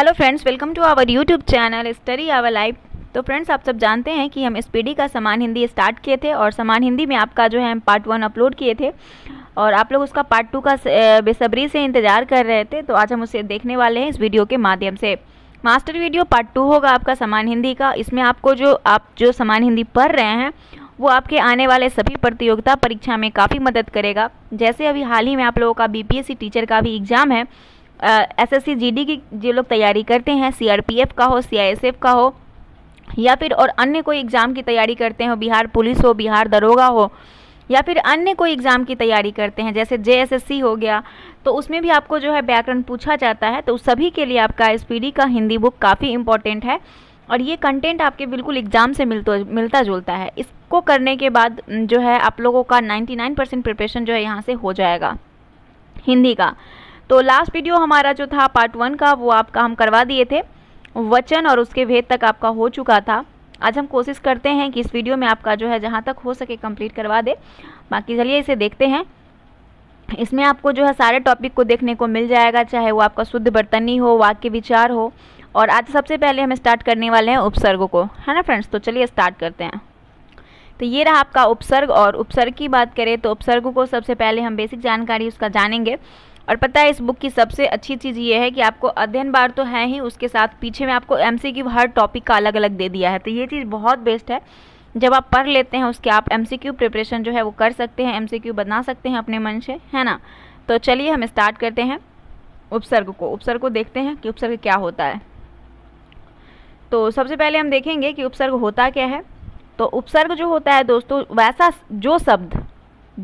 Hello friends welcome to our YouTube channel study our life तो friends आप सब जानते हैं कि हम एस का समान हिंदी स्टार्ट किए थे और समान हिंदी में आपका जो है हम पार्ट वन अपलोड किए थे और आप लोग उसका पार्ट टू का बेसब्री से इंतज़ार कर रहे थे तो आज हम उसे देखने वाले हैं इस वीडियो के माध्यम से मास्टर वीडियो पार्ट टू होगा आपका समान हिंदी का इसमें आपको जो आप जो समान हिंदी पढ़ रहे हैं वो आपके आने वाले सभी प्रतियोगिता परीक्षा में काफ़ी मदद करेगा जैसे अभी हाल ही में आप लोगों का बी टीचर का भी एग्ज़ाम है एस एस की जो लोग तैयारी करते हैं सी का हो सी का हो या फिर और अन्य कोई एग्ज़ाम की तैयारी करते हो बिहार पुलिस हो बिहार दरोगा हो या फिर अन्य कोई एग्ज़ाम की तैयारी करते हैं जैसे जे हो गया तो उसमें भी आपको जो है व्याकरण पूछा जाता है तो सभी के लिए आपका एस का हिंदी बुक काफ़ी इंपॉर्टेंट है और ये कंटेंट आपके बिल्कुल एग्ज़ाम से मिलता मिलता जुलता है इसको करने के बाद जो है आप लोगों का 99 परसेंट प्रिपरेशन जो है यहाँ से हो जाएगा हिंदी का तो लास्ट वीडियो हमारा जो था पार्ट वन का वो आपका हम करवा दिए थे वचन और उसके भेद तक आपका हो चुका था आज हम कोशिश करते हैं कि इस वीडियो में आपका जो है जहाँ तक हो सके कंप्लीट करवा दे बाकी चलिए इसे देखते हैं इसमें आपको जो है सारे टॉपिक को देखने को मिल जाएगा चाहे वो आपका शुद्ध बर्तनी हो वाक्य विचार हो और आज सबसे पहले हम स्टार्ट करने वाले हैं उपसर्गों को है ना फ्रेंड्स तो चलिए स्टार्ट करते हैं तो ये रहा आपका उपसर्ग और उपसर्ग की बात करें तो उपसर्ग को सबसे पहले हम बेसिक जानकारी उसका जानेंगे और पता है इस बुक की सबसे अच्छी चीज़ ये है कि आपको अध्ययन बार तो है ही उसके साथ पीछे में आपको एम हर टॉपिक का अलग अलग दे दिया है तो ये चीज़ बहुत बेस्ट है जब आप पढ़ लेते हैं उसके आप एम प्रिपरेशन जो है वो कर सकते हैं एम बना सकते हैं अपने मन से है ना तो चलिए हम स्टार्ट करते हैं उपसर्ग को उपसर्ग को देखते हैं कि उपसर्ग क्या होता है तो सबसे पहले हम देखेंगे कि उपसर्ग होता क्या है तो उपसर्ग जो होता है दोस्तों वैसा जो शब्द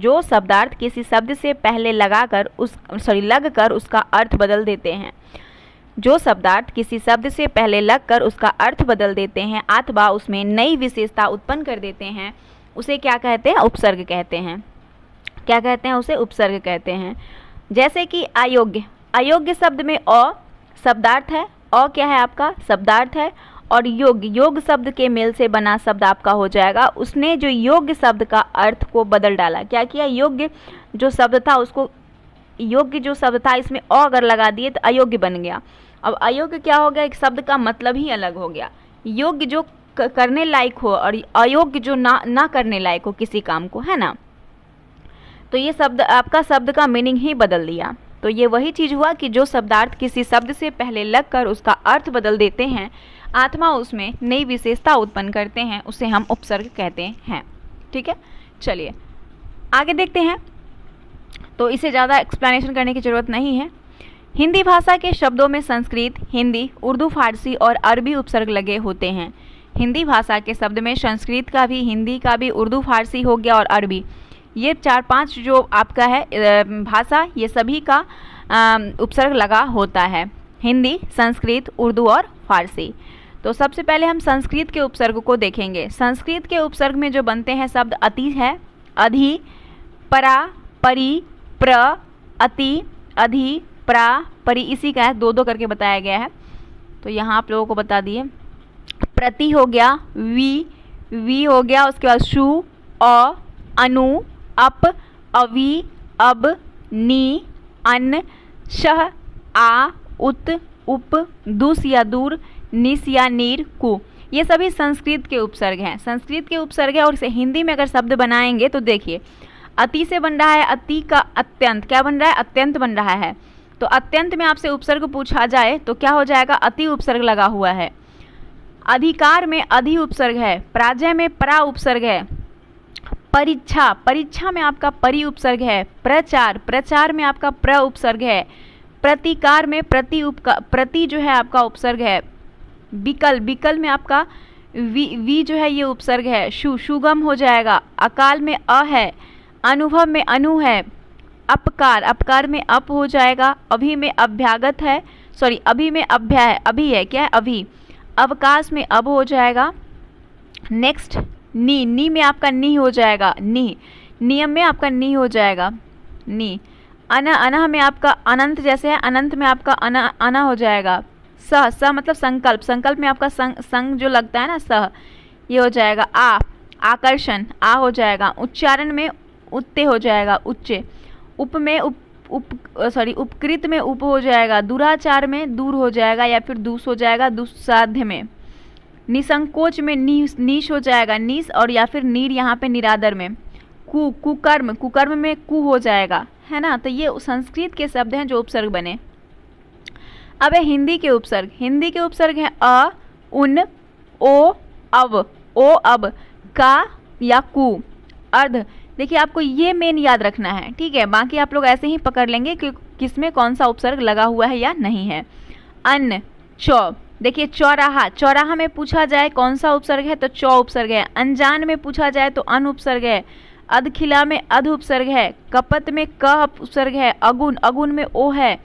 जो शब्दार्थ किसी शब्द से पहले लगाकर उस सॉरी लगकर उसका अर्थ बदल देते हैं जो शब्दार्थ किसी शब्द से पहले लगकर उसका अर्थ बदल देते हैं अथवा उसमें नई विशेषता उत्पन्न कर देते हैं उसे क्या कहते हैं उपसर्ग कहते हैं क्या कहते हैं उसे उपसर्ग कहते हैं जैसे कि अयोग्य अयोग्य शब्द में अ शब्दार्थ है अ क्या है आपका शब्दार्थ है और योग योग शब्द के मेल से बना शब्द आपका हो जाएगा उसने जो योग्य शब्द का अर्थ को बदल डाला क्या किया योग्य जो शब्द था उसको योग्य जो शब्द था इसमें अ अगर लगा दिए तो अयोग्य बन गया अब अयोग्य क्या हो गया एक शब्द का मतलब ही अलग हो गया योग्य जो करने लायक हो और अयोग्य जो ना ना करने लायक हो किसी काम को है ना तो ये शब्द आपका शब्द का मीनिंग ही बदल दिया तो ये वही चीज़ हुआ कि जो शब्दार्थ किसी शब्द से पहले लग कर उसका अर्थ बदल देते हैं आत्मा उसमें नई विशेषता उत्पन्न करते हैं उसे हम उपसर्ग कहते हैं ठीक है चलिए आगे देखते हैं तो इसे ज़्यादा एक्सप्लेनेशन करने की ज़रूरत नहीं है हिंदी भाषा के शब्दों में संस्कृत हिंदी उर्दू फारसी और अरबी उपसर्ग लगे होते हैं हिंदी भाषा के शब्द में संस्कृत का भी हिंदी का भी उर्दू फारसी हो गया और अरबी ये चार पांच जो आपका है भाषा ये सभी का उपसर्ग लगा होता है हिंदी संस्कृत उर्दू और फारसी तो सबसे पहले हम संस्कृत के उपसर्ग को देखेंगे संस्कृत के उपसर्ग में जो बनते हैं शब्द अति है अधि परा परी प्र अति अधि प्रा परी इसी का है दो दो करके बताया गया है तो यहाँ आप लोगों को बता दिए प्रति हो गया वी वी हो गया उसके बाद शु अ अनु अप अवि अब नी अन शह आ उत उप दुस या दूर निस या नीर कु ये सभी संस्कृत के उपसर्ग हैं संस्कृत के उपसर्ग है और इसे हिंदी में अगर शब्द बनाएंगे तो देखिए अति से बन रहा है अति का अत्यंत क्या बन रहा है अत्यंत बन रहा है तो अत्यंत में आपसे उपसर्ग पूछा जाए तो क्या हो जाएगा अति उपसर्ग लगा हुआ है अधिकार में अधि उपसर्ग है पराजय में परा उपसर्ग है परीक्षा परीक्षा में आपका परि उपसर्ग है प्रचार प्रचार में आपका प्र उपसर्ग है प्रतिकार में प्रति उपका प्रति जो है आपका उपसर्ग है बिकल बिकल में आपका वी वी जो है ये उपसर्ग है शु शुगम हो जाएगा अकाल में अ है अनुभव में अनु है अपकार अपकार में अप हो जाएगा अभी में अभ्यागत है सॉरी अभी में अभ्या है अभी है क्या है अभी अवकाश में अब हो जाएगा नेक्स्ट नी नी में आपका नी हो जाएगा नी नियम में आपका नी हो जाएगा नी अना अना में आपका अनंत जैसे है अनंत में आपका अना अना हो जाएगा सह सह मतलब संकल्प संकल्प में आपका संग संग जो लगता है ना सह ये हो जाएगा आ आकर्षण आ हो जाएगा उच्चारण में उत्ते हो जाएगा उच्चे उप में उप उप सॉरी उपकृत में उप हो जाएगा दुराचार में दूर हो जाएगा या फिर दूस हो जाएगा दुस्साध्य में निसंकोच में नीस नीश हो जाएगा नीस और या फिर नीर यहाँ पे निरादर में कु कुकर्म कुकर्म में कु हो जाएगा है ना तो ये संस्कृत के शब्द हैं जो उपसर्ग बने अब है हिंदी के उपसर्ग हिंदी के उपसर्ग हैं अ उन ओ अव ओ अब का या कु अर्ध देखिए आपको ये मेन याद रखना है ठीक है बाकी आप लोग ऐसे ही पकड़ लेंगे कि किसमें कौन सा उपसर्ग लगा हुआ है या नहीं है अन्य चौ देखिए चौराहा चौराहा में पूछा जाए कौन सा उपसर्ग है तो चौ उपसर्ग है अनजान में पूछा जाए तो अन उपसर्ग है अधखिला में अध उपसर्ग है कपत में क उपसर्ग है अगुन अगुन में ओ है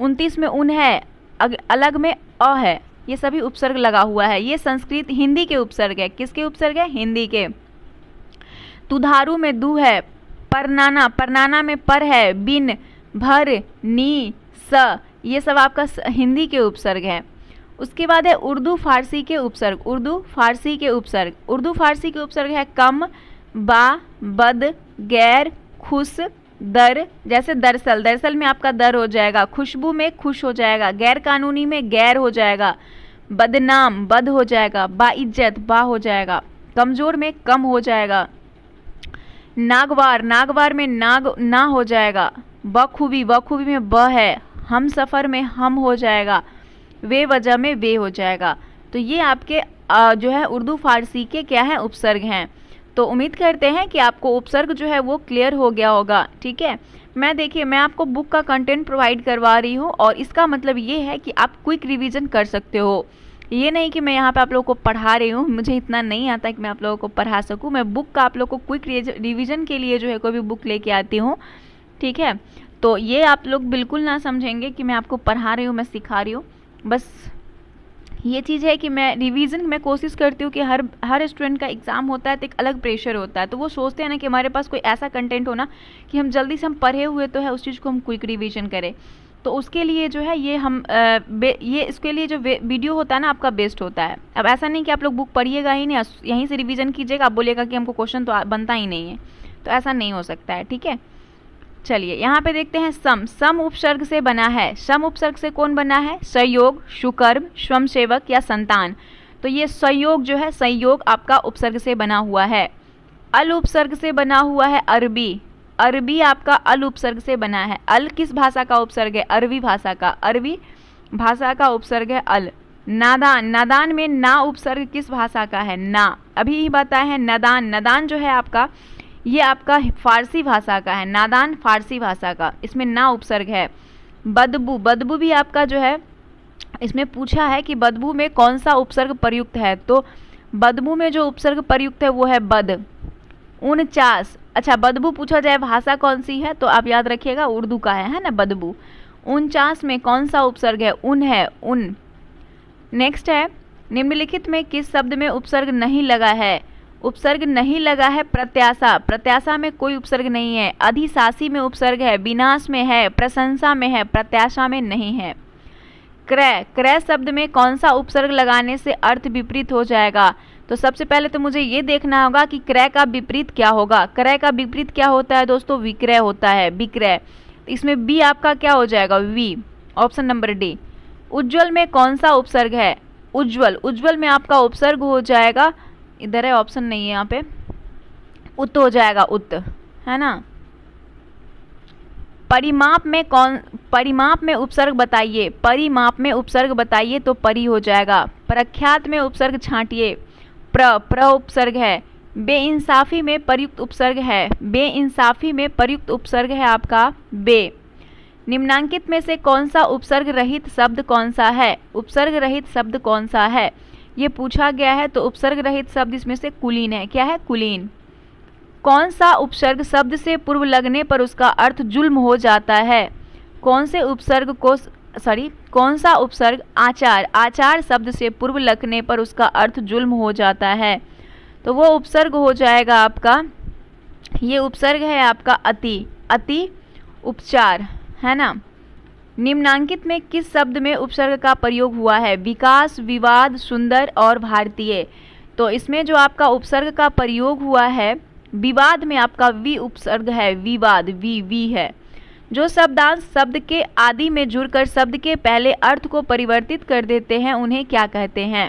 उनतीस में उन है अलग में अ है ये सभी उपसर्ग लगा हुआ है ये संस्कृत हिंदी के उपसर्ग है किसके उपसर्ग है हिंदी के तुधारू में दू है परनाना परनाना में पर है बिन भर नी स ये सब आपका हिंदी के उपसर्ग है उसके बाद है उर्दू फारसी के उपसर्ग उर्दू फारसी के उपसर्ग उर्दू फारसी के उपसर्ग है कम बा बद गैर खुश दर जैसे दरअसल दरअसल में आपका दर हो जाएगा खुशबू में खुश हो जाएगा गैर कानूनी में गैर हो जाएगा बदनाम बद हो जाएगा बाइज्जत बा हो जाएगा कमज़ोर में कम हो जाएगा नागवार नागवार में नाग ना हो जाएगा बखूबी बखूबी में ब है हम सफ़र में हम हो जाएगा वे वजह में वे हो जाएगा तो ये आपके जो है उर्दू फारसी के क्या हैं उपसर्ग हैं तो उम्मीद करते हैं कि आपको उपसर्ग जो है वो क्लियर हो गया होगा ठीक है मैं देखिए मैं आपको बुक का कंटेंट प्रोवाइड करवा रही हूँ और इसका मतलब ये है कि आप क्विक रिविज़न कर सकते हो ये नहीं कि मैं यहाँ पे आप लोगों को पढ़ा रही हूँ मुझे इतना नहीं आता कि मैं आप लोगों को पढ़ा सकूँ मैं बुक का आप लोगों को क्विक रिविज़न के लिए जो है कोई भी बुक लेके आती हूँ ठीक है तो ये आप लोग बिल्कुल ना समझेंगे कि मैं आपको पढ़ा रही हूँ मैं सिखा रही हूँ बस ये चीज़ है कि मैं रिवीजन में कोशिश करती हूँ कि हर हर स्टूडेंट का एग्ज़ाम होता है तो एक अलग प्रेशर होता है तो वो सोचते हैं ना कि हमारे पास कोई ऐसा कंटेंट होना कि हम जल्दी से हम पढ़े हुए तो है उस चीज़ को हम क्विक रिवीजन करें तो उसके लिए जो है ये हम आ, ये इसके लिए जो वीडियो होता है ना आपका बेस्ट होता है अब ऐसा नहीं कि आप लोग बुक पढ़िएगा ही नहीं यहीं से रिवीजन कीजिएगा आप बोलिएगा कि हमको क्वेश्चन तो बनता ही नहीं है तो ऐसा नहीं हो सकता है ठीक है चलिए यहाँ पे देखते हैं सम सम उपसर्ग से बना है सम उपसर्ग से कौन बना है सहयोग सुकर्म स्वम सेवक या संतान तो ये संयोग जो है संयोग आपका उपसर्ग से बना हुआ है अल उपसर्ग से बना हुआ है अरबी अरबी आपका अल उपसर्ग से बना है अल किस भाषा का उपसर्ग है अरबी भाषा का अरबी भाषा का उपसर्ग है अल नादान नादान में ना उपसर्ग किस भाषा का है ना अभी ही बताया है नदान नदान जो है आपका ये आपका फारसी भाषा का है नादान फारसी भाषा का इसमें ना उपसर्ग है बदबू बदबू भी आपका जो है इसमें पूछा है कि बदबू में कौन सा उपसर्ग प्रयुक्त है तो बदबू में जो उपसर्ग प्रयुक्त है वो है बद उनचास अच्छा बदबू पूछा जाए भाषा कौन सी है तो आप याद रखिएगा उर्दू का है है ना बदबू उनचास में कौन सा उपसर्ग है उन है उन नेक्स्ट है निम्नलिखित में किस शब्द में उपसर्ग नहीं लगा है उपसर्ग नहीं लगा है प्रत्याशा प्रत्याशा में कोई उपसर्ग नहीं है अधिशासी में उपसर्ग है विनाश में है प्रशंसा में है प्रत्याशा में नहीं है क्रय क्रय शब्द में कौन सा उपसर्ग लगाने से अर्थ विपरीत हो जाएगा तो सबसे पहले तो मुझे ये देखना होगा कि क्रय का विपरीत क्या होगा क्रय का विपरीत क्या होता है दोस्तों विक्रय होता है विक्रय इसमें बी आपका क्या हो जाएगा वी ऑप्शन नंबर डी उज्जवल में कौन सा उपसर्ग है उज्जवल उज्जवल में आपका उपसर्ग हो जाएगा इधर है ऑप्शन नहीं है यहाँ पे उत हो जाएगा उत है ना परिमाप में कौन परिमाप में उपसर्ग बताइए परिमाप में उपसर्ग बताइए तो परी हो जाएगा प्रख्यात में उपसर्ग छांटिए प्र प्र उपसर्ग है बेइंसाफी में प्रयुक्त उपसर्ग है बेइंसाफी में प्रयुक्त उपसर्ग है आपका बे निम्नांकित में से कौन सा उपसर्ग रहित शब्द कौन सा है उपसर्ग रहित शब्द कौन सा है ये पूछा गया है तो उपसर्ग रहित शब्द इसमें से कुलीन है क्या है कुलीन कौन सा उपसर्ग शब्द से पूर्व लगने पर उसका अर्थ जुल्म हो जाता है कौन से उपसर्ग को सॉरी कौन सा उपसर्ग आचार आचार शब्द से पूर्व लगने पर उसका अर्थ जुल्म हो जाता है तो वो उपसर्ग हो जाएगा आपका ये उपसर्ग है आपका अति अति उपचार है ना निम्नांकित में किस शब्द में उपसर्ग का प्रयोग हुआ है विकास विवाद सुंदर और भारतीय तो इसमें जो आपका उपसर्ग का प्रयोग हुआ है विवाद में आपका वी उपसर्ग है विवाद वी वी है जो शब्दांश शब्द के आदि में जुड़कर शब्द के पहले अर्थ को परिवर्तित कर देते हैं उन्हें क्या कहते हैं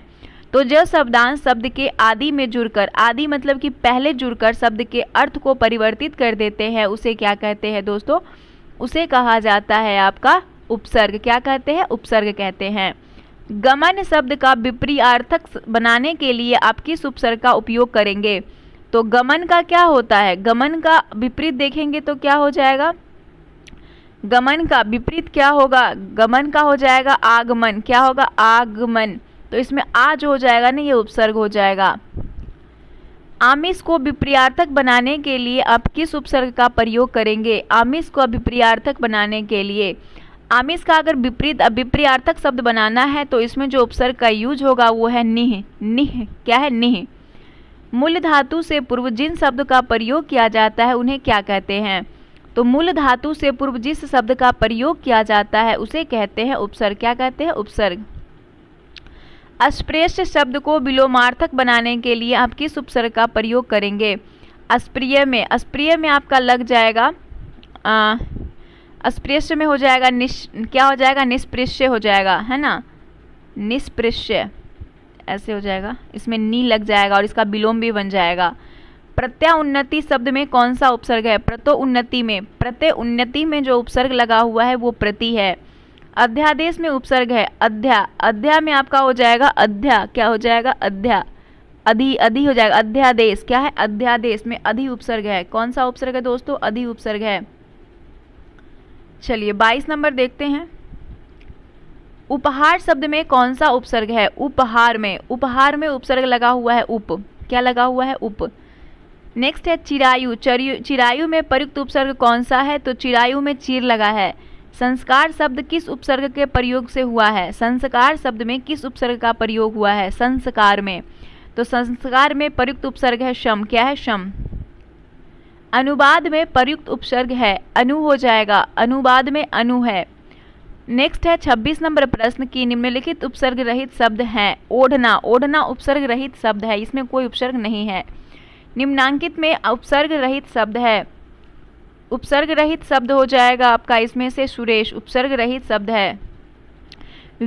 तो जो शब्दांश शब्द के आदि में जुड़कर आदि मतलब कि पहले जुड़कर शब्द के अर्थ को परिवर्तित कर देते हैं उसे क्या कहते हैं दोस्तों उसे कहा जाता है आपका उपसर्ग क्या कहते हैं उपसर्ग कहते हैं गमन शब्द का अर्थक बनाने के लिए आप किस उपसर्ग का उपयोग करेंगे तो गमन का क्या होता है गमन का विपरीत देखेंगे तो क्या हो जाएगा गमन का विपरीत क्या होगा गमन का हो जाएगा आगमन क्या होगा आगमन तो इसमें आ जो हो जाएगा ना ये उपसर्ग हो जाएगा आमिष को विप्रियार्थक बनाने के लिए आप किस उपसर्ग का प्रयोग करेंगे आमिष को विपर्यार्थक बनाने के लिए आमिष का अगर विपरीत अभिप्रियार्थक शब्द बनाना है तो इसमें जो उपसर्ग का यूज होगा वो है निह निह क्या है निह मूल धातु से पूर्व जिन शब्द का प्रयोग किया जाता है उन्हें क्या कहते हैं तो मूल धातु से पूर्व जिस शब्द का प्रयोग किया जाता है उसे कहते हैं उपसर्ग क्या कहते हैं उपसर्ग अस्प्रेष्ट शब्द को विलोमार्थक बनाने के लिए आप किस उपसर्ग का प्रयोग करेंगे अस्प्रिय में अस्प्रिय में आपका लग जाएगा आ, अस्पृश्य में हो जाएगा निश क्या हो जाएगा निष्पृश्य हो जाएगा है ना निष्पृश्य ऐसे हो जाएगा इसमें नी लग जाएगा और इसका विलोम भी बन जाएगा प्रत्यय शब्द में कौन सा उपसर्ग है प्रतो उन्नति में प्रत्यय उन्नति में जो उपसर्ग लगा हुआ है वो प्रति है अध्यादेश में उपसर्ग है अध्या अध्या में आपका हो जाएगा अध्या क्या हो जाएगा अध्या अधि अधि हो जाएगा अध्यादेश क्या है अध्यादेश में अधि उपसर्ग है कौन सा उपसर्ग है दोस्तों अधि उपसर्ग है चलिए बाईस नंबर देखते हैं उपहार शब्द में कौन सा उपसर्ग है उपहार में उपहार में उपसर्ग लगा हुआ है उप क्या लगा हुआ है उप नेक्स्ट है चिरायु चिरायु में प्रयुक्त उपसर्ग कौन सा है तो चिरायु में चीर लगा है संस्कार शब्द किस उपसर्ग के प्रयोग से हुआ है संस्कार शब्द में किस उपसर्ग का प्रयोग हुआ है संस्कार में तो संस्कार में प्रयुक्त उपसर्ग है शम क्या है शम अनुवाद में प्रयुक्त उपसर्ग है अनु हो जाएगा अनुवाद में अनु है नेक्स्ट है 26 नंबर प्रश्न की निम्नलिखित उपसर्ग रहित शब्द हैं ओढ़ना ओढ़ना उपसर्ग रहित शब्द है इसमें कोई उपसर्ग नहीं है निम्नांकित में उपसर्ग रहित शब्द है उपसर्ग रहित शब्द हो जाएगा आपका इसमें से सुरेश उपसर्ग रहित शब्द है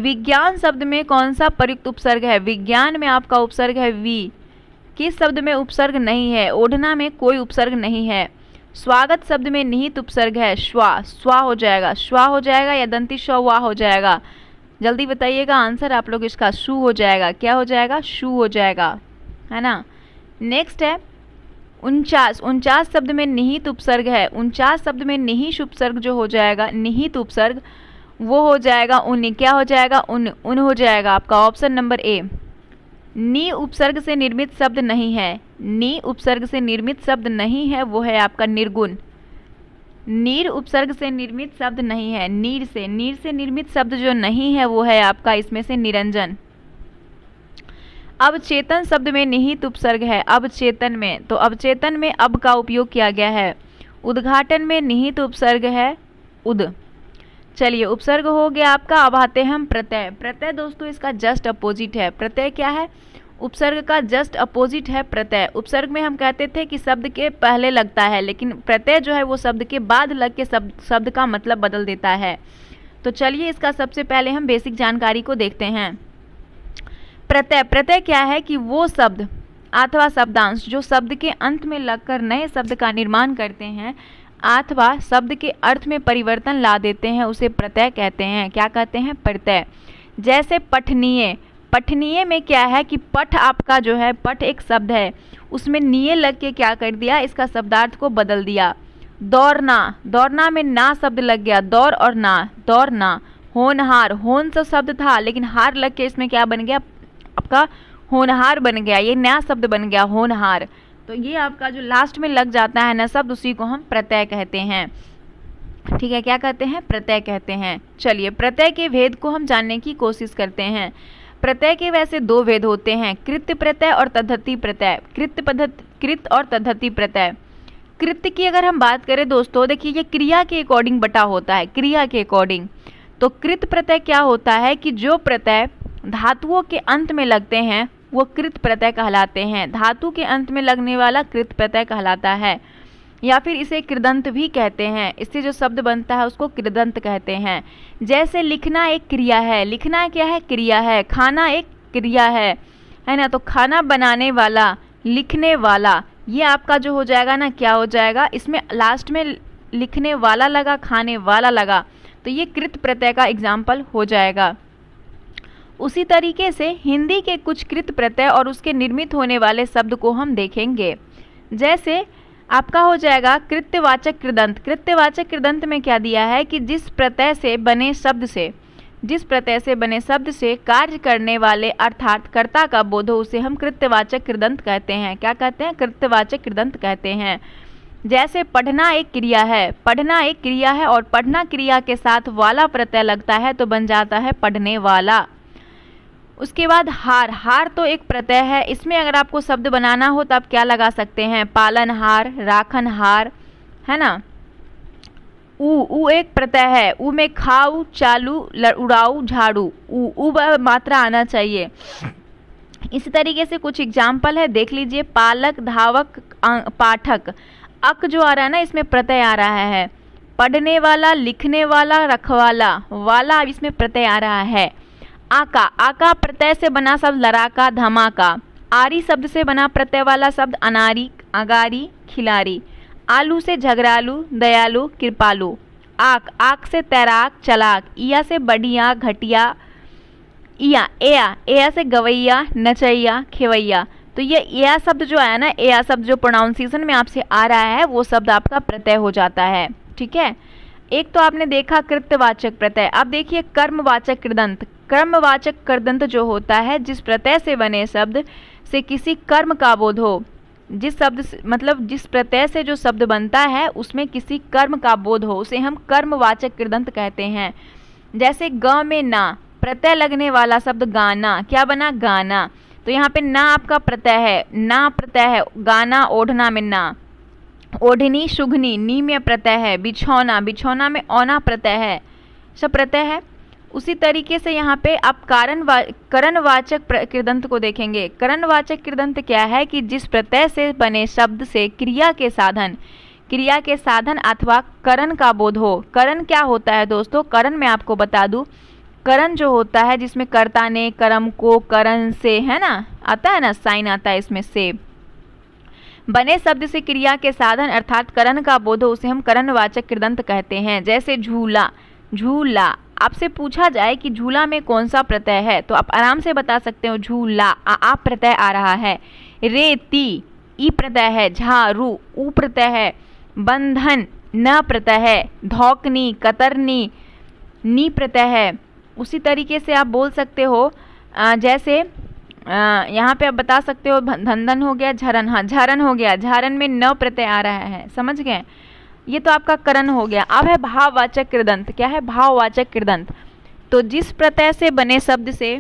विज्ञान शब्द में कौन सा प्रयुक्त उपसर्ग है विज्ञान में आपका उपसर्ग है वी किस शब्द में उपसर्ग नहीं है ओढ़ना में कोई उपसर्ग नहीं है स्वागत शब्द में निहित उपसर्ग है श्वा स्वा हो जाएगा श्वा हो जाएगा या दंती शवा हो जाएगा जल्दी बताइएगा आंसर आप लोग इसका शू हो जाएगा क्या हो जाएगा शू हो जाएगा है ना नेक्स्ट है उनचास उनचास शब्द में निहित उपसर्ग है उनचास शब्द में निहित उपसर्ग जो हो जाएगा निहित उपसर्ग वो हो जाएगा उन क्या हो जाएगा उन उन हो जाएगा आपका ऑप्शन नंबर ए नी उपसर्ग से निर्मित शब्द नहीं है नी उपसर्ग से निर्मित शब्द नहीं है वो है आपका निर्गुण नीर उपसर्ग से निर्मित शब्द नहीं है नीर से नीर से निर्मित शब्द जो नहीं है वो है आपका इसमें से निरंजन अब चेतन शब्द में निहित उपसर्ग है अब चेतन में तो अब चेतन में अब का उपयोग किया गया है उद्घाटन में निहित उपसर्ग है उद चलिए उपसर्ग हो गया आपका अब आते हैं हम प्रत्यय प्रत्यय दोस्तों इसका जस्ट अपोजिट है प्रत्यय क्या है उपसर्ग का जस्ट अपोजिट है प्रत्यय उपसर्ग में हम कहते थे कि शब्द के पहले लगता है लेकिन प्रत्यय जो है वो शब्द के बाद लग के शब्द शब्द का मतलब बदल देता है तो चलिए इसका सबसे पहले हम बेसिक जानकारी को देखते हैं प्रत्यय प्रत्यय क्या है कि वो शब्द अथवा शब्दांश जो शब्द के अंत में लगकर नए शब्द का निर्माण करते हैं अथवा शब्द के अर्थ में परिवर्तन ला देते हैं उसे प्रत्यय कहते हैं क्या कहते हैं प्रत्यय जैसे पठनीय पठनीय में क्या है कि पठ आपका जो है पठ एक शब्द है उसमें निये लग के क्या कर दिया इसका शब्दार्थ को बदल दिया दौड़ना दौड़ना में ना शब्द लग गया दौड़ और ना दौड़ना होनहार होन सब शब्द था लेकिन हार लग के इसमें क्या बन गया आपका होनहार बन गया ये नया शब्द बन गया होनहार तो ये आपका जो लास्ट में लग जाता है ना शब्द उसी को हम प्रत्यय कहते हैं ठीक है क्या कहते हैं प्रत्यय कहते हैं चलिए प्रत्यय के भेद को हम जानने की कोशिश करते हैं प्रत्यय के वैसे दो भेद होते हैं कृत्य प्रत्यय और तद्धति प्रत्यय कृत्य पद्धत कृत और तद्धति प्रत्यय कृत्य की अगर हम बात करें दोस्तों देखिए ये क्रिया के अकॉर्डिंग बटा होता है क्रिया के अकॉर्डिंग तो कृत प्रत्यय क्या होता है कि जो प्रत्यय धातुओं के अंत में लगते हैं वो कृत प्रत्यय कहलाते हैं धातु के अंत में लगने वाला कृत प्रत्यय कहलाता है या फिर इसे कृदंत भी कहते हैं इससे जो शब्द बनता है उसको कृदंत कहते हैं जैसे लिखना एक क्रिया है लिखना क्या है क्रिया है खाना एक क्रिया है है ना तो खाना बनाने वाला लिखने वाला ये आपका जो हो जाएगा ना क्या हो जाएगा इसमें लास्ट में लिखने वाला लगा खाने वाला लगा तो ये कृत प्रत्यय का एग्जाम्पल हो जाएगा उसी तरीके से हिंदी के कुछ कृत प्रत्यय और उसके निर्मित होने वाले शब्द को हम देखेंगे जैसे आपका हो जाएगा कृत्यवाचक कृदंत कृत्यवाचक कृदंत में क्या दिया है कि जिस प्रत्यय से बने शब्द से जिस प्रत्यय से बने शब्द से कार्य करने वाले अर्थात कर्ता का बोध हो उसे हम कृत्यवाचक कृदंत कहते हैं क्या कहते हैं कृत्यवाचक कृदंत कहते हैं जैसे पढ़ना एक क्रिया है पढ़ना एक क्रिया है और पढ़ना क्रिया के साथ वाला प्रत्यय लगता है तो बन जाता है पढ़ने वाला उसके बाद हार हार तो एक प्रत्यय है इसमें अगर आपको शब्द बनाना हो तो आप क्या लगा सकते हैं पालन हार राखन हार है ना ऊ ऊ एक प्रत्यय है ऊ में खाऊ चालू उड़ाऊ झाड़ू ऊ ऊ मात्रा आना चाहिए इसी तरीके से कुछ एग्जाम्पल है देख लीजिए पालक धावक पाठक अक जो आ रहा है ना इसमें प्रत्यय आ रहा है पढ़ने वाला लिखने वाला रखवाला वाला इसमें प्रत्यय आ रहा है आका आका प्रत्यय से बना शब्द लड़ाका धमाका आरी शब्द से बना प्रत्यय वाला शब्द अनारी अगारी खिलारी आलू से झगड़ालू दयालु कृपालु आक आक से तैराक चलाक इया से बढ़िया घटिया ईया एया एया से गवैया नचैया खेवैया तो ये एया शब्द जो आया ना एया शब्द जो प्रोनाउंसिएशन में आपसे आ रहा है वो शब्द आपका प्रत्यय हो जाता है ठीक है एक तो आपने देखा कृत्यवाचक प्रत्यय अब देखिए कर्मवाचक कृदंत कर्मवाचक कर्दंत जो होता है जिस प्रत्यय से बने शब्द से किसी कर्म का बोध हो जिस शब्द मतलब जिस प्रत्यय से जो शब्द बनता है उसमें किसी कर्म का बोध हो उसे हम कर्मवाचक कृदंत कहते हैं जैसे ग में ना प्रत्यय लगने वाला शब्द गाना क्या बना गाना तो यहाँ पे ना आपका प्रत्यय है ना प्रत्यय है गाना ओढ़ना में ना ओढ़नी सुघनी नीम्य प्रत्यय है बिछौना बिछौना में औना प्रत्यय है सब प्रत्यय है उसी तरीके से यहाँ पे आप कारण वा, करणवाचक कृदंत को देखेंगे करणवाचक कृदंत क्या है कि जिस प्रत्यय से बने शब्द से क्रिया के साधन क्रिया के साधन अथवा करण का बोध हो करण क्या होता है दोस्तों करण मैं आपको बता दूँ करण जो होता है जिसमें कर्ता ने कर्म को करण से है ना आता है ना साइन आता है इसमें से बने शब्द से क्रिया के साधन अर्थात करण का बोध हो उसे हम करणवाचक कृदंत कहते हैं जैसे झूला झूला आपसे पूछा जाए कि झूला में कौन सा प्रत्यय है तो आप आराम से बता सकते हो झूला आ प्रत्यय आ रहा है रेती ई प्रत्यय है झारू ऊ प्रत्यय है बंधन न प्रत्यय है धोकनी कतरनी नी प्रत्यय है उसी तरीके से आप बोल सकते हो जैसे यहाँ पे आप बता सकते हो धंधन हो गया झरन हाँ झरन हो गया झरन में न प्रत्यय आ रहा है समझ गए ये तो आपका करण हो गया अब है भाववाचक कृदंत क्या है भाववाचक कृदंत तो जिस प्रत्यय से बने शब्द से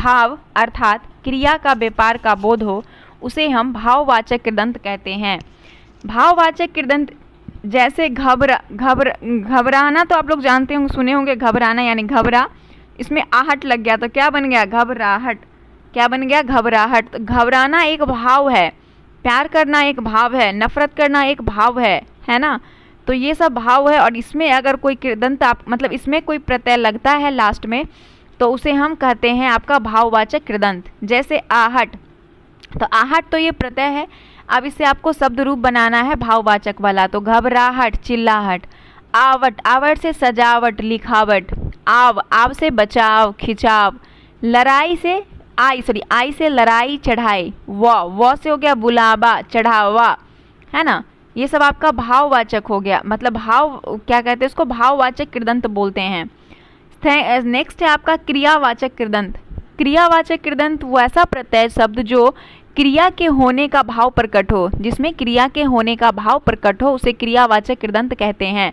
भाव अर्थात क्रिया का व्यापार का बोध हो उसे हम भाववाचक कृदंत कहते हैं भाववाचक कृदंत जैसे घबरा घबरा घबराना तो आप लोग जानते होंगे सुने होंगे घबराना यानी घबरा इसमें आहट लग गया तो क्या बन गया घबराहट क्या बन गया घबराहट तो घबराना एक भाव है प्यार करना एक भाव है नफरत करना एक भाव है है ना तो ये सब भाव है और इसमें अगर कोई कृदंत आप मतलब इसमें कोई प्रत्यय लगता है लास्ट में तो उसे हम कहते हैं आपका भाववाचक कृदंत जैसे आहट तो आहट तो ये प्रत्यय है अब इसे आपको शब्द रूप बनाना है भाववाचक वाला तो घबराहट चिल्लाहट आवट आवट से सजावट लिखावट आव आव से बचाव खिंचाव लड़ाई से आई सॉरी आई से लड़ाई चढ़ाई व व से हो गया बुलावा चढ़ावा है ना ये सब आपका भाववाचक हो गया मतलब भाव क्या कहते हैं इसको भाववाचक कृदंत बोलते हैं नेक्स्ट है आपका क्रियावाचक कृदंत क्रियावाचक कृदंत ऐसा प्रत्यय शब्द जो क्रिया के होने का भाव प्रकट हो जिसमें क्रिया के होने का भाव प्रकट हो उसे क्रियावाचक कृदंत कहते हैं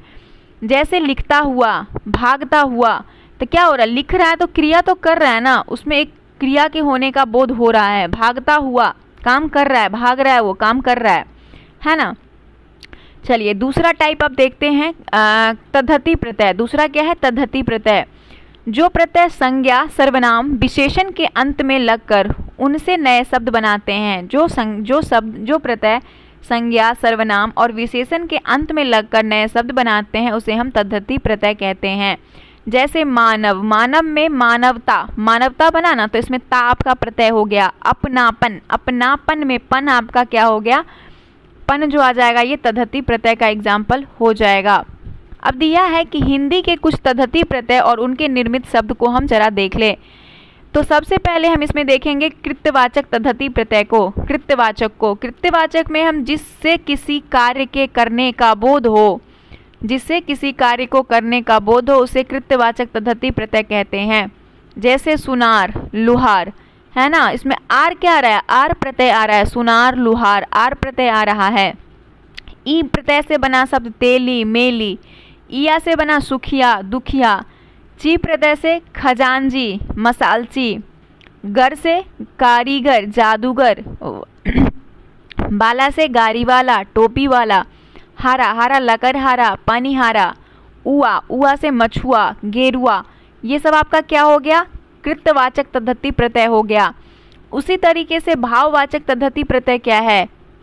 जैसे लिखता हुआ भागता हुआ तो क्या हो रहा है लिख रहा है तो क्रिया तो कर रहा है ना उसमें एक क्रिया के होने का बोध हो रहा है भागता हुआ काम कर रहा है भाग रहा है वो काम कर रहा है है ना चलिए दूसरा टाइप आप देखते हैं तद्धति प्रत्यय दूसरा क्या है तद्धति प्रत्यय जो प्रत्यय संज्ञा सर्वनाम विशेषण के अंत में लगकर उनसे नए शब्द बनाते हैं जो संग, जो शब्द जो प्रत्यय संज्ञा सर्वनाम और विशेषण के अंत में लगकर नए शब्द बनाते हैं उसे हम तद्धति प्रत्यय कहते हैं जैसे मानव मानव में मानवता मानवता बनाना तो इसमें ता आपका प्रत्यय हो गया अपनापन अपनापन में पन आपका क्या हो गया पन जो आ जाएगा ये तद्धति प्रत्यय का एग्जाम्पल हो जाएगा अब दिया है कि हिंदी के कुछ तद्धति प्रत्यय और उनके निर्मित शब्द को हम जरा देख लें तो सबसे पहले हम इसमें देखेंगे कृत्यवाचक तद्धति प्रत्यय को कृत्यवाचक को कृत्यवाचक में हम जिससे किसी कार्य के करने का बोध हो जिससे किसी कार्य को करने का बोध हो उसे कृत्यवाचक तद्धति प्रत्यय कहते हैं जैसे सुनार लुहार है ना इसमें आर क्या आ रहा है आर प्रत्यय आ रहा है सुनार लुहार आर प्रत्यय आ रहा है ई प्रत्यय से बना शब्द तेली मेली ईया से बना सुखिया दुखिया ची प्रत्यय से खजानजी मसालची गर से कारीगर जादूगर बाला से गारी वाला टोपी वाला हारा हारा लकर हारा पानी हारा उआ उआ से मछुआ गेरुआ ये सब आपका क्या हो गया कृतवाचक तद्धति प्रत्यय हो गया उसी तरीके से भाववाचक तद्धति प्रत्यय क्या है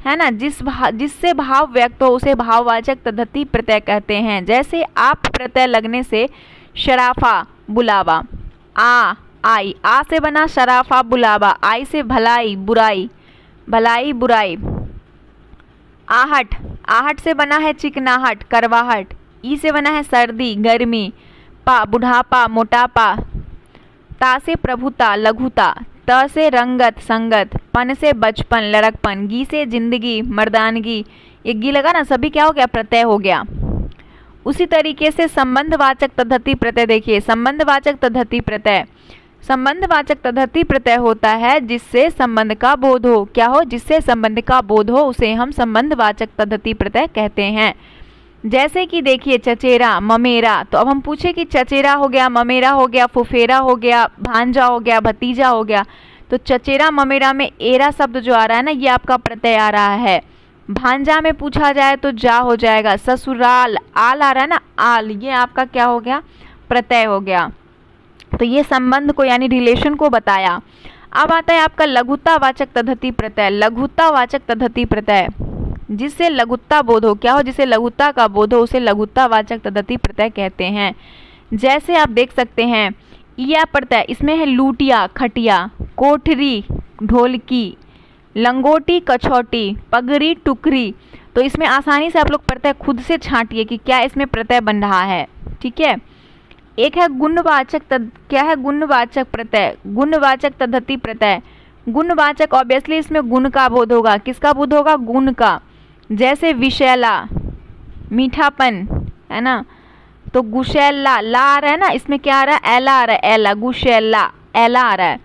है ना जिस भा जिससे भाव व्यक्त हो उसे भाववाचक तद्धति प्रत्यय कहते हैं जैसे आप प्रत्यय लगने से शराफा बुलावा आ आई आ से बना शराफा बुलावा आई से भलाई बुराई भलाई बुराई आहट आहट से बना है चिकनाहट करवाहट ई से बना है सर्दी गर्मी पा बुढ़ापा मोटापा ता से प्रभुता लघुता त से रंगत संगत पन से बचपन लड़कपन गी से जिंदगी मर्दानगी ये गी लगा ना सभी क्या हो गया प्रत्यय हो गया उसी तरीके से संबंधवाचक तद्धति प्रत्यय देखिए संबंधवाचक तद्धति प्रत्यय संबंधवाचक तद्धति प्रत्यय होता है जिससे संबंध का बोध हो क्या हो जिससे संबंध का बोध हो उसे हम संबंधवाचक तद्धति प्रत्यय कहते हैं जैसे कि देखिए चचेरा ममेरा तो अब हम पूछे कि चचेरा हो गया ममेरा हो गया फुफेरा हो गया भांजा हो गया भतीजा हो गया तो चचेरा ममेरा में एरा शब्द जो आ रहा है ना ये आपका प्रत्यय आ रहा है भांजा में पूछा जाए तो जा हो जाएगा ससुराल आल आ रहा है ना आल ये आपका क्या हो गया प्रत्यय हो गया तो ये संबंध को यानी रिलेशन को बताया अब आता है आपका लघुतावाचक तद्धति प्रत्यय लघुतावाचक तद्धति प्रत्यय जिससे लघुत्ता बोध हो क्या हो जिसे लघुत्ता का बोध हो उसे लघुत्तावाचक तदति प्रत्यय कहते हैं जैसे आप देख सकते हैं या प्रत्यय इसमें है लूटिया खटिया कोठरी ढोलकी लंगोटी कछौटी पगरी टुकरी तो इसमें आसानी से आप लोग प्रत्यय खुद से छांटिए कि क्या इसमें प्रत्यय बन रहा है ठीक है एक है गुणवाचक तद क्या है गुणवाचक प्रत्यय गुणवाचक तद्धति प्रत्यय गुणवाचक ऑब्वियसली इसमें गुण का बोध होगा किसका बोध होगा गुण का जैसे विषैला मीठापन है ना तो गुशैला ला आ रहा है ना इसमें क्या आ रहा है एला आ रहा है एला गुशैला एला आ रहा है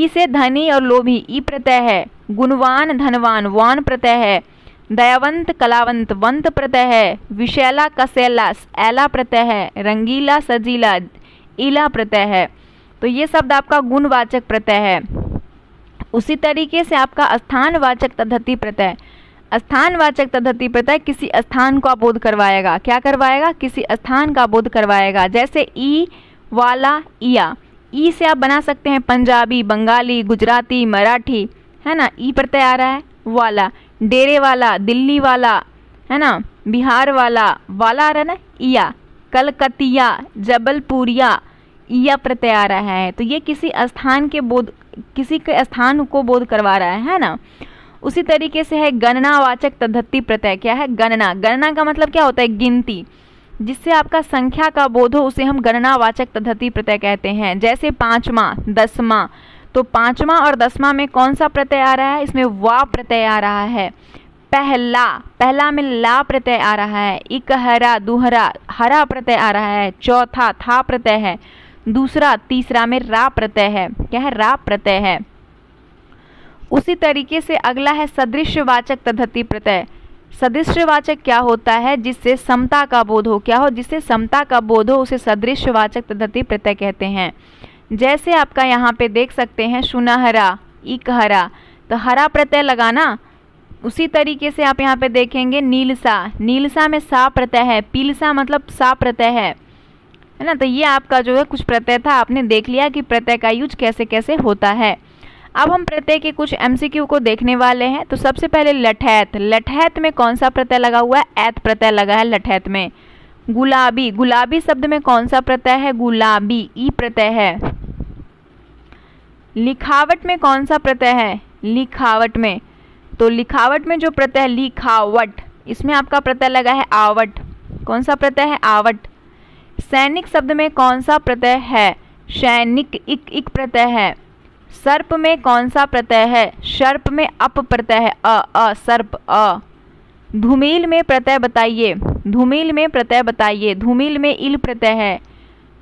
ई से धनी और लोभी ई प्रत्यय है गुणवान धनवान वान प्रत्यय है दयावंत कलावंत वंत प्रत्यय है विशैला कसैला एला प्रत्यय है रंगीला सजीला इला प्रत्यय है तो ये शब्द आपका गुणवाचक प्रत्यय है उसी तरीके से आपका स्थानवाचक तद्धति प्रत्यय स्थानवाचक तद्धति प्रत्यय किसी स्थान को बोध करवाएगा क्या करवाएगा किसी स्थान का बोध करवाएगा जैसे ई वाला ईया ई से आप बना सकते हैं पंजाबी बंगाली गुजराती मराठी है ना ई प्रत्यय आ रहा है वाला डेरे वाला दिल्ली वाला है ना बिहार वाला वाला आ रहा है ना ईया कलकतिया जबलपुरिया ईया प्रत्यय आ रहा है तो ये किसी स्थान के बोध किसी के स्थान को बोध करवा रहा है, है ना उसी तरीके से है गणनावाचक तद्धति प्रत्यय क्या है गणना गणना का मतलब क्या होता है गिनती जिससे आपका संख्या का बोध हो उसे हम गणनावाचक तद्धति प्रत्यय कहते हैं जैसे पाँचवा दसवा तो पाँचवा और दसवा में कौन सा प्रत्यय आ रहा है इसमें वा प्रत्यय आ रहा है पहला पहला में ला प्रत्यय आ रहा है इकहरा दुहरा हरा प्रत्यय आ रहा है चौथा था प्रत्यय है दूसरा तीसरा में रा प्रत्यय है क्या है रा प्रत्यय है उसी तरीके से अगला है सदृश्यवाचक तद्धति प्रत्यय सदृश्यवाचक क्या होता है जिससे समता का बोध हो क्या हो जिससे समता का बोध हो उसे सदृश्यवाचक तद्धति प्रत्यय कहते हैं जैसे आपका यहाँ पे देख सकते हैं सुनहरा इकहरा तो हरा प्रत्यय लगाना उसी तरीके से आप यहाँ पे देखेंगे नीलसा नीलसा में सा प्रत्यय है पीलसा मतलब सा प्रत्यय है है ना तो ये आपका जो है कुछ प्रत्यय था आपने देख लिया कि प्रत्यय का यूज कैसे कैसे होता है अब हम प्रत्यय के कुछ एमसीक्यू को देखने वाले हैं तो सबसे पहले लठैत लठैत में कौन सा प्रत्यय लगा हुआ है ऐत प्रत्यय लगा है लठैत में गुलाबी गुलाबी शब्द में कौन सा प्रत्यय है गुलाबी ई प्रत्यय है लिखावट में कौन सा प्रत्यय है लिखावट में तो लिखावट में जो प्रत्यय लिखावट इसमें आपका प्रत्यय लगा है आवट कौन सा प्रत्यय है आवट सैनिक शब्द में कौन सा प्रत्यय है सैनिक इक इक प्रत्यय है सर्प में कौन सा प्रत्यय है सर्प में अप प्रत्यय है अ अ सर्प अ धूमिल में प्रत्यय बताइए धूमिल में प्रत्यय बताइए धूमिल में इल प्रत्यय है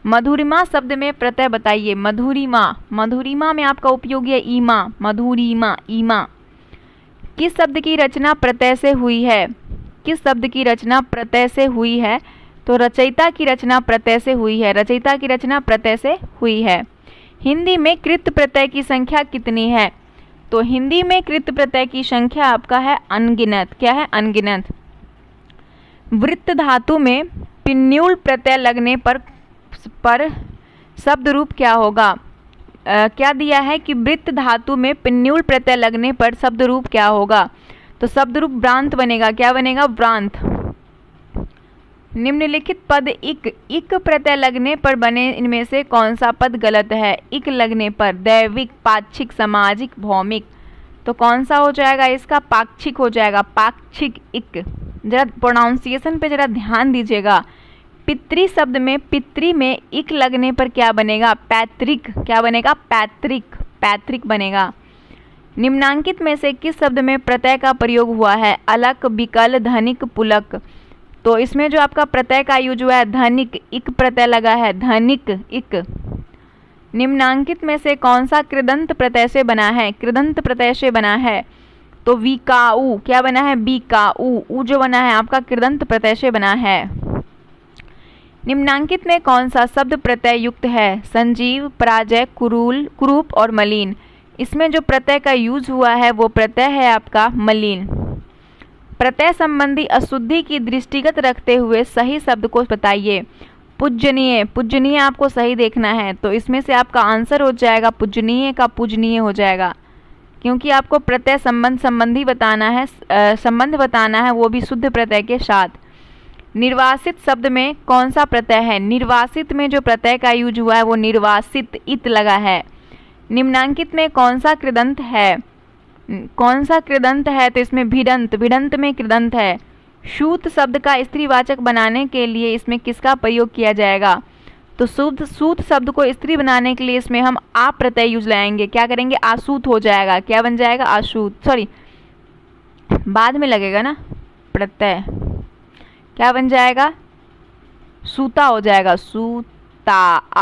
मधुरिमा शब्द में प्रत्यय बताइए मधुरिमा मधुरिमा में आपका उपयोग है ईमा मधुरिमा ईमा किस शब्द की रचना प्रत्यय से हुई है किस शब्द की रचना प्रत्यय से हुई है तो रचयिता की रचना प्रत्यय से हुई है रचयिता की रचना प्रत्यय से हुई है हिंदी में कृत प्रत्यय की संख्या कितनी है तो हिंदी में कृत प्रत्यय की संख्या आपका है अनगिनत क्या है अनगिनत वृत्त धातु में पिन्यूल प्रत्यय लगने पर पर शब्द रूप क्या होगा आ, क्या दिया है कि वृत्त धातु में पिन्यूल प्रत्यय लगने पर शब्द रूप क्या होगा तो शब्द रूप व्रांत बनेगा क्या बनेगा व्रांत निम्नलिखित पद इक इक प्रत्यय लगने पर बने इनमें से कौन सा पद गलत है इक लगने पर दैविक पाक्षिक सामाजिक भौमिक तो कौन सा हो जाएगा इसका पाक्षिक हो जाएगा पाक्षिक इक जरा प्रोनाउंसिएशन पे जरा ध्यान दीजिएगा पितृ शब्द में पितृ में इक लगने पर क्या बनेगा पैतृक क्या बनेगा पैतृक पैतृक बनेगा निम्नांकित में से किस शब्द में प्रत्यय का प्रयोग हुआ है अलक विकल धनिक पुलक तो इसमें जो आपका प्रत्यय का यूज हुआ है धनिक इक प्रत्यय लगा है धनिक इक निम्नांकित में से कौन सा कृदंत प्रत्यय से बना है कृदंत प्रत्यय से बना है तो विकाऊ क्या बना है बीकाऊ ऊ जो बना है आपका कृदंत प्रत्यय से बना है निम्नांकित में कौन सा शब्द प्रत्यय युक्त है संजीव पराजय कुरूल कुरूप और मलिन इसमें जो प्रत्यय का यूज हुआ है वो प्रत्यय है आपका मलिन प्रत्यय संबंधी अशुद्धि की दृष्टिगत रखते हुए सही शब्द को बताइए पूजनीय पूजनीय आपको सही देखना है तो इसमें से आपका आंसर हो जाएगा पूजनीय का पूजनीय हो जाएगा क्योंकि आपको प्रत्यय संबंध संबंधी बताना है संबंध बताना है वो भी शुद्ध प्रत्यय के साथ निर्वासित शब्द में कौन सा प्रत्यय है निर्वासित में जो प्रत्यय का यूज हुआ है वो निर्वासित इत लगा है निम्नांकित में कौन सा कृदंत है कौन सा कृदंत है तो इसमें भिडंत भिडंत में कृदंत है शूत शब्द का स्त्रीवाचक बनाने के लिए इसमें किसका प्रयोग किया जाएगा तो शुद्ध सूत शब्द को स्त्री बनाने के लिए इसमें हम आ प्रत्यय यूज लाएंगे क्या करेंगे आसूत हो जाएगा क्या बन जाएगा आसूत सॉरी बाद में लगेगा ना प्रत्यय क्या बन जाएगा सूता हो जाएगा सूता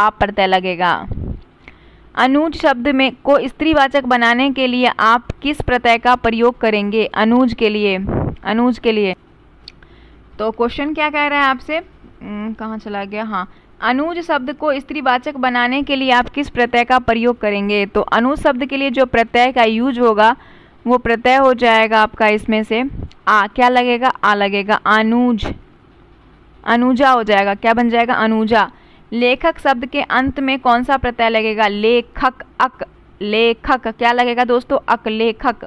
आ प्रत्यय लगेगा अनुज शब्द में को स्त्रीवाचक बनाने के लिए आप किस प्रत्यय का प्रयोग करेंगे अनुज के लिए अनुज के लिए तो क्वेश्चन क्या कह रहा है आपसे हम्म, कहाँ चला गया हाँ अनुज शब्द को स्त्रीवाचक बनाने के लिए आप किस प्रत्यय का प्रयोग करेंगे तो अनुज शब्द के लिए जो प्रत्यय का यूज होगा वो प्रत्यय हो जाएगा आपका इसमें से आ क्या लगेगा आ लगेगा अनुज अनुजा हो जाएगा क्या बन जाएगा अनुजा लेखक शब्द के अंत में कौन सा प्रत्यय लगेगा लेखक अक लेखक क्या लगेगा दोस्तों अक लेखक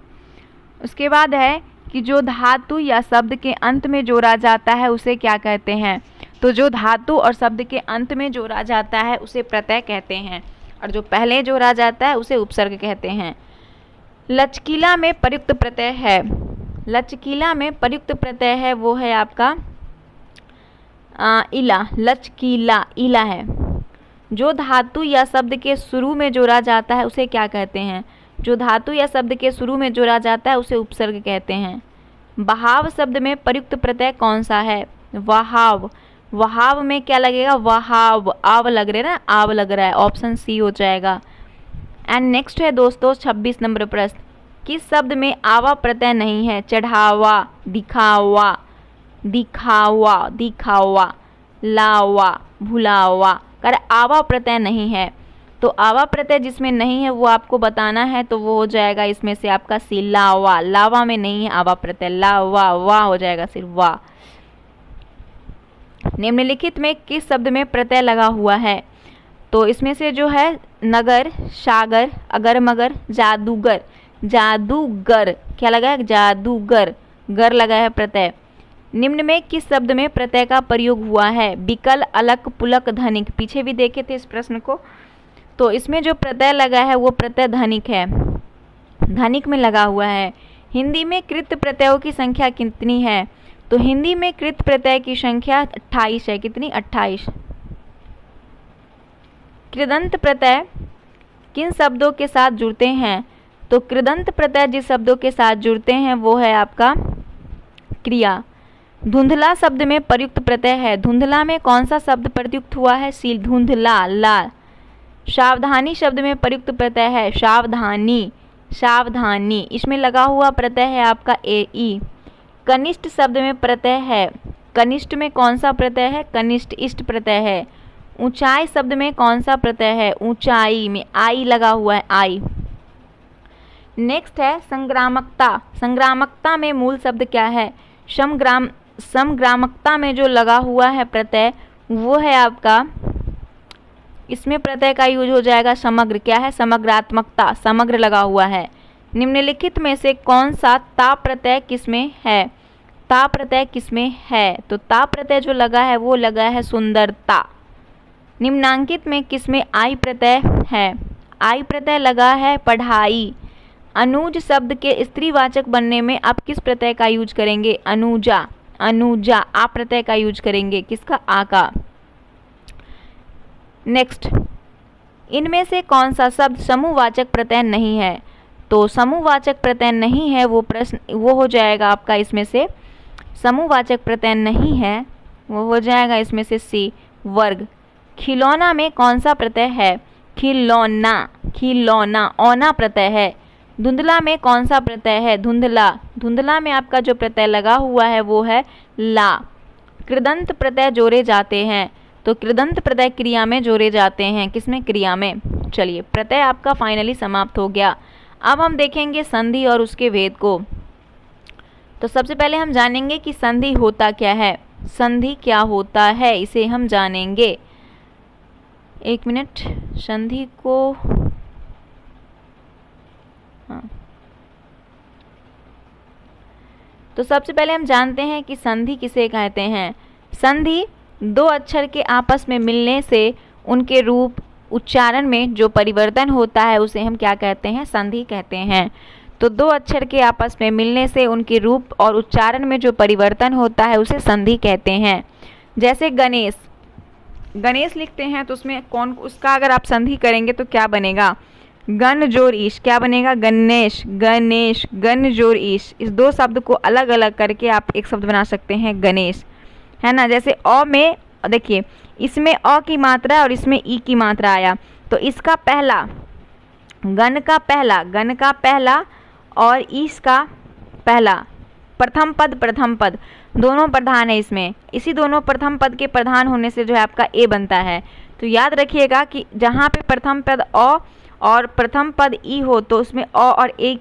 उसके बाद है कि जो धातु या शब्द के अंत में जोड़ा जाता है उसे क्या कहते हैं तो जो धातु और शब्द के अंत में जोड़ा जाता है उसे प्रत्यय कहते हैं और जो पहले जोड़ा जाता है उसे उपसर्ग कहते हैं लचकीला में प्रयुक्त प्रत्यय है लचकीला में प्रयुक्त प्रत्यय है वो है आपका आ, इला लचकीला इला है जो धातु या शब्द के शुरू में जोड़ा जाता है उसे क्या कहते हैं जो धातु या शब्द के शुरू में जोड़ा जाता है उसे उपसर्ग कहते हैं बहाव शब्द में प्रयुक्त प्रत्यय कौन सा है वहाव वहाव में क्या लगेगा वहाव आव लग रहे ना आव लग रहा है ऑप्शन सी हो जाएगा एंड नेक्स्ट है दोस्तों छब्बीस नंबर प्रश्न किस शब्द में आवा प्रत्यय नहीं है चढ़ावा दिखावा दिखावा दिखावा लावा भुलावा कर आवा प्रत्यय नहीं है तो आवा प्रत्यय जिसमें नहीं है वो आपको बताना है तो वो हो जाएगा इसमें से आपका सी लावा लावा में नहीं है आवा प्रत्यय लावा वाह हो जाएगा सिर्फ वाह निम्नलिखित में किस शब्द में प्रत्यय लगा हुआ है तो इसमें से जो है नगर सागर अगर मगर जादूगर जादूगर क्या लगा है जादूगर गर लगा है प्रत्यय निम्न में किस शब्द में प्रत्यय का प्रयोग हुआ है बिकल अलक पुलक धनिक पीछे भी देखे थे इस प्रश्न को तो इसमें जो प्रत्यय लगा है वो प्रत्यय धनिक है धनिक में लगा हुआ है हिंदी में कृत प्रत्ययों की संख्या कितनी है तो हिंदी में कृत प्रत्यय की संख्या अट्ठाईस है कितनी अट्ठाईस कृदंत प्रत्यय किन शब्दों के साथ जुड़ते हैं तो कृदंत प्रत्यय जिस शब्दों के साथ जुड़ते हैं वो है आपका क्रिया धुंधला शब्द में प्रयुक्त प्रत्यय है धुंधला में कौन सा शब्द प्रयुक्त हुआ है सील धुंधला ला सावधानी शब्द में प्रयुक्त प्रत्यय है सावधानी सावधानी इसमें लगा हुआ प्रत्यय है आपका ए ई कनिष्ठ शब्द में प्रत्यय है कनिष्ठ में कौन सा प्रत्यय है कनिष्ठ इष्ट प्रत्यय है ऊंचाई शब्द में कौन सा प्रत्यय है ऊंचाई में आई लगा हुआ है आई नेक्स्ट है संग्रामकता संग्रामकता में मूल शब्द क्या है समग्राम समग्रामकता में जो लगा हुआ है प्रत्यय वो है आपका इसमें प्रत्यय का यूज हो जाएगा समग्र क्या है समग्रात्मकता समग्र लगा हुआ है निम्नलिखित में से कौन सा ता प्रत्यय किसमें है ता प्रत्यय किसमें है तो ता प्रत्यय जो लगा है वो लगा है सुंदरता निम्नांकित में किसमें आई प्रत्यय है आई प्रत्यय लगा है पढ़ाई अनुज शब्द के स्त्रीवाचक बनने में आप किस प्रत्यय का यूज करेंगे अनुजा अनुजा आ प्रत्यय का यूज करेंगे किसका आ का नेक्स्ट इनमें से कौन सा शब्द समूहवाचक प्रत्यय नहीं है तो समूहवाचक प्रत्यय नहीं है वो प्रश्न वो हो जाएगा आपका इसमें से समूहवाचक प्रत्यय नहीं है वो हो जाएगा इसमें से सी वर्ग खिलौना में कौन सा प्रत्यय है खिलौना खिलौना ओना प्रत्यय है धुंधला में कौन सा प्रत्यय है धुंधला धुंधला में आपका जो प्रत्यय लगा हुआ है वो है ला कृदंत प्रत्यय जोड़े जाते हैं तो कृदंत प्रत्यय क्रिया में जोड़े जाते हैं किसमें क्रिया में चलिए प्रत्यय आपका फाइनली समाप्त हो गया अब हम देखेंगे संधि और उसके वेद को तो सबसे पहले हम जानेंगे कि संधि होता क्या है संधि क्या होता है इसे हम जानेंगे एक मिनट संधि को हाँ तो सबसे पहले हम जानते हैं कि संधि किसे कहते हैं संधि दो अक्षर के आपस में मिलने से उनके रूप उच्चारण में जो परिवर्तन होता है उसे हम क्या कहते हैं संधि कहते हैं तो दो अक्षर के आपस में मिलने से उनके रूप और उच्चारण में जो परिवर्तन होता है उसे संधि कहते हैं जैसे गणेश गणेश लिखते हैं तो उसमें कौन उसका अगर आप संधि करेंगे तो क्या बनेगा गन जोर ईश क्या बनेगा गणेश गणेश गन जोर ईश इस दो शब्द को अलग अलग करके आप एक शब्द बना सकते हैं गणेश है ना जैसे अ में देखिए इसमें अ की मात्रा और इसमें ई की मात्रा आया तो इसका पहला गन का पहला गन का पहला और ईश का पहला प्रथम पद प्रथम पद दोनों प्रधान है इसमें इसी दोनों प्रथम पद के प्रधान होने से जो है आपका ए बनता है तो याद रखिएगा कि जहाँ पे प्रथम पद अ और प्रथम पद ई हो तो उसमें अ और ए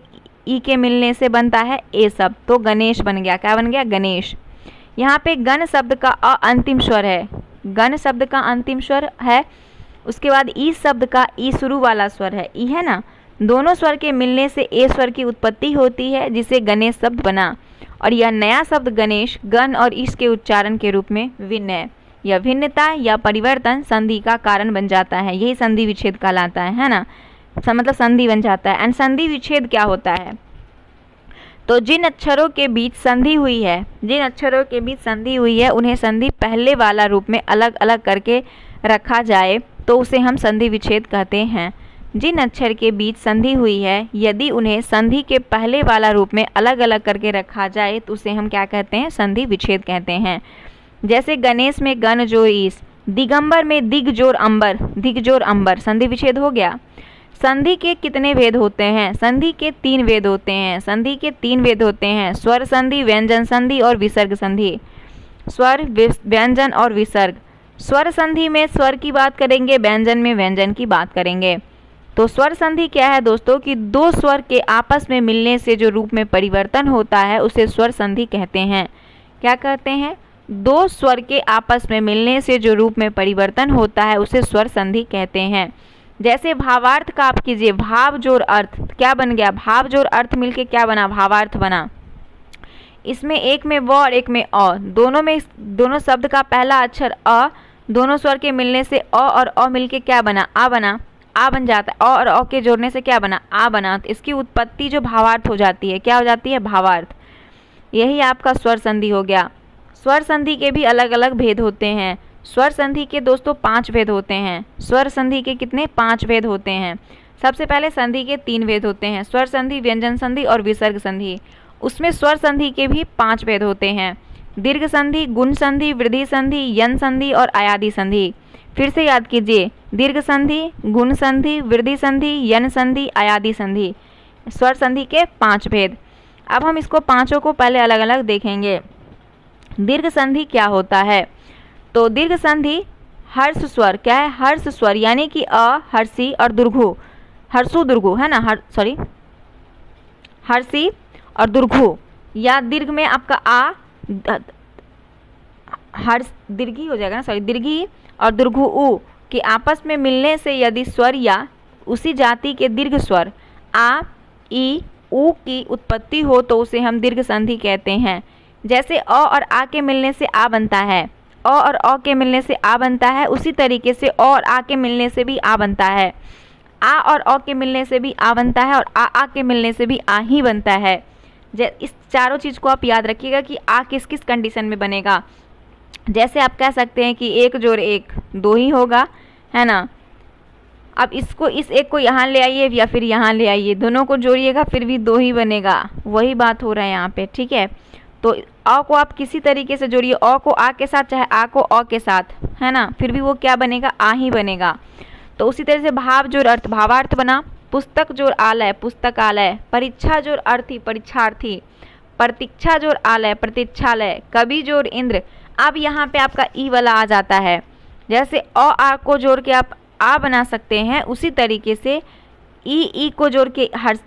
ई के मिलने से बनता है ए शब्द तो गणेश बन गया क्या बन गया गणेश यहाँ पे गण शब्द का अ अंतिम स्वर है गण शब्द का अंतिम स्वर है उसके बाद ई शब्द का ई शुरू वाला स्वर है ई है ना दोनों स्वर के मिलने से ए स्वर की उत्पत्ति होती है जिसे गणेश शब्द बना और यह नया शब्द गणेश गण और ईश के उच्चारण के रूप में भिन्न है यह भिन्नता या परिवर्तन संधि का कारण बन जाता है यही संधि विच्छेद कहलाता है है ना मतलब संधि बन जाता है एंड संधि विच्छेद क्या होता है तो जिन अक्षरों के बीच संधि हुई है जिन अक्षरों के बीच संधि हुई है उन्हें संधि पहले वाला रूप में अलग अलग करके रखा जाए तो उसे हम संधि विच्छेद कहते हैं जिन अक्षर के बीच संधि हुई है यदि उन्हें संधि के पहले वाला रूप में अलग अलग करके रखा जाए तो उसे हम क्या कहते हैं संधि विच्छेद कहते हैं जैसे गणेश में गण जो ईस दिगंबर में दिग्जोर अंबर दिग्जोर अंबर संधि विच्छेद हो गया संधि के कितने वेद होते हैं संधि के तीन वेद होते हैं संधि के तीन वेद होते हैं स्वर संधि व्यंजन संधि और विसर्ग संधि स्वर व्यंजन और विसर्ग स्वर संधि में स्वर की बात करेंगे व्यंजन में व्यंजन की बात करेंगे तो स्वर संधि क्या है दोस्तों कि दो स्वर के आपस में मिलने से जो रूप में परिवर्तन होता है उसे स्वर संधि कहते हैं क्या कहते हैं दो स्वर के आपस में मिलने से जो रूप में परिवर्तन होता है उसे स्वर संधि कहते हैं जैसे भावार्थ का आप कीजिए भाव जोर अर्थ क्या बन गया भाव जोर अर्थ मिलके क्या बना भावार्थ बना इसमें एक में व और एक में अ दोनों में दोनों शब्द का पहला अक्षर अ दोनों स्वर के मिलने से अ और अ मिलके क्या बना आ बना आ बन जाता है अ और अ के जोड़ने से क्या बना आ बना तो इसकी उत्पत्ति जो भावार्थ हो जाती है क्या हो जाती है भावार्थ यही आपका स्वर संधि हो गया स्वर संधि के भी अलग अलग भेद होते हैं स्वर संधि के दोस्तों पांच भेद होते हैं स्वर संधि के कितने पांच भेद होते हैं सबसे पहले संधि के तीन भेद होते हैं स्वर संधि व्यंजन संधि और विसर्ग संधि उसमें स्वर संधि के भी पांच भेद होते हैं दीर्घ संधि गुण संधि वृद्धि संधि यन संधि और आयादि संधि फिर से याद कीजिए दीर्घ संधि गुण संधि वृद्धि संधि यन संधि आयादि संधि स्वर संधि के पांच भेद अब हम इसको पांचों को पहले अलग अलग देखेंगे दीर्घ संधि क्या होता है तो दीर्घ संधि हर्ष स्वर क्या है हर्ष स्वर यानी कि अ हर्षी और दुर्घु हर्षु दुर्घु है ना हर सॉरी हर्षी और दुर्घु या दीर्घ में आपका आ हर्ष दीर्घी हो जाएगा ना सॉरी दीर्घी और दुर्घु उ कि आपस में मिलने से यदि स्वर या उसी जाति के दीर्घ स्वर आ ई उ की उत्पत्ति हो तो उसे हम दीर्घ संधि कहते हैं जैसे अ और आ के मिलने से आ बनता है अ और अ के मिलने से आ बनता है उसी तरीके से अ और आ के मिलने से भी आ बनता है आ और अ के मिलने से भी आ बनता है और आ आ के मिलने से भी आ ही बनता है इस चारों चीज़ को आप याद रखिएगा कि आ किस किस कंडीशन में बनेगा जैसे आप कह सकते हैं कि एक जोड़ एक दो ही होगा है ना अब इसको इस एक को यहाँ ले आइए या फिर यहाँ ले आइए दोनों को जोड़िएगा फिर भी दो ही बनेगा वही बात हो रहा है यहाँ पे ठीक है तो अ को आप किसी तरीके से जोड़िए अ को आ के साथ चाहे आ को अ के साथ है ना फिर भी वो क्या बनेगा आ ही बनेगा तो उसी तरह से भाव जोर अर्थ भावार्थ बना पुस्तक जोर आलय पुस्तकालय परीक्षा जोर अर्थी परीक्षार्थी प्रतीक्षा जोर आलय प्रतीक्षालय कवि जोर इंद्र अब यहाँ पे आपका ई वाला आ जाता है जैसे अ आ को जोड़ के आप आ बना सकते हैं उसी तरीके से ई ई को जोड़ के हर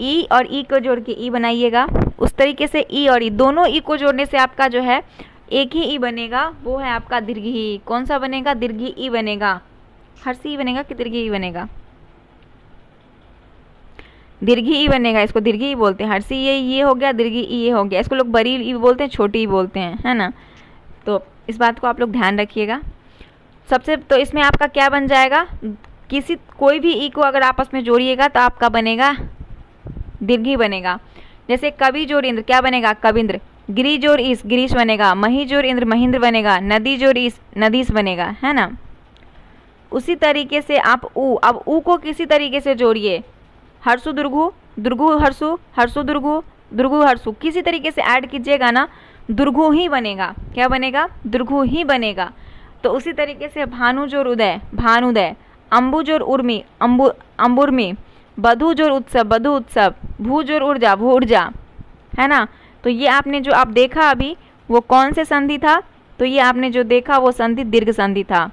ई और ई को जोड़ के ई बनाइएगा उस तरीके से ई और ई दोनों ई को जोड़ने से आपका जो है एक ही ई बनेगा वो है आपका दीर्घी ई कौन सा बनेगा दीर्घी ई बनेगा हर सी ई बनेगा कि दीर्घी ई बनेगा दीर्घी ई बनेगा इसको दीर्घी ई बोलते हैं हर सी ये ये हो गया दीर्घी ई ये हो गया इसको लोग बड़ी ई बोलते हैं छोटी ई बोलते हैं है ना तो इस बात को आप लोग ध्यान रखिएगा सबसे तो इसमें आपका क्या बन जाएगा किसी कोई भी ई को अगर आपस में जोड़िएगा तो आपका बनेगा दीर्घी बनेगा जैसे कवि जोर इंद्र क्या बनेगा कविंद्र गिरी जोर ईस गिरीश बनेगा मही जोर इंद्र महेंद्र बनेगा नदी जोर ईस नदीश बनेगा है ना उसी तरीके से आप ऊ अब ऊ को किसी तरीके से जोड़िए हर्षु दुर्गु दुर्गु हर्षु हर्षु दुर्गु दुर्गु हर्षु किसी तरीके से ऐड कीजिएगा ना दुर्गु ही बनेगा क्या बनेगा दुर्गु ही बनेगा तो उसी तरीके से भानु जोर उदय भानुदय अम्बुजोर उर्मी अम्बु अम्बुर्मी बधु और उत्सव बधु उत्सव भू और ऊर्जा भू ऊर्जा है ना तो ये आपने जो आप देखा अभी वो कौन से संधि था तो ये आपने जो देखा वो संधि दीर्घ संधि था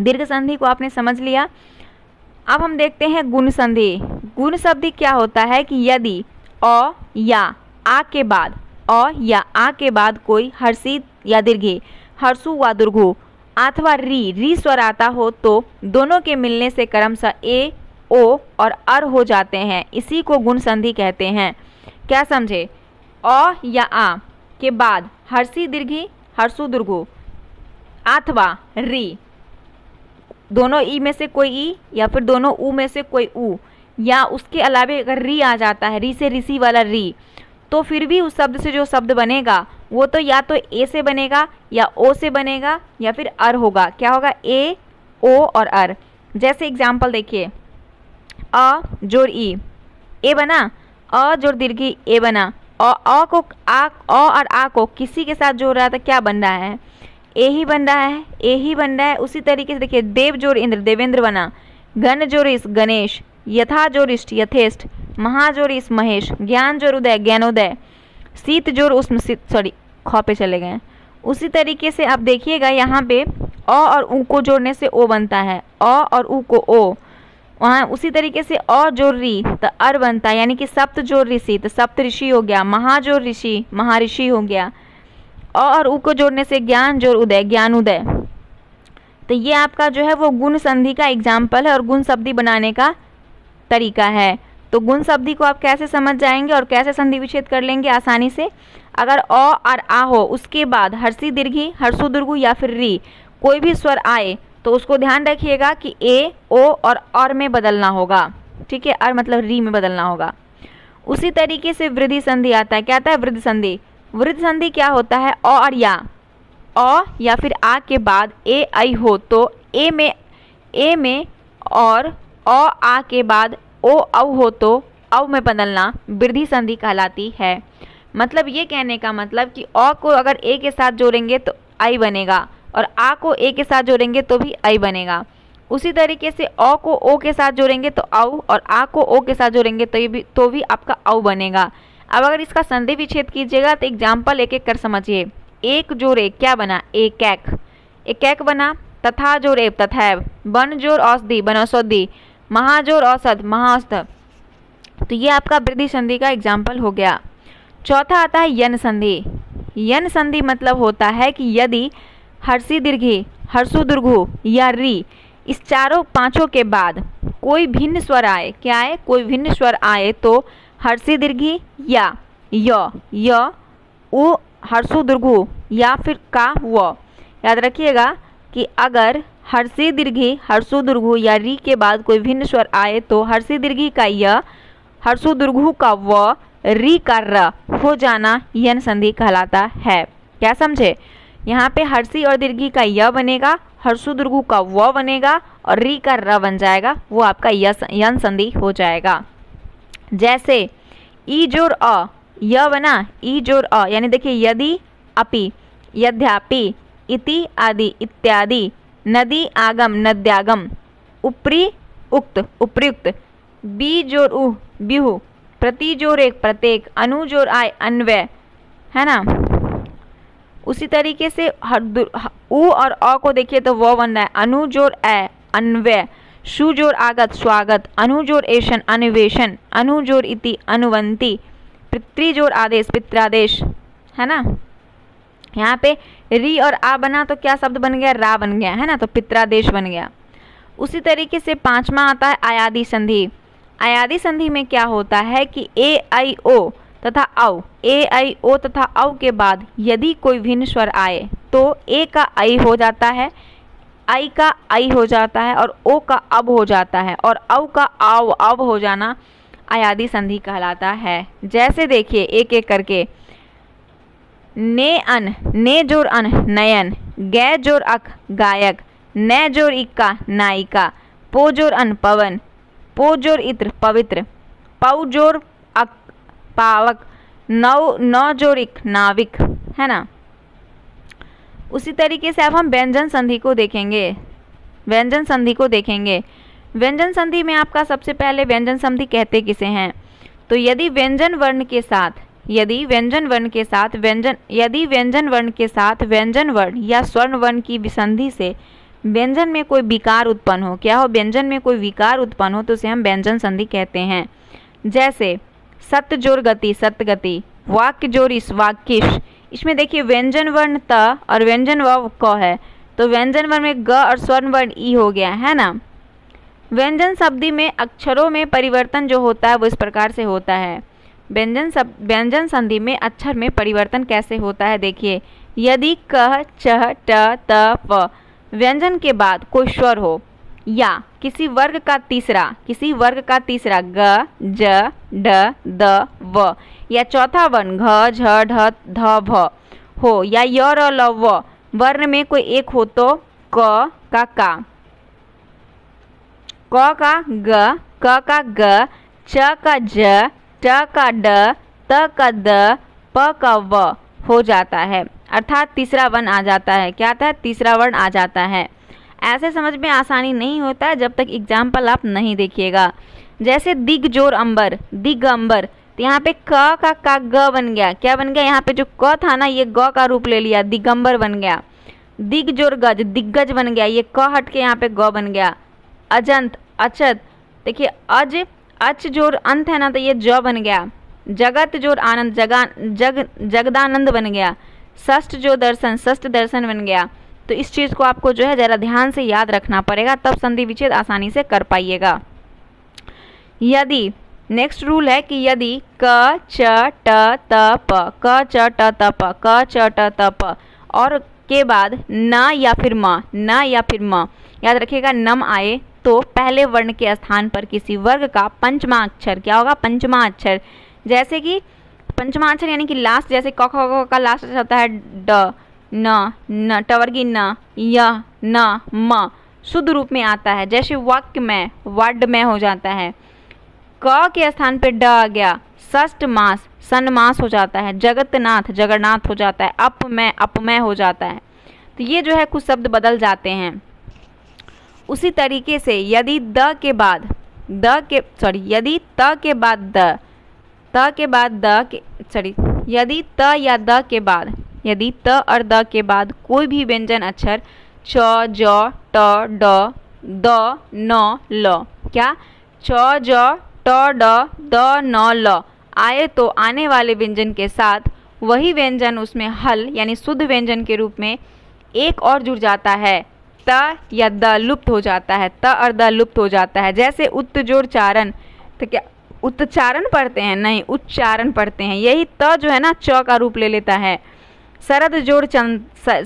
दीर्घ संधि को आपने समझ लिया अब हम देखते हैं गुण संधि गुण शब्द क्या होता है कि यदि अ या आ के बाद अ या आ के बाद कोई हर्षी या दीर्घे हर्षु व दुर्घु अथवा री री स्वर आता हो तो दोनों के मिलने से क्रमशः ए ओ और अर हो जाते हैं इसी को गुण संधि कहते हैं क्या समझे अ या आ के बाद हर्षी दीर्घी हर्षु दुर्घु अथवा री दोनों ई में से कोई ई या फिर दोनों ऊ में से कोई ऊ या उसके अलावे अगर री आ जाता है री से ऋषि वाला री तो फिर भी उस शब्द से जो शब्द बनेगा वो तो या तो ए से बनेगा या ओ से बनेगा या फिर अर होगा क्या होगा ए ओ और अर जैसे एग्जाम्पल देखिए अ जोर ई ए बना अ जोर दीर्घी ए बना अ अ को आ अ और आ को किसी के साथ जोड़ रहा है तो क्या बन रहा है ए ही बन रहा है ए ही बन रहा है उसी तरीके से देखिए देव जोर इंद्र देवेंद्र बना गण जोर इस गणेश यथा जोर यथेष्ट महाजोर इस महेश ज्ञान जोर उदय ज्ञानोदय शीत जोर उष्म शीत सॉरी खौ पे चले गए उसी तरीके से आप देखिएगा यहाँ पे अ और ऊ को जोड़ने से ओ बनता है अ और ऊ को ओ वहाँ उसी तरीके से अजोर्री तो अर बनता है यानी कि सप्त जोर ऋषि तो सप्त ऋषि हो गया महाजोर ऋषि महारिषि हो गया और ऊ को जोड़ने से ज्ञान जोर उदय ज्ञान उदय तो ये आपका जो है वो गुण संधि का एग्जाम्पल है और गुण शब्दी बनाने का तरीका है तो गुण शब्दी को आप कैसे समझ जाएंगे और कैसे संधि विच्छेद कर लेंगे आसानी से अगर अ और आ हो उसके बाद हर्षी दीर्घी हर्षु दुर्गु या फिर री कोई भी स्वर आए तो उसको ध्यान रखिएगा कि ए ओ और और में बदलना होगा ठीक है और मतलब री में बदलना होगा उसी तरीके से वृद्धि संधि आता है क्या आता है वृद्ध संधि वृद्ध संधि क्या होता है अ और या अ या फिर आ के बाद ए आई हो तो ए में ए में और अ आ के बाद ओ औ हो तो औ में बदलना वृद्धि संधि कहलाती है मतलब ये कहने का मतलब कि अ को अगर ए के साथ जोड़ेंगे तो आई बनेगा और आ को ए के साथ जोड़ेंगे तो भी आई बनेगा उसी तरीके से अ को ओ के साथ जोड़ेंगे तो आउ और आ को ओ के साथ जोड़ेंगे तो भी तो भी आपका आउ बनेगा अब अगर इसका संधि विच्छेद कीजिएगा तो एग्जाम्पल एक एक कर समझिए एक जोड़े क्या बना एक कैक एक कैक बना तथा जोर तथैव बन जोर औषधि औषधि महाजोर औषध औषध तो ये आपका वृद्धि संधि का एग्जाम्पल हो गया चौथा आता है यन संधि यन संधि मतलब होता है कि यदि हर्षी दीर्घी हर्षु दुर्घु या री इस चारों पांचों के बाद कोई भिन्न स्वर आए क्या आए कोई भिन्न स्वर आए तो हर्षी दीर्घी या य य उ हर्षु दुर्घु या फिर का व याद रखिएगा कि अगर हर्षी दीर्घी हर्षु दुर्घु या री के बाद कोई भिन्न स्वर आए तो हर्षी दीर्घी का य हर्षु दुर्घु का व री का र हो जाना यन संधि कहलाता है क्या समझे यहाँ पे हर्षी और दीर्घी का य बनेगा हर्षु दुर्गु का व बनेगा और री का र बन जाएगा वो आपका यन संधि हो जाएगा जैसे ई जोर अ य बना ई जोर अ यानी देखिए यदि अपि यद्यापि इति आदि इत्यादि नदी आगम नद्यागम उपरी उक्त उपरुक्त बी जोर उह बिहु प्रति जोर एक प्रत्येक अनु जोर आय अन्वय है ना उसी तरीके से हर उ और अ को देखिए तो व बन रहा है अनुजोर ए अन्वय सुजोर आगत स्वागत अनुजोर एशन अन्वेषण अनुजोर इति अनुवंती पितृजोर आदेश पित्रादेश है ना यहाँ पे री और आ बना तो क्या शब्द बन गया रा बन गया है ना तो पित्रादेश बन गया उसी तरीके से पांचवा आता है आयादी संधि आयादी संधि में क्या होता है कि ए आई ओ तथा औ ए आई ओ तथा औ के बाद यदि कोई भिन्न स्वर आए तो ए का ऐ हो जाता है आई का आई हो जाता है और ओ का अब हो जाता है और औ का आव अव हो जाना आयादी संधि कहलाता है जैसे देखिए एक एक करके ने अन ने जोर अन नयन गै जोर अक गायक न जोर इक्का नायिका पो जोर अन पवन पो जोर इत्र पवित्र पौ जोर पावक नव नौजोरिक नाविक है ना उसी तरीके से अब हम व्यंजन संधि को देखेंगे व्यंजन संधि को देखेंगे व्यंजन संधि में आपका सबसे पहले व्यंजन संधि कहते किसे हैं तो यदि व्यंजन वर्ण के साथ यदि व्यंजन वर्ण के साथ व्यंजन यदि व्यंजन वर्ण के साथ व्यंजन वर्ण या स्वर्ण वर्ण की संधि से व्यंजन में कोई विकार उत्पन्न हो क्या हो व्यंजन में कोई विकार उत्पन्न हो तो उसे हम व्यंजन संधि कहते हैं जैसे जोर गति गति वाक्य जोर इस वाक्यश इसमें देखिए व्यंजन वर्ण त और व्यंजन व क है तो व्यंजन वर्ण में ग और स्वर्ण वर्ण ई हो गया है ना व्यंजन शब्दी में अक्षरों में परिवर्तन जो होता है वो इस प्रकार से होता है व्यंजन शब्द व्यंजन संधि में अक्षर में परिवर्तन कैसे होता है देखिए यदि क चह ट त प व्यंजन के बाद कोई स्वर हो या किसी वर्ग का तीसरा किसी वर्ग का तीसरा ग ज ड द व या चौथा वर्ण घ झ ढ ध भ हो या य र ल व वर्ण में कोई एक हो तो क का का क का ग क का ग च का ज ट का ड त का द प का व हो जाता है अर्थात तीसरा वर्ण आ जाता है क्या आता है तीसरा वर्ण आ जाता है ऐसे समझ में आसानी नहीं होता जब तक एग्जाम्पल आप नहीं देखिएगा जैसे दिग्जोर अंबर अंबर तो यहाँ पे क का का ग बन गया क्या बन गया यहाँ पे जो क था ना ये ग का रूप ले लिया दिगंबर बन गया दिग्जोर गज दिग्गज बन गया ये क हट के यहाँ पे ग बन गया अजंत अचत देखिए अज अच जोर अंत है ना तो ये ज बन गया जगत जोर आनंद जगा जग जगदानंद बन गया ष्ठ जो दर्शन ष्ठ दर्शन बन गया तो इस चीज़ को आपको जो है ज़रा ध्यान से याद रखना पड़ेगा तब संधि विच्छेद आसानी से कर पाइएगा यदि नेक्स्ट रूल है कि यदि क च ट त प क च ट त प क च ट त प और के बाद न या फिर म न या फिर म याद रखिएगा नम आए तो पहले वर्ण के स्थान पर किसी वर्ग का पंचमा अक्षर क्या होगा पंचमा अक्षर जैसे कि पंचमा अक्षर यानी कि लास्ट जैसे क ख का लास्ट होता है ड न न टवर्गी न य न म शुद्ध रूप में आता है जैसे वाक्य में वर्ड में हो जाता है क के स्थान पर ड आ गया ष्ट मास सन मास हो जाता है जगतनाथ जगन्नाथ हो जाता है अपमय अपमय हो जाता है तो ये जो है कुछ शब्द बदल जाते हैं उसी तरीके से यदि द के बाद द के सॉरी यदि त के बाद द त के बाद द के सॉरी यदि त या द के बाद यदि त और द के बाद कोई भी व्यंजन अक्षर च ज ट ड द न ल क्या च ज ट ड द न ल आए तो आने वाले व्यंजन के साथ वही व्यंजन उसमें हल यानी शुद्ध व्यंजन के रूप में एक और जुड़ जाता है त या द लुप्त हो जाता है त और द लुप्त हो जाता है जैसे उत्तजोड़चारण तो क्या उच्चारण पढ़ते हैं नहीं उच्चारण पढ़ते हैं यही त जो है ना च का रूप ले लेता है शरद जोर चंद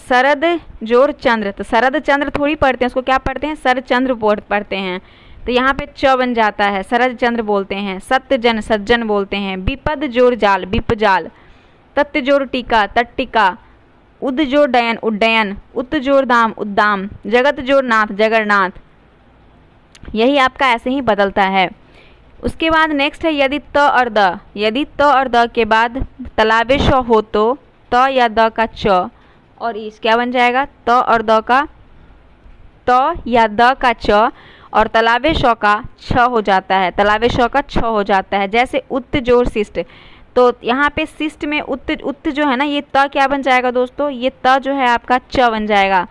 शरद जोर चंद्र तो शरद चंद्र थोड़ी पढ़ते हैं उसको क्या पढ़ते हैं सर चंद्र पढ़ते हैं तो यहाँ पे च बन जाता है शरद चंद्र बोलते हैं सत्य जन सज्जन बोलते हैं विपद जोर जाल जाल तत्य जोर टीका तट टीका उद जोर डयन उड्डयन उत जोर दाम उद्दाम जगत जोर नाथ जगरनाथ यही आपका ऐसे ही बदलता है उसके बाद नेक्स्ट है यदि त और द यदि त और द के बाद तलाबेश हो तो त या द का च और इस क्या बन जाएगा त और द का त या द का च और तलावे श का छ हो जाता है तलावे श का छ हो जाता है जैसे उत्त जोर शिष्ट तो यहाँ पे शिष्ट में उत्त उत्त जो है ना ये त क्या बन जाएगा दोस्तों ये त जो है आपका च बन जाएगा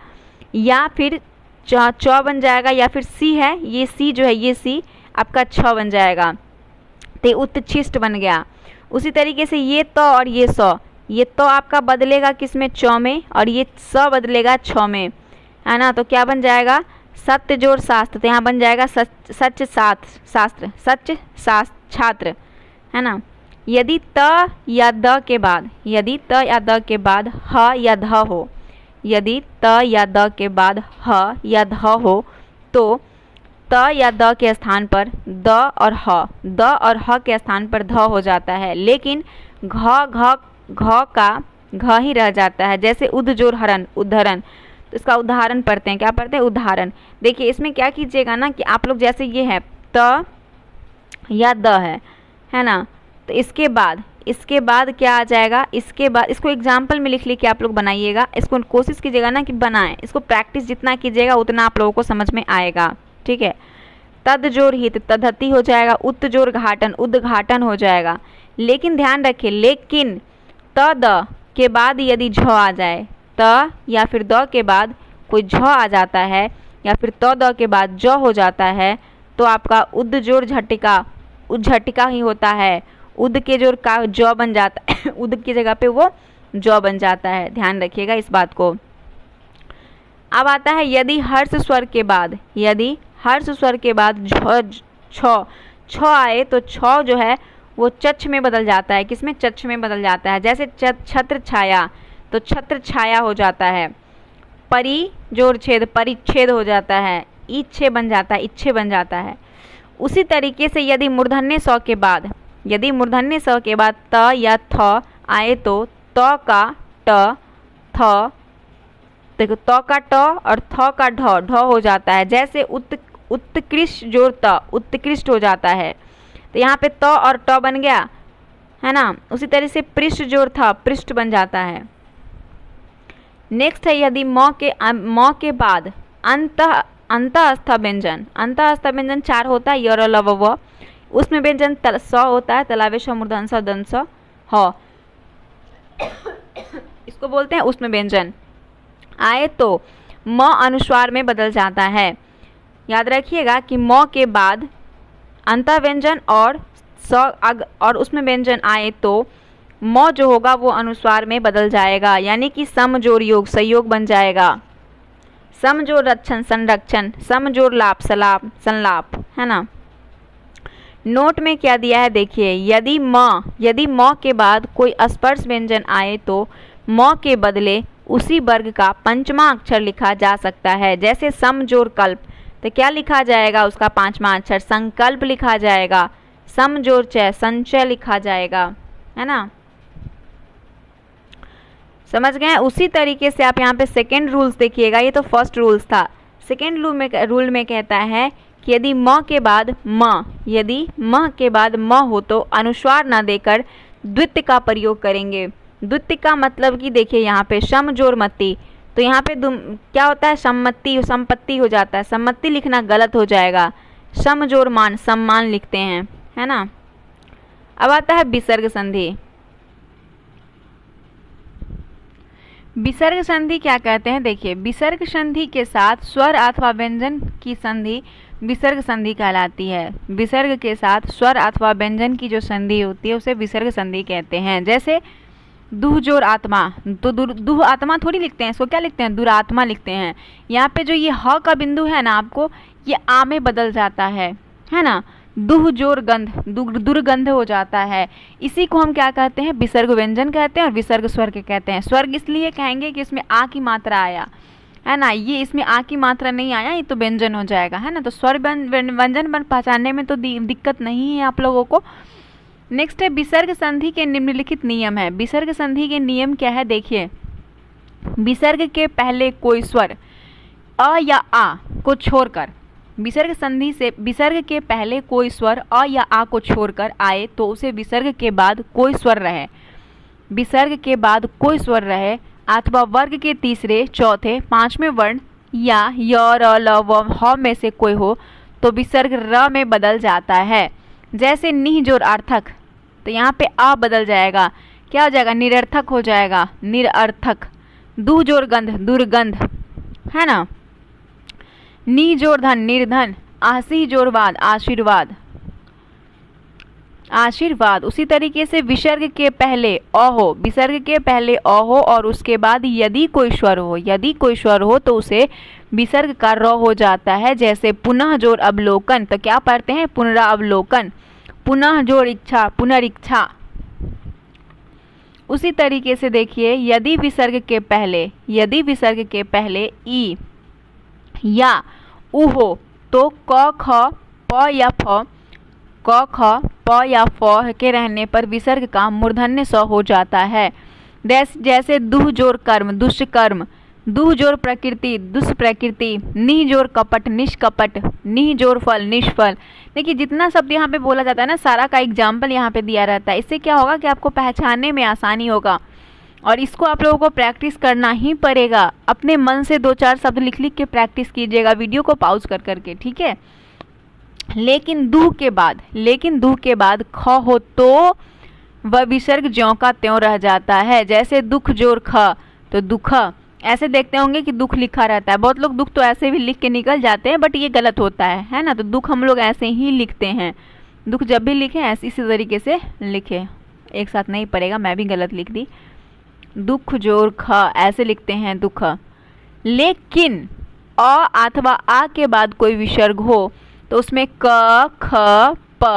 या फिर च च बन जाएगा या फिर सी है ये सी जो है ये सी आपका छ बन जाएगा तो उत्त छिष्ट बन गया उसी तरीके से ये त और ये स ये तो आपका बदलेगा किस में चौ में और ये स बदलेगा छ में है ना तो क्या बन जाएगा सत्य जोड़ शास्त्र तो यहाँ बन जाएगा सच सच सात शास्त्र सच शास्त्र छात्र है ना यदि त या द के बाद यदि त या द के बाद ह या ध हो यदि त या द के बाद ह या ध हो तो त या द के स्थान पर द और ह द और ह के स्थान पर ध हो जाता है लेकिन घ घ घ का घ ही रह जाता है जैसे जोर हरण उद्धरण तो इसका उदाहरण पढ़ते हैं क्या पढ़ते हैं उदाहरण देखिए इसमें क्या कीजिएगा ना कि आप लोग जैसे ये है त या द है है ना तो इसके बाद इसके बाद क्या आ जाएगा इसके बाद इसको एग्जाम्पल में लिख लिख आप लोग बनाइएगा इसको कोशिश कीजिएगा ना कि बनाएं इसको प्रैक्टिस जितना कीजिएगा उतना आप लोगों को समझ में आएगा ठीक है तद जोर हित तदहती हो जाएगा उत्तजोर जोर घाटन उद्घाटन हो जाएगा लेकिन ध्यान रखिए लेकिन त द के बाद यदि झ आ जाए त या फिर द के बाद कोई झ आ जाता है या फिर त द के बाद ज हो जाता है तो आपका उद जोर झटिका उद झटिका ही होता है उद के जोर का ज बन जाता है उद की जगह पे वो ज बन जाता है ध्यान रखिएगा इस बात को अब आता है यदि हर्ष स्वर के बाद यदि हर्ष स्वर के बाद छ छ आए तो छ जो है वो चच्छ में बदल जाता है किसमें चच्छ में बदल जाता है जैसे छत्र छाया तो छत्र छाया हो जाता है परी जोर छेद परिच्छेद हो जाता है इच्छे बन जाता है इच्छे बन जाता है उसी तरीके से यदि मूर्धन्य सौ के बाद यदि मूर्धन्य सौ के बाद त या थ आए तो त का ट थ देखो त का ट और थ का ढ ढ हो जाता है जैसे उत्त उत्कृष्ट जोर त उत्कृष्ट हो जाता है तो यहाँ पे त तो और ट तो बन गया है ना उसी तरह से पृष्ठ जोर था पृष्ठ बन जाता है नेक्स्ट है यदि म के म के बाद अंत अंतस्थ व्यंजन अंतस्थ व्यंजन चार होता है यर लव व उसमें व्यंजन स होता है तलावेश मूर्धनस दंस ह इसको बोलते हैं उसमें व्यंजन आए तो म अनुस्वार में बदल जाता है याद रखिएगा कि म के बाद अंत व्यंजन और स अग और उसमें व्यंजन आए तो म जो होगा वो अनुस्वार में बदल जाएगा यानी कि समजोर योग संयोग बन जाएगा समजोर रक्षण संरक्षण समजोर लाभ सलाप संलाप है ना नोट में क्या दिया है देखिए यदि म यदि म के बाद कोई स्पर्श व्यंजन आए तो म के बदले उसी वर्ग का पंचमा अक्षर लिखा जा सकता है जैसे समजोर कल्प तो क्या लिखा जाएगा उसका पांचवा अक्षर संकल्प लिखा जाएगा समजोर चय संचय लिखा जाएगा है ना समझ गए उसी तरीके से आप यहाँ पे सेकेंड रूल्स देखिएगा ये तो फर्स्ट रूल्स था सेकेंड रूल में रूल में कहता है कि यदि म के बाद म यदि म के बाद म हो तो अनुस्वार ना देकर द्वित्य का प्रयोग करेंगे द्वित्य का मतलब कि देखिए यहाँ पे जोर मत्ती तो यहाँ पे क्या होता है सम्मति संपत्ति हो जाता है सम्मति लिखना गलत हो जाएगा समजोर मान सम्मान लिखते हैं है ना अब आता है विसर्ग संधि विसर्ग संधि क्या कहते हैं देखिए विसर्ग संधि के साथ स्वर अथवा व्यंजन की संधि विसर्ग संधि कहलाती है विसर्ग के साथ स्वर अथवा व्यंजन की जो संधि होती है उसे विसर्ग संधि कहते हैं जैसे दुह जोर आत्मा तो दुह आत्मा थोड़ी लिखते हैं इसको क्या लिखते हैं दुरात्मा लिखते हैं यहाँ पे जो ये ह का बिंदु है ना आपको ये आ में बदल जाता है है ना दुह जोर गंध दुर्गंध हो जाता है इसी को हम क्या कहते हैं विसर्ग व्यंजन कहते हैं और विसर्ग स्वर्ग कहते हैं स्वर्ग इसलिए कहेंगे कि इसमें आ की मात्रा आया है ना ये इसमें आ की मात्रा नहीं आया ये तो व्यंजन हो जाएगा है ना तो स्वर व्यंजन बन पहचानने में तो दिक्कत नहीं है आप लोगों को नेक्स्ट है विसर्ग संधि के निम्नलिखित नियम है विसर्ग संधि के नियम क्या है देखिए विसर्ग के पहले कोई स्वर अ या आ को छोड़कर विसर्ग संधि से विसर्ग के पहले कोई स्वर अ या आ को छोड़कर आए तो उसे विसर्ग के बाद कोई स्वर रहे विसर्ग के बाद कोई स्वर रहे अथवा वर्ग के तीसरे चौथे पांचवें वर्ण या य र ल व ह में से कोई हो तो विसर्ग र में बदल जाता है जैसे निहजोर अर्थक तो यहाँ पे आ बदल जाएगा क्या हो जाएगा निरर्थक हो जाएगा निरअर्थक दूजोर गंध दुर्गंध है ना निजोर धन निर्धन आसी जोरवाद आशीर्वाद आशीर्वाद उसी तरीके से विसर्ग के पहले अ हो विसर्ग के पहले अ हो और उसके बाद यदि कोई स्वर हो यदि कोई स्वर हो तो उसे विसर्ग का र हो जाता है जैसे पुनः जोर अवलोकन तो क्या पढ़ते हैं पुनरावलोकन पुनः जोर इच्छा पुनरिच्छा उसी तरीके से देखिए यदि विसर्ग के पहले यदि विसर्ग के पहले ई या उ हो तो क ख प या फ क ख प या फ के रहने पर विसर्ग का मूर्धन्य स हो जाता है जैसे दुह जोर कर्म दुष्कर्म जोर प्रकृति दुष्प्रकृति जोर कपट निष्कपट जोर फल निष्फल देखिए जितना शब्द यहाँ पे बोला जाता है ना सारा का एग्जाम्पल यहाँ पे दिया रहता है इससे क्या होगा कि आपको पहचानने में आसानी होगा और इसको आप लोगों को प्रैक्टिस करना ही पड़ेगा अपने मन से दो चार शब्द लिख लिख के प्रैक्टिस कीजिएगा वीडियो को पाउज कर करके ठीक है लेकिन दू के बाद लेकिन दू के बाद ख हो तो वह विसर्ग ज्यों का त्यों रह जाता है जैसे दुख जोर ख तो दुख ऐसे देखते होंगे कि दुख लिखा रहता है बहुत लोग दुख तो ऐसे भी लिख के निकल जाते हैं बट ये गलत होता है है ना तो दुख हम लोग ऐसे ही लिखते हैं दुख जब भी लिखें ऐसे इसी तरीके से लिखें एक साथ नहीं पड़ेगा मैं भी गलत लिख दी दुख जोर ख ऐसे लिखते हैं दुख लेकिन अ अथवा आ के बाद कोई विसर्ग हो तो उसमें क ख प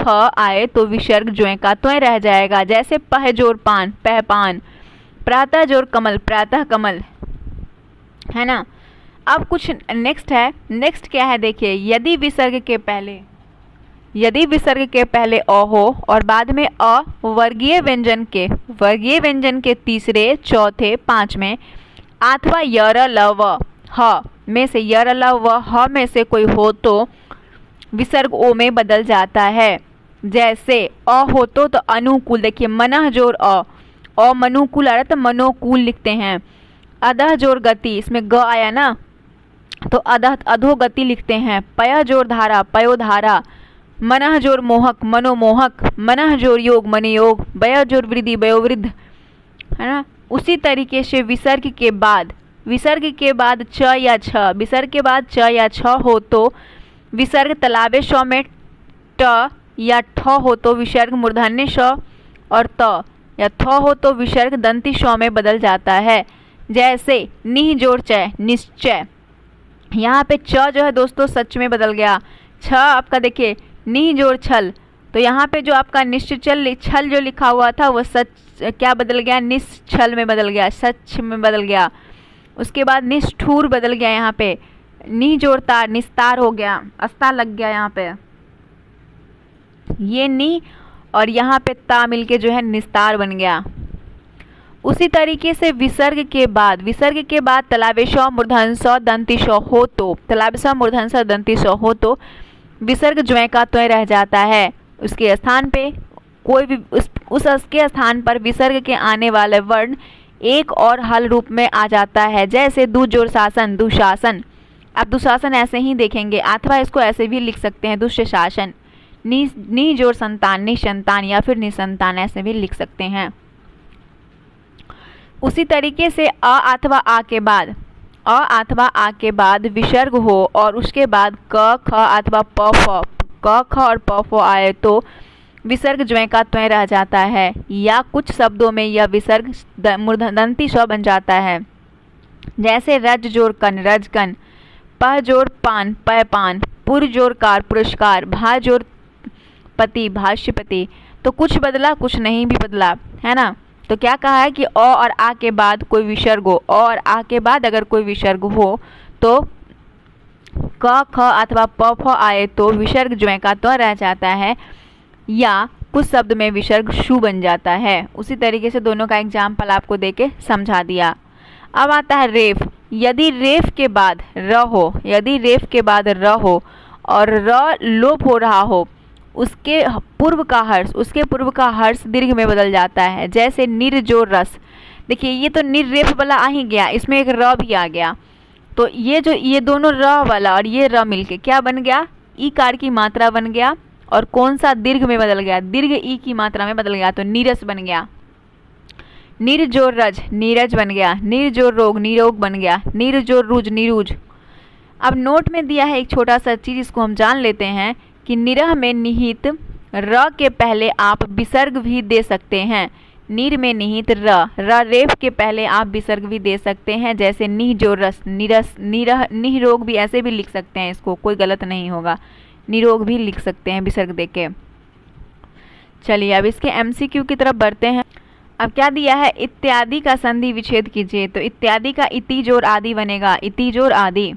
फ आए तो विसर्ग ज्वें का त्वें रह जाएगा जैसे पह जोर पान पह पान प्रातः जोर कमल प्रातः कमल है ना अब कुछ नेक्स्ट है नेक्स्ट क्या है देखिए यदि विसर्ग के पहले यदि विसर्ग के पहले अ हो और बाद में अ वर्गीय व्यंजन के वर्गीय व्यंजन के तीसरे चौथे पाँचवें अथवा यर ल व ह में से यर ल व ह में से कोई हो तो विसर्ग ओ में बदल जाता है जैसे अ हो तो, तो अनुकूल देखिए मनह जोर अ अमनुकूल अर्थ मनोकूल लिखते हैं अधह जोर गति इसमें ग आया ना तो अध अधो गति लिखते हैं पय जोर धारा पयोधारा मनह जोर मोहक मनोमोहक मनह जोर योग मनयोग बया जोर वृद्धि वयोवृद्ध है ना उसी तरीके से विसर्ग के बाद विसर्ग के बाद च या छ विसर्ग के बाद च या छ हो तो विसर्ग तलाबे स में ट या ठ हो तो विसर्ग मूर्धन्य स और त या थ हो तो विसर्ग दंती स में बदल जाता है जैसे जोड़ चय निश्चय यहाँ पे छ जो है दोस्तों सच में बदल गया छ आपका देखिए जोड़ छल तो यहाँ पे जो आपका निश्चल छल जो लिखा हुआ था वो सच क्या बदल गया निश्चल में बदल गया सच में बदल गया उसके बाद निष्ठूर बदल गया यहाँ पे जोड़तार निस्तार हो गया अस्ता लग गया यहाँ पे ये नी और यहाँ पे ता मिलके जो है निस्तार बन गया उसी तरीके से विसर्ग के बाद विसर्ग के बाद तलावेश मूर्धनस दंतिश हो तो तलावेश मूर्धनस दंतिश हो तो विसर्ग ज्वय का त्वय रह जाता है उसके स्थान पे कोई भी उस उसके स्थान पर विसर्ग के आने वाले वर्ण एक और हल रूप में आ जाता है जैसे दुजोर शासन दुशासन आप दुशासन ऐसे ही देखेंगे अथवा इसको ऐसे भी लिख सकते हैं दुष्ट शासन निजोर संतान निसंतान या फिर निसंतान ऐसे भी लिख सकते हैं उसी तरीके से अ अथवा आ के बाद अ अथवा आ के बाद विसर्ग हो और उसके बाद क ख अथवा प फ क ख और प फ आए तो विसर्ग ज्वें का त्वय रह जाता है या कुछ शब्दों में यह विसर्ग मूर्धनती स्व बन जाता है जैसे रज जोर कन कन प जोर पान प पान पुर जोर कार पुरस्कार भा जोर पति भाष्यपति तो कुछ बदला कुछ नहीं भी बदला है ना तो क्या कहा है कि अ और आ के बाद कोई विसर्ग हो अ और आ के बाद अगर कोई विसर्ग हो तो क ख अथवा प फ आए तो विसर्ग ज्वे का त तो रह जाता है या कुछ शब्द में विसर्ग शु बन जाता है उसी तरीके से दोनों का एग्जाम्पल आपको दे के समझा दिया अब आता है रेफ यदि रेफ के बाद र हो यदि रेफ के बाद र हो और र लोप हो रहा हो उसके पूर्व का हर्ष उसके पूर्व का हर्ष दीर्घ में बदल जाता है जैसे निर्जो रस देखिए ये तो निर्रेप वाला आ ही गया इसमें एक र भी आ गया तो ये जो ये दोनों र वाला और ये र मिलके क्या बन गया ई कार की मात्रा बन गया और कौन सा दीर्घ में बदल गया दीर्घ ई की मात्रा में बदल गया तो नीरस बन गया निर्जोर रज नीरज बन गया निर्जोर रोग निरोग बन गया निर्जोर रुज निरुज अब नोट में दिया है एक छोटा सा चीज़ इसको हम जान लेते हैं कि निरह में निहित र के पहले आप विसर्ग भी दे सकते हैं नीर में निहित र र रेफ के पहले आप विसर्ग भी दे सकते हैं जैसे निह जो रस निरस निरह रोग भी ऐसे भी लिख सकते हैं इसको कोई गलत नहीं होगा निरोग भी लिख सकते हैं विसर्ग दे के चलिए अब इसके क्यू की तरफ बढ़ते हैं अब क्या दिया है इत्यादि का संधि विच्छेद कीजिए तो इत्यादि का इति जोर आदि बनेगा इति जोर आदि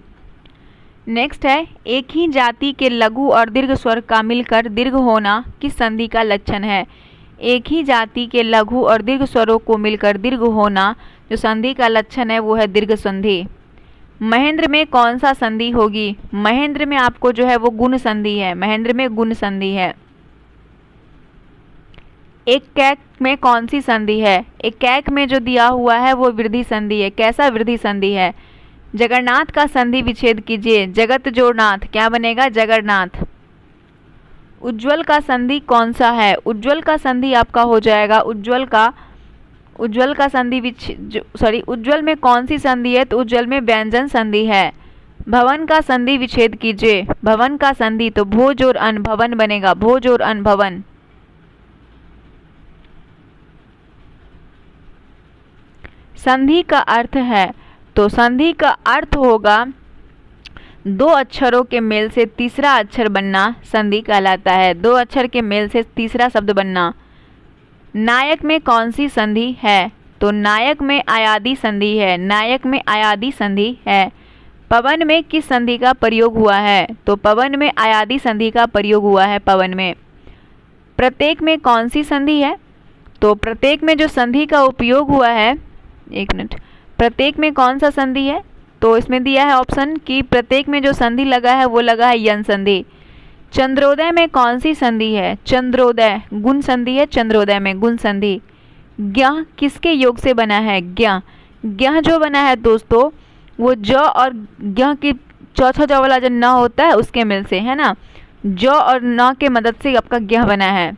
नेक्स्ट है एक ही जाति के लघु और दीर्घ स्वर का मिलकर दीर्घ होना किस संधि का लक्षण है एक ही जाति के लघु और दीर्घ स्वरों को मिलकर दीर्घ होना जो संधि का लक्षण है वो है दीर्घ संधि महेंद्र में कौन सा संधि होगी महेंद्र में आपको जो है वो गुण संधि है महेंद्र में गुण संधि है एक कैक में कौन सी संधि है एक कैक में जो दिया हुआ है वो वृद्धि संधि है कैसा वृद्धि संधि है जगन्नाथ का संधि विच्छेद कीजिए जगत जोड़नाथ क्या बनेगा जगन्नाथ उज्जवल का संधि कौन सा है उज्जवल का संधि आपका हो जाएगा उज्जवल का उज्जवल का संधि सॉरी उज्जवल में कौन सी संधि है तो उज्जवल में व्यंजन संधि है भवन का संधि विच्छेद कीजिए भवन का संधि तो भोज और अन भवन बनेगा भोज और अन भवन संधि का अर्थ है तो संधि का अर्थ होगा दो अक्षरों के मेल से तीसरा अक्षर बनना संधि कहलाता है दो अक्षर के मेल से तीसरा शब्द बनना नायक में कौन सी संधि है तो नायक में आयादी संधि है नायक में आयादी संधि है पवन में किस संधि का प्रयोग हुआ है तो पवन में आयादी संधि का प्रयोग हुआ है पवन में प्रत्येक में कौन सी संधि है तो प्रत्येक में जो संधि का उपयोग हुआ है एक मिनट प्रत्येक में कौन सा संधि है तो इसमें दिया है ऑप्शन कि प्रत्येक में जो संधि लगा है वो लगा है यन संधि चंद्रोदय में कौन सी संधि है चंद्रोदय गुण संधि है चंद्रोदय में गुण संधि ज्ञ किसके योग से बना है ज्ञ ज्ञ जो बना है दोस्तों वो ज और ज्ञ की चौथा जो वाला जो न होता है उसके मिल से है ना ज और न के मदद से आपका ज्ञ बना है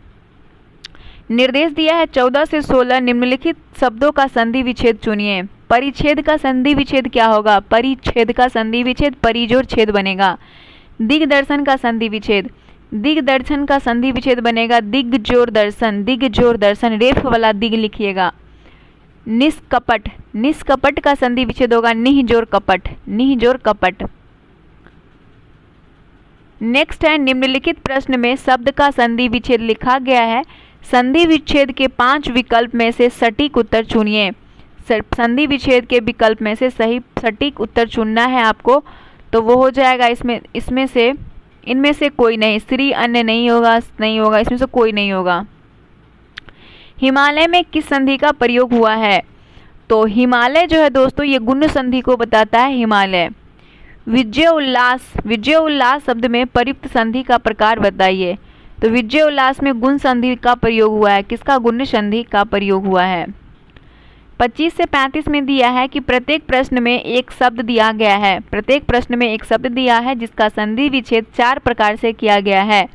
निर्देश दिया है चौदह से सोलह निम्नलिखित शब्दों का संधि विच्छेद चुनिए परिच्छेद का संधि विच्छेद क्या होगा परिच्छेद का संधि विच्छेद परिजोर छेद बनेगा दिग्दर्शन का संधि विच्छेद दिग्दर्शन का संधि विच्छेद बनेगा दिग्जोर दर्शन दिग्जोर दर्शन रेफ वाला दिग लिखिएगा निष्कपट निष्कपट का संधि विच्छेद होगा निहजोर कपट निहजोर कपट नेक्स्ट है निम्नलिखित प्रश्न में शब्द का संधि विच्छेद लिखा गया है संधि विच्छेद के पांच विकल्प में से सटीक उत्तर चुनिए संधि विच्छेद के विकल्प में से सही सटीक उत्तर चुनना है आपको तो वो हो जाएगा इसमें इसमें से इनमें से कोई नहीं स्त्री अन्य नहीं होगा नहीं होगा इसमें से कोई नहीं होगा हिमालय में किस संधि का प्रयोग हुआ है तो हिमालय जो है दोस्तों ये गुण संधि को बताता है हिमालय विजय उल्लास विजय उल्लास शब्द में प्रयुक्त संधि का प्रकार बताइए तो विजय उल्लास में गुण संधि का प्रयोग हुआ है किसका गुण संधि का प्रयोग हुआ है पच्चीस से पैंतीस में दिया है कि प्रत्येक प्रश्न में एक शब्द दिया गया है प्रत्येक प्रश्न में एक शब्द दिया है जिसका संधि विच्छेद चार प्रकार से किया गया है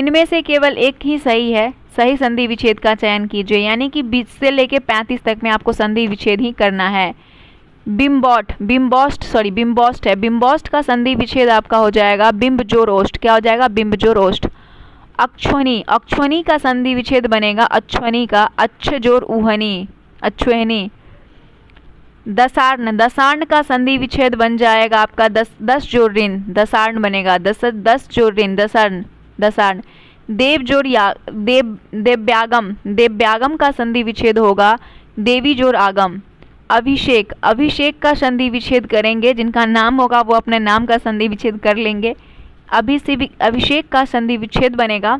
इनमें से केवल एक ही सही है सही संधि विच्छेद का चयन कीजिए यानी कि बीस से लेकर पैंतीस तक में आपको संधि विच्छेद ही करना है बिम्बॉट बिम्बॉस्ट सॉरी बिम्बॉस्ट है बिम्बॉस्ट का संधि विच्छेद आपका हो जाएगा बिम्ब जोरोस्ट क्या हो जाएगा बिम्ब जोरोस्ट ओस्ट अक्षनी का संधि विच्छेद बनेगा अक्षनी का अच्छ जोर उहनी अश्वेनी दसार्ण दसार्ण का संधि विच्छेद बन जाएगा आपका दस दस जोड़ ऋण दसार्ण बनेगा दस दस जोड़ ऋण दसार्ण दसार्ण देव जोर या देव देव्यागम देव्यागम का संधि विच्छेद होगा देवी जोर आगम अभिषेक अभिषेक का संधि विच्छेद करेंगे जिनका नाम होगा वो अपने नाम का संधि विच्छेद कर लेंगे अभिषेक अभिषेक का संधि विच्छेद बनेगा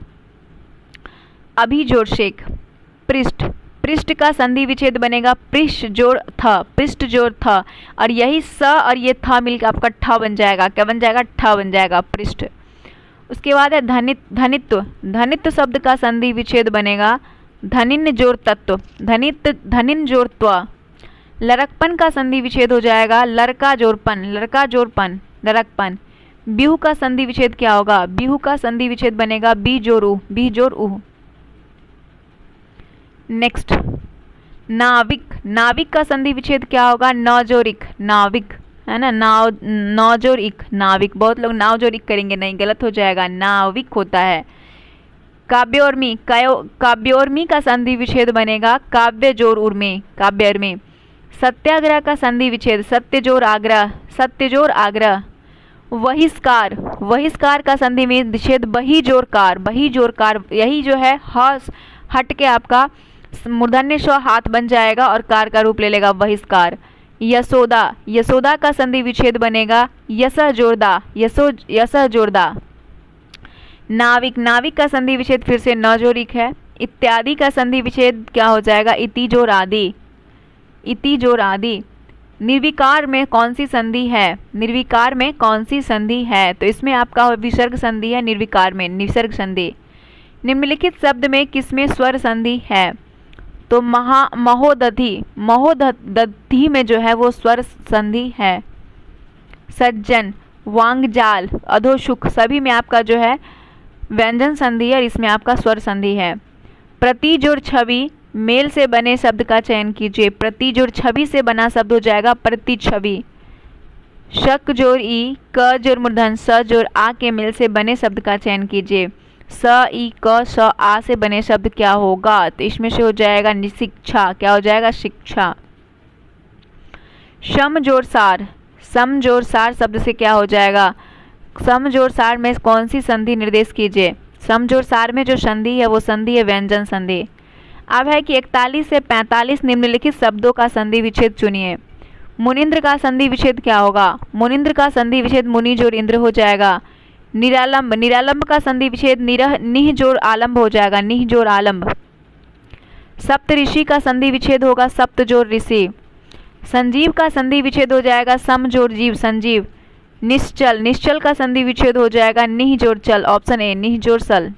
अभिजोर शेख पृष्ठ पृष्ठ का संधि विच्छेद बनेगा पृष्ठ जोर थ पृष्ठ जोर थ और यही स और ये थ मिलकर आपका ठ बन जाएगा क्या बन जाएगा ठ बन जाएगा पृष्ठ उसके बाद है धनित धनित्व धनित्व शब्द का संधि विच्छेद बनेगा धनिन जोर तत्व धनित धनिन जोर त्व लरकपन का संधि विच्छेद हो जाएगा लड़का जोरपन लड़का जोरपन लरकपन बिहू का संधि विच्छेद क्या होगा बिहू का संधि विच्छेद बनेगा बी जोर बी जोर उह नेक्स्ट नाविक नाविक का संधि विच्छेद क्या होगा नौजोरिक नाविक है ना नाव नौजोरिक नाविक बहुत लोग नावजोरिक करेंगे नहीं गलत हो जाएगा नाविक होता है काव्योर्मी काव्योर्मी का संधि विच्छेद बनेगा काव्य जोर उर्मे काव्यर सत्याग्रह का संधि विच्छेद सत्य जोर आग्रह सत्यजोर आग्रह वहिष्कार वहिष्कार का संधि में विच्छेद बही जोर कार बही जोर कार यही जो है हट के आपका मूर्धन्य स्व हाथ बन जाएगा और कार का रूप ले लेगा बहिष्कार यशोदा यशोदा का संधि विच्छेद बनेगा यश जोरदा यशो यस जोरदा नाविक नाविक का संधि विच्छेद फिर से न जोरिक है इत्यादि का संधि विच्छेद क्या हो जाएगा इति जोर आदि इति जोर आदि निर्विकार में कौन सी संधि है निर्विकार में कौन सी संधि है तो इसमें आपका विसर्ग संधि है निर्विकार में निसर्ग संधि निम्नलिखित शब्द में किसमें स्वर संधि है तो महा महोदधि महोदधि में जो है वो स्वर संधि है सज्जन वांगजाल अधोशुक सभी में आपका जो है व्यंजन संधि है और इसमें आपका स्वर संधि है प्रतिजुर छवि मेल से बने शब्द का चयन कीजिए प्रतिजुर छवि से बना शब्द हो जाएगा प्रति छवि शक जोर ई क जोर मूर्धन स जोर आ के मेल से बने शब्द का चयन कीजिए स ई क स आ से बने शब्द क्या होगा तो इसमें से हो जाएगा निशिक्षा क्या हो जाएगा शिक्षा सम जोर सार सम जोर सार शब्द से क्या हो जाएगा सम जोर सार में कौन सी संधि निर्देश कीजिए सम जोर सार में जो संधि है वो संधि है व्यंजन संधि अब है कि 41 से 45 निम्नलिखित शब्दों का संधि विच्छेद चुनिए मुनिंद्र का संधि विच्छेद क्या होगा मुनिंद्र का संधि विच्छेद मुनि जोर इंद्र हो जाएगा निरालंब निरालंब का संधि विच्छेद निरह निह जोर आलम्ब हो जाएगा निह जोर आलंब सप्त ऋषि का संधि विच्छेद होगा सप्त जोर ऋषि संजीव का संधि विच्छेद हो जाएगा सम जोर जीव संजीव निश्चल निश्चल का संधि विच्छेद हो जाएगा निह जोर चल ऑप्शन ए निह जोर सल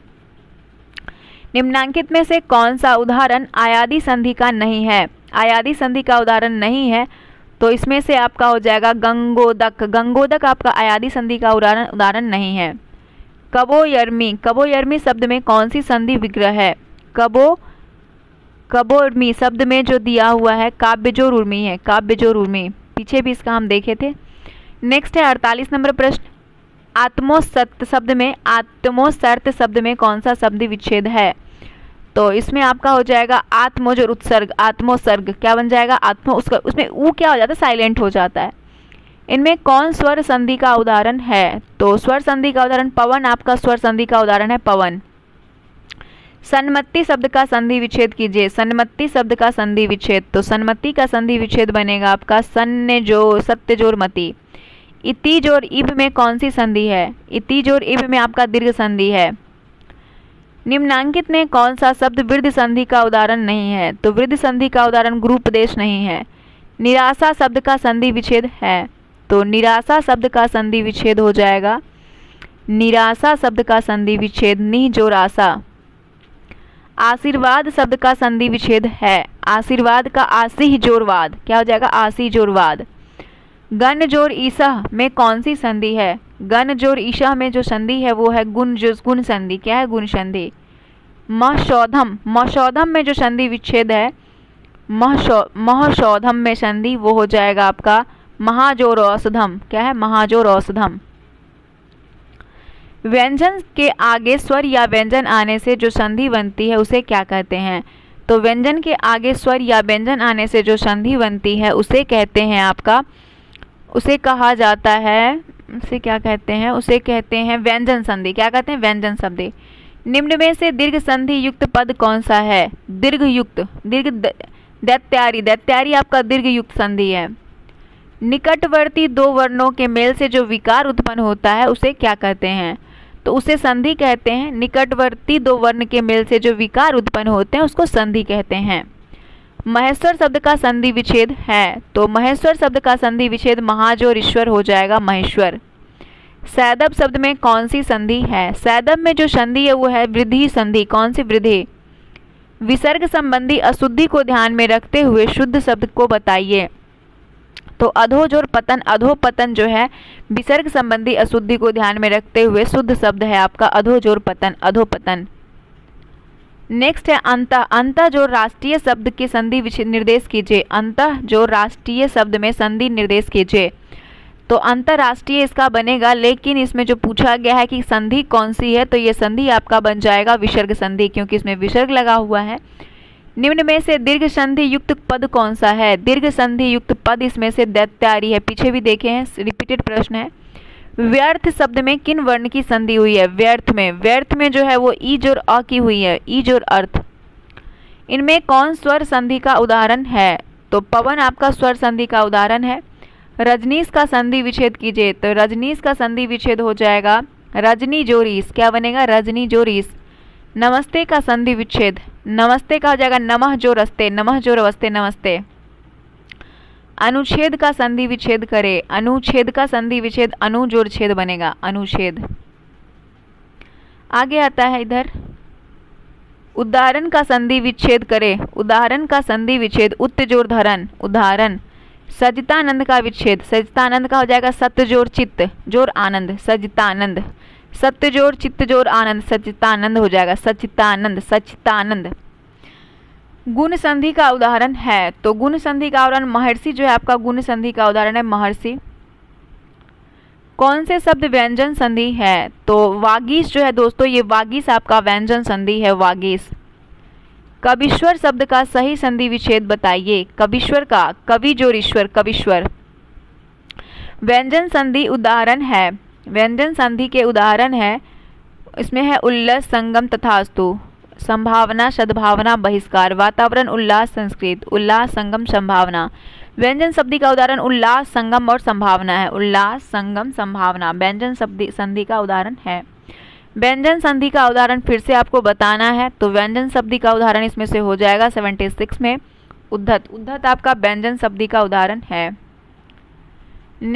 निम्नांकित में से कौन सा उदाहरण आयादी संधि का नहीं है आयादी संधि का उदाहरण नहीं है तो इसमें से आपका हो जाएगा गंगोदक गंगोदक आपका अयादी संधि का उदाहरण उदाहरण नहीं है कबो यर्मी कबो यर्मी शब्द में कौन सी संधि विग्रह है कबो कबोर्मी शब्द में जो दिया हुआ है काव्यजोर उर्मी है काव्यजोर उर्मी पीछे भी इसका हम देखे थे नेक्स्ट है अड़तालीस नंबर प्रश्न आत्मोसत शब्द में आत्मोसर्त शब्द में कौन सा शब्द विच्छेद है तो इसमें आपका हो जाएगा आत्मोज और उत्सर्ग आत्मोसर्ग क्या बन जाएगा आत्मो उसका उसमें ऊ क्या हो जाता है साइलेंट हो जाता है इनमें कौन स्वर संधि का उदाहरण है तो स्वर संधि का उदाहरण पवन आपका स्वर संधि का उदाहरण है पवन सन्मति शब्द का संधि विच्छेद कीजिए सन्मति शब्द का संधि विच्छेद तो सन्मति का संधि विच्छेद बनेगा आपका सन्य जो सत्य जोर मति इति जोर इब में कौन सी संधि है इति जोर इब में आपका दीर्घ संधि है निम्नांकित में कौन सा शब्द वृद्ध संधि का उदाहरण नहीं है तो वृद्ध संधि का उदाहरण गुरुपदेश नहीं है निराशा शब्द का संधि विच्छेद है तो निराशा शब्द का संधि विच्छेद हो जाएगा निराशा शब्द का संधि विच्छेद जो राशा आशीर्वाद शब्द का संधि विच्छेद है आशीर्वाद का आशी जोरवाद क्या हो जाएगा आशी जोरवाद गण जोर ईसा में कौन सी संधि है गण जोर ईशा में जो संधि है वो है गुण जो गुण संधि क्या है गुण संधि महशोधम महशोधम में जो संधि विच्छेद है महशोधम महशौधम में संधि वो हो जाएगा आपका महाजोर औषधम क्या है महाजोर औषधम व्यंजन के आगे स्वर या व्यंजन आने से जो संधि बनती है उसे क्या कहते हैं तो व्यंजन के आगे स्वर या व्यंजन आने से जो संधि बनती है उसे कहते हैं आपका उसे कहा जाता है उसे क्या कहते हैं उसे कहते हैं व्यंजन संधि क्या कहते हैं व्यंजन संधि निम्न में से दीर्घ संधि युक्त पद कौन सा है दीर्घ युक्त दीर्घ दैत्यारी दैत्यारी आपका दीर्घ युक्त संधि है निकटवर्ती दो वर्णों के मेल से जो विकार उत्पन्न होता है उसे क्या कहते हैं तो उसे संधि कहते हैं निकटवर्ती दो वर्ण के मेल से जो विकार उत्पन्न होते हैं उसको संधि कहते हैं महेश्वर शब्द का संधि विच्छेद है तो महेश्वर शब्द का संधि विच्छेद महाज और ईश्वर हो जाएगा महेश्वर सैदब शब्द में कौन सी संधि है सैदब में जो संधि है वो है वृद्धि संधि कौन सी वृद्धि विसर्ग संबंधी अशुद्धि को ध्यान में रखते हुए शुद्ध शब्द को बताइए तो अधोज और पतन अधोपतन जो है विसर्ग संबंधी अशुद्धि को ध्यान में रखते हुए शुद्ध शब्द है आपका अधोज और पतन अधोपतन नेक्स्ट है अंत अंत जो राष्ट्रीय शब्द की संधि निर्देश कीजिए अंत जो राष्ट्रीय शब्द में संधि निर्देश कीजिए तो अंतर्राष्ट्रीय इसका बनेगा लेकिन इसमें जो पूछा गया है कि संधि कौन सी है तो ये संधि आपका बन जाएगा विसर्ग संधि क्योंकि इसमें विसर्ग लगा हुआ है निम्न में से दीर्घ संधि युक्त पद कौन सा है दीर्घ संधि युक्त पद इसमें से दैत्यारी है पीछे भी देखे हैं रिपीटेड प्रश्न है व्यर्थ शब्द में किन वर्ण की संधि हुई है व्यर्थ में व्यर्थ में जो है वो ईज और अ की हुई है ईज और अर्थ इनमें कौन स्वर संधि का उदाहरण है तो पवन आपका स्वर संधि का उदाहरण है रजनीश का संधि विच्छेद कीजिए तो रजनीश का संधि विच्छेद हो जाएगा रजनी जोरीस क्या बनेगा रजनी जोरीस नमस्ते का संधि विच्छेद नमस्ते का हो जाएगा नमह जो रस्ते नमह जो रस्ते नमस्ते अनुच्छेद का संधि विच्छेद करे अनुच्छेद का संधि विच्छेद जोर छेद बनेगा अनुच्छेद आगे आता है इधर उदाहरण का संधि विच्छेद करे उदाहरण का संधि विच्छेद उत्तजोर धरण उदाहरण सजितानंद का विच्छेद सजितानंद का हो जाएगा सत्य जोर चित्त जोर आनंद सजितानंद सत्य जोर चित्त जोर आनंद सचितानंद हो जाएगा सचितानंद सचितानंद गुण संधि का उदाहरण है तो गुण संधि का उदाहरण महर्षि जो है आपका गुण संधि का उदाहरण है महर्षि कौन से शब्द व्यंजन संधि है तो वागीस जो है दोस्तों ये वागीस आपका व्यंजन संधि है वागीस कविश्वर शब्द का सही संधि विच्छेद बताइए कविश्वर का कवि जो ईश्वर कविश्वर व्यंजन संधि उदाहरण है व्यंजन संधि के उदाहरण है इसमें है उल्लस संगम तथास्तु संभावना सद्भावना बहिष्कार वातावरण उल्लास संस्कृत उल्लास संगम संभावना व्यंजन शब्दी का उदाहरण उल्लास संगम और संभावना है उल्लास संगम संभावना व्यंजन शब्द संधि का उदाहरण है व्यंजन संधि का उदाहरण फिर से आपको बताना है तो व्यंजन शब्दी का उदाहरण इसमें से हो जाएगा सेवेंटी सिक्स में उद्धत उद्धत आपका व्यंजन शब्दि का उदाहरण है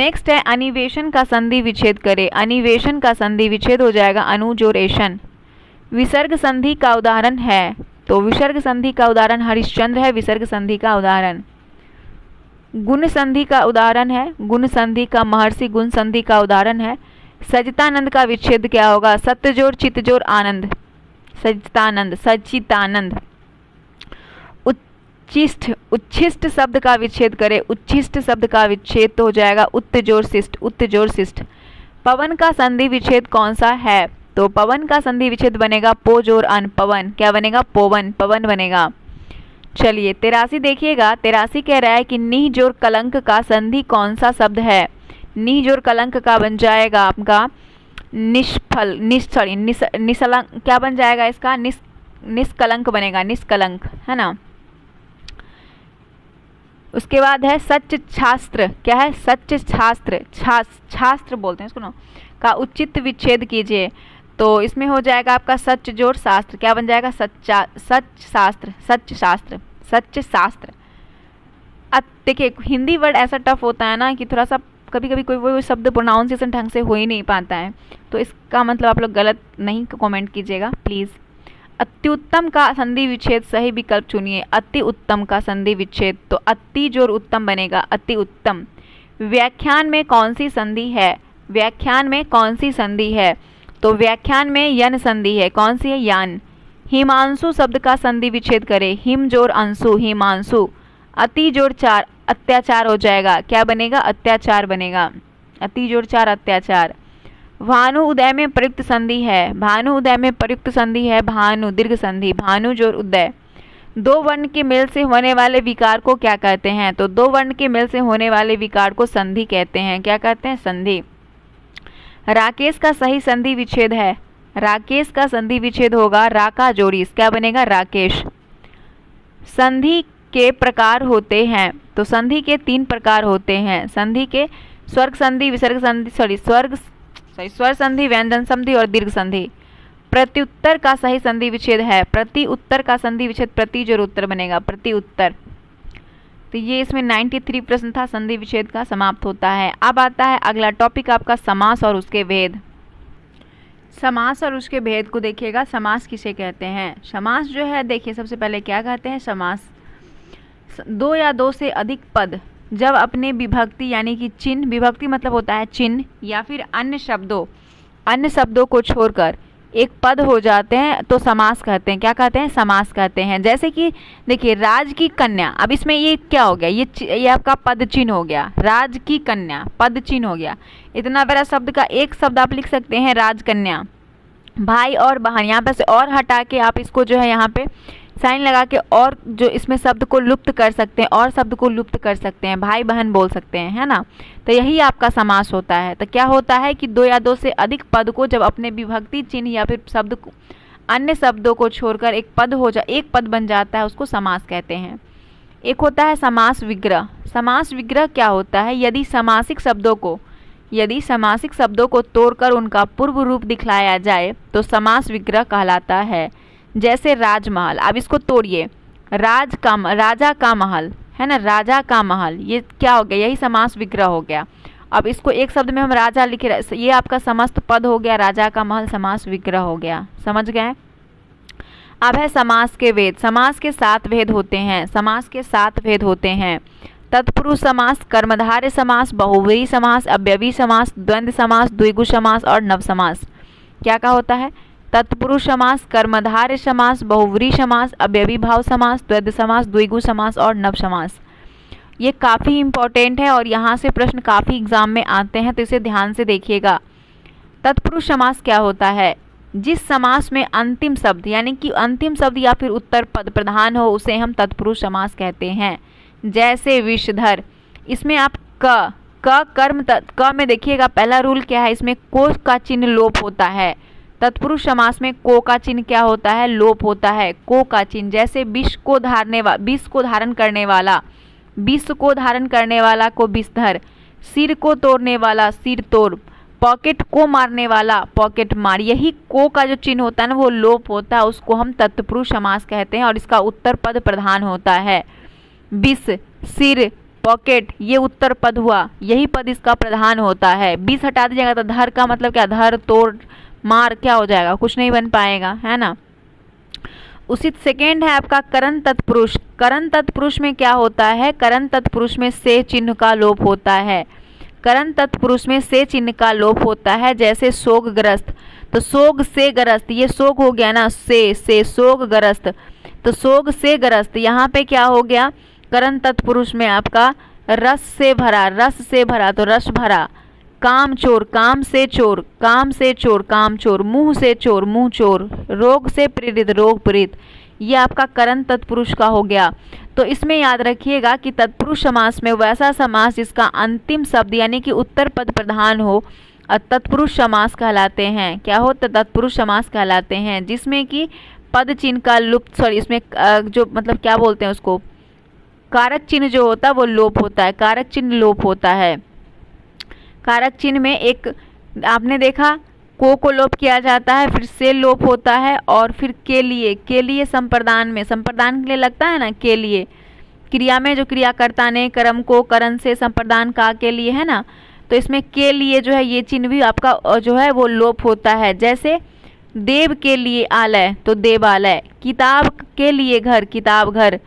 नेक्स्ट है अनिवेशन का संधि विच्छेद करे अनिवेशन का संधि विच्छेद हो जाएगा अनुजोरेशन विसर्ग संधि का उदाहरण है तो विसर्ग संधि का उदाहरण हरिश्चंद्र है विसर्ग संधि का उदाहरण गुण संधि का उदाहरण है गुण संधि का महर्षि गुण संधि का उदाहरण है सचितानंद का विच्छेद क्या होगा सत्यजोर जोर आनंद सचितानंद सचितानंद उच्छिष्ट उच्छिष्ट शब्द का विच्छेद करें उच्छिष्ट शब्द का विच्छेद तो हो जाएगा उत्तजोर शिष्ट उत्तजोर शिष्ट पवन का संधि विच्छेद कौन सा है तो पवन का संधि विच्छेद बनेगा पोजोर अन पवन क्या बनेगा पोवन पवन बनेगा चलिए तेरासी देखिएगा तेरासी कह रहा है कि निह जोर कलंक का संधि कौन सा शब्द है निज और कलंक का बन जाएगा आपका निष्फल निस सॉरी निस निसलंक क्या बन जाएगा इसका निस निष्कलंक बनेगा निष्कलंक है ना उसके बाद है सच छास्त्र क्या है सच छास्त्र छास छास्त्र बोलते हैं इसको ना का उचित विच्छेद कीजिए तो इसमें हो जाएगा आपका सच जोर शास्त्र क्या बन जाएगा सच्चा सच शास्त्र सच शास्त्र सच शास्त्र देखिए हिंदी वर्ड ऐसा टफ होता है ना कि थोड़ा सा कभी कभी कोई वो शब्द प्रोनाउंसिएशन ढंग से हो ही नहीं पाता है तो इसका मतलब आप लोग गलत नहीं कमेंट कीजिएगा प्लीज़ अत्युत्तम का संधि विच्छेद सही विकल्प चुनिए अति उत्तम का संधि विच्छेद तो अति जोर उत्तम बनेगा अति उत्तम व्याख्यान में कौन सी संधि है व्याख्यान में कौन सी संधि है तो व्याख्यान में यन संधि है कौन सी है यान हिमांशु शब्द का संधि विच्छेद करें हिम जोर अंशु हिमांशु अति जोर चार अत्याचार हो जाएगा क्या बनेगा अत्याचार बनेगा अति जोड़ चार अत्याचार भानु उदय में प्रयुक्त संधि है भानु उदय में प्रयुक्त संधि है भानु दीर्घ संधि भानु जोर उदय दो वर्ण के मेल से होने वाले विकार को क्या कहते हैं तो दो वर्ण के मेल से होने वाले विकार को संधि कहते हैं क्या कहते हैं संधि राकेश का सही संधि विच्छेद है राकेश का संधि विच्छेद होगा राका जोड़ी क्या बनेगा राकेश संधि के प्रकार होते हैं तो संधि के तीन प्रकार होते हैं संधि के स्वर्ग संधि विसर्ग संधि सॉरी स्वर्ग सॉरी स्वर संधि व्यंजन संधि और दीर्घ संधि प्रत्युत्तर का सही संधि विच्छेद है प्रति उत्तर का संधि विच्छेद प्रति जो उत्तर बनेगा प्रति उत्तर तो ये इसमें 93 प्रश्न था संधि विच्छेद का समाप्त होता है अब आता है अगला टॉपिक आपका समास और उसके भेद समास और उसके भेद को देखिएगा समास किसे कहते हैं समास जो है देखिए सबसे पहले क्या कहते हैं समास दो या दो से अधिक पद जब अपने विभक्ति यानी कि चिन्ह विभक्ति मतलब होता है चिन्ह या फिर अन्य शब्दों अन्य शब्दों को छोड़कर एक पद हो जाते हैं तो समास कहते हैं क्या कहते हैं समास कहते हैं जैसे कि देखिए राज की कन्या अब इसमें ये क्या हो गया ये ये आपका पद चिन्ह हो गया राज की कन्या पद चिन्ह हो गया इतना बड़ा शब्द का एक शब्द आप लिख सकते हैं राजकन्या भाई और बहन यहाँ पर से और हटा के आप इसको जो है यहाँ पे साइन लगा के और जो इसमें शब्द को लुप्त कर सकते हैं और शब्द को लुप्त कर सकते हैं भाई बहन बोल सकते हैं है ना तो यही आपका समास होता है तो क्या होता है कि दो या दो से अधिक पद को जब अपने विभक्ति चिन्ह या फिर शब्द अन्य शब्दों को छोड़कर एक पद हो जा एक पद बन जाता है उसको समास कहते हैं एक होता है समास विग्रह समास विग्रह क्या होता है यदि समासिक शब्दों को यदि समासिक शब्दों को तोड़कर उनका पूर्व रूप दिखलाया जाए तो समास विग्रह कहलाता है जैसे राजमहल अब इसको तोड़िए राज का राजा का महल है ना राजा का महल ये क्या हो गया यही समास विग्रह हो गया अब इसको एक शब्द में हम राजा लिखे रहे ये आपका समस्त पद हो गया राजा का महल समास विग्रह हो गया समझ गए अब है समास के वेद समास के सात भेद होते हैं समास के सात भेद होते हैं तत्पुरुष समास कर्मधार्य समास बहुवी समास अव्यवी समास द्वंद्व समास द्विगु समास और नव समास क्या क्या होता है तत्पुरुष समास कर्मधार्य समास बहुवरी समास भाव समास द्वैध समास द्विगु समास और नव समास ये काफ़ी इंपॉर्टेंट है और यहाँ से प्रश्न काफ़ी एग्जाम में आते हैं तो इसे ध्यान से देखिएगा तत्पुरुष समास क्या होता है जिस समास में अंतिम शब्द यानी कि अंतिम शब्द या फिर उत्तर पद प्रधान हो उसे हम तत्पुरुष समास कहते हैं जैसे विषधर इसमें आप क क कर्म तत् क में देखिएगा पहला रूल क्या है इसमें कोष का चिन्ह लोप होता है तत्पुरुष समास में को का चिन्ह क्या होता है लोप होता है को का चिन्ह जैसे विष को धारने वा विष को धारण करने वाला विष को धारण करने वाला को विषधर सिर को तोड़ने वाला सिर तोड़ पॉकेट को मारने वाला पॉकेट मार यही को का जो चिन्ह होता है ना वो लोप होता है उसको हम तत्पुरुष समास कहते हैं और इसका उत्तर पद प्रधान होता है बिस सिर पॉकेट ये उत्तर पद हुआ यही पद इसका प्रधान होता है बिस हटा दीजिएगा तो धर का मतलब क्या धर तोड़ मार क्या हो जाएगा कुछ नहीं बन पाएगा है ना उसी सेकेंड है आपका करण तत्पुरुष करण तत्पुरुष में क्या होता है करण तत्पुरुष में से चिन्ह का लोप होता है करण तत्पुरुष में से चिन्ह का लोप होता है जैसे सोग ग्रस्त तो सोग से ग्रस्त ये सोग हो गया ना से से सोग ग्रस्त तो सोग से ग्रस्त यहाँ पे क्या हो गया करण तत्पुरुष में आपका रस से भरा रस से भरा तो रस भरा काम चोर काम से चोर काम से चोर काम चोर मुंह से चोर मुंह चोर रोग से प्रेरित रोग प्रेरित ये आपका करण तत्पुरुष का हो गया तो इसमें याद रखिएगा कि तत्पुरुष समास में वैसा समास जिसका अंतिम शब्द यानी कि उत्तर पद प्रधान हो तत्पुरुष समास कहलाते हैं क्या हो तत्पुरुष समास कहलाते हैं जिसमें कि पद चिन्ह का लुप्त सॉरी इसमें जो मतलब क्या बोलते हैं उसको कारक चिन्ह जो होता है वो लोप होता है कारक चिन्ह लोप होता है कारक चिन्ह में एक आपने देखा को को लोप किया जाता है फिर से लोप होता है और फिर के लिए के लिए संप्रदान में संप्रदान के लिए लगता है ना के लिए क्रिया में जो क्रियाकर्ता ने कर्म को करण से संप्रदान का के लिए है ना तो इसमें के लिए जो है ये चिन्ह भी आपका जो है वो लोप होता है जैसे देव के लिए आलय तो देवालय किताब के लिए घर किताब घर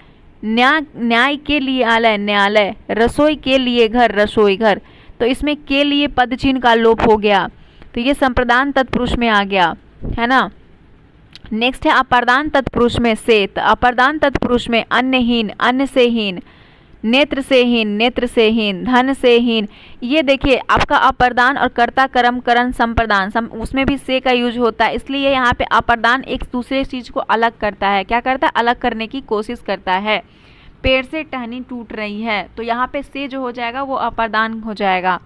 न्याय न्याय के लिए आलय न्यायालय रसोई के लिए घर रसोई घर तो इसमें के लिए पद चिन्ह का लोप हो गया तो ये संप्रदान तत्पुरुष में आ गया है ना नेक्स्ट है अपरदान तत्पुरुष में से तो अपरदान तत्पुरुष में अन्यहीन अन्य से हीन नेत्र से हीन नेत्र से हीन धन से हीन ये देखिए आपका अपरदान और कर्ता कर्म करण संप्रदान सम, उसमें भी से का यूज होता है इसलिए यहाँ पे अपरदान एक दूसरे चीज़ को अलग करता है क्या करता है अलग करने की कोशिश करता है पेड़ से टहनी टूट रही है तो यहाँ पे से जो हो जाएगा वो अपरदान हो जाएगा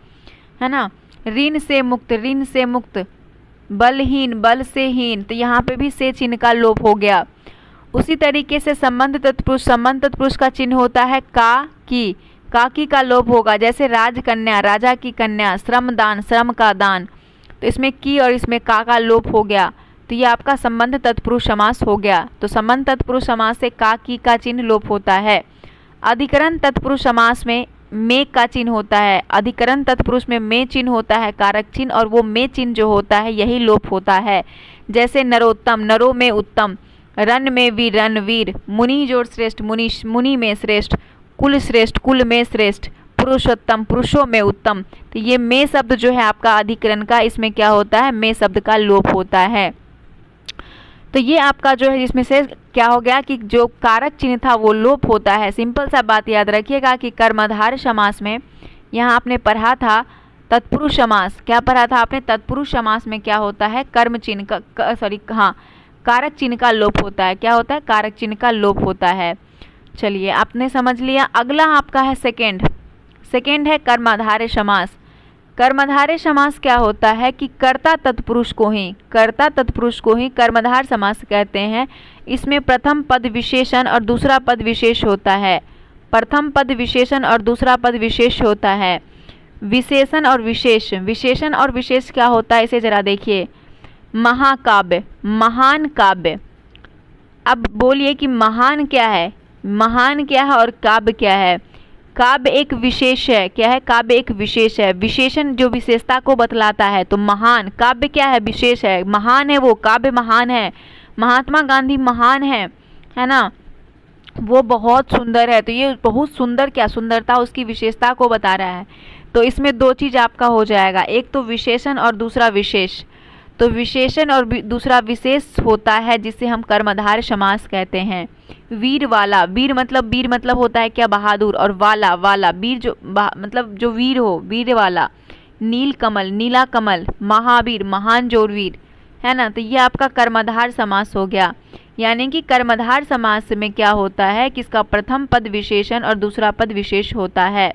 है ना ऋण से मुक्त ऋण से मुक्त बलहीन बल से हीन तो यहाँ पे भी से चिन्ह का लोप हो गया उसी तरीके से संबंध तत्पुरुष संबंध तत्पुरुष का चिन्ह होता है का की काकी का लोप होगा जैसे राजकन्या राजा की कन्या श्रम दान श्रम का दान तो इसमें की और इसमें का का लोप हो गया तो ये आपका संबंध तत्पुरुष समास हो गया तो संबंध तत्पुरुष समास से का की का चिन्ह लोप होता है अधिकरण तत्पुरुष समास में मे का चिन्ह होता है अधिकरण तत्पुरुष में मे चिन्ह होता है कारक चिन्ह और वो मे चिन्ह जो होता है यही लोप होता है जैसे नरोत्तम नरो में उत्तम रन में वीर रन वीर मुनि जोड़ श्रेष्ठ मुनि मुनि में श्रेष्ठ कुल श्रेष्ठ कुल में श्रेष्ठ पुरुषोत्तम पुरुषों में उत्तम तो ये मे शब्द जो है आपका अधिकरण का इसमें क्या होता है मे शब्द का लोप होता है तो ये आपका जो है जिसमें से क्या हो गया कि जो कारक चिन्ह था वो लोप होता है सिंपल सा बात याद रखिएगा कि कर्माधार समास में यहाँ आपने पढ़ा था तत्पुरुष समास क्या पढ़ा था आपने तत्पुरुष समास में क्या होता है कर्म चिन्ह का, सॉरी हाँ कारक चिन्ह का लोप होता है क्या होता है कारक चिन्ह का लोप होता है चलिए आपने समझ लिया अगला आपका है सेकेंड सेकेंड है कर्माधार्य समास कर्मधारय समास क्या होता है कि कर्ता तत्पुरुष को ही कर्ता तत्पुरुष को ही कर्मधार समास कहते हैं इसमें प्रथम पद विशेषण और दूसरा पद विशेष होता है प्रथम पद विशेषण और दूसरा पद विशेष होता है विशेषण और विशेष विशेषण और विशेष क्या होता है इसे जरा देखिए महाकाव्य महान काव्य अब बोलिए कि महान क्या है महान क्या है और काव्य क्या है काव्य एक विशेष है क्या है काव्य एक विशेष है विशेषण जो विशेषता को बतलाता है तो महान काव्य क्या है विशेष है महान है वो काव्य महान है महात्मा गांधी महान है है ना वो बहुत सुंदर है तो ये बहुत सुंदर क्या सुंदरता उसकी विशेषता को बता रहा है तो इसमें दो चीज़ आपका हो जाएगा एक तो विशेषण और दूसरा विशेष तो विशेषण और दूसरा विशेष होता है जिसे हम कर्माधार समास कहते हैं वीर वाला वीर मतलब वीर मतलब होता है क्या बहादुर और वाला वाला वीर जो मतलब जो वीर हो वीर वाला नील कमल नीला कमल महावीर महान जोरवीर है ना तो ये आपका कर्माधार समास हो गया यानी कि कर्मधार समास में क्या होता है कि इसका प्रथम पद विशेषण और दूसरा पद विशेष होता है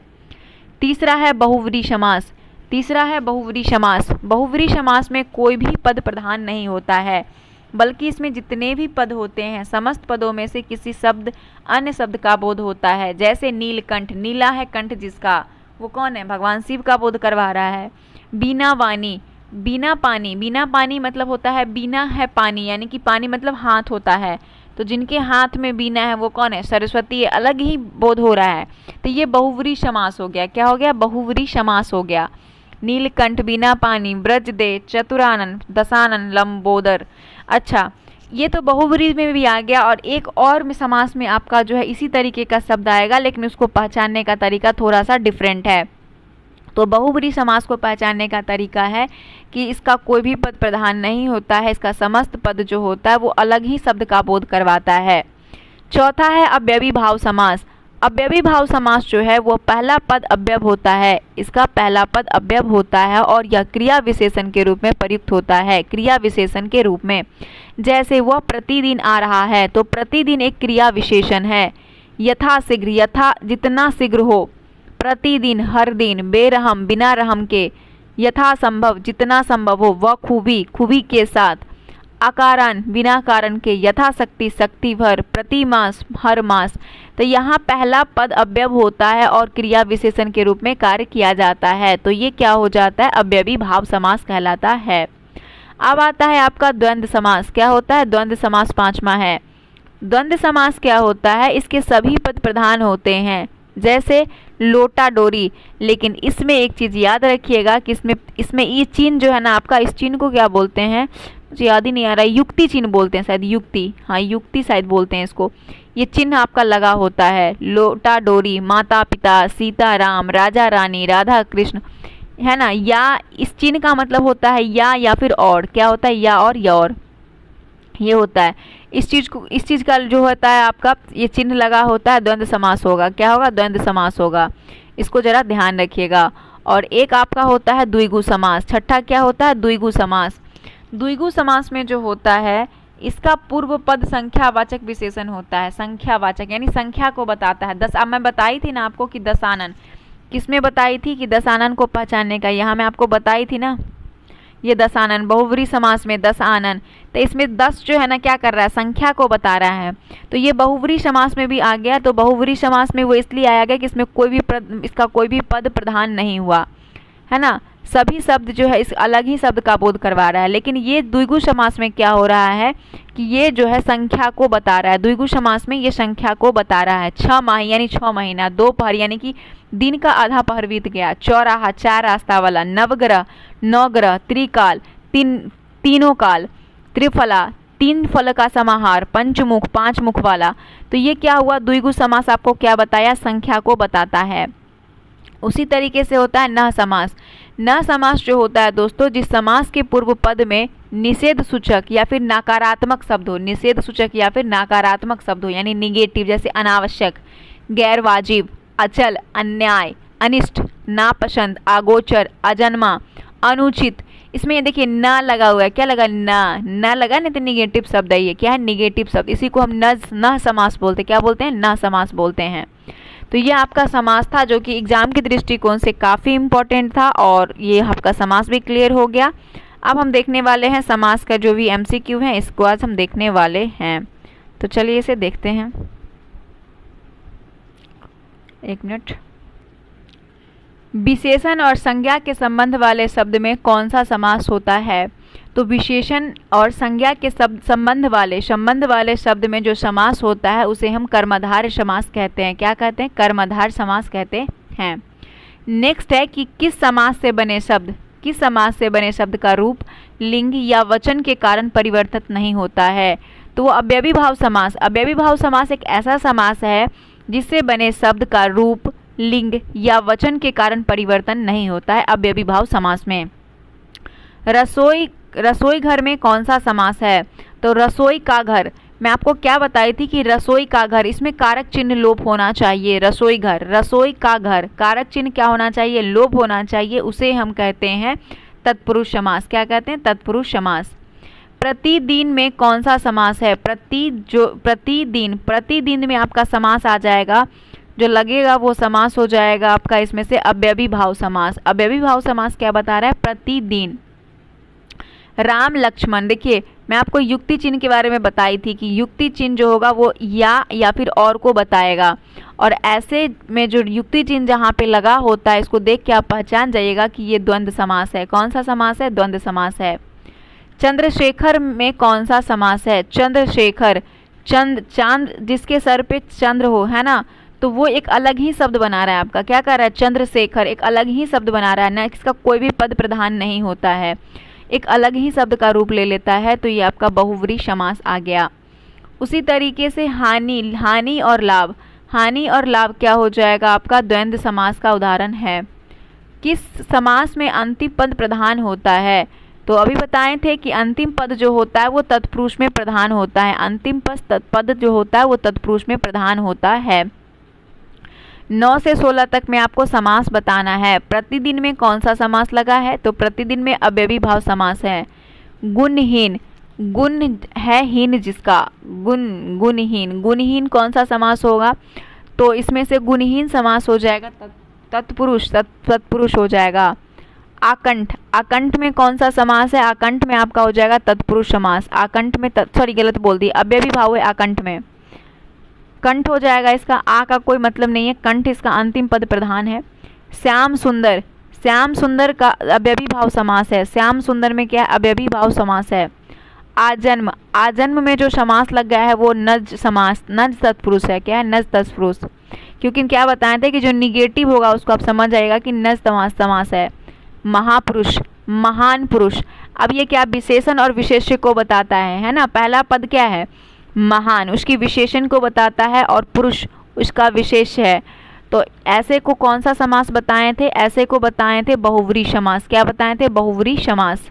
तीसरा है बहुवरी समास तीसरा है बहुवरी समास बहुवरी समास में कोई भी पद प्रधान नहीं होता है बल्कि इसमें जितने भी पद होते हैं समस्त पदों में से किसी शब्द अन्य शब्द का बोध होता है जैसे नीलकंठ नीला है कंठ जिसका वो कौन है भगवान शिव का बोध करवा रहा है बीना वाणी बिना पानी बिना पानी मतलब होता है बिना है पानी यानी कि पानी मतलब हाथ होता है तो जिनके हाथ में बीना है वो कौन है सरस्वती अलग ही बोध हो रहा है तो ये बहुवरी समास हो गया क्या हो गया बहुवरी समास हो गया नीलकंठ बिना पानी ब्रज दे चतुरानन दसानन लंबोदर अच्छा ये तो बहुवरी में भी आ गया और एक और में समास में आपका जो है इसी तरीके का शब्द आएगा लेकिन उसको पहचानने का तरीका थोड़ा सा डिफरेंट है तो बहुवरी समास को पहचानने का तरीका है कि इसका कोई भी पद प्रधान नहीं होता है इसका समस्त पद जो होता है वो अलग ही शब्द का बोध करवाता है चौथा है अव्यवी भाव समास अव्यवी भाव समास जो है वो पहला पद अव्यव होता है इसका पहला पद अव्यव होता है और यह क्रिया विशेषण के रूप में प्रयुक्त होता है क्रिया विशेषण के रूप में जैसे वह प्रतिदिन आ रहा है तो प्रतिदिन एक क्रिया विशेषण है यथाशीघ्र यथा जितना शीघ्र हो प्रतिदिन हर दिन बेरहम बिना रहम के यथासंभव जितना संभव हो वह खूबी खूबी के साथ अकारण बिना कारण के यथाशक्ति शक्ति भर प्रति मास हर मास तो यहाँ पहला पद अव्यव होता है और क्रिया विशेषण के रूप में कार्य किया जाता है तो ये क्या हो जाता है अव्यवी भाव समास कहलाता है अब आता है आपका द्वंद्व समास क्या होता है द्वंद्व समास पांचवा है द्वंद्व समास क्या होता है इसके सभी पद प्रधान होते हैं जैसे लोटा डोरी लेकिन इसमें एक चीज़ याद रखिएगा कि इसमें इसमें ई चीन जो है ना आपका इस चीन को क्या बोलते हैं याद ही नहीं आ रहा है युक्ति चिन्ह बोलते हैं शायद युक्ति हाँ युक्ति शायद बोलते हैं इसको ये चिन्ह आपका लगा होता है लोटा डोरी माता पिता सीता राम राजा रानी राधा कृष्ण है ना या इस चिन्ह का मतलब होता है या या फिर और क्या होता है या और या और ये होता है इस चीज़ को इस चीज़ का जो होता है आपका ये चिन्ह लगा होता है द्वंद्व समास होगा क्या होगा द्वंद्व समास होगा इसको ज़रा ध्यान रखिएगा और एक आपका होता है द्विगु समास छठा क्या होता है द्विगु समास द्विगु समास में जो होता है इसका पूर्व पद संख्यावाचक विशेषण होता है संख्यावाचक यानी संख्या को बताता है दस अब मैं बताई थी ना आपको कि दसानन किसमें बताई थी कि दशानन को पहचानने का यहाँ मैं आपको बताई थी ना ये दशानन बहुवरी समास में दस आनन तो इसमें दस जो है ना क्या कर रहा है संख्या को बता रहा है तो ये बहुवरी समास में भी आ गया तो बहुवरी समास में वो इसलिए आया गया कि इसमें कोई भी प्र, इसका कोई भी पद प्रधान नहीं हुआ है ना सभी शब्द जो है इस अलग ही शब्द का बोध करवा रहा है लेकिन ये द्विगु समास में क्या हो रहा है कि ये जो है संख्या को बता रहा है द्विगु समास में ये संख्या को बता रहा है छ माह यानी छ महीना दो पहर यानी कि दिन का आधा पहर बीत गया चौराहा चार रास्ता वाला नवग्रह नवग्रह त्रिकाल तीन तीनों काल त्रिफला तीन फल का समाहार पंचमुख पांच मुख वाला तो ये क्या हुआ द्विगु समास आपको क्या बताया संख्या को बताता है उसी तरीके से होता है न समास न समास जो होता है दोस्तों जिस समास के पूर्व पद में निषेध सूचक या फिर नकारात्मक शब्द हो निषेध सूचक या फिर नकारात्मक शब्द हो यानी निगेटिव जैसे अनावश्यक गैर वाजिब अचल अन्याय अनिष्ट नापसंद आगोचर अजन्मा अनुचित इसमें देखिए ना लगा हुआ है क्या लगा ना ना लगा नहीं तो निगेटिव शब्द है ये क्या है निगेटिव शब्द इसी को हम न न समास बोलते क्या बोलते हैं न समास बोलते हैं तो ये आपका समास था जो कि एग्ज़ाम के दृष्टिकोण से काफ़ी इम्पोर्टेंट था और ये आपका समास भी क्लियर हो गया अब हम देखने वाले हैं समास का जो भी एम सी क्यू है इसको आज हम देखने वाले हैं तो चलिए इसे देखते हैं एक मिनट विशेषण और संज्ञा के संबंध वाले शब्द में कौन सा समास होता है तो विशेषण और संज्ञा के शब्द संबंध वाले संबंध वाले शब्द में जो समास होता है उसे हम कर्माधार समास कहते हैं क्या कहते हैं कर्माधार समास कहते हैं नेक्स्ट है कि किस समास से बने शब्द किस समास से बने शब्द का रूप लिंग या वचन के कारण परिवर्तित नहीं होता है तो वो अव्यवी भाव समास अव्यवी भाव समास एक ऐसा समास है जिससे बने शब्द का रूप लिंग या वचन के कारण परिवर्तन नहीं होता है अव्यवी भाव समास में रसोई रसोई घर में कौन सा समास है तो रसोई का घर मैं आपको क्या बताई थी कि रसोई का घर इसमें कारक चिन्ह लोप होना चाहिए रसोई घर रसोई का घर कारक चिन्ह क्या होना चाहिए लोप होना चाहिए उसे हम कहते हैं तत्पुरुष समास क्या कहते हैं तत्पुरुष समास प्रतिदिन में कौन सा समास है प्रति जो प्रतिदिन प्रतिदिन में आपका समास आ जाएगा जो लगेगा वो समास हो जाएगा आपका इसमें से अव्यवी भाव समास अव्यवी भाव समास क्या बता रहा है प्रतिदिन राम लक्ष्मण देखिए मैं आपको युक्ति चिन्ह के बारे में बताई थी कि युक्ति चिन्ह जो होगा वो या या फिर और को बताएगा और ऐसे में जो युक्ति चिन्ह जहाँ पे लगा होता है इसको देख के आप पहचान जाइएगा कि ये द्वंद्व समास है कौन सा समास है द्वंद्व समास है चंद्रशेखर में कौन सा समास है चंद्रशेखर चंद चांद जिसके सर पे चंद्र हो है ना तो वो एक अलग ही शब्द बना रहा है आपका क्या कर रहा है चंद्रशेखर एक अलग ही शब्द बना रहा है ना इसका कोई भी पद प्रधान नहीं होता है एक अलग ही शब्द का रूप ले लेता है तो ये आपका बहुवरी समास आ गया उसी तरीके से हानि हानि और लाभ हानि और लाभ क्या हो जाएगा आपका द्वैंद समास का उदाहरण है किस समास में अंतिम पद प्रधान होता है तो अभी बताए थे कि अंतिम पद जो होता है वो तत्पुरुष में प्रधान होता है अंतिम पद जो होता है वो तत्पुरुष में प्रधान होता है नौ से सोलह तक में आपको समास बताना है प्रतिदिन में कौन सा समास लगा है तो प्रतिदिन में अव्यवी भाव समास है गुणहीन गुण है हीन जिसका गुण गुणहीन गुणहीन कौन सा समास होगा तो इसमें से गुणहीन समास हो जाएगा तत्पुरुष तत्पुरुष हो जाएगा आकंठ आकंठ में कौन सा समास है आकंठ में आपका हो जाएगा तत्पुरुष समास आकंठ में सॉरी गलत बोल दी अव्यवी भाव है आकंठ में कंठ हो जाएगा इसका आ का कोई मतलब नहीं है कंठ इसका अंतिम पद प्रधान है श्याम सुंदर श्याम सुंदर का अव्यभी भाव समास है श्याम सुंदर में क्या है अव्यभी भाव समास है आजन्म आजन्म में जो समास लग गया है वो नज समास नज तत्पुरुष है क्या है नज तत्पुरुष क्योंकि क्या बताए थे कि जो निगेटिव होगा उसको आप समझ आएगा कि नज समास समास है महापुरुष महान पुरुष अब ये क्या विशेषण और विशेष्य को बताता है है ना पहला पद क्या है महान उसकी विशेषण को बताता है और पुरुष उसका विशेष है तो ऐसे को कौन सा समास बताए थे ऐसे को बताए थे बहुवरी समास क्या बताए थे बहुवरी समास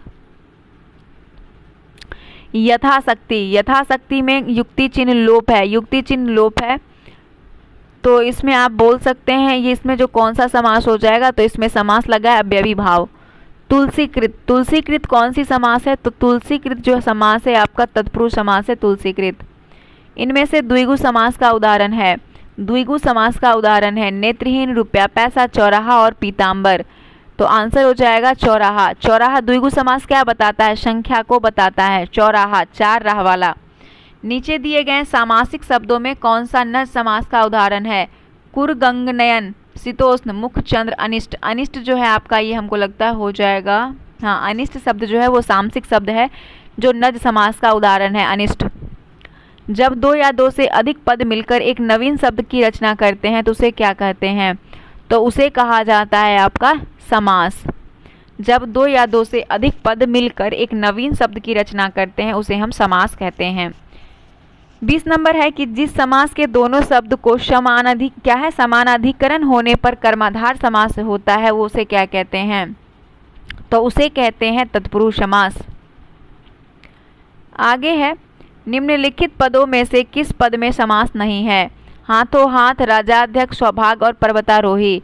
यथाशक्ति यथाशक्ति में युक्ति चिन्ह लोप है युक्ति चिन्ह लोप है तो इसमें आप बोल सकते हैं ये इसमें जो कौन सा समास हो जाएगा तो इसमें समास लगा है अव्यवी भाव तुलसीकृत तुलसीकृत कौन सी समास है तो तुलसीकृत जो समास है आपका तत्पुरुष समास है तुलसीकृत इनमें से द्विगु समास का उदाहरण है द्विगु समास का उदाहरण है नेत्रहीन रुपया पैसा चौराहा और पीताम्बर तो आंसर हो जाएगा चौराहा चौराहा द्विगु समास क्या बताता है संख्या को बताता है चौराहा चार राह वाला नीचे दिए गए सामासिक शब्दों में कौन सा नर समास का उदाहरण है कुरगंगनयन शीतोष्ण मुख चंद्र अनिष्ट अनिष्ट जो है आपका ये हमको लगता है हो जाएगा हाँ अनिष्ट शब्द जो है वो सामसिक शब्द है जो नज समास का उदाहरण है अनिष्ट जब दो या दो से अधिक पद मिलकर एक नवीन शब्द की रचना करते हैं तो उसे क्या कहते हैं तो उसे कहा जाता है आपका समास जब दो या दो से अधिक पद मिलकर एक नवीन शब्द की रचना करते हैं उसे हम समास कहते हैं बीस नंबर है कि जिस समास के दोनों शब्द को समान क्या है समानाधिकरण होने पर कर्माधार समास होता है वो उसे क्या कहते हैं तो उसे कहते हैं तत्पुरुष समास आगे है निम्नलिखित पदों में से किस पद में समास नहीं है हाथों हाथ राजाध्यक्ष सौभाग और पर्वतारोही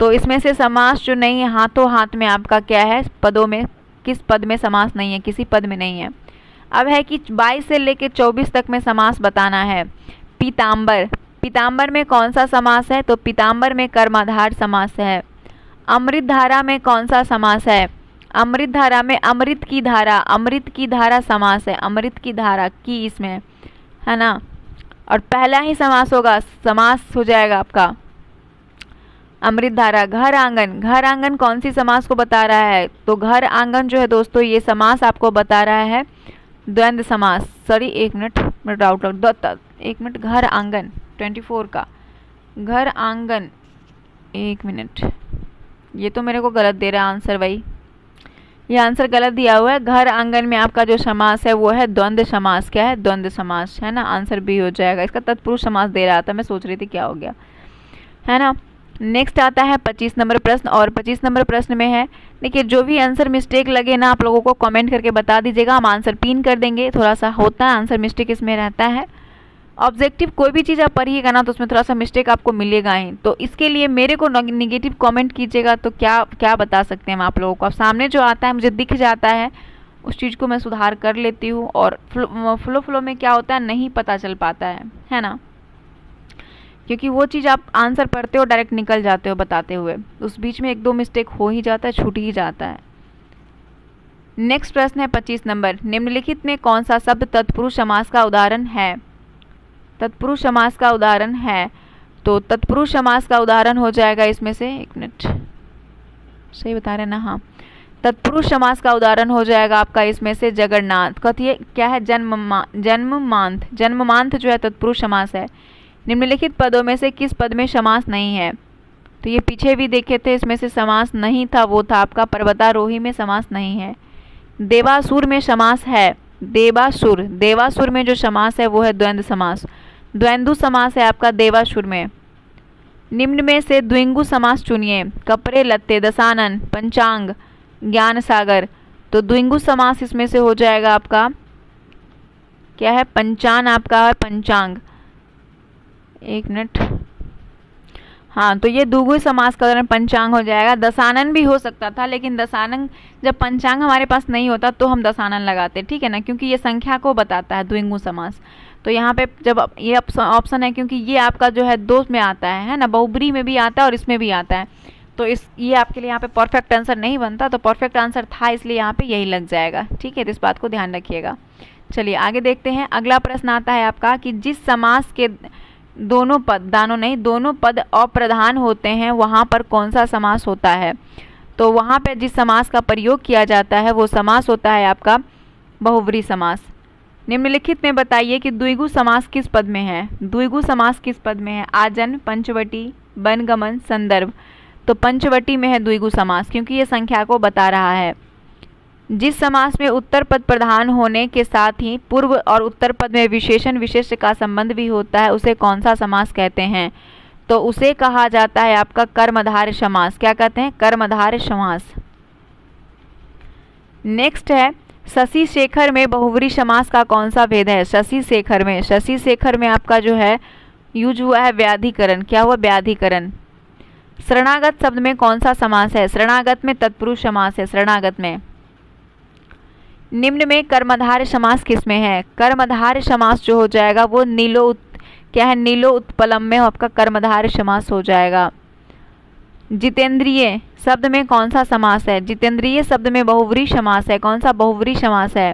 तो इसमें से समास जो नहीं है हाथों हाथ में आपका क्या है पदों में किस पद में समास नहीं है किसी पद में नहीं है अब है कि 22 से लेकर 24 तक में समास बताना है पीताम्बर पीताम्बर में कौन सा समास है तो पीताम्बर में कर्माधार समास है अमृत धारा में कौन सा समास है अमृत धारा में अमृत की धारा अमृत की धारा समास है अमृत की धारा की इसमें है ना और पहला ही समास होगा समास हो जाएगा आपका अमृत धारा घर आंगन घर आंगन कौन सी समास को बता रहा है तो घर आंगन जो है दोस्तों ये समास आपको बता रहा है द्वंद्व समास सॉरी एक मिनट मेरा डाउट लग एक मिनट घर आंगन ट्वेंटी फोर का घर आंगन एक मिनट ये तो मेरे को गलत दे रहा है आंसर भाई ये आंसर गलत दिया हुआ है घर आंगन में आपका जो समास है वो है द्वंद्व समास क्या है द्वंद्व समास है ना आंसर भी हो जाएगा इसका तत्पुरुष समास दे रहा था मैं सोच रही थी क्या हो गया है ना नेक्स्ट आता है पच्चीस नंबर प्रश्न और पच्चीस नंबर प्रश्न में है देखिए जो भी आंसर मिस्टेक लगे ना आप लोगों को कमेंट करके बता दीजिएगा हम आंसर पिन कर देंगे थोड़ा सा होता है आंसर मिस्टेक इसमें रहता है ऑब्जेक्टिव कोई भी चीज़ आप पढ़िएगा ना तो उसमें थोड़ा सा मिस्टेक आपको मिलेगा ही तो इसके लिए मेरे को निगेटिव कमेंट कीजिएगा तो क्या क्या बता सकते हैं हम आप लोगों को अब सामने जो आता है मुझे दिख जाता है उस चीज़ को मैं सुधार कर लेती हूँ और फ्लो फ्लो फ्लो में क्या होता है नहीं पता चल पाता है है ना क्योंकि वो चीज़ आप आंसर पढ़ते हो डायरेक्ट निकल जाते हो बताते हुए उस बीच में एक दो मिस्टेक हो ही जाता है छूट ही जाता है नेक्स्ट प्रश्न है पच्चीस नंबर निम्नलिखित में कौन सा शब्द तत्पुरुष समास का उदाहरण है तत्पुरुष समास का उदाहरण है तो तत्पुरुष समास का उदाहरण हो जाएगा इसमें से एक मिनट सही बता रहे ना हाँ तत्पुरुष समास का उदाहरण हो जाएगा आपका इसमें से जगन्नाथ कथिए क्या है जन्म जन्म जन्ममांथ जो है तत्पुरुष समास है निम्नलिखित पदों में से किस पद में समास नहीं है तो ये पीछे भी देखे थे इसमें से समास नहीं था वो था आपका पर्वतारोही में समास नहीं है देवासुर में समास है देवासुर देवासुर में जो समास है वो है द्वंद्व समास द्वंद्व समास है आपका देवासुर में निम्न में से द्विंगु समास चुनिए कपड़े लत्ते दसानन पंचांग ज्ञान सागर तो द्विंगु समास इसमें से हो जाएगा आपका क्या है पंचान आपका है पंचांग एक मिनट हाँ तो ये दुगु समास का पंचांग हो जाएगा दसानन भी हो सकता था लेकिन दसानन जब पंचांग हमारे पास नहीं होता तो हम दसानन लगाते ठीक है ना क्योंकि ये संख्या को बताता है द्विंगु समास तो यहाँ पे जब ये ऑप्शन है क्योंकि ये आपका जो है दो में आता है है ना बहुबरी में भी आता है और इसमें भी आता है तो इस ये आपके लिए यहाँ पे परफेक्ट आंसर नहीं बनता तो परफेक्ट आंसर था इसलिए यहाँ पे यही लग जाएगा ठीक है तो इस बात को ध्यान रखिएगा चलिए आगे देखते हैं अगला प्रश्न आता है आपका कि जिस समास के दोनों पद दानों नहीं दोनों पद अप्रधान होते हैं वहाँ पर कौन सा समास होता है तो वहाँ पर जिस समास का प्रयोग किया जाता है वो समास होता है आपका बहुवरी समास निम्नलिखित में बताइए कि द्विगु समास किस पद में है द्विगु समास किस पद में है आजन पंचवटी बनगमन संदर्भ तो पंचवटी में है द्विगु समास क्योंकि ये संख्या को बता रहा है जिस समास में उत्तर पद प्रधान होने के साथ ही पूर्व और उत्तर पद में विशेषण विशेष का संबंध भी होता है उसे कौन सा समास कहते हैं तो उसे कहा जाता है आपका कर्मधार समास क्या कहते हैं कर्मधार समास नेक्स्ट है शशि शेखर में बहुवरी समास का कौन सा भेद है शशि शेखर में शशि शेखर में आपका जो है यूज हुआ है व्याधिकरण क्या हुआ व्याधिकरण शरणागत शब्द में कौन सा समास है शरणागत में तत्पुरुष समास है शरणागत में निम्न में कर्मधार समास किस में है कर्मधार समास जो हो जाएगा वो नीलो उत, क्या है नीलो उत्पलम में आपका कर्मधार समास हो जाएगा जितेंद्रिय शब्द में कौन सा समास है जितेंद्रिय शब्द में बहुवरी समास है कौन सा बहुवरी समास है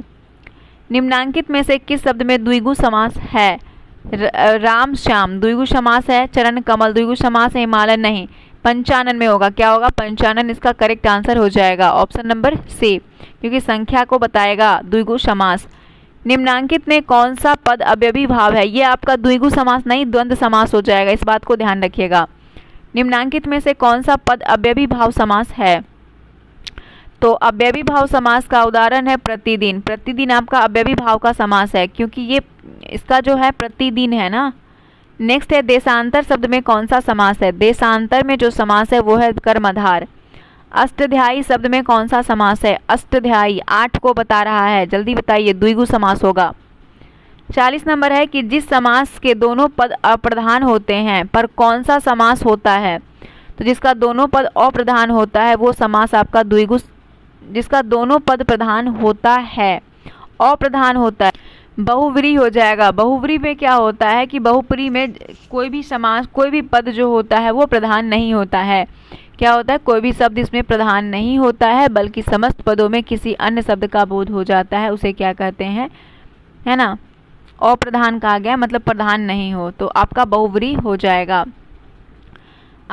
निम्नांकित में से किस शब्द में द्विगु समास है राम श्याम द्विगु समास है चरण कमल द्विगु समास है हिमालय नहीं पंचानन में होगा क्या होगा पंचानन इसका करेक्ट आंसर हो जाएगा ऑप्शन नंबर सी क्योंकि संख्या को बताएगा द्विगु समास निम्नांकित में कौन सा पद अव्यवी भाव है ये आपका द्विगु समास नहीं द्वंद्व समास हो जाएगा इस बात को ध्यान रखिएगा निम्नांकित में से कौन सा पद अव्यवी भाव समास है तो अव्यवी भाव समास का उदाहरण है प्रतिदिन प्रतिदिन आपका अव्यवी भाव का समास है क्योंकि ये इसका जो है प्रतिदिन है ना नेक्स्ट है देशांतर शब्द में कौन सा समास है देशांतर में जो समास है वो है कर्मधार अष्टध्यायी शब्द में कौन सा समास है अष्टध्यायी आठ को बता रहा है जल्दी बताइए द्विगु समास होगा चालीस नंबर है कि जिस समास के दोनों पद अप्रधान होते हैं पर कौन सा समास होता है तो जिसका दोनों पद अप्रधान होता है वो समास आपका द्विगु जिसका दोनों पद प्रधान होता है अप्रधान होता है बहुवरी हो जाएगा बहुवरी में क्या होता है कि बहुपरी में कोई भी समास कोई भी पद जो होता है वो प्रधान नहीं होता है क्या होता है कोई भी शब्द इसमें प्रधान नहीं होता है बल्कि समस्त पदों में किसी अन्य शब्द का बोध हो जाता है उसे क्या कहते हैं है ना अप्रधान कहा गया मतलब प्रधान नहीं हो तो आपका बहुवरी हो जाएगा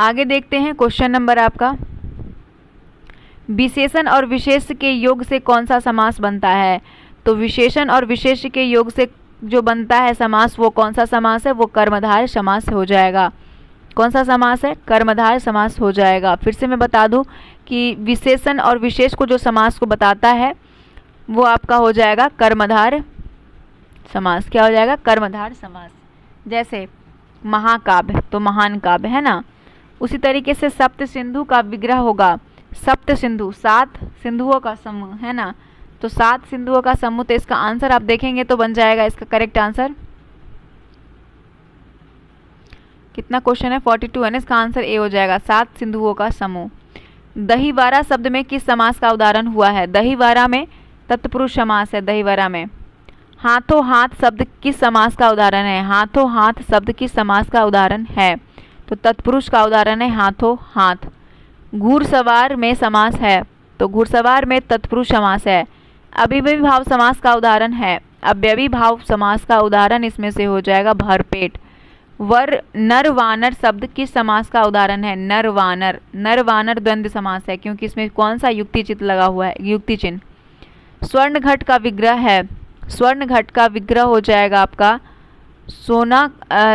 आगे देखते हैं क्वेश्चन नंबर आपका विशेषण और विशेष के योग से कौन सा समास बनता है तो विशेषण और विशेष के योग से जो बनता है समास वो कौन सा समास है वो कर्मधार समास हो जाएगा कौन सा समास है कर्मधार समास हो जाएगा फिर से मैं बता दूं कि विशेषण और विशेष को जो समास को बताता है वो आपका हो जाएगा कर्मधार समास क्या हो जाएगा कर्मधार समास जैसे महाकाव्य तो महान काव्य है ना उसी तरीके से सप्त सिंधु का विग्रह होगा सप्त सिंधु सात सिंधुओं का समूह है ना तो सात सिंधुओं का समूह तो इसका आंसर आप देखेंगे तो बन जाएगा इसका करेक्ट आंसर कितना क्वेश्चन है फोर्टी टू है ना इसका आंसर ए हो जाएगा सात सिंधुओं का समूह दही वारा शब्द में किस समास का उदाहरण हुआ है दहीवारा में तत्पुरुष समास है दहीवारा में हाथों हाथ शब्द किस समास का उदाहरण है हाथों हाथ शब्द किस समास का उदाहरण है तो तत्पुरुष का उदाहरण है हाथों हाथ घुड़सवार में समास है तो घुड़सवार में तत्पुरुष समास है अभिव्यवी भाव समास का उदाहरण है अव्यवी भाव समास का उदाहरण इसमें से हो जाएगा भरपेट वर नर वानर शब्द किस समास का उदाहरण है नर वानर नर वानर द्वंद समास है क्योंकि इसमें कौन सा युक्ति चित्र लगा हुआ है युक्ति चिन्ह स्वर्ण घट का विग्रह है स्वर्ण घट का विग्रह हो जाएगा आपका सोना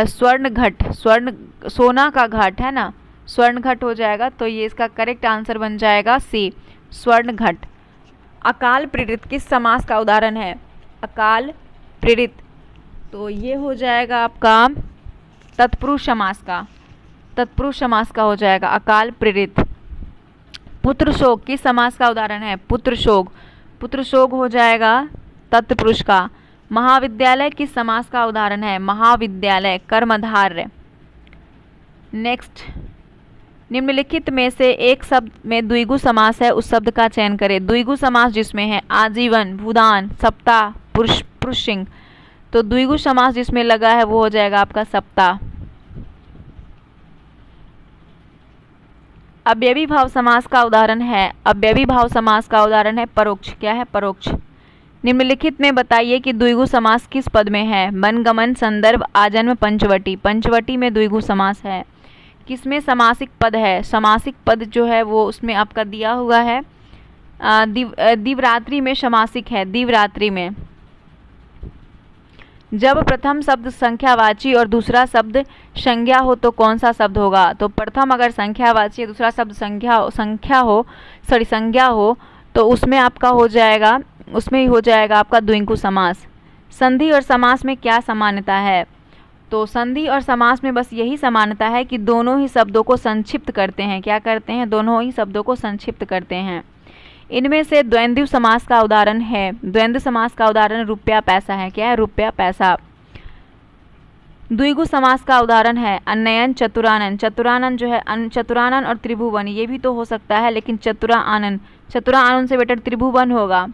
स्वर्ण घट स्वर्ण सोना का घाट है ना स्वर्ण घट हो जाएगा तो ये इसका करेक्ट आंसर बन जाएगा सी स्वर्ण घट अकाल प्रेरित किस समास का उदाहरण है अकाल प्रेरित तो ये हो जाएगा आपका तत्पुरुष समास का तत्पुरुष समास का हो जाएगा अकाल प्रेरित पुत्र शोक किस समास का उदाहरण है पुत्र शोक पुत्र शोक हो जाएगा तत्पुरुष का महाविद्यालय किस समास का उदाहरण है महाविद्यालय कर्मधार्य नेक्स्ट निम्नलिखित में से एक शब्द में द्विगु समास है उस शब्द का चयन करें द्विगु समास जिसमें है आजीवन भूदान सप्ताह पुरुष पुरुषिंग तो द्विगु समास जिसमें लगा है वो हो जाएगा आपका सप्ताह अव्यवी भाव समास का उदाहरण है अव्यवी भाव समास का उदाहरण है परोक्ष क्या है परोक्ष निम्नलिखित में बताइए कि द्विगु समास किस पद में है वनगमन संदर्भ आजन्म पंचवटी पंचवटी में द्विगु समास है किसमें समासिक पद है समासिक पद जो है वो उसमें आपका दिया हुआ है दिव दिवरात्रि में समासिक है दिवरात्रि में जब प्रथम शब्द संख्यावाची और दूसरा शब्द संज्ञा हो तो कौन सा शब्द होगा तो प्रथम अगर संख्यावाची दूसरा शब्द संख्या संख्या हो सॉरी संज्ञा हो तो उसमें आपका हो जाएगा उसमें ही हो जाएगा आपका द्विंकु समास संधि और समास में क्या समानता है तो संधि और समास में बस यही समानता है कि दोनों ही शब्दों को संक्षिप्त करते हैं क्या करते हैं दोनों ही शब्दों को संक्षिप्त करते हैं इनमें से द्वंद्व समास का उदाहरण है द्वंद्व समास का उदाहरण रुपया पैसा है क्या है रुपया पैसा द्विगु समास का उदाहरण है अन्नयन चतुरानन चतुरानन जो है चतुरानन और त्रिभुवन ये भी तो हो सकता है लेकिन चतुरा आनंद चतुरा आनंद से बेटर त्रिभुवन होगा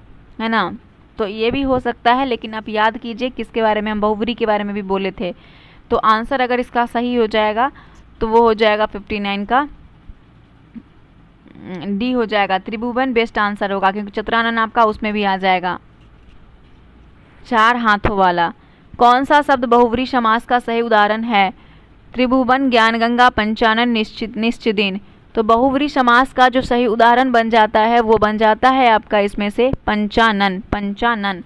है ना तो ये भी हो सकता है लेकिन आप याद कीजिए किसके बारे में हम बहुवरी के बारे में भी बोले थे तो आंसर अगर इसका सही हो जाएगा तो वो हो जाएगा फिफ्टी नाइन का डी हो जाएगा त्रिभुवन बेस्ट आंसर होगा क्योंकि चतुरानन आपका उसमें भी आ जाएगा चार हाथों वाला कौन सा शब्द बहुवरी समास का सही उदाहरण है त्रिभुवन ज्ञानगंगा पंचानन निश्चित निश्चिदिन तो बहुवरी समास का जो सही उदाहरण बन जाता है वो बन जाता है आपका इसमें से पंचानन पंचानन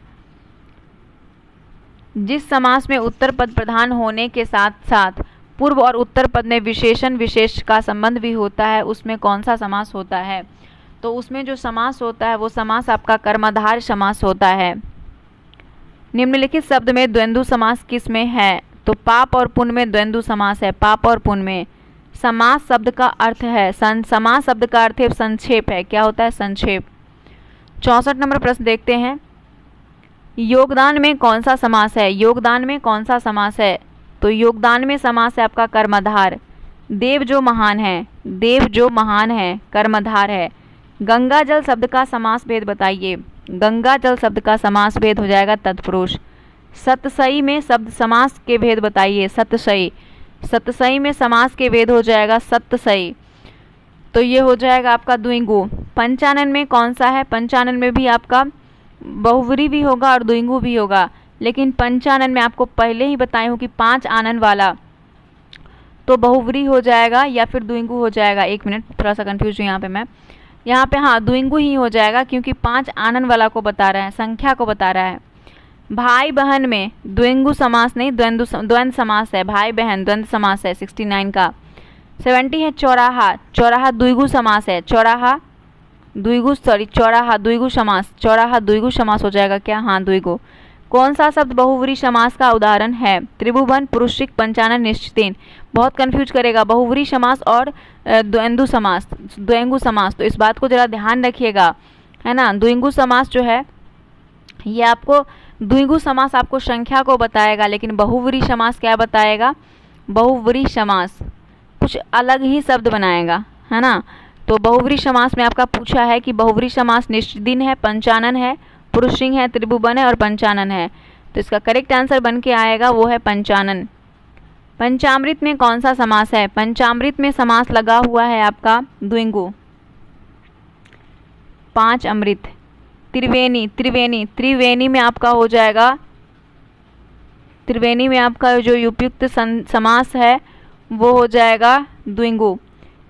जिस समास में उत्तर पद प्रधान होने के साथ साथ पूर्व और उत्तर पद में विशेषण विशेष का संबंध भी होता है उसमें कौन सा समास होता है तो उसमें जो समास होता है वो समास आपका कर्माधार समास होता है निम्नलिखित शब्द में द्वंद्व समास किस में है तो पाप और पुण्य में द्वंद्व समास है पाप और पुण्य में समास शब्द का अर्थ है सं समास शब्द का अर्थ है संक्षेप है क्या होता है संक्षेप चौंसठ नंबर प्रश्न देखते हैं योगदान में कौन सा समास है योगदान में कौन सा समास है तो योगदान में समास है आपका कर्माधार देव जो महान है देव जो महान है कर्माधार है गंगा जल शब्द का समास भेद बताइए गंगा जल शब्द का समास भेद हो जाएगा तत्पुरुष सतसई में शब्द समास के भेद बताइए सतसई सत्यसई में समास के वेद हो जाएगा सत्यसई तो ये हो जाएगा आपका द्विंगु पंचानन में कौन सा है पंचानन में भी आपका बहुवरी भी होगा और द्विंगु भी होगा लेकिन पंचानन में आपको पहले ही बताई हूँ कि पांच आनन वाला तो बहुवरी हो जाएगा या फिर द्विंगु हो जाएगा एक मिनट थोड़ा सा कन्फ्यूज हूँ यहाँ पे मैं यहाँ पे हाँ द्विंगु ही हो जाएगा क्योंकि पांच आनन वाला को बता रहा है संख्या को बता रहा है भाई बहन में द्वेंगु समास नहीं द्वंद्व द्वंद्व समास है भाई बहन द्वंद्व समास है सिक्सटी नाइन का सेवेंटी है चौराहा चौराहा द्विगु समास है चौराहा द्विगु सॉरी चौराहा द्विगु समास चौराहा द्विगु समास हो जाएगा क्या हाँ द्विगु कौन सा शब्द बहुवरी समास का उदाहरण है त्रिभुवन पुरुषिक पंचानन निश्चितिन बहुत कंफ्यूज करेगा बहुवरी समास और द्वंदु समास द्वेंगु समास तो इस बात को जरा ध्यान रखिएगा है ना द्विंगु समास जो है ये आपको द्विगु समास आपको संख्या को बताएगा लेकिन बहुवरी समास क्या बताएगा बहुवरी समास कुछ अलग ही शब्द बनाएगा है ना तो बहुवरी समास में आपका पूछा है कि बहुवरी समास निश्चित दिन है पंचानन है पुरुष सिंह है त्रिभुवन है और पंचानन है तो इसका करेक्ट आंसर बन के आएगा वो है पंचानन पंचामृत में कौन सा समास है पंचामृत में समास लगा हुआ है आपका द्विंगु पांच अमृत त्रिवेणी त्रिवेणी त्रिवेणी में आपका हो जाएगा त्रिवेणी में आपका जो उपयुक्त समास है वो हो जाएगा द्विंगु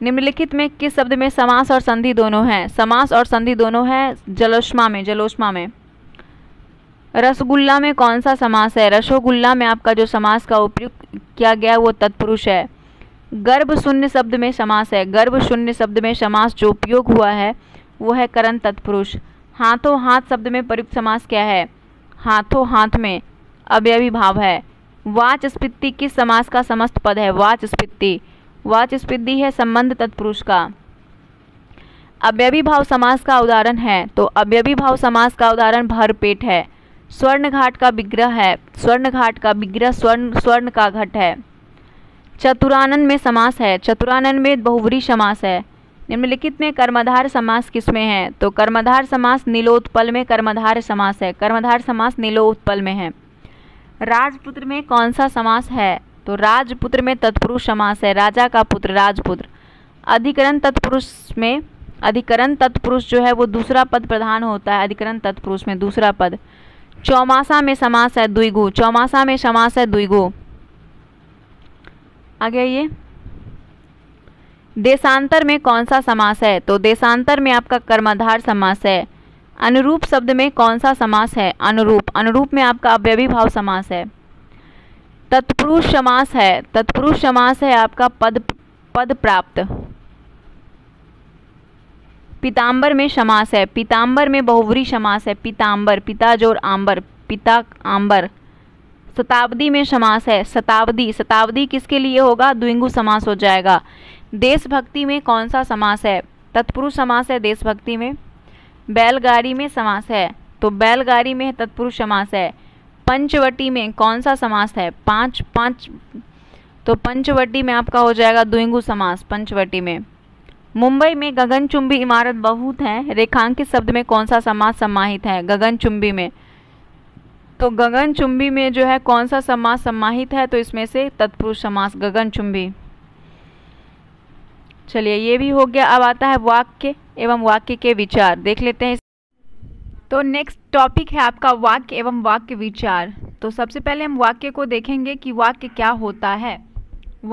निम्नलिखित में किस शब्द में समास और संधि दोनों हैं समास और संधि दोनों हैं जलोष्मा में जलोष्मा में रसगुल्ला में कौन सा समास है रसोगुल्ला में आपका जो समास का उपयोग किया गया वो तत्पुरुष है गर्भ शून्य शब्द में समास है गर्भ शून्य शब्द में समास जो उपयोग हुआ है वो है करण तत्पुरुष हाथों हाथ शब्द में प्रयुक्त समास क्या है हाथों हाथ में अवयवी भाव है वाचस्पत्ति किस समास का समस्त पद है वाचस्पत्ति वाचस्पत्ति है संबंध तत्पुरुष का अवयवी भाव समास का उदाहरण है तो अवयवी भाव समास का उदाहरण भरपेट है स्वर्ण घाट का विग्रह है स्वर्ण घाट का विग्रह स्वर्ण स्वर्ण का घट है चतुरानंद में समास है चतुरानंद में बहुवरी समास है निम्नलिखित में कर्मधार समास किसमें है तो कर्मधार समास नीलोत्पल में कर्मधार समास है कर्मधार समास नीलोत्पल में है राजपुत्र में कौन सा समास है तो राजपुत्र में तत्पुरुष समास है राजा का पुत्र राजपुत्र अधिकरण तत्पुरुष में अधिकरण तत्पुरुष जो है वो दूसरा पद प्रधान होता है अधिकरण तत्पुरुष में दूसरा पद चौमासा में समास है द्विगु चौमासा में समास है द्विगु आगे ये देशांतर में कौन सा समास है तो देशांतर में आपका कर्माधार समास है अनुरूप शब्द में कौन सा समास है अनुरूप अनुरूप में आपका अव्यवी भाव समास है तत्पुरुष समास है तत्पुरुष समास है आपका पद पद प्राप्त पीताम्बर में समास है पीताम्बर में बहुवरी समास है पीताम्बर पिता जोर आम्बर पिता आम्बर शताब्दी में समास है शताब्दी शताब्दी किसके लिए होगा द्विंगु समास हो जाएगा देशभक्ति में कौन सा समास है तत्पुरुष समास है देशभक्ति में बैलगाड़ी में समास है तो बैलगाड़ी में तत्पुरुष समास है पंचवटी में कौन सा समास है पाँच पाँच तो पंचवटी में आपका हो जाएगा द्विंगु समास पंचवटी में मुंबई में गगनचुंबी इमारत बहुत है रेखांकित शब्द में कौन सा समास समाहित है गगनचुंबी में तो गगनचुंबी में जो है कौन सा समास समाहित है तो इसमें से तत्पुरुष समास गगनचुंबी चलिए ये भी हो गया अब आता है वाक्य एवं वाक्य के विचार देख लेते हैं तो नेक्स्ट टॉपिक है आपका वाक्य एवं वाक्य विचार तो सबसे पहले हम वाक्य को देखेंगे कि वाक्य क्या होता है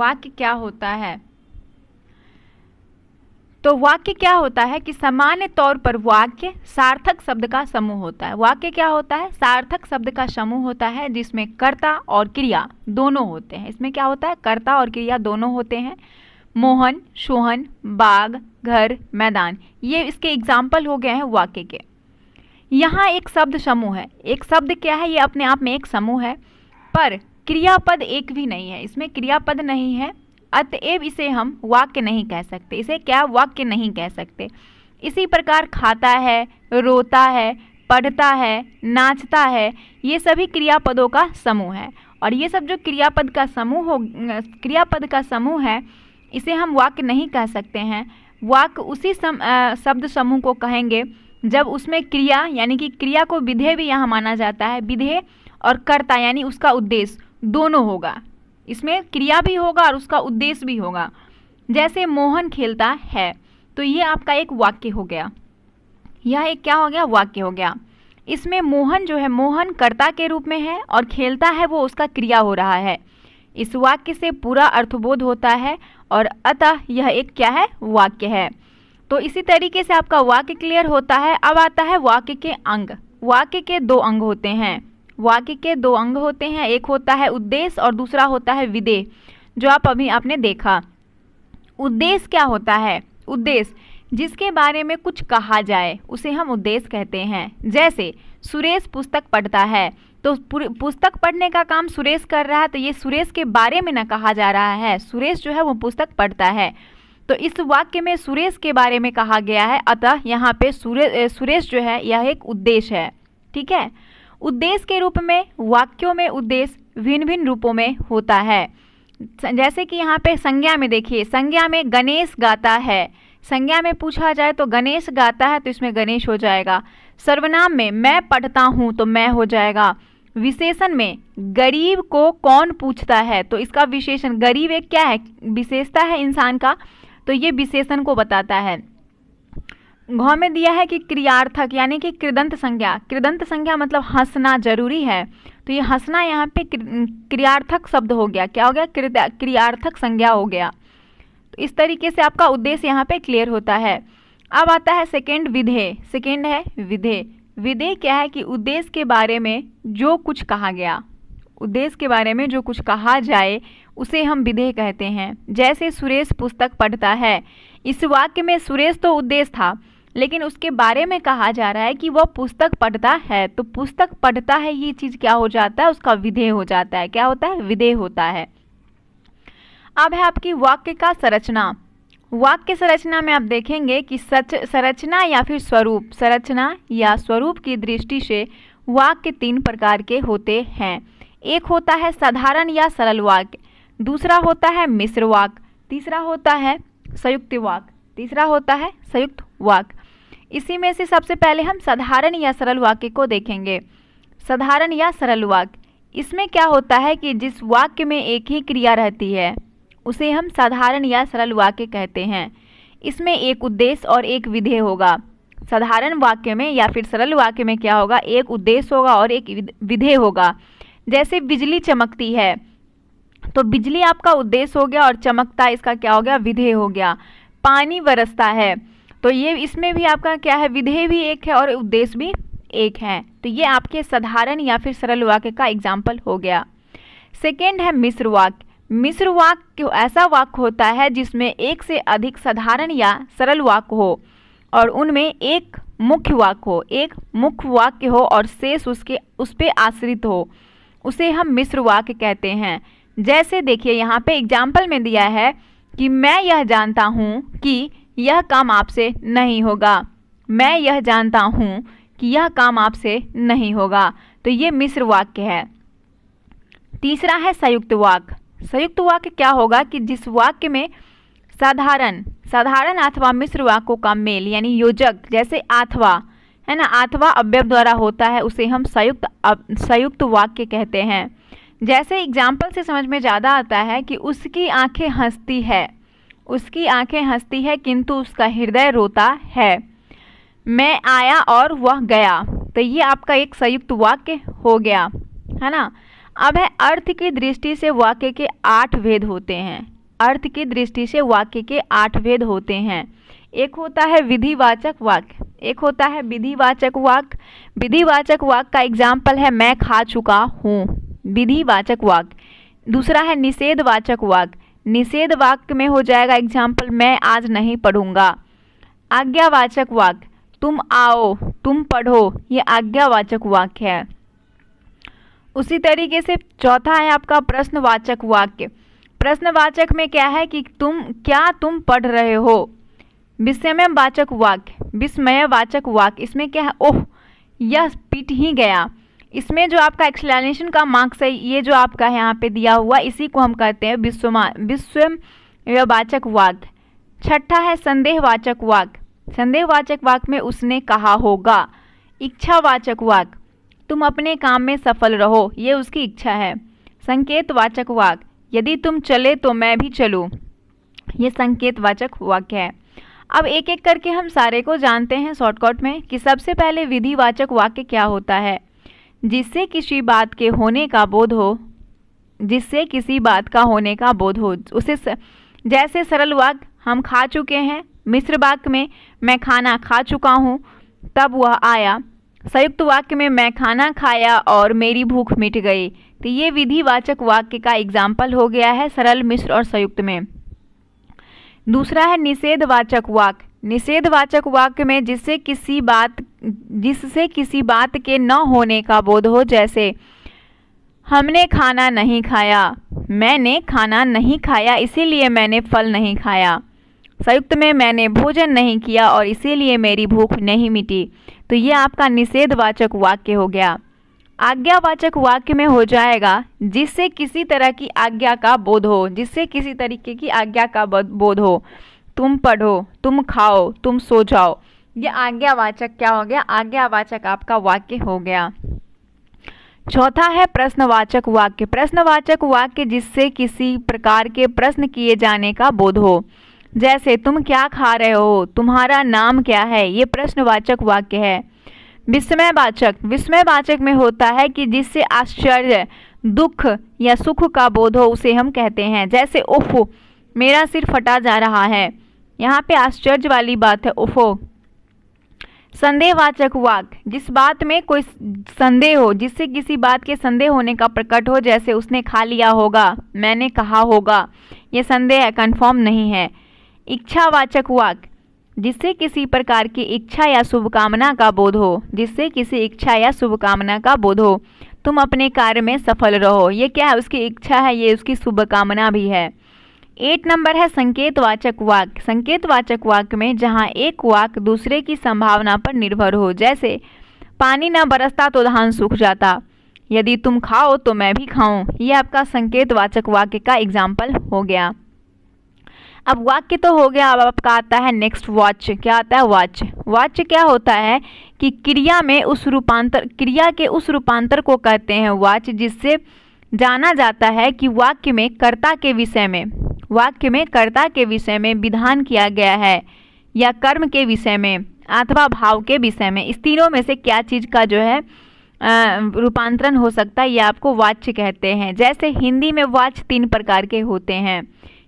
वाक्य क्या होता है तो वाक्य क्या होता है कि सामान्य तौर पर वाक्य सार्थक शब्द का समूह होता है वाक्य क्या होता है सार्थक शब्द का समूह होता है जिसमें कर्ता और क्रिया दोनों होते हैं इसमें क्या होता है कर्ता और क्रिया दोनों होते हैं मोहन सोहन बाग घर मैदान ये इसके एग्जाम्पल हो गए हैं वाक्य के यहाँ एक शब्द समूह है एक शब्द क्या है ये अपने आप में एक समूह है पर क्रियापद एक भी नहीं है इसमें क्रियापद नहीं है अतएव इसे हम वाक्य नहीं कह सकते इसे क्या वाक्य नहीं कह सकते इसी प्रकार खाता है रोता है पढ़ता है नाचता है ये सभी क्रियापदों का समूह है और ये सब जो क्रियापद का समूह हो क्रियापद का समूह है इसे हम वाक्य नहीं कह सकते हैं वाक्य उसी सम, आ, शब्द समूह को कहेंगे जब उसमें क्रिया यानी कि क्रिया को विधेय भी यहाँ माना जाता है विधेय और कर्ता यानी उसका उद्देश्य दोनों होगा इसमें क्रिया भी होगा और उसका उद्देश्य भी होगा जैसे मोहन खेलता है तो ये आपका एक वाक्य हो गया यह एक क्या हो गया वाक्य हो गया इसमें मोहन जो है मोहन कर्ता के रूप में है और खेलता है वो उसका क्रिया हो रहा है इस वाक्य से पूरा अर्थबोध होता है और अतः यह एक क्या है वाक्य है तो इसी तरीके से आपका वाक्य क्लियर होता है अब आता है वाक्य के अंग वाक्य के दो अंग होते हैं वाक्य के दो अंग होते हैं एक होता है उद्देश्य और दूसरा होता है विदेह जो आप अभी आपने देखा उद्देश्य क्या होता है उद्देश्य जिसके बारे में कुछ कहा जाए उसे हम उद्देश्य कहते हैं जैसे सुरेश पुस्तक पढ़ता है तो पुस्तक पढ़ने का काम सुरेश कर रहा है तो ये सुरेश के बारे में ना कहा जा रहा है सुरेश जो है वो पुस्तक पढ़ता है तो इस वाक्य में सुरेश के बारे में कहा गया है अतः यहाँ पे सुरे सुरेश जो है यह एक उद्देश्य है ठीक है उद्देश्य के रूप में वाक्यों में उद्देश्य भिन्न भिन्न रूपों में होता है जैसे कि यहाँ पे संज्ञा में देखिए संज्ञा में गणेश गाता है संज्ञा में पूछा जाए तो गणेश गाता है तो इसमें गणेश हो जाएगा सर्वनाम में मैं पढ़ता हूँ तो मैं हो जाएगा विशेषण में गरीब को कौन पूछता है तो इसका विशेषण गरीब एक क्या है विशेषता है इंसान का तो ये विशेषण को बताता है घ में दिया है कि क्रियार्थक यानी कि कृदंत संज्ञा कृदंत संज्ञा मतलब हंसना जरूरी है तो ये हंसना यहाँ पे क्रियार्थक शब्द हो गया क्या हो गया क्रियार्थक संज्ञा हो गया तो इस तरीके से आपका उद्देश्य यहाँ पे क्लियर होता है अब आता है सेकेंड विधेय सेकेंड है विधेय विधेय क्या है कि उद्देश्य के बारे में जो कुछ कहा गया उद्देश्य के बारे में जो कुछ कहा जाए उसे हम विधेय कहते हैं जैसे सुरेश पुस्तक पढ़ता है इस वाक्य में सुरेश तो उद्देश्य था लेकिन उसके बारे में कहा जा रहा है कि वह पुस्तक पढ़ता है तो पुस्तक पढ़ता है ये चीज़ क्या हो जाता है उसका विधेय हो जाता है क्या होता है विधेय होता है अब है आपकी वाक्य का संरचना वाक्य संरचना में आप देखेंगे कि सच संरचना या फिर स्वरूप संरचना या स्वरूप की दृष्टि से वाक्य तीन प्रकार के होते हैं एक होता है साधारण या सरल वाक्य दूसरा होता है मिश्र वाक तीसरा होता है संयुक्त वाक्य तीसरा होता है संयुक्त वाक्य इसी में से सबसे पहले हम साधारण या सरल वाक्य को देखेंगे साधारण या सरल वाक्य इसमें क्या होता है कि जिस वाक्य में एक ही क्रिया रहती है उसे हम साधारण या सरल वाक्य कहते हैं इसमें एक उद्देश्य और एक विधेय होगा साधारण वाक्य में या फिर सरल वाक्य में क्या होगा एक उद्देश्य होगा और एक विधेय होगा जैसे बिजली चमकती है तो बिजली आपका उद्देश्य हो गया और चमकता इसका क्या हो गया विधेय हो गया पानी बरसता है तो ये इसमें भी आपका क्या है विधेय भी एक है और उद्देश्य भी एक है तो ये आपके साधारण या फिर सरल वाक्य का एग्जाम्पल हो गया सेकेंड है मिश्र वाक्य मिश्र वाक्य ऐसा वाक्य होता है जिसमें एक से अधिक साधारण या सरल वाक्य हो और उनमें एक मुख्य वाक्य हो एक मुख्य वाक्य हो और शेष उसके उस पर आश्रित हो उसे हम मिश्र वाक्य कहते हैं जैसे देखिए यहाँ पे एग्जाम्पल में दिया है कि मैं यह जानता हूँ कि यह काम आपसे नहीं होगा मैं यह जानता हूँ कि यह काम आपसे नहीं होगा तो ये मिश्र वाक्य है तीसरा है संयुक्त वाक्य संयुक्त वाक्य क्या होगा कि जिस वाक्य में साधारण साधारण अथवा मिश्र वाक्यों का मेल यानी योजक जैसे अथवा है ना अथवा अव्यव द्वारा होता है उसे हम संयुक्त संयुक्त वाक्य कहते हैं जैसे एग्जाम्पल से समझ में ज़्यादा आता है कि उसकी आंखें हंसती है उसकी आंखें हंसती है किंतु उसका हृदय रोता है मैं आया और वह गया तो ये आपका एक संयुक्त वाक्य हो गया है ना अब है अर्थ की दृष्टि से वाक्य के आठ भेद होते हैं अर्थ की दृष्टि से वाक्य के आठ भेद होते हैं एक होता है विधिवाचक वाक्य एक होता है विधिवाचक वाक्य विधिवाचक वाक्य का एग्जाम्पल है मैं खा चुका हूँ विधिवाचक वाक्य दूसरा है निषेधवाचक वाक्य निषेध वाक्य में हो जाएगा एग्जाम्पल मैं आज नहीं पढ़ूंगा आज्ञावाचक वाक्य तुम आओ तुम पढ़ो ये आज्ञावाचक वाक्य है उसी तरीके से चौथा है आपका प्रश्नवाचक वाक्य प्रश्नवाचक में क्या है कि तुम क्या तुम पढ़ रहे हो विस्मय वाचक वाक्य विस्मय वाचक वाक्य इसमें क्या है ओह यह पिट ही गया इसमें जो आपका एक्सप्लेनेशन का मार्क्स है ये जो आपका यहाँ पे दिया हुआ इसी को हम कहते हैं विश्वमा वाचक वाक्य छठा है संदेहवाचक वाक्य संदेहवाचक वाक्य में उसने कहा होगा इच्छावाचक वाक्य तुम अपने काम में सफल रहो ये उसकी इच्छा है संकेत वाचक वाक यदि तुम चले तो मैं भी चलूँ ये संकेत वाचक वाक्य है अब एक एक करके हम सारे को जानते हैं शॉर्टकट में कि सबसे पहले विधिवाचक वाक्य क्या होता है जिससे किसी बात के होने का बोध हो जिससे किसी बात का होने का बोध हो उसे स, जैसे सरल वाक्य हम खा चुके हैं मिश्र वाक्य में मैं खाना खा चुका हूँ तब वह आया संयुक्त वाक्य में मैं खाना खाया और मेरी भूख मिट गई तो ये विधिवाचक वाक्य का एग्जाम्पल हो गया है सरल मिश्र और संयुक्त में दूसरा है निषेधवाचक वाक्य निषेधवाचक वाक्य में जिससे किसी बात जिससे किसी बात के न होने का बोध हो जैसे हमने खाना नहीं खाया मैंने खाना नहीं खाया इसीलिए मैंने फल नहीं खाया संयुक्त में मैंने भोजन नहीं किया और इसीलिए मेरी भूख नहीं मिटी तो ये आपका निषेधवाचक वाक्य हो गया आज्ञावाचक वाक्य में हो जाएगा जिससे किसी तरह की आज्ञा का बोध हो जिससे किसी तरीके की आज्ञा का बोध हो तुम पढ़ो तुम खाओ तुम सो जाओ ये आज्ञावाचक क्या हो गया आज्ञावाचक आपका वाक्य हो गया चौथा है प्रश्नवाचक वाक्य प्रश्नवाचक वाक्य जिससे किसी प्रकार के प्रश्न किए जाने का बोध हो जैसे तुम क्या खा रहे हो तुम्हारा नाम क्या है ये प्रश्नवाचक वाक्य है विस्मयवाचक विस्मयवाचक में होता है कि जिससे आश्चर्य दुख या सुख का बोध हो उसे हम कहते हैं जैसे उफ मेरा सिर फटा जा रहा है यहाँ पे आश्चर्य वाली बात है उफो संदेहवाचक वाक जिस बात में कोई संदेह हो जिससे किसी बात के संदेह होने का प्रकट हो जैसे उसने खा लिया होगा मैंने कहा होगा ये संदेह है कन्फर्म नहीं है इच्छावाचक वाक्य जिससे किसी प्रकार की इच्छा या शुभकामना का बोध हो जिससे किसी इच्छा या शुभकामना का बोध हो तुम अपने कार्य में सफल रहो ये क्या है उसकी इच्छा है ये उसकी शुभकामना भी है एट नंबर है संकेतवाचक वाक्य संकेतवाचक वाक्य में जहाँ एक वाक्य दूसरे की संभावना पर निर्भर हो जैसे पानी न बरसता तो धान सूख जाता यदि तुम खाओ तो मैं भी खाऊं ये आपका संकेतवाचक वाक्य का एग्जाम्पल हो गया अब वाक्य तो हो गया अब आपका आता है नेक्स्ट वाच क्या आता है वाच वाच क्या होता है कि क्रिया में उस रूपांतर क्रिया के उस रूपांतर को कहते हैं वाच जिससे जाना जाता है कि वाक्य में कर्ता के विषय में वाक्य में कर्ता के विषय में विधान किया गया है या कर्म के विषय में अथवा भाव के विषय में इस तीनों में से क्या चीज़ का जो है रूपांतरण हो सकता है ये आपको वाच्य कहते हैं जैसे हिंदी में वाच तीन प्रकार के होते हैं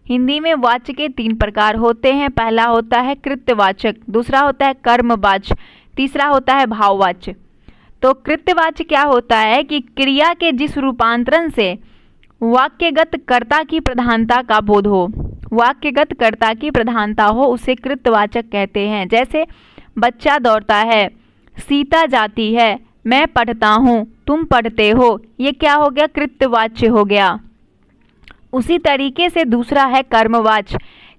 हिंदी में वाच्य के तीन प्रकार होते हैं पहला होता है कृत्यवाचक दूसरा होता है कर्मवाच्य तीसरा होता है भाववाच्य तो कृत्यवाच्य क्या होता है कि क्रिया के जिस रूपांतरण से वाक्यगत कर्ता की प्रधानता का बोध हो वाक्यगत कर्ता की प्रधानता हो उसे कृत्यवाचक कहते हैं जैसे बच्चा दौड़ता है सीता जाती है मैं पढ़ता हूँ तुम पढ़ते हो ये क्या हो गया कृत्यवाच्य हो गया उसी तरीके से दूसरा है कर्मवाच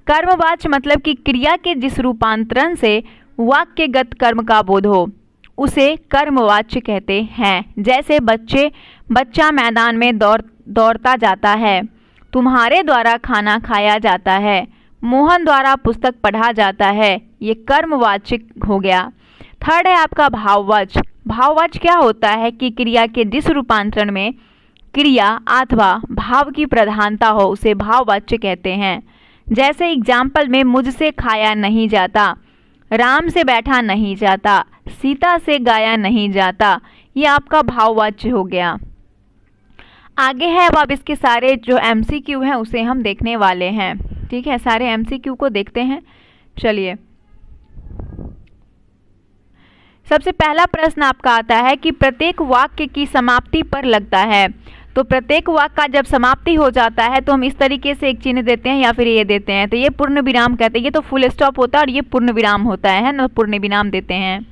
कर्मवाच मतलब कि क्रिया के जिस रूपांतरण से वाक्यगत कर्म का बोध हो उसे कर्मवाच्य कहते हैं जैसे बच्चे बच्चा मैदान में दौड़ दौड़ता जाता है तुम्हारे द्वारा खाना खाया जाता है मोहन द्वारा पुस्तक पढ़ा जाता है ये कर्मवाच्य हो गया थर्ड है आपका भाववाच भाववाच क्या होता है कि क्रिया के जिस रूपांतरण में क्रिया अथवा भाव की प्रधानता हो उसे भाववाच्य कहते हैं जैसे एग्जाम्पल में मुझसे खाया नहीं जाता राम से बैठा नहीं जाता सीता से गाया नहीं जाता ये आपका भाववाच्य हो गया आगे है अब आप इसके सारे जो एम हैं उसे हम देखने वाले हैं ठीक है सारे एम को देखते हैं चलिए सबसे पहला प्रश्न आपका आता है कि प्रत्येक वाक्य की समाप्ति पर लगता है तो प्रत्येक वाक्य का जब समाप्ति हो जाता है तो हम इस तरीके से एक चिन्ह देते हैं या फिर ये देते हैं तो ये पूर्ण विराम कहते हैं ये तो फुल स्टॉप होता है और ये पूर्ण विराम होता है ना पूर्ण विराम देते हैं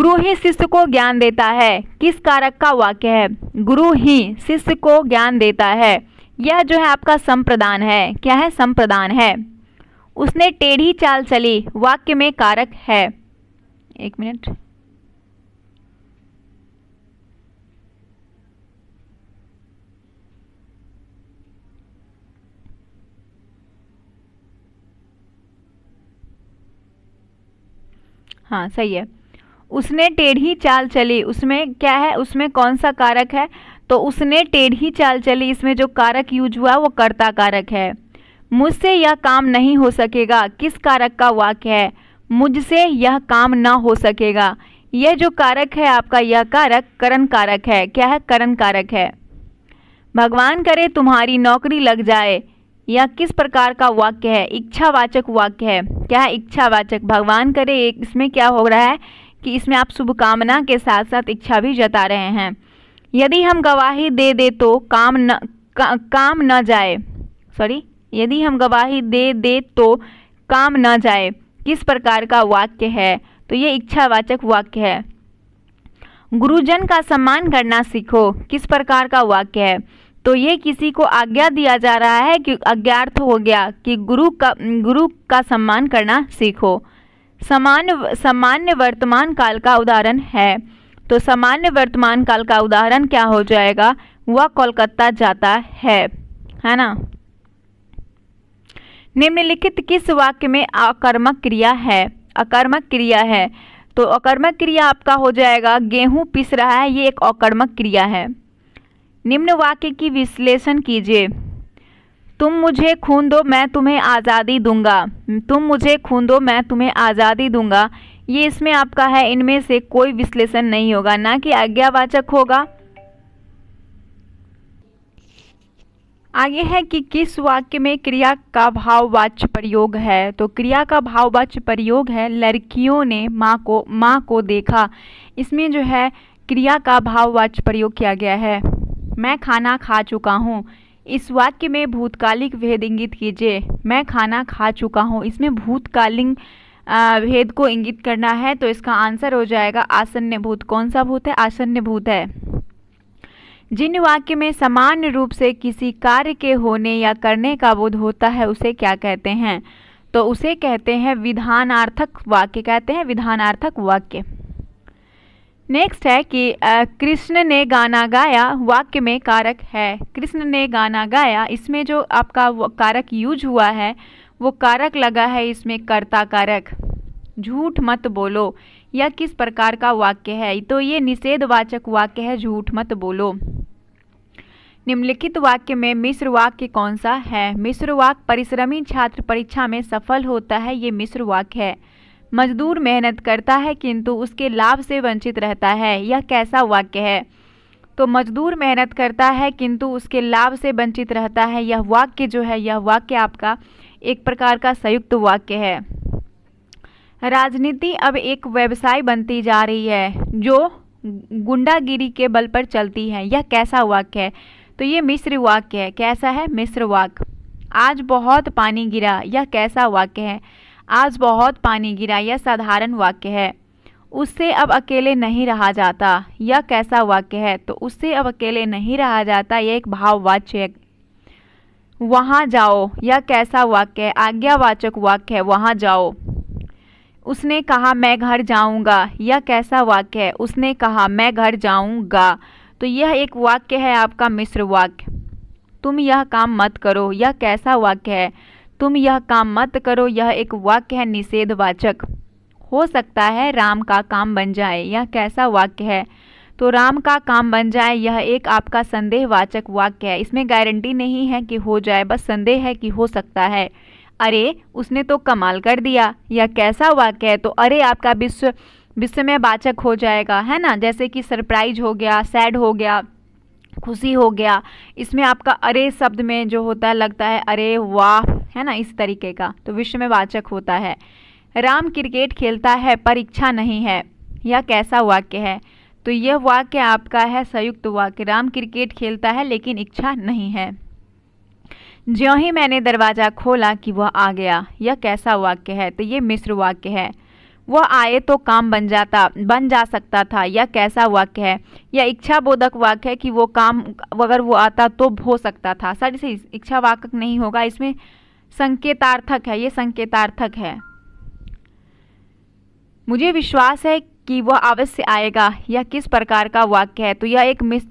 गुरु ही शिष्य को ज्ञान देता है किस कारक का वाक्य है गुरु ही शिष्य को ज्ञान देता है यह जो है आपका संप्रदान है क्या है संप्रदान है उसने टेढ़ी चाल चली वाक्य में कारक है एक मिनट हाँ सही है उसने टेढ़ी चाल चली उसमें क्या है उसमें कौन सा कारक है तो उसने टेढ़ी चाल चली इसमें जो कारक यूज हुआ वो कर्ता कारक है मुझसे यह काम नहीं हो सकेगा किस कारक का वाक्य है मुझसे यह काम ना हो सकेगा यह जो कारक है आपका यह कारक करण कारक है क्या है करण कारक है भगवान करे तुम्हारी नौकरी लग जाए यह किस प्रकार का वाक्य है इच्छावाचक वाक्य है क्या है इच्छावाचक भगवान करे इसमें क्या हो रहा है कि इसमें आप शुभकामना के साथ साथ इच्छा भी जता रहे हैं यदि हम गवाही दे दे तो काम न का, काम न जाए सॉरी यदि हम गवाही दे दे तो काम न जाए किस प्रकार का वाक्य है तो ये इच्छावाचक वाक्य है गुरुजन का सम्मान करना सीखो किस प्रकार का वाक्य है तो ये किसी को आज्ञा दिया जा रहा है कि अज्ञार्थ हो गया कि गुरु का गुरु का सम्मान करना सीखो समान सामान्य वर्तमान काल का उदाहरण है तो सामान्य वर्तमान काल का उदाहरण क्या हो जाएगा वह कोलकाता जाता है है ना निम्नलिखित किस वाक्य में अकर्मक क्रिया है अकर्मक क्रिया है तो अकर्मक क्रिया आपका हो जाएगा गेहूं पिस रहा है ये एक अकर्मक क्रिया है निम्न वाक्य की विश्लेषण कीजिए तुम मुझे खून दो मैं तुम्हें आज़ादी दूंगा तुम मुझे खून दो मैं तुम्हें आज़ादी दूंगा ये इसमें आपका है इनमें से कोई विश्लेषण नहीं होगा ना कि आज्ञावाचक होगा आगे है कि किस वाक्य में क्रिया का भाववाच्य प्रयोग है तो क्रिया का भाववाच्य प्रयोग है लड़कियों ने माँ को माँ को देखा इसमें जो है क्रिया का भाववाच्य प्रयोग किया गया है मैं खाना खा चुका हूँ इस वाक्य में भूतकालिक भेद इंगित कीजिए मैं खाना खा चुका हूँ इसमें भूतकालीन भेद को इंगित करना है तो इसका आंसर हो जाएगा आसन्न भूत कौन सा भूत है आसन्न भूत है जिन वाक्य में सामान्य रूप से किसी कार्य के होने या करने का बोध होता है उसे क्या कहते हैं तो उसे कहते हैं विधानार्थक वाक्य कहते हैं विधानार्थक वाक्य नेक्स्ट है कि कृष्ण ने गाना गाया वाक्य में कारक है कृष्ण ने गाना गाया इसमें जो आपका कारक यूज हुआ है वो कारक लगा है इसमें कर्ता कारक झूठ मत बोलो यह किस प्रकार का वाक्य है तो ये निषेधवाचक वाक्य है झूठ मत बोलो निम्नलिखित वाक्य में मिश्र वाक्य कौन सा है मिश्र वाक्य परिश्रमी छात्र परीक्षा में सफल होता है ये मिश्र वाक्य है मजदूर मेहनत करता है किंतु उसके लाभ से वंचित रहता है यह कैसा वाक्य है तो मजदूर मेहनत करता है किंतु उसके लाभ से वंचित रहता है यह वाक्य जो है यह वाक्य आपका एक प्रकार का संयुक्त वाक्य है राजनीति अब एक व्यवसाय बनती जा रही है जो गुंडागिरी के बल पर चलती है यह कैसा वाक्य है तो ये मिश्र वाक्य है कैसा है मिश्र वाक्य आज बहुत पानी गिरा यह कैसा वाक्य है आज बहुत पानी गिरा यह साधारण वाक्य है उससे अब अकेले नहीं रहा जाता यह कैसा वाक्य है तो उससे अब अकेले नहीं रहा जाता यह एक भाववाच्य है वहाँ जाओ यह कैसा वाक्य है आज्ञावाचक वाक्य है वहाँ जाओ उसने कहा मैं घर जाऊँगा यह कैसा वाक्य है उसने कहा मैं घर जाऊँगा तो यह एक वाक्य है आपका मिश्र वाक्य तुम यह काम मत करो यह कैसा वाक्य है तुम यह काम मत करो यह एक वाक्य है निषेधवाचक हो सकता है राम का काम बन जाए यह कैसा वाक्य है तो राम का काम बन जाए यह एक आपका संदेहवाचक वाक्य है इसमें गारंटी नहीं है कि हो जाए बस संदेह है कि हो सकता है अरे उसने तो कमाल कर दिया यह कैसा वाक्य है तो अरे आपका विश्व वाचक हो जाएगा है ना जैसे कि सरप्राइज हो गया सैड हो गया खुशी हो गया इसमें आपका अरे शब्द में जो होता है लगता है अरे वाह है ना इस तरीके का तो विश्व में वाचक होता है राम क्रिकेट खेलता है पर इच्छा नहीं है यह कैसा वाक्य है तो यह वाक्य आपका है संयुक्त वाक्य राम क्रिकेट खेलता है लेकिन इच्छा नहीं है ज्यों ही मैंने दरवाज़ा खोला कि वह आ गया यह कैसा वाक्य है तो ये मिश्र वाक्य है वह आए तो काम बन जाता बन जा सकता था यह कैसा वाक्य है यह इच्छा बोधक वाक्य है कि वो काम अगर वो आता तो हो सकता था सर इसे इच्छा वाक्य नहीं होगा इसमें संकेतार्थक है ये संकेतार्थक है मुझे विश्वास है कि वह अवश्य आएगा यह किस प्रकार का वाक्य है तो यह एक मिस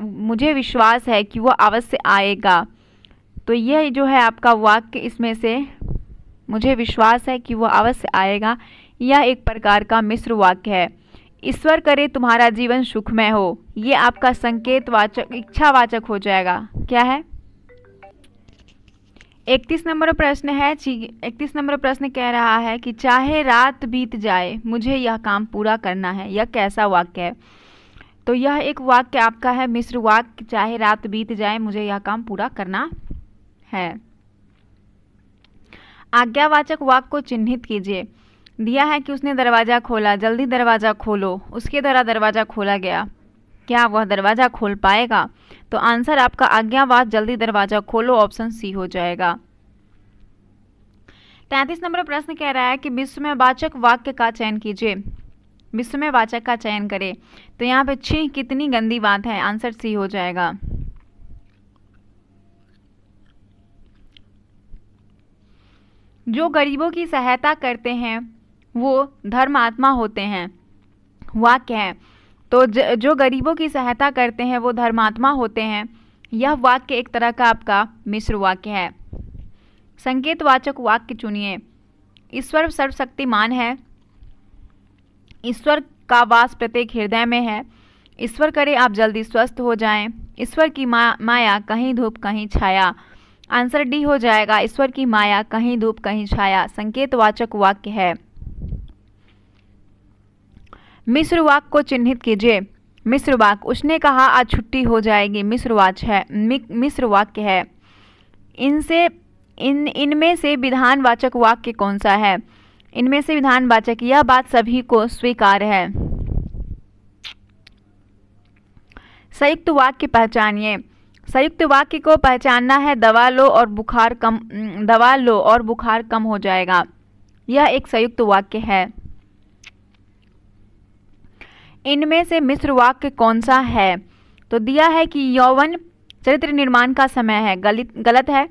मुझे विश्वास है कि वह अवश्य आएगा तो यह जो है आपका वाक्य इसमें से मुझे विश्वास है कि वह अवश्य आएगा यह एक प्रकार का मिश्र वाक्य है ईश्वर करे तुम्हारा जीवन सुखमय हो ये आपका संकेत वाचक इच्छावाचक हो जाएगा क्या है इकतीस नंबर प्रश्न है इकतीस नंबर प्रश्न कह रहा है कि चाहे रात बीत जाए मुझे यह काम पूरा करना है यह कैसा वाक्य है तो यह एक वाक्य आपका है मिश्र वाक्य चाहे रात बीत जाए मुझे यह काम पूरा करना है आज्ञावाचक वाक्य को चिन्हित कीजिए दिया है कि उसने दरवाज़ा खोला जल्दी दरवाज़ा खोलो उसके द्वारा दरवाज़ा खोला गया क्या वह दरवाज़ा खोल पाएगा तो आंसर आपका आज्ञावाद जल्दी दरवाज़ा खोलो ऑप्शन सी हो जाएगा तैंतीस नंबर प्रश्न कह रहा है कि विश्व में वाचक वाक्य का चयन कीजिए विश्व में वाचक का चयन करें तो यहाँ पे छी कितनी गंदी बात है आंसर सी हो जाएगा जो गरीबों की सहायता करते हैं वो धर्मात्मा होते हैं वाक्य है तो ज, जो गरीबों की सहायता करते हैं वो धर्मात्मा होते हैं यह वाक्य एक तरह का आपका मिश्र वाक्य है संकेतवाचक वाक्य चुनिए ईश्वर सर्वशक्तिमान है ईश्वर का वास प्रत्येक हृदय में है ईश्वर करे आप जल्दी स्वस्थ हो जाएं। ईश्वर की मा, माया कहीं धूप कहीं छाया आंसर डी हो जाएगा ईश्वर की माया कहीं धूप कहीं छाया संकेतवाचक वाक्य है मिस्र वाक को चिन्हित कीजिए मिस्र वाक उसने कहा आज छुट्टी हो जाएगी मिस्र वाच है मिस्र वाक्य है इनसे इन इनमें से विधानवाचक वाक्य कौन सा है इनमें से विधानवाचक यह बात सभी को स्वीकार है संयुक्त वाक्य पहचानिए संयुक्त वाक्य को पहचानना है दवा लो और बुखार कम दवा लो और बुखार कम हो जाएगा यह एक संयुक्त वाक्य है इनमें से मिश्र वाक्य कौन सा है तो दिया है कि यौवन चरित्र निर्माण का समय है गलत गलत है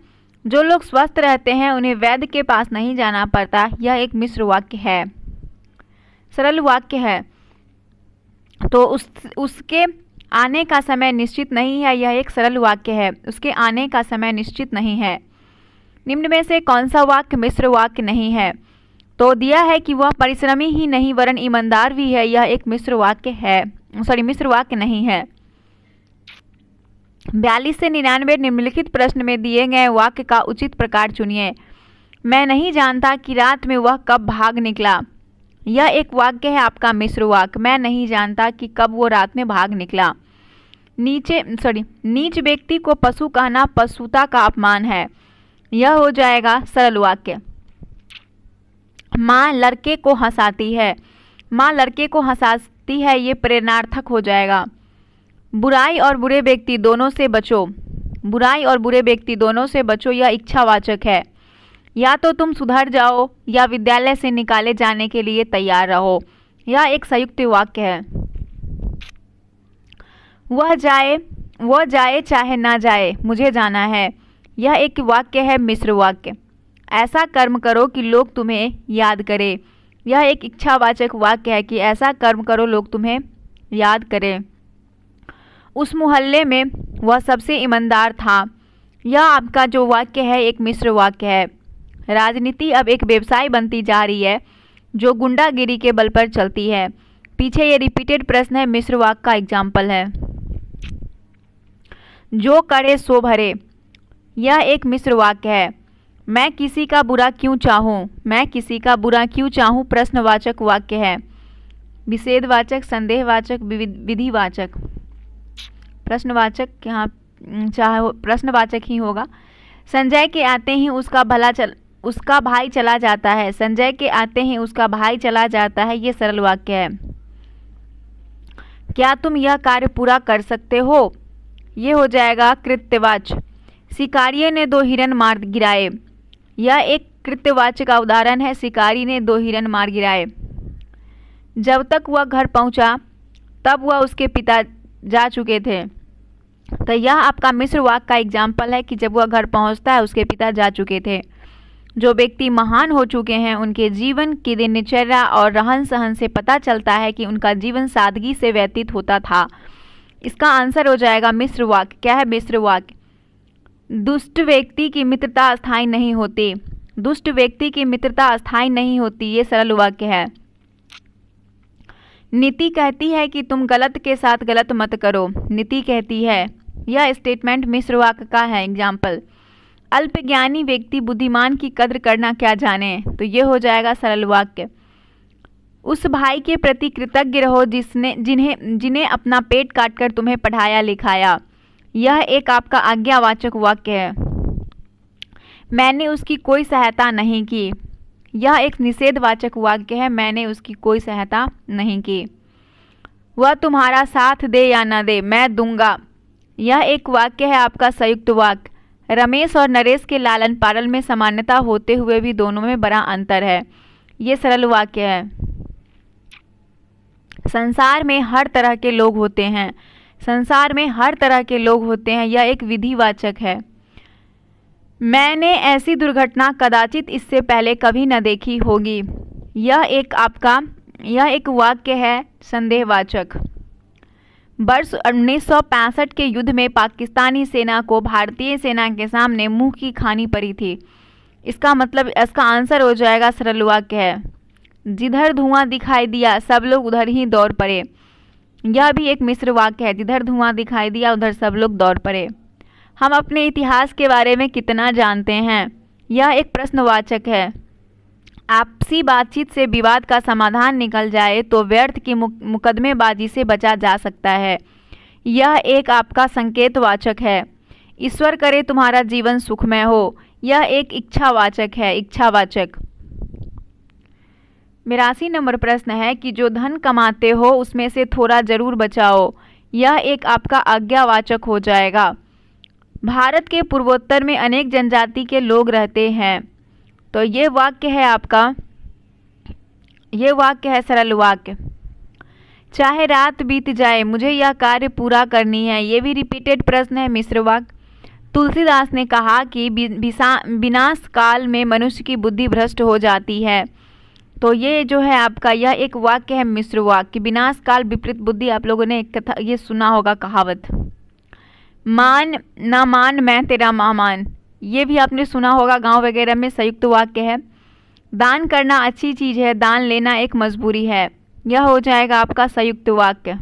जो लोग स्वस्थ रहते हैं उन्हें वैद्य के पास नहीं जाना पड़ता यह एक मिश्र वाक्य है सरल वाक्य है तो उस उसके आने का समय निश्चित नहीं है यह एक सरल वाक्य है उसके आने का समय निश्चित नहीं है निम्न में से कौन सा वाक्य मिश्र वाक्य नहीं है तो दिया है कि वह परिश्रमी ही नहीं वरन ईमानदार भी है यह एक मिश्र वाक्य है सॉरी मिश्र वाक्य नहीं है बयालीस से निन्यानवे निम्नलिखित प्रश्न में दिए गए वाक्य का उचित प्रकार चुनिए मैं नहीं जानता कि रात में वह कब भाग निकला यह एक वाक्य है आपका मिस्र वाक्य मैं नहीं जानता कि कब वो रात में भाग निकला नीचे सॉरी नीच व्यक्ति को पशु कहना पशुता का अपमान है यह हो जाएगा सरल वाक्य माँ लड़के को हंसाती है माँ लड़के को हंसाती है ये प्रेरणार्थक हो जाएगा बुराई और बुरे व्यक्ति दोनों से बचो बुराई और बुरे व्यक्ति दोनों से बचो यह इच्छावाचक है या तो तुम सुधर जाओ या विद्यालय से निकाले जाने के लिए तैयार रहो यह एक संयुक्त वाक्य है वह जाए वह जाए चाहे ना जाए मुझे जाना है यह एक वाक्य है मिश्र वाक्य ऐसा कर्म करो कि लोग तुम्हें याद करें यह एक इच्छावाचक वाक्य है कि ऐसा कर्म करो लोग तुम्हें याद करें उस मोहल्ले में वह सबसे ईमानदार था यह आपका जो वाक्य है एक मिश्र वाक्य है राजनीति अब एक व्यवसाय बनती जा रही है जो गुंडागिरी के बल पर चलती है पीछे ये रिपीटेड प्रश्न है मिश्र वाक्य का एग्जाम्पल है जो करे सो भरे यह एक मिश्र वाक्य है मैं किसी का बुरा क्यों चाहूँ मैं किसी का बुरा क्यों चाहूँ प्रश्नवाचक वाक्य है विषेधवाचक संदेहवाचक विधिवाचक प्रश्नवाचक यहाँ चाहे प्रश्नवाचक ही होगा संजय के आते ही उसका भला चल उसका भाई चला जाता है संजय के आते ही उसका भाई चला जाता है ये सरल वाक्य है क्या तुम यह कार्य पूरा कर सकते हो ये हो जाएगा कृत्यवाच सिकारिय ने दो हिरण मार गिराए यह एक कृत्यवाच्य का उदाहरण है शिकारी ने दो हिरन मार गिराए जब तक वह घर पहुंचा तब वह उसके पिता जा चुके थे तो यह आपका मिस्र वाक का एग्जाम्पल है कि जब वह घर पहुंचता है उसके पिता जा चुके थे जो व्यक्ति महान हो चुके हैं उनके जीवन की दिनचर्या और रहन सहन से पता चलता है कि उनका जीवन सादगी से व्यतीत होता था इसका आंसर हो जाएगा मिस्र वाक क्या है मिस्र वाक्य दुष्ट व्यक्ति की मित्रता अस्थायी नहीं होती दुष्ट व्यक्ति की मित्रता अस्थायी नहीं होती ये सरल वाक्य है नीति कहती है कि तुम गलत के साथ गलत मत करो नीति कहती है यह स्टेटमेंट मिश्र वाक्य का है एग्जाम्पल अल्पज्ञानी व्यक्ति बुद्धिमान की कद्र करना क्या जाने तो ये हो जाएगा सरल वाक्य उस भाई के प्रति कृतज्ञ रहो जिसने जिन्हें जिन्हें अपना पेट काटकर तुम्हें पढ़ाया लिखाया यह एक आपका आज्ञावाचक वाक्य है मैंने उसकी कोई सहायता नहीं की यह एक निषेधवाचक वाक्य है मैंने उसकी कोई सहायता नहीं की वह तुम्हारा साथ दे या न दे मैं दूंगा यह एक वाक्य है आपका संयुक्त वाक्य रमेश और नरेश के लालन पालन में समानता होते हुए भी दोनों में बड़ा अंतर है ये सरल वाक्य है संसार में हर तरह के लोग होते हैं संसार में हर तरह के लोग होते हैं यह एक विधिवाचक है मैंने ऐसी दुर्घटना कदाचित इससे पहले कभी न देखी होगी यह एक आपका यह एक वाक्य है संदेहवाचक वर्ष उन्नीस के युद्ध में पाकिस्तानी सेना को भारतीय सेना के सामने मुंह की खानी पड़ी थी इसका मतलब इसका आंसर हो जाएगा सरल वाक्य है जिधर धुआं दिखाई दिया सब लोग उधर ही दौड़ पड़े यह भी एक मिस्र वाक्य है जिधर धुआं दिखाई दिया उधर सब लोग दौड़ पड़े हम अपने इतिहास के बारे में कितना जानते हैं यह एक प्रश्नवाचक है आपसी बातचीत से विवाद का समाधान निकल जाए तो व्यर्थ की मुकदमेबाजी से बचा जा सकता है यह एक आपका संकेतवाचक है ईश्वर करे तुम्हारा जीवन सुखमय हो यह एक इच्छावाचक है इच्छावाचक मेरासी नंबर प्रश्न है कि जो धन कमाते हो उसमें से थोड़ा जरूर बचाओ यह एक आपका आज्ञावाचक हो जाएगा भारत के पूर्वोत्तर में अनेक जनजाति के लोग रहते हैं तो ये वाक्य है आपका ये वाक्य है सरल वाक्य चाहे रात बीत जाए मुझे यह कार्य पूरा करनी है ये भी रिपीटेड प्रश्न है मिश्र वाक्य तुलसीदास ने कहा कि बिना काल में मनुष्य की बुद्धि भ्रष्ट हो जाती है तो ये जो है आपका यह एक वाक्य है मिश्र वाक्य विनाश काल विपरीत बुद्धि आप लोगों ने कथा ये सुना होगा कहावत मान ना मान मैं तेरा मामान ये भी आपने सुना होगा गांव वगैरह में संयुक्त वाक्य है दान करना अच्छी चीज़ है दान लेना एक मजबूरी है यह हो जाएगा आपका संयुक्त वाक्य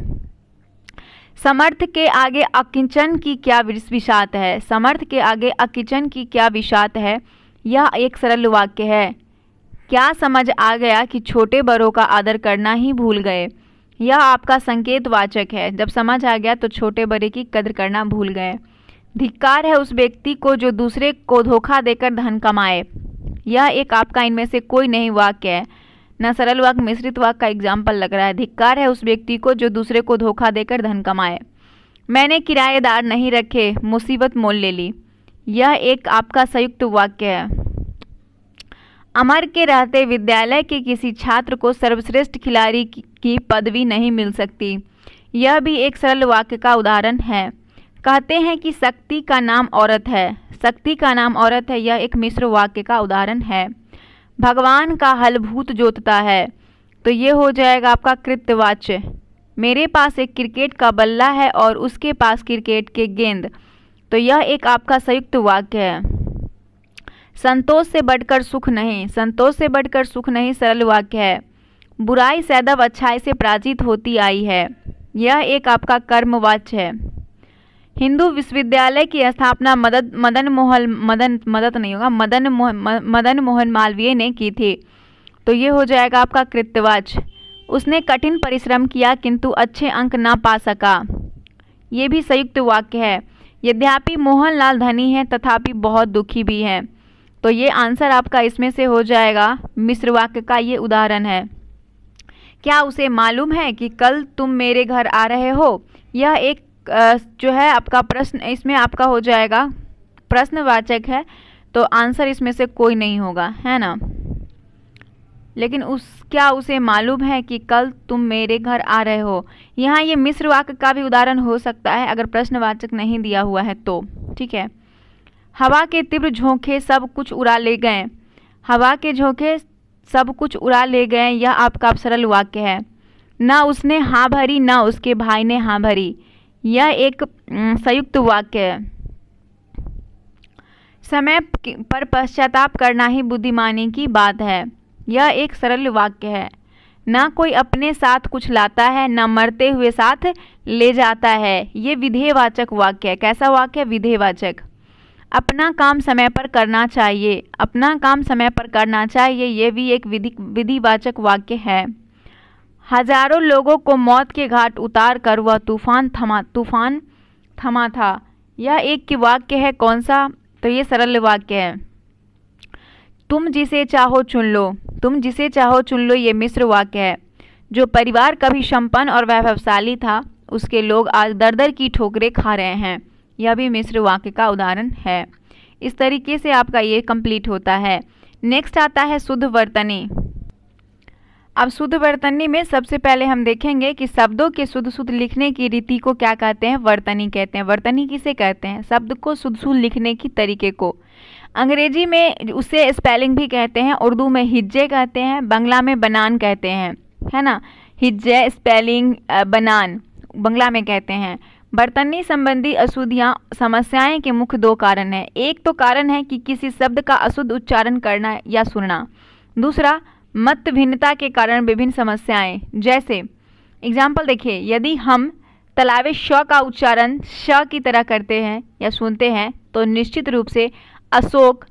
समर्थ के आगे अकिंचन की क्या विषात है समर्थ के आगे अकिंचन की क्या विषात है यह एक सरल वाक्य है क्या समझ आ गया कि छोटे बड़ों का आदर करना ही भूल गए यह आपका संकेत वाचक है जब समझ आ गया तो छोटे बड़े की कदर करना भूल गए धिक्कार है उस व्यक्ति को जो दूसरे को धोखा देकर धन कमाए यह एक आपका इनमें से कोई नहीं वाक्य है न सरल वाक मिश्रित वाक का एग्जाम्पल लग रहा है धिक्कार है उस व्यक्ति को जो दूसरे को धोखा देकर धन कमाए मैंने किराएदार नहीं रखे मुसीबत मोल ले ली यह एक आपका संयुक्त वाक्य है अमर के रहते विद्यालय के किसी छात्र को सर्वश्रेष्ठ खिलाड़ी की पदवी नहीं मिल सकती यह भी एक सरल वाक्य का उदाहरण है कहते हैं कि शक्ति का नाम औरत है शक्ति का नाम औरत है यह एक मिश्र वाक्य का उदाहरण है भगवान का हलभूत जोतता है तो ये हो जाएगा आपका कृत्यवाच्य मेरे पास एक क्रिकेट का बल्ला है और उसके पास क्रिकेट के गेंद तो यह एक आपका संयुक्त वाक्य है संतोष से बढ़कर सुख नहीं संतोष से बढ़कर सुख नहीं सरल वाक्य है बुराई सैदव अच्छाई से पराजित होती आई है यह एक आपका कर्मवाच है हिंदू विश्वविद्यालय की स्थापना मदद मदन मोहन मदन मदद नहीं होगा मदन मोहन मदन मोहन मालवीय ने की थी तो ये हो जाएगा आपका कृत्यवाच उसने कठिन परिश्रम किया किंतु अच्छे अंक ना पा सका ये भी संयुक्त वाक्य है यद्यपि मोहनलाल धनी है तथापि बहुत दुखी भी हैं तो ये आंसर आपका इसमें से हो जाएगा मिस्र वाक्य का ये उदाहरण है क्या उसे मालूम है कि कल तुम मेरे घर आ रहे हो यह एक जो है आपका प्रश्न इसमें आपका हो जाएगा प्रश्नवाचक है तो आंसर इसमें से कोई नहीं होगा है ना लेकिन उस क्या उसे मालूम है कि कल तुम मेरे घर आ रहे हो यहाँ ये मिस्र वाक्य का भी उदाहरण हो सकता है अगर प्रश्नवाचक नहीं दिया हुआ है तो ठीक है हवा के तीव्र झोंके सब कुछ उड़ा ले गए हवा के झोंके सब कुछ उड़ा ले गए यह आपका सरल वाक्य है ना उसने हाँ भरी ना उसके भाई ने हाँ भरी यह एक संयुक्त वाक्य है समय पर पश्चाताप करना ही बुद्धिमानी की बात है यह एक सरल वाक्य है ना कोई अपने साथ कुछ लाता है ना मरते हुए साथ ले जाता है ये विधेयवाचक वाक्य है कैसा वाक्य है विधेयवाचक अपना काम समय पर करना चाहिए अपना काम समय पर करना चाहिए यह भी एक विधि विधिवाचक वाक्य है हजारों लोगों को मौत के घाट उतार कर वह तूफान थमा तूफान थमा था यह एक की वाक्य है कौन सा तो ये सरल वाक्य है तुम जिसे चाहो चुन लो तुम जिसे चाहो चुन लो ये मिस्र वाक्य है जो परिवार कभी संपन्न और वैभवशाली था उसके लोग आज दर दर की ठोकरें खा रहे हैं यह भी मिश्र वाक्य का उदाहरण है इस तरीके से आपका ये कंप्लीट होता है नेक्स्ट आता है शुद्ध वर्तनी अब शुद्ध वर्तनी में सबसे पहले हम देखेंगे कि शब्दों के शुद्ध शुद्ध लिखने की रीति को क्या कहते हैं वर्तनी कहते हैं वर्तनी किसे कहते हैं शब्द को शुद्ध शुद्ध लिखने की तरीके को अंग्रेजी में उसे स्पेलिंग भी कहते हैं उर्दू में हिज्जे कहते हैं बंगला में बनान कहते हैं है ना हिज्जे स्पेलिंग बनान बंगला में कहते हैं बर्तनी संबंधी अशुद्धियाँ समस्याएं के मुख्य दो कारण हैं एक तो कारण है कि किसी शब्द का अशुद्ध उच्चारण करना या सुनना दूसरा मत भिन्नता के कारण विभिन्न समस्याएं जैसे एग्जाम्पल देखिए यदि हम तलावे श का उच्चारण श की तरह करते हैं या सुनते हैं तो निश्चित रूप से अशोक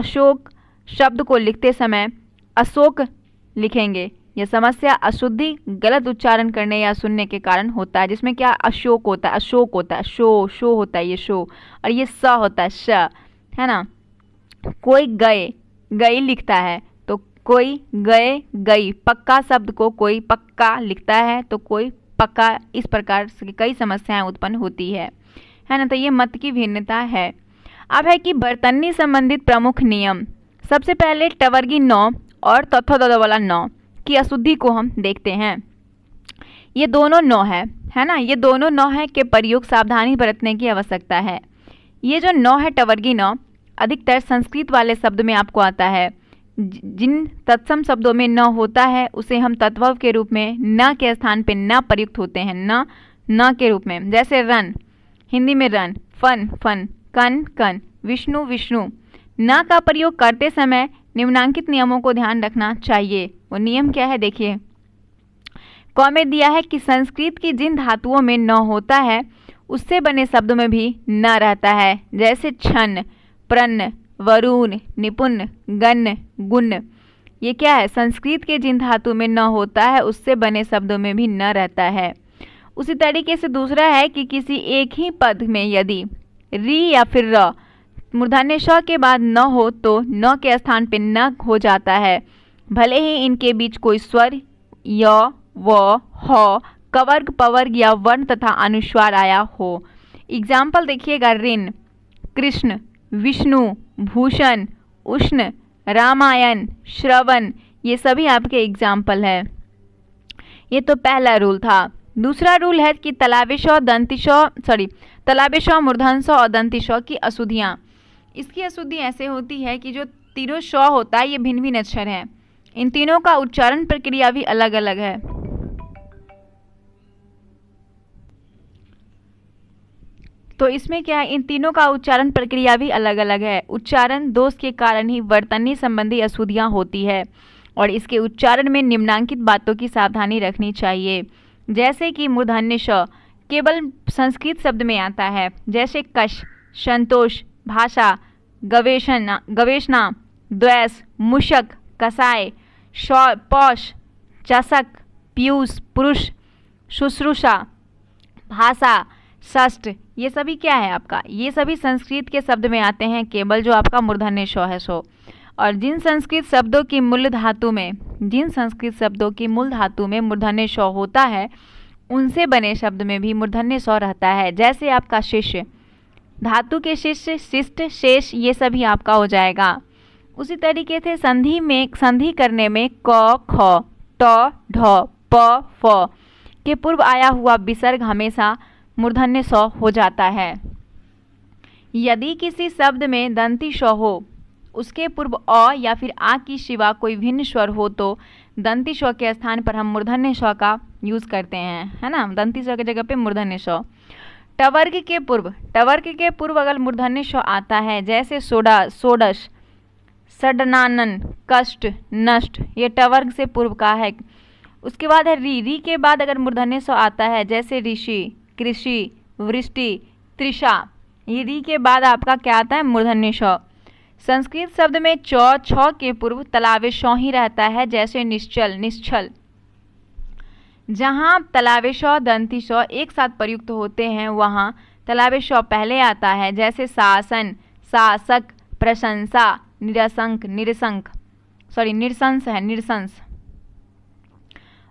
अशोक शब्द को लिखते समय अशोक लिखेंगे यह समस्या अशुद्धि गलत उच्चारण करने या सुनने के कारण होता है जिसमें क्या अशोक होता है अशोक होता है शो शो होता है ये शो और ये स होता है श है ना कोई गए गई लिखता है तो कोई गए गई पक्का शब्द को कोई पक्का लिखता है तो कोई पक्का इस प्रकार से कई समस्याएं उत्पन्न होती है है ना तो ये मत की भिन्नता है अब है कि बर्तनी संबंधित प्रमुख नियम सबसे पहले टवर्गी नौ और तथोदा वाला नौ की अशुद्धि को हम देखते हैं ये दोनों नौ है है ना ये दोनों नौ है के प्रयोग सावधानी बरतने की आवश्यकता है ये जो नौ है टवर्गी नौ अधिकतर संस्कृत वाले शब्द में आपको आता है जिन तत्सम शब्दों में न होता है उसे हम तत्व के रूप में न के स्थान पर न प्रयुक्त होते हैं न न के रूप में जैसे रन हिंदी में रन फन फन कन कन विष्णु विष्णु न का प्रयोग करते समय निम्नांकित नियमों को ध्यान रखना चाहिए वो नियम क्या है देखिए क में दिया है कि संस्कृत की जिन धातुओं में न होता है उससे बने शब्दों में भी न रहता है जैसे छन प्रण वरुण निपुण गण गुण ये क्या है संस्कृत के जिन धातु में न होता है उससे बने शब्दों में भी न रहता है उसी तरीके से दूसरा है कि किसी एक ही पद में यदि री या फिर र मूर्धन्य श के बाद न हो तो न के स्थान पर न हो जाता है भले ही इनके बीच कोई स्वर य व ह कवर्ग पवर्ग या वर्ण तथा अनुस्वार आया हो एग्जाम्पल देखिएगा ऋण कृष्ण विष्णु भूषण उष्ण रामायण श्रवण ये सभी आपके एग्जाम्पल हैं ये तो पहला रूल था दूसरा रूल है कि तलाविश दंतिश सॉरी तलाविश मूर्धनश और दंतिश की अशुधियाँ इसकी अशुद्धि ऐसे होती है कि जो तीनों शव होता है ये भिन्न भिन्न अक्षर हैं इन तीनों का उच्चारण प्रक्रिया भी अलग अलग है तो इसमें क्या है इन तीनों का उच्चारण प्रक्रिया भी अलग अलग है उच्चारण दोष के कारण ही वर्तनी संबंधी अशुद्धियाँ होती है और इसके उच्चारण में निम्नांकित बातों की सावधानी रखनी चाहिए जैसे कि मूर्धन्य श केवल संस्कृत शब्द में आता है जैसे कश संतोष भाषा गवेशना गवेषणा द्वैस मुशक कसाय शौ पौष चषक पीयूष पुरुष शुश्रूषा भाषा षष्ट ये सभी क्या है आपका ये सभी संस्कृत के शब्द में आते हैं केवल जो आपका मूर्धन्य शो है शो और जिन संस्कृत शब्दों की मूल धातु में जिन संस्कृत शब्दों की मूल धातु में मूर्धन्य शो होता है उनसे बने शब्द में भी मूर्धन्य स्व रहता है जैसे आपका शिष्य धातु के शिष्य शिष्ट शेष ये सभी आपका हो जाएगा उसी तरीके से संधि में संधि करने में क ख ट ढ प फ के पूर्व आया हुआ विसर्ग हमेशा मूर्धन्य स हो जाता है यदि किसी शब्द में दंती स हो उसके पूर्व अ या फिर आ की शिवा कोई भिन्न स्वर हो तो दंती स्व के स्थान पर हम मूर्धन्य स्व का यूज़ करते हैं है ना दंती स्व की जगह पे मूर्धन्य स्व टवर्ग के पूर्व टवर्ग के पूर्व अगर मूर्धन्य स्व आता है जैसे सोडा सोडश सडनानन कष्ट नष्ट ये टवर्ग से पूर्व का है उसके बाद है री री के बाद अगर मूर्धन्य स्व आता है जैसे ऋषि कृषि वृष्टि त्रिषा ये री के बाद आपका क्या आता है मूर्धन्य स्व संस्कृत शब्द में चौ छ के पूर्व तलावे शौ ही रहता है जैसे निश्चल निश्चल जहाँ तलावेश दंतिश एक साथ प्रयुक्त होते हैं वहाँ तलावेश पहले आता है जैसे शासन शासक प्रशंसा निरसंक निरसंक सॉरी निरसंस है निरसंस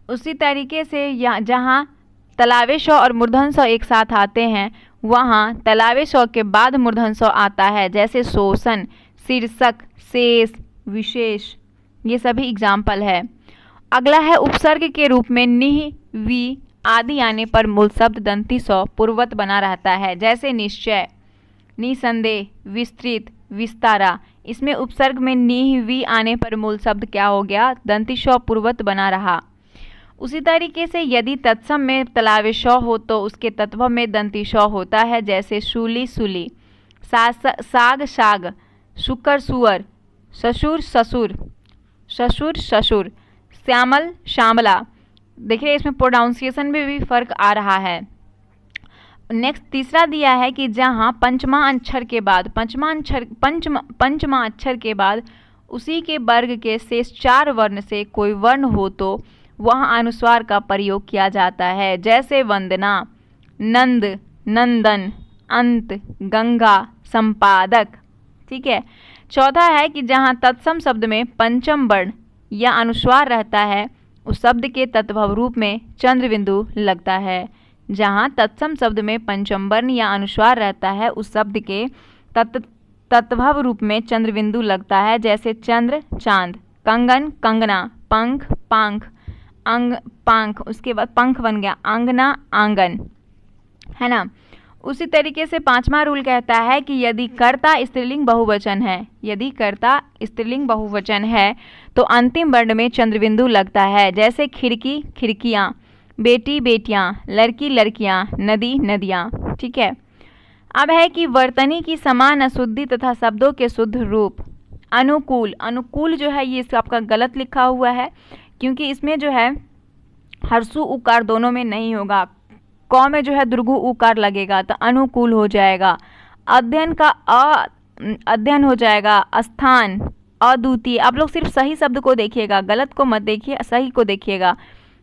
उसी तरीके से यहाँ जहाँ तलावेश और मूर्धन एक साथ आते हैं वहाँ तलावेश के बाद मूर्धन आता है जैसे शोषण शीर्षक शेष विशेष ये सभी एग्जाम्पल है अगला है उपसर्ग के रूप में निह वी आदि आने पर मूल शब्द दंती सौ पूर्वत बना रहता है जैसे निश्चय निसंदेह विस्तृत विस्तारा इसमें उपसर्ग में निह वी आने पर मूल शब्द क्या हो गया दंती सौ पूर्वत बना रहा उसी तरीके से यदि तत्सम में तलावे शौ हो तो उसके तत्व में दंती शौ होता है जैसे शूली सूली साग साग शुकर सुअर ससुर ससुर ससुर ससुर श्यामल श्यामला देखिए इसमें प्रोनाउंसिएशन में भी फर्क आ रहा है नेक्स्ट तीसरा दिया है कि जहाँ पंचमा अक्षर के बाद पंचमा अक्षर पंचम पंचमा अक्षर के बाद उसी के वर्ग के शेष चार वर्ण से कोई वर्ण हो तो वहाँ अनुस्वार का प्रयोग किया जाता है जैसे वंदना नंद नंदन अंत गंगा संपादक ठीक है चौथा है कि जहाँ तत्सम शब्द में पंचम वर्ण या अनुस्वार रहता है उस शब्द के रूप में चंद्रबिंदु लगता है जहाँ तत्सम शब्द में पंचम वर्ण या अनुस्वार रहता है उस शब्द के तत् तत्भव रूप में चंद्रबिंदु लगता है जैसे चंद्र चांद कंगन कंगना पंख पांख अंग पंख उसके बाद पंख बन गया आंगना आंगन है ना उसी तरीके से पांचवा रूल कहता है कि यदि कर्ता स्त्रीलिंग बहुवचन है यदि कर्ता स्त्रीलिंग बहुवचन है तो अंतिम वर्ण में चंद्रबिंदु लगता है जैसे खिड़की खिड़कियाँ बेटी बेटियाँ लड़की लड़कियाँ नदी नदियाँ ठीक है अब है कि वर्तनी की समान अशुद्धि तथा शब्दों के शुद्ध रूप अनुकूल अनुकूल जो है ये आपका गलत लिखा हुआ है क्योंकि इसमें जो है हर्सु उकार दोनों में नहीं होगा क में जो है दुर्गु उकार लगेगा तो अनुकूल हो जाएगा अध्ययन का अ अध्ययन हो जाएगा स्थान अद्वितीय आप लोग सिर्फ सही शब्द को देखिएगा गलत को मत देखिए सही को देखिएगा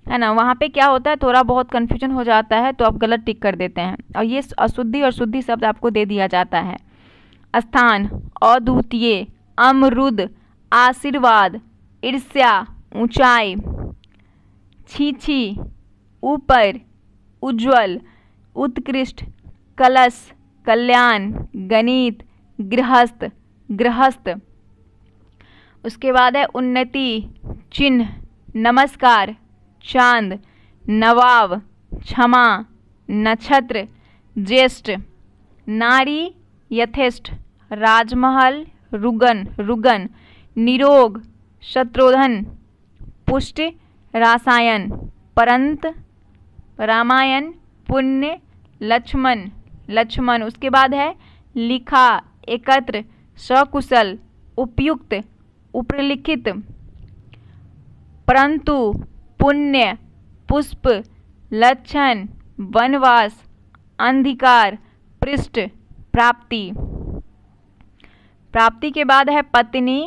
है ना वहाँ पे क्या होता है थोड़ा बहुत कन्फ्यूजन हो जाता है तो आप गलत टिक कर देते हैं और ये अशुद्धि और शुद्धि शब्द आपको दे दिया जाता है स्थान अद्वितीय अमरुद आशीर्वाद ईर्ष्या ऊंचाई छीछी ऊपर उज्जवल उत्कृष्ट कलश कल्याण गणित गृहस्थ गृहस्थ उसके बाद है उन्नति चिन्ह नमस्कार चांद नवाब क्षमा नक्षत्र ज्येष्ठ नारी यथेष्ट राजमहल रुगन रुगन निरोग शत्रुधन पुष्ट रासायन परंत रामायण पुण्य लक्ष्मण लक्ष्मण उसके बाद है लिखा एकत्र सकुशल उपयुक्त उपलिखित परंतु पुण्य पुष्प लक्षण वनवास अंधिकार पृष्ठ प्राप्ति प्राप्ति के बाद है पत्नी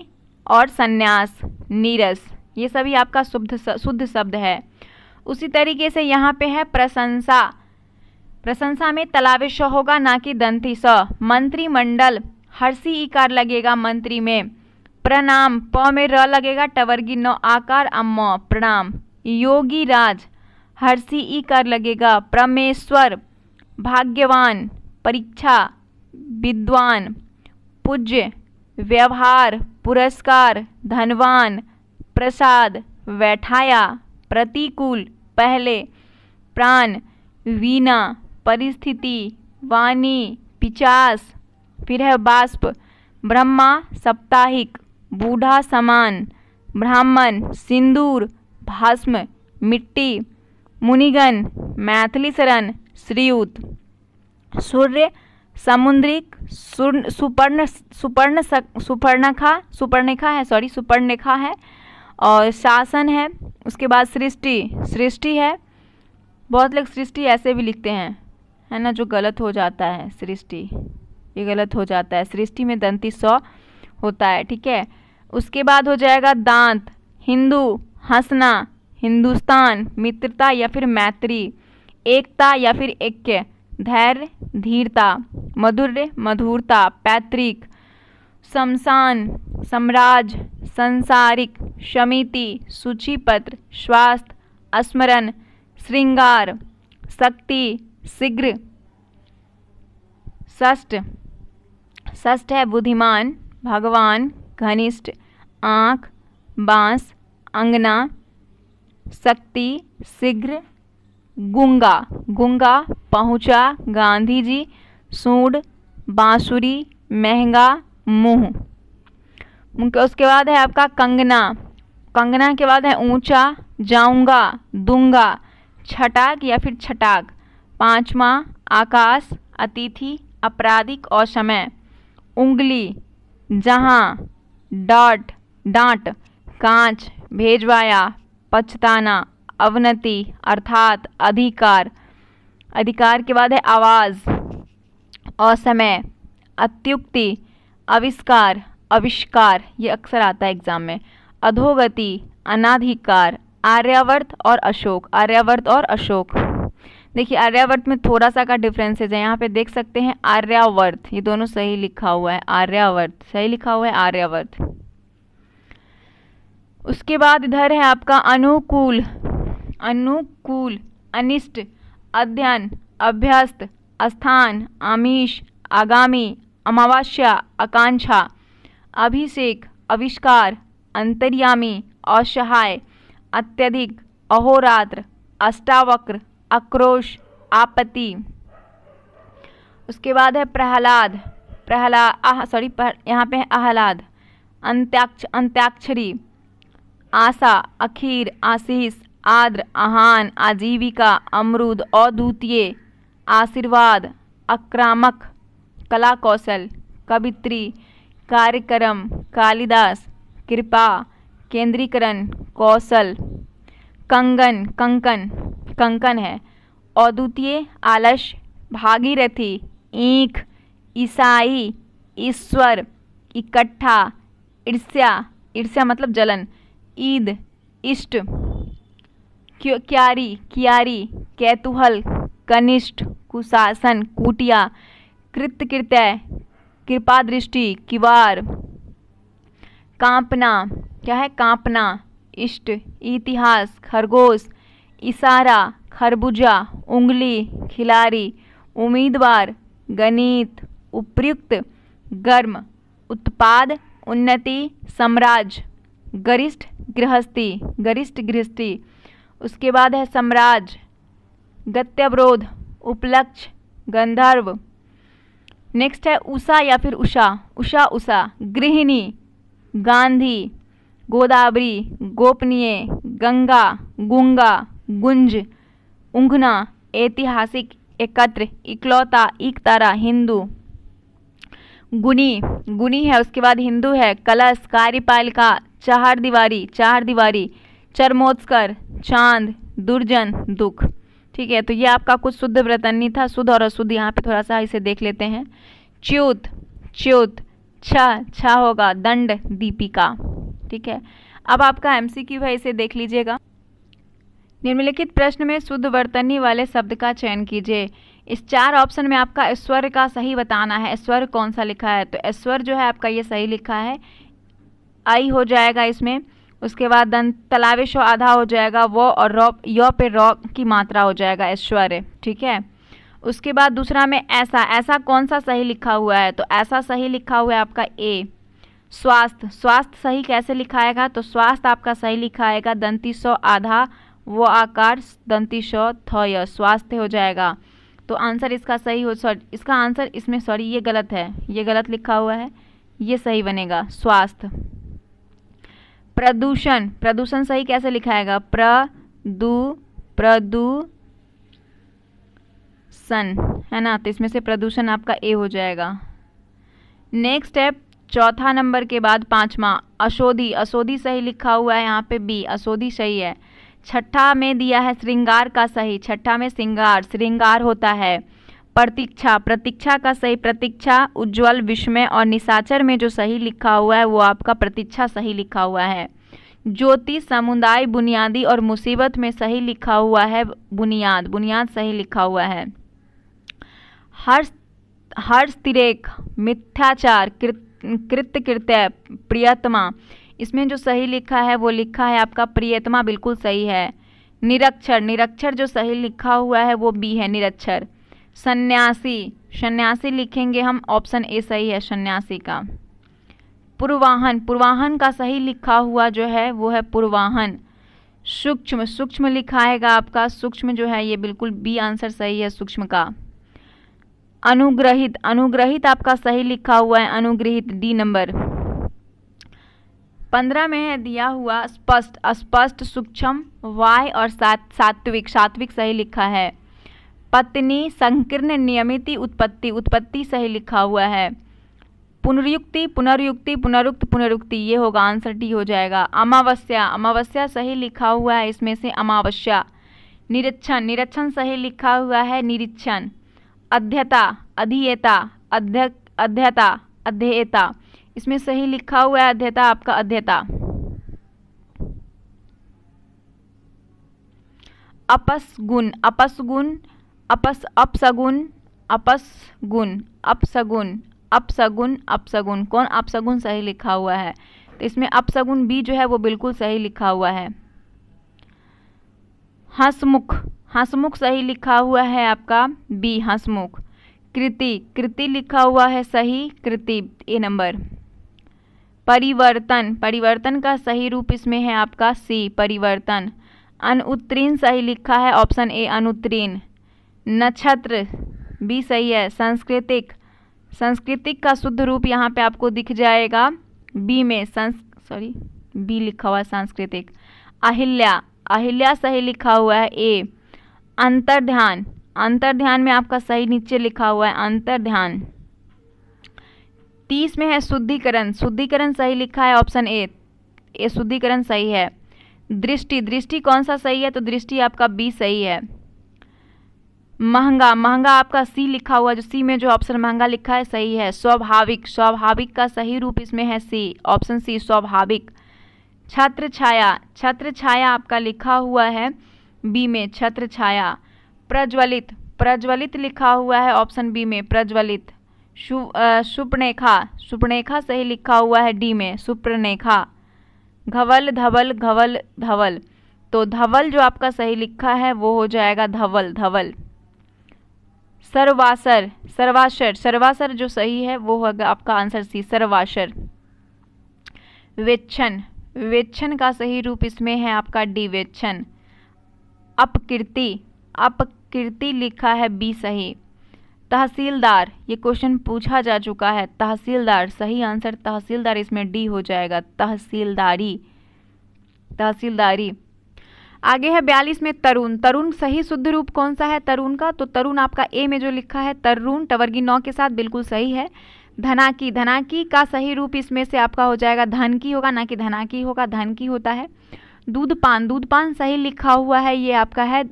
और सन्यास नीरस ये सभी आपका शुद्ध शुद्ध शब्द है उसी तरीके से यहाँ पे है प्रशंसा प्रशंसा में तलावे होगा ना कि दंती स मंत्रिमंडल हर्षी इकार लगेगा मंत्री में प्रणाम प में र लगेगा टवरगी नौ आकार अम्म प्रणाम योगी राज हर्षी इकार लगेगा परमेश्वर भाग्यवान परीक्षा विद्वान पूज्य व्यवहार पुरस्कार धनवान प्रसाद बैठाया प्रतिकूल पहले प्राण वीणा परिस्थिति वाणी पिचास फिर है बाष्प ब्रह्मा साप्ताहिक बूढ़ा समान ब्राह्मण सिंदूर भास्म मिट्टी मुनिगण मैथिली शरण श्रीयुत सूर्य सामुद्रिक सुपर्ण सुपर्ण सुपर्णखा सुपर्णेखा है सॉरी सुपर्णखा है और शासन है उसके बाद सृष्टि सृष्टि है बहुत लोग सृष्टि ऐसे भी लिखते हैं है ना जो गलत हो जाता है सृष्टि ये गलत हो जाता है सृष्टि में दंती सौ होता है ठीक है उसके बाद हो जाएगा दांत हिंदू हंसना हिंदुस्तान मित्रता या फिर मैत्री एकता या फिर ऐक्य धैर्य धीरता मधुर्य मधुरता पैतृक शमशान सम्राज संसारिक समिति सूचीपत्र स्वास्थ्य स्मरण श्रृंगार शक्ति शीघ्र ष्ठ ष्ठ है बुद्धिमान भगवान घनिष्ठ आँख बांस अंगना शक्ति शीघ्र गुंगा गुंगा पहुँचा गांधी जी सूढ़ बांसुरी महंगा मुंह उसके बाद है आपका कंगना कंगना के बाद है ऊंचा जाऊंगा दूंगा छटाक या फिर छटाक पांचवा आकाश अतिथि आपराधिक और समय उंगली जहाँ डॉट डांट कांच भेजवाया पछताना अवनति अर्थात अधिकार अधिकार के बाद है आवाज़ असमय अत्युक्ति अविष्कार अविष्कार ये अक्सर आता है एग्जाम में अधोगति अनाधिकार आर्यावर्त और अशोक आर्यावर्त और अशोक देखिए आर्यावर्त में थोड़ा सा का डिफरेंसेज है यहाँ पे देख सकते हैं आर्यावर्त ये दोनों सही लिखा हुआ है आर्यावर्त सही लिखा हुआ है आर्यावर्त उसके बाद इधर है आपका अनुकूल अनुकूल अनिष्ट अध्ययन अभ्यस्त स्थान आमिष आगामी अमावस्या आकांक्षा अभिषेक आविष्कार अंतर्यामी असहाय अत्यधिक अहोरात्र अष्टावक्र आक्रोश आपत्ति उसके बाद है प्रहलाद प्रहलाद सॉरी यहाँ पे है आहलाद अंत्याक्ष अंत्याक्षरी आशा अखीर आशीष आद्र आहान आजीविका अमरुद अद्वितीय आशीर्वाद आक्रामक कला कौशल कवित्री कार्यक्रम कालिदास कृपा केंद्रीकरण कौशल कंगन कंकन कंकन है अद्वितीय आलश भागीरथी ईख ईसाई ईश्वर इकट्ठा ईर्ष्या ईर्ष्या मतलब जलन ईद इष्ट क्यारी क्यारी कैतूहल कनिष्ठ कुशासन कुटिया कृत्य कृपा दृष्टि किवार कांपना क्या है कांपना इष्ट इतिहास खरगोश इशारा खरबूजा उंगली खिलाड़ी उम्मीदवार गणित उपयुक्त गर्म उत्पाद उन्नति साम्राज्य गरिष्ठ गृहस्थी गरिष्ठ गृहस्थी उसके बाद है साम्राज्य गत्यवरोध उपलक्ष गंधर्व नेक्स्ट है उषा या फिर उषा उषा उषा गृहिणी गांधी गोदावरी गोपनीय गंगा गुंगा गुंज उंगना ऐतिहासिक एकत्र इकलौता इकतारा हिंदू गुनी गुनी है उसके बाद हिंदू है कलश कार्यपालिका चार दीवारी चार दीवारी चरमोत्सकर चांद दुर्जन दुख ठीक है तो ये आपका कुछ शुद्ध व्रतनी था शुद्ध और अशुद्ध यहाँ पे थोड़ा सा इसे देख लेते हैं च्युत च्युत छा छा होगा दंड दीपिका ठीक है अब आपका एम है इसे देख लीजिएगा निम्नलिखित प्रश्न में शुद्ध वर्तनी वाले शब्द का चयन कीजिए इस चार ऑप्शन में आपका स्वर का सही बताना है ऐश्वर कौन सा लिखा है तो ऐश्वर जो है आपका ये सही लिखा है आई हो जाएगा इसमें उसके बाद दंत तलावे शो आधा हो जाएगा वो और रॉ यो पे रॉ की मात्रा हो जाएगा ऐश्वर्य ठीक है उसके बाद दूसरा में ऐसा ऐसा कौन सा सही लिखा हुआ है तो ऐसा सही लिखा हुआ है आपका ए स्वास्थ्य स्वास्थ्य सही कैसे लिखाएगा तो स्वास्थ्य आपका सही लिखाएगा दंती सौ आधा वो आकार दंती सौ थ स्वास्थ्य हो जाएगा तो आंसर इसका सही हो सॉरी इसका आंसर इसमें सॉरी ये गलत है ये गलत लिखा हुआ है ये सही बनेगा स्वास्थ्य प्रदूषण प्रदूषण सही कैसे लिखाएगा प्रदू सन है ना तो इसमें से प्रदूषण आपका ए हो जाएगा नेक्स्ट है चौथा नंबर के बाद पांचवा अशोधी अशोधी सही लिखा हुआ है यहाँ पे बी अशोधी सही है छठा में दिया है श्रृंगार का सही छठा में श्रृंगार श्रृंगार होता है प्रतीक्षा प्रतीक्षा का सही प्रतीक्षा उज्ज्वल विस्मय और निशाचर में जो सही लिखा हुआ है वो आपका प्रतीक्षा सही लिखा हुआ है ज्योति समुदाय बुनियादी और मुसीबत में सही लिखा हुआ है बुनियाद बुनियाद सही लिखा हुआ है हर्ष हर्ष तिरेक मिथ्याचार कृत कृत्य कृत्य प्रियतमा इसमें जो सही लिखा है वो लिखा है आपका प्रियतमा बिल्कुल सही है निरक्षर निरक्षर जो सही लिखा हुआ है वो बी है निरक्षर सन्यासी सन्यासी लिखेंगे हम ऑप्शन ए सही है सन्यासी का पूर्वाहन पूर्वाहन का सही लिखा हुआ जो है वो है पूर्वाहन सूक्ष्म सूक्ष्म लिखा है आपका सूक्ष्म जो है ये बिल्कुल बी आंसर सही है सूक्ष्म का अनुग्रहित अनुग्रहित आपका सही लिखा हुआ है अनुग्रहित डी नंबर पंद्रह में है दिया हुआ स्पष्ट अस्पष्ट सूक्ष्म वाय और सात सात्विक सात्विक सही लिखा है पत्नी संकीर्ण नियमित उत्पत्ति उत्पत्ति सही लिखा हुआ है पुनर्युक्ति पुनर्युक्ति पुनरुक्त पुनरुक्ति ये होगा आंसर डी हो जाएगा अमावस्या अमावस्या सही लिखा हुआ है इसमें से अमावस्या निरीक्षण निरीक्षण सही लिखा हुआ है निरीक्षण अध्यता अधियता अध्य अध्यता अध्ययता इसमें सही लिखा हुआ है अध्यता आपका अध्यता अपसगुण अपसगुण अपस अपसगुन अपसगुन अपसगुन अपसगुन अपसगुन कौन अपसगुन सही लिखा हुआ है तो इसमें अपसगुन बी जो है वो बिल्कुल सही लिखा हुआ है हंसमुख हंसमुख सही लिखा हुआ है आपका बी हंसमुख कृति कृति लिखा हुआ है सही कृति ए नंबर परिवर्तन परिवर्तन का सही रूप इसमें है आपका सी परिवर्तन अनुत्तीर्ण सही लिखा है ऑप्शन ए अनुत्तीर्ण नक्षत्र भी सही है सांस्कृतिक सांस्कृतिक का शुद्ध रूप यहाँ पे आपको दिख जाएगा बी में संस सॉरी बी लिखा हुआ है सांस्कृतिक अहिल्या अहिल्या सही लिखा हुआ है ए अंतर ध्यान अंतर ध्यान में आपका सही नीचे लिखा हुआ है अंतर ध्यान तीस में है शुद्धिकरण शुद्धिकरण सही लिखा है ऑप्शन ए ये शुद्धिकरण सही है दृष्टि दृष्टि कौन सा सही है तो दृष्टि आपका बी सही है महंगा महंगा आपका सी लिखा हुआ जो सी में जो ऑप्शन महंगा लिखा है सही है स्वाभाविक स्वाभाविक का सही रूप इसमें है सी ऑप्शन सी स्वाभाविक छत्र छाया छत्र छाया आपका लिखा हुआ है बी में छत्र छाया प्रज्वलित प्रज्वलित लिखा हुआ है ऑप्शन बी में प्रज्वलित सुपनेखा सुपनेखा सही लिखा हुआ है डी में सुप्रनेखा घवल धवल घवल धवल तो धवल जो आपका सही लिखा है वो हो जाएगा धवल धवल सर्वासर सर्वाशर सर्वासर जो सही है वो होगा आपका आंसर सी सर्वाशर वेच्छन वेच्छन का सही रूप इसमें है आपका डी वेच्छन अपकृति अपकृति लिखा है बी सही तहसीलदार ये क्वेश्चन पूछा जा चुका है तहसीलदार सही आंसर तहसीलदार इसमें डी हो जाएगा तहसीलदारी तहसीलदारी आगे है बयालीस में तरुण तरुण सही शुद्ध रूप कौन सा है तरुण का तो तरुण आपका ए में जो लिखा है तरुण टवर्गी नौ के साथ बिल्कुल सही है धनाकी धनाकी का सही रूप इसमें से आपका हो जाएगा धन की होगा ना कि धनाकी होगा धन की होता है दूध पान दूध पान सही लिखा हुआ है ये आपका है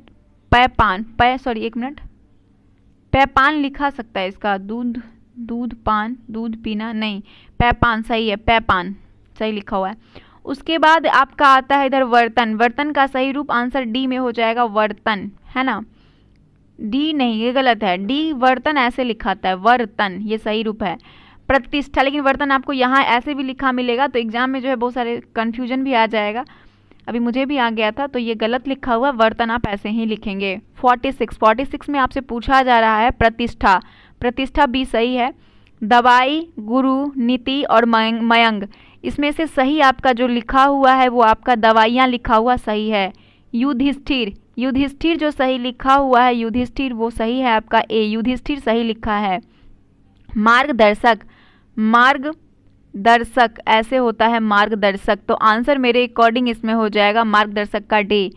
पैपान पै सॉरी एक मिनट पैपान लिखा सकता है इसका दूध दूध पान दूध पीना नहीं पैपान सही है पैपान सही लिखा हुआ है उसके बाद आपका आता है इधर वर्तन वर्तन का सही रूप आंसर डी में हो जाएगा वर्तन है ना डी नहीं ये गलत है डी वर्तन ऐसे लिखाता है वर्तन ये सही रूप है प्रतिष्ठा लेकिन वर्तन आपको यहाँ ऐसे भी लिखा मिलेगा तो एग्जाम में जो है बहुत सारे कन्फ्यूजन भी आ जाएगा अभी मुझे भी आ गया था तो ये गलत लिखा हुआ वर्तन आप ऐसे ही लिखेंगे फोर्टी सिक्स फोर्टी सिक्स में आपसे पूछा जा रहा है प्रतिष्ठा प्रतिष्ठा भी सही है दवाई गुरु नीति और मयंग इसमें से सही आपका जो लिखा हुआ है वो आपका दवाइयाँ लिखा हुआ सही है युधिष्ठिर युधिष्ठिर जो सही लिखा हुआ है युधिष्ठिर वो सही है आपका ए युधिष्ठिर सही लिखा है मार्गदर्शक मार्ग दर्शक ऐसे होता है मार्गदर्शक तो आंसर मेरे अकॉर्डिंग इसमें हो जाएगा मार्गदर्शक का डे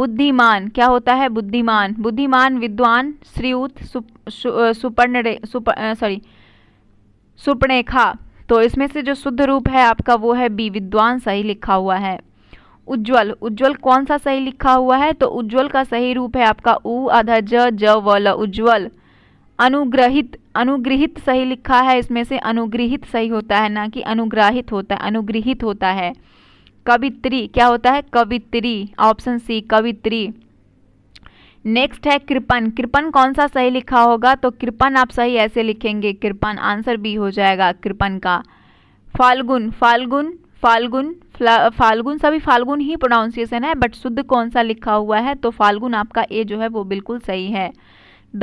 बुद्धिमान क्या होता है बुद्धिमान बुद्धिमान विद्वान श्रीयुत सुप, सुपर्ण सॉरी सुपर्णेखा तो इसमें से जो शुद्ध रूप है आपका वो है बी विद्वान सही लिखा हुआ है उज्जवल उज्जवल कौन सा सही लिखा हुआ है तो उज्जवल का सही रूप है आपका उ आधा ज ज व ल उज्जवल अनुग्रहित अनुग्रहित सही लिखा है इसमें से अनुग्रहित सही होता है ना कि अनुग्राहित होता है अनुग्रहित होता है कवित्री क्या होता है कवित्री ऑप्शन सी कवित्री नेक्स्ट है कृपन कृपन कौन सा सही लिखा होगा तो कृपन आप सही ऐसे लिखेंगे कृपन आंसर बी हो जाएगा कृपन का फाल्गुन फाल्गुन फाल्गुन फाल्गुन सभी फाल्गुन ही प्रोनाउंसिएशन है बट शुद्ध कौन सा लिखा हुआ है तो फाल्गुन आपका ए जो है वो बिल्कुल सही है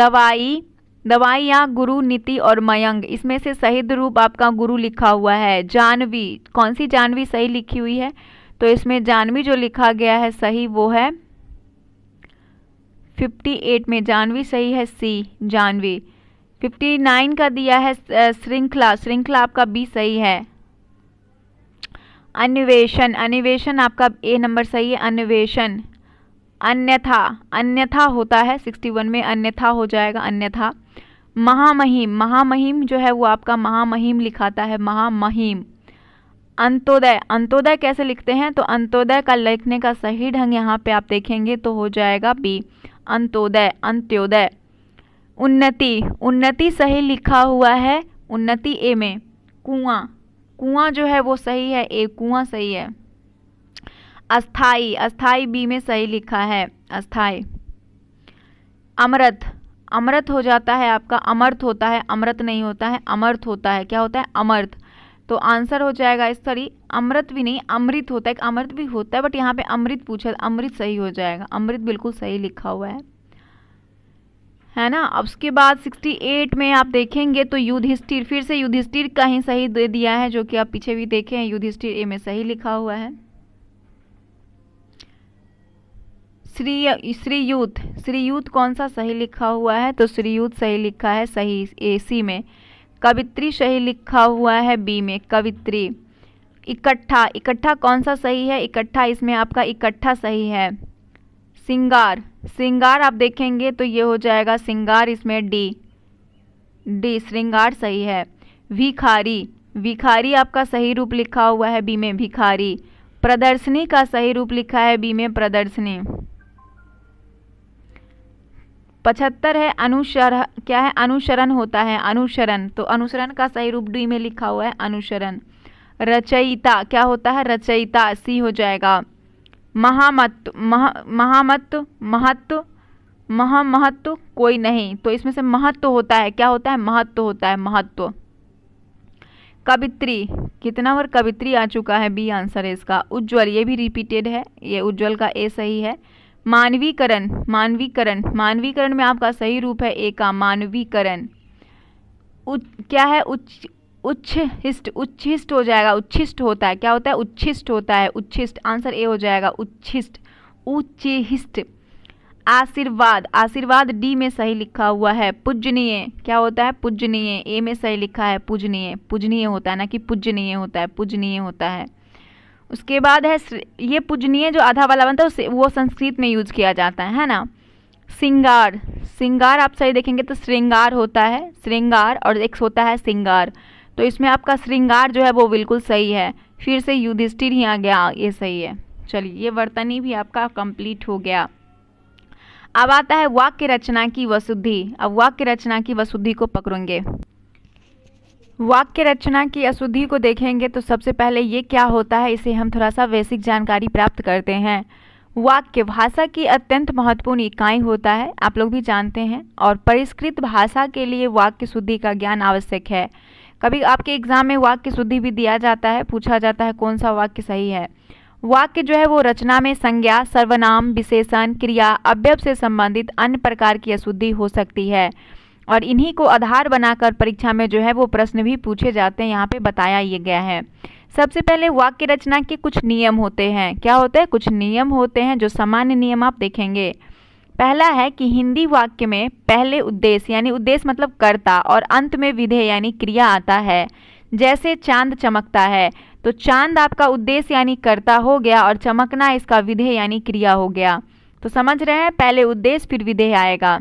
दवाई दवाई या गुरु नीति और मयंग इसमें से सही रूप आपका गुरु लिखा हुआ है जानवी कौन सी जानवी सही लिखी हुई है तो इसमें जानवी जो लिखा गया है सही वो है फिफ्टी एट में जानवी सही है सी जानवी फिफ्टी नाइन का दिया है श्रृंखला श्रृंखला आपका बी सही है अन्वेषण अन्वेषण आपका ए नंबर सही है अन्वेषण अन्यथा अन्यथा होता है सिक्सटी वन में अन्यथा हो जाएगा अन्यथा महामहिम महामहिम जो है वो आपका महामहिम लिखाता है महामहिम अंतोदय अंतोदय कैसे लिखते हैं तो अंतोदय का लिखने का सही ढंग यहाँ पे आप देखेंगे तो हो जाएगा बी अंतोदय अंत्योदय उन्नति उन्नति सही लिखा हुआ है उन्नति ए में कुआं कुआं जो है वो सही है ए कुआं सही है अस्थाई अस्थाई बी में सही लिखा है अस्थाई अमृत अमृत हो जाता है आपका अमर्थ होता है अमृत नहीं होता है अमर्थ होता है क्या होता है अमर्थ तो आंसर हो जाएगा इस सॉरी अमृत भी नहीं अमृत होता है अमृत भी होता है बट यहाँ पे अमृत पूछा अमृत सही हो जाएगा अमृत बिल्कुल सही लिखा हुआ है है ना अब उसके बाद 68 में आप देखेंगे तो युधिष्ठिर फिर से युधिष्ठिर का ही सही दे दिया है जो कि आप पीछे भी देखे हैं युधिष्ठिर ए में सही लिखा हुआ है श्री श्रीयुत श्रीयुत कौन सा सही लिखा हुआ है तो श्रीयुत सही लिखा है सही ए सी में कवित्री सही लिखा हुआ है बी में कवित्री इकट्ठा इकट्ठा कौन सा सही है इकट्ठा इसमें आपका इकट्ठा सही है सिंगार श्रृंगार आप देखेंगे तो ये हो जाएगा सिंगार इसमें डी डी श्रृंगार सही है भिखारी भिखारी आपका सही रूप लिखा हुआ है बी में भिखारी प्रदर्शनी का सही रूप लिखा है बी में प्रदर्शनी पचहत्तर है अनुसर क्या है अनुसरण होता है अनुसरण तो अनुसरण का सही रूप डी में लिखा हुआ है अनुसरण रचयिता क्या होता है रचयिता सी हो जाएगा महामत मह महामत महत्व महामहत्व कोई नहीं तो इसमें से महत्व होता है क्या होता है महत्व होता है महत्व कवित्री कितना बार कवित्री आ चुका है बी आंसर है इसका उज्जवल ये भी रिपीटेड है ये उज्जवल का ए सही है मानवीकरण मानवीकरण मानवीकरण में आपका सही रूप है ए का मानवीकरण क्या है उच्च उच्छिष्ट उच्छिष्ट हो जाएगा उच्छिष्ट होता है क्या होता है उच्छिष्ट होता है उच्छिष्ट आंसर ए हो जाएगा उच्छिष्ट उच्चिष्ट आशीर्वाद आशीर्वाद डी में सही लिखा हुआ है पूजनीय क्या होता है पूजनीय ए में सही लिखा है पूजनीय पूजनीय होता है ना कि पूजनीय होता है पूजनीय होता है उसके बाद है ये पूजनीय जो आधा वाला बनता है वो संस्कृत में यूज किया जाता है है ना सिंगार सिंगार आप सही देखेंगे तो श्रृंगार होता है श्रृंगार और एक होता है सिंगार तो इसमें आपका श्रृंगार जो है वो बिल्कुल सही है फिर से युधिष्ठिर ही आ गया ये सही है चलिए ये वर्तनी भी आपका कंप्लीट हो गया अब आता है वाक्य रचना की वसुद्धि अब वाक्य रचना की वसुद्धि को पकड़ूंगे वाक्य रचना की अशुद्धि को देखेंगे तो सबसे पहले ये क्या होता है इसे हम थोड़ा सा बेसिक जानकारी प्राप्त करते हैं वाक्य भाषा की अत्यंत महत्वपूर्ण इकाई होता है आप लोग भी जानते हैं और परिष्कृत भाषा के लिए वाक्य शुद्धि का ज्ञान आवश्यक है कभी आपके एग्जाम में वाक्य शुद्धि भी दिया जाता है पूछा जाता है कौन सा वाक्य सही है वाक्य जो है वो रचना में संज्ञा सर्वनाम विशेषण क्रिया अवयव से संबंधित अन्य प्रकार की अशुद्धि हो सकती है और इन्हीं को आधार बनाकर परीक्षा में जो है वो प्रश्न भी पूछे जाते हैं यहाँ पे बताया ये गया है सबसे पहले वाक्य रचना के कुछ नियम होते हैं क्या होते हैं कुछ नियम होते हैं जो सामान्य नियम आप देखेंगे पहला है कि हिंदी वाक्य में पहले उद्देश्य यानी उद्देश्य मतलब कर्ता और अंत में विधेय यानी क्रिया आता है जैसे चांद चमकता है तो चांद आपका उद्देश्य यानी कर्ता हो गया और चमकना इसका विधेय यानी क्रिया हो गया तो समझ रहे हैं पहले उद्देश्य फिर विधेय आएगा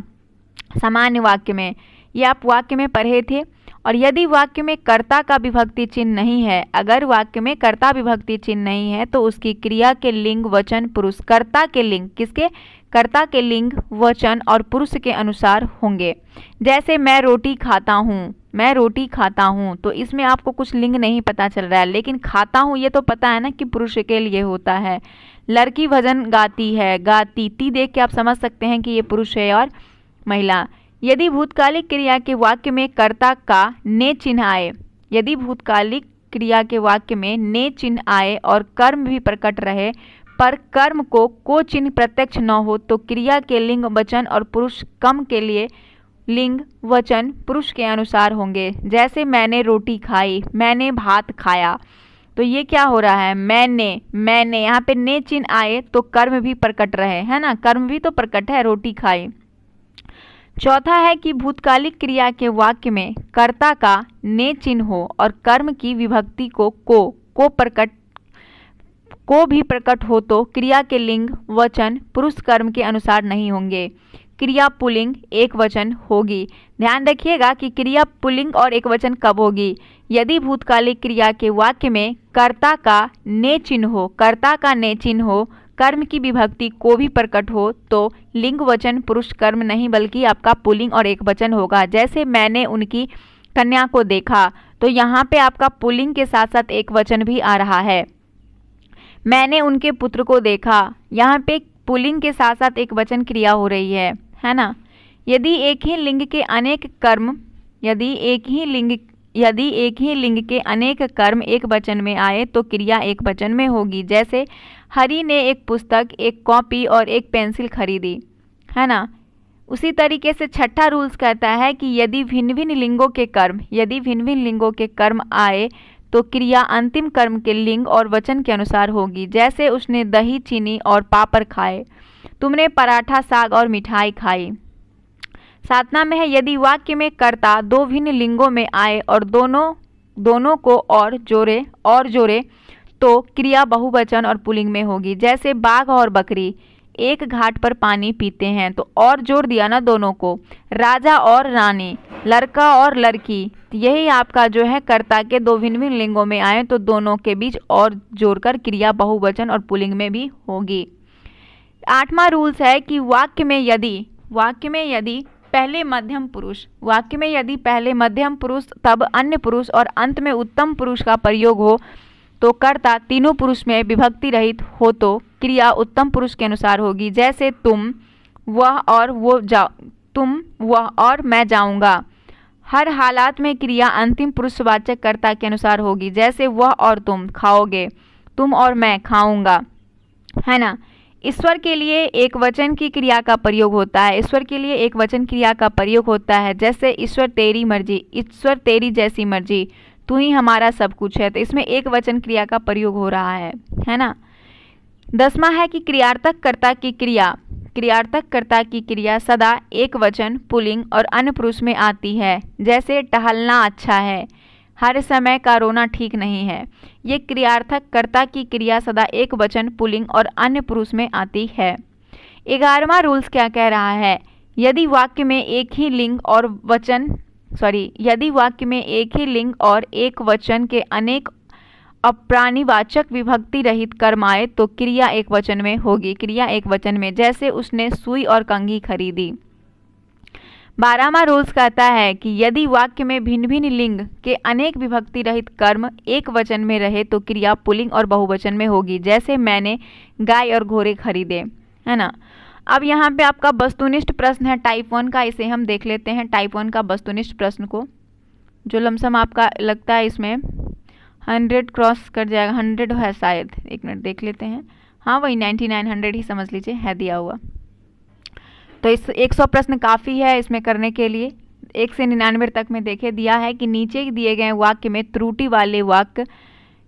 सामान्य वाक्य में ये आप वाक्य में पढ़े थे और यदि वाक्य में कर्ता का विभक्ति चिन्ह नहीं है अगर वाक्य में कर्ता विभक्ति चिन्ह नहीं है तो उसकी क्रिया के लिंग वचन पुरुष कर्ता के लिंग किसके कर्ता के लिंग वचन और पुरुष के अनुसार होंगे जैसे मैं रोटी खाता हूँ मैं रोटी खाता हूँ तो इसमें आपको कुछ लिंग नहीं पता चल रहा है लेकिन खाता हूँ ये तो पता है ना कि पुरुष के लिए होता है लड़की भजन गाती है गाती ती देख के आप समझ सकते हैं कि ये पुरुष है और महिला यदि भूतकालिक क्रिया के वाक्य में कर्ता का ने चिन्ह आए यदि भूतकालिक क्रिया के वाक्य में ने चिन्ह आए और कर्म भी प्रकट रहे पर कर्म को को चिन्ह प्रत्यक्ष न हो तो क्रिया के लिंग वचन और पुरुष कम के लिए लिंग वचन पुरुष के अनुसार होंगे जैसे मैंने रोटी खाई मैंने भात खाया तो ये क्या हो रहा है मैंने मैंने यहाँ पे ने चिन्ह आए तो कर्म भी प्रकट रहे है ना कर्म भी तो प्रकट है रोटी खाई चौथा है कि भूतकालिक क्रिया के वाक्य में कर्ता का ने चिन्ह हो और कर्म की विभक्ति को को को प्रकट को भी प्रकट हो तो क्रिया के लिंग वचन पुरुष कर्म के अनुसार नहीं होंगे क्रिया पुलिंग एक वचन होगी ध्यान रखिएगा कि क्रिया पुलिंग और एक वचन कब होगी यदि भूतकालिक क्रिया के वाक्य में कर्ता का ने चिन्ह हो कर्ता का ने चिन्ह हो कर्म की विभक्ति को भी प्रकट हो तो लिंग वचन पुरुष कर्म नहीं बल्कि आपका पुलिंग और एक वचन होगा जैसे मैंने उनकी कन्या को देखा तो यहाँ पे आपका पुलिंग के साथ साथ एक वचन भी आ रहा है मैंने उनके पुत्र को देखा यहाँ पे पुलिंग के साथ साथ एक वचन क्रिया हो रही है है ना यदि एक ही लिंग के अनेक कर्म यदि एक ही लिंग यदि एक ही लिंग के अनेक कर्म एक वचन में आए तो क्रिया एक वचन में होगी जैसे हरी ने एक पुस्तक एक कॉपी और एक पेंसिल खरीदी है ना उसी तरीके से छठा रूल्स कहता है कि यदि भिन्न भिन्न लिंगों के कर्म यदि भिन्न भिन्न लिंगों के कर्म आए तो क्रिया अंतिम कर्म के लिंग और वचन के अनुसार होगी जैसे उसने दही चीनी और पापड़ खाए तुमने पराठा साग और मिठाई खाई साधना में है यदि वाक्य में कर्ता दो भिन्न लिंगों में आए और दोनों दोनों को और जोड़े और जोड़े तो क्रिया बहुवचन और पुलिंग में होगी जैसे बाघ और बकरी एक घाट पर पानी पीते हैं तो और जोड़ दिया ना दोनों को राजा और रानी लड़का और लड़की यही आपका जो है कर्ता के दो भिन्न भिन्न लिंगों में आए तो दोनों के बीच और जोड़कर क्रिया बहुवचन और पुलिंग में भी होगी आठवां रूल्स है कि वाक्य में यदि वाक्य में यदि पहले मध्यम पुरुष वाक्य में यदि पहले मध्यम पुरुष तब अन्य पुरुष और अंत में उत्तम पुरुष का प्रयोग हो तो कर्ता तीनों पुरुष में विभक्ति रहित हो तो क्रिया उत्तम पुरुष के अनुसार होगी जैसे तुम वह और वो जा तुम वह और मैं जाऊँगा हर हालात में क्रिया अंतिम पुरुषवाचक कर्ता के अनुसार होगी जैसे वह और तुम खाओगे तुम और मैं खाऊंगा है ना ईश्वर के लिए एक वचन की क्रिया का प्रयोग होता है ईश्वर के लिए एक वचन क्रिया का प्रयोग होता है जैसे ईश्वर तेरी मर्जी ईश्वर तेरी जैसी मर्जी तू ही हमारा सब कुछ है तो इसमें एक वचन क्रिया का प्रयोग हो रहा है है ना दसवा है कि क्रियार्थक कर्ता की क्रिया क्रियार्थक कर्ता की क्रिया सदा एक वचन पुलिंग और अन्य पुरुष में आती है जैसे टहलना अच्छा है हर समय का रोना ठीक नहीं है ये क्रियार्थक कर्ता की क्रिया सदा एक वचन पुलिंग और अन्य पुरुष में आती है ग्यारहवा रूल्स क्या कह रहा है यदि वाक्य में एक ही लिंग और वचन सॉरी यदि वाक्य में एक ही लिंग और एक वचन के अनेक अप्राणीवाचक विभक्ति रहित कर्म आए तो क्रिया एक वचन में होगी क्रिया एक वचन में जैसे उसने सुई और कंघी खरीदी बारामा रूल्स कहता है कि यदि वाक्य में भिन्न भिन्न लिंग के अनेक विभक्ति रहित कर्म एक वचन में रहे तो क्रिया पुलिंग और बहुवचन में होगी जैसे मैंने गाय और घोड़े खरीदे है ना अब यहाँ पे आपका वस्तुनिष्ठ प्रश्न है टाइप वन का इसे हम देख लेते हैं टाइप वन का वस्तुनिष्ठ प्रश्न को जो लमसम आपका लगता है इसमें हंड्रेड क्रॉस कर जाएगा हंड्रेड है शायद एक मिनट देख लेते हैं हाँ वही नाइन्टी नाइन हंड्रेड ही समझ लीजिए है दिया हुआ तो इस एक सौ प्रश्न काफ़ी है इसमें करने के लिए एक से निन्यानवे तक में देखे दिया है कि नीचे दिए गए वाक्य में त्रुटि वाले वाक्य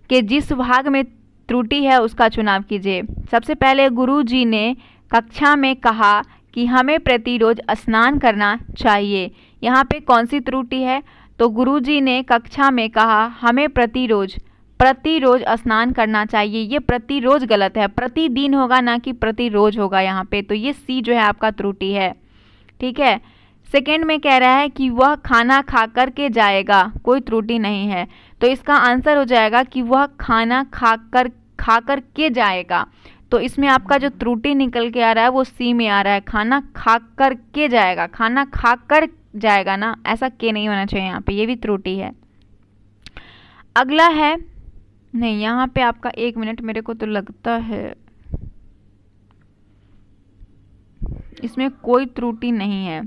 के जिस भाग में त्रुटि है उसका चुनाव कीजिए सबसे पहले गुरु जी ने कक्षा में कहा कि हमें प्रतिरोज स्नान करना चाहिए यहाँ पे कौन सी त्रुटि है तो गुरुजी ने कक्षा में कहा हमें प्रतिरोज प्रतिरोज स्नान करना चाहिए ये प्रतिरोज गलत है प्रतिदिन होगा ना कि प्रतिरोज होगा यहाँ पे तो ये सी जो है आपका त्रुटि है ठीक है सेकेंड में कह रहा है कि वह खाना खा कर के जाएगा कोई त्रुटि नहीं है तो इसका आंसर हो जाएगा कि वह खाना खा कर खा कर के जाएगा तो इसमें आपका जो त्रुटि निकल के आ रहा है वो सी में आ रहा है खाना खा कर के जाएगा खाना खा कर जाएगा ना ऐसा के नहीं होना चाहिए यहाँ पे ये भी त्रुटि है अगला है नहीं यहाँ पे आपका एक मिनट मेरे को तो लगता है इसमें कोई त्रुटि नहीं है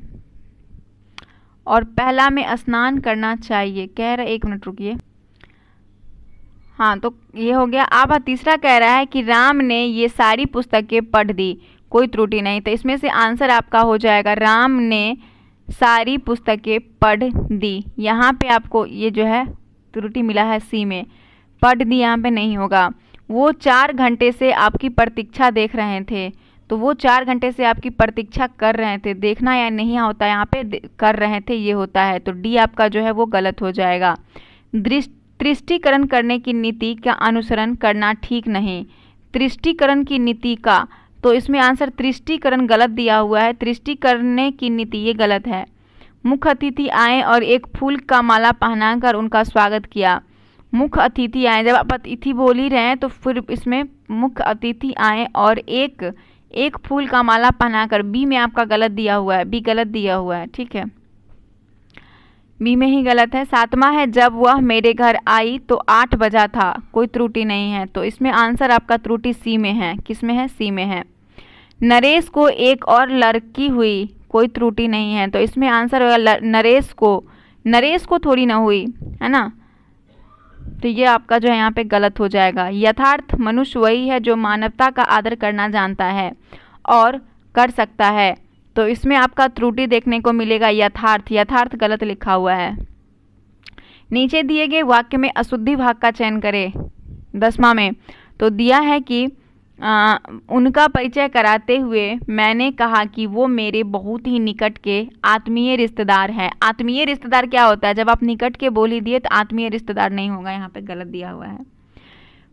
और पहला में स्नान करना चाहिए कह रहा एक मिनट रुकिए हाँ तो ये हो गया अब तीसरा कह रहा है कि राम ने ये सारी पुस्तकें पढ़ दी कोई त्रुटि नहीं तो इसमें से आंसर आपका हो जाएगा राम ने सारी पुस्तकें पढ़ दी यहाँ पे आपको ये जो है त्रुटि मिला है सी में पढ़ दी यहाँ पे नहीं होगा वो चार घंटे से आपकी प्रतीक्षा देख रहे थे तो वो चार घंटे से आपकी प्रतीक्षा कर रहे थे देखना या नहीं होता यहाँ पे कर रहे थे ये होता है तो डी आपका जो है वो गलत हो जाएगा दृष्ट त्रिष्टिकरण करने की नीति का अनुसरण करना ठीक नहीं त्रिष्टिकरण की नीति का तो इसमें आंसर त्रिष्टिकरण गलत दिया हुआ है तुष्टि करने की नीति ये गलत है मुख्य अतिथि आए और एक फूल का माला पहनाकर उनका स्वागत किया मुख्य अतिथि आए जब आप अतिथि बोल ही रहे हैं तो फिर इसमें मुख्य अतिथि आए और एक एक फूल का माला पहनाकर बी में आपका गलत दिया हुआ है बी गलत दिया हुआ है ठीक है बी में ही गलत है सातवां है जब वह मेरे घर आई तो आठ बजा था कोई त्रुटि नहीं है तो इसमें आंसर आपका त्रुटि सी में है किस में है सी में है नरेश को एक और लड़की हुई कोई त्रुटि नहीं है तो इसमें आंसर होगा नरेश को नरेश को थोड़ी ना हुई है ना तो ये आपका जो है यहाँ पे गलत हो जाएगा यथार्थ मनुष्य वही है जो मानवता का आदर करना जानता है और कर सकता है तो इसमें आपका त्रुटि देखने को मिलेगा यथार्थ यथार्थ गलत लिखा हुआ है नीचे दिए गए वाक्य में अशुद्धि भाग का चयन करें दसवा में तो दिया है कि आ, उनका परिचय कराते हुए मैंने कहा कि वो मेरे बहुत ही निकट के आत्मीय रिश्तेदार हैं आत्मीय रिश्तेदार क्या होता है जब आप निकट के बोली दिए तो आत्मीय रिश्तेदार नहीं होगा यहाँ पे गलत दिया हुआ है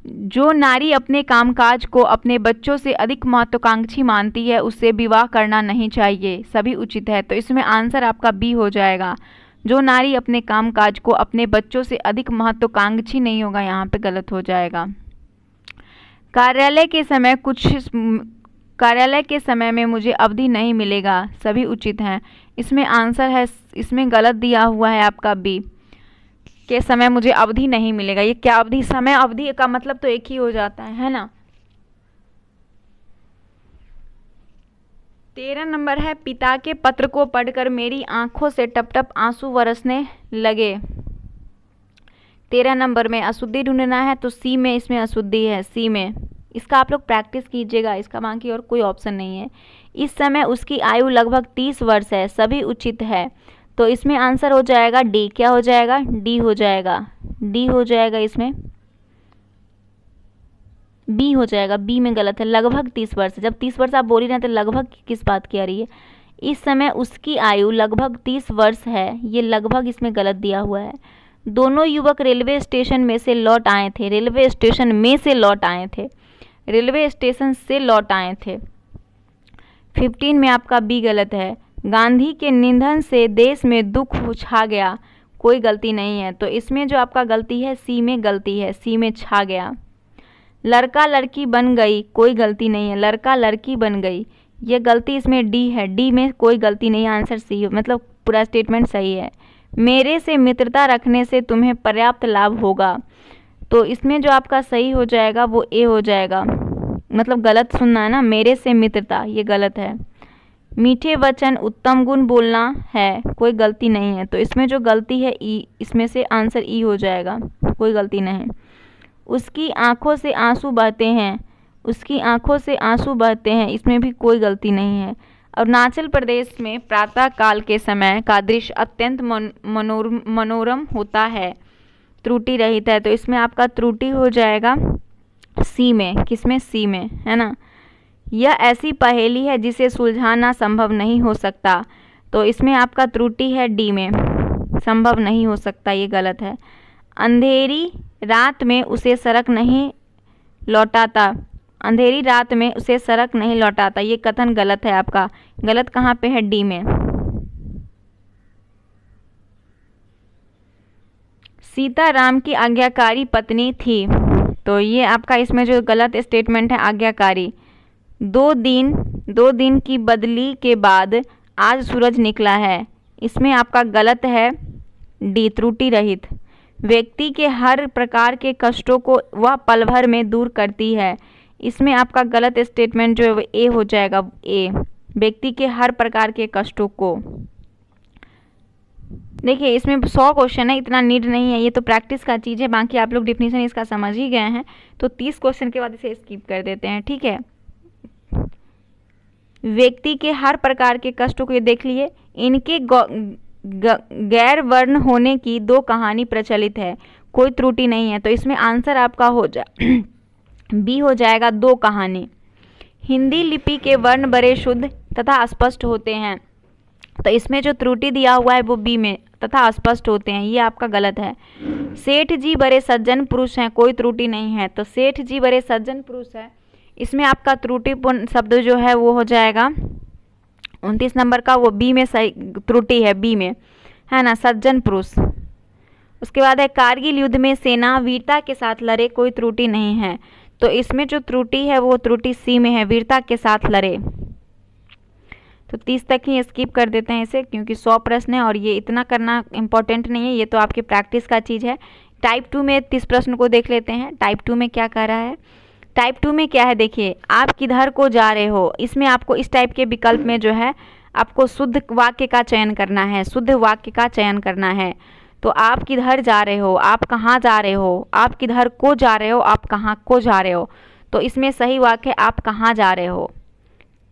जो नारी अपने कामकाज को अपने बच्चों से अधिक महत्वाकांक्षी मानती है उससे विवाह करना नहीं चाहिए सभी उचित है तो इसमें आंसर आपका बी हो जाएगा जो नारी अपने कामकाज को अपने बच्चों से अधिक महत्वाकांक्षी नहीं होगा यहाँ पे गलत हो जाएगा कार्यालय के समय कुछ कार्यालय के समय में मुझे अवधि नहीं मिलेगा सभी उचित हैं इसमें आंसर है इसमें गलत दिया हुआ है आपका बी के समय मुझे अवधि नहीं मिलेगा ये क्या अवधि समय अवधि का मतलब तो एक ही हो जाता है है ना तेरह नंबर है पिता के पत्र को पढ़कर मेरी आंखों से टप टप आंसू बरसने लगे तेरह नंबर में अशुद्धि ढूंढना है तो सी में इसमें अशुद्धि है सी में इसका आप लोग प्रैक्टिस कीजिएगा इसका बाकी और कोई ऑप्शन नहीं है इस समय उसकी आयु लगभग तीस वर्ष है सभी उचित है तो इसमें आंसर हो जाएगा डी क्या हो जाएगा डी हो जाएगा डी हो जाएगा इसमें बी हो जाएगा बी में गलत है लगभग तीस वर्ष जब तीस वर्ष आप बोल ही रहे हैं तो लगभग किस बात की आ रही है इस समय उसकी आयु लगभग तीस वर्ष है ये लगभग इसमें गलत दिया हुआ है दोनों युवक रेलवे स्टेशन में से लौट आए थे रेलवे स्टेशन में से लौट आए थे रेलवे स्टेशन से लौट आए थे फिफ्टीन में आपका बी गलत है गांधी के निधन से देश में दुख छा गया कोई गलती नहीं है तो इसमें जो आपका गलती है सी में गलती है सी में छा गया लड़का लड़की बन गई कोई गलती नहीं है लड़का लड़की बन गई ये गलती इसमें डी है डी में कोई गलती नहीं आंसर सी मतलब पूरा स्टेटमेंट सही है मेरे से मित्रता रखने से तुम्हें पर्याप्त लाभ होगा तो इसमें जो आपका सही हो जाएगा वो ए हो जाएगा मतलब गलत सुनना है ना मेरे से मित्रता ये गलत है मीठे वचन उत्तम गुण बोलना है कोई गलती नहीं है तो इसमें जो गलती है ई इसमें से आंसर ई हो जाएगा कोई गलती नहीं उसकी आंखों से आंसू बहते हैं उसकी आंखों से आंसू बहते हैं इसमें भी कोई गलती नहीं है अरुणाचल प्रदेश में प्रातः काल के समय का दृश्य अत्यंत मन, मनोर मनोरम होता है त्रुटि रहित है तो इसमें आपका त्रुटि हो जाएगा सी में किसमें सी में है ना यह ऐसी पहेली है जिसे सुलझाना संभव नहीं हो सकता तो इसमें आपका त्रुटि है डी में संभव नहीं हो सकता ये गलत है अंधेरी रात में उसे सड़क नहीं लौटाता अंधेरी रात में उसे सड़क नहीं लौटाता ये कथन गलत है आपका गलत कहाँ पे है डी में सीता राम की आज्ञाकारी पत्नी थी तो ये आपका इसमें जो गलत स्टेटमेंट है आज्ञाकारी दो दिन दो दिन की बदली के बाद आज सूरज निकला है इसमें आपका गलत है डी त्रुटि रहित व्यक्ति के हर प्रकार के कष्टों को वह पल भर में दूर करती है इसमें आपका गलत स्टेटमेंट जो है वो ए हो जाएगा ए व्यक्ति के हर प्रकार के कष्टों को देखिए इसमें सौ क्वेश्चन है इतना नीड नहीं है ये तो प्रैक्टिस का चीज़ है बाकी आप लोग डिफिनीशन इसका समझ ही गए हैं तो तीस क्वेश्चन के बाद इसे स्किप कर देते हैं ठीक है व्यक्ति के हर प्रकार के कष्टों को देख लिए इनके गैर वर्ण होने की दो कहानी प्रचलित है कोई त्रुटि नहीं है तो इसमें आंसर आपका हो जा बी हो जाएगा दो कहानी हिंदी लिपि के वर्ण बड़े शुद्ध तथा स्पष्ट होते हैं तो इसमें जो त्रुटि दिया हुआ है वो बी में तथा स्पष्ट होते हैं ये आपका गलत है सेठ जी बड़े सज्जन पुरुष हैं कोई त्रुटि नहीं है तो सेठ जी बड़े सज्जन पुरुष हैं इसमें आपका त्रुटिपूर्ण शब्द जो है वो हो जाएगा उनतीस नंबर का वो बी में सही त्रुटि है बी में है ना सज्जन पुरुष उसके बाद है कारगिल युद्ध में सेना वीरता के साथ लड़े कोई त्रुटि नहीं है तो इसमें जो त्रुटि है वो त्रुटि सी में है वीरता के साथ लड़े तो तीस तक ही स्किप कर देते हैं इसे क्योंकि सौ प्रश्न है और ये इतना करना इम्पोर्टेंट नहीं है ये तो आपकी प्रैक्टिस का चीज़ है टाइप टू में तीस प्रश्न को देख लेते हैं टाइप टू में क्या कह रहा है टाइप टू में क्या है देखिए आप किधर को जा रहे हो इसमें आपको इस टाइप के विकल्प में जो है आपको शुद्ध वाक्य का चयन करना है शुद्ध वाक्य का चयन करना है तो आप किधर जा रहे हो आप कहाँ जा रहे हो आप किधर को जा रहे हो आप कहाँ को जा रहे हो तो इसमें सही वाक्य आप कहाँ जा रहे हो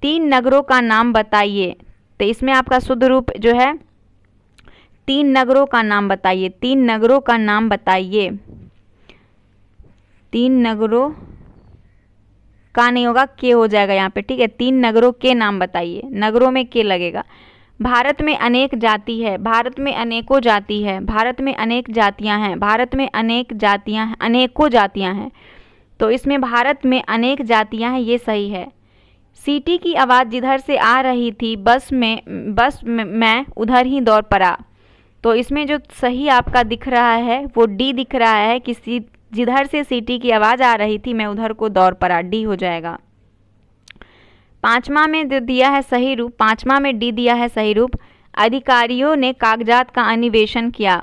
तीन नगरों का नाम बताइए तो इसमें आपका शुद्ध रूप जो है तीन नगरों का नाम बताइए तीन नगरों का नाम बताइए तीन नगरों का नहीं होगा के हो जाएगा यहाँ पे ठीक है तीन नगरों के नाम बताइए नगरों में के लगेगा भारत में अनेक जाति है भारत में अनेकों जाति है भारत में अनेक जातियाँ हैं भारत में अनेक जातियाँ अनेकों जातियाँ हैं तो इसमें भारत में अनेक जातियाँ हैं ये सही है सीटी की आवाज़ जिधर से आ रही थी बस में बस में मैं उधर ही दौड़ पड़ा तो इसमें जो सही आपका दिख रहा है वो डी दिख रहा है कि जिधर से सीटी की आवाज़ आ रही थी मैं उधर को दौड़ पड़ा डी हो जाएगा पाँचवा में दिया है सही रूप पाँचवा में डी दिया है सही रूप अधिकारियों ने कागजात का अन्वेषण किया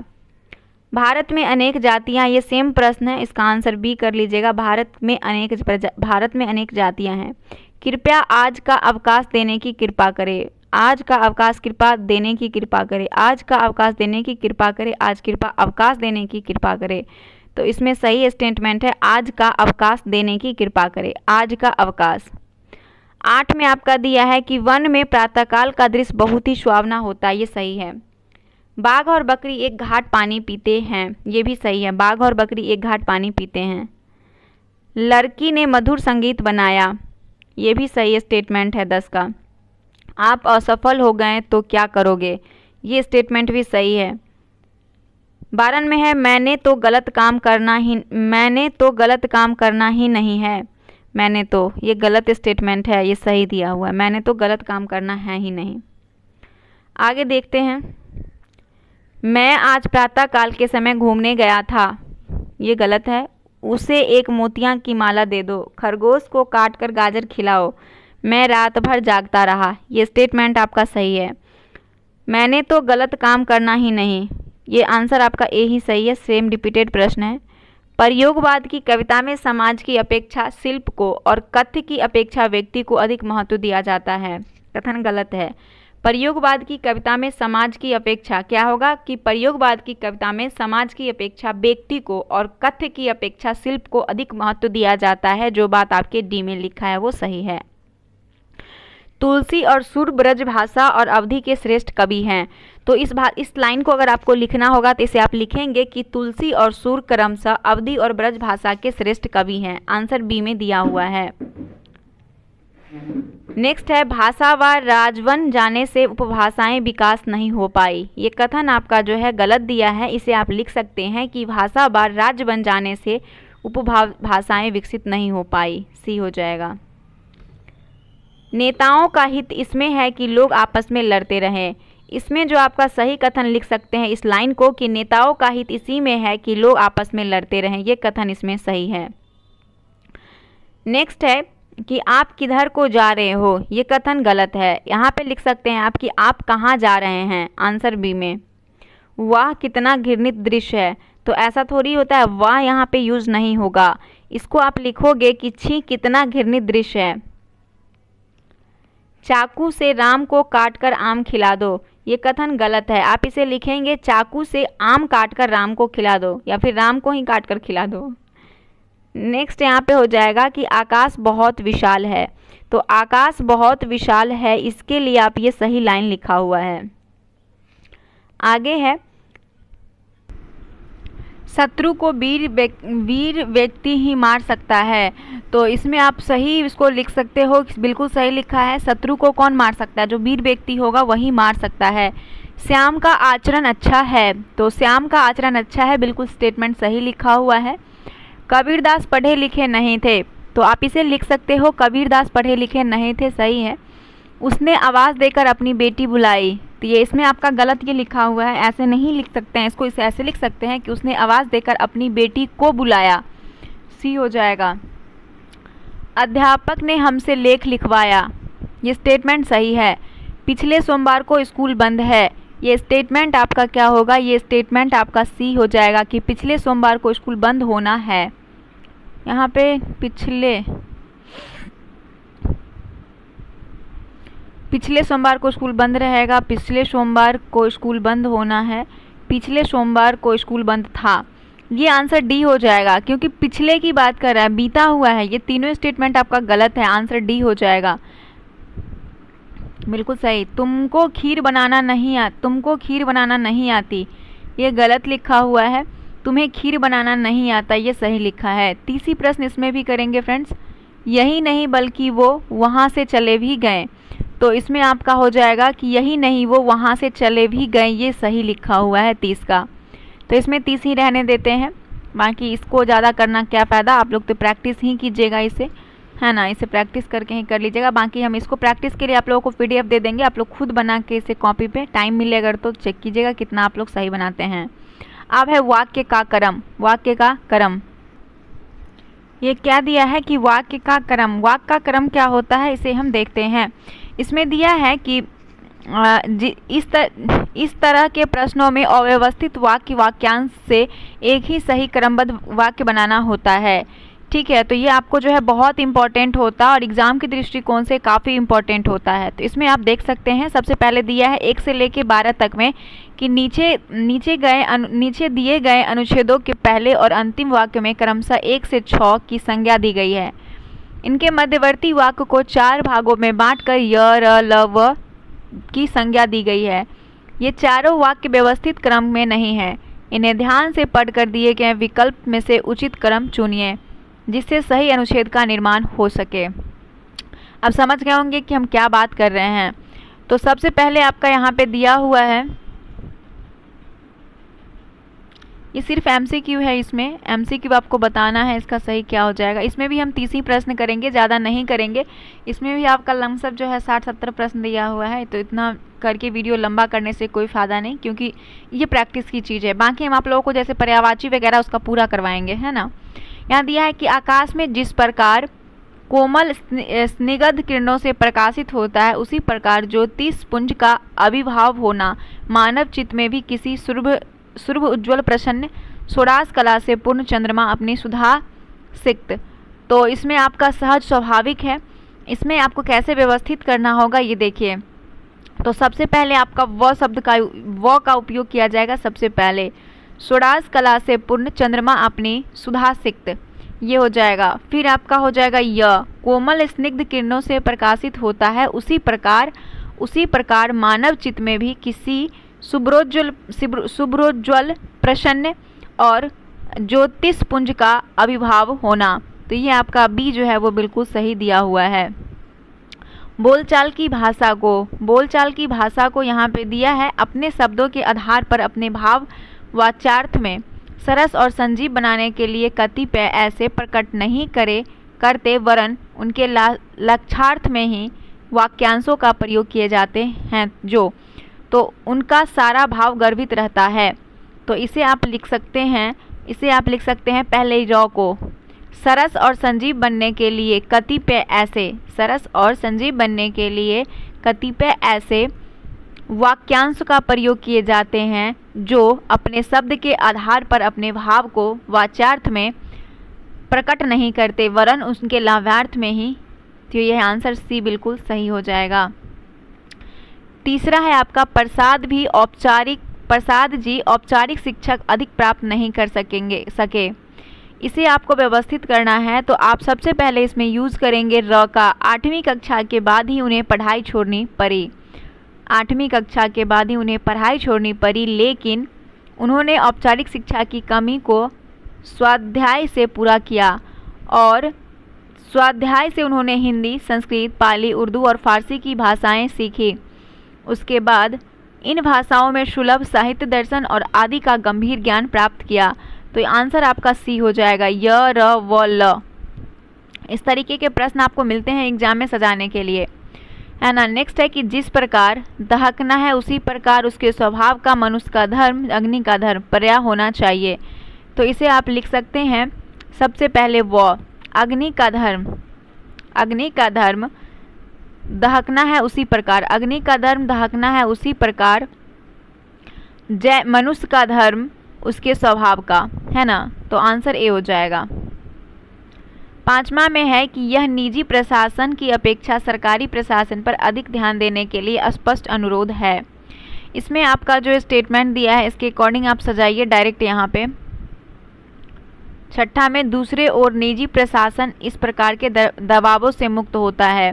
भारत में अनेक जातियां ये सेम प्रश्न है इसका आंसर बी कर लीजिएगा भारत में अनेक भारत में अनेक जातियां हैं कृपया आज का अवकाश देने की कृपा करें आज का अवकाश कृपा देने की कृपा करें आज का अवकाश देने की कृपा करें आज कृपा अवकाश देने की कृपा करें तो इसमें सही स्टेटमेंट है आज का अवकाश देने की कृपा करें आज का अवकाश आठ में आपका दिया है कि वन में प्रातःकाल का दृश्य बहुत ही सुहावना होता है ये सही है बाघ और बकरी एक घाट पानी पीते हैं ये भी सही है बाघ और बकरी एक घाट पानी पीते हैं लड़की ने मधुर संगीत बनाया ये भी सही स्टेटमेंट है दस का आप असफल हो गए तो क्या करोगे ये स्टेटमेंट भी सही है बारन में है मैंने तो गलत काम करना ही मैंने तो गलत काम करना ही नहीं है मैंने तो ये गलत स्टेटमेंट है ये सही दिया हुआ है मैंने तो गलत काम करना है ही नहीं आगे देखते हैं मैं आज प्रातः काल के समय घूमने गया था ये गलत है उसे एक मोतियाँ की माला दे दो खरगोश को काट कर गाजर खिलाओ मैं रात भर जागता रहा ये स्टेटमेंट आपका सही है मैंने तो गलत काम करना ही नहीं ये आंसर आपका ए ही सही है सेम रिपीटेड प्रश्न है प्रयोगवाद की कविता में समाज की अपेक्षा शिल्प को और कथ्य की अपेक्षा व्यक्ति को अधिक महत्व दिया जाता है कथन गलत है प्रयोगवाद की कविता में समाज की अपेक्षा क्या होगा कि प्रयोगवाद की कविता में समाज की अपेक्षा व्यक्ति को और कथ्य की अपेक्षा शिल्प को अधिक महत्व दिया जाता है जो बात आपके डी में लिखा है वो सही है तुलसी और सुर ब्रज भाषा और अवधि के श्रेष्ठ कवि हैं तो इस बात इस लाइन को अगर आपको लिखना होगा तो इसे आप लिखेंगे कि तुलसी और सुर क्रमशः अवधि और ब्रज भाषा के श्रेष्ठ कवि हैं आंसर बी में दिया हुआ है नेक्स्ट है भाषा व राजवन जाने से उपभाषाएं विकास नहीं हो पाई ये कथन आपका जो है गलत दिया है इसे आप लिख सकते हैं कि भाषा व राजवन जाने से उपभा विकसित नहीं हो पाई सी हो जाएगा नेताओं का हित इसमें है कि लोग आपस में लड़ते रहें इसमें जो आपका सही कथन लिख सकते हैं इस लाइन को कि नेताओं का हित इसी में है कि लोग आपस में लड़ते रहें ये कथन इसमें सही है नेक्स्ट है कि आप किधर को जा रहे हो ये कथन गलत है यहाँ पे लिख सकते हैं आप कि आप कहाँ जा रहे हैं आंसर बी में वह कितना घृणित दृश्य है तो ऐसा थोड़ी होता है वह यहाँ पे यूज़ नहीं होगा इसको आप लिखोगे कि छी कितना घृणित दृश्य है चाकू से राम को काटकर आम खिला दो ये कथन गलत है आप इसे लिखेंगे चाकू से आम काटकर राम को खिला दो या फिर राम को ही काट कर खिला दो नेक्स्ट यहाँ पे हो जाएगा कि आकाश बहुत विशाल है तो आकाश बहुत विशाल है इसके लिए आप ये सही लाइन लिखा हुआ है आगे है शत्रु को वीर वीर व्यक्ति ही मार सकता है तो इसमें आप सही इसको लिख सकते हो बिल्कुल सही लिखा है शत्रु को कौन मार सकता है जो वीर व्यक्ति होगा वही मार सकता है श्याम का आचरण अच्छा है तो श्याम का आचरण अच्छा है बिल्कुल स्टेटमेंट सही लिखा हुआ है कबीरदास पढ़े लिखे नहीं थे तो आप इसे लिख सकते हो कबीरदास पढ़े लिखे नहीं थे सही है उसने आवाज़ देकर अपनी बेटी बुलाई तो ये इसमें आपका गलत ये लिखा हुआ है ऐसे नहीं लिख सकते हैं इसको इसे ऐसे लिख सकते हैं कि उसने आवाज़ देकर अपनी बेटी को बुलाया सी हो जाएगा अध्यापक ने हमसे लेख लिखवाया ये स्टेटमेंट सही है पिछले सोमवार को स्कूल बंद है ये स्टेटमेंट आपका क्या होगा ये स्टेटमेंट आपका सी हो जाएगा कि पिछले सोमवार को स्कूल बंद होना है यहाँ पे पिछले पिछले सोमवार को स्कूल बंद रहेगा पिछले सोमवार को स्कूल बंद होना है पिछले सोमवार को स्कूल बंद था ये आंसर डी हो जाएगा क्योंकि पिछले की बात कर रहा है बीता हुआ है ये तीनों स्टेटमेंट आपका गलत है आंसर डी हो जाएगा बिल्कुल सही तुमको खीर बनाना नहीं आ तुमको खीर बनाना नहीं आती ये गलत लिखा हुआ है तुम्हें खीर बनाना नहीं आता ये सही लिखा है तीसरी प्रश्न इसमें भी करेंगे फ्रेंड्स यही नहीं बल्कि वो वहाँ से चले भी गए तो इसमें आपका हो जाएगा कि यही नहीं वो वहाँ से चले भी गए ये सही लिखा हुआ है तीस का तो इसमें तीस ही रहने देते हैं बाकी इसको ज़्यादा करना क्या फ़ायदा आप लोग तो प्रैक्टिस ही कीजिएगा इसे है ना इसे प्रैक्टिस करके ही कर लीजिएगा बाकी हम इसको प्रैक्टिस के लिए आप लोगों को पीडीएफ दे देंगे आप लोग खुद बना के इसे कॉपी पे टाइम मिले अगर तो चेक कीजिएगा कितना आप लोग सही बनाते हैं अब है वाक्य का क्रम वाक्य का क्रम ये क्या दिया है कि वाक्य का क्रम वाक्य का क्रम क्या होता है इसे हम देखते हैं इसमें दिया है कि इस तर, इस तरह के प्रश्नों में अव्यवस्थित वाक्य वाक्यांश से एक ही सही क्रमबद्ध वाक्य बनाना होता है ठीक है तो ये आपको जो है बहुत इंपॉर्टेंट होता है और एग्ज़ाम के दृष्टिकोण से काफ़ी इंपॉर्टेंट होता है तो इसमें आप देख सकते हैं सबसे पहले दिया है एक से लेके बारह तक में कि नीचे नीचे गए अनु, नीचे दिए गए अनुच्छेदों के पहले और अंतिम वाक्य में क्रमशः एक से छः की संज्ञा दी गई है इनके मध्यवर्ती वाक्य को चार भागों में बांटकर य र ल व की संज्ञा दी गई है ये चारों वाक्य व्यवस्थित क्रम में नहीं है इन्हें ध्यान से पढ़कर दिए गए विकल्प में से उचित क्रम चुनिए जिससे सही अनुच्छेद का निर्माण हो सके अब समझ गए होंगे कि हम क्या बात कर रहे हैं तो सबसे पहले आपका यहाँ पे दिया हुआ है ये सिर्फ एम है इसमें एम आपको बताना है इसका सही क्या हो जाएगा इसमें भी हम तीस ही प्रश्न करेंगे ज़्यादा नहीं करेंगे इसमें भी आपका लमसम जो है साठ सत्तर प्रश्न दिया हुआ है तो इतना करके वीडियो लंबा करने से कोई फ़ायदा नहीं क्योंकि ये प्रैक्टिस की चीज़ है बाकी हम आप लोगों को जैसे पर्यावाची वगैरह उसका पूरा करवाएंगे है ना यहाँ दिया है कि आकाश में जिस प्रकार कोमल स्निग्ध किरणों से प्रकाशित होता है उसी प्रकार ज्योतिष पुंज का अभिभाव होना मानव चित्त में भी किसी शुभ सुरभ उज्जवल प्रसन्न सोडास कला से पूर्ण चंद्रमा अपनी सुधा सिक्त तो इसमें आपका सहज स्वाभाविक है इसमें आपको कैसे व्यवस्थित करना होगा ये देखिए तो सबसे पहले आपका व शब्द का व का उपयोग किया जाएगा सबसे पहले सोडास कला से पूर्ण चंद्रमा अपनी सुधा सिक्त ये हो जाएगा फिर आपका हो जाएगा य कोमल स्निग्ध किरणों से प्रकाशित होता है उसी प्रकार उसी प्रकार मानव चित्त में भी किसी सुब्रोज्वल सुब्रोज्वल प्रसन्न और ज्योतिष पुंज का अविभाव होना तो ये आपका बी जो है वो बिल्कुल सही दिया हुआ है बोलचाल की भाषा को बोलचाल की भाषा को यहाँ पे दिया है अपने शब्दों के आधार पर अपने भाव वाचार्थ में सरस और संजीव बनाने के लिए कतिपय ऐसे प्रकट नहीं करे करते वरन उनके लक्षार्थ में ही वाक्यांशों का प्रयोग किए जाते हैं जो तो उनका सारा भाव गर्वित रहता है तो इसे आप लिख सकते हैं इसे आप लिख सकते हैं पहले रॉ को सरस और संजीव बनने के लिए कतिपय ऐसे सरस और संजीव बनने के लिए कतिपय ऐसे वाक्यांश का प्रयोग किए जाते हैं जो अपने शब्द के आधार पर अपने भाव को वाचार्थ में प्रकट नहीं करते वरन उनके लाभार्थ में ही तो यह आंसर सी बिल्कुल सही हो जाएगा तीसरा है आपका प्रसाद भी औपचारिक प्रसाद जी औपचारिक शिक्षक अधिक प्राप्त नहीं कर सकेंगे सके इसे आपको व्यवस्थित करना है तो आप सबसे पहले इसमें यूज़ करेंगे र का आठवीं कक्षा के बाद ही उन्हें पढ़ाई छोड़नी पड़ी आठवीं कक्षा के बाद ही उन्हें पढ़ाई छोड़नी पड़ी लेकिन उन्होंने औपचारिक शिक्षा की कमी को स्वाध्याय से पूरा किया और स्वाध्याय से उन्होंने हिंदी संस्कृत पाली उर्दू और फारसी की भाषाएं सीखी उसके बाद इन भाषाओं में सुलभ साहित्य दर्शन और आदि का गंभीर ज्ञान प्राप्त किया तो आंसर आपका सी हो जाएगा य र व ल इस तरीके के प्रश्न आपको मिलते हैं एग्जाम में सजाने के लिए है ना नेक्स्ट है कि जिस प्रकार दहकना है उसी प्रकार उसके स्वभाव का मनुष्य का धर्म अग्नि का धर्म पर्याय होना चाहिए तो इसे आप लिख सकते हैं सबसे पहले व अग्नि का धर्म अग्नि का धर्म दहकना है उसी प्रकार अग्नि का धर्म दहकना है उसी प्रकार जय मनुष्य का धर्म उसके स्वभाव का है ना तो आंसर ए हो जाएगा पांचवा में है कि यह निजी प्रशासन की अपेक्षा सरकारी प्रशासन पर अधिक ध्यान देने के लिए स्पष्ट अनुरोध है इसमें आपका जो स्टेटमेंट दिया है इसके अकॉर्डिंग आप सजाइए डायरेक्ट यहाँ पे छठा में दूसरे और निजी प्रशासन इस प्रकार के दबावों से मुक्त होता है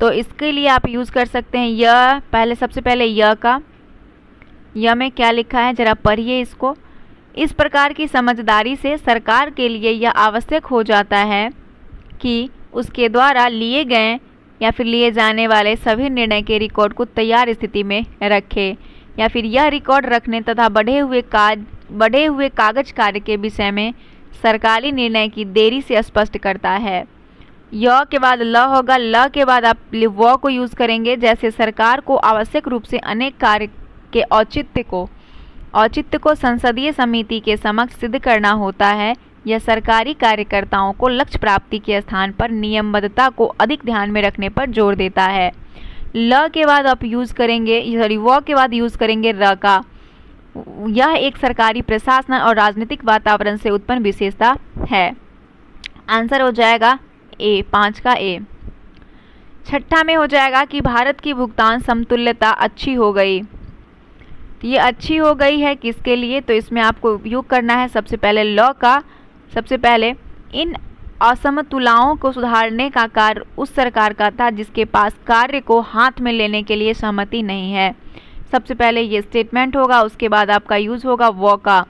तो इसके लिए आप यूज़ कर सकते हैं य पहले सबसे पहले य का य में क्या लिखा है जरा पढ़िए इसको इस प्रकार की समझदारी से सरकार के लिए यह आवश्यक हो जाता है कि उसके द्वारा लिए गए या फिर लिए जाने वाले सभी निर्णय के रिकॉर्ड को तैयार स्थिति में रखे या फिर यह रिकॉर्ड रखने तथा बढ़े हुए काज बढ़े हुए कागज कार्य के विषय में सरकारी निर्णय की देरी से स्पष्ट करता है य के बाद ल होगा ल के बाद आप व को यूज़ करेंगे जैसे सरकार को आवश्यक रूप से अनेक कार्य के औचित्य को औचित्य को संसदीय समिति के समक्ष सिद्ध करना होता है यह सरकारी कार्यकर्ताओं को लक्ष्य प्राप्ति के स्थान पर नियमबद्धता को अधिक ध्यान में रखने पर जोर देता है ल के बाद आप यूज़ करेंगे सॉरी व के बाद यूज़ करेंगे र का यह एक सरकारी प्रशासन और राजनीतिक वातावरण से उत्पन्न विशेषता है आंसर हो जाएगा ए पाँच का ए छठा में हो जाएगा कि भारत की भुगतान समतुल्यता अच्छी हो गई तो ये अच्छी हो गई है किसके लिए तो इसमें आपको उपयोग करना है सबसे पहले लॉ का सबसे पहले इन असमतुलाओं को सुधारने का कार्य उस सरकार का था जिसके पास कार्य को हाथ में लेने के लिए सहमति नहीं है सबसे पहले ये स्टेटमेंट होगा उसके बाद आपका यूज़ होगा वॉ का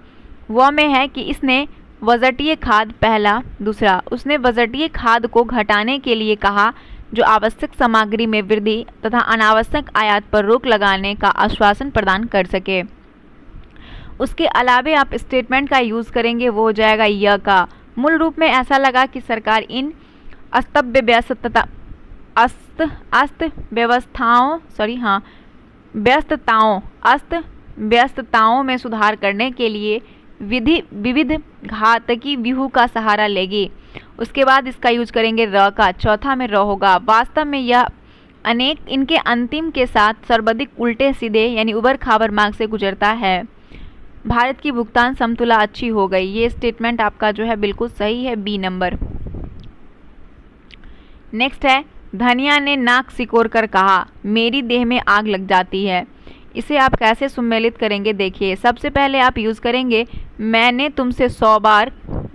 वॉ में है कि इसने वजटीय खाद पहला दूसरा उसने वजटीय खाद को घटाने के लिए कहा जो आवश्यक सामग्री में वृद्धि तथा अनावश्यक आयात पर रोक लगाने का आश्वासन प्रदान कर सके उसके अलावे आप स्टेटमेंट का यूज़ करेंगे वो हो जाएगा य का मूल रूप में ऐसा लगा कि सरकार इन अस्तव्य अस्त अस्त व्यवस्थाओं सॉरी हाँ व्यस्तताओं अस्त व्यस्तताओं में सुधार करने के लिए विधि विविध घातकी व्यूह का सहारा लेगी उसके बाद इसका यूज करेंगे र का चौथा में र होगा वास्तव में यह अनेक इनके अंतिम के साथ सर्वाधिक उल्टे सीधे यानी उबर खाबर मार्ग से गुजरता है भारत की भुगतान समतुला अच्छी हो गई ये स्टेटमेंट आपका जो है बिल्कुल सही है बी नंबर नेक्स्ट है धनिया ने नाक सिकोड़ कर कहा मेरी देह में आग लग जाती है इसे आप कैसे सम्मिलित करेंगे देखिए सबसे पहले आप यूज़ करेंगे मैंने तुमसे सौ बार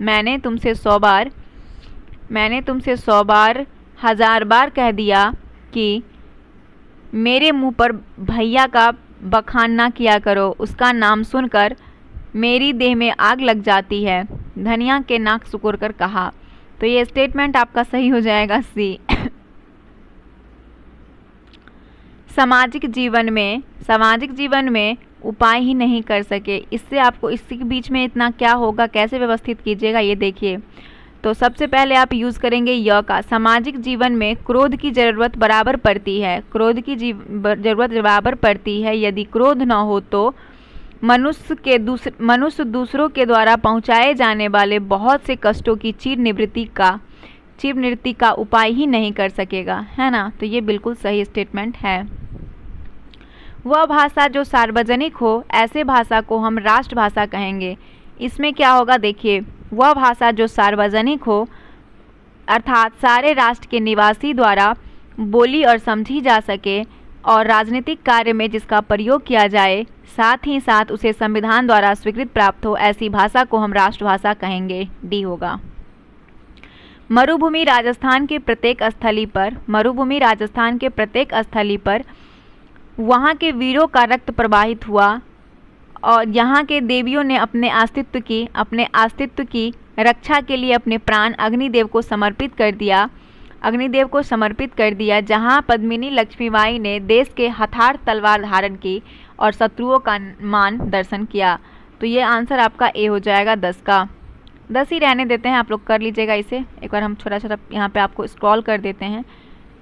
मैंने तुमसे सौ बार मैंने तुमसे सौ बार हज़ार बार कह दिया कि मेरे मुंह पर भैया का बखान ना किया करो उसका नाम सुनकर मेरी देह में आग लग जाती है धनिया के नाक सुकुर कर कहा तो ये स्टेटमेंट आपका सही हो जाएगा सी सामाजिक जीवन में सामाजिक जीवन में उपाय ही नहीं कर सके इससे आपको इसके बीच में इतना क्या होगा कैसे व्यवस्थित कीजिएगा ये देखिए तो सबसे पहले आप यूज़ करेंगे य का सामाजिक जीवन में क्रोध की ज़रूरत बराबर पड़ती है क्रोध की ज़रूरत बराबर पड़ती है यदि क्रोध न हो तो मनुष्य के दूसरे मनुष्य दूसरों के द्वारा पहुंचाए जाने वाले बहुत से कष्टों की चीर निवृत्ति का चीर निवृत्ति का उपाय ही नहीं कर सकेगा है ना तो ये बिल्कुल सही स्टेटमेंट है वह भाषा जो सार्वजनिक हो ऐसे भाषा को हम राष्ट्रभाषा कहेंगे इसमें क्या होगा देखिए वह भाषा जो सार्वजनिक हो अर्थात सारे राष्ट्र के निवासी द्वारा बोली और समझी जा सके और राजनीतिक कार्य में जिसका प्रयोग किया जाए साथ ही साथ उसे संविधान द्वारा स्वीकृत प्राप्त हो ऐसी भाषा को हम राष्ट्रभाषा कहेंगे डी होगा मरुभूमि राजस्थान के प्रत्येक स्थली पर मरुभूमि राजस्थान के प्रत्येक स्थली पर वहाँ के वीरों का रक्त प्रवाहित हुआ और यहाँ के देवियों ने अपने अस्तित्व की अपने अस्तित्व की रक्षा के लिए अपने प्राण अग्निदेव को समर्पित कर दिया अग्निदेव को समर्पित कर दिया जहाँ पद्मिनी लक्ष्मीबाई ने देश के हथार तलवार धारण की और शत्रुओं का मान दर्शन किया तो ये आंसर आपका ए हो जाएगा दस का दस ही रहने देते हैं आप लोग कर लीजिएगा इसे एक बार हम छोटा छोटा यहाँ पे आपको स्क्रॉल कर देते हैं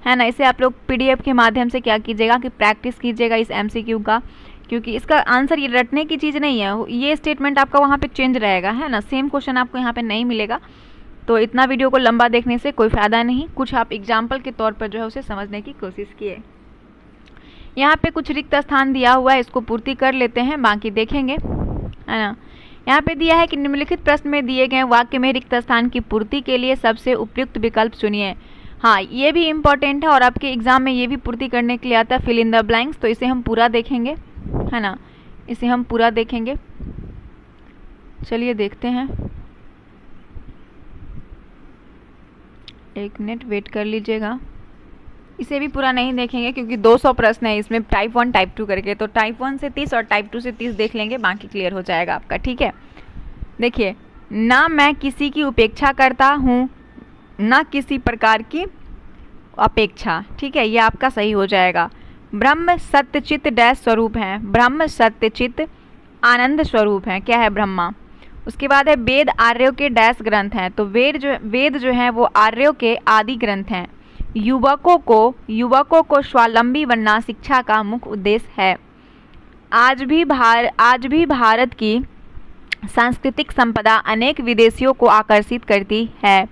है ना इसे आप लोग पी के माध्यम से क्या कीजिएगा कि प्रैक्टिस कीजिएगा इस एम का क्योंकि इसका आंसर ये रटने की चीज़ नहीं है ये स्टेटमेंट आपका वहाँ पे चेंज रहेगा है ना सेम क्वेश्चन आपको यहाँ पे नहीं मिलेगा तो इतना वीडियो को लंबा देखने से कोई फ़ायदा नहीं कुछ आप एग्जाम्पल के तौर पर जो है उसे समझने की कोशिश किए यहाँ पे कुछ रिक्त स्थान दिया हुआ है इसको पूर्ति कर लेते हैं बाकी देखेंगे है ना यहाँ पर दिया है कि निम्नलिखित प्रश्न में दिए गए वाक्य में रिक्त स्थान की पूर्ति के लिए सबसे उपयुक्त विकल्प चुनिए हाँ ये भी इम्पॉर्टेंट है और आपके एग्ज़ाम में ये भी पूर्ति करने के लिए आता है फिल इन द ब्लैंक्स तो इसे हम पूरा देखेंगे है ना इसे हम पूरा देखेंगे चलिए देखते हैं एक मिनट वेट कर लीजिएगा इसे भी पूरा नहीं देखेंगे क्योंकि 200 प्रश्न है इसमें टाइप वन टाइप टू करके तो टाइप वन से 30 और टाइप टू से 30 देख लेंगे बाकी क्लियर हो जाएगा आपका ठीक है देखिए ना मैं किसी की उपेक्षा करता हूँ न किसी प्रकार की अपेक्षा ठीक है ये आपका सही हो जाएगा ब्रह्म सत्यचित डैश स्वरूप है ब्रह्म सत्यचित आनंद स्वरूप है क्या है ब्रह्मा उसके बाद है वेद आर्यों के डैश ग्रंथ हैं तो वेद जो वेद जो हैं वो आर्यों के आदि ग्रंथ हैं युवकों को युवकों को स्वावलंबी बनना शिक्षा का मुख्य उद्देश्य है आज भी भार आज भी भारत की सांस्कृतिक संपदा अनेक विदेशियों को आकर्षित करती है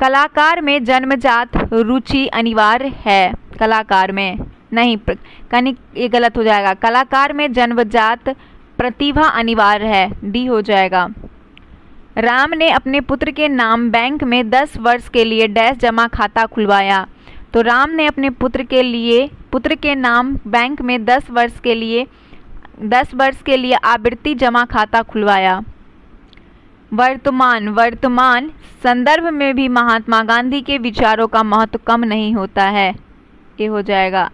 कलाकार में जन्मजात रुचि अनिवार्य है कलाकार में नहीं कनिक ये गलत हो जाएगा कलाकार में जन्मजात प्रतिभा अनिवार्य है डी हो जाएगा राम ने अपने पुत्र के नाम बैंक में दस वर्ष के लिए डैश जमा खाता खुलवाया तो राम ने अपने पुत्र के लिए पुत्र के नाम बैंक में दस वर्ष के लिए दस वर्ष के लिए आवृत्ति जमा खाता खुलवाया वर्तमान वर्तमान संदर्भ में भी महात्मा गांधी के विचारों का महत्व कम नहीं होता है ये हो जाएगा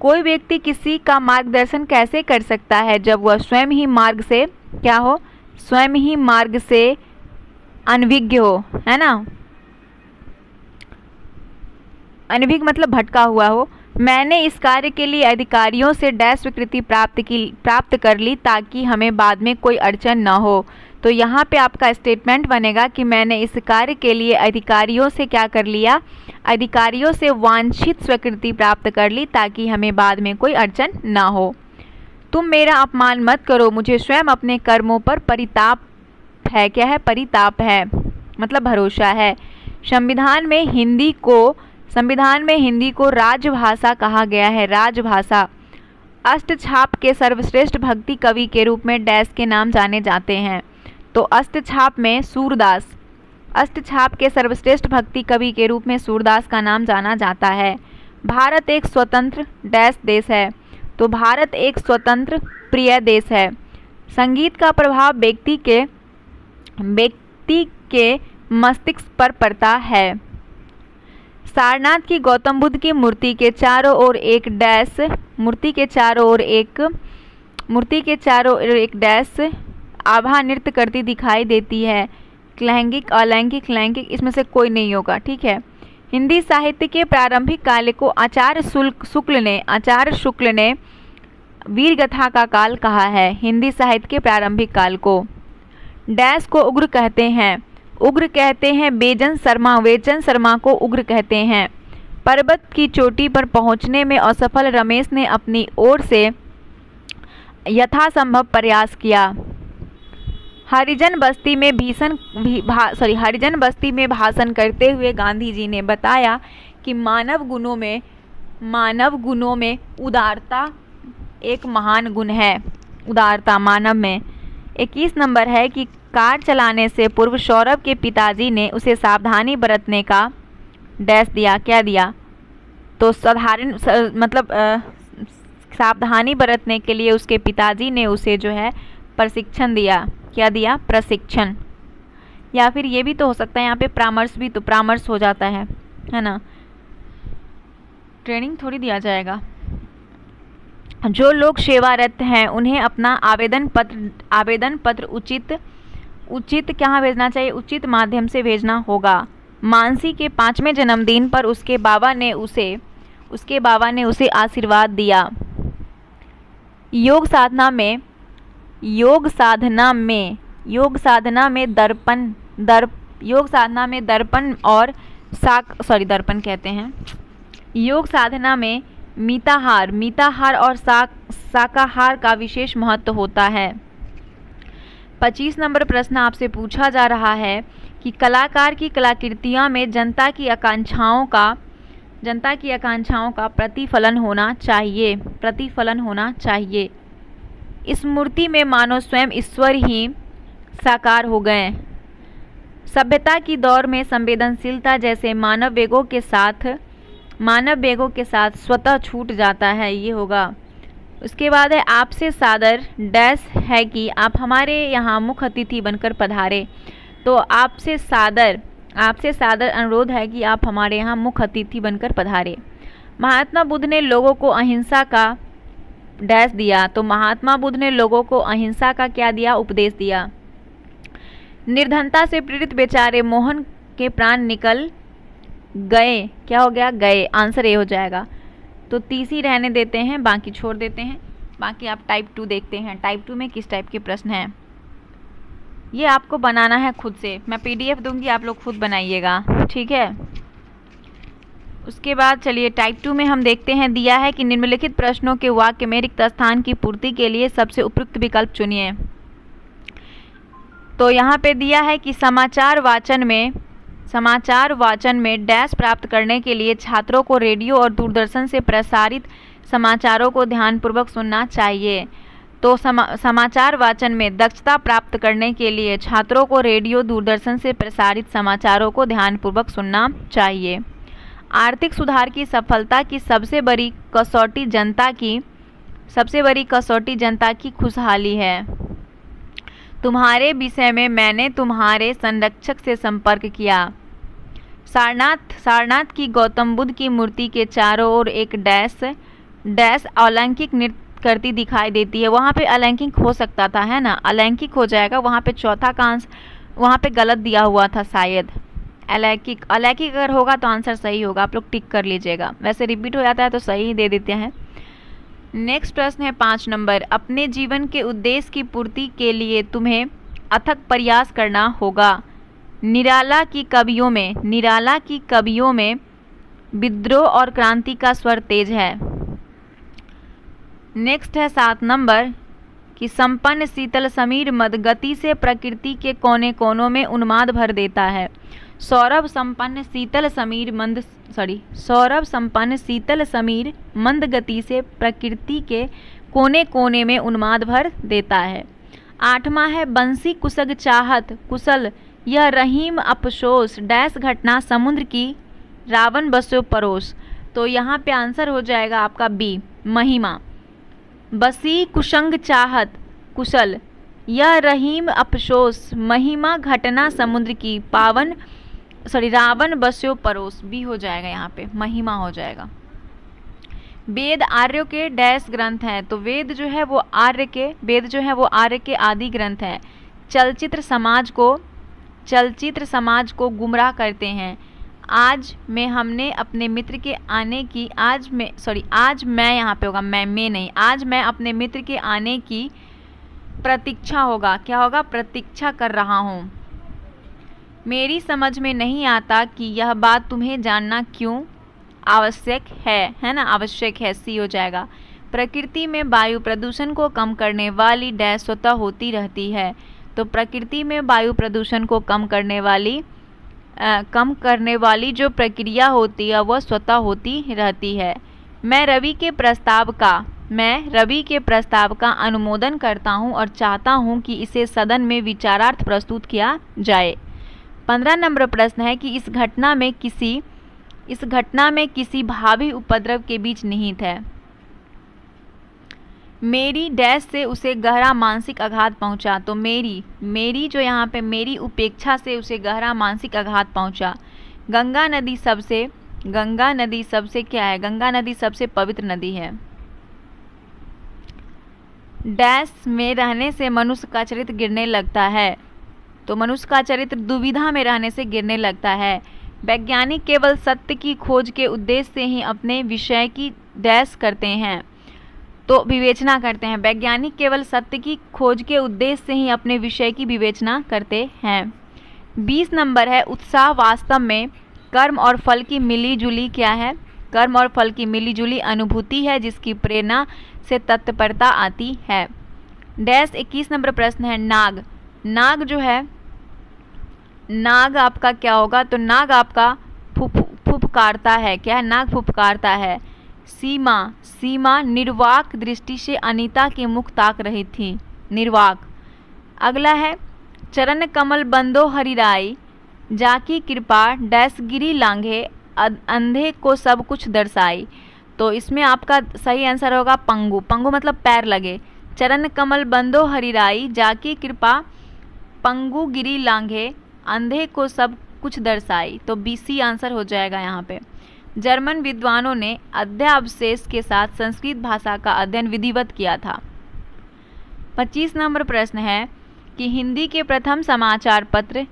कोई व्यक्ति किसी का मार्गदर्शन कैसे कर सकता है जब वह स्वयं ही मार्ग से क्या हो स्वयं ही मार्ग से अनभिज्ञ हो है ना अनभिज्ञ मतलब भटका हुआ हो मैंने इस कार्य के लिए अधिकारियों से डैश स्वीकृति प्राप्त की प्राप्त कर ली ताकि हमें बाद में कोई अड़चन ना हो तो यहाँ पे आपका स्टेटमेंट बनेगा कि मैंने इस कार्य के लिए अधिकारियों से क्या कर लिया अधिकारियों से वांछित स्वीकृति प्राप्त कर ली ताकि हमें बाद में कोई अड़चन ना हो तुम मेरा अपमान मत करो मुझे स्वयं अपने कर्मों पर परिताप है क्या है परिताप है मतलब भरोसा है संविधान में हिंदी को संविधान में हिंदी को राजभाषा कहा गया है राजभाषा अष्टछाप के सर्वश्रेष्ठ भक्ति कवि के रूप में डैश के नाम जाने जाते हैं तो अष्टछाप में सूरदास अष्टछाप के सर्वश्रेष्ठ भक्ति कवि के रूप में सूरदास का नाम जाना जाता है भारत एक स्वतंत्र डैश देश है तो भारत एक स्वतंत्र प्रिय देश है संगीत का प्रभाव व्यक्ति के व्यक्ति के मस्तिष्क पर पड़ता है सारनाथ की गौतम बुद्ध की मूर्ति के चारों ओर एक डैश मूर्ति के चारों ओर एक मूर्ति के चारों ओर एक डैश आभा नृत्य करती दिखाई देती है लैंगिक अलैंगिक लैंगिक इसमें से कोई नहीं होगा ठीक है हिंदी साहित्य के प्रारंभिक काल को आचार्य शुक्ल ने आचार्य शुक्ल ने वीरगथा का काल कहा है हिंदी साहित्य के प्रारंभिक काल को डैश को उग्र कहते हैं उग्र कहते हैं बेजन शर्मा वेजन शर्मा को उग्र कहते हैं पर्वत की चोटी पर पहुंचने में असफल रमेश ने अपनी ओर से यथासंभव प्रयास किया हरिजन बस्ती में भीषण भी, सॉरी हरिजन बस्ती में भाषण करते हुए गांधी जी ने बताया कि मानव गुणों में मानव गुणों में उदारता एक महान गुण है उदारता मानव में इक्कीस नंबर है कि कार चलाने से पूर्व सौरभ के पिताजी ने उसे सावधानी बरतने का डैश दिया क्या दिया तो साधारण मतलब सावधानी बरतने के लिए उसके पिताजी ने उसे जो है प्रशिक्षण दिया क्या दिया प्रशिक्षण या फिर ये भी तो हो सकता है यहाँ पे परामर्श भी तो परामर्श हो जाता है है ना ट्रेनिंग थोड़ी दिया जाएगा जो लोग सेवारत हैं उन्हें अपना आवेदन पत्र आवेदन पत्र उचित उचित कहाँ भेजना चाहिए उचित माध्यम से भेजना होगा मानसी के पाँचवें जन्मदिन पर उसके बाबा ने उसे उसके बाबा ने उसे आशीर्वाद दिया योग साधना में योग साधना में योग साधना में दर्पण दर्प योग साधना में दर्पण और साक सॉरी दर्पण कहते हैं योग साधना में मिताहार मिताहार और साक शाकाहार का विशेष महत्व होता है पच्चीस नंबर प्रश्न आपसे पूछा जा रहा है कि कलाकार की कलाकृतियाँ में जनता की आकांक्षाओं का जनता की आकांक्षाओं का प्रतिफलन होना चाहिए प्रतिफलन होना चाहिए इस मूर्ति में मानो स्वयं ईश्वर ही साकार हो गए सभ्यता की दौर में संवेदनशीलता जैसे मानव वेगों के साथ मानव वेगों के साथ स्वतः छूट जाता है ये होगा उसके बाद है आपसे सादर डैश है कि आप हमारे यहाँ मुख्य अतिथि बनकर पधारे तो आपसे सादर आपसे सादर अनुरोध है कि आप हमारे यहाँ मुख्य अतिथि बनकर पधारे महात्मा बुद्ध ने लोगों को अहिंसा का डैश दिया तो महात्मा बुद्ध ने लोगों को अहिंसा का क्या दिया उपदेश दिया निर्धनता से पीड़ित बेचारे मोहन के प्राण निकल गए क्या हो गया गए आंसर ए हो जाएगा तो तीसरी रहने देते हैं बाकी छोड़ देते हैं बाकी आप टाइप टू देखते हैं टाइप टू में किस टाइप के प्रश्न हैं ये आपको बनाना है खुद से मैं पीडीएफ दूंगी आप लोग खुद बनाइएगा ठीक है उसके बाद चलिए टाइप टू में हम देखते हैं दिया है कि निम्नलिखित प्रश्नों के वाक्य में रिक्त स्थान की पूर्ति के लिए सबसे उपयुक्त विकल्प चुनिए तो यहाँ पे दिया है कि समाचार वाचन में समाचार वाचन में डैश प्राप्त करने के लिए छात्रों को रेडियो और दूरदर्शन से प्रसारित समाचारों को ध्यानपूर्वक सुनना चाहिए तो समा, समाचार वाचन में दक्षता प्राप्त करने के लिए छात्रों को रेडियो दूरदर्शन से प्रसारित समाचारों को ध्यानपूर्वक सुनना चाहिए आर्थिक सुधार की सफलता की सबसे बड़ी कसौटी जनता की सबसे बड़ी कसौटी जनता की खुशहाली है तुम्हारे विषय में मैंने तुम्हारे संरक्षक से संपर्क किया सारनाथ सारनाथ की गौतम बुद्ध की मूर्ति के चारों ओर एक डैश डैश अलौकिक नृत्य करती दिखाई देती है वहाँ पे अलैंकिक हो सकता था है ना अलैंकिक हो जाएगा वहाँ पे चौथा कांस वहाँ पे गलत दिया हुआ था शायद अलैकिक अलैकिक अगर होगा तो आंसर सही होगा आप लोग टिक कर लीजिएगा वैसे रिपीट हो जाता है तो सही दे देते हैं नेक्स्ट प्रश्न है पाँच नंबर अपने जीवन के उद्देश्य की पूर्ति के लिए तुम्हें अथक प्रयास करना होगा निराला की कवियों में निराला की कवियों में विद्रोह और क्रांति का स्वर तेज है नेक्स्ट है सात नंबर कि संपन्न शीतल समीर मद गति से प्रकृति के कोने कोनों में उन्माद भर देता है सौरभ संपन्न शीतल समीर मंद सॉरी सौरभ संपन्न शीतल समीर मंद गति से प्रकृति के कोने कोने में उन्माद भर देता है आठवां है बंसी कुसग चाहत कुशल यह रहीम अपशोष डैश घटना समुद्र की रावण बसो परोस तो यहाँ पे आंसर हो जाएगा आपका बी महिमा बसी कुशंग चाहत कुशल यह रहीम अपशोष महिमा घटना समुद्र की पावन सॉरी रावण बस्यो परोस बी हो जाएगा यहाँ पे महिमा हो जाएगा वेद आर्यों के डैश ग्रंथ हैं तो वेद जो है वो आर्य के वेद जो है वो आर्य के आदि ग्रंथ है चलचित्र समाज को चलचित्र समाज को गुमराह करते हैं आज में हमने अपने मित्र के आने की आज में सॉरी आज मैं यहाँ पे होगा मैं मैं नहीं आज मैं अपने मित्र के आने की प्रतीक्षा होगा क्या होगा प्रतीक्षा कर रहा हूँ मेरी समझ में नहीं आता कि यह बात तुम्हें जानना क्यों आवश्यक है है ना आवश्यक है सी हो जाएगा प्रकृति में वायु प्रदूषण को कम करने वाली डैश स्वतः होती रहती है तो प्रकृति में वायु प्रदूषण को कम करने वाली आ, कम करने वाली जो प्रक्रिया होती है वह स्वतः होती रहती है मैं रवि के प्रस्ताव का मैं रवि के प्रस्ताव का अनुमोदन करता हूं और चाहता हूं कि इसे सदन में विचारार्थ प्रस्तुत किया जाए पंद्रह नंबर प्रश्न है कि इस घटना में किसी इस घटना में किसी भावी उपद्रव के बीच निहित है मेरी डैश से उसे गहरा मानसिक आघात पहुंचा तो मेरी मेरी जो यहाँ पे मेरी उपेक्षा से उसे गहरा मानसिक आघात पहुंचा गंगा नदी सबसे गंगा नदी सबसे क्या है गंगा नदी सबसे पवित्र नदी है डैश में रहने से मनुष्य का चरित्र गिरने लगता है तो मनुष्य का चरित्र दुविधा में रहने से गिरने लगता है वैज्ञानिक केवल सत्य की खोज के उद्देश्य से ही अपने विषय की डैश करते हैं तो विवेचना करते हैं वैज्ञानिक केवल सत्य की खोज के उद्देश्य से ही अपने विषय की विवेचना करते हैं बीस नंबर है उत्साह वास्तव में कर्म और फल की मिलीजुली क्या है कर्म और फल की मिलीजुली अनुभूति है जिसकी प्रेरणा से तत्परता आती है डैश इक्कीस नंबर प्रश्न है नाग नाग जो है नाग आपका क्या होगा तो नाग आपका फुप फुपकारता है क्या है नाग फुपकारता है सीमा सीमा निर्वाक दृष्टि से अनीता के मुख ताक रही थी निर्वाक अगला है चरण कमल बंदो हरिराई जाकी कृपा डैसगिरी लांघे अंधे को सब कुछ दर्शाई तो इसमें आपका सही आंसर होगा पंगु पंगु मतलब पैर लगे चरण कमल बंदो हरिराई जाकी कृपा पंगु गिरी लांघे अंधे को सब कुछ दर्शाई तो बी सी आंसर हो जाएगा यहाँ पे जर्मन विद्वानों ने अध्यावशेष के साथ संस्कृत भाषा का अध्ययन विधिवत किया था 25 नंबर प्रश्न है कि हिंदी के प्रथम समाचार पत्र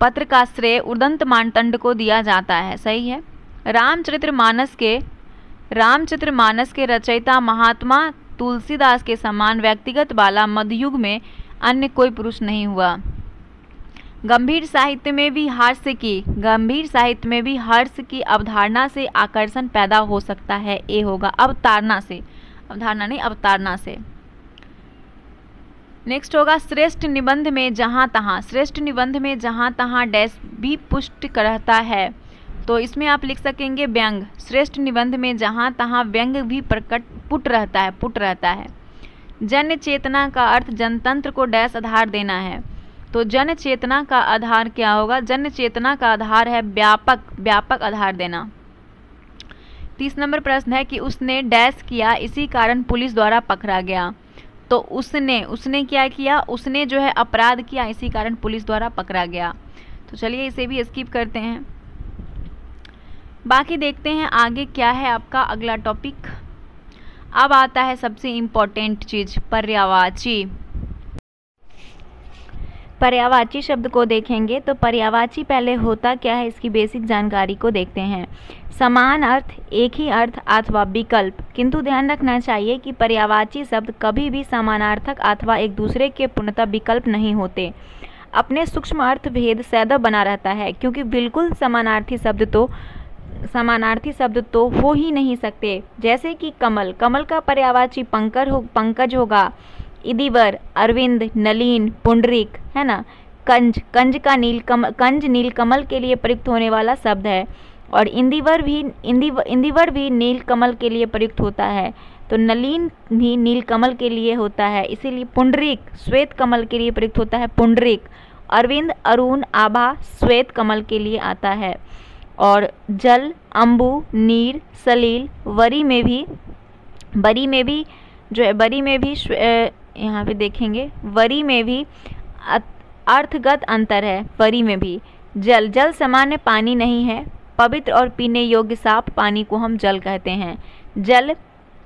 पत्र का श्रेय उदंत मानदंड को दिया जाता है सही है रामचरित्र मानस के रामचरित्र मानस के रचयिता महात्मा तुलसीदास के समान व्यक्तिगत वाला मध्ययुग में अन्य कोई पुरुष नहीं हुआ गंभीर साहित्य में भी हर्ष की गंभीर साहित्य में भी हर्ष की अवधारणा से आकर्षण पैदा हो सकता है ए होगा अवतारणा से अवधारणा नहीं अवतारणा से नेक्स्ट होगा श्रेष्ठ निबंध में जहाँ तहाँ श्रेष्ठ निबंध में जहाँ तहाँ डैश भी पुष्ट करता है तो इसमें आप लिख सकेंगे व्यंग श्रेष्ठ निबंध में जहाँ तहाँ व्यंग भी प्रकट पुट रहता है पुट रहता है जन चेतना का अर्थ जनतंत्र को डैश आधार देना है तो जन चेतना का आधार क्या होगा जन चेतना का आधार है व्यापक व्यापक आधार देना तीस नंबर प्रश्न है कि उसने डैश किया इसी कारण पुलिस द्वारा पकड़ा गया तो उसने उसने क्या किया उसने जो है अपराध किया इसी कारण पुलिस द्वारा पकड़ा गया तो चलिए इसे भी स्किप करते हैं बाकी देखते हैं आगे क्या है आपका अगला टॉपिक अब आता है सबसे इम्पोर्टेंट चीज़ पर्यावाची पर्यावाची शब्द को देखेंगे तो पर्यावाची पहले होता क्या है इसकी बेसिक जानकारी को देखते हैं समान अर्थ एक ही अर्थ अथवा विकल्प किंतु ध्यान रखना चाहिए कि पर्यावाची शब्द कभी भी समानार्थक अथवा एक दूसरे के पूर्णतः विकल्प नहीं होते अपने सूक्ष्म अर्थ भेद सैदव बना रहता है क्योंकि बिल्कुल समानार्थी शब्द तो समानार्थी शब्द तो हो ही नहीं सकते जैसे कि कमल कमल का पर्यावाची पंकर हो पंकज होगा इदिवर अरविंद नलीन पुंडरीक है ना कंज कंज का नील कम कंज नील कमल के लिए प्रयुक्त होने वाला शब्द है और इंदिवर भी इंदिवर इंदिवर भी नील कमल के लिए प्रयुक्त होता है तो नलीन भी नील कमल के लिए होता है इसीलिए पुंडरीक श्वेत कमल के लिए प्रयुक्त होता है पुंडरीक अरविंद अरुण आभा श्वेत कमल के लिए आता है और जल अम्बू नीर सलील वरी में भी बरी में भी जो है बरी में भी यहाँ पे देखेंगे वरी में भी अर्थगत अंतर है वरी में भी जल जल सामान्य पानी नहीं है पवित्र और पीने योग्य साफ पानी को हम जल कहते हैं जल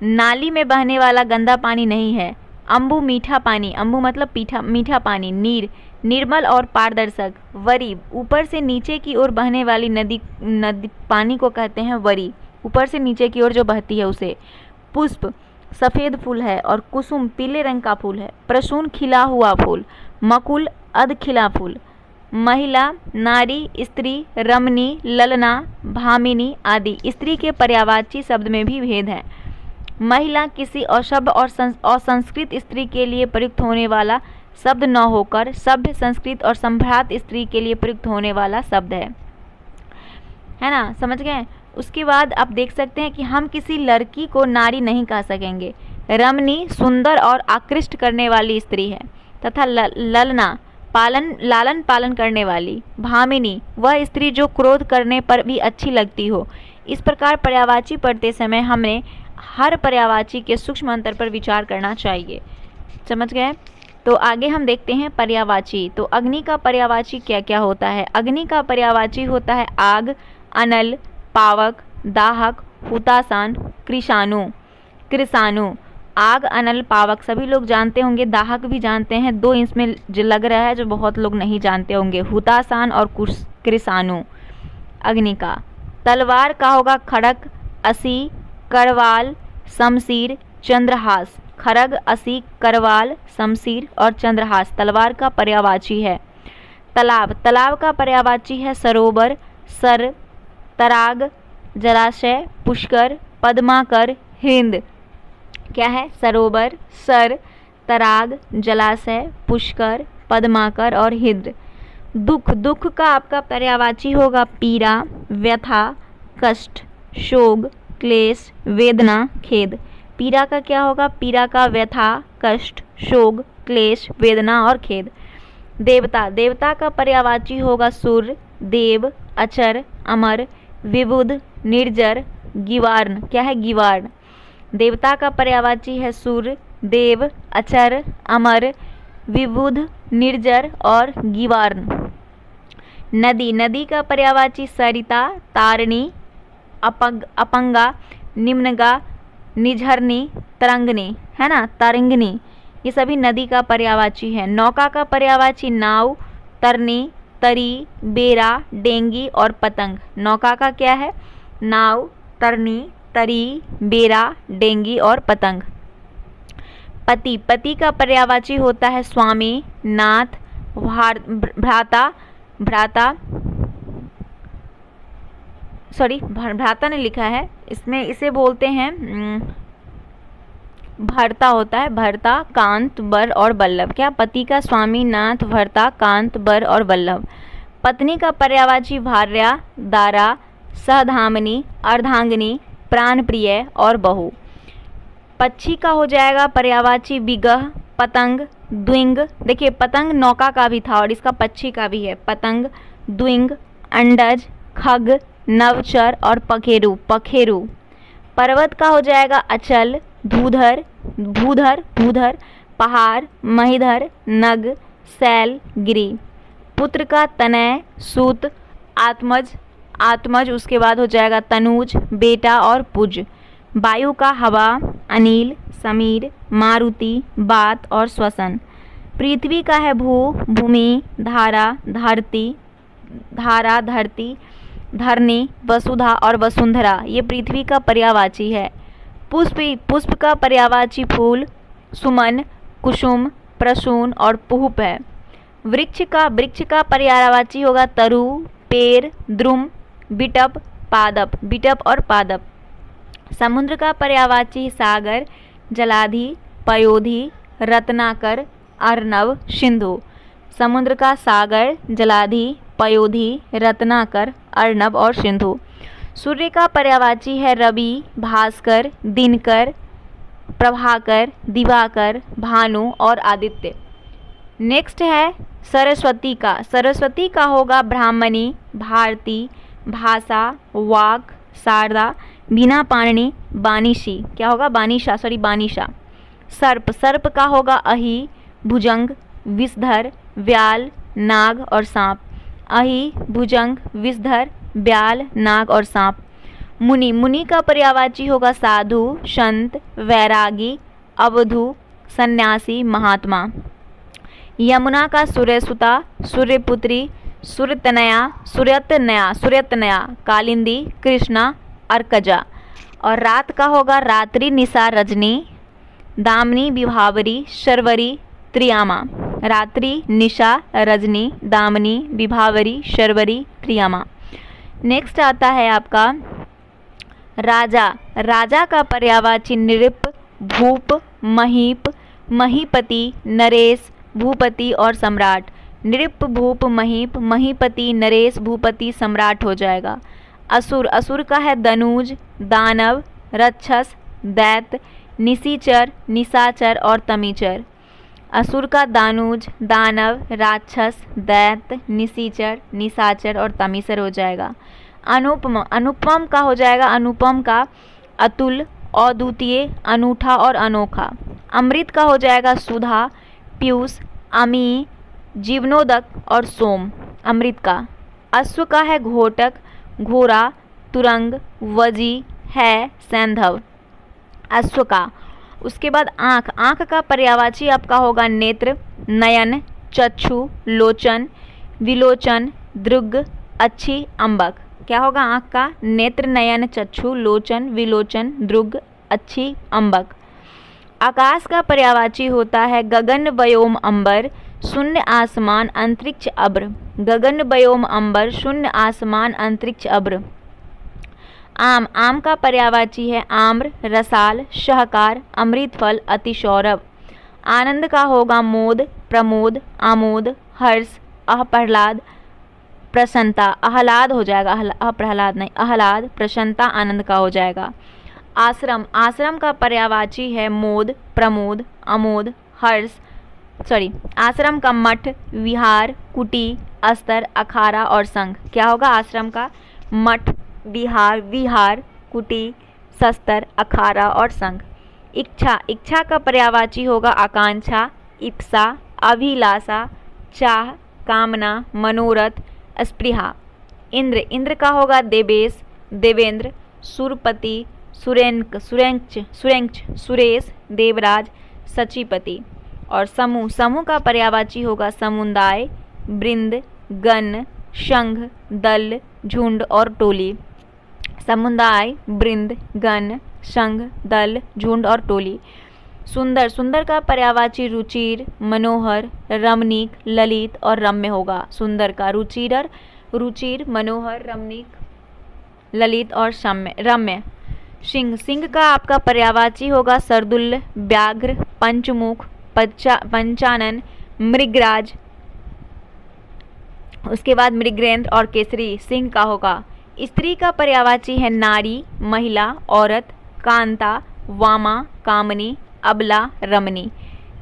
नाली में बहने वाला गंदा पानी नहीं है अम्बू मीठा पानी अम्बू मतलब पीठा मीठा पानी नीर निर्मल और पारदर्शक वरी ऊपर से नीचे की ओर बहने वाली नदी नदी पानी को कहते हैं वरी ऊपर से नीचे की ओर जो बहती है उसे पुष्प सफ़ेद फूल है और कुसुम पीले रंग का फूल है प्रसून खिला हुआ फूल मकुल अध खिला फूल महिला नारी स्त्री रमनी ललना भामिनी आदि स्त्री के पर्यावाची शब्द में भी भेद है महिला किसी अशब्द और असंस्कृत स्त्री के लिए प्रयुक्त होने वाला शब्द न होकर सभ्य संस्कृत और संभ्रात स्त्री के लिए प्रयुक्त होने वाला शब्द है है ना समझ गए उसके बाद आप देख सकते हैं कि हम किसी लड़की को नारी नहीं कह सकेंगे रमनी सुंदर और आकृष्ट करने वाली स्त्री है तथा ललना पालन लालन पालन करने वाली भामिनी वह स्त्री जो क्रोध करने पर भी अच्छी लगती हो इस प्रकार पर्यावाची पढ़ते समय हमें हर पर्यावाची के सूक्ष्म अंतर पर विचार करना चाहिए समझ गए तो आगे हम देखते हैं पर्यावाची तो अग्नि का पर्यावाची क्या क्या होता है अग्नि का पर्यावाची होता है आग अनल पावक दाहक हुतासान कृषाणु कृषाणु आग अनल पावक सभी लोग जानते होंगे दाहक भी जानते हैं दो इसमें लग रहा है जो बहुत लोग नहीं जानते होंगे हुतासान और कृषाणु अग्नि का तलवार का होगा खड़क असी करवाल शमशीर चंद्रहास खड़ग असी करवाल शमशीर और चंद्रहास तलवार का पर्यावाची है तालाब तालाब का पर्यावाची है सरोवर सर तराग जलाशय पुष्कर पद्माकर हिंद क्या है सरोवर सर तराग जलाशय पुष्कर पद्माकर और हिंद दुख दुख का आपका पर्यावाची होगा पीड़ा व्यथा कष्ट शोग क्लेश वेदना खेद पीड़ा का क्या होगा पीड़ा का व्यथा कष्ट शोग क्लेश वेदना और खेद देवता देवता का पर्यावाची होगा सूर्य देव अचर अमर विबुध निर्जर गिवार्ण क्या है गिवार्ण देवता का पर्यावाची है सूर्य देव अचर अमर विबुध निर्जर और गिवार्ण नदी नदी का पर्यावाची सरिता तारणी अपंग अपंगा निम्नगा निझरनी तरंगनी है ना तरंगनी ये सभी नदी का पर्यावाची है नौका का पर्यावाची नाव तरनी तरी बेरा डेंगी और पतंग नौका का क्या है नाव तरनी तरी बेरा डेंगी और पतंग पति पति का पर्यावाची होता है स्वामी नाथ भ्राता भ्राता सॉरी भ्राता ने लिखा है इसमें इसे बोलते हैं भरता होता है भरता कांत बर और बल्लभ क्या पति का स्वामी नाथ भरता कांत बर और बल्लभ पत्नी का पर्यावाची भार्या दारा सहधामनी अर्धांगनी प्राणप्रिय और बहु पक्षी का हो जाएगा पर्यावाची बिगह पतंग द्विंग देखिए पतंग नौका का भी था और इसका पक्षी का भी है पतंग द्विंग अंडज खग नवचर और पखेरु पखेरु पर्वत का हो जाएगा अचल धूधर भूधर भूधर पहाड़ महिधर नग सैल गिरी पुत्र का तनय सूत आत्मज आत्मज उसके बाद हो जाएगा तनुज बेटा और पुज वायु का हवा अनिल समीर मारुति बात और श्वसन पृथ्वी का है भू भूमि धारा धरती धारा धरती धरनी वसुधा और वसुंधरा ये पृथ्वी का पर्यावाची है पुष्प पुष्प का पर्यावाची फूल सुमन कुसुम प्रसून और पुहप है वृक्ष का वृक्ष का पर्यावाची होगा तरु पेर द्रुम बिटप पादप बिटप और पादप समुद्र का पर्यावाची सागर जलाधि पयोधि रत्नाकर अर्णव सिंधु समुद्र का सागर जलाधि पयोधि रत्नाकर अर्णव और सिंधु सूर्य का पर्यावाची है रवि भास्कर दिनकर प्रभाकर दिवाकर भानु और आदित्य नेक्स्ट है सरस्वती का सरस्वती का होगा ब्राह्मणी भारती भाषा वाक शारदा बिना पाणनी बानिशी क्या होगा बानिशा सॉरी बानिशा सर्प सर्प का होगा अहि भुजंग विषधर व्याल नाग और सांप अहि भुजंग विषधर ब्याल नाग और सांप मुनि मुनि का पर्यावाची होगा साधु संत वैरागी अवधु सन्यासी महात्मा यमुना का सूर्यसुता सूर्यपुत्री सूर्यतनया सूर्यतनया सूर्यतनया कालिंदी कृष्णा अर्कजा और रात का होगा रात्रि निशा रजनी दामनी विभावरी शर्वरी त्रियामा रात्रि निशा रजनी दामनी विभावरी शर्वरी त्रियामा नेक्स्ट आता है आपका राजा राजा का पर्यावाची नृप भूप महीप महीपति नरेश भूपति और सम्राट नृप भूप महीप महीपति नरेश भूपति सम्राट हो जाएगा असुर असुर का है दनुज दानव रक्षस दैत्य निशीचर निशाचर और तमीचर असुर का दानुज दानव राक्षस दैत निशीचर निशाचर और तमीसर हो जाएगा अनुपम अनुपम का हो जाएगा अनुपम का अतुल अद्वितीय अनूठा और अनोखा अमृत का हो जाएगा सुधा पीयूष अमी जीवनोदक और सोम अमृत का अश्व का है घोटक घोरा तुरंग वजी है सैंधव अश्व का उसके बाद आँख आँख का पर्यावाची आपका होगा नेत्र नयन चक्षु लोचन विलोचन दृग अच्छी अंबक क्या होगा आँख का नेत्र नयन चक्षु लोचन विलोचन दृग अच्छी अंबक आकाश का पर्यावाची होता है गगन व्योम अंबर शून्य आसमान अंतरिक्ष अब्र गगन व्योम अंबर शून्य आसमान अंतरिक्ष अब्र आम आम का पर्यावाची है आम्र रसाल शहकार अमृत फल अति सौरभ आनंद का होगा मोद प्रमोद आमोद हर्ष अह प्रहलाद प्रसन्नता आह्लाद हो जाएगा अह प्रहलाद नहीं आह्लाद प्रसन्नता आनंद का हो जाएगा आश्रम आश्रम का पर्यावाची है मोद प्रमोद अमोद हर्ष सॉरी आश्रम का मठ विहार कुटी अस्तर अखाड़ा और संघ क्या होगा आश्रम का मठ बिहार विहार कुटी शस्त्र अखाड़ा और संघ इच्छा इच्छा का पर्यावाची होगा आकांक्षा इप्सा अभिलाषा चाह कामना मनोरथ स्पृहा इंद्र इंद्र का होगा देवेश देवेंद्र सुरपति सुरेंक सुरेंच सुरेंच सुरेश देवराज सचिपति और समूह समूह का पर्यावाची होगा समुदाय वृंद गण संघ दल झुंड और टोली समुदाय बृंद गण संघ दल झुंड और टोली सुंदर सुंदर का पर्यावाची रुचिर मनोहर रमणीक ललित और रम्य होगा सुंदर का रुचिर रुचिर मनोहर रमणीक ललित और सम्य रम्य सिंह सिंह का आपका पर्यावाची होगा सरदुल्ल व्याघ्र पंचमुख पंचा पंचानन मृगराज उसके बाद मृगेंद्र और केसरी सिंह का होगा स्त्री का पर्यावाची है नारी महिला औरत कांता वामा कामनी अबला रमनी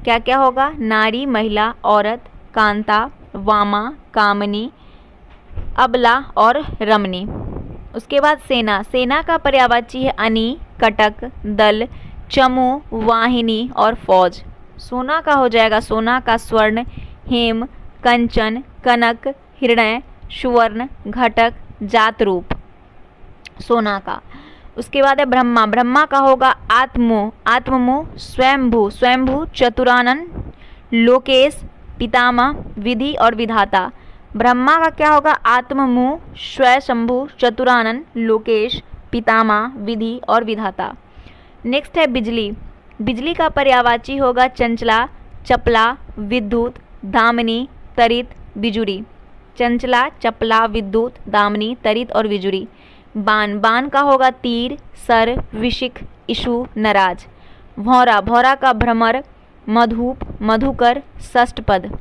क्या क्या होगा नारी महिला औरत कांता वामा कामनी अबला और रमनी उसके बाद सेना सेना का पर्यावाची है अनी कटक दल चमू वाहिनी और फौज सोना का हो जाएगा सोना का स्वर्ण हेम कंचन कनक हृदय सुवर्ण घटक जात रूप सोना का उसके बाद है ब्रह्मा ब्रह्मा का होगा आत्मो आत्ममो स्वयंभू स्वयंभू चतुरानंद लोकेश पितामा विधि और विधाता ब्रह्मा का क्या होगा आत्ममु स्वय शंभु चतुरानंद लोकेश पितामा विधि और विधाता नेक्स्ट है बिजली बिजली का पर्यावाची होगा चंचला चपला विद्युत धामनी तरित बिजुरी चंचला चपला विद्युत दामनी तरित और विजुरी बान बान का होगा तीर सर विशिख इशु नराज भौरा भौरा का भ्रमर मधुप मधुकर षष्टपद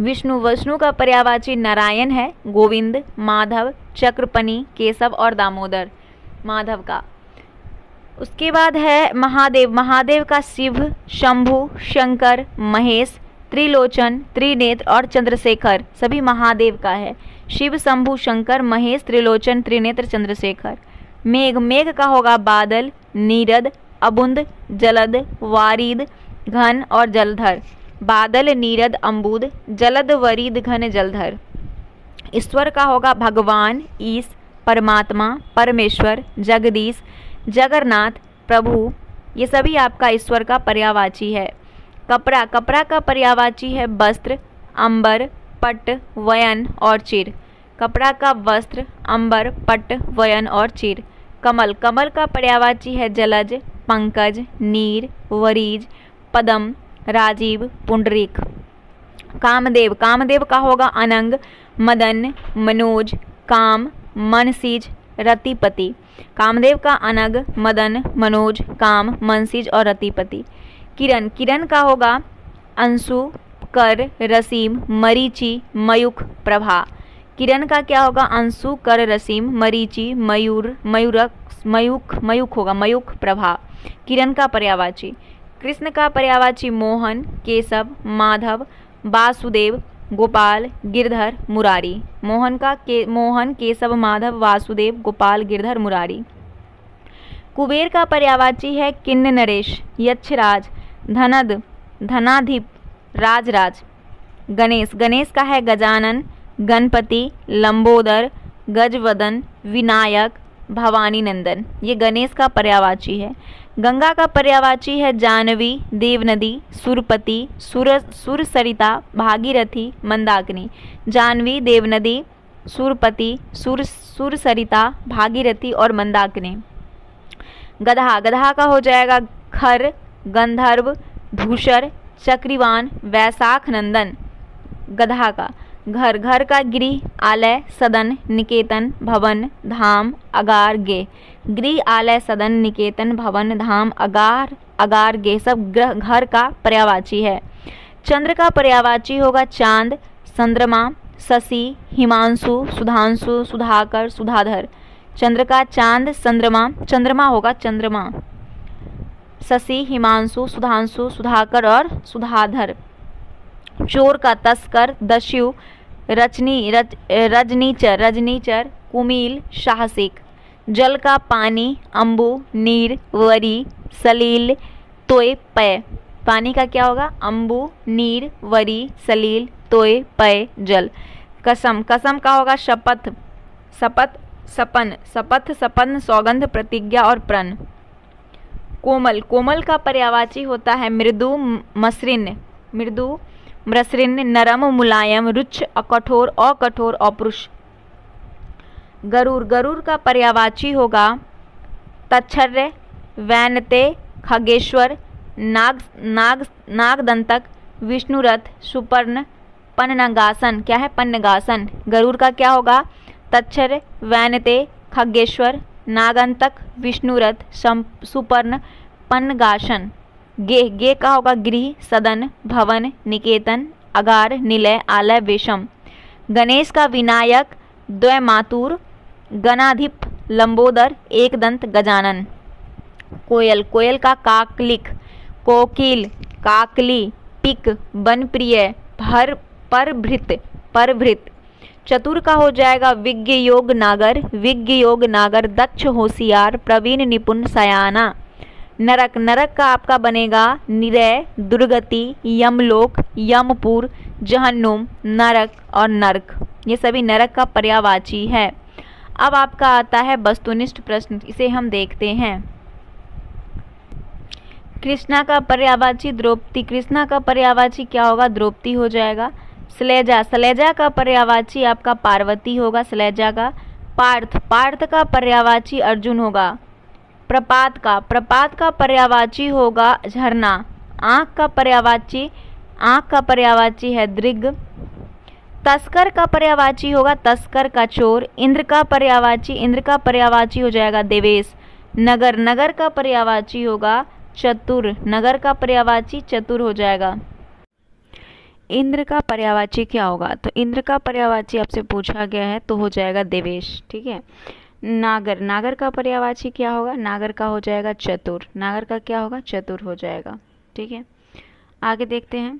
विष्णु विष्णु का पर्यावाची नारायण है गोविंद माधव चक्रपनी केशव और दामोदर माधव का उसके बाद है महादेव महादेव का शिव शंभु शंकर महेश त्रिलोचन त्रिनेत्र और चंद्रशेखर सभी महादेव का है शिव शंभु शंकर महेश त्रिलोचन त्रिनेत्र चंद्रशेखर मेघ मेघ का होगा बादल नीरद अबुंद जलद वारिद घन और जलधर बादल नीरद अम्बुद जलद वरीद घन जलधर ईश्वर का होगा भगवान ईश परमात्मा परमेश्वर जगदीश जगन्नाथ प्रभु ये सभी आपका ईश्वर का पर्यावाची है कपड़ा कपड़ा का पर्यावाची है वस्त्र अंबर पट वयन और चिर कपड़ा का वस्त्र अंबर पट वयन और चिर कमल कमल का पर्यावाची है जलज पंकज नीर वरीज पदम राजीव पुंडरीक कामदेव कामदेव का होगा अनंग मदन मनोज काम मनसीज रतिपति कामदेव का अनग मदन मनोज काम मनसीज और रतिपति किरण किरण का होगा अंशु कर रसीम मरीची मयुख प्रभा किरण का क्या होगा अंशु कर रसीम मरीची मयूर मयूरक मयुख मयुख होगा मयुख प्रभा किरण का पर्यावाची कृष्ण का पर्यावाची मोहन केशव माधव वासुदेव गोपाल गिरधर मुरारी मोहन का के मोहन केशव माधव वासुदेव गोपाल गिरधर मुरारी कुबेर का पर्यावाची है किन्न नरेश यक्षराज धनद धनाधिप राजराज गणेश गणेश का है गजानन गणपति लंबोदर गजवदन विनायक भवानी नंदन ये गणेश का पर्यावाची है गंगा का पर्यावाची है जानवी देवनदी सुरपति सुर सुरसरिता भागीरथी मंदाकिनी जानवी देवनदी सुरपति सुर सुरसरिता भागीरथी और मंदाकिनी गधा गधा का हो जाएगा खर गंधर्व धूसर चक्रीवान वैशाख नंदन गधा का घर घर का गृह आलय सदन निकेतन भवन धाम अगार गे गृह आलय सदन निकेतन भवन धाम अगार अगार गे सब ग्रह घर का पर्यावाची है चंद्र का पर्यावाची होगा चांद चंद्रमा शशि हिमांशु सुधांशु सुधाकर सुधाधर चंद्र का चांद चंद्रमा चंद्रमा होगा चंद्रमा शशि हिमांशु सुधांशु सुधाकर और सुधाधर चोर का तस्कर दस्यु रचनी रज रजनीचर रजनीचर कुमील साहसिक जल का पानी अम्बु नीर वरी सलील तोय पय पानी का क्या होगा अम्बु नीर वरी सलील तोय पय जल कसम कसम का होगा शपथ शपथ सपन शपथ सपन सौगंध प्रतिज्ञा और प्रण कोमल कोमल का पर्यावाची होता है मृदु मसृन मृदु मृसृण नरम मुलायम रुच अकठोर अकठोर अपुरुष गरुर गरुर का पर्यावाची होगा तच्छर्य वैनते खगेश्वर नाग नाग नागदंतक विष्णुरथ सुपर्ण पन्नगासन क्या है पन्नगासन गरुर का क्या होगा तच्छर वैनते खगेश्वर नागंतक विष्णुरथ सुपर्ण पन्नगासन गेह गे का होगा गृह सदन भवन निकेतन अगार निलय आलय विषम गणेश का विनायक द्वैमातुर गणाधिप लंबोदर एकदंत गजानन कोयल कोयल का काकलिक कोकिल काकली पिक वनप्रिय भर परभृत परभृत चतुर का हो जाएगा विज्ञ योग नागर विज्ञ योग नागर दक्ष होशियार प्रवीण निपुण सयाना नरक नरक का आपका बनेगा निरय दुर्गति यमलोक यमपुर जहन्नुम नरक और नरक ये सभी नरक का पर्यावाची है अब आपका आता है वस्तुनिष्ठ प्रश्न इसे हम देखते हैं कृष्णा का पर्यावाची द्रौपदी कृष्णा का पर्यावाची क्या होगा द्रौपदी हो जाएगा सलेजा सलेजा का पर्यावाची आपका पार्वती होगा सलेजा का पार्थ पार्थ का पर्यावाची अर्जुन होगा प्रपात का प्रपात का पर्यावाची होगा झरना आँख का पर्यावाची आँख का पर्यावाची है दृग तस्कर का पर्यावाची होगा तस्कर का चोर इंद्र का पर्यावाची इंद्र का पर्यावाची हो जाएगा देवेश नगर नगर का पर्यावाची होगा चतुर नगर का पर्यावाची चतुर हो जाएगा इंद्र का पर्यावाची क्या होगा तो इंद्र का पर्यावाची आपसे पूछा गया है तो हो जाएगा देवेश ठीक है नागर नागर का पर्यावाची क्या होगा नागर का हो जाएगा चतुर नागर का क्या होगा चतुर हो जाएगा ठीक है आगे देखते हैं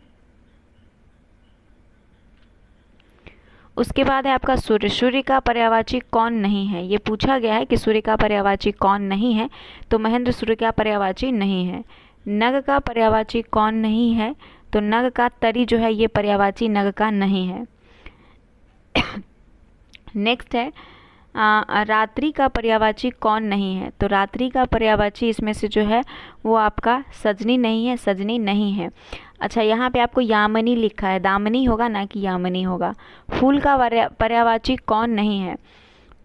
उसके बाद है आपका सूर्य सूर्य का पर्यावाची कौन नहीं है ये पूछा गया है कि सूर्य का पर्यावाची कौन नहीं है तो महेंद्र सूर्य का पर्यावाची नहीं है नग का पर्यावाची कौन नहीं है तो नग का तरी जो है ये पर्यावाची नग का नहीं है नेक्स्ट है आ, रात्रि का पर्यावाची कौन नहीं है तो रात्रि का पर्यावाची इसमें से जो है वो आपका सजनी नहीं है सजनी नहीं है अच्छा यहाँ पे आपको यामनी लिखा है दामनी होगा ना कि यामनी होगा फूल का पर्यावाची कौन नहीं है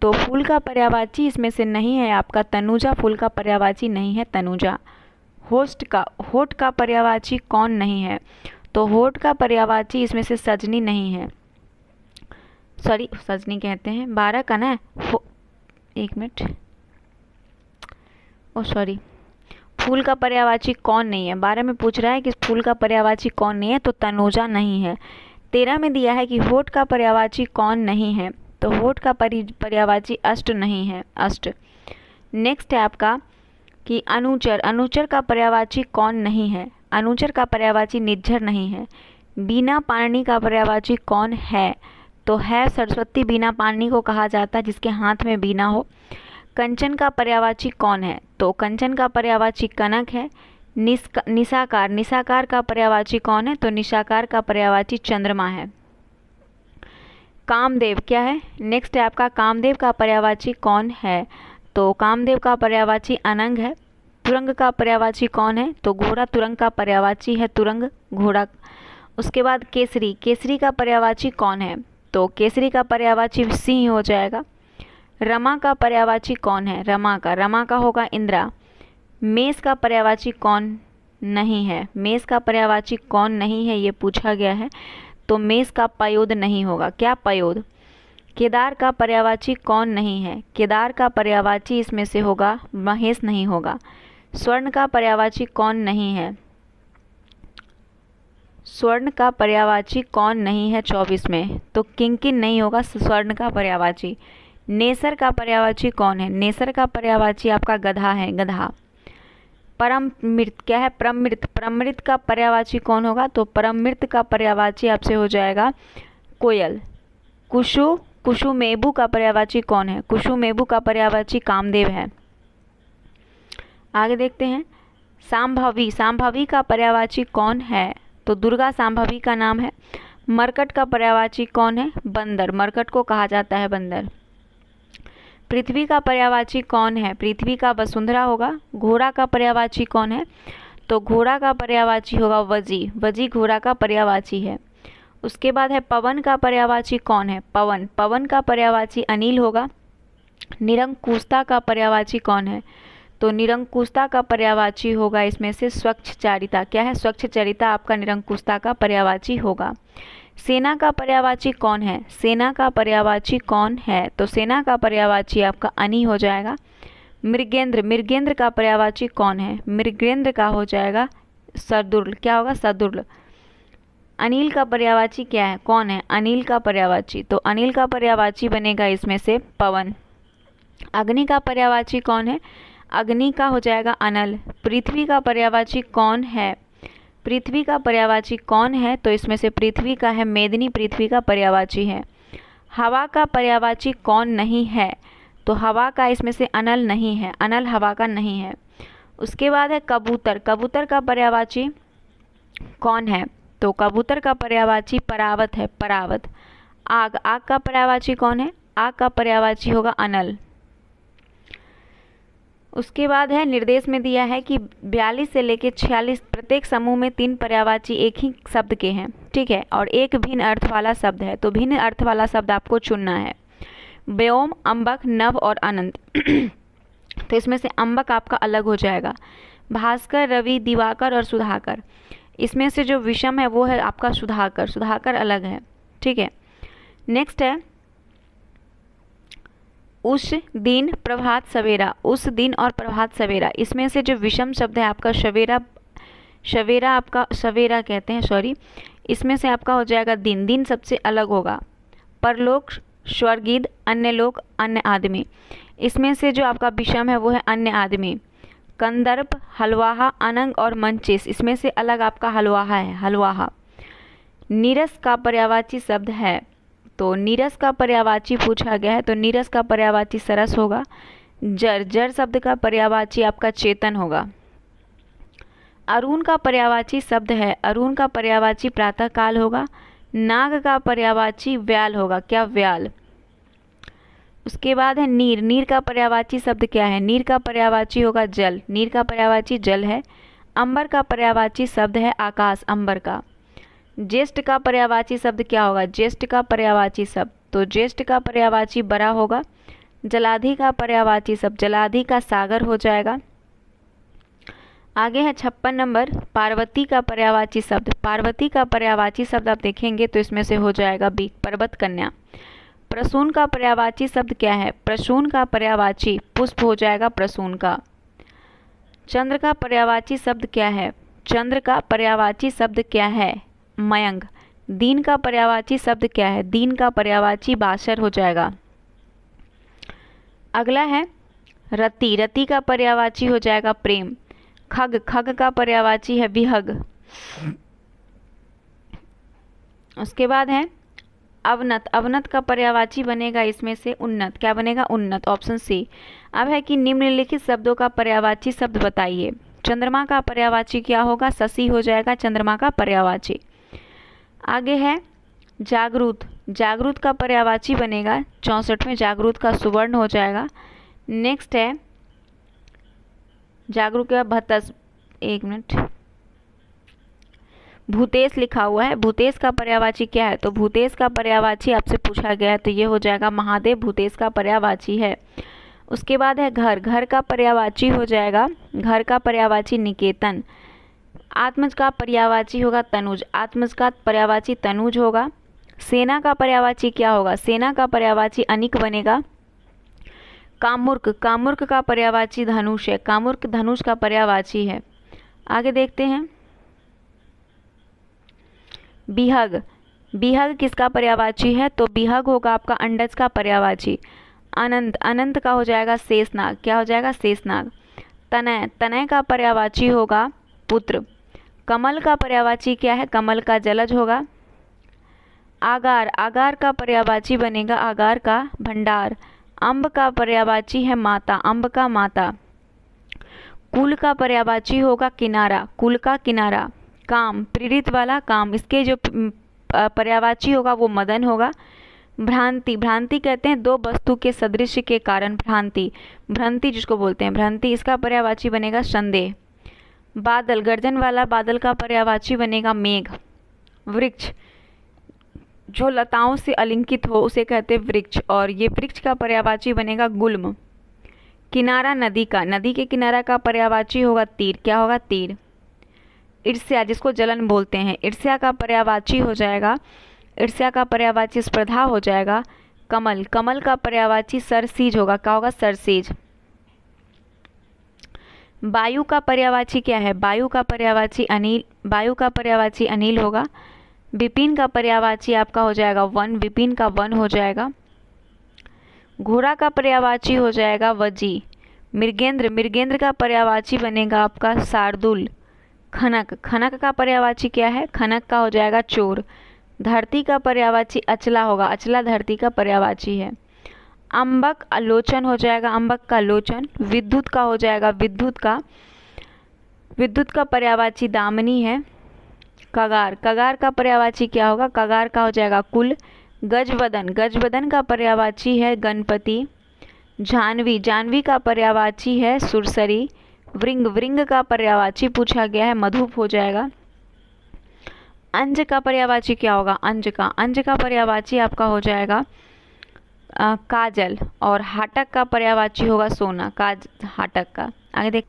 तो फूल का पर्यावाची इसमें से नहीं है आपका तनुजा फूल का पर्यावाची नहीं है तनुजा होस्ट का होट का पर्यावाची कौन नहीं है तो होट का पर्यावाची इसमें से सजनी नहीं है सॉरी सजनी कहते हैं बारह का ना एक मिनट ओ सॉरी फूल का पर्यावाची कौन नहीं है बारह में पूछ रहा है कि फूल का पर्यावाची कौन नहीं है तो तनोजा नहीं है तेरह में दिया है कि होठ का पर्यावाची कौन नहीं है तो होठ का पर्यावाची अष्ट नहीं है अष्ट नेक्स्ट है आपका कि अनुचर अनुचर का पर्यावाची कौन नहीं है अनुचर का पर्यावाची निज्जर नहीं है बीना पाणनी का पर्यावाची कौन है तो है सरस्वती बीना पाणनी को कहा जाता है जिसके हाथ में बीना हो कंचन का पर्यावाची कौन है तो कंचन का पर्यावाची कनक है निस्का निशाकार निशाकार का पर्यावाची कौन है तो निशाकार का पर्यावाची चंद्रमा है कामदेव क्या है नेक्स्ट है आपका कामदेव का पर्यावाची कौन है तो कामदेव का पर्यावाची अनंग है तुरंग का पर्यावाची कौन है तो घोड़ा तुरंग का पर्यावाची है तुरंग घोड़ा उसके बाद केसरी केसरी का पर्यावाची कौन है तो केसरी का पर्यावाची सिंह हो जाएगा रमा का पर्यावाची कौन है रमा का रमा का होगा इंदिरा मेष का पर्यावाची कौन नहीं है मेष का पर्यावाची कौन नहीं है ये पूछा गया है तो मेष का पयोद नहीं होगा क्या पयोद केदार का पर्यावाची कौन नहीं है केदार का पर्यावाची इसमें से होगा महेश नहीं होगा स्वर्ण का पर्यावाची कौन नहीं है स्वर्ण का पर्यावाची कौन नहीं है चौबीस में तो किंकिन नहीं होगा स्वर्ण का पर्यावाची नेसर का पर्यावाची कौन है नेसर का पर्यावाची आपका गधा है गधा परम मृत क्या है परमृत परमृत का पर्यावाची कौन होगा तो परमृत का पर्यावाची आपसे हो जाएगा कोयल कुशु कुशुमेबू का पर्यावाची कौन है कुशुमेबू का पर्यावाची कामदेव है आगे देखते हैं सांभवी सांभवी का पर्यावाची कौन है तो दुर्गा सांभवी का नाम है मरकट का पर्यावाची कौन है बंदर मरकट को कहा जाता है बंदर पृथ्वी का पर्यावाची कौन है पृथ्वी का वसुंधरा होगा घोड़ा का पर्यावाची कौन है तो घोड़ा का पर्यावाची होगा वजी वजी घोड़ा का पर्यावाची है उसके बाद है पवन का पर्यावाची कौन है पवन पवन का पर्यावाची अनिल होगा निरंकुशता का पर्यावाची कौन है तो निरंकुशता का पर्यावाची होगा इसमें से स्वच्छ चारिता क्या है स्वच्छ चारिता आपका निरंकुशता का पर्यावाची होगा सेना का पर्यावाची कौन है सेना का पर्यावाची कौन है तो सेना का पर्यावाची आपका अनि हो जाएगा मृगेंद्र मृगेंद्र का पर्यावाची कौन है मृगेंद्र का हो जाएगा सदुर्ल क्या होगा सदुर्ल अनिल का पर्यावाची क्या है कौन है अनिल का पर्यावाची तो अनिल का पर्यावाची बनेगा इसमें से पवन अग्नि का पर्यावाची कौन है अग्नि का हो जाएगा अनल पृथ्वी का पर्यावाची कौन है पृथ्वी का पर्यावाची कौन है तो इसमें से पृथ्वी का है मेदनी पृथ्वी का पर्यावाची है हवा का पर्यावाची कौन नहीं है तो हवा का इसमें से अनल नहीं है अनल हवा का नहीं है उसके बाद है कबूतर कबूतर का पर्यावाची कौन है तो कबूतर का पर्यावाची परावत है परावत आग आग का पर्यावाची कौन है आग का पर्यावाची होगा अनल उसके बाद है निर्देश में दिया है कि 42 से लेकर 46 प्रत्येक समूह में तीन पर्यावाची एक ही शब्द के हैं ठीक है और एक भिन्न अर्थ वाला शब्द है तो भिन्न अर्थ वाला शब्द आपको चुनना है व्योम अंबक नव और अनंत तो इसमें से अंबक आपका अलग हो जाएगा भास्कर रवि दिवाकर और सुधाकर इसमें से जो विषम है वो है आपका सुधाकर सुधाकर अलग है ठीक है नेक्स्ट है उस दिन प्रभात सवेरा उस दिन और प्रभात सवेरा इसमें से जो विषम शब्द है आपका सवेरा सवेरा आपका सवेरा कहते हैं सॉरी इसमें से आपका हो जाएगा दिन दिन सबसे अलग होगा परलोक स्वर्गीद अन्य लोग अन्य आदमी इसमें से जो आपका विषम है वो है अन्य आदमी कंदर्प हलवाहा अनंग और मंचेस इसमें से अलग आपका हलवाहा है हलवाहा नीरस का पर्यावाची शब्द है तो नीरस का पर्यावाची पूछा गया है तो नीरस का पर्यावाची सरस होगा जर जर शब्द का पर्यावाची आपका चेतन होगा अरुण का पर्यावाची शब्द है अरुण का पर्यावाची प्रातःकाल होगा नाग का पर्यावाची व्याल होगा क्या व्याल उसके बाद है नीर नीर का पर्यावाची शब्द क्या है नीर का पर्यावाची होगा जल नीर का पर्यावाची जल है अंबर का पर्यावाची शब्द है आकाश अंबर का ज्येष्ठ का पर्यावाची शब्द क्या होगा ज्येष्ठ का पर्यावाची शब्द तो ज्येष्ठ का पर्यावाची बड़ा होगा जलाधि का पर्यावाची शब्द जलाधि का सागर हो जाएगा आगे है छप्पन नंबर पार्वती का पर्यावाची शब्द पार्वती का पर्यावाची शब्द आप देखेंगे तो इसमें से हो जाएगा बीक पर्वत कन्या प्रसून का पर्यावाची शब्द क्या है प्रसून का पर्यावाची पुष्प हो जाएगा प्रसून का चंद्र का पर्यावाची शब्द क्या है चंद्र का पर्यावाची शब्द क्या है मयंग दीन का पर्यावाची शब्द क्या है दीन का पर्यावाची बाशर हो जाएगा अगला है रति रति का पर्यावाची हो जाएगा प्रेम खग खग का पर्यावाची है विहग उसके बाद है अवनत अवनत का पर्यावाची बनेगा इसमें से उन्नत क्या बनेगा उन्नत ऑप्शन सी अब है कि निम्नलिखित शब्दों का पर्यावाची शब्द बताइए चंद्रमा का पर्यावाची क्या होगा शशि हो जाएगा चंद्रमा का पर्यावाची आगे है जागरूत जागरूत का पर्यावाची बनेगा चौंसठ में जागरूत का सुवर्ण हो जाएगा नेक्स्ट है जागरूक का एक मिनट भूतेश लिखा हुआ है भूतेश का पर्यावाची क्या है तो भूतेश का पर्यावाची आपसे पूछा गया है तो ये हो जाएगा महादेव भूतेश का पर्यावाची है उसके बाद है घर घर का पर्यावाची हो जाएगा घर का पर्यावाची निकेतन आत्मज का पर्यावाची होगा तनुज आत्मज का पर्यावाची तनुज होगा सेना का पर्यावाची क्या होगा सेना का पर्यावाची अनिक बनेगा कामुर्क कामुर्क का पर्यावाची धनुष है कामुर्क धनुष का पर्यावाची है आगे देखते हैं बिहग बिहग किसका पर्यावाची है तो बिहग होगा आपका अंडज का पर्यावाची अनंत अनंत का हो जाएगा शेषनाग क्या हो जाएगा शेषनाग तनय तनय का पर्यावाची होगा पुत्र कमल का पर्यावाची क्या है कमल का जलज होगा आगार आगार का पर्यावाची बनेगा आगार का भंडार अंब का पर्यावाची है माता अंब का माता कुल का पर्यावाची होगा किनारा कुल का किनारा काम प्रेरित वाला काम इसके जो पर्यावाची होगा वो मदन होगा भ्रांति भ्रांति कहते हैं दो वस्तु के सदृश के कारण भ्रांति भ्रांति जिसको बोलते हैं भ्रांति इसका पर्यावाची बनेगा संदेह बादल गर्जन वाला बादल का पर्यावाची बनेगा मेघ वृक्ष जो लताओं से अलिंकित हो उसे कहते हैं वृक्ष और ये वृक्ष का पर्यावाची बनेगा गुल्म किनारा नदी का नदी के किनारा का पर्यावाची होगा तीर क्या होगा तीर ईर्ष्या जिसको जलन बोलते हैं ईर्ष्या का पर्यावाची हो जाएगा ईर्ष्या का पर्यावाची स्पर्धा हो जाएगा कमल कमल का पर्यावाची सरसीज होगा क्या होगा सरसीज वायु का पर्यावाची क्या है वायु का पर्यावाची अनिल वायु का पर्यावाची अनिल होगा विपिन का पर्यावाची आपका हो जाएगा वन विपिन का वन हो जाएगा घोड़ा का पर्यावाची हो जाएगा वजी मृगेंद्र मृगेंद्र का पर्यावाची बनेगा आपका शार्दुल खनक खनक का पर्यावाची क्या है खनक का हो जाएगा चोर धरती का पर्यावाची अचला होगा अचला धरती का पर्यावाची है अम्बक आलोचन हो जाएगा अम्बक का लोचन विद्युत का हो जाएगा विद्युत का विद्युत का पर्यावाची दामनी है कगार कगार का पर्यावाची क्या होगा कगार का हो जाएगा कुल गजवदन गजवदन का पर्यावाची है गणपति जानवी जानवी का पर्यावाची है सुरसरी वृंग वृंग का पर्यावाची पूछा गया है मधुप हो जाएगा अंज का पर्यावाची क्या होगा अंज का अंज का पर्यावाची आपका हो जाएगा आ, काजल और हाटक का पर्यावाची होगा सोना काज हाटक का आगे देख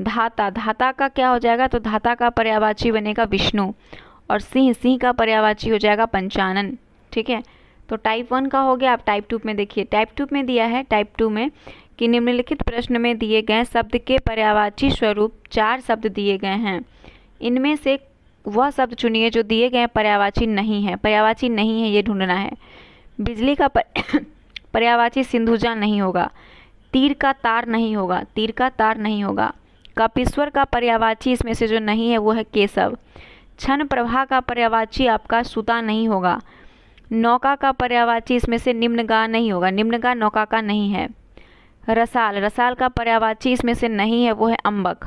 धाता धाता का क्या हो जाएगा तो धाता का पर्यावाची बनेगा विष्णु और सिंह सिंह का पर्यावाची हो जाएगा पंचानन ठीक है तो टाइप वन का हो गया आप टाइप टू में देखिए टाइप टू में दिया है टाइप टू में कि निम्नलिखित प्रश्न में दिए गए शब्द के पर्यावाची स्वरूप चार शब्द दिए गए हैं इनमें से वह शब्द चुनिए जो दिए गए पर्यावाची नहीं है पर्यावाची नहीं है ये ढूंढना है बिजली का पर... पर्यावाची सिंधुजा नहीं होगा तीर का तार नहीं होगा तीर का तार नहीं होगा कपीश्वर का पर्यावाची इसमें से जो नहीं है वो है केशव क्षण प्रभा का पर्यावाची आपका सुता नहीं होगा नौका का पर्यावाची इसमें से निम्नगा नहीं होगा निम्नगा नौका का नहीं है रसाल रसाल का पर्यावाची इसमें से नहीं है वो है अम्बक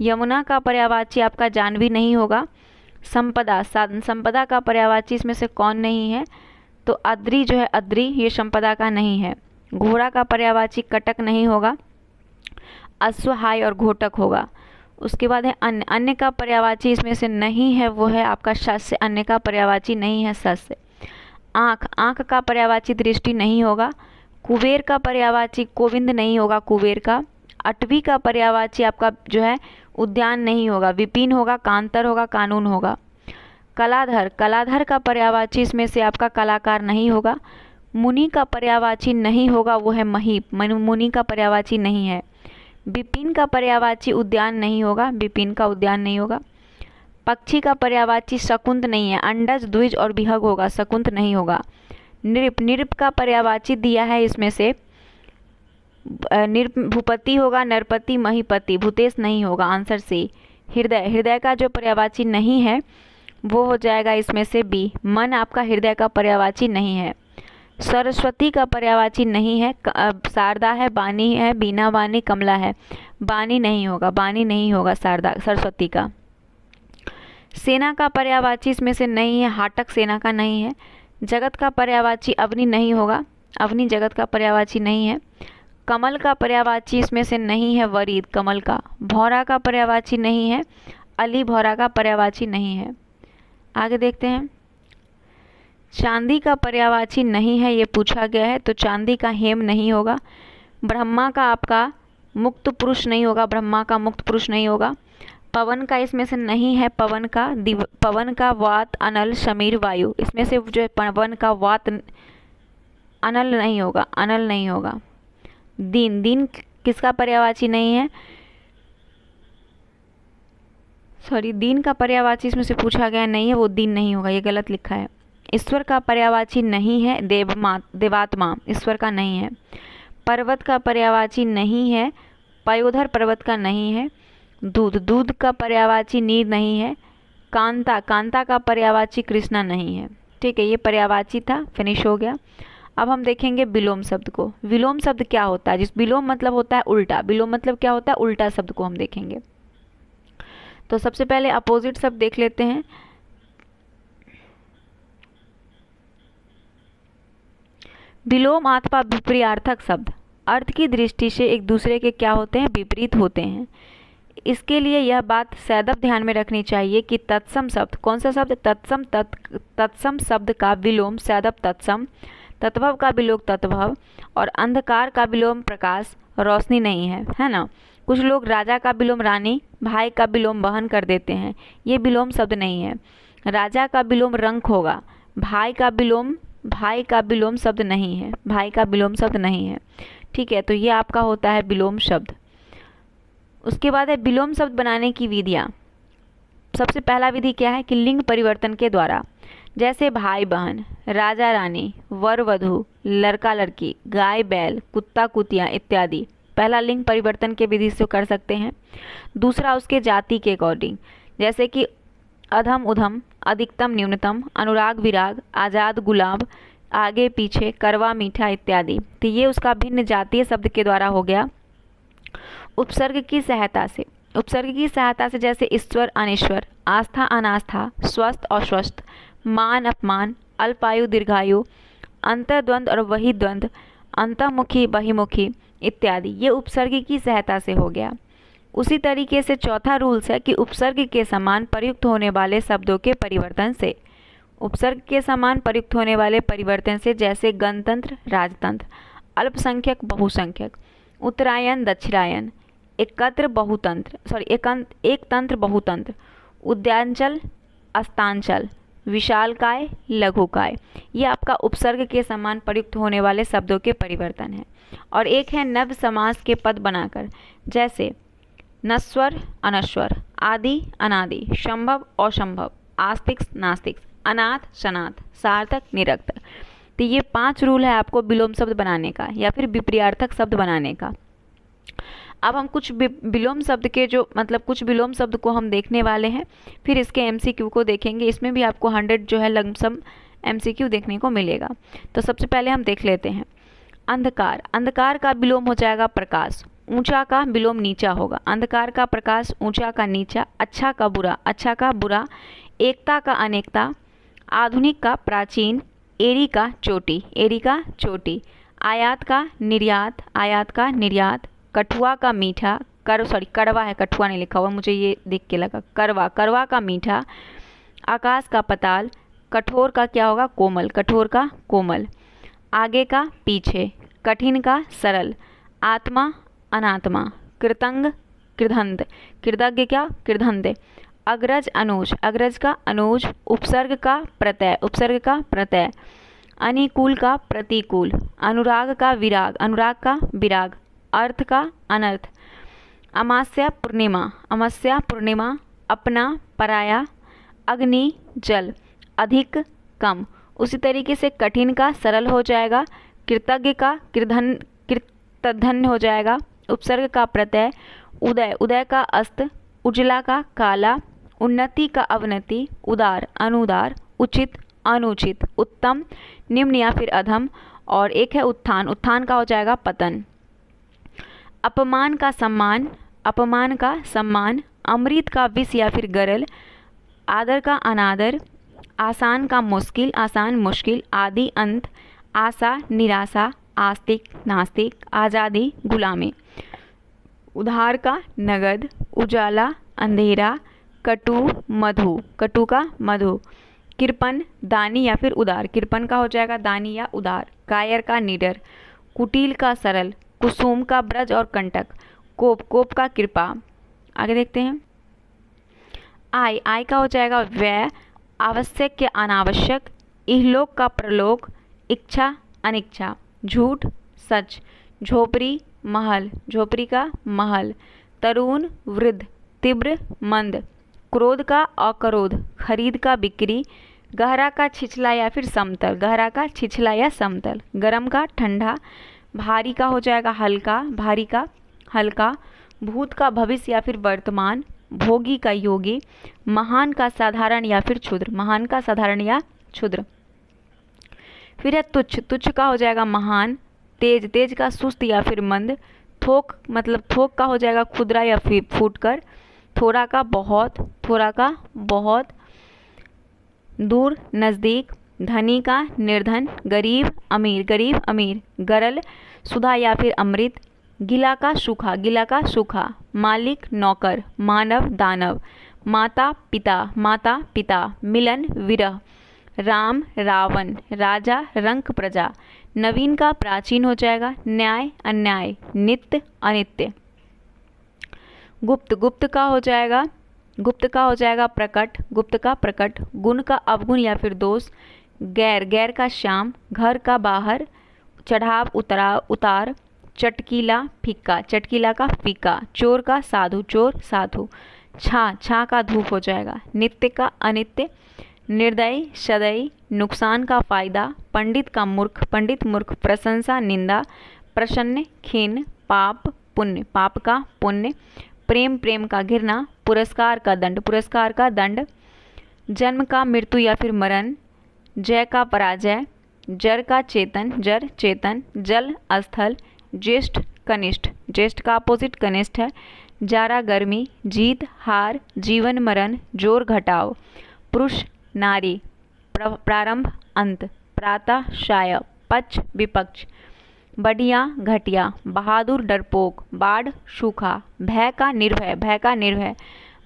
यमुना का पर्यावाची आपका जानवी नहीं होगा संपदा साधन संपदा का पर्यावाची इसमें से कौन नहीं है तो अद्री जो है अद्री ये संपदा का नहीं है घोड़ा का पर्यावाची कटक नहीं होगा अश्वहाय और घोटक होगा उसके बाद है अन्य अन्य का पर्यावाची इसमें से नहीं है वो है आपका सस्य अन्य का पर्यावाची नहीं है सस्य आँख आँख का पर्यावाची दृष्टि नहीं होगा कुबेर का पर्यावाची कोविंद नहीं होगा कुबेर का अटवी का पर्यावाची आपका जो है उद्यान नहीं होगा विपिन होगा कांतर होगा कानून होगा कलाधर कलाधर का पर्यावाची इसमें से आपका कलाकार नहीं होगा मुनि का पर्यावाची नहीं होगा वो है महीप मुनि का पर्यावाची नहीं है विपिन का पर्यावाची उद्यान नहीं होगा विपिन का उद्यान नहीं होगा पक्षी का पर्यावाची शकुंत नहीं है अंडज द्विज और बिहग होगा शकुंत नहीं होगा नृप नृप का पर्यावाची दिया है इसमें से नृप भूपति होगा नरपति महीपति भूतेश नहीं होगा आंसर सी हृदय हृदय का जो पर्यावाची नहीं है वो हो जाएगा इसमें से बी मन आपका हृदय का पर्यावाची नहीं है सरस्वती का पर्यावाची नहीं है शारदा है बानी है बीना बानी कमला है बानी नहीं होगा बानी नहीं होगा शारदा सरस्वती का सेना का पर्यावाची इसमें से नहीं है हाटक सेना का नहीं है जगत का पर्यावाची अवनी नहीं होगा अवनी जगत का पर्यावाची नहीं है कमल का पर्यावाची इसमें से नहीं है वरीद कमल का भौरा का पर्यावाची नहीं है अली भौरा का पर्यावाची नहीं है आगे देखते हैं चांदी का पर्यावाची नहीं है ये पूछा गया है तो चांदी का हेम नहीं होगा ब्रह्मा का आपका मुक्त पुरुष नहीं होगा ब्रह्मा का मुक्त पुरुष नहीं होगा पवन का इसमें से नहीं है पवन का दिव पवन का वात अनल शमीर वायु इसमें से जो पवन का वात अनल नहीं होगा अनल नहीं होगा दिन दिन किसका पर्यावाची नहीं है सॉरी दिन का पर्यावाची इसमें से पूछा गया नहीं है वो दिन नहीं होगा ये गलत लिखा है ईश्वर का पर्यावाची नहीं है देवमा देवात्मा ईश्वर का नहीं है पर्वत का पर्यावाची नहीं है पयोधर पर्वत का नहीं है दूध दूध का पर्यावाची नीर नहीं है कांता कांता का पर्यावाची कृष्णा नहीं है ठीक है ये पर्यावाची था फिनिश हो गया अब हम देखेंगे विलोम शब्द को विलोम शब्द क्या होता है जिस विलोम मतलब होता है उल्टा विलोम मतलब क्या होता है उल्टा शब्द को हम देखेंगे तो सबसे पहले अपोजिट शब्द देख लेते हैं विलोम अथवा अर्थक शब्द अर्थ की दृष्टि से एक दूसरे के क्या होते हैं विपरीत होते हैं इसके लिए यह बात सैदब ध्यान में रखनी चाहिए कि तत्सम शब्द कौन सा शब्द तत्सम तत् तत्सम शब्द का विलोम सैदब तत्सम तत्भव का विलोम तत्भव और अंधकार का विलोम प्रकाश रोशनी नहीं है है ना कुछ लोग राजा का विलोम रानी भाई का विलोम बहन कर देते हैं ये विलोम शब्द नहीं है राजा का विलोम रंग होगा भाई का विलोम भाई का विलोम शब्द नहीं है भाई का विलोम शब्द नहीं है ठीक है तो ये आपका होता है विलोम शब्द उसके बाद है विलोम शब्द बनाने की विधियाँ सबसे पहला विधि क्या है कि लिंग परिवर्तन के द्वारा जैसे भाई बहन राजा रानी वर वधु लड़का लड़की गाय बैल कुत्ता कुतिया इत्यादि पहला लिंग परिवर्तन के विधि से कर सकते हैं दूसरा उसके जाति के अकॉर्डिंग जैसे कि अधम उधम अधिकतम न्यूनतम अनुराग विराग आज़ाद गुलाब आगे पीछे करवा मीठा इत्यादि तो ये उसका भिन्न जातीय शब्द के द्वारा हो गया उपसर्ग की सहायता से उपसर्ग की सहायता से जैसे ईश्वर अनिश्वर आस्था अनास्था स्वस्थ अस्वस्थ मान अपमान अल्पायु दीर्घायु अंतर्द्वंद और वही द्वंद्व अंतमुखी बहिमुखी इत्यादि ये उपसर्ग की सहायता से हो गया उसी तरीके से चौथा रूल्स है कि उपसर्ग के समान प्रयुक्त होने वाले शब्दों के परिवर्तन से उपसर्ग के समान प्रयुक्त होने वाले परिवर्तन से जैसे गणतंत्र राजतंत्र अल्पसंख्यक बहुसंख्यक उत्तरायण दक्षिणायन एकत्र बहुतंत्र सॉरी एक तंत्र बहुतंत्र उद्यांचल अस्तांचल विशालकाय लघुकाय ये आपका उपसर्ग के समान प्रयुक्त होने वाले शब्दों के परिवर्तन है और एक है नव समास के पद बनाकर जैसे नस्वर अनश्वर आदि अनादि संभव असंभव आस्तिक नास्तिक अनाथ शनाथ सार्थक निरक्त तो ये पांच रूल है आपको विलोम शब्द बनाने का या फिर विप्रियार्थक शब्द बनाने का अब हम कुछ विलोम शब्द के जो मतलब कुछ विलोम शब्द को हम देखने वाले हैं फिर इसके एमसीक्यू को देखेंगे इसमें भी आपको हंड्रेड जो है लमसम एमसीक्यू देखने को मिलेगा तो सबसे पहले हम देख लेते हैं अंधकार अंधकार का विलोम हो जाएगा प्रकाश ऊंचा का विलोम नीचा होगा अंधकार का प्रकाश ऊंचा का नीचा अच्छा का बुरा अच्छा का बुरा एकता का अनेकता आधुनिक का प्राचीन एरी का चोटी एरी का चोटी आयात का निर्यात आयात का निर्यात कठुआ का मीठा कर सॉरी करवा है कठुआ नहीं लिखा हुआ मुझे ये देख के लगा करवा करवा का मीठा आकाश का पताल कठोर का क्या होगा कोमल कठोर का कोमल आगे का पीछे कठिन का सरल आत्मा अनात्मा कृतंग कृधंत कृतज्ञ क्या कृधंत अग्रज अनुज अग्रज का अनुज उपसर्ग का प्रत्यय उपसर्ग का प्रत्यय अनिकूल का प्रतिकूल अनुराग का विराग अनुराग का विराग अर्थ का अनर्थ अमास्या पूर्णिमा अमास्या पूर्णिमा अपना पराया अग्नि जल अधिक कम उसी तरीके से कठिन का सरल हो जाएगा कृतज्ञ का कृधन कृतधन्य हो जाएगा उपसर्ग का प्रत्यय उदय उदय का अस्त उजला का काला उन्नति का अवनति उदार अनुदार उचित अनुचित उत्तम निम्न या फिर अधम और एक है उत्थान उत्थान का हो जाएगा पतन अपमान का सम्मान अपमान का सम्मान अमृत का विष या फिर गरल आदर का अनादर आसान का मुश्किल आसान मुश्किल आदि अंत आशा निराशा आस्तिक नास्तिक आज़ादी गुलामी उधार का नगद उजाला अंधेरा कटु मधु कटु का मधु किरपन दानी या फिर उदार किरपन का हो जाएगा दानी या उदार कायर का निडर कुटिल का सरल कुसुम का ब्रज और कंटक कोप कोप का कृपा आगे देखते हैं आय आय का हो जाएगा व्यय आवश्यक या अनावश्यक इहलोक का प्रलोक इच्छा अनिच्छा झूठ सच झोपड़ी महल झोपड़ी का महल तरुण वृद्ध तीव्र मंद क्रोध का अक्रोध खरीद का बिक्री गहरा का छिछला या फिर समतल गहरा का छिछला या समतल गर्म का ठंडा भारी का हो जाएगा हल्का भारी का हल्का भूत का भविष्य या फिर वर्तमान भोगी का योगी महान का साधारण या फिर क्षुद्र महान का साधारण या क्षुद्र फिर है तुच्छ तुच्छ का हो जाएगा महान तेज तेज का सुस्त या फिर मंद थोक मतलब थोक का हो जाएगा खुदरा या फिर फूटकर थोड़ा का बहुत थोड़ा का बहुत दूर नज़दीक धनी का निर्धन गरीब अमीर गरीब अमीर गरल सुधा या फिर अमृत गिला का सूखा गिला का सूखा मालिक नौकर मानव दानव माता पिता माता पिता मिलन विरह राम रावण राजा रंक प्रजा नवीन का प्राचीन हो जाएगा न्याय अन्याय नित्य अनित्य गुप्त गुप्त का हो जाएगा गुप्त का हो जाएगा प्रकट गुप्त का प्रकट गुण का अवगुण या फिर दोष गैर गैर का श्याम घर का बाहर चढ़ाव उतरा उतार चटकीला फीका चटकीला का फीका चोर का साधु चोर साधु छा छा का धूप हो जाएगा नित्य का अनित्य निर्दयी सदयी नुकसान का फ़ायदा पंडित का मूर्ख पंडित मूर्ख प्रशंसा निंदा प्रसन्न खीन पाप पुण्य पाप का पुण्य प्रेम प्रेम का घिरना पुरस्कार का दंड पुरस्कार का दंड जन्म का मृत्यु या फिर मरण जय का पराजय जर का चेतन जर चेतन जल स्थल ज्येष्ठ कनिष्ठ ज्येष्ठ का अपोजिट कनिष्ठ है जारा गर्मी जीत हार जीवन मरण जोर घटाव पुरुष नारी प्रारंभ अंत प्रातः शाय पक्ष विपक्ष बढ़िया घटिया बहादुर डरपोक बाढ़ सूखा भय का निर्भय भय का निर्भय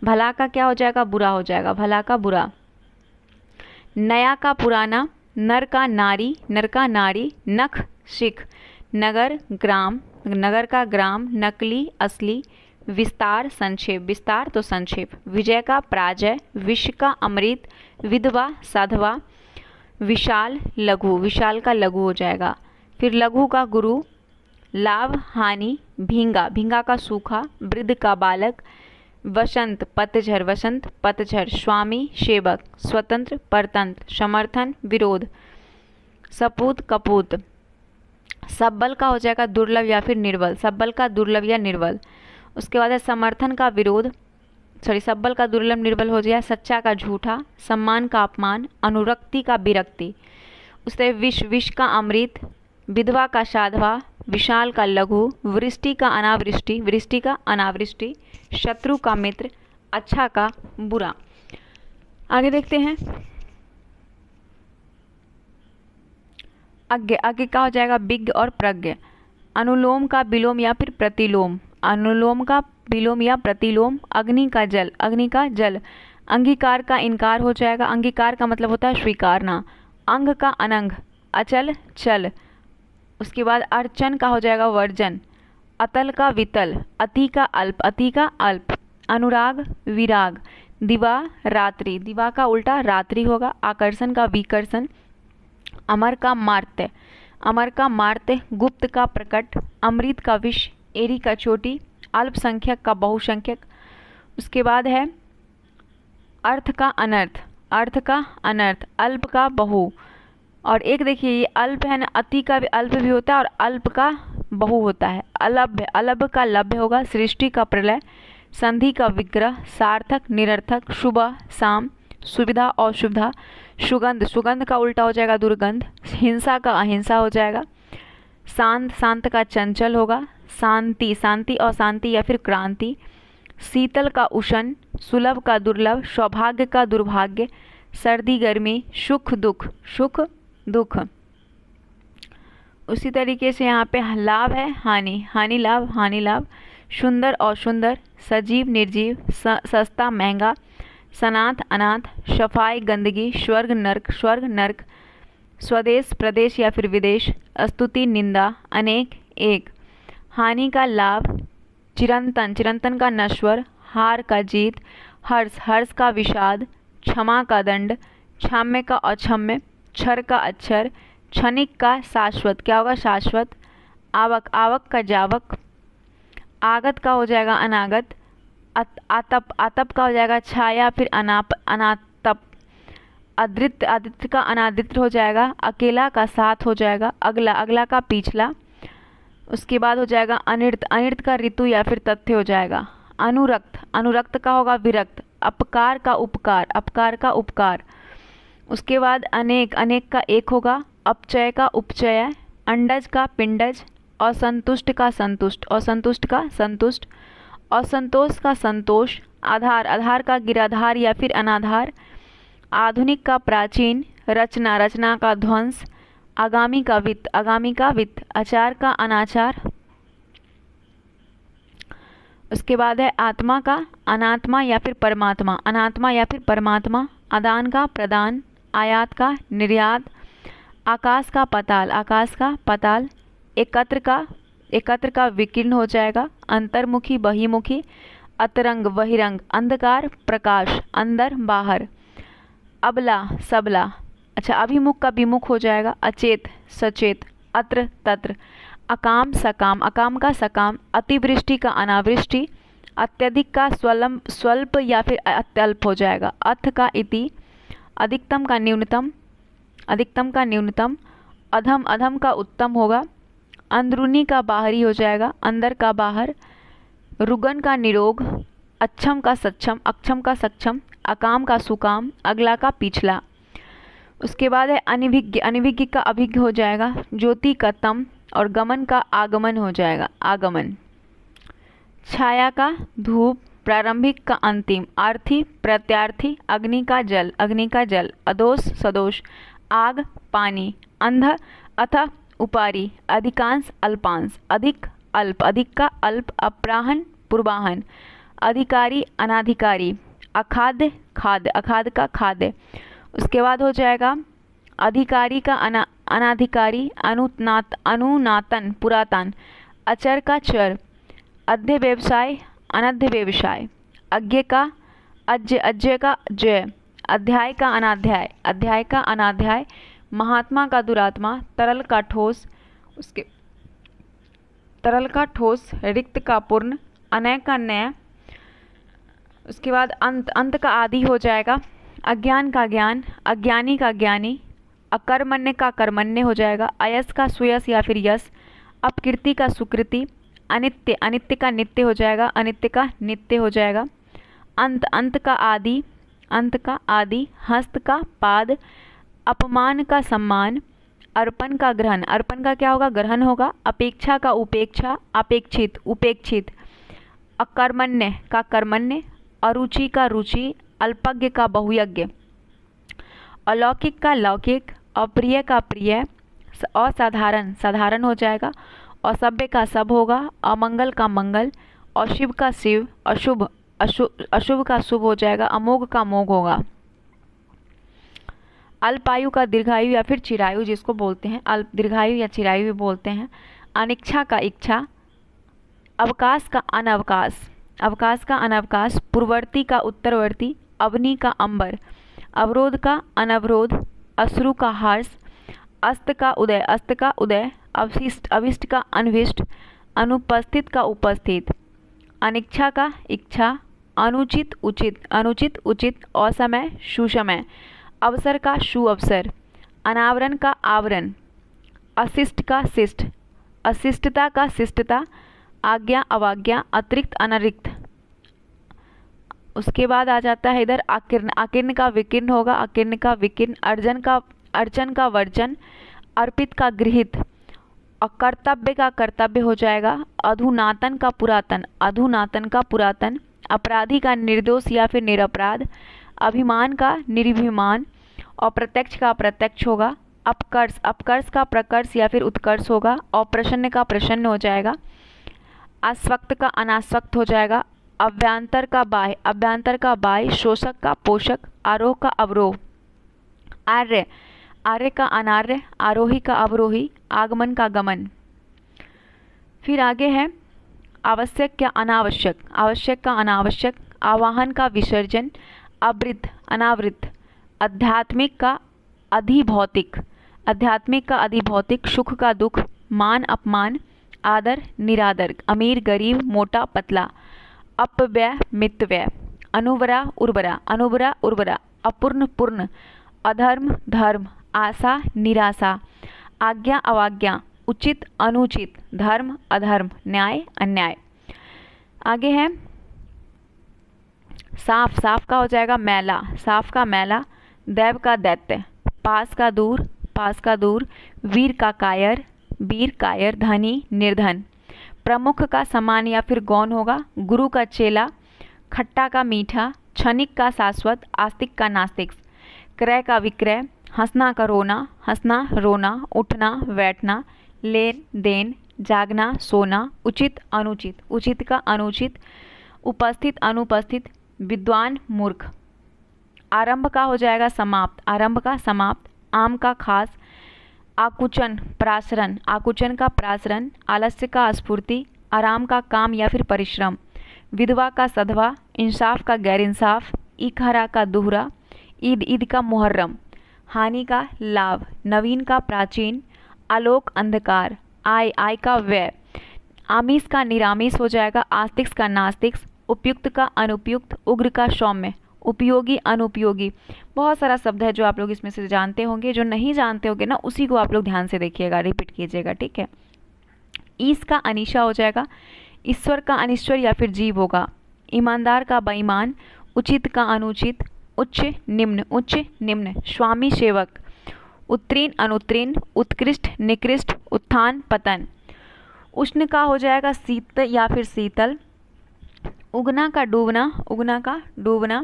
भला का क्या हो जाएगा बुरा हो जाएगा भला का बुरा नया का पुराना नर का नारी नर का नारी नख शिख नगर ग्राम नगर का ग्राम नकली असली विस्तार संक्षेप विस्तार तो संक्षेप विजय का पराजय विश्व का अमृत विधवा साधवा विशाल लघु विशाल का लघु हो जाएगा फिर लघु का गुरु लाभ हानि भींगा भींगा का सूखा वृद्ध का बालक वसंत पतझर वसंत पतझर स्वामी सेवक स्वतंत्र परतंत्र समर्थन विरोध सपूत कपूत सब्बल का हो जाएगा दुर्लभ या फिर निर्बल सबल का दुर्लभ या निर्बल उसके बाद है समर्थन का विरोध सॉरी सबल का दुर्लभ निर्बल हो जाएगा सच्चा का झूठा सम्मान का अपमान अनुरक्ति का विरक्ति उससे विष विष का अमृत विधवा का साधवा विशाल का लघु वृष्टि का अनावृष्टि वृष्टि का अनावृष्टि शत्रु का मित्र अच्छा का बुरा आगे देखते हैं अज्ञ अज्ञ का हो जाएगा बिग और प्रज्ञ अनुलोम का विलोम या फिर प्रतिलोम अनुलोम का विलोम या प्रतिलोम अग्नि का जल अग्नि का जल अंगीकार का इनकार हो जाएगा अंगीकार का मतलब होता है स्वीकारना अंग का अनंग अचल चल उसके बाद अर्चन का हो जाएगा वर्जन अतल का वितल अति का अल्प अति का अल्प अनुराग विराग दिवा रात्रि दिवा का उल्टा रात्रि होगा आकर्षण का विकर्षण अमर का मार्त्य अमर का मार्त्य गुप्त का प्रकट अमृत का विष एरी का चोटी अल्पसंख्यक का बहुसंख्यक उसके बाद है अर्थ का अनर्थ अर्थ का अनर्थ अल्प का बहु और एक देखिए ये अल्प है ना अति का भी अल्प भी होता है और अल्प का बहु होता है अलभ्य अलभ का लभ्य होगा सृष्टि का प्रलय संधि का विग्रह सार्थक निरर्थक सुबह शाम सुविधा असुविधा सुगंध सुगंध का उल्टा हो जाएगा दुर्गंध हिंसा का अहिंसा हो जाएगा शांत शांत का चंचल होगा शांति शांति अशांति या फिर क्रांति शीतल का उषण सुलभ का दुर्लभ सौभाग्य का दुर्भाग्य सर्दी गर्मी सुख दुख सुख दुख उसी तरीके से यहाँ पे लाभ है हानि हानि लाभ हानि लाभ सुंदर और सुंदर सजीव निर्जीव स, सस्ता महंगा सनाथ अनाथ सफाई गंदगी स्वर्ग नर्क स्वर्ग नर्क स्वदेश प्रदेश या फिर विदेश स्तुति निंदा अनेक एक हानि का लाभ चिरंतन चिरंतन का नश्वर हार का जीत हर्ष हर्ष का विषाद क्षमा का दंड क्षाम्य का अक्षम्य क्षर का अक्षर क्षणिक का शाश्वत क्या होगा शाश्वत आवक आवक का जावक आगत का हो जाएगा अनागत आतप आतप का हो जाएगा छाया फिर अनाप अनातप अदृत आदित्य का अनादित्य हो जाएगा अकेला का साथ हो जाएगा अगला अगला का पिछला उसके बाद हो जाएगा अनिर्त अनिर्त का ऋतु या फिर तथ्य हो जाएगा अनुरक्त अनुरक्त का होगा विरक्त अपकार का उपकार अपकार का उपकार उसके बाद अनेक अनेक का एक होगा अपचय का उपचय अंडज का पिंडज असंतुष्ट का संतुष्ट असंतुष्ट का संतुष्ट असंतोष का संतोष आधार आधार का गिराधार या फिर अनाधार आधुनिक का प्राचीन रचना रचना का ध्वंस आगामी का वित्त आगामी का वित्त आचार का अनाचार उसके बाद है आत्मा का अनात्मा या फिर परमात्मा अनात्मा या फिर परमात्मा आदान का प्रदान आयात का निर्यात आकाश का पताल आकाश का पताल एकत्र का एकत्र का विकीर्ण हो जाएगा अंतर्मुखी बहिमुखी अतरंग बहिरंग अंधकार प्रकाश अंदर बाहर अबला सबला अच्छा अभिमुख का विमुख हो जाएगा अचेत सचेत अत्र तत्र अकाम सकाम अकाम का सकाम अतिवृष्टि का अनावृष्टि अत्यधिक का स्वलम स्वल्प या फिर अत्यल्प हो जाएगा अथ का इति अधिकतम का न्यूनतम अधिकतम का न्यूनतम अधम अधम का उत्तम होगा अंदरूनी का बाहरी हो जाएगा अंदर का बाहर रुगन का निरोग अक्षम का सक्षम अक्षम का सक्षम अकाम का सुकाम अगला का पिछला उसके बाद है अनिभिज्ञ अनिभिज्ञ का अभिज्ञ हो जाएगा ज्योति का तम और गमन का आगमन हो जाएगा आगमन छाया का धूप प्रारंभिक का अंतिम आर्थी प्रत्यार्थी अग्नि का जल अग्नि का जल अदोष सदोष आग पानी अंध अथ उपारी अधिकांश अल्पांश अधिक अल्प अधिक का अल्प अपराहन पूर्वाहन अधिकारी अनाधिकारी अखाद्य खाद्य अखाद्य का खाद्य उसके बाद हो जाएगा अधिकारी का अना अनाधिकारी अनुनात अनुनातन पुरातन अचर का चर अध्य व्यवसाय अनध्य व्यवसाय अज्ञ का अज्ञ अज्ञ का जय अध्याय का अनाध्याय अध्याय का अनाध्याय महात्मा का दुरात्मा तरल का ठोस उसके तरल का ठोस रिक्त का पूर्ण अनय का नय उसके बाद अंत अंत का आदि हो जाएगा अज्ञान का ज्ञान अज्ञानी का ज्ञानी अकर्मण्य का कर्मण्य हो जाएगा अयस का सुयस या फिर यस अपकृति का सुकृति अनित्य अनित्य का नित्य हो जाएगा अनित्य का नित्य हो जाएगा अंत अंत का आदि अंत का आदि हस्त का पाद अपमान का सम्मान अर्पण का ग्रहण अर्पण का क्या होगा ग्रहण होगा अपेक्षा का उपेक्षा अपेक्षित उपेक्षित अकर्मण्य का कर्मण्य अरुचि का रुचि अल्पज्ञ का बहुयज्ञ अलौकिक का लौकिक अप्रिय का प्रिय असाधारण साधारण हो जाएगा और सभ्य का सब होगा अमंगल का मंगल और शिव का शिव अशुभ अशुभ अशुभ का शुभ हो जाएगा अमोघ का मोघ होगा अल्पायु का दीर्घायु या फिर चिरायु जिसको बोलते हैं अल्प दीर्घायु या चिरायु भी बोलते हैं अनिच्छा का इच्छा अवकाश का अनवकाश अवकाश का अनवकाश पूर्ववर्ती का उत्तरवर्ती अवनी का अंबर अवरोध का अनवरोध अश्रु का हर्ष अस्त का उदय अस्त का उदय अवशिष्ट अविष्ट का अनविष्ट अनुपस्थित का उपस्थित अनिच्छा का इच्छा अनुचित उचित अनुचित उचित असमय सुसमय अवसर का सुअवसर अनावरण का आवरण अशिष्ट का शिष्ट अशिष्टता का शिष्टता आज्ञा अवाज्ञा अतिरिक्त अनरिक्त उसके बाद आ जाता है इधर आकिर्ण आकिर्ण का विकीर्ण होगा आकिर्ण का विकिर्ण अर्जन का अर्जन का वर्जन अर्पित का गृहित और कर्तव्य का कर्तव्य हो जाएगा अधुनातन का पुरातन अधुनातन का पुरातन अपराधी का निर्दोष या फिर निरपराध अभिमान का निर्भिमान और प्रत्यक्ष का प्रत्यक्ष होगा अपकर्ष अपकर्ष का प्रकर्ष या फिर उत्कर्ष होगा और प्रसन्न का प्रसन्न हो जाएगा अस्वक्त का अनास्वक्त हो जाएगा अभ्यंतर का बाह्य अभ्यंतर का बाह्य शोषक का पोषक आरोह का अवरोह आर्य आर्य का अनार्य आरोही का अवरोही आगमन का गमन फिर आगे है आवश्यक या अनावश्यक आवश्यक का अनावश्यक आवाहन का विसर्जन अवृद्ध अनावृत आध्यात्मिक का अधिभौतिक आध्यात्मिक का अधिभौतिक सुख का दुख मान अपमान आदर निरादर अमीर गरीब मोटा पतला अपव्यय मितव्यय अनुवरा उर्वरा अनुवरा उर्वरा अपूर्ण पूर्ण अधर्म धर्म आशा निराशा आज्ञा अवाज्ञा उचित अनुचित धर्म अधर्म न्याय अन्याय आगे है साफ साफ का हो जाएगा मैला साफ का मैला दैव का दैत्य पास का दूर पास का दूर वीर का कायर वीर कायर धनी निर्धन प्रमुख का समान या फिर गौन होगा गुरु का चेला खट्टा का मीठा क्षणिक का शाश्वत आस्तिक का नास्तिक क्रय का विक्रय हंसना का रोना हंसना रोना उठना बैठना लेन देन जागना सोना उचित अनुचित उचित का अनुचित उपस्थित अनुपस्थित विद्वान मूर्ख आरंभ का हो जाएगा समाप्त आरंभ का समाप्त आम का खास आकुचन प्रासरण आकुचन का प्रासरण आलस्य का स्फूर्ति आराम का काम या फिर परिश्रम विधवा का सधवा इंसाफ का गैर इंसाफ इखरा का दोहरा ईद ईद का मुहर्रम हानि का लाभ नवीन का प्राचीन आलोक अंधकार आय आय का व्यय आमिष का निरामिष हो जाएगा आस्तिक्स का नास्तिक्स उपयुक्त का अनुपयुक्त उग्र का सौम्य उपयोगी अनुपयोगी बहुत सारा शब्द है जो आप लोग इसमें से जानते होंगे जो नहीं जानते होंगे ना उसी को आप लोग ध्यान से देखिएगा रिपीट कीजिएगा ठीक है ईस का अनिशा हो जाएगा ईश्वर का अनिश्वर या फिर जीव होगा ईमानदार का बेईमान उचित का अनुचित उच्च निम्न उच्च निम्न स्वामी सेवक उत्तीर्ण अनुत्तीर्ण उत्कृष्ट निकृष्ट उत्थान पतन उष्ण का हो जाएगा शीत या फिर शीतल उगना का डूबना उगना का डूबना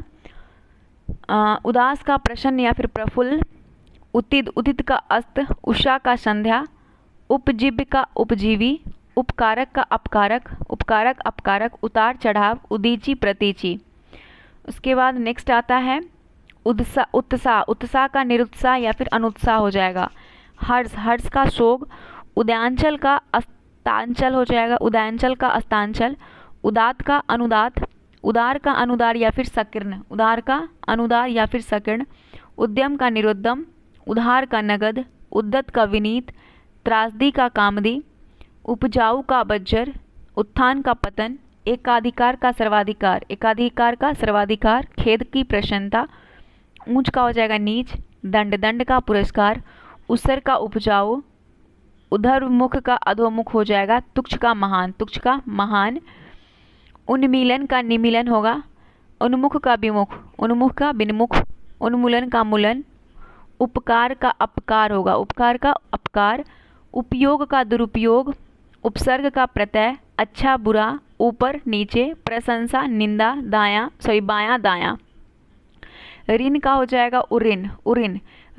उदास का प्रसन्न या फिर प्रफुल्ल उतिद उदित का अस्त उषा का संध्या उपजीव्य का उपजीवी उपकारक का अपकारक उपकारक अपकारक उतार चढ़ाव उदीची प्रतीची उसके बाद नेक्स्ट आता है उत्साह उत्साह उत्साह का निरुत्साह या फिर अनुत्साह हो जाएगा हर्ष हर्ष का शोग उदयांचल का अस्तांचल हो जाएगा उदयांचल का अस्तांचल उदात का अनुदात उदार का अनुदार या फिर सकिर्ण उदार का अनुदार या फिर सकिर्ण उद्यम का निरुद्यम उधार का नगद उद्दत का विनीत त्रासदी का कामदी उपजाऊ का बज्जर उत्थान का पतन एकाधिकार का सर्वाधिकार एकाधिकार का सर्वाधिकार खेद की प्रसन्नता ऊंच का हो जाएगा नीच दंड दंड का पुरस्कार उसर का उपजाऊ उधर मुख का अधोमुख हो जाएगा तुक्ष का महान तुक्ष का महान उन्मिलन का निमिलन होगा उन्मुख का विमुख उन्मुख का विनमुख उन्मूलन का मूलन उपकार का अपकार होगा उपकार का अपकार उपयोग का दुरुपयोग उपसर्ग का प्रत्यय अच्छा बुरा ऊपर नीचे प्रशंसा निंदा दाया सॉरी बाया दाया ऋण का हो जाएगा उऋण उऋण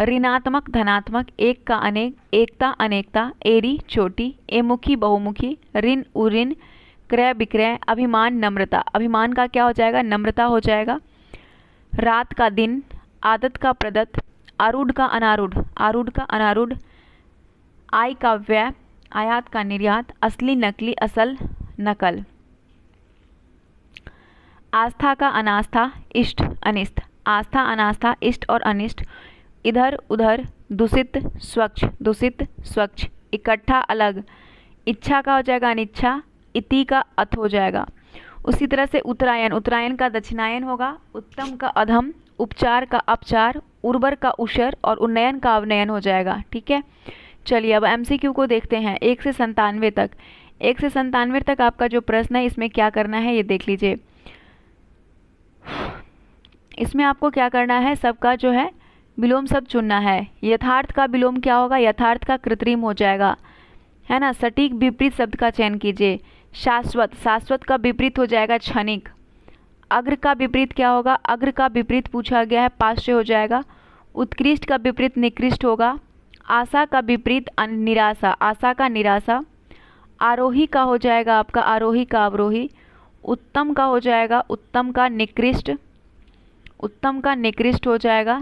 ऋणात्मक धनात्मक एक का अनेक एकता अनेकता एरी छोटी एमुखी बहुमुखी ऋण उऋण क्रय विक्रय अभिमान नम्रता अभिमान का क्या हो जाएगा नम्रता हो जाएगा रात का दिन आदत का प्रदत्त आरूढ़ का अनारूढ़ आरूढ़ का अनारूढ़ आय का व्यय आयात का निर्यात असली नकली असल नकल आस्था का अनास्था इष्ट अनिष्ट आस्था अनास्था इष्ट और अनिष्ट इधर उधर दूषित स्वच्छ दूषित स्वच्छ इकट्ठा अलग इच्छा का हो जाएगा अनिच्छा इति का अथ हो जाएगा उसी तरह से उत्तरायण उत्तरायण का दक्षिणायन होगा उत्तम का अधम उपचार का अपचार उर्वर का उशर और उन्नयन का अवनयन हो जाएगा ठीक है चलिए अब एमसीक्यू को देखते हैं एक से संतानवे तक एक से संतानवे तक आपका जो प्रश्न है इसमें क्या करना है ये देख लीजिए इसमें आपको क्या करना है सबका जो है विलोम सब चुनना है यथार्थ का विलोम क्या होगा यथार्थ का कृत्रिम हो जाएगा है ना सटीक विपरीत शब्द का चयन कीजिए शाश्वत शाश्वत का विपरीत हो जाएगा क्षणिक अग्र का विपरीत क्या होगा अग्र का विपरीत पूछा गया है पाश्य हो जाएगा उत्कृष्ट का विपरीत निकृष्ट होगा आशा का विपरीत निराशा आशा का निराशा आरोही का हो जाएगा आपका आरोही का अवरोही उत्तम का हो जाएगा उत्तम का निकृष्ट उत्तम का निकृष्ट हो जाएगा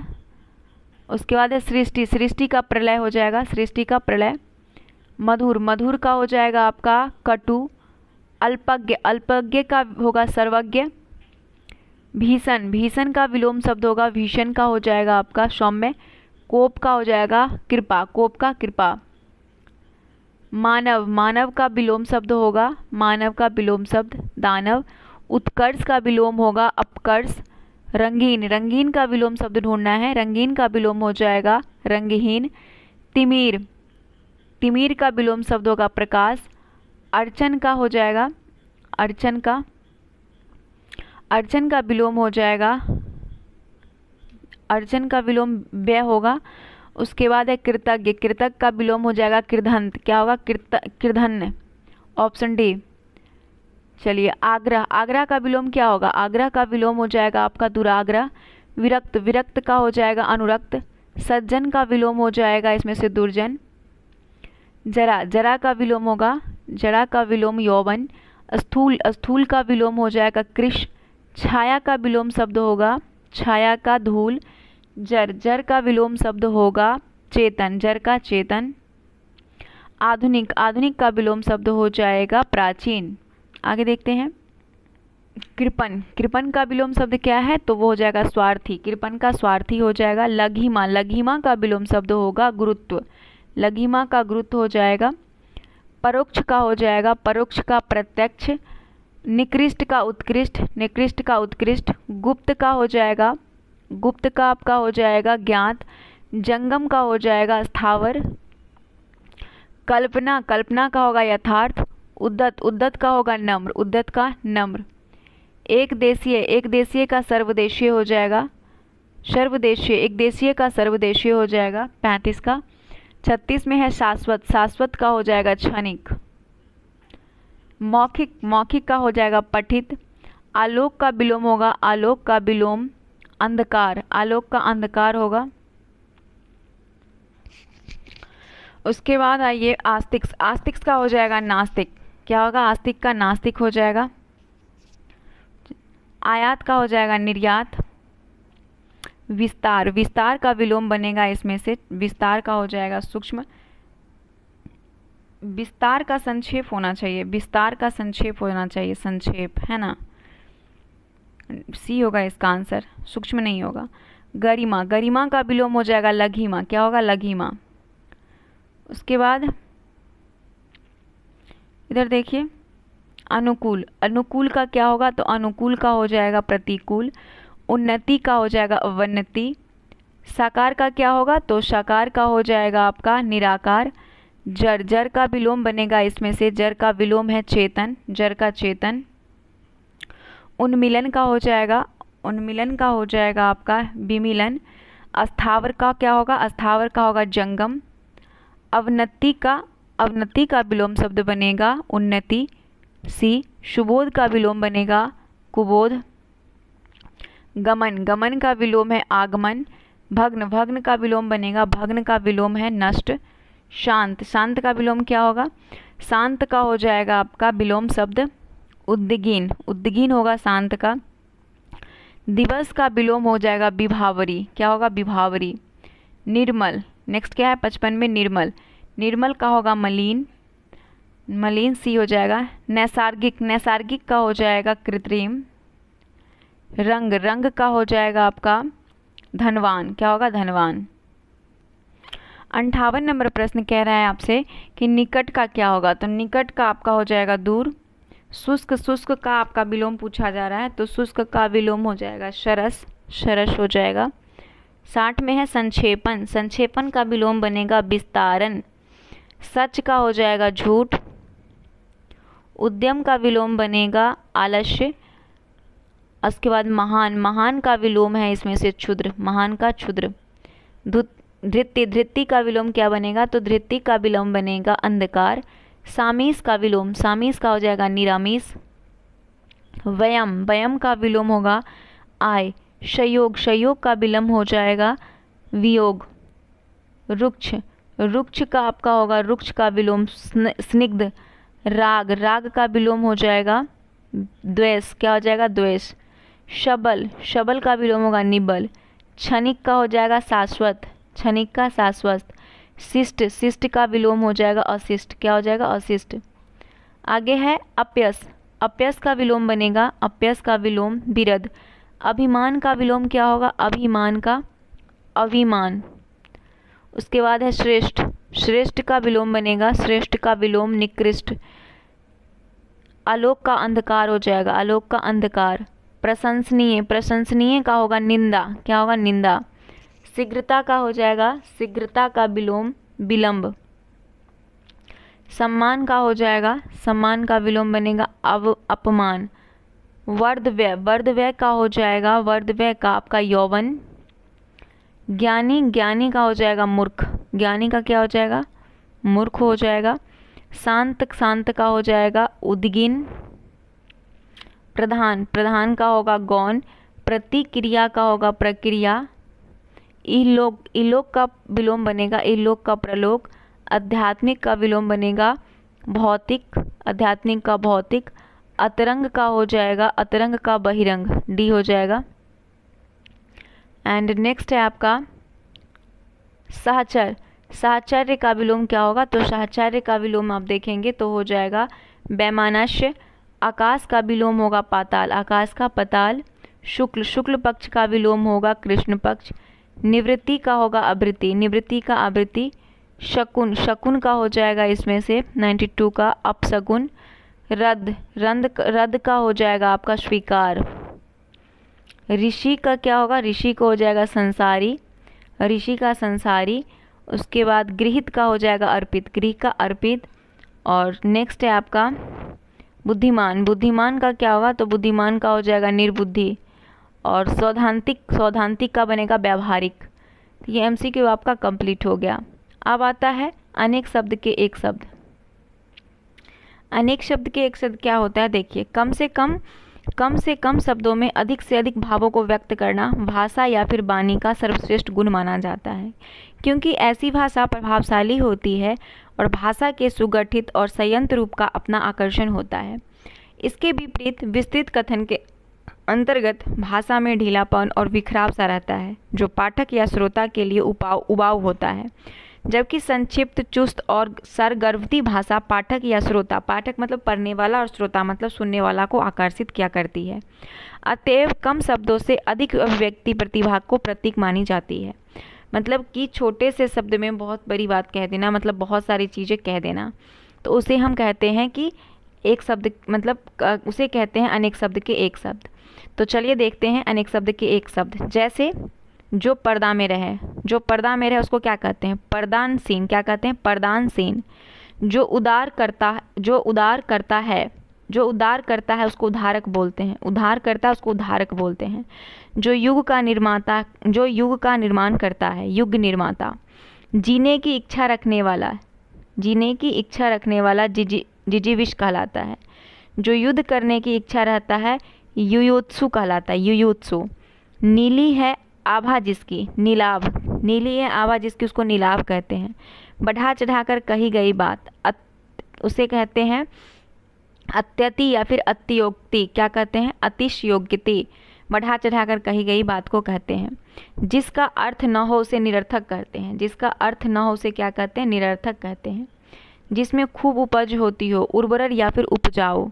उसके बाद है सृष्टि सृष्टि का प्रलय हो जाएगा सृष्टि का प्रलय मधुर मधुर का हो जाएगा आपका कटु अल्पज्ञ अल्पज्ञ का होगा सर्वज्ञ भीषण भीषण का विलोम शब्द होगा भीषण का हो जाएगा आपका सौम्य कोप का हो जाएगा कृपा कोप का कृपा मानव मानव का विलोम शब्द होगा मानव का विलोम शब्द दानव उत्कर्ष का विलोम होगा अपकर्ष रंगीन रंगीन का विलोम शब्द ढूंढना है रंगीन का विलोम हो जाएगा रंगहीन तिमिर तिमिर का विलोम शब्द होगा प्रकाश अर्चन का हो जाएगा अर्चन का अर्चन का विलोम हो जाएगा अर्जन का विलोम व्यय होगा उसके बाद है कृतज्ञ कृतज्ञ का विलोम हो जाएगा कृधंत क्या होगा कृत कृधन्य ऑप्शन डी चलिए आगरा आगरा का विलोम क्या होगा आगरा का विलोम हो जाएगा आपका दुराग्रह विरक्त विरक्त का हो जाएगा अनुरक्त सज्जन का विलोम हो जाएगा इसमें से दुर्जन जरा जरा का विलोम होगा जरा का विलोम यौवन स्थूल स्थूल का विलोम हो जाएगा कृष छाया का विलोम शब्द होगा छाया का धूल जर जर का विलोम शब्द होगा चेतन जर का चेतन आधुनिक आधुनिक का विलोम शब्द हो जाएगा प्राचीन आगे देखते हैं कृपन कृपन का विलोम शब्द क्या है तो वो हो जाएगा स्वार्थी कृपन का स्वार्थी हो जाएगा लघिमा लघिमा का विलोम शब्द होगा गुरुत्व लघिमा का गुरुत्व हो जाएगा परोक्ष का हो जाएगा परोक्ष का प्रत्यक्ष निकृष्ट का उत्कृष्ट निकृष्ट का उत्कृष्ट गुप्त का हो जाएगा गुप्त का आपका हो जाएगा ज्ञात जंगम का हो जाएगा स्थावर कल्पना कल्पना का होगा यथार्थ उद्दत उद्दत का होगा नम्र उद्दत का नम्र एक देशीय एक देशीय का सर्वदेशीय हो जाएगा सर्वदेशीय एक देशीय का सर्वदेशीय हो जाएगा पैंतीस का छत्तीस में है शाश्वत शाश्वत का हो जाएगा क्षणिक मौखिक मौखिक का हो जाएगा पठित आलोक का विलोम होगा आलोक का विलोम अंधकार आलोक का अंधकार होगा उसके बाद आइए आस्तिक्स आस्तिक्स का हो जाएगा नास्तिक क्या होगा आस्तिक का नास्तिक हो जाएगा आयात का हो जाएगा निर्यात विस्तार विस्तार का विलोम बनेगा इसमें से विस्तार का हो जाएगा सूक्ष्म विस्तार का संक्षेप होना चाहिए विस्तार का संक्षेप होना चाहिए संक्षेप है ना सी होगा इसका आंसर सूक्ष्म नहीं होगा गरिमा गरिमा का विलोम हो जाएगा लघिमा क्या होगा लघिमा उसके बाद इधर देखिए अनुकूल अनुकूल का क्या होगा तो अनुकूल का हो जाएगा प्रतिकूल उन्नति का हो जाएगा अवन्नति साकार का क्या होगा तो साकार का हो जाएगा आपका निराकार जर जर का विलोम बनेगा इसमें से जर का विलोम है चेतन जर का चेतन उन्मिलन का हो जाएगा उन्मिलन का हो जाएगा आपका विमिलन अस्थावर का क्या होगा अस्थावर का होगा जंगम अवनति का अवनति का विलोम शब्द बनेगा उन्नति सी सुबोध का विलोम बनेगा कुबोध गमन गमन का विलोम है आगमन भग्न भग्न का विलोम बनेगा भग्न का विलोम है नष्ट शांत शांत का विलोम क्या होगा शांत का हो जाएगा आपका विलोम शब्द उद्गीन उद्गीन होगा शांत का दिवस का विलोम हो जाएगा विभावरी क्या होगा विभावरी निर्मल नेक्स्ट क्या है पचपन में निर्मल निर्मल का होगा मलिन मलिन सी हो जाएगा नैसार्गिक नैसार्गिक का हो जाएगा कृत्रिम रंग रंग का हो जाएगा आपका धनवान क्या होगा धनवान अंठावन नंबर प्रश्न कह रहा है आपसे कि निकट का क्या होगा तो निकट का आपका हो जाएगा दूर शुष्क शुष्क का आपका विलोम पूछा जा रहा है तो शुष्क का विलोम हो जाएगा शरस शरस हो जाएगा साठ में है संक्षेपण संक्षेपण का विलोम बनेगा विस्तारण सच का हो जाएगा झूठ उद्यम का विलोम बनेगा आलस्य उसके बाद महान महान का विलोम है इसमें से क्षुद्र महान का क्षुद्र धृत्य धृत्य का विलोम क्या बनेगा तो धृति का विलोम बनेगा अंधकार सामीस का विलोम सामीस का हो जाएगा निरामीस व्यम व्यम का विलोम होगा आय संयोग संयोग का विलोम हो जाएगा वियोग रुक्ष रुक्ष का आपका होगा रुक्ष का विलोम स्निग्ध राग राग का विलोम हो जाएगा द्वेष क्या हो जाएगा द्वेष शबल शबल का विलोम होगा निबल क्षणिक का हो जाएगा शाश्वत क्षणिक का शाश्वत शिष्ट शिष्ट का विलोम हो जाएगा अशिष्ट क्या हो जाएगा अशिष्ट आगे है अप्यस अप्यस का विलोम बनेगा अप्यस का विलोम विरद अभिमान का विलोम क्या होगा अभिमान का अभिमान उसके बाद है श्रेष्ठ श्रेष्ठ का विलोम बनेगा श्रेष्ठ का विलोम निकृष्ट आलोक का अंधकार हो जाएगा आलोक का अंधकार प्रशंसनीय प्रशंसनीय का होगा निंदा क्या होगा निंदा शीघ्रता का हो जाएगा शीघ्रता का विलोम विलंब सम्मान का हो जाएगा सम्मान का विलोम बनेगा अव अपमान वर्ध व्यय वर्ध व्यय का हो जाएगा वर्ध व्यय का आपका यौवन ज्ञानी ज्ञानी का हो जाएगा मूर्ख ज्ञानी का क्या हो जाएगा मूर्ख हो जाएगा शांत शांत का हो जाएगा उद्गिन प्रधान प्रधान का होगा गौन प्रतिक्रिया का होगा प्रक्रिया इलोक इलोक का विलोम बनेगा इलोक का प्रलोक आध्यात्मिक का विलोम बनेगा भौतिक आध्यात्मिक का भौतिक अतरंग का हो जाएगा अतरंग का बहिरंग डी हो जाएगा एंड नेक्स्ट है आपका सहचर साहचर्य का विलोम क्या होगा तो साहचर्य का विलोम आप देखेंगे तो हो जाएगा वैमानस्य आकाश का विलोम होगा पाताल आकाश का पाताल शुक्ल शुक्ल पक्ष का विलोम होगा कृष्ण पक्ष निवृत्ति का होगा आवृत्ति निवृत्ति का आवृत्ति शकुन शकुन का हो जाएगा इसमें से 92 का अपशगुन रद रंद रद का हो जाएगा आपका स्वीकार ऋषि का क्या होगा ऋषि को हो जाएगा संसारी ऋषि का संसारी उसके बाद गृहित का हो जाएगा अर्पित गृह का अर्पित और नेक्स्ट है आपका बुद्धिमान बुद्धिमान का क्या होगा तो बुद्धिमान का हो जाएगा निर्बुद्धि और सौद्धांतिक सौद्धांतिक का बनेगा व्यावहारिक ये एम सी क्यू आपका कंप्लीट हो गया अब आता है अनेक शब्द के एक शब्द अनेक शब्द के एक शब्द क्या होता है देखिए कम से कम कम से कम शब्दों में अधिक से अधिक भावों को व्यक्त करना भाषा या फिर वाणी का सर्वश्रेष्ठ गुण माना जाता है क्योंकि ऐसी भाषा प्रभावशाली होती है और भाषा के सुगठित और संयंत्र रूप का अपना आकर्षण होता है इसके विपरीत विस्तृत कथन के अंतर्गत भाषा में ढीलापन और बिखराव सा रहता है जो पाठक या श्रोता के लिए उपाव उबाव होता है जबकि संक्षिप्त चुस्त और सरगर्भती भाषा पाठक या श्रोता पाठक मतलब पढ़ने वाला और श्रोता मतलब सुनने वाला को आकर्षित किया करती है अतएव कम शब्दों से अधिक अभिव्यक्ति प्रतिभा को प्रतीक मानी जाती है मतलब कि छोटे से शब्द में बहुत बड़ी बात कह देना मतलब बहुत सारी चीज़ें कह देना तो उसे हम कहते हैं कि एक शब्द मतलब उसे कहते हैं अनेक शब्द के एक शब्द तो चलिए देखते हैं अनेक शब्द के एक शब्द जैसे जो पर्दा में रहे जो पर्दा में रहे उसको क्या कहते हैं पर्दान सीन क्या कहते हैं प्रदान सीन जो उदार करता जो उदार करता है जो उदार करता है उसको उधारक बोलते हैं उधार करता है उसको उधारक बोलते हैं जो युग का निर्माता जो युग का निर्माण करता है युग निर्माता जीने की इच्छा रखने वाला जीने की इच्छा रखने वाला जिजी जिजीविश कहलाता है जो युद्ध करने की इच्छा रहता है युयोत्सु कहलाता है युयोत्सु नीली है आभा जिसकी नीलाभ नीली है आभा जिसकी उसको नीलाभ कहते हैं बढ़ा चढ़ाकर कही गई बात उसे कहते हैं अत्यति या फिर अतियोक्ति क्या कहते हैं अतिश योग्यति बढ़ा चढ़ाकर कही गई बात को कहते हैं जिसका अर्थ न हो उसे निरर्थक कहते हैं जिसका अर्थ न हो उसे क्या कहते हैं निरर्थक कहते हैं जिसमें खूब उपज होती हो उर्वर या फिर उपजाऊ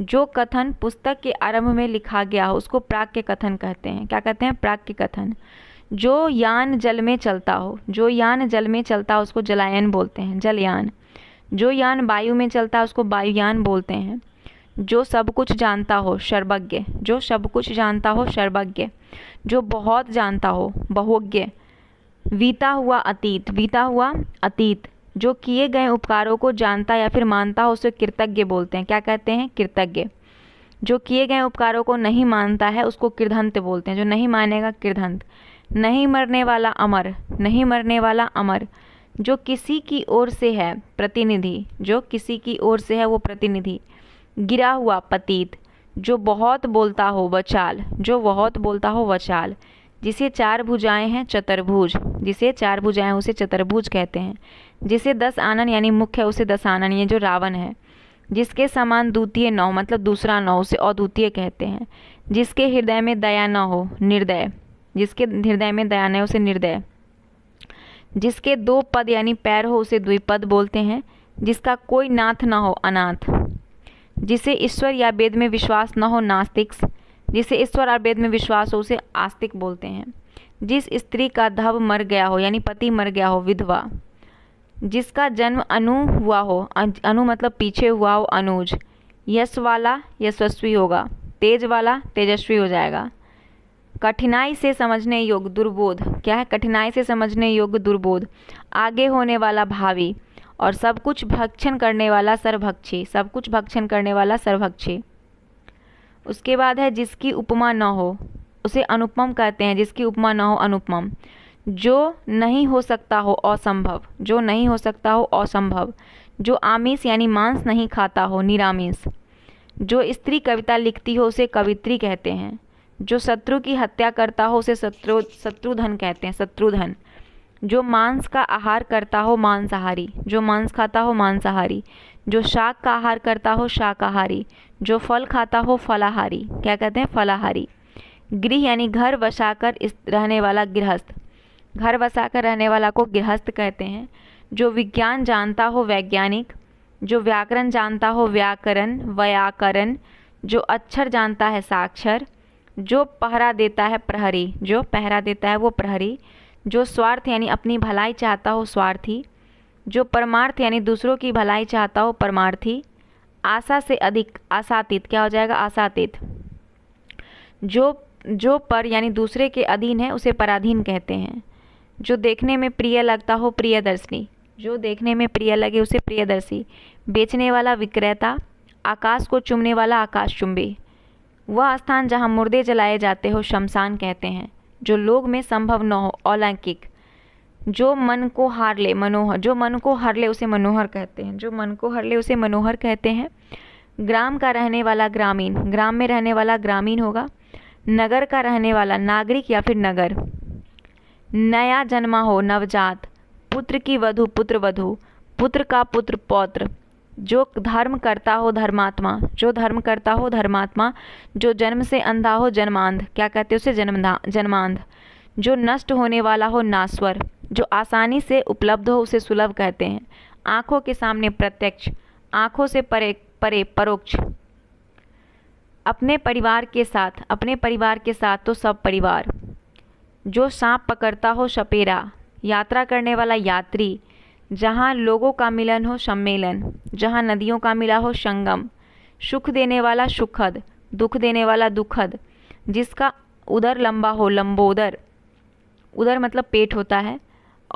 जो कथन पुस्तक के आरंभ में लिखा गया हो उसको प्राग के कथन कहते हैं क्या कहते हैं प्राग के कथन जो यान जल में चलता हो जो यान जल में चलता हो उसको जलायन बोलते हैं जलयान जो यान वायु में चलता है उसको वायुयान बोलते हैं जो सब कुछ जानता हो सर्वज्ञ जो सब कुछ जानता हो सर्वज्ञ जो बहुत जानता हो बहुज्ञ बीता हुआ अतीत बीता हुआ अतीत जो किए गए उपकारों को जानता या फिर मानता हो उसे कृतज्ञ बोलते हैं क्या कहते हैं कृतज्ञ जो किए गए उपकारों को नहीं मानता है उसको कृधंत बोलते हैं जो नहीं मानेगा किरधंत नहीं मरने वाला अमर नहीं मरने वाला अमर जो किसी की ओर से है प्रतिनिधि जो किसी की ओर से है वो प्रतिनिधि गिरा हुआ पतीत जो बहुत बोलता हो वचाल जो बहुत बोलता हो वचाल जिसे चार भुजाएं हैं चतुर्भुज जिसे चार भुजाएं उसे चतुर्भुज कहते हैं जिसे दस आनन यानी मुख्य उसे दस आनन ये जो रावण है जिसके समान द्वितीय नौ मतलब दूसरा नौ उसे अद्वितीय कहते हैं जिसके हृदय में दया न हो निर्दय जिसके हृदय में दया न हो उसे निर्दय जिसके दो पद यानी पैर हो उसे द्विपद बोलते हैं जिसका कोई नाथ न हो अनाथ जिसे ईश्वर या वेद में विश्वास न हो नास्तिक जिसे ईश्वर और वेद में विश्वास हो उसे आस्तिक बोलते हैं जिस स्त्री का धव मर गया हो यानी पति मर गया हो विधवा जिसका जन्म अनु हुआ हो अनु मतलब पीछे हुआ हो अनुज यश वाला यशस्वी होगा तेज वाला तेजस्वी हो जाएगा कठिनाई से समझने योग्य दुर्बोध क्या है कठिनाई से समझने योग्य दुर्बोध आगे होने वाला भावी और सब कुछ भक्षण करने वाला सर्वभक्षी सब कुछ भक्षण करने वाला सर्वभक्षी उसके बाद है जिसकी उपमा न हो उसे अनुपम कहते हैं जिसकी उपमा न हो अनुपम जो नहीं हो सकता हो असंभव जो नहीं हो सकता हो असंभव जो आमिष यानी मांस नहीं खाता हो निरामिष जो स्त्री कविता लिखती हो उसे कवित्री कहते हैं जो शत्रु की हत्या करता हो उसे शत्रु शत्रुधन कहते हैं शत्रुधन जो मांस का आहार करता हो मांसाहारी जो मांस खाता हो मांसाहारी जो शाक का आहार करता हो शाकाहारी जो फल खाता हो फलाहारी क्या कहते हैं फलाहारी गृह यानी घर बसाकर रहने वाला गृहस्थ घर बसाकर रहने वाला को गृहस्थ कहते हैं जो विज्ञान जानता हो वैज्ञानिक जो व्याकरण जानता हो व्याकरण व्याकरण जो अक्षर जानता है साक्षर जो पहरा देता है प्रहरी जो पहरा देता है वो प्रहरी जो स्वार्थ यानी अपनी भलाई चाहता हो स्वार्थी जो परमार्थ यानी दूसरों की भलाई चाहता हो परमार्थी आशा से अधिक आशातीत क्या हो जाएगा आशातीत जो जो पर यानी दूसरे के अधीन है उसे पराधीन कहते हैं जो देखने में प्रिय लगता हो प्रियदर्शनी जो देखने में प्रिय लगे उसे प्रियदर्शी बेचने वाला विक्रेता आकाश को चुमने वाला आकाश चुम्बी वह स्थान जहाँ मुर्दे जलाए जाते हो शमशान कहते हैं जो लोग में संभव न हो अलौकिक जो मन को हार ले मनोहर जो मन को हर ले उसे मनोहर कहते हैं जो मन को हर ले उसे मनोहर कहते हैं ग्राम का रहने वाला ग्रामीण ग्राम में रहने वाला ग्रामीण होगा नगर का रहने वाला नागरिक या फिर नगर नया जन्मा हो नवजात पुत्र की वधु पुत्र वधु पुत्र का पुत्र पौत्र जो धर्म करता हो धर्मात्मा जो धर्म करता हो धर्मात्मा जो जन्म से अंधा हो जन्मांध क्या कहते हैं उसे जन्मधा जन्मांध जो नष्ट होने वाला हो नास्वर जो आसानी से उपलब्ध हो उसे सुलभ कहते हैं आँखों के सामने प्रत्यक्ष आँखों से परे परे परोक्ष अपने परिवार के साथ अपने परिवार के साथ तो सब परिवार जो सांप पकड़ता हो सपेरा यात्रा करने वाला यात्री जहाँ लोगों का मिलन हो सम्मेलन जहाँ नदियों का मिला हो संगम सुख देने वाला सुखद दुख देने वाला दुखद जिसका उधर लंबा हो लंबोदर उधर मतलब पेट होता है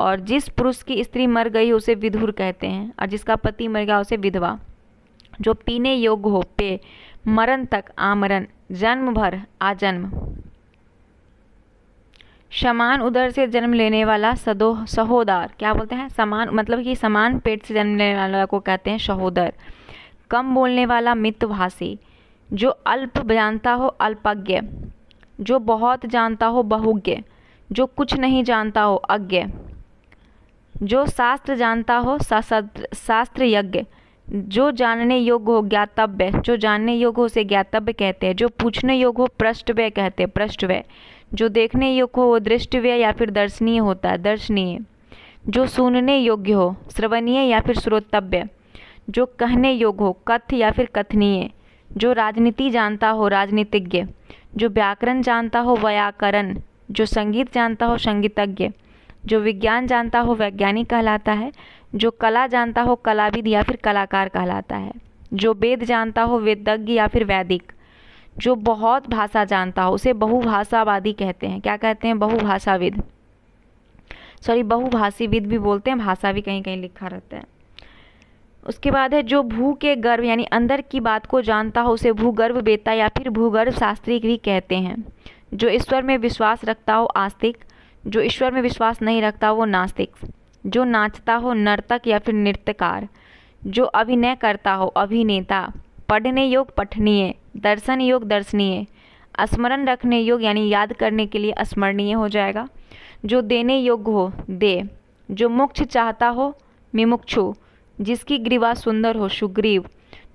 और जिस पुरुष की स्त्री मर गई उसे विधुर कहते हैं और जिसका पति मर गया उसे विधवा जो पीने योग्य हो पे मरण तक आमरण जन्म भर आजन्म समान उदर से जन्म लेने वाला सदो सहोदार क्या बोलते हैं समान मतलब कि समान पेट से जन्म लेने वाला को कहते हैं सहोदर कम बोलने वाला मितभाषी जो अल्प जानता हो अल्पज्ञ जो बहुत जानता हो बहुज्ञ जो कुछ नहीं जानता हो अज्ञ जो शास्त्र जानता हो शास्त्र शास्त्र यज्ञ जो जानने योग्य हो ज्ञातव्य जो जानने योग्य हो उसे ज्ञातव्य कहते हैं जो पूछने योग्य हो पृष्ठव्य कहते हैं पृष्ठव्य जो देखने योग्य हो वो दृष्टिव्य या फिर दर्शनीय होता है दर्शनीय जो सुनने योग्य हो श्रवणीय या फिर श्रोतव्य जो कहने योग्य हो कथ या फिर कथनीय जो राजनीति जानता हो राजनीतिज्ञ जो व्याकरण जानता हो व्याकरण जो संगीत जानता हो संगीतज्ञ जो विज्ञान जानता हो वैज्ञानिक कहलाता है जो कला जानता हो कलाविद या फिर कलाकार कहलाता है जो वेद जानता हो वेदज्ञ या फिर वैदिक जो बहुत भाषा जानता हो उसे बहुभाषावादी कहते हैं क्या कहते हैं बहुभाषाविद सॉरी बहुभाषीविद भी बोलते हैं भाषा भी कहीं कहीं लिखा रहता है उसके बाद है जो भू के गर्भ यानी अंदर की बात को जानता हो उसे भूगर्भ बेता या फिर भूगर्भ शास्त्री भी कहते हैं जो ईश्वर में विश्वास रखता हो आस्तिक जो ईश्वर में विश्वास नहीं रखता वो नास्तिक जो नाचता हो नर्तक या फिर नृत्यकार जो अभिनय करता हो अभिनेता पढ़ने योग पठनीय दर्शन योग दर्शनीय स्मरण रखने योग यानी याद करने के लिए स्मरणीय हो जाएगा जो देने योग्य हो दे जो मोक्ष चाहता हो मिमुक्षु जिसकी ग्रीवा सुंदर हो सुग्रीव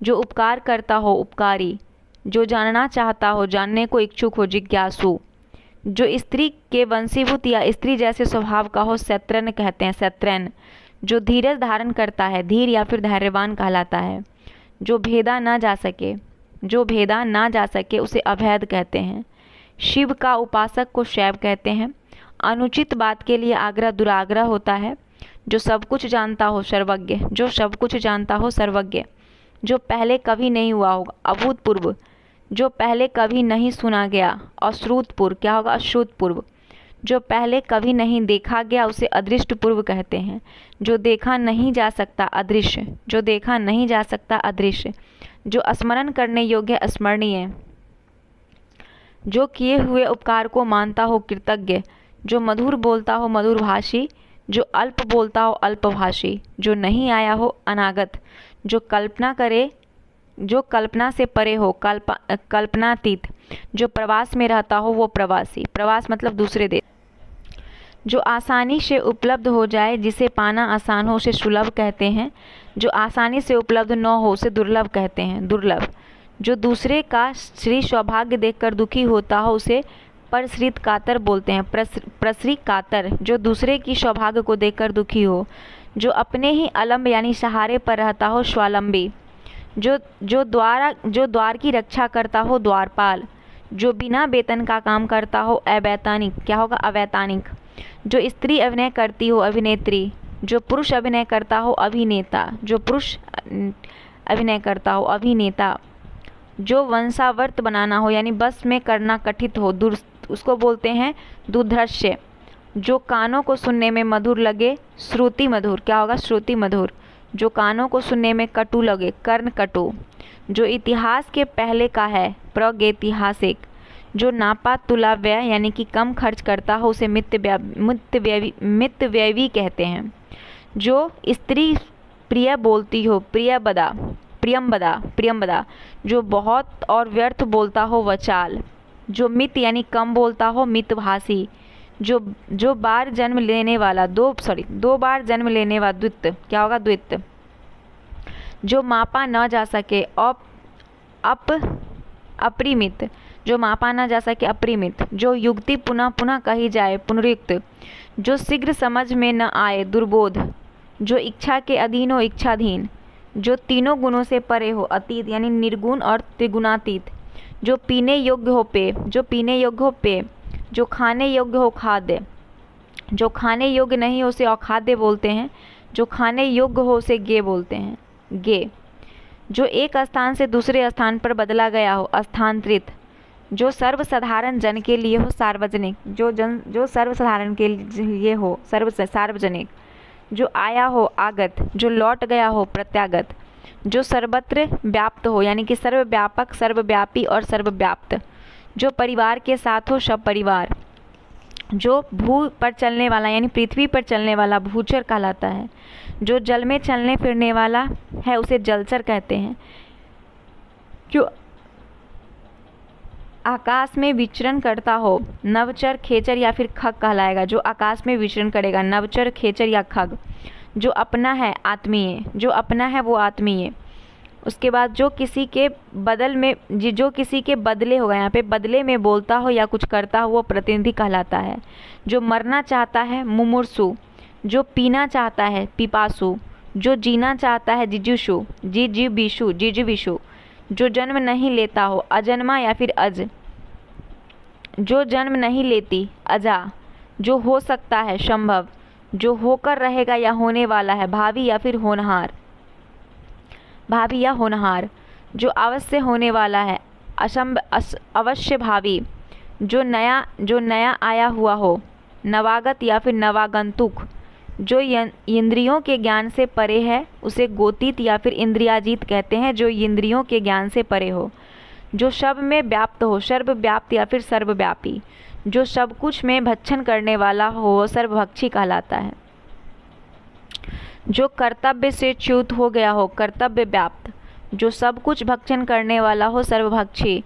जो उपकार करता हो उपकारी जो जानना चाहता हो जानने को इच्छुक हो जिज्ञासु जो स्त्री के वंशीभूत या स्त्री जैसे स्वभाव का हो सैत्रन कहते हैं सैत्रन जो धीरज धारण करता है धीर या फिर धैर्यवान कहलाता है जो भेदा ना जा सके जो भेदा ना जा सके उसे अभेद कहते हैं शिव का उपासक को शैव कहते हैं अनुचित बात के लिए आग्रह दुराग्रह होता है जो सब कुछ जानता हो सर्वज्ञ जो सब कुछ जानता हो सर्वज्ञ जो पहले कभी नहीं हुआ होगा अभूतपूर्व जो पहले कभी नहीं सुना गया अश्रुतपूर्व क्या होगा अश्रुतपूर्व जो पहले कभी नहीं देखा गया उसे अदृष्ट पूर्व कहते हैं जो देखा नहीं जा सकता अदृश्य जो देखा नहीं जा सकता अदृश्य जो स्मरण करने योग्य स्मरणीय जो किए हुए उपकार को मानता हो कृतज्ञ जो मधुर बोलता हो मधुरभाषी जो अल्प बोलता हो अल्पभाषी जो नहीं आया हो अनागत जो कल्पना करे जो कल्पना से परे हो कल्प कल्पनातीत जो प्रवास में रहता हो वो प्रवासी प्रवास मतलब दूसरे देश जो आसानी से उपलब्ध हो जाए जिसे पाना आसान हो उसे सुलभ कहते हैं जो आसानी से उपलब्ध न हो उसे दुर्लभ कहते हैं दुर्लभ जो दूसरे का श्री सौभाग्य देखकर दुखी होता हो उसे प्रसृत कातर बोलते हैं प्रसरी कातर जो दूसरे की सौभाग्य को देखकर दुखी हो जो अपने ही अलम्ब यानी सहारे पर रहता हो स्वालंबी जो जो द्वारा जो द्वार की रक्षा करता हो द्वारपाल जो बिना वेतन का काम करता हो अवैतनिक क्या होगा अवैतनिक जो स्त्री अभिनय करती हो अभिनेत्री जो पुरुष अभिनय करता हो अभिनेता जो पुरुष अभिनय करता हो अभिनेता जो वंशावर्त बनाना हो यानी बस में करना कठित हो दूर उसको बोलते हैं दुर्धर्ष्य जो कानों को सुनने में मधुर लगे श्रुति मधुर क्या होगा श्रुति मधुर जो कानों को सुनने में कटु लगे कर्ण कटु जो इतिहास के पहले का है प्रगैतिहासिक जो नापा तुला व्यय यानी कि कम खर्च करता हो उसे मित्य मित्य मित्य व्यवी कहते हैं जो स्त्री प्रिय बोलती हो प्रिय बदा प्रियम बदा प्रियम बदा जो बहुत और व्यर्थ बोलता हो वचाल जो मित यानी कम बोलता हो मितभाषी जो जो बार जन्म लेने वाला दो सॉरी दो बार जन्म लेने वाला द्वित क्या होगा द्वित जो मापा न जा सके अप अप अपरिमित जो मापा न जा सके अपरिमित जो युक्ति पुनः पुनः कही जाए पुनरुक्त जो शीघ्र समझ में न आए दुर्बोध जो इच्छा के अधीन हो इच्छाधीन जो तीनों गुणों से परे हो अतीत यानी निर्गुण और त्रिगुणातीत जो पीने योग्य हो पे जो पीने योग्य हो पे जो खाने योग्य हो खाद्य जो खाने योग्य नहीं हो उसे अखाद्य बोलते हैं जो खाने योग्य हो उसे गे बोलते हैं गे जो एक स्थान से दूसरे स्थान पर बदला गया हो स्थानांतरित जो सर्वसाधारण जन के लिए हो सार्वजनिक जो जन जो सर्वसाधारण के लिए हो सर्व सार्वजनिक जो आया हो आगत जो लौट गया हो प्रत्यागत जो सर्वत्र व्याप्त हो यानी कि सर्वव्यापक सर्वव्यापी और सर्वव्याप्त जो परिवार के साथ हो सब परिवार जो भू पर चलने वाला यानी पृथ्वी पर चलने वाला भूचर कहलाता है जो जल में चलने फिरने वाला है उसे जलचर कहते हैं जो आकाश में विचरण करता हो नवचर खेचर या फिर खग कहलाएगा जो आकाश में विचरण करेगा नवचर खेचर या खग जो अपना है आत्मीय जो अपना है वो आत्मीय उसके बाद जो किसी के बदल में जो किसी के बदले होगा यहाँ पे बदले में बोलता हो या कुछ करता हो वो प्रतिनिधि कहलाता है जो मरना चाहता है मुमुर्सु जो पीना चाहता है पिपासु जो जीना चाहता है जिजुषु जी जिजुविशु जो जन्म नहीं लेता हो अजन्मा या फिर अज जो जन्म नहीं लेती अजा जो हो सकता है संभव जो होकर रहेगा या होने वाला है भावी या फिर होनहार भावी या होनहार जो अवश्य होने वाला है असंभ अवश्य भावी जो नया जो नया आया हुआ हो नवागत या फिर नवागंतुक जो इंद्रियों के ज्ञान से परे है उसे गोतीत या फिर इंद्रियाजीत कहते हैं जो इंद्रियों के ज्ञान से परे हो जो शब में व्याप्त हो सर्व व्याप्त या फिर सर्वव्यापी जो सब कुछ में भक्षण करने वाला हो सर्वभक्षी कहलाता है जो कर्तव्य से च्युत हो गया हो कर्तव्य व्याप्त जो सब कुछ भक्षण करने वाला हो सर्वभक्षी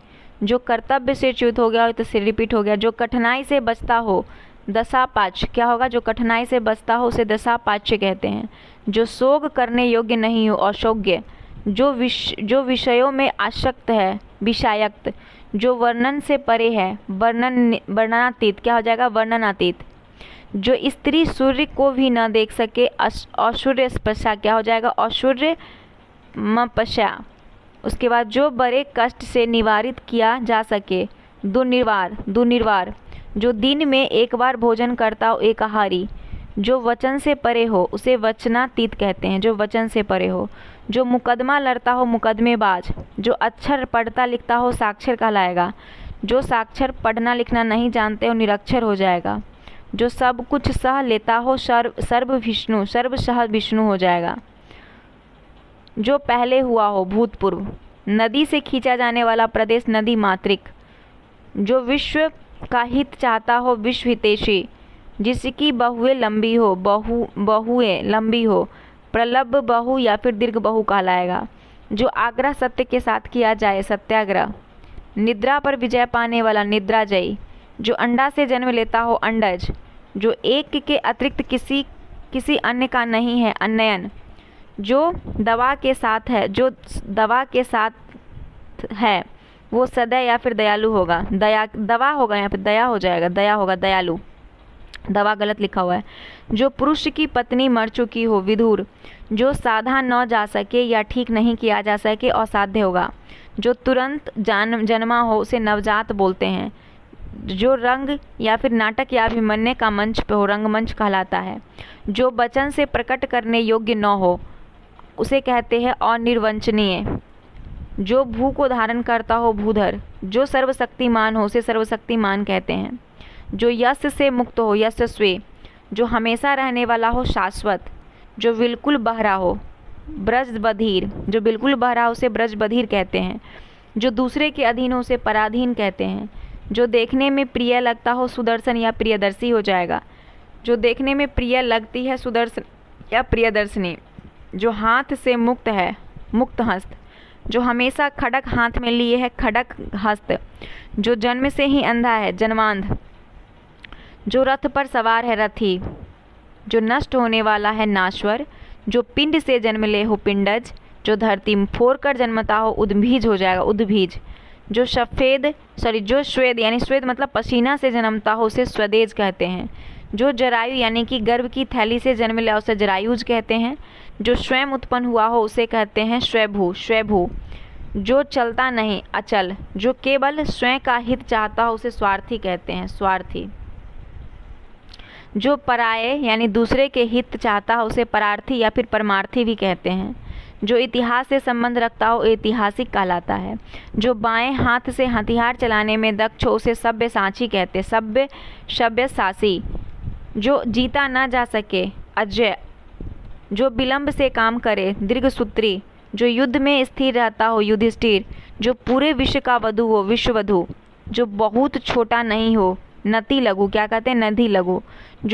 जो कर्तव्य से च्युत हो गया हो तो से रिपीट हो गया जो कठिनाई से बचता हो दशापाच्य क्या होगा जो कठिनाई से बचता हो उसे दशापाच्य कहते हैं जो शोक करने योग्य नहीं हो अशोग्य जो विश जो विषयों में आशक्त है विषायक्त जो वर्णन से परे है वर्णन वर्णनातीत क्या हो जाएगा वर्णनातीत जो स्त्री सूर्य को भी न देख सके असूर्य स्पर्शा क्या हो जाएगा असूर्य मपशा उसके बाद जो बड़े कष्ट से निवारित किया जा सके दुनिर्वार दुनिर्वार जो दिन में एक बार भोजन करता हो एक आहारी जो वचन से परे हो उसे वचनातीत कहते हैं जो वचन से परे हो जो मुकदमा लड़ता हो मुकदमेबाज जो अक्षर पढ़ता लिखता हो साक्षर कहलाएगा जो साक्षर पढ़ना लिखना नहीं जानते हो निरक्षर हो जाएगा जो सब कुछ सह लेता हो सर्व सर्व विष्णु सर्व सह विष्णु हो जाएगा जो पहले हुआ हो भूतपूर्व नदी से खींचा जाने वाला प्रदेश नदी मातृक जो विश्व का हित चाहता हो विश्व हितेशी जिसकी बहुएं लंबी हो बहु बहुएं लंबी हो प्रलब बहु या फिर दीर्घ बहु कहलाएगा जो आग्रह सत्य के साथ किया जाए सत्याग्रह निद्रा पर विजय पाने वाला निद्रा जय जो अंडा से जन्म लेता हो अंडज जो एक के अतिरिक्त किसी किसी अन्य का नहीं है अन्नयन जो दवा के साथ है जो दवा के साथ है वो सदै या फिर दयालु होगा दया दवा होगा या फिर दया हो जाएगा दया होगा दयालु दवा गलत लिखा हुआ है जो पुरुष की पत्नी मर चुकी हो विधुर जो साधा न जा सके या ठीक नहीं किया जा सके असाध्य होगा जो तुरंत जान जन्मा हो उसे नवजात बोलते हैं जो रंग या फिर नाटक या अभिमन्य का मंच पे हो रंगमंच कहलाता है जो वचन से प्रकट करने योग्य न हो उसे कहते हैं अनिर्वंचनीय जो भू को धारण करता हो भूधर जो सर्वशक्तिमान हो उसे सर्वशक्तिमान कहते हैं जो यश से मुक्त हो यश स्वे जो हमेशा रहने वाला हो शाश्वत जो बिल्कुल बहरा हो ब्रज बधीर जो बिल्कुल बहरा हो उसे ब्रज बधीर कहते हैं जो दूसरे के अधीन हो उसे पराधीन कहते हैं जो देखने में प्रिय लगता हो सुदर्शन या प्रियदर्शी हो जाएगा जो देखने में प्रिय लगती है सुदर्शन या प्रियदर्शनी जो हाथ से मुक्त है मुक्त हस्त जो हमेशा खडक हाथ में लिए है खडक हस्त जो जन्म से ही अंधा है जन्मांध जो रथ पर सवार है रथी जो नष्ट होने वाला है नाश्वर जो पिंड से जन्म ले हो पिंडज जो धरती फोर कर जन्मता हो उद्भीज हो जाएगा उद्भीज जो सफ़ेद सॉरी जो श्वेद यानी श्वेद मतलब पसीना से जन्मता हो उसे स्वदेज कहते हैं जो जरायु यानी कि गर्भ की थैली से जन्म लिया उसे जरायुज कहते हैं जो स्वयं उत्पन्न हुआ हो उसे कहते हैं स्वयभू स्वयभू जो चलता नहीं अचल जो केवल स्वयं का हित चाहता हो उसे स्वार्थी कहते हैं स्वार्थी जो पराये यानी दूसरे के हित चाहता हो उसे परार्थी या फिर परमार्थी भी कहते हैं जो इतिहास से संबंध रखता हो ऐतिहासिक कहलाता है जो बाएं हाथ से हथियार चलाने में दक्ष हो उसे सभ्य साँची कहते सभ्य सभ्य सासी जो जीता ना जा सके अजय जो विलंब से काम करे दीर्घसूत्री जो युद्ध में स्थिर रहता हो युधिष्ठिर जो पूरे विश्व का वधु हो विश्ववधु जो बहुत छोटा नहीं हो नति लघु क्या कहते हैं नदी लघु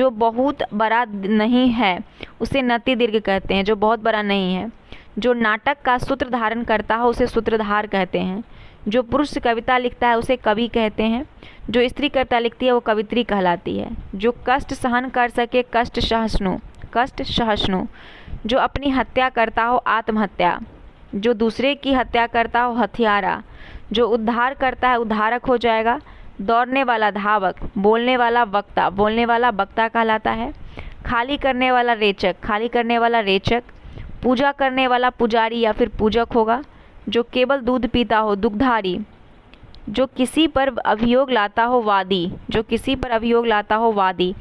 जो बहुत बड़ा नहीं है उसे नति दीर्घ कहते हैं जो बहुत बड़ा नहीं है जो नाटक का सूत्र धारण करता हो उसे सूत्रधार कहते हैं जो पुरुष कविता लिखता है उसे कवि कहते हैं जो स्त्री कविता लिखती है वो कवित्री कहलाती है जो कष्ट सहन कर सके कष्ट सहसनु कष्ट सहष्णु जो अपनी हत्या करता हो आत्महत्या जो दूसरे की हत्या करता हो हथियारा जो उद्धार करता है उद्धारक हो जाएगा दौड़ने वाला धावक बोलने वाला वक्ता बोलने वाला वक्ता कहलाता है खाली करने वाला रेचक खाली करने वाला रेचक पूजा करने वाला पुजारी या फिर पूजक होगा जो केवल दूध पीता हो दुग्धारी जो किसी पर अभियोग लाता हो वादी जो किसी पर अभियोग लाता हो वादी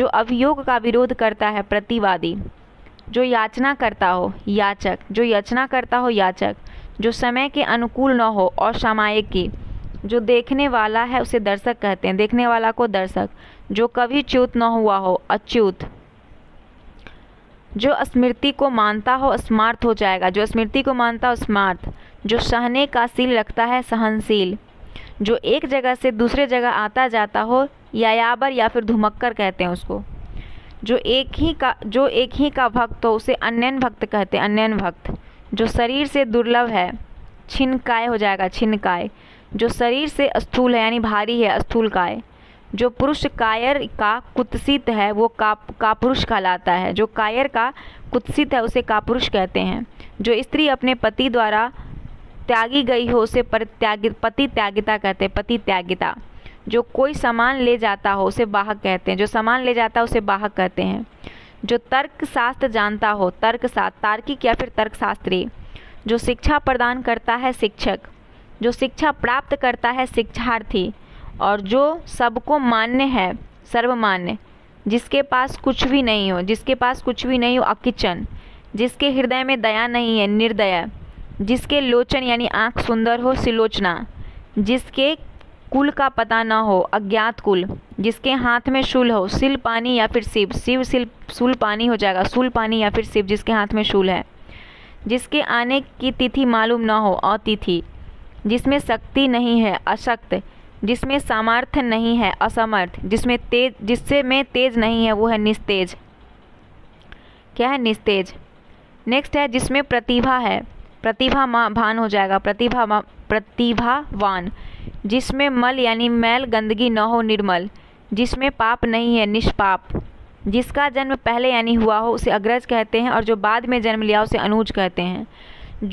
जो अभियोग का विरोध करता है प्रतिवादी जो याचना करता हो याचक जो याचना करता हो याचक जो समय के अनुकूल न हो और सामायिक की जो देखने वाला है उसे दर्शक कहते हैं देखने वाला को दर्शक जो कभी च्युत न हुआ हो अच्युत जो स्मृति को मानता हो स्मार्थ हो जाएगा जो स्मृति को मानता हो स्मार्थ जो सहने का सील रखता है सहनशील जो एक जगह से दूसरे जगह आता जाता हो यायाबर या फिर धुमक्कर कहते हैं उसको जो एक ही का जो एक ही का भक्त हो उसे अन्यन भक्त कहते हैं अन्यन भक्त जो शरीर से दुर्लभ है छिनकाय हो जाएगा छिनकाय जो शरीर से स्थूल है यानी भारी है स्थूल काय जो पुरुष कायर का कुत्सित है वो का कापुरुष कहलाता है जो कायर का कुत्सित है उसे कापुरुष कहते हैं जो स्त्री अपने पति द्वारा त्यागी गई हो उसे पर पति त्यागिता कहते हैं पति त्यागिता जो कोई सामान ले जाता हो उसे बाहक कहते हैं जो सामान ले जाता है उसे बाहक कहते हैं जो तर्क शास्त्र जानता हो तर्क शास्त्र तार्किक या फिर तर्कशास्त्री जो शिक्षा प्रदान करता है शिक्षक जो शिक्षा प्राप्त करता है शिक्षार्थी और जो सबको मान्य है सर्वमान्य जिसके पास कुछ भी नहीं हो जिसके पास कुछ भी नहीं हो अकिचन जिसके हृदय में दया नहीं है निर्दया जिसके लोचन यानी आँख सुंदर हो सिलोचना जिसके कुल का पता ना हो अज्ञात कुल जिसके हाथ में शूल हो सिल पानी या फिर शिव शिव सिल सुल पानी हो जाएगा सुल पानी या फिर शिव जिसके हाथ में शूल है जिसके आने की तिथि मालूम ना हो अतिथि जिसमें शक्ति नहीं है अशक्त जिसमें सामर्थ्य नहीं है असमर्थ जिसमें तेज जिससे में तेज नहीं है वो है निस्तेज क्या है निस्तेज नेक्स्ट है जिसमें प्रतिभा है प्रतिभा भान हो जाएगा प्रतिभा प्रतिभावान जिसमें मल यानी मैल गंदगी न हो निर्मल जिसमें पाप नहीं है निष्पाप जिसका जन्म पहले यानी हुआ हो उसे अग्रज कहते हैं और जो बाद में जन्म लिया उसे अनुज कहते हैं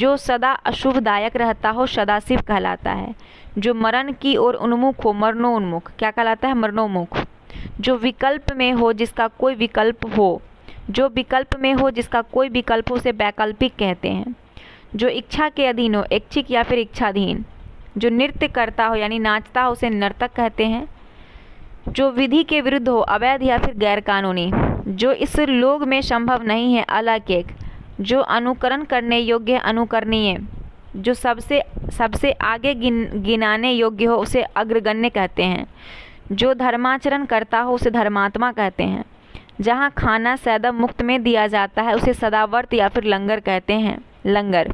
जो सदा अशुभदायक रहता हो सदाशिव कहलाता है जो मरण की ओर उन्मुख हो मरणोन्मुख क्या कहलाता है मरणोन्मुख जो विकल्प में हो जिसका कोई विकल्प हो जो विकल्प में हो जिसका कोई विकल्प हो उसे वैकल्पिक कहते हैं जो इच्छा के अधीन हो इच्छिक या फिर इच्छाधीन जो नृत्य करता हो यानी नाचता हो उसे नर्तक कहते हैं जो विधि के विरुद्ध हो अवैध या फिर गैरकानूनी जो इस लोग में संभव नहीं है अलग एक जो अनुकरण करने योग्य अनुकरणीय जो सबसे सबसे आगे गिन गिनाने योग्य हो उसे अग्रगण्य कहते हैं जो धर्माचरण करता हो उसे धर्मात्मा कहते हैं जहाँ खाना सैदा मुक्त में दिया जाता है उसे सदावर्त या फिर लंगर कहते हैं लंगर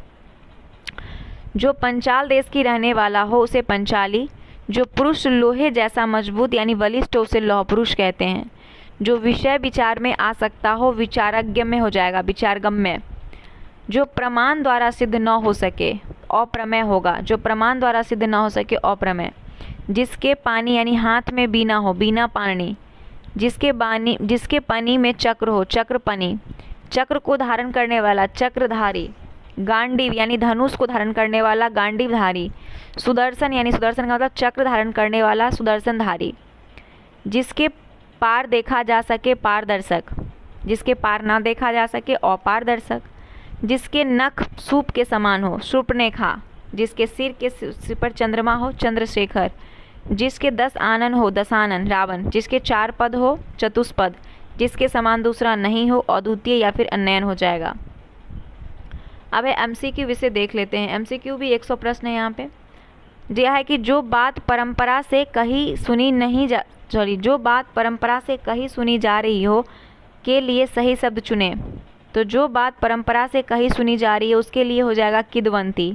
जो पंचाल देश की रहने वाला हो उसे पंचाली जो पुरुष लोहे जैसा मजबूत यानी वलिष्ठ हो उसे लौह पुरुष कहते हैं जो विषय विचार में आ सकता हो विचारज्ञ में हो जाएगा विचारगम में जो प्रमाण द्वारा सिद्ध न हो सके अप्रमेय होगा जो प्रमाण द्वारा सिद्ध न हो सके अप्रमेय जिसके पानी यानी हाथ में बीना हो बीना पानी जिसके बानी जिसके पानी में चक्र हो चक्र पानी चक्र को धारण करने वाला चक्रधारी गांडीव यानी धनुष को धारण करने वाला गांडीवधारी सुदर्शन यानी सुदर्शन का मतलब चक्र धारण करने वाला सुदर्शनधारी जिसके पार देखा जा सके पारदर्शक जिसके पार ना देखा जा सके अपारदर्शक जिसके नख सूप के समान हो खा जिसके सिर के सिर पर चंद्रमा हो चंद्रशेखर जिसके दस आनन हो दसानन रावण जिसके चार पद हो चतुष्पद जिसके समान दूसरा नहीं हो अद्वितीय या फिर अन्यन हो जाएगा अब है क्यू इसे देख लेते हैं एम सी क्यू भी एक सौ प्रश्न है यहाँ पे यह है कि जो बात परंपरा से कहीं सुनी नहीं जा सॉरी जो बात परंपरा से कहीं सुनी जा रही हो के लिए सही शब्द चुने तो जो बात परंपरा से कहीं सुनी जा रही है उसके लिए हो जाएगा किदवंती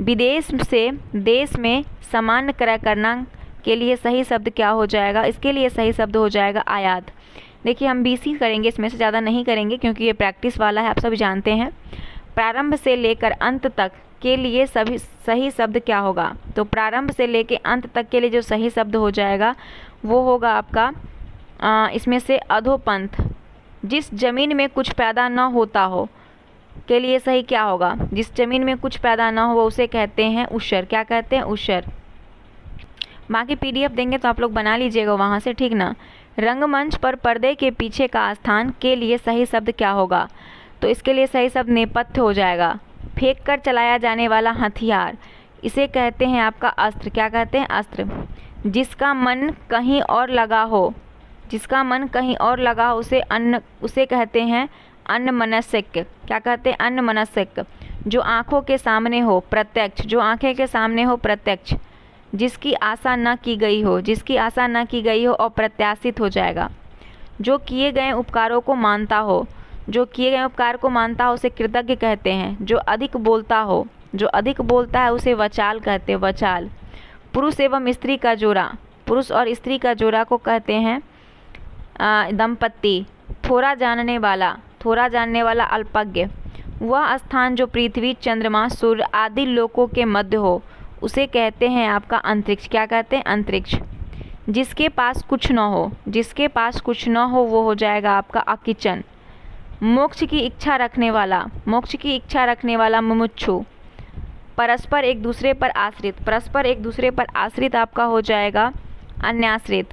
विदेश से देश में समान क्रय करना के लिए सही शब्द क्या हो जाएगा इसके लिए सही शब्द हो जाएगा आयात देखिए हम बीसी करेंगे इसमें से ज़्यादा नहीं करेंगे क्योंकि ये प्रैक्टिस वाला है आप सब जानते हैं प्रारंभ से लेकर अंत तक के लिए सभी सही शब्द क्या होगा तो प्रारंभ से लेकर अंत तक के लिए जो सही शब्द हो जाएगा वो होगा आपका आ, इसमें से अधोपंथ जिस ज़मीन में कुछ पैदा न होता हो के लिए सही क्या होगा जिस ज़मीन में कुछ पैदा ना हो उसे कहते हैं उशर क्या कहते हैं उशर बाकी की पीडीएफ देंगे तो आप लोग बना लीजिएगा वहाँ से ठीक ना रंगमंच पर पर्दे के पीछे का स्थान के लिए सही शब्द क्या होगा तो इसके लिए सही शब्द नेपथ्य हो जाएगा फेंक कर चलाया जाने वाला हथियार इसे कहते हैं आपका अस्त्र क्या कहते हैं अस्त्र जिसका मन कहीं और लगा हो जिसका मन कहीं और लगा हो उसे अन्न उसे कहते हैं अन्न मनस्क क्या कहते हैं अन्न मनस्क जो आँखों के सामने हो प्रत्यक्ष जो आँखें के सामने हो प्रत्यक्ष जिसकी आशा न की गई हो जिसकी आशा न की गई हो और प्रत्याशित हो जाएगा जो किए गए उपकारों को मानता हो जो किए गए उपकार को मानता हो उसे कृतज्ञ कहते हैं जो अधिक बोलता हो जो अधिक बोलता है उसे वचाल कहते हैं वचाल पुरुष एवं स्त्री का जोड़ा पुरुष और स्त्री का जोड़ा को कहते हैं दंपत्ति थोड़ा जानने वाला थोड़ा जानने वाला अल्पज्ञ वह स्थान जो पृथ्वी चंद्रमा सूर्य आदि लोकों के मध्य हो उसे कहते हैं आपका अंतरिक्ष क्या कहते हैं अंतरिक्ष जिसके पास कुछ न हो जिसके पास कुछ न हो वो हो जाएगा आपका अकिचन मोक्ष की इच्छा रखने वाला मोक्ष की इच्छा रखने वाला मुमुच्छु परस्पर एक दूसरे पर आश्रित परस्पर एक दूसरे पर आश्रित आपका हो जाएगा अन्याश्रित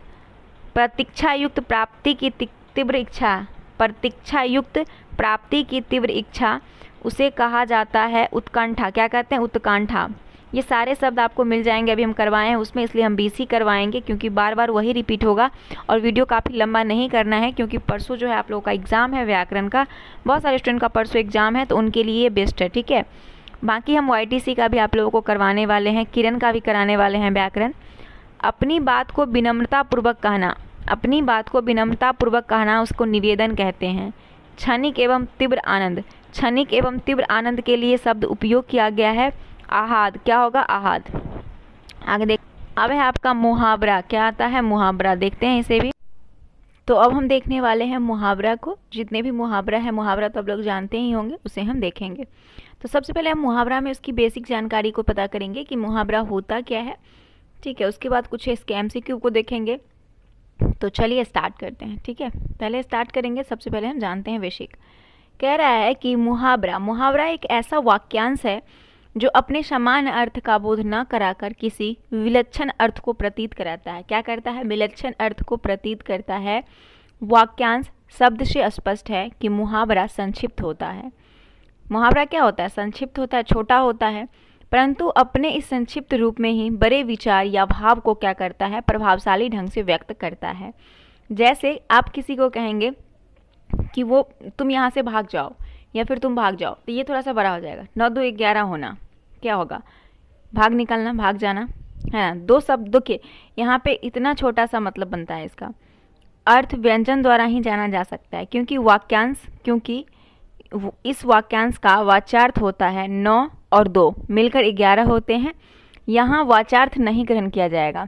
प्रतीक्षा युक्त प्राप्ति की तीव्र इच्छा प्रतीक्षा युक्त प्राप्ति की तीव्र इच्छा उसे कहा जाता है उत्कंठा क्या कहते हैं उत्कंठा ये सारे शब्द आपको मिल जाएंगे अभी हम करवाए हैं उसमें इसलिए हम बी करवाएंगे क्योंकि बार बार वही रिपीट होगा और वीडियो काफ़ी लंबा नहीं करना है क्योंकि परसों जो है आप लोगों का एग्ज़ाम है व्याकरण का बहुत सारे स्टूडेंट का परसों एग्ज़ाम है तो उनके लिए ये बेस्ट है ठीक है बाकी हम वाई का भी आप लोगों को करवाने वाले हैं किरण का भी कराने वाले हैं व्याकरण अपनी बात को विनम्रतापूर्वक कहना अपनी बात को विनम्रतापूर्वक कहना उसको निवेदन कहते हैं क्षणिक एवं तीव्र आनंद क्षणिक एवं तीव्र आनंद के लिए शब्द उपयोग किया गया है आहाद क्या होगा आहाद आगे देख अब है आपका मुहावरा क्या आता है मुहावरा देखते हैं इसे भी तो अब हम देखने वाले हैं मुहावरा को जितने भी मुहावरा है मुहावरा तो आप लोग जानते ही होंगे उसे हम देखेंगे तो सबसे पहले हम मुहावरा में उसकी बेसिक जानकारी को पता करेंगे कि मुहावरा होता क्या है ठीक है उसके बाद कुछ इसके एम को देखेंगे तो चलिए स्टार्ट करते हैं ठीक है पहले स्टार्ट करेंगे सबसे पहले हम जानते हैं वैशिक कह रहा है कि मुहावरा मुहावरा एक ऐसा वाक्यांश है जो अपने समान अर्थ का बोध न कराकर किसी विलक्षण अर्थ को प्रतीत कराता है क्या करता है विलक्षण अर्थ को प्रतीत करता है वाक्यांश शब्द से स्पष्ट है कि मुहावरा संक्षिप्त होता है मुहावरा क्या होता है संक्षिप्त होता है छोटा होता है परंतु अपने इस संक्षिप्त रूप में ही बड़े विचार या भाव को क्या करता है प्रभावशाली ढंग से व्यक्त करता है जैसे आप किसी को कहेंगे कि वो तुम यहाँ से भाग जाओ या फिर तुम भाग जाओ तो ये थोड़ा सा बड़ा हो जाएगा नौ दो ग्यारह होना क्या होगा भाग निकलना भाग जाना है ना दो शब्दों के यहाँ पे इतना छोटा सा मतलब बनता है इसका अर्थ व्यंजन द्वारा ही जाना जा सकता है क्योंकि वाक्यांश क्योंकि इस वाक्यांश का वाचार्थ होता है नौ और दो मिलकर ग्यारह होते हैं यहाँ वाचार्थ नहीं ग्रहण किया जाएगा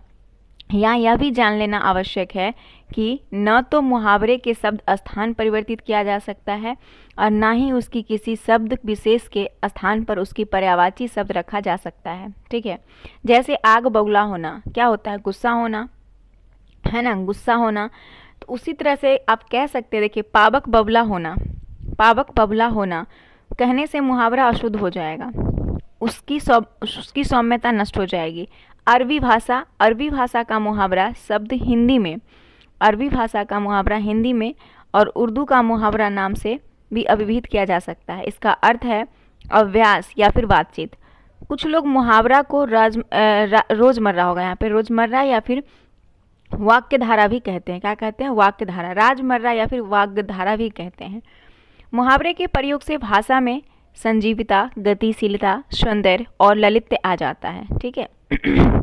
यहाँ यह भी जान लेना आवश्यक है कि न तो मुहावरे के शब्द स्थान परिवर्तित किया जा सकता है और ना ही उसकी किसी शब्द विशेष के स्थान पर उसकी पर्यावाची शब्द रखा जा सकता है ठीक है जैसे आग बगुला होना क्या होता है गुस्सा होना है ना गुस्सा होना तो उसी तरह से आप कह सकते हैं देखिए पावक बबला होना पावक बबला होना कहने से मुहावरा अशुद्ध हो जाएगा उसकी सौ उसकी सौम्यता नष्ट हो जाएगी अरबी भाषा अरबी भाषा का मुहावरा शब्द हिंदी में अरबी भाषा का मुहावरा हिंदी में और उर्दू का मुहावरा नाम से भी अभिभीत किया जा सकता है इसका अर्थ है अभ्यास या फिर बातचीत कुछ लोग मुहावरा को राज रोज़मर्रा होगा यहाँ पे रोज़मर्रा या फिर वाक्य धारा भी कहते हैं क्या कहते हैं वाक्य धारा राजमर्रा या फिर वाक्य धारा भी कहते हैं मुहावरे के प्रयोग से भाषा में संजीविता गतिशीलता सौंदर्य और ललित्य आ जाता है ठीक है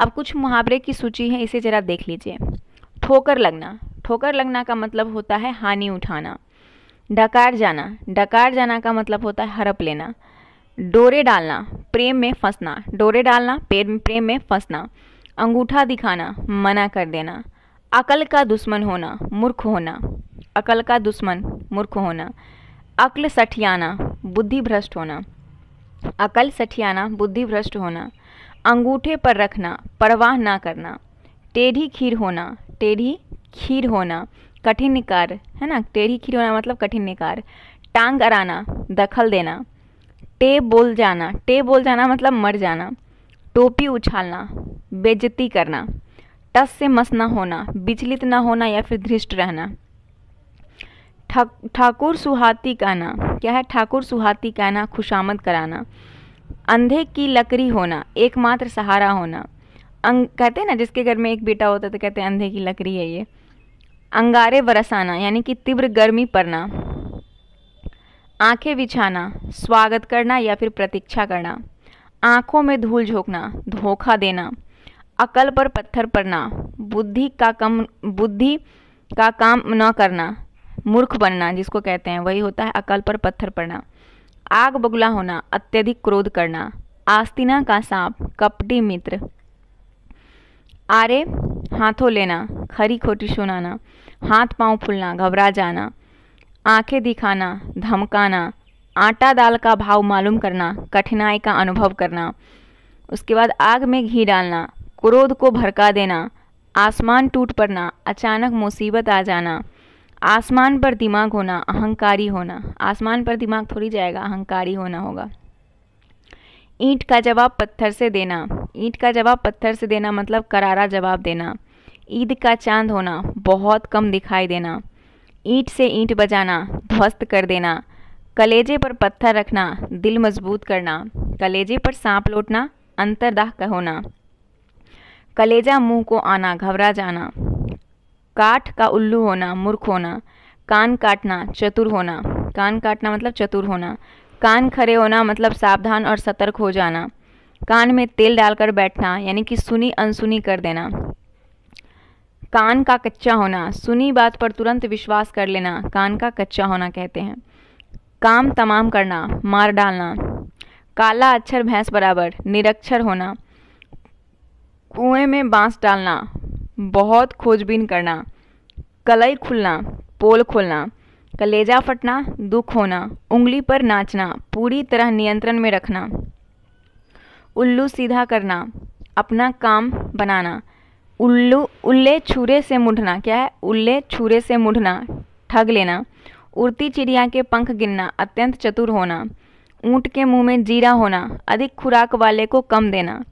अब कुछ मुहावरे की सूची है इसे ज़रा देख लीजिए ठोकर लगना ठोकर लगना का मतलब होता है हानि उठाना डकार जाना डकार जाना का मतलब होता है हड़प लेना डोरे डालना प्रेम में फंसना डोरे डालना प्रेम प्रेम में फंसना अंगूठा दिखाना मना कर देना अकल का दुश्मन होना मूर्ख होना अकल का दुश्मन मूर्ख होना अक्ल सठियाना बुद्धि भ्रष्ट होना अकल सठियाना बुद्धि भ्रष्ट होना अंगूठे पर रखना परवाह ना करना टेढ़ी खीर होना टेढ़ी खीर होना कठिन निकार है ना टेढ़ी खीर होना मतलब कठिन निकार टांग अराना दखल देना टे बोल जाना टे बोल जाना मतलब मर जाना टोपी उछालना बेजती करना टस से मस ना होना विचलित ना होना या फिर धृष्ट रहना ठाकुर सुहाती कहना क्या है ठाकुर सुहाती कहना खुशामद कराना अंधे की लकड़ी होना एकमात्र सहारा होना अंग कहते हैं ना जिसके घर में एक बेटा होता तो कहते हैं अंधे की लकड़ी है ये अंगारे बरसाना यानी कि तीव्र गर्मी पड़ना आंखें बिछाना स्वागत करना या फिर प्रतीक्षा करना आंखों में धूल झोंकना धोखा देना अकल पर पत्थर पड़ना बुद्धि का कम बुद्धि का काम न करना मूर्ख बनना जिसको कहते हैं वही होता है अकल पर पत्थर पड़ना आग बगुला होना अत्यधिक क्रोध करना आस्तीना का सांप कपटी मित्र आरे हाथों लेना खरी खोटी सुनाना हाथ पांव फूलना घबरा जाना आंखें दिखाना धमकाना आटा दाल का भाव मालूम करना कठिनाई का अनुभव करना उसके बाद आग में घी डालना क्रोध को भड़का देना आसमान टूट पड़ना अचानक मुसीबत आ जाना आसमान पर दिमाग होना अहंकारी होना आसमान पर दिमाग थोड़ी जाएगा अहंकारी होना होगा ईंट का जवाब पत्थर से देना ईंट का जवाब पत्थर से देना मतलब करारा जवाब देना ईद का चांद होना बहुत कम दिखाई देना ईंट से ईंट बजाना ध्वस्त कर देना कलेजे पर पत्थर रखना दिल मजबूत करना कलेजे पर सांप लौटना अंतरदाह का होना कलेजा मुंह को आना घबरा जाना काठ का उल्लू होना मूर्ख होना कान काटना चतुर होना कान काटना मतलब चतुर होना कान खड़े होना मतलब सावधान और सतर्क हो जाना कान में तेल डालकर बैठना यानी कि सुनी अनसुनी कर देना कान का कच्चा होना सुनी बात पर तुरंत विश्वास कर लेना कान का कच्चा होना कहते हैं काम तमाम करना मार डालना काला अक्षर भैंस बराबर निरक्षर होना कुएं में बांस डालना बहुत खोजबीन करना कलई खुलना पोल खोलना कलेजा फटना दुख होना उंगली पर नाचना पूरी तरह नियंत्रण में रखना उल्लू सीधा करना अपना काम बनाना उल्लू उल्ले छुरे से मुढ़ना क्या है उल्ले छुरे से मुढ़ना ठग लेना उड़ती चिड़िया के पंख गिनना अत्यंत चतुर होना ऊँट के मुंह में जीरा होना अधिक खुराक वाले को कम देना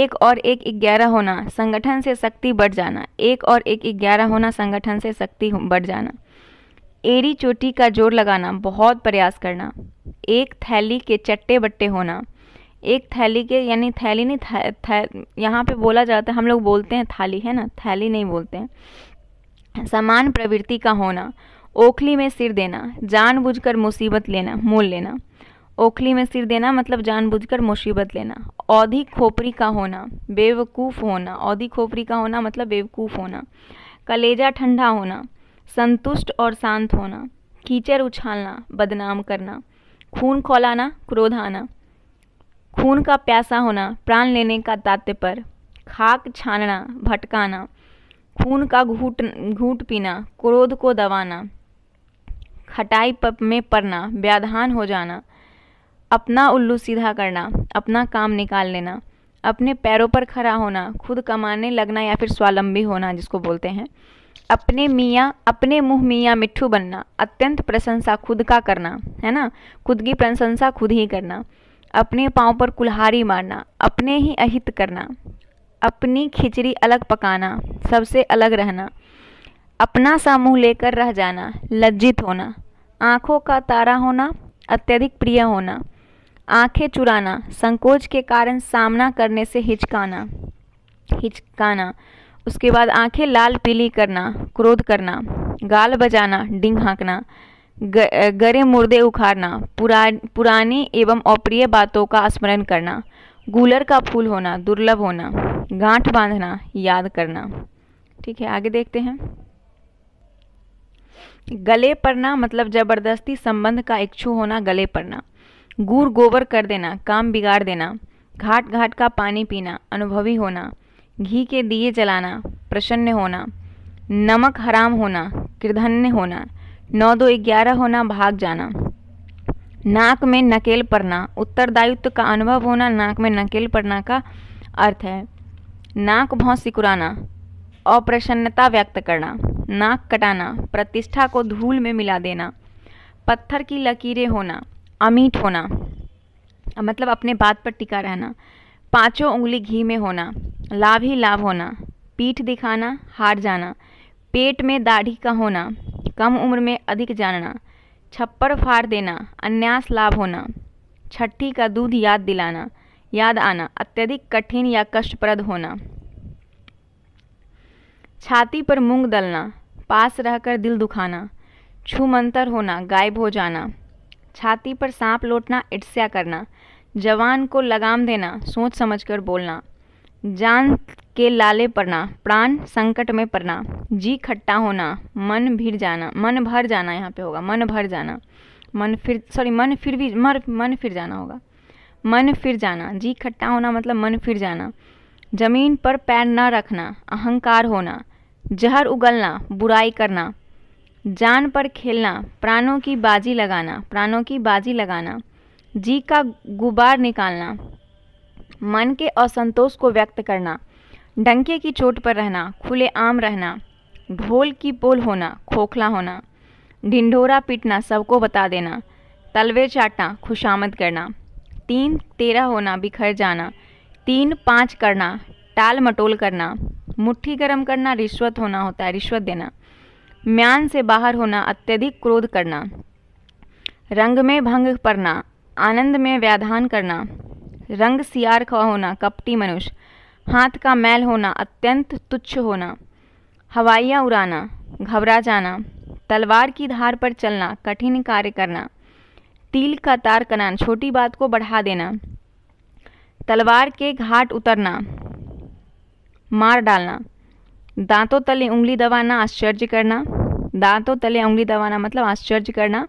एक और एक ग्यारह होना संगठन से शक्ति बढ़ जाना एक और एक ग्यारह होना संगठन से शक्ति बढ़ जाना एड़ी चोटी का जोर लगाना बहुत प्रयास करना एक थैली के चट्टे बट्टे होना एक थैली के यानी थैली नहीं थै, थै, यहाँ पे बोला जाता है हम लोग बोलते हैं थाली है ना थैली नहीं बोलते हैं समान प्रवृत्ति का होना ओखली में सिर देना जानबूझकर मुसीबत लेना मोल लेना ओखली में सिर देना मतलब जानबूझकर मुसीबत लेना औधी खोपरी का होना बेवकूफ़ होना औधी खोपरी का होना मतलब बेवकूफ़ होना कलेजा ठंडा होना संतुष्ट और शांत होना कीचड़ उछालना बदनाम करना खून खोलाना क्रोध आना खून का प्यासा होना प्राण लेने का तात्पर्य खाक छानना भटकाना खून का घूट घूट पीना क्रोध को दबाना खटाई पप में पड़ना व्याधान हो जाना अपना उल्लू सीधा करना अपना काम निकाल लेना अपने पैरों पर खड़ा होना खुद कमाने लगना या फिर स्वावलंबी होना जिसको बोलते हैं अपने मियाँ अपने मुँह मियाँ मिट्ठू बनना अत्यंत प्रशंसा खुद का करना है ना खुद की प्रशंसा खुद ही करना अपने पाँव पर कुल्हारी मारना अपने ही अहित करना अपनी खिचड़ी अलग पकाना सबसे अलग रहना अपना सा मुँह लेकर रह जाना लज्जित होना आँखों का तारा होना अत्यधिक प्रिय होना आँखें चुराना संकोच के कारण सामना करने से हिचकाना हिचकाना उसके बाद आंखें लाल पीली करना क्रोध करना गाल बजाना डिंग हाँकना गरे मुर्दे उखाड़ना पुरा पुरानी एवं अप्रिय बातों का स्मरण करना गूलर का फूल होना दुर्लभ होना गांठ बांधना याद करना ठीक है आगे देखते हैं गले पड़ना मतलब जबरदस्ती संबंध का इच्छु होना गले पड़ना गुर गोबर कर देना काम बिगाड़ देना घाट घाट का पानी पीना अनुभवी होना घी के दिए जलाना प्रसन्न होना नमक हराम होना कृधन्य होना नौ दो ग्यारह होना भाग जाना नाक में नकेल पड़ना उत्तरदायित्व का अनुभव होना नाक में नकेल पड़ना का अर्थ है नाक भौं सिकुराना अप्रसन्नता व्यक्त करना नाक कटाना प्रतिष्ठा को धूल में मिला देना पत्थर की लकीरें होना अमीट होना मतलब अपने बात पर टिका रहना पाँचों उंगली घी में होना लाभ ही लाभ होना पीठ दिखाना हार जाना पेट में दाढ़ी का होना कम उम्र में अधिक जानना छप्पर फाड़ देना अन्यास लाभ होना छठी का दूध याद दिलाना याद आना अत्यधिक कठिन या कष्टप्रद होना छाती पर मूंग दलना पास रहकर दिल दुखाना छूमंतर होना गायब हो जाना छाती पर सांप लौटना ईर्ष्या करना जवान को लगाम देना सोच समझकर बोलना जान के लाले पड़ना प्राण संकट में पड़ना जी खट्टा होना मन भिर जाना मन भर जाना यहाँ पे होगा मन भर जाना मन फिर सॉरी मन फिर भी मर मन फिर जाना होगा मन फिर जाना जी खट्टा होना मतलब मन फिर जाना जमीन पर पैर न रखना अहंकार होना जहर उगलना बुराई करना जान पर खेलना प्राणों की बाजी लगाना प्राणों की बाजी लगाना जी का गुबार निकालना मन के असंतोष को व्यक्त करना डंके की चोट पर रहना खुले आम रहना ढोल की पोल होना खोखला होना ढिंढोरा पीटना सबको बता देना तलवे चाटना खुशामद करना तीन तेरह होना बिखर जाना तीन पाँच करना टाल मटोल करना मुट्ठी गर्म करना रिश्वत होना होता है रिश्वत देना म्यान से बाहर होना अत्यधिक क्रोध करना रंग में भंग पड़ना आनंद में व्याधान करना रंग सियार का होना कपटी मनुष्य हाथ का मैल होना अत्यंत तुच्छ होना हवाइया उड़ाना घबरा जाना तलवार की धार पर चलना कठिन कार्य करना तील का तार कनान छोटी बात को बढ़ा देना तलवार के घाट उतरना मार डालना दांतों तले उंगली दबाना आश्चर्य करना दांतों तले उंगली दबाना मतलब आश्चर्य करना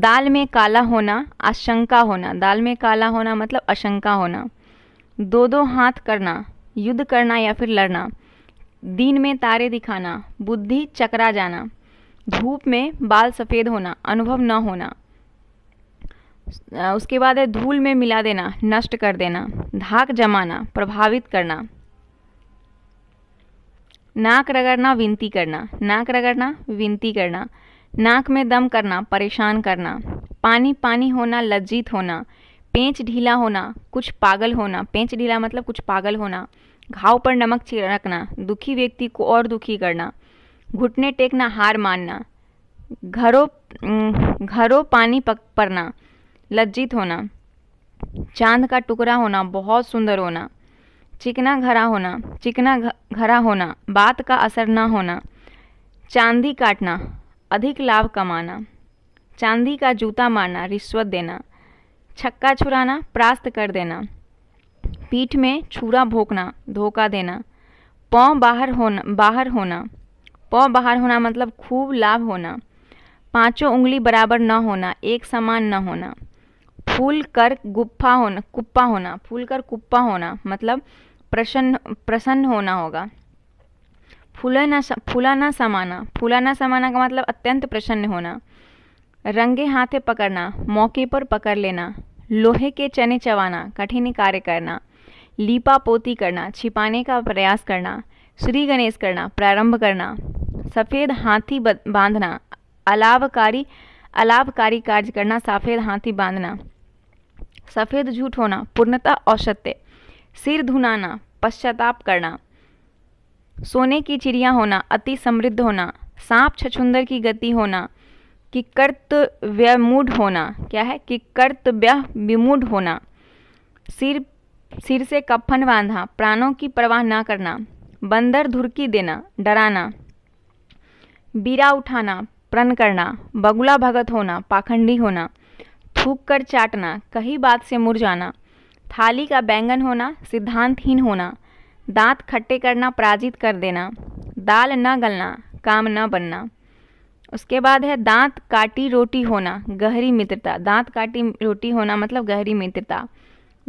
दाल में काला होना आशंका होना दाल में काला होना मतलब आशंका होना दो दो हाथ करना युद्ध करना या फिर लड़ना दिन में तारे दिखाना बुद्धि चकरा जाना धूप में बाल सफ़ेद होना अनुभव न होना उसके बाद है धूल में मिला देना नष्ट कर देना धाक जमाना प्रभावित करना नाक रगड़ना विनती करना नाक रगड़ना विनती करना नाक में दम करना परेशान करना पानी पानी होना लज्जित होना पेंच ढीला होना कुछ पागल होना पेंच ढीला मतलब कुछ पागल होना घाव पर नमक छिड़कना दुखी व्यक्ति को और दुखी करना घुटने टेकना हार मानना घरों घरों पानी पक पड़ना लज्जित होना चांद का टुकड़ा होना बहुत सुंदर होना चिकना घरा होना चिकना घरा होना बात का असर ना होना चांदी काटना अधिक लाभ कमाना चांदी का जूता मारना रिश्वत देना छक्का छुराना प्रास्त कर देना पीठ में छुरा भोंकना धोखा देना पौ बाहर होना बाहर होना पौ बाहर होना मतलब खूब लाभ होना पांचों उंगली बराबर न होना एक समान न होना फूल कर गुप्पा होना कुप्पा होना फूल कर कुप्पा होना मतलब प्रसन्न प्रसन्न होना होगा फूला फूलाना समाना फूलाना समाना का मतलब अत्यंत प्रसन्न होना रंगे हाथे पकड़ना मौके पर पकड़ लेना लोहे के चने चबाना कठिन कार्य करना लीपा पोती करना छिपाने का प्रयास करना श्री गणेश करना प्रारंभ करना सफ़ेद हाथी बांधना अलाभकारी अलाभकारी कार्य करना सफ़ेद हाथी बांधना सफ़ेद झूठ होना पूर्णतः औसत्य सिर धुनाना पश्चाताप करना सोने की चिड़िया होना अति समृद्ध होना सांप छछुंदर की गति होना कि कर्तव्यमूड होना क्या है कि कर्तव्य विमूढ़ होना सिर सिर से कफन बांधा प्राणों की परवाह ना करना बंदर धुरकी देना डराना बीरा उठाना प्रण करना बगुला भगत होना पाखंडी होना थूक कर चाटना कही बात से मुर जाना थाली का बैंगन होना सिद्धांतहीन होना दांत खट्टे करना पराजित कर देना दाल न गलना काम न बनना उसके बाद है दांत काटी रोटी होना गहरी मित्रता दांत काटी रोटी होना मतलब गहरी मित्रता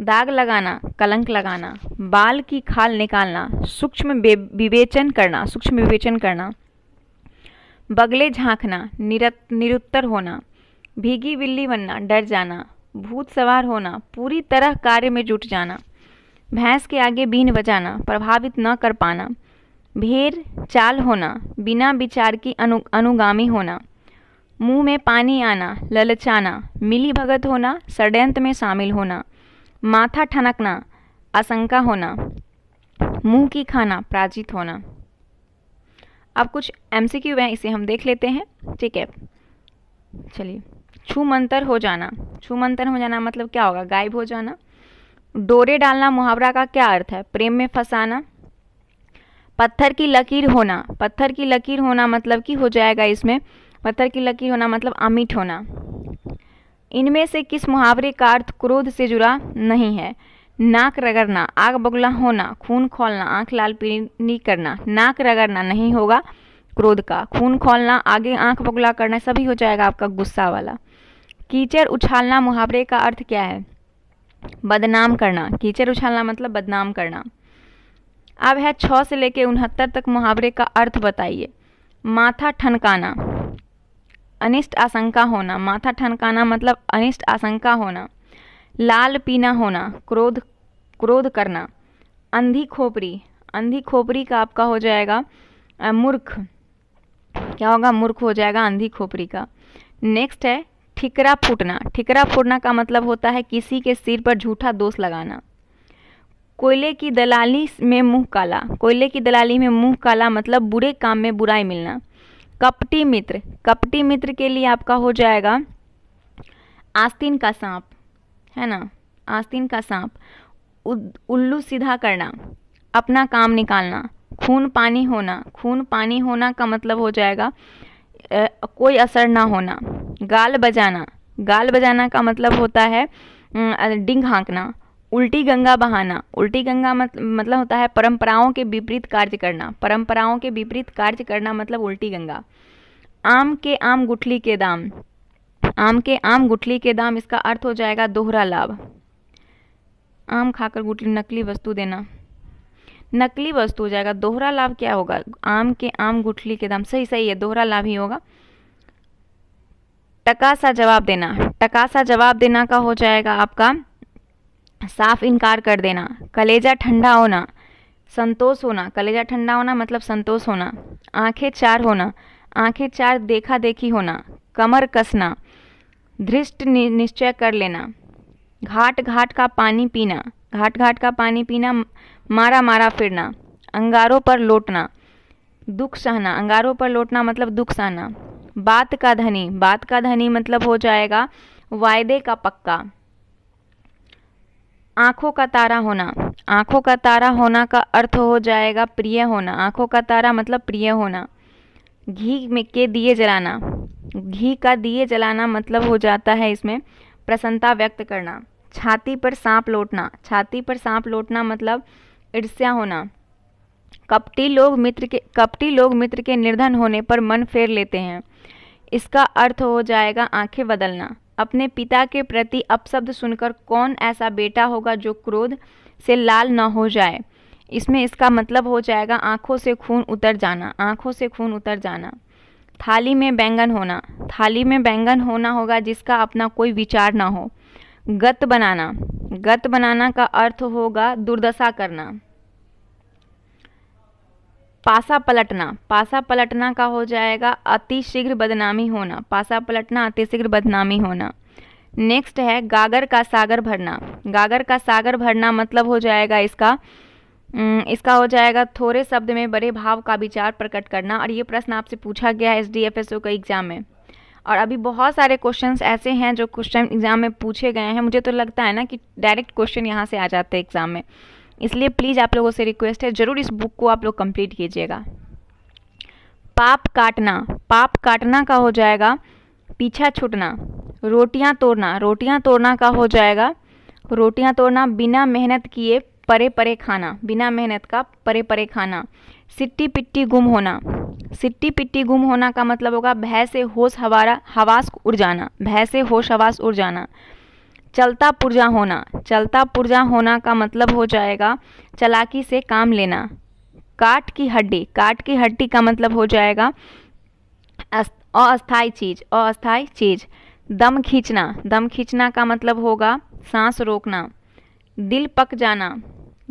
दाग लगाना कलंक लगाना बाल की खाल निकालना सूक्ष्म विवेचन करना सूक्ष्म विवेचन करना बगले झांकना निरत निरुत्तर होना भीगी बिल्ली बनना डर जाना भूत सवार होना पूरी तरह कार्य में जुट जाना भैंस के आगे बीन बजाना प्रभावित न कर पाना भेर चाल होना बिना विचार की अनु अनुगामी होना मुंह में पानी आना ललचाना मिली भगत होना षडयंत्र में शामिल होना माथा ठनकना आशंका होना मुंह की खाना पराजित होना अब कुछ एम सी क्यू हैं इसे हम देख लेते हैं ठीक है चलिए छू मंतर हो जाना छू मंतर हो जाना मतलब क्या होगा गायब हो जाना डोरे डालना मुहावरा का क्या अर्थ है प्रेम में फंसाना पत्थर की लकीर होना पत्थर की लकीर होना मतलब कि हो जाएगा इसमें पत्थर की लकीर होना मतलब अमिट होना इनमें से किस मुहावरे का अर्थ क्रोध से जुड़ा नहीं है नाक रगड़ना आग बगुला होना खून खोलना आंख लाल पीली करना नाक रगड़ना नहीं होगा क्रोध का खून खोलना आगे आंख बगुला करना सभी हो जाएगा आपका गुस्सा वाला कीचड़ उछालना मुहावरे का अर्थ क्या है बदनाम करना कीचड़ उछालना मतलब बदनाम करना अब है छः से लेकर उनहत्तर तक मुहावरे का अर्थ बताइए माथा ठनकाना अनिष्ट आशंका होना माथा ठनकाना मतलब अनिष्ट आशंका होना लाल पीना होना क्रोध क्रोध करना अंधी खोपरी अंधी खोपरी का आपका हो जाएगा मूर्ख क्या होगा मूर्ख हो जाएगा अंधी खोपरी का नेक्स्ट है ठिकरा फूटना ठिकरा फूटना का मतलब होता है किसी के सिर पर झूठा दोष लगाना कोयले की दलाली में मुंह काला कोयले की दलाली में मुंह काला मतलब बुरे काम में बुराई मिलना कपटी मित्र कपटी मित्र के लिए आपका हो जाएगा आस्तीन का सांप है ना आस्तीन का सांप उल्लू सीधा करना अपना काम निकालना खून पानी होना खून पानी होना का मतलब हो जाएगा ए, कोई असर ना होना गाल बजाना गाल बजाना का मतलब होता है डिंग हाँकना उल्टी गंगा बहाना उल्टी गंगा मत, मतलब होता है परंपराओं के विपरीत कार्य करना परंपराओं के विपरीत कार्य करना मतलब उल्टी गंगा आम के आम गुठली के दाम आम के आम गुठली के दाम इसका अर्थ हो जाएगा दोहरा लाभ आम खाकर गुठली नकली वस्तु देना नकली वस्तु हो जाएगा दोहरा लाभ क्या होगा आम के आम गुठली के दाम सही सही है दोहरा लाभ ही होगा टकासा जवाब देना टकासा जवाब देना का हो जाएगा आपका साफ इनकार कर देना कलेजा ठंडा होना संतोष होना कलेजा ठंडा होना मतलब संतोष होना आंखें चार होना आंखें चार देखा देखी होना कमर कसना धृष्ट निश्चय कर लेना घाट घाट का पानी पीना घाट घाट का पानी पीना मारा मारा फिरना अंगारों पर लौटना दुख सहना अंगारों पर लौटना मतलब दुख सहना बात का धनी बात का धनी मतलब हो जाएगा वायदे का पक्का आंखों का तारा होना आंखों का तारा होना का अर्थ हो जाएगा प्रिय होना आंखों का तारा मतलब प्रिय होना घी में के दिए जलाना घी का दिए जलाना मतलब हो जाता है इसमें प्रसन्नता व्यक्त करना छाती पर सांप लौटना छाती पर सांप लौटना मतलब ईर्ष्या होना कपटी लोग मित्र के कपटी लोग मित्र के निर्धन होने पर मन फेर लेते हैं इसका अर्थ हो जाएगा आंखें बदलना अपने पिता के प्रति अपशब्द सुनकर कौन ऐसा बेटा होगा जो क्रोध से लाल न हो जाए इसमें इसका मतलब हो जाएगा आंखों से खून उतर जाना आंखों से खून उतर जाना थाली में बैंगन होना थाली में बैंगन होना होगा जिसका अपना कोई विचार ना हो गत बनाना गत बनाना का अर्थ होगा दुर्दशा करना पासा पलटना पासा पलटना का हो जाएगा अतिशीघ्र बदनामी होना पासा पलटना अतिशीघ्र बदनामी होना नेक्स्ट है गागर का सागर भरना गागर का सागर भरना मतलब हो जाएगा इसका इसका हो जाएगा थोड़े शब्द में बड़े भाव का विचार प्रकट करना और ये प्रश्न आपसे पूछा गया है S D F S O के एग्ज़ाम में और अभी बहुत सारे क्वेश्चन ऐसे हैं जो क्वेश्चन एग्ज़ाम में पूछे गए हैं मुझे तो लगता है ना कि डायरेक्ट क्वेश्चन यहाँ से आ जाते हैं एग्ज़ाम में इसलिए प्लीज़ आप लोगों से रिक्वेस्ट है ज़रूर इस बुक को आप लोग कंप्लीट कीजिएगा पाप काटना पाप काटना का हो जाएगा पीछा छूटना रोटियां तोड़ना रोटियां तोड़ना का हो जाएगा रोटियां तोड़ना बिना मेहनत किए परे परे खाना बिना मेहनत का परे परे खाना सिट्टी पिट्टी गुम होना सिट्टी पिट्टी गुम होना का मतलब होगा भय से होश हवारा हवास उड़ जाना भय से होश हवास उड़ जाना चलता पुर्जा होना चलता पुर्जा होना का मतलब हो जाएगा चलाकी से काम लेना काट की हड्डी काट की हड्डी का मतलब हो जाएगा अस्थाई चीज अस्थाई चीज दम खींचना दम खींचना का मतलब होगा सांस रोकना दिल पक जाना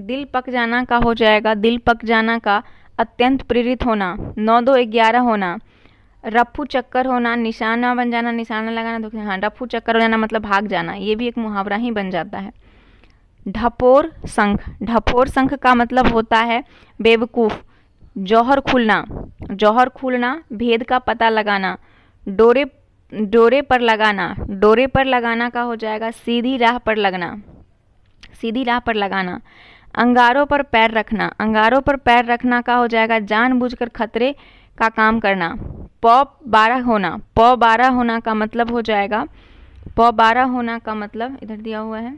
दिल पक जाना का हो जाएगा दिल पक जाना का अत्यंत प्रेरित होना नौ दो ग्यारह होना रफू चक्कर होना निशाना बन जाना निशाना लगाना दुख हाँ रफू चक्कर हो जाना मतलब भाग जाना ये भी एक मुहावरा ही बन जाता है ढपोर संख ढपोर संख का मतलब होता है बेवकूफ़ जौहर खुलना जौहर खुलना भेद का पता लगाना डोरे डोरे पर लगाना डोरे पर लगाना का हो जाएगा सीधी राह पर लगना सीधी राह पर लगाना अंगारों पर पैर रखना अंगारों पर पैर रखना का हो जाएगा जानबूझकर खतरे का काम करना पौ बारह होना पौ बारह होना का मतलब हो जाएगा पौ बारह होना का मतलब इधर दिया हुआ है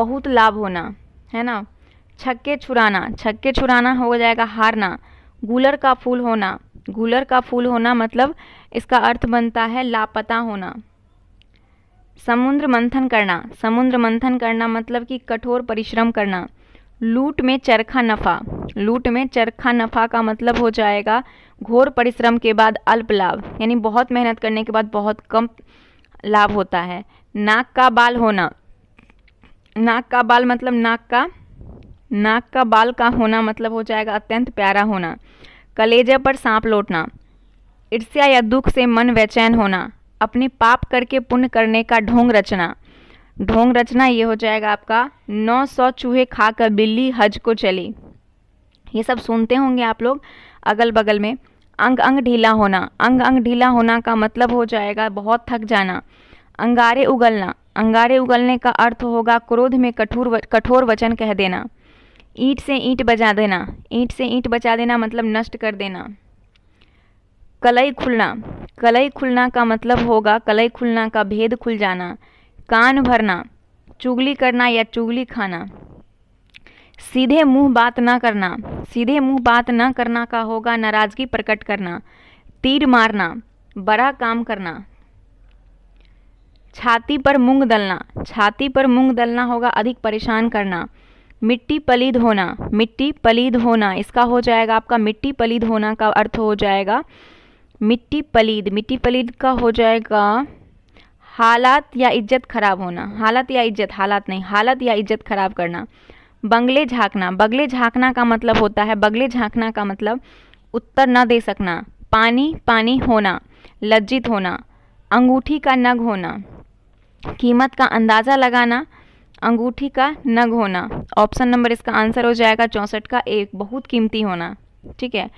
बहुत लाभ होना है ना छक्के छुराना छक्के छुराना हो जाएगा हारना गुलर का फूल होना गुलर का फूल होना मतलब इसका अर्थ बनता है लापता होना समुद्र मंथन करना समुद्र मंथन करना मतलब कि कठोर परिश्रम करना लूट में चरखा नफा लूट में चरखा नफा का मतलब हो जाएगा घोर परिश्रम के बाद अल्प लाभ यानी बहुत मेहनत करने के बाद बहुत कम लाभ होता है नाक का बाल होना नाक का बाल मतलब नाक का नाक का बाल का होना मतलब हो जाएगा अत्यंत प्यारा होना कलेजे पर सांप लौटना ईर्ष्या या दुख से मन बेचैन होना अपने पाप करके पुण्य करने का ढोंग रचना ढोंग रचना ये हो जाएगा आपका नौ सौ चूहे खाकर बिल्ली हज को चली ये सब सुनते होंगे आप लोग अगल बगल में अंग अंग ढीला होना अंग अंग ढीला होना का मतलब हो जाएगा बहुत थक जाना अंगारे उगलना अंगारे उगलने का अर्थ होगा क्रोध में कठोर कठोर वचन कह देना ईंट से ईंट बजा देना ईंट से ईंट बचा देना मतलब नष्ट कर देना कलई खुलना कलई खुलना का मतलब होगा कलई खुलना का भेद खुल जाना कान भरना चुगली करना या चुगली खाना सीधे मुंह बात ना करना सीधे मुंह बात ना करना का होगा नाराज़गी प्रकट करना तीर मारना बड़ा काम करना छाती पर मूंग दलना छाती पर मूंग दलना होगा अधिक परेशान करना मिट्टी पलीद होना मिट्टी पलीद होना इसका हो जाएगा आपका मिट्टी पलीद होना का अर्थ हो जाएगा मिट्टी पलीद मिट्टी पलीद का हो जाएगा हालात या इज्जत खराब होना हालत या इज्जत हालात नहीं हालत या इज्जत खराब करना बंगले झांकना बगले झांकना का मतलब होता है बगले झांकना का मतलब उत्तर न दे सकना पानी पानी होना लज्जित होना अंगूठी का नग होना कीमत का अंदाज़ा लगाना अंगूठी का नग होना ऑप्शन नंबर इसका आंसर हो जाएगा चौंसठ का एक बहुत कीमती होना ठीक है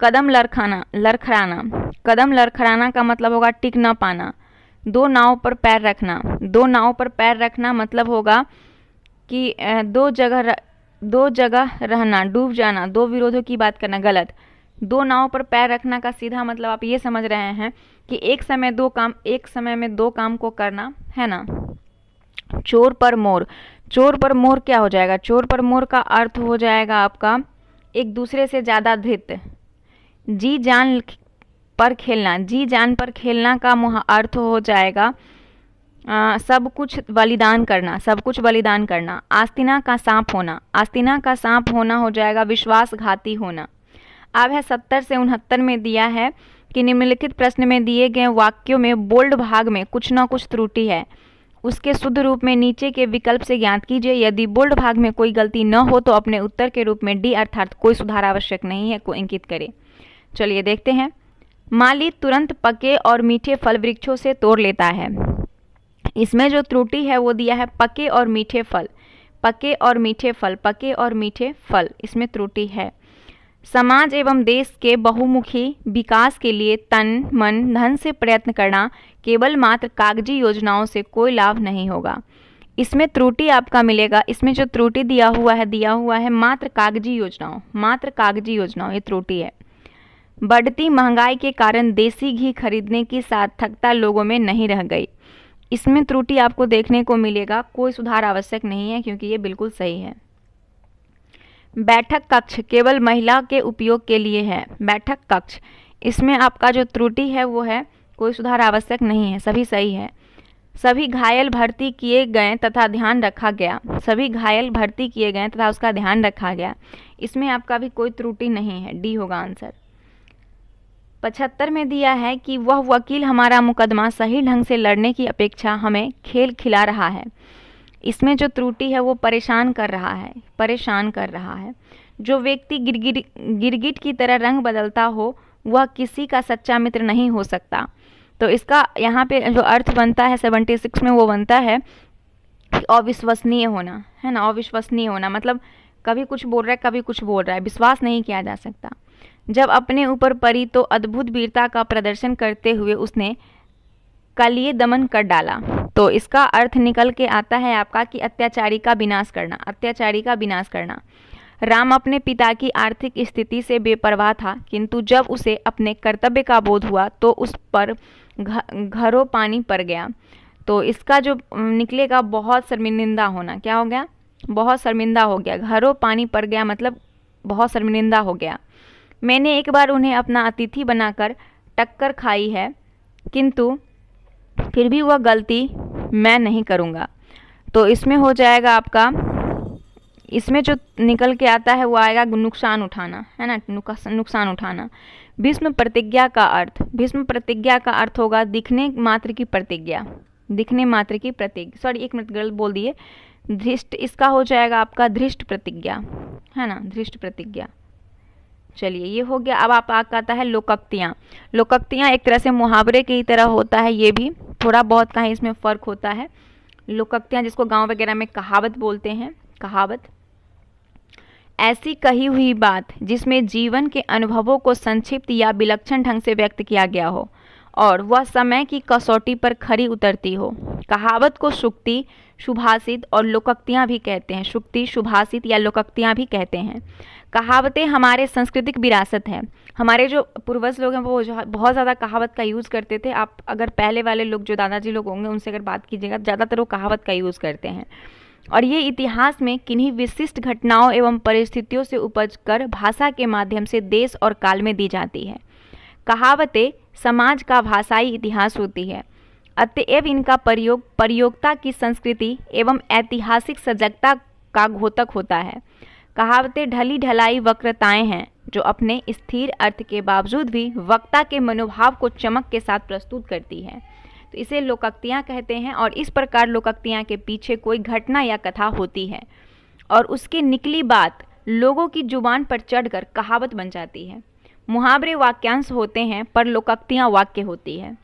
कदम लरखाना लरखराना कदम लरखराना का मतलब होगा टिक ना पाना दो नाव पर पैर रखना दो नाव पर पैर रखना मतलब होगा कि दो जगह दो जगह रहना डूब जाना दो विरोधों की बात करना गलत दो नाव पर पैर रखना का सीधा मतलब आप ये समझ रहे हैं कि एक समय दो काम एक समय में दो काम को करना है ना चोर पर मोर चोर पर मोर क्या हो जाएगा चोर पर मोर का अर्थ हो जाएगा आपका एक दूसरे से ज़्यादा धित जी जान पर खेलना जी जान पर खेलना का अर्थ हो जाएगा आ, सब कुछ बलिदान करना सब कुछ बलिदान करना आस्तीना का सांप होना आस्तीना का सांप होना हो जाएगा विश्वासघाती होना अब है सत्तर से उनहत्तर में दिया है कि निम्नलिखित प्रश्न में दिए गए वाक्यों में बोल्ड भाग में कुछ ना कुछ त्रुटि है उसके शुद्ध रूप में नीचे के विकल्प से ज्ञात कीजिए यदि बोल्ड भाग में कोई गलती न हो तो अपने उत्तर के रूप में डी अर्थात कोई सुधार आवश्यक नहीं है को इंकित करें चलिए देखते हैं माली तुरंत पके और मीठे फल वृक्षों से तोड़ लेता है इसमें जो त्रुटि है वो दिया है पके और मीठे फल पके और मीठे फल पके और मीठे फल इसमें त्रुटि है समाज एवं देश के बहुमुखी विकास के लिए तन मन धन से प्रयत्न करना केवल मात्र कागजी योजनाओं से कोई लाभ नहीं होगा इसमें त्रुटि आपका मिलेगा इसमें जो त्रुटि दिया हुआ है दिया हुआ है मात्र कागजी योजनाओं मात्र कागजी योजनाओं ये त्रुटि है बढ़ती महंगाई के कारण देसी घी खरीदने की सार्थकता लोगों में नहीं रह गई इसमें त्रुटि आपको देखने को मिलेगा कोई सुधार आवश्यक नहीं है क्योंकि ये बिल्कुल सही है बैठक कक्ष केवल महिला के उपयोग के लिए है बैठक कक्ष इसमें आपका जो त्रुटि है वो है कोई सुधार आवश्यक नहीं है सभी सही है सभी घायल भर्ती किए गए तथा ध्यान रखा गया सभी घायल भर्ती किए गए तथा उसका ध्यान रखा गया इसमें आपका भी कोई त्रुटि नहीं है डी होगा आंसर पचहत्तर में दिया है कि वह वकील हमारा मुकदमा सही ढंग से लड़ने की अपेक्षा हमें खेल खिला रहा है इसमें जो त्रुटि है वो परेशान कर रहा है परेशान कर रहा है जो व्यक्ति गिरगिर गिरगिट की तरह रंग बदलता हो वह किसी का सच्चा मित्र नहीं हो सकता तो इसका यहाँ पे जो अर्थ बनता है सेवेंटी सिक्स में वो बनता है अविश्वसनीय होना है ना अविश्वसनीय होना मतलब कभी कुछ बोल रहा है कभी कुछ बोल रहा है विश्वास नहीं किया जा सकता जब अपने ऊपर पड़ी तो अद्भुत वीरता का प्रदर्शन करते हुए उसने कलिय दमन कर डाला तो इसका अर्थ निकल के आता है आपका कि अत्याचारी का विनाश करना अत्याचारी का विनाश करना राम अपने पिता की आर्थिक स्थिति से बेपरवाह था किंतु जब उसे अपने कर्तव्य का बोध हुआ तो उस पर घरों पानी पड़ गया तो इसका जो निकलेगा बहुत शर्मिंदा होना क्या हो गया बहुत शर्मिंदा हो गया घरों पानी पड़ गया मतलब बहुत शर्मिंदा हो गया मैंने एक बार उन्हें अपना अतिथि बनाकर टक्कर खाई है किंतु फिर भी वह गलती मैं नहीं करूँगा तो इसमें हो जाएगा आपका इसमें जो निकल के आता है वो आएगा नुकसान उठाना है ना नुकसान उठाना भीष्म प्रतिज्ञा का अर्थ भीष्म प्रतिज्ञा का अर्थ होगा दिखने मात्र की प्रतिज्ञा दिखने मात्र की प्रतिज्ञा सॉरी एक मिनट गलत बोल दिए धृष्ट इसका हो जाएगा आपका धृष्ट प्रतिज्ञा है ना धृष्ट प्रतिज्ञा चलिए ये हो गया अब आप आग आता है लोकक्तियाँ लोकक्तियाँ एक तरह से मुहावरे की तरह होता है ये भी थोड़ा बहुत कहीं इसमें फ़र्क होता है लोकक्तियाँ जिसको गांव वगैरह में कहावत बोलते हैं कहावत ऐसी कही हुई बात जिसमें जीवन के अनुभवों को संक्षिप्त या विलक्षण ढंग से व्यक्त किया गया हो और वह समय की कसौटी पर खरी उतरती हो कहावत को सुक्ति शुभाषित और लोकक्तियाँ भी कहते हैं शुक्ति शुभाषित या लोकक्तियाँ भी कहते हैं कहावतें हमारे सांस्कृतिक विरासत है हमारे जो पूर्वज लोग हैं वो बहुत ज़्यादा कहावत का यूज़ करते थे आप अगर पहले वाले लोग जो दादाजी लोग होंगे उनसे अगर बात कीजिएगा ज़्यादातर वो कहावत का यूज़ करते हैं और ये इतिहास में किन्हीं विशिष्ट घटनाओं एवं परिस्थितियों से उपज कर भाषा के माध्यम से देश और काल में दी जाती है कहावतें समाज का भाषाई इतिहास होती है अतएव इनका प्रयोग प्रयोगता की संस्कृति एवं ऐतिहासिक सजगता का घोतक होता है कहावतें ढली ढलाई वक्रताएं हैं जो अपने स्थिर अर्थ के बावजूद भी वक्ता के मनोभाव को चमक के साथ प्रस्तुत करती है तो इसे लोकक्तियाँ कहते हैं और इस प्रकार लोकक्तियाँ के पीछे कोई घटना या कथा होती है और उसकी निकली बात लोगों की जुबान पर चढ़कर कहावत बन जाती है मुहावरे वाक्यांश होते हैं पर लोकक्तियाँ वाक्य होती है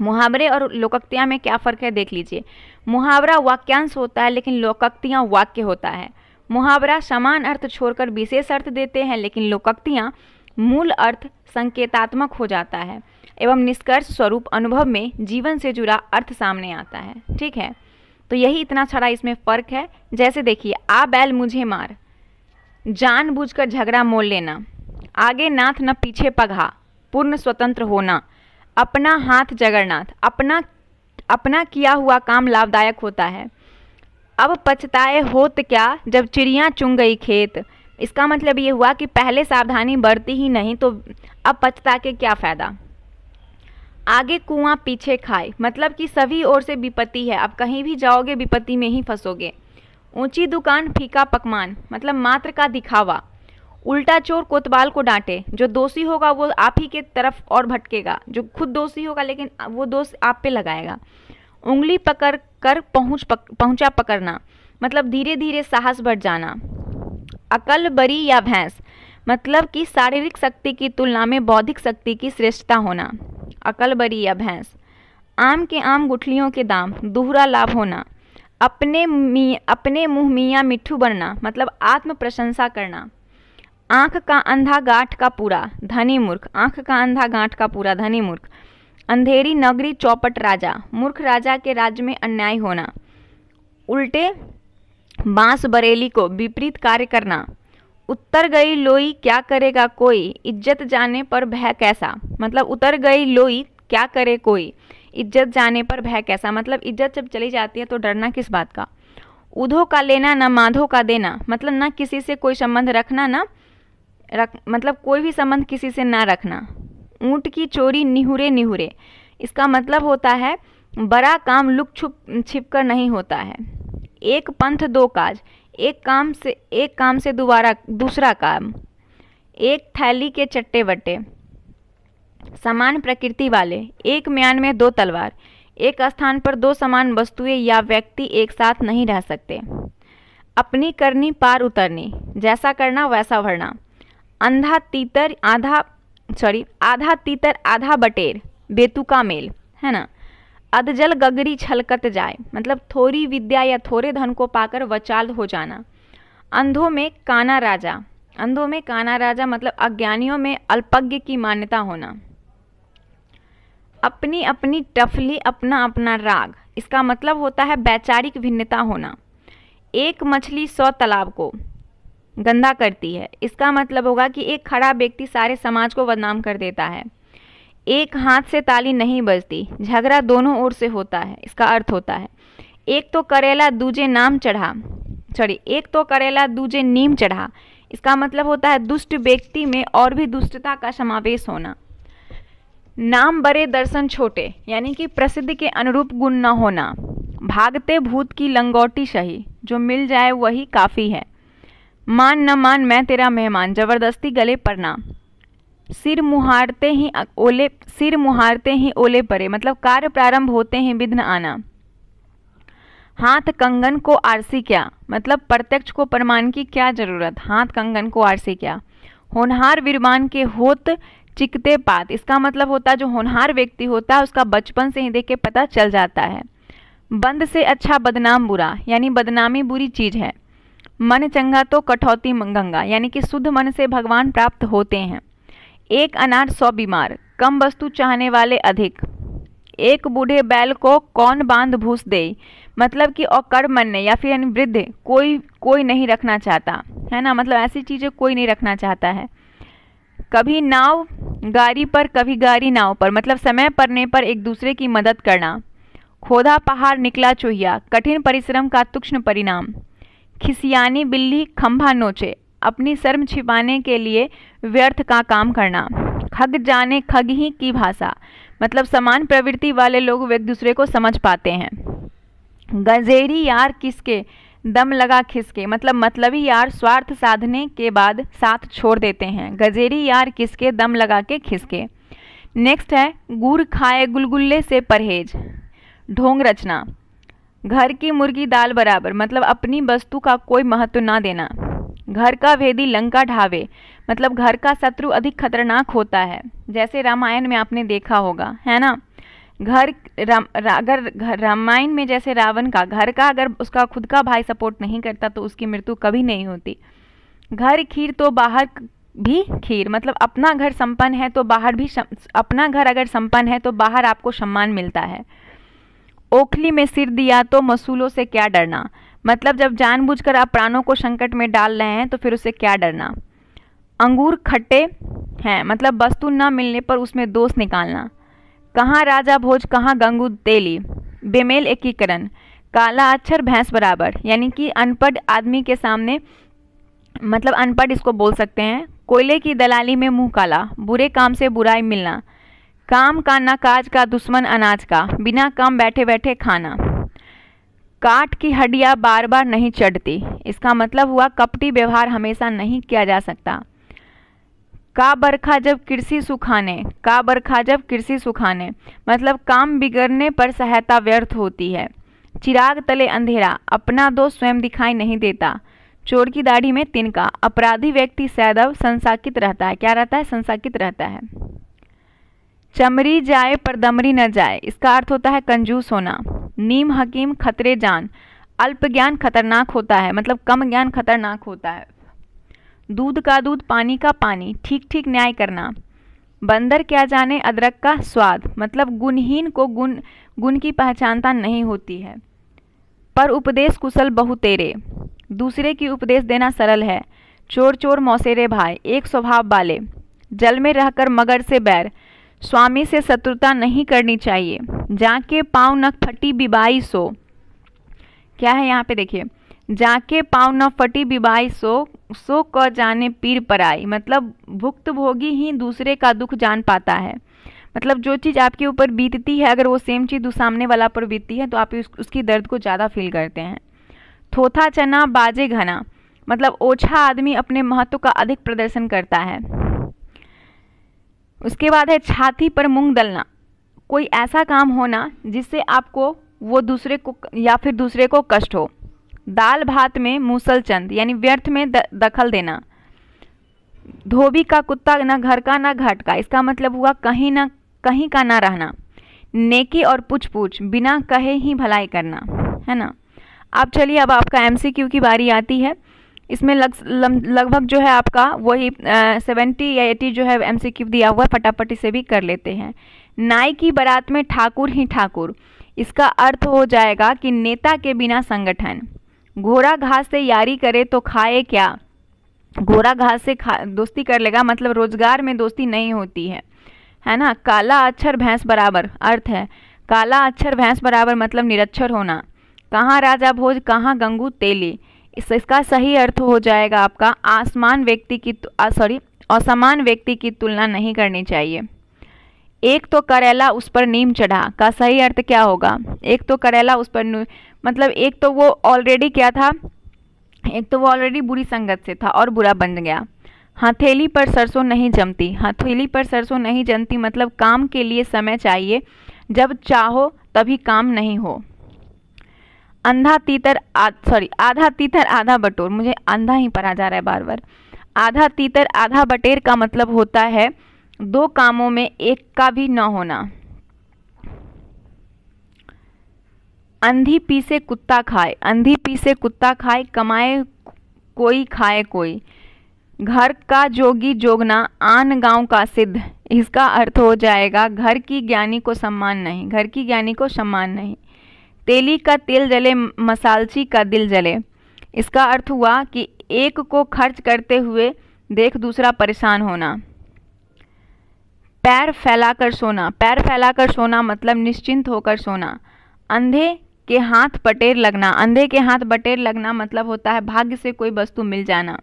मुहावरे और लोकक्तियाँ में क्या फ़र्क है देख लीजिए मुहावरा वाक्यांश होता है लेकिन लोकक्तियाँ वाक्य होता है मुहावरा समान अर्थ छोड़कर विशेष अर्थ देते हैं लेकिन लोकक्तियाँ मूल अर्थ संकेतात्मक हो जाता है एवं निष्कर्ष स्वरूप अनुभव में जीवन से जुड़ा अर्थ सामने आता है ठीक है तो यही इतना छड़ा इसमें फ़र्क है जैसे देखिए आ बैल मुझे मार जान झगड़ा मोल लेना आगे नाथ न पीछे पघा पूर्ण स्वतंत्र होना अपना हाथ जगरनाथ अपना अपना किया हुआ काम लाभदायक होता है अब पछताए होत क्या जब चिड़िया चुंग गई खेत इसका मतलब ये हुआ कि पहले सावधानी बरती ही नहीं तो अब पछता के क्या फ़ायदा आगे कुआं पीछे खाए मतलब कि सभी ओर से विपत्ति है अब कहीं भी जाओगे विपत्ति में ही फंसोगे ऊंची दुकान फीका पकवान मतलब मात्र का दिखावा उल्टा चोर कोतवाल को डांटे जो दोषी होगा वो आप ही के तरफ और भटकेगा जो खुद दोषी होगा लेकिन वो दोष आप पे लगाएगा उंगली पकड़ कर पहुँच पक, पहुँचा पकड़ना मतलब धीरे धीरे साहस बढ़ जाना अकल बरी या भैंस मतलब कि शारीरिक शक्ति की तुलना में बौद्धिक शक्ति की श्रेष्ठता होना अकल बरी या भैंस आम के आम गुठलियों के दाम दूहरा लाभ होना अपने मी अपने मुँह मियाँ मिट्ठू बनना मतलब आत्म प्रशंसा करना आंख का अंधा गांठ का पूरा धनी मूर्ख आंख का अंधा गांठ का पूरा धनी मूर्ख अंधेरी नगरी चौपट राजा मूर्ख राजा के राज्य में अन्याय होना उल्टे बांस बरेली को विपरीत कार्य करना उत्तर गई लोई क्या करेगा कोई इज्जत जाने पर भय कैसा मतलब उतर गई लोई क्या करे कोई इज्जत जाने पर भय कैसा मतलब इज्जत जब चली जाती है तो डरना किस बात का उधो का लेना ना माधो का देना मतलब ना किसी से कोई संबंध रखना ना रख मतलब कोई भी संबंध किसी से ना रखना ऊँट की चोरी निहुरे निहुरे इसका मतलब होता है बड़ा काम लुक छुप छिप कर नहीं होता है एक पंथ दो काज एक काम से एक काम से दोबारा दूसरा काम एक थैली के चट्टे बट्टे समान प्रकृति वाले एक म्यान में दो तलवार एक स्थान पर दो समान वस्तुएं या व्यक्ति एक साथ नहीं रह सकते अपनी करनी पार उतरनी जैसा करना वैसा भरना अंधा तीतर आधा सॉरी आधा तीतर आधा बटेर बेतुका मेल है ना अधजल गगरी छलकत जाए मतलब थोड़ी विद्या या थोड़े धन को पाकर वचाल हो जाना अंधों में काना राजा अंधों में काना राजा मतलब अज्ञानियों में अल्पज्ञ की मान्यता होना अपनी अपनी टफली अपना अपना राग इसका मतलब होता है वैचारिक भिन्नता होना एक मछली सौ तालाब को गंदा करती है इसका मतलब होगा कि एक खराब व्यक्ति सारे समाज को बदनाम कर देता है एक हाथ से ताली नहीं बजती झगड़ा दोनों ओर से होता है इसका अर्थ होता है एक तो करेला दूजे नाम चढ़ा सॉरी एक तो करेला दूजे नीम चढ़ा इसका मतलब होता है दुष्ट व्यक्ति में और भी दुष्टता का समावेश होना नाम बड़े दर्शन छोटे यानी कि प्रसिद्ध के अनुरूप गुण न होना भागते भूत की लंगोटी सही जो मिल जाए वही काफ़ी है मान न मान मैं तेरा मेहमान जबरदस्ती गले पड़ना सिर मुहारते ही ओले सिर मुहारते ही ओले परे मतलब कार्य प्रारंभ होते ही विघ्न आना हाथ कंगन को आरसी क्या मतलब प्रत्यक्ष को प्रमाण की क्या जरूरत हाथ कंगन को आरसी क्या होनहार विरमान के होत चिकते पात इसका मतलब होता जो होनहार व्यक्ति होता है उसका बचपन से ही देख के पता चल जाता है बंद से अच्छा बदनाम बुरा यानी बदनामी बुरी चीज़ है मन चंगा तो कठौती गंगा यानी कि शुद्ध मन से भगवान प्राप्त होते हैं एक अनार सौ बीमार कम वस्तु चाहने वाले अधिक एक बूढ़े बैल को कौन बांध भूस दे मतलब कि और मन या फिर यानी वृद्ध कोई कोई नहीं रखना चाहता है ना मतलब ऐसी चीज़ें कोई नहीं रखना चाहता है कभी नाव गाड़ी पर कभी गाड़ी नाव पर मतलब समय पड़ने पर एक दूसरे की मदद करना खोदा पहाड़ निकला चूहिया कठिन परिश्रम का तुक्ष्ण परिणाम खिसियानी बिल्ली खंभा नोचे अपनी शर्म छिपाने के लिए व्यर्थ का काम करना खग जाने खग ही की भाषा मतलब समान प्रवृत्ति वाले लोग एक दूसरे को समझ पाते हैं गजेरी यार किसके दम लगा खिसके मतलब मतलबी यार स्वार्थ साधने के बाद साथ छोड़ देते हैं गजेरी यार किसके दम लगा के खिसके नेक्स्ट है गुड़ खाए गुलगुल्ले से परहेज ढोंग रचना घर की मुर्गी दाल बराबर मतलब अपनी वस्तु का कोई महत्व ना देना घर का भेदी लंका ढावे मतलब घर का शत्रु अधिक खतरनाक होता है जैसे रामायण में आपने देखा होगा है ना घर अगर रामायण में जैसे रावण का घर का अगर उसका खुद का भाई सपोर्ट नहीं करता तो उसकी मृत्यु कभी नहीं होती घर खीर तो बाहर भी खीर मतलब अपना घर संपन्न है तो बाहर भी अपना घर अगर संपन्न है तो बाहर आपको सम्मान मिलता है ओखली में सिर दिया तो मसूलों से क्या डरना मतलब जब जानबूझकर आप प्राणों को संकट में डाल रहे हैं तो फिर उससे क्या डरना अंगूर खट्टे हैं मतलब वस्तु न मिलने पर उसमें दोष निकालना कहाँ राजा भोज कहाँ गंगू तेली बेमेल एकीकरण काला अक्षर भैंस बराबर यानी कि अनपढ़ आदमी के सामने मतलब अनपढ़ इसको बोल सकते हैं कोयले की दलाली में मुंह काला बुरे काम से बुराई मिलना काम का न काज का दुश्मन अनाज का बिना काम बैठे बैठे खाना काट की हड्डियाँ बार बार नहीं चढ़ती इसका मतलब हुआ कपटी व्यवहार हमेशा नहीं किया जा सकता का बरखा जब कृषि सुखाने का बरखा जब कृषि सुखाने मतलब काम बिगड़ने पर सहायता व्यर्थ होती है चिराग तले अंधेरा अपना दोष स्वयं दिखाई नहीं देता चोर की दाढ़ी में तिनका अपराधी व्यक्ति सैदव संसाकित रहता है क्या रहता है संसाकित रहता है चमरी जाए पर दमरी न जाए इसका अर्थ होता है कंजूस होना नीम हकीम खतरे जान अल्प ज्ञान खतरनाक होता है मतलब कम ज्ञान खतरनाक होता है दूध का दूध पानी का पानी ठीक ठीक न्याय करना बंदर क्या जाने अदरक का स्वाद मतलब गुणहीन को गुण गुण की पहचानता नहीं होती है पर उपदेश कुशल बहुतेरे दूसरे की उपदेश देना सरल है चोर चोर मौसेरे भाई एक स्वभाव वाले जल में रहकर मगर से बैर स्वामी से शत्रुता नहीं करनी चाहिए जाके पाँव न फटी बिबाई सो क्या है यहाँ पे देखिए जाके पाँव न फटी बिबाई सो सो क जाने पीर पर आई मतलब भुक्त भोगी ही दूसरे का दुख जान पाता है मतलब जो चीज़ आपके ऊपर बीतती है अगर वो सेम चीज़ सामने वाला पर बीतती है तो आप उस, उसकी दर्द को ज़्यादा फील करते हैं थोथा चना बाजे घना मतलब ओछा आदमी अपने महत्व का अधिक प्रदर्शन करता है उसके बाद है छाती पर मूंग दलना कोई ऐसा काम होना जिससे आपको वो दूसरे को या फिर दूसरे को कष्ट हो दाल भात में मूसलचंद यानी व्यर्थ में द, दखल देना धोबी का कुत्ता ना घर का ना घाट का इसका मतलब हुआ कहीं ना कहीं का ना रहना नेकी और पूछ पूछ बिना कहे ही भलाई करना है ना अब चलिए अब आपका एमसीक्यू की बारी आती है इसमें लग लगभग जो है आपका वही सेवेंटी या एटी जो है एम दिया हुआ है फटाफट इसे भी कर लेते हैं नाई की बारात में ठाकुर ही ठाकुर इसका अर्थ हो जाएगा कि नेता के बिना संगठन घोड़ा घास से यारी करे तो खाए क्या घोड़ा घास से खा दोस्ती कर लेगा मतलब रोजगार में दोस्ती नहीं होती है है ना काला अक्षर भैंस बराबर अर्थ है काला अक्षर भैंस बराबर मतलब निरक्षर होना कहाँ राजा भोज कहाँ गंगू तेली इसका सही अर्थ हो जाएगा आपका आसमान व्यक्ति की सॉरी असमान व्यक्ति की तुलना नहीं करनी चाहिए एक तो करेला उस पर नीम चढ़ा का सही अर्थ क्या होगा एक तो करेला उस पर मतलब एक तो वो ऑलरेडी क्या था एक तो वो ऑलरेडी बुरी संगत से था और बुरा बन गया हथेली पर सरसों नहीं जमती हथेली पर सरसों नहीं जमती मतलब काम के लिए समय चाहिए जब चाहो तभी काम नहीं हो अंधा तीतर सॉरी आधा तीतर आधा बटोर मुझे अंधा ही पढ़ा जा रहा है बार बार आधा तीतर आधा बटेर का मतलब होता है दो कामों में एक का भी न होना अंधी पी से कुत्ता खाए अंधी पी से कुत्ता खाए कमाए कोई खाए कोई घर का जोगी जोगना आन गांव का सिद्ध इसका अर्थ हो जाएगा घर की ज्ञानी को सम्मान नहीं घर की ज्ञानी को सम्मान नहीं तेली का तेल जले मसालची का दिल जले इसका अर्थ हुआ कि एक को खर्च करते हुए देख दूसरा परेशान होना पैर फैलाकर सोना पैर फैलाकर सोना मतलब निश्चिंत होकर सोना अंधे के हाथ बटेर लगना अंधे के हाथ बटेर लगना मतलब होता है भाग्य से कोई वस्तु मिल जाना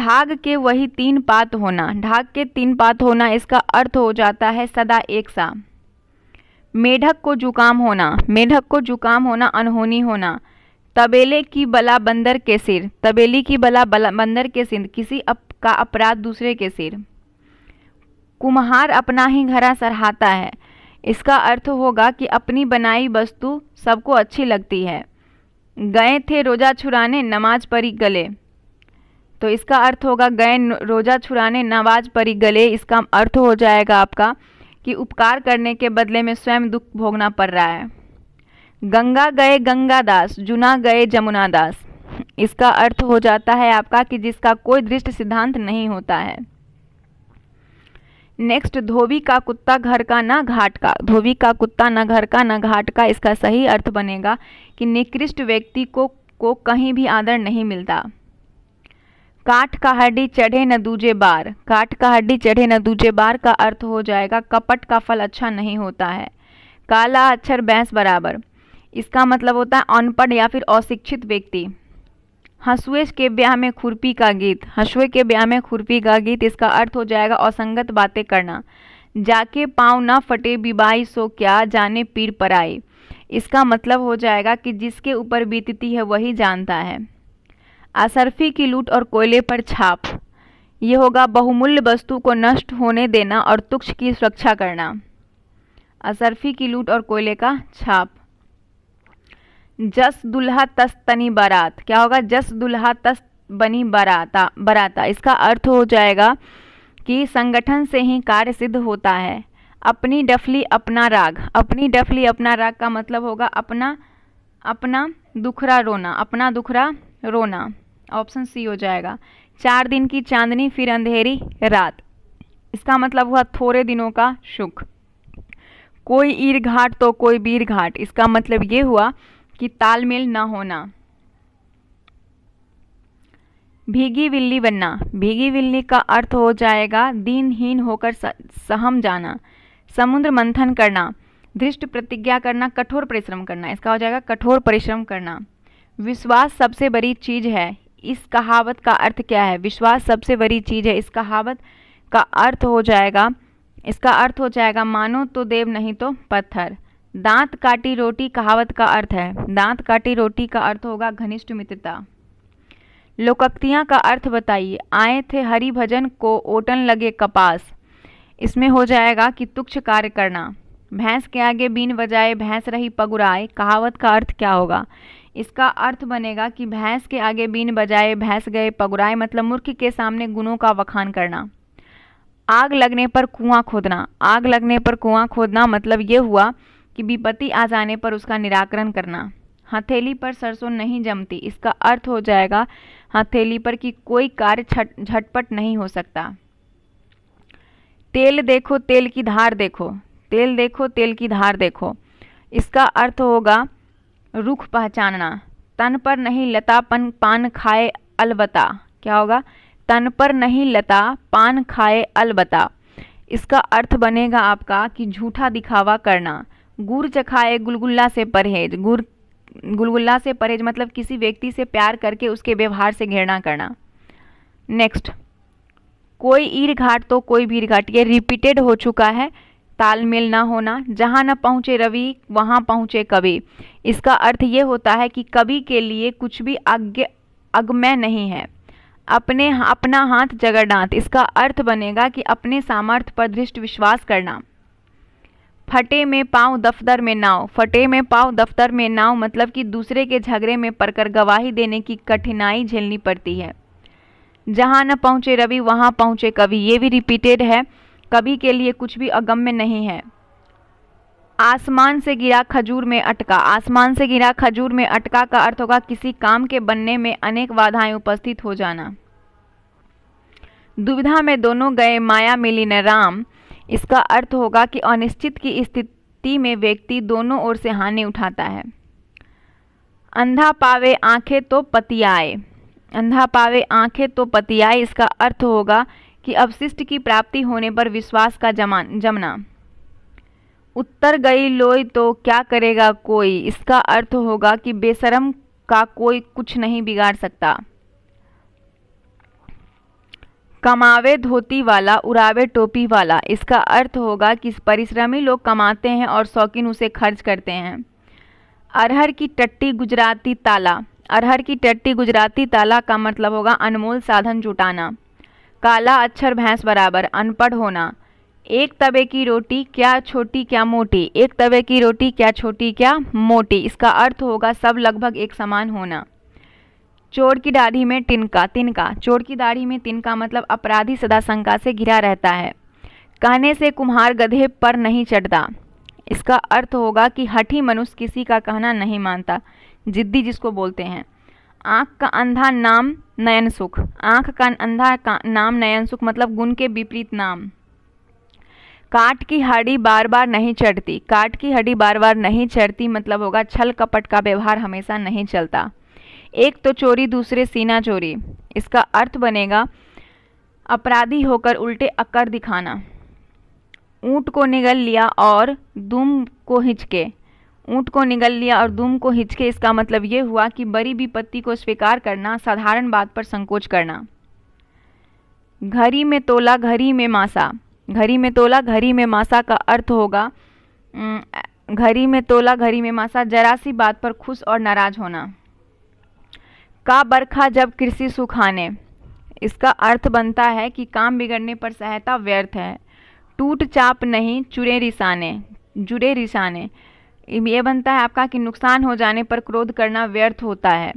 ढाग के वही तीन पात होना ढाग के तीन पात होना इसका अर्थ हो जाता है सदा एक सा मेढक को जुकाम होना मेढक को जुकाम होना अनहोनी होना तबेले की बला बंदर के सिर तबेली की बला, बला बंदर के सिर किसी अप, का अपराध दूसरे के सिर कुम्हार अपना ही घरा सरहाता है इसका अर्थ होगा कि अपनी बनाई वस्तु सबको अच्छी लगती है गए थे रोज़ा छुराने नमाज परी गले तो इसका अर्थ होगा गए रोज़ा छुराने नमाज परी गले इसका अर्थ हो जाएगा आपका कि उपकार करने के बदले में स्वयं दुख भोगना पड़ रहा है गंगा गए गंगा दास जुना गए जमुना दास इसका अर्थ हो जाता है आपका कि जिसका कोई दृष्ट सिद्धांत नहीं होता है नेक्स्ट धोबी का कुत्ता घर का ना घाट का धोबी का कुत्ता ना घर का ना घाट का इसका सही अर्थ बनेगा कि निकृष्ट व्यक्ति को को कहीं भी आदर नहीं मिलता काठ का हड्डी चढ़े न दूजे बार काठ का हड्डी चढ़े न दूजे बार का अर्थ हो जाएगा कपट का फल अच्छा नहीं होता है काला अक्षर बैंस बराबर इसका मतलब होता है अनपढ़ या फिर अशिक्षित व्यक्ति हंसुए के ब्याह में खुरपी का गीत हंसुए के ब्याह में खुरपी का गीत इसका अर्थ हो जाएगा असंगत बातें करना जाके पाँव ना फटे बिबाई सो क्या जाने पीर पर आए इसका मतलब हो जाएगा कि जिसके ऊपर बीतती है वही जानता है असरफी की लूट और कोयले पर छाप ये होगा बहुमूल्य वस्तु को नष्ट होने देना और तुक्ष की सुरक्षा करना असरफी की लूट और कोयले का छाप जस दुल्हा तस तनी बारात क्या होगा जस दुल्हा तस बनी बराता बराता इसका अर्थ हो जाएगा कि संगठन से ही कार्य सिद्ध होता है अपनी डफली अपना राग अपनी डफली अपना राग का मतलब होगा अपना अपना दुखरा रोना अपना दुखरा रोना ऑप्शन सी हो जाएगा चार दिन की चांदनी फिर अंधेरी रात इसका मतलब हुआ थोड़े दिनों का सुख कोई ईर घाट तो कोई बीर घाट इसका मतलब ये हुआ कि तालमेल ना होना भीगी बिल्ली बनना भीगी बिल्ली का अर्थ हो जाएगा दीनहीन होकर सहम जाना समुद्र मंथन करना धृष्ट प्रतिज्ञा करना कठोर परिश्रम करना इसका हो जाएगा कठोर परिश्रम करना विश्वास सबसे बड़ी चीज़ है इस कहावत का अर्थ क्या है विश्वास सबसे बड़ी चीज़ है इस कहावत का अर्थ हो जाएगा इसका अर्थ हो जाएगा मानो तो देव नहीं तो पत्थर दांत काटी रोटी कहावत का अर्थ है दांत काटी रोटी का अर्थ होगा घनिष्ठ मित्रता लोकक्तियाँ का अर्थ बताइए आए थे हरि भजन को ओटन लगे कपास इसमें हो जाएगा कि तुक्ष कार्य करना भैंस के आगे बीन बजाए भैंस रही पगुराए कहावत का अर्थ क्या होगा इसका अर्थ बनेगा कि भैंस के आगे बीन बजाए भैंस गए पगुराए मतलब मूर्ख के सामने गुणों का वखान करना आग लगने पर कुआं खोदना आग लगने पर कुआं खोदना मतलब ये हुआ कि विपत्ति आ जाने पर उसका निराकरण करना हथेली पर सरसों नहीं जमती इसका अर्थ हो जाएगा हथेली पर कि कोई कार्य झटपट नहीं हो सकता तेल देखो तेल की धार देखो तेल देखो तेल की धार देखो इसका अर्थ होगा रुख पहचानना तन पर नहीं लता पन पान खाए अलबता क्या होगा तन पर नहीं लता पान खाए अलबता इसका अर्थ बनेगा आपका कि झूठा दिखावा करना गुड़ चखाए गुलगुल्ला से परहेज गुड़ गुलगुल्ला से परहेज मतलब किसी व्यक्ति से प्यार करके उसके व्यवहार से घृणा करना नेक्स्ट कोई ईर घाट तो कोई भीर घाट ये रिपीटेड हो चुका है तालमेल ना होना जहाँ न पहुँचे रवि वहाँ पहुँचे कवि इसका अर्थ ये होता है कि कवि के लिए कुछ भी आज्ञ अगमय नहीं है अपने अपना हाथ जगरडांत इसका अर्थ बनेगा कि अपने सामर्थ्य पर दृष्ट विश्वास करना फटे में पाँव दफ्तर में नाव फटे में पाँव दफ्तर में नाव मतलब कि दूसरे के झगड़े में पड़कर गवाही देने की कठिनाई झेलनी पड़ती है जहाँ न पहुँचे रवि वहाँ पहुँचे कवि ये भी रिपीटेड है कभी के लिए कुछ भी अगम्य नहीं है आसमान से गिरा खजूर में अटका आसमान से गिरा खजूर में अटका का अर्थ होगा किसी काम के बनने में अनेक बाधाएं उपस्थित हो जाना दुविधा में दोनों गए माया मिली न राम इसका अर्थ होगा कि अनिश्चित की स्थिति में व्यक्ति दोनों ओर से हानि उठाता है अंधा पावे आंखें तो पतियाए अंधा पावे आंखें तो पतियाए इसका अर्थ होगा कि अवशिष्ट की प्राप्ति होने पर विश्वास का जमान जमना उत्तर गई लोई तो क्या करेगा कोई इसका अर्थ होगा कि बेशरम का कोई कुछ नहीं बिगाड़ सकता कमावे धोती वाला उड़ावे टोपी वाला इसका अर्थ होगा कि परिश्रमी लोग कमाते हैं और शौकीन उसे खर्च करते हैं अरहर की टट्टी गुजराती ताला अरहर की टट्टी गुजराती ताला का मतलब होगा अनमोल साधन जुटाना काला अक्षर भैंस बराबर अनपढ़ होना एक तवे की रोटी क्या छोटी क्या मोटी एक तवे की रोटी क्या छोटी क्या मोटी इसका अर्थ होगा सब लगभग एक समान होना चोर की दाढ़ी में तिनका तिनका चोर की दाढ़ी में तिनका मतलब अपराधी सदा शंका से घिरा रहता है कहने से कुम्हार गधे पर नहीं चढ़ता इसका अर्थ होगा कि हठी मनुष्य किसी का कहना नहीं मानता जिद्दी जिसको बोलते हैं आँख का अंधा नाम नयन सुख आंख का अंधा का नाम नयन सुख मतलब गुण के विपरीत नाम काट की हड्डी बार बार नहीं चढ़ती काट की हड्डी बार बार नहीं चढ़ती मतलब होगा छल कपट का व्यवहार हमेशा नहीं चलता एक तो चोरी दूसरे सीना चोरी इसका अर्थ बनेगा अपराधी होकर उल्टे अक्कर दिखाना ऊंट को निगल लिया और दुम को हिचके ऊंट को निगल लिया और दूम को हिचके इसका मतलब ये हुआ कि बड़ी विपत्ति को स्वीकार करना साधारण बात पर संकोच करना घरी में तोला घरी में मासा घड़ी में तोला घरी में मासा का अर्थ होगा घड़ी में तोला घरी में मासा जरा सी बात पर खुश और नाराज होना का बरखा जब कृषि सुखाने इसका अर्थ बनता है कि काम बिगड़ने पर सहायता व्यर्थ है टूट चाप नहीं चुरे रिसाने जुड़े रिसाने ये बनता है आपका कि नुकसान हो जाने पर क्रोध करना व्यर्थ होता है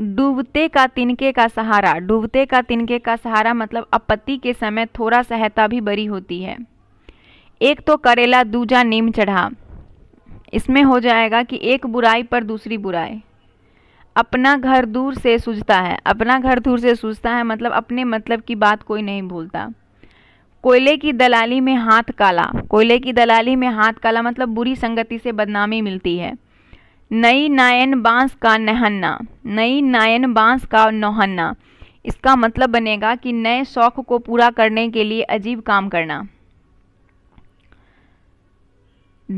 डूबते का तिनके का सहारा डूबते का तिनके का सहारा मतलब आपत्ति के समय थोड़ा सहायता भी बड़ी होती है एक तो करेला दूजा नीम चढ़ा इसमें हो जाएगा कि एक बुराई पर दूसरी बुराई अपना घर दूर से सूझता है अपना घर दूर से सूझता है मतलब अपने मतलब की बात कोई नहीं भूलता कोयले की दलाली में हाथ काला कोयले की दलाली में हाथ काला मतलब बुरी संगति से बदनामी मिलती है नई नायन बांस का नहन्ना नई नायन बांस का नौहन्ना इसका मतलब बनेगा कि नए शौक को पूरा करने के लिए अजीब काम करना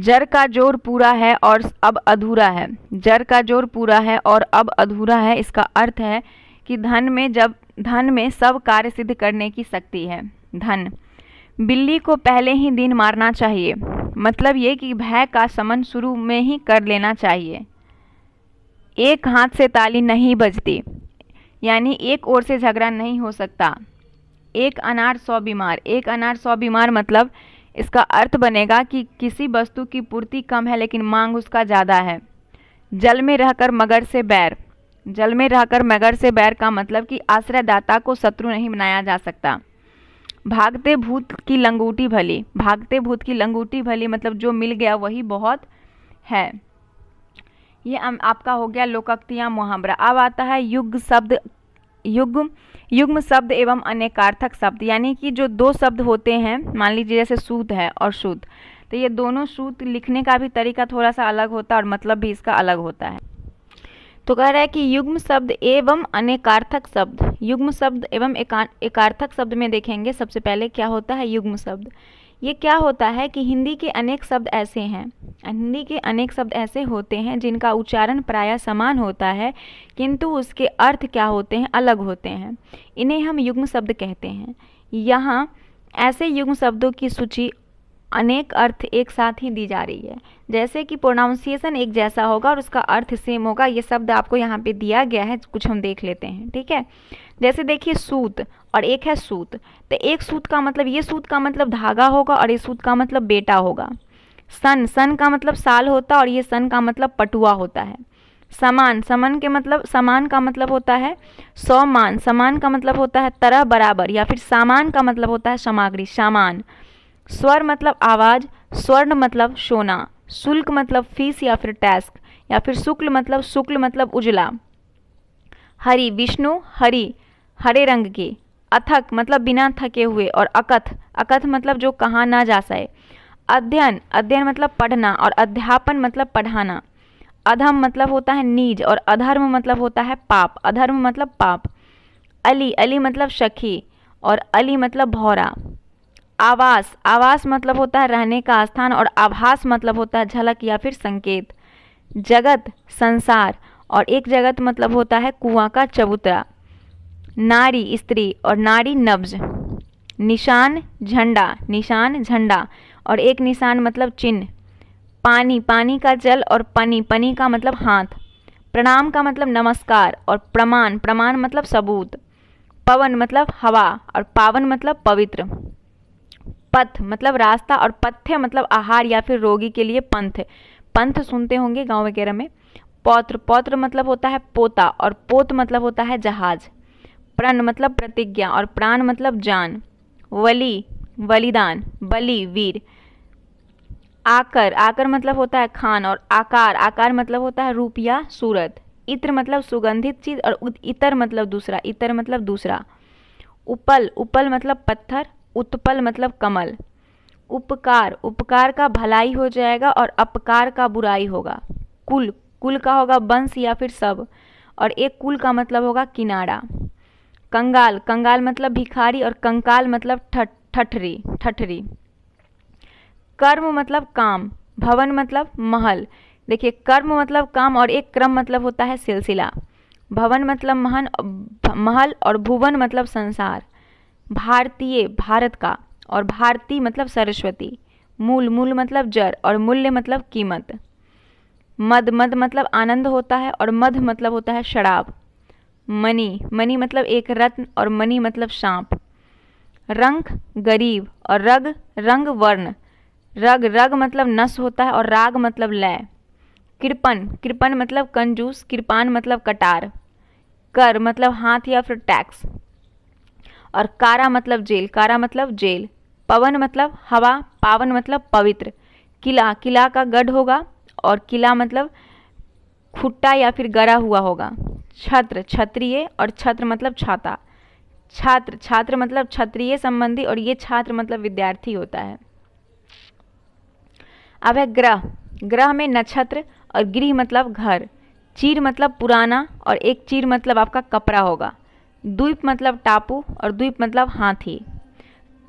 जर का जोर पूरा है और अब अधूरा है जर का जोर पूरा है और अब अधूरा है इसका अर्थ है कि धन में जब धन में सब कार्य सिद्ध करने की शक्ति है धन बिल्ली को पहले ही दिन मारना चाहिए मतलब ये कि भय का समन शुरू में ही कर लेना चाहिए एक हाथ से ताली नहीं बजती यानी एक ओर से झगड़ा नहीं हो सकता एक अनार सौ बीमार एक अनार सौ बीमार मतलब इसका अर्थ बनेगा कि किसी वस्तु की पूर्ति कम है लेकिन मांग उसका ज़्यादा है जल में रहकर मगर से बैर जल में रहकर मगर से बैर का मतलब कि आश्रयदाता को शत्रु नहीं बनाया जा सकता भागते भूत की लंगूटी भले भागते भूत की लंगूटी भले मतलब जो मिल गया वही बहुत है ये आपका हो गया लोकक्तियाँ मुहावरा अब आता है युग शब्द युग युग्म शब्द एवं अनेकार्थक शब्द यानी कि जो दो शब्द होते हैं मान लीजिए जैसे सूत है और शुद्ध तो ये दोनों सूत लिखने का भी तरीका थोड़ा सा अलग होता है और मतलब भी इसका अलग होता है तो कह रहा है कि युग्म शब्द एवं अनेकार्थक शब्द युग्म शब्द एवं एकार्थक शब्द में देखेंगे सबसे पहले क्या होता है युग्म शब्द ये क्या होता है कि हिंदी के अनेक शब्द ऐसे हैं हिंदी के अनेक शब्द ऐसे होते हैं जिनका उच्चारण प्रायः समान होता है किंतु उसके अर्थ क्या होते हैं अलग होते हैं इन्हें हम युग्म शब्द कहते हैं यहाँ ऐसे युग्म शब्दों की सूची अनेक अर्थ एक साथ ही दी जा रही है जैसे कि प्रोनाउंसिएशन एक जैसा होगा और उसका अर्थ सेम होगा ये शब्द आपको यहाँ पे दिया गया है कुछ हम देख लेते हैं ठीक है जैसे देखिए सूत और एक है सूत तो एक सूत का मतलब ये सूत का मतलब धागा होगा और ये सूत का मतलब बेटा होगा सन सन का मतलब साल होता और ये सन का मतलब पटुआ होता है समान समान के मतलब समान का मतलब होता है समान समान का मतलब होता है तरह बराबर या फिर सामान का मतलब होता है सामग्री सामान स्वर मतलब आवाज़ स्वर्ण मतलब सोना शुल्क मतलब फीस या फिर टैस्क या फिर शुक्ल मतलब शुक्ल मतलब उजला हरि विष्णु हरि हरे रंग के अथक मतलब बिना थके हुए और अकथ अकथ मतलब जो कहा ना जा सके अध्ययन अध्ययन मतलब पढ़ना और अध्यापन मतलब पढ़ाना अधम मतलब होता है नीज और अधर्म मतलब होता है पाप अधर्म मतलब पाप अली अली मतलब शखी और अली मतलब भौरा आवास आवास मतलब होता है रहने का स्थान और आभास मतलब होता है झलक या फिर संकेत जगत संसार और एक जगत मतलब होता है कुआं का चबूतरा नारी स्त्री और नारी नब्ज निशान झंडा निशान झंडा और एक निशान मतलब चिन्ह पानी पानी का जल और पनी पनी का मतलब हाथ प्रणाम का मतलब नमस्कार और प्रमाण प्रमाण मतलब सबूत पवन मतलब हवा और पावन मतलब पवित्र पथ मतलब रास्ता और पथ्य मतलब आहार या फिर रोगी के लिए पंथ पंथ सुनते होंगे गांव वगैरह में पौत्र पौत्र मतलब होता है पोता और पोत मतलब होता है जहाज प्रण मतलब प्रतिज्ञा और प्राण मतलब जान वली बलिदान बलि वीर आकर आकर मतलब होता है खान और आकार आकार मतलब होता है रूप या सूरत इत्र मतलब सुगंधित चीज और इतर मतलब दूसरा इतर मतलब दूसरा उपल उपल मतलब पत्थर उत्पल मतलब कमल उपकार उपकार का भलाई हो जाएगा और अपकार का बुराई होगा कुल कुल का होगा वंश या फिर सब और एक कुल का मतलब होगा किनारा कंगाल कंगाल मतलब भिखारी और कंकाल मतलब ठठरी ठठरी कर्म मतलब काम भवन मतलब महल देखिए कर्म मतलब काम और एक क्रम मतलब होता है सिलसिला भवन मतलब महन महल और भुवन मतलब संसार भारतीय भारत का और भारती मतलब सरस्वती मूल मूल मतलब जड़ और मूल्य मतलब कीमत मद मद मतलब आनंद होता है और मध मतलब होता है शराब मनी मनी मतलब एक रत्न और मनी मतलब सांप रंग गरीब और रग रंग वर्ण रग रग मतलब नस होता है और राग मतलब लय कृपन कृपन मतलब कंजूस कृपान मतलब कटार कर मतलब हाथ या फिर टैक्स और कारा मतलब जेल कारा मतलब जेल पवन मतलब हवा पावन मतलब पवित्र किला किला का गढ़ होगा और किला मतलब खुट्टा या फिर गरा हुआ होगा छत्र क्षत्रिय और छत्र मतलब छाता छात्र छात्र मतलब क्षत्रिय संबंधी और ये छात्र मतलब विद्यार्थी होता है अब है ग्रह ग्रह में नक्षत्र और गृह मतलब घर चीर मतलब पुराना और एक चीर मतलब आपका कपड़ा होगा द्वीप मतलब टापू और द्वीप मतलब हाथी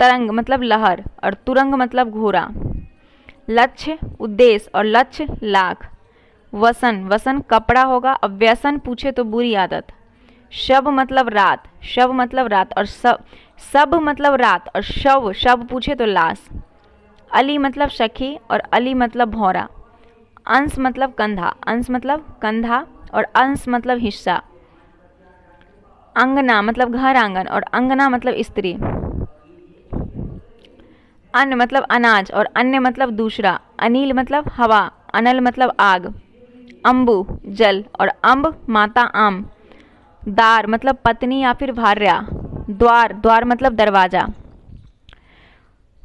तरंग मतलब लहर और तुरंग मतलब घोड़ा लक्ष्य उद्देश्य और लक्ष्य लाख वसन वसन कपड़ा होगा अब व्यसन पूछे तो बुरी आदत शब मतलब रात शव मतलब रात और सब सब मतलब रात और शव शव पूछे तो लाश अली मतलब सखी और अली मतलब भौरा अंश मतलब कंधा अंश मतलब कंधा और अंश मतलब हिस्सा अंगना मतलब घर आंगन और अंगना मतलब स्त्री अन्न मतलब अनाज और अन्य मतलब दूसरा अनिल मतलब हवा अनल मतलब आग अम्बु जल और अम्ब माता आम दार मतलब पत्नी या फिर भार्या द्वार द्वार मतलब दरवाज़ा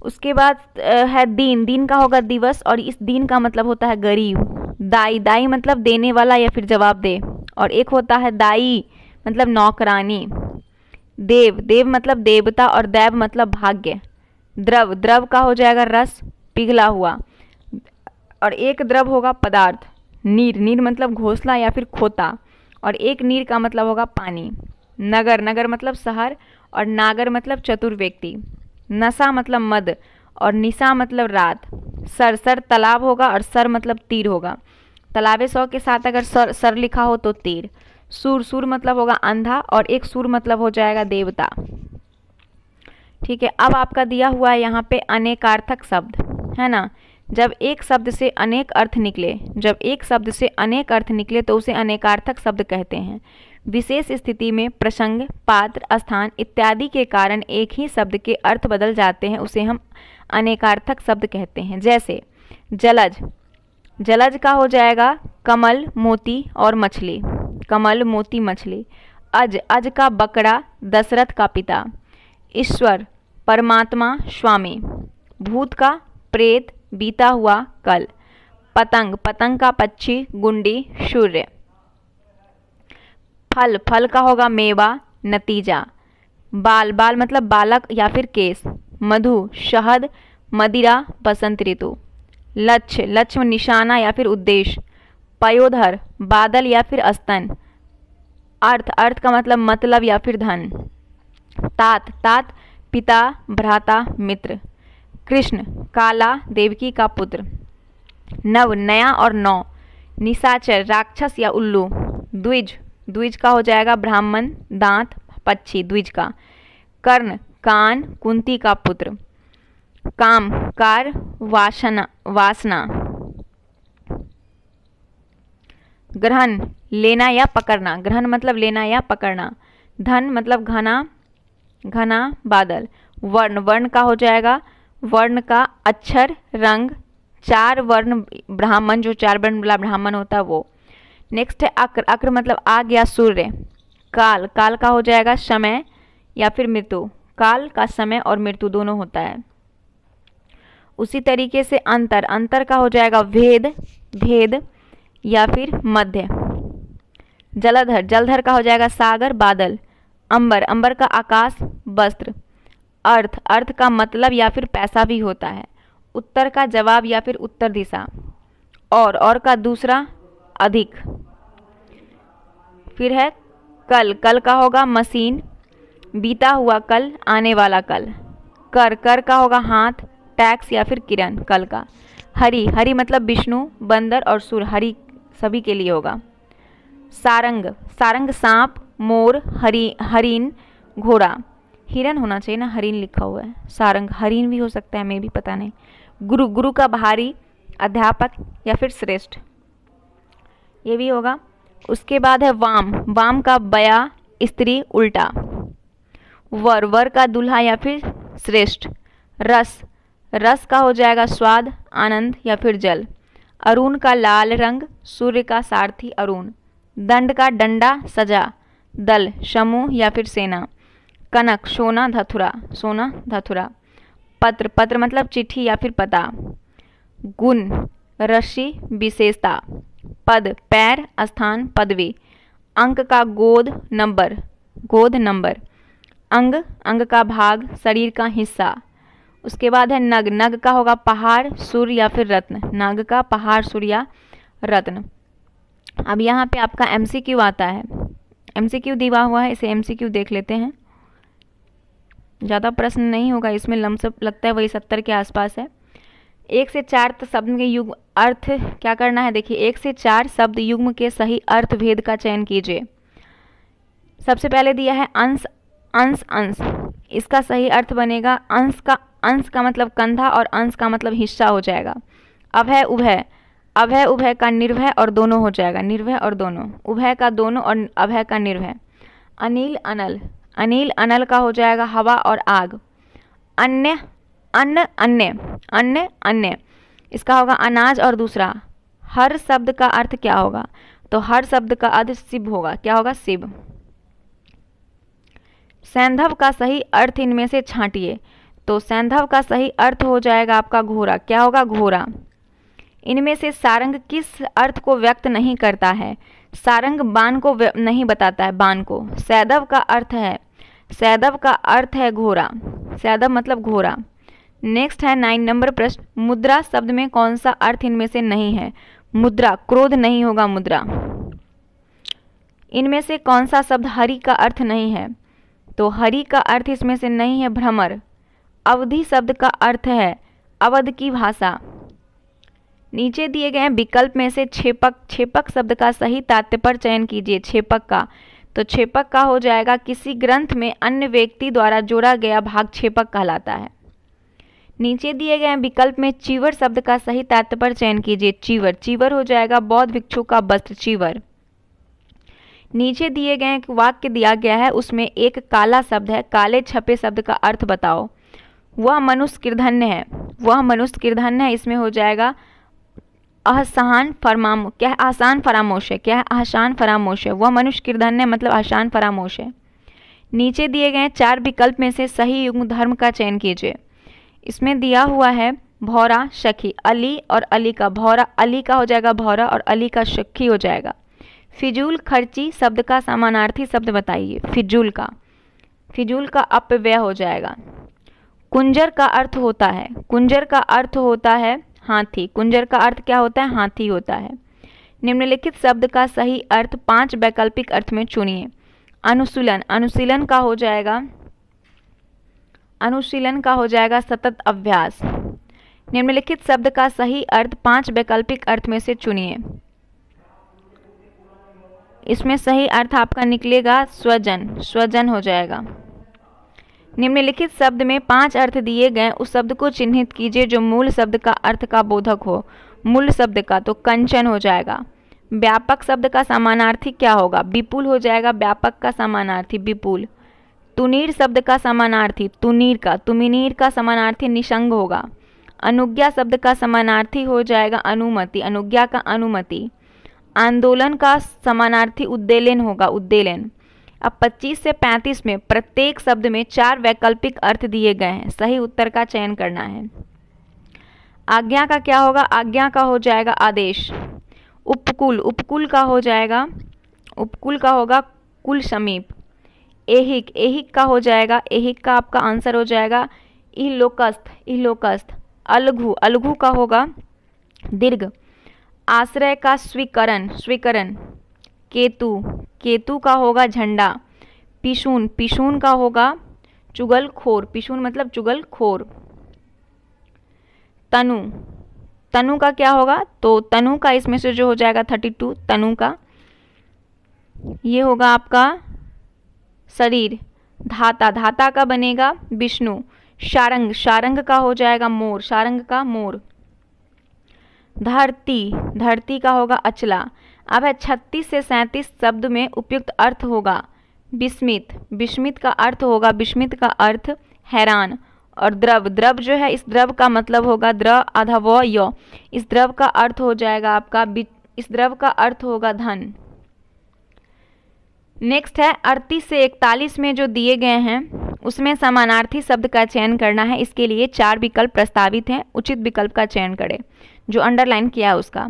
उसके बाद है दीन दीन का होगा दिवस और इस दीन का मतलब होता है गरीब दाई दाई मतलब देने वाला या फिर जवाब दे और एक होता है दाई मतलब नौकरानी देव देव मतलब देवता और दैव मतलब भाग्य द्रव द्रव का हो जाएगा रस पिघला हुआ और एक द्रव होगा पदार्थ नीर नीर मतलब घोसला या फिर खोता और एक नीर का मतलब होगा पानी नगर नगर मतलब शहर और नागर मतलब चतुर व्यक्ति नशा मतलब मद और निशा मतलब रात सर सर तालाब होगा और सर मतलब तीर होगा तालाबे सौ के साथ अगर सर सर लिखा हो तो तीर सुर सुर मतलब होगा अंधा और एक सुर मतलब हो जाएगा देवता ठीक है अब आपका दिया हुआ है यहाँ पे अनेकार्थक शब्द है ना जब एक शब्द से अनेक अर्थ निकले जब एक शब्द से अनेक अर्थ निकले तो उसे अनेकार्थक शब्द कहते हैं विशेष स्थिति में प्रसंग पात्र स्थान इत्यादि के कारण एक ही शब्द के अर्थ बदल जाते हैं उसे हम अनेकार्थक शब्द कहते हैं जैसे जलज जलज का हो जाएगा कमल मोती और मछली कमल मोती मछली अज अज का बकरा दशरथ का पिता ईश्वर परमात्मा स्वामी भूत का प्रेत बीता हुआ कल पतंग पतंग का पक्षी गुंडी सूर्य फल फल का होगा मेवा नतीजा बाल बाल मतलब बालक या फिर केस मधु शहद मदिरा बसंत ऋतु लक्ष्य लक्ष्य निशाना या फिर उद्देश्य पयोधर बादल या फिर स्तन अर्थ अर्थ का मतलब मतलब या फिर धन तात तात पिता भ्राता मित्र कृष्ण काला देवकी का पुत्र नव नया और नौ निशाचर राक्षस या उल्लू द्विज द्विज का हो जाएगा ब्राह्मण दांत पक्षी द्विज का कर्ण कान कुंती का पुत्र काम कार वासना वासना ग्रहण लेना या पकड़ना ग्रहण मतलब लेना या पकड़ना धन मतलब घना घना बादल वर्ण वर्ण का हो जाएगा वर्ण का अक्षर रंग चार वर्ण ब्राह्मण जो चार वर्ण वाला ब्राह्मण होता है वो नेक्स्ट है अक्र अक्र मतलब आग या सूर्य काल काल का हो जाएगा समय या फिर मृत्यु काल का समय और मृत्यु दोनों होता है उसी तरीके से अंतर अंतर का हो जाएगा भेद भेद या फिर मध्य जलधर जलधर का हो जाएगा सागर बादल अंबर अंबर का आकाश वस्त्र अर्थ अर्थ का मतलब या फिर पैसा भी होता है उत्तर का जवाब या फिर उत्तर दिशा और और का दूसरा अधिक फिर है कल कल का होगा मशीन बीता हुआ कल आने वाला कल कर कर का होगा हाथ टैक्स या फिर किरण कल का हरी हरी मतलब विष्णु बंदर और सुर हरी सभी के लिए होगा सारंग सारंग सांप मोर हरी हरिन घोड़ा हिरन होना चाहिए ना हरिन लिखा हुआ है सारंग हरिन भी हो सकता है मैं भी पता नहीं गुरु गुरु का भारी अध्यापक या फिर श्रेष्ठ ये भी होगा उसके बाद है वाम वाम का बया स्त्री उल्टा वर वर का दूल्हा या फिर श्रेष्ठ रस रस का हो जाएगा स्वाद आनंद या फिर जल अरुण का लाल रंग सूर्य का सारथी अरुण दंड का डंडा सजा दल समूह या फिर सेना कनक सोना धथुरा सोना धथुरा पत्र पत्र मतलब चिट्ठी या फिर पता गुण रशि विशेषता पद पैर स्थान पदवी अंक का गोद नंबर गोद नंबर अंग अंग का भाग शरीर का हिस्सा उसके बाद है नग नग का होगा पहाड़ सूर्य या फिर रत्न नग का पहाड़ सूर्य या रत्न अब यहाँ पे आपका क्यू आता है क्यू दीवा हुआ है इसे एमसीक्यू देख लेते हैं ज़्यादा प्रश्न नहीं होगा इसमें लमसम लगता है वही सत्तर के आसपास है एक से चार शब्द के युग्म अर्थ क्या करना है देखिए एक से चार शब्द युग्म के सही अर्थ भेद का चयन कीजिए सबसे पहले दिया है अंश अंश अंश इसका सही अर्थ बनेगा अंश का अंश का मतलब कंधा और अंश का मतलब हिस्सा हो जाएगा अभय उभय अभय उभय का निर्भय और दोनों हो जाएगा निर्भय और दोनों उभय का दोनों और अभय का निर्भय अनिल अनल अनिल अनल का हो जाएगा हवा और आग अन्य अन्य अन्य अन्य अन्य इसका होगा अनाज और दूसरा हर शब्द का अर्थ क्या होगा तो हर शब्द का अर्थ शिव होगा क्या होगा शिव सैंधव का सही अर्थ इनमें से छांटिए तो सैंधव का सही अर्थ हो जाएगा आपका घोरा क्या होगा घोरा इनमें से सारंग किस अर्थ को व्यक्त नहीं करता है सारंग बाण को नहीं बताता है बाण को सैदव का अर्थ है सैदव का अर्थ है घोरा सैदव मतलब घोरा नेक्स्ट है नाइन नंबर प्रश्न मुद्रा शब्द में कौन सा अर्थ इनमें से नहीं है मुद्रा क्रोध नहीं होगा मुद्रा इनमें से कौन सा शब्द हरि का अर्थ नहीं है तो हरि का अर्थ इसमें से नहीं है भ्रमर अवधि शब्द का अर्थ है अवध की भाषा नीचे दिए गए विकल्प में से छेपक छेपक शब्द का सही तात्पर्य चयन कीजिए छेपक का तो छेपक का हो जाएगा किसी ग्रंथ में अन्य व्यक्ति द्वारा जोड़ा गया भाग छेपक कहलाता है नीचे दिए गए विकल्प में चीवर शब्द का सही तात्पर्य चयन कीजिए चीवर चीवर हो जाएगा बौद्ध भिक्षु का वस्त्र चीवर नीचे दिए गए वाक्य दिया गया है उसमें एक काला शब्द है काले छपे शब्द का अर्थ बताओ वह मनुष्य किरधन्य है वह मनुष्य किरधन्य है इसमें हो जाएगा आसान फरमाम क्या है आसान फरामोश है क्या है आसान फरामोश है वह मनुष्य किरधन्य मतलब आसान फरामोश है नीचे दिए गए चार विकल्प में से सही युग्म धर्म का चयन कीजिए इसमें दिया हुआ है भौरा शखी अली और अली का भौरा अली का हो जाएगा भौरा और अली का शखी हो जाएगा फिजूल खर्ची शब्द का समानार्थी शब्द बताइए फिजूल का फिजूल का अपव्यय हो जाएगा कुंजर का अर्थ होता है कुंजर का अर्थ होता है हाथी कुंजर का अर्थ क्या होता है हाथी होता है निम्नलिखित शब्द का सही अर्थ पांच वैकल्पिक अर्थ में चुनिए अनुशीलन अनुशीलन का हो जाएगा अनुशीलन का हो जाएगा सतत अभ्यास निम्नलिखित शब्द का सही अर्थ पांच वैकल्पिक अर्थ में से चुनिए इसमें सही अर्थ आपका निकलेगा स्वजन स्वजन हो जाएगा निम्नलिखित शब्द में पांच अर्थ दिए गए उस शब्द को चिन्हित कीजिए जो मूल शब्द का अर्थ का बोधक हो मूल शब्द का तो कंचन हो जाएगा व्यापक शब्द का समानार्थी क्या होगा विपुल हो जाएगा व्यापक का समानार्थी विपुल तुनीर शब्द का समानार्थी तुनीर का तुमिनीर का समानार्थी निशंग होगा अनुज्ञा शब्द का समानार्थी हो जाएगा अनुमति अनुज्ञा का अनुमति आंदोलन का समानार्थी उद्देलन होगा उद्देलन अब 25 से 35 में प्रत्येक शब्द में चार वैकल्पिक अर्थ दिए गए हैं सही उत्तर का चयन करना है आज्ञा का क्या होगा आज्ञा का हो जाएगा आदेश उपकुल उपकुल का हो जाएगा उपकुल का होगा कुल समीप एहिक एहिक का हो जाएगा एहिक का आपका आंसर हो जाएगा इलोकस्थ इहलोकस्थ अलघु अलघु का होगा दीर्घ आश्रय का स्वीकरण स्वीकरण केतु केतु का होगा झंडा पिशून पिशून का होगा चुगल खोर पिशून मतलब चुगल खोर तनु तनु का क्या होगा तो तनु का इसमें से जो हो जाएगा थर्टी टू तनु का ये होगा आपका शरीर धाता धाता का बनेगा विष्णु शारंग शारंग का हो जाएगा मोर शारंग का मोर धरती धरती का होगा अचला अब है छत्तीस से सैंतीस शब्द में उपयुक्त अर्थ होगा विस्मित विस्मित का अर्थ होगा विस्मित का अर्थ हैरान और द्रव द्रव जो है इस द्रव का मतलब होगा द्र आधा व य इस द्रव का अर्थ हो जाएगा आपका इस द्रव का अर्थ होगा धन नेक्स्ट है अड़तीस से इकतालीस में जो दिए गए हैं उसमें समानार्थी शब्द का चयन करना है इसके लिए चार विकल्प प्रस्तावित हैं उचित विकल्प का चयन करें जो अंडरलाइन किया है उसका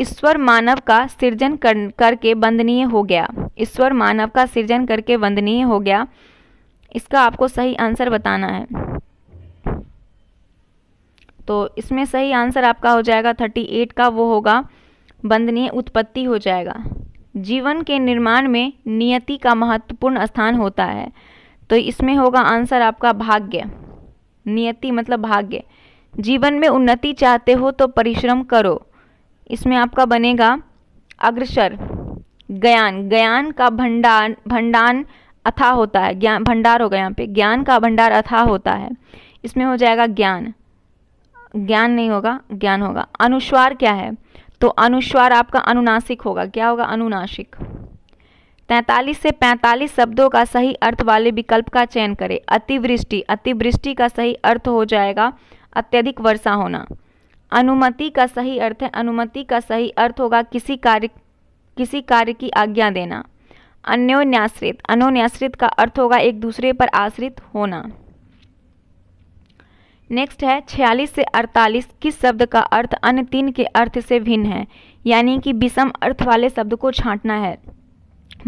ईश्वर मानव का सृजन कर करके वंदनीय हो गया ईश्वर मानव का सृजन करके वंदनीय हो गया इसका आपको सही आंसर बताना है तो इसमें सही आंसर आपका हो जाएगा थर्टी एट का वो होगा वंदनीय उत्पत्ति हो जाएगा जीवन के निर्माण में नियति का महत्वपूर्ण स्थान होता है तो इसमें होगा आंसर आपका भाग्य नियति मतलब भाग्य जीवन में उन्नति चाहते हो तो परिश्रम करो इसमें आपका बनेगा अग्रसर ज्ञान ज्ञान का भंडार भंडान अथा होता है ज्ञान भंडार होगा यहाँ पे ज्ञान का भंडार अथा होता है इसमें हो जाएगा ज्ञान ज्ञान नहीं होगा ज्ञान होगा अनुस्वार क्या है तो अनुस्वार आपका अनुनासिक होगा क्या होगा अनुनासिक तैंतालीस से पैंतालीस शब्दों का सही अर्थ वाले विकल्प का चयन करें अतिवृष्टि अतिवृष्टि का सही अर्थ हो जाएगा अत्यधिक वर्षा होना अनुमति का सही अर्थ है अनुमति का सही अर्थ होगा किसी कार्य किसी कार्य की आज्ञा देना अन्योन्याश्रित अनोन्याश्रित का अर्थ होगा एक दूसरे पर आश्रित होना नेक्स्ट है छियालीस से अड़तालीस किस शब्द का अर्थ अन्य तीन के अर्थ से भिन्न है यानी कि विषम अर्थ वाले शब्द को छांटना है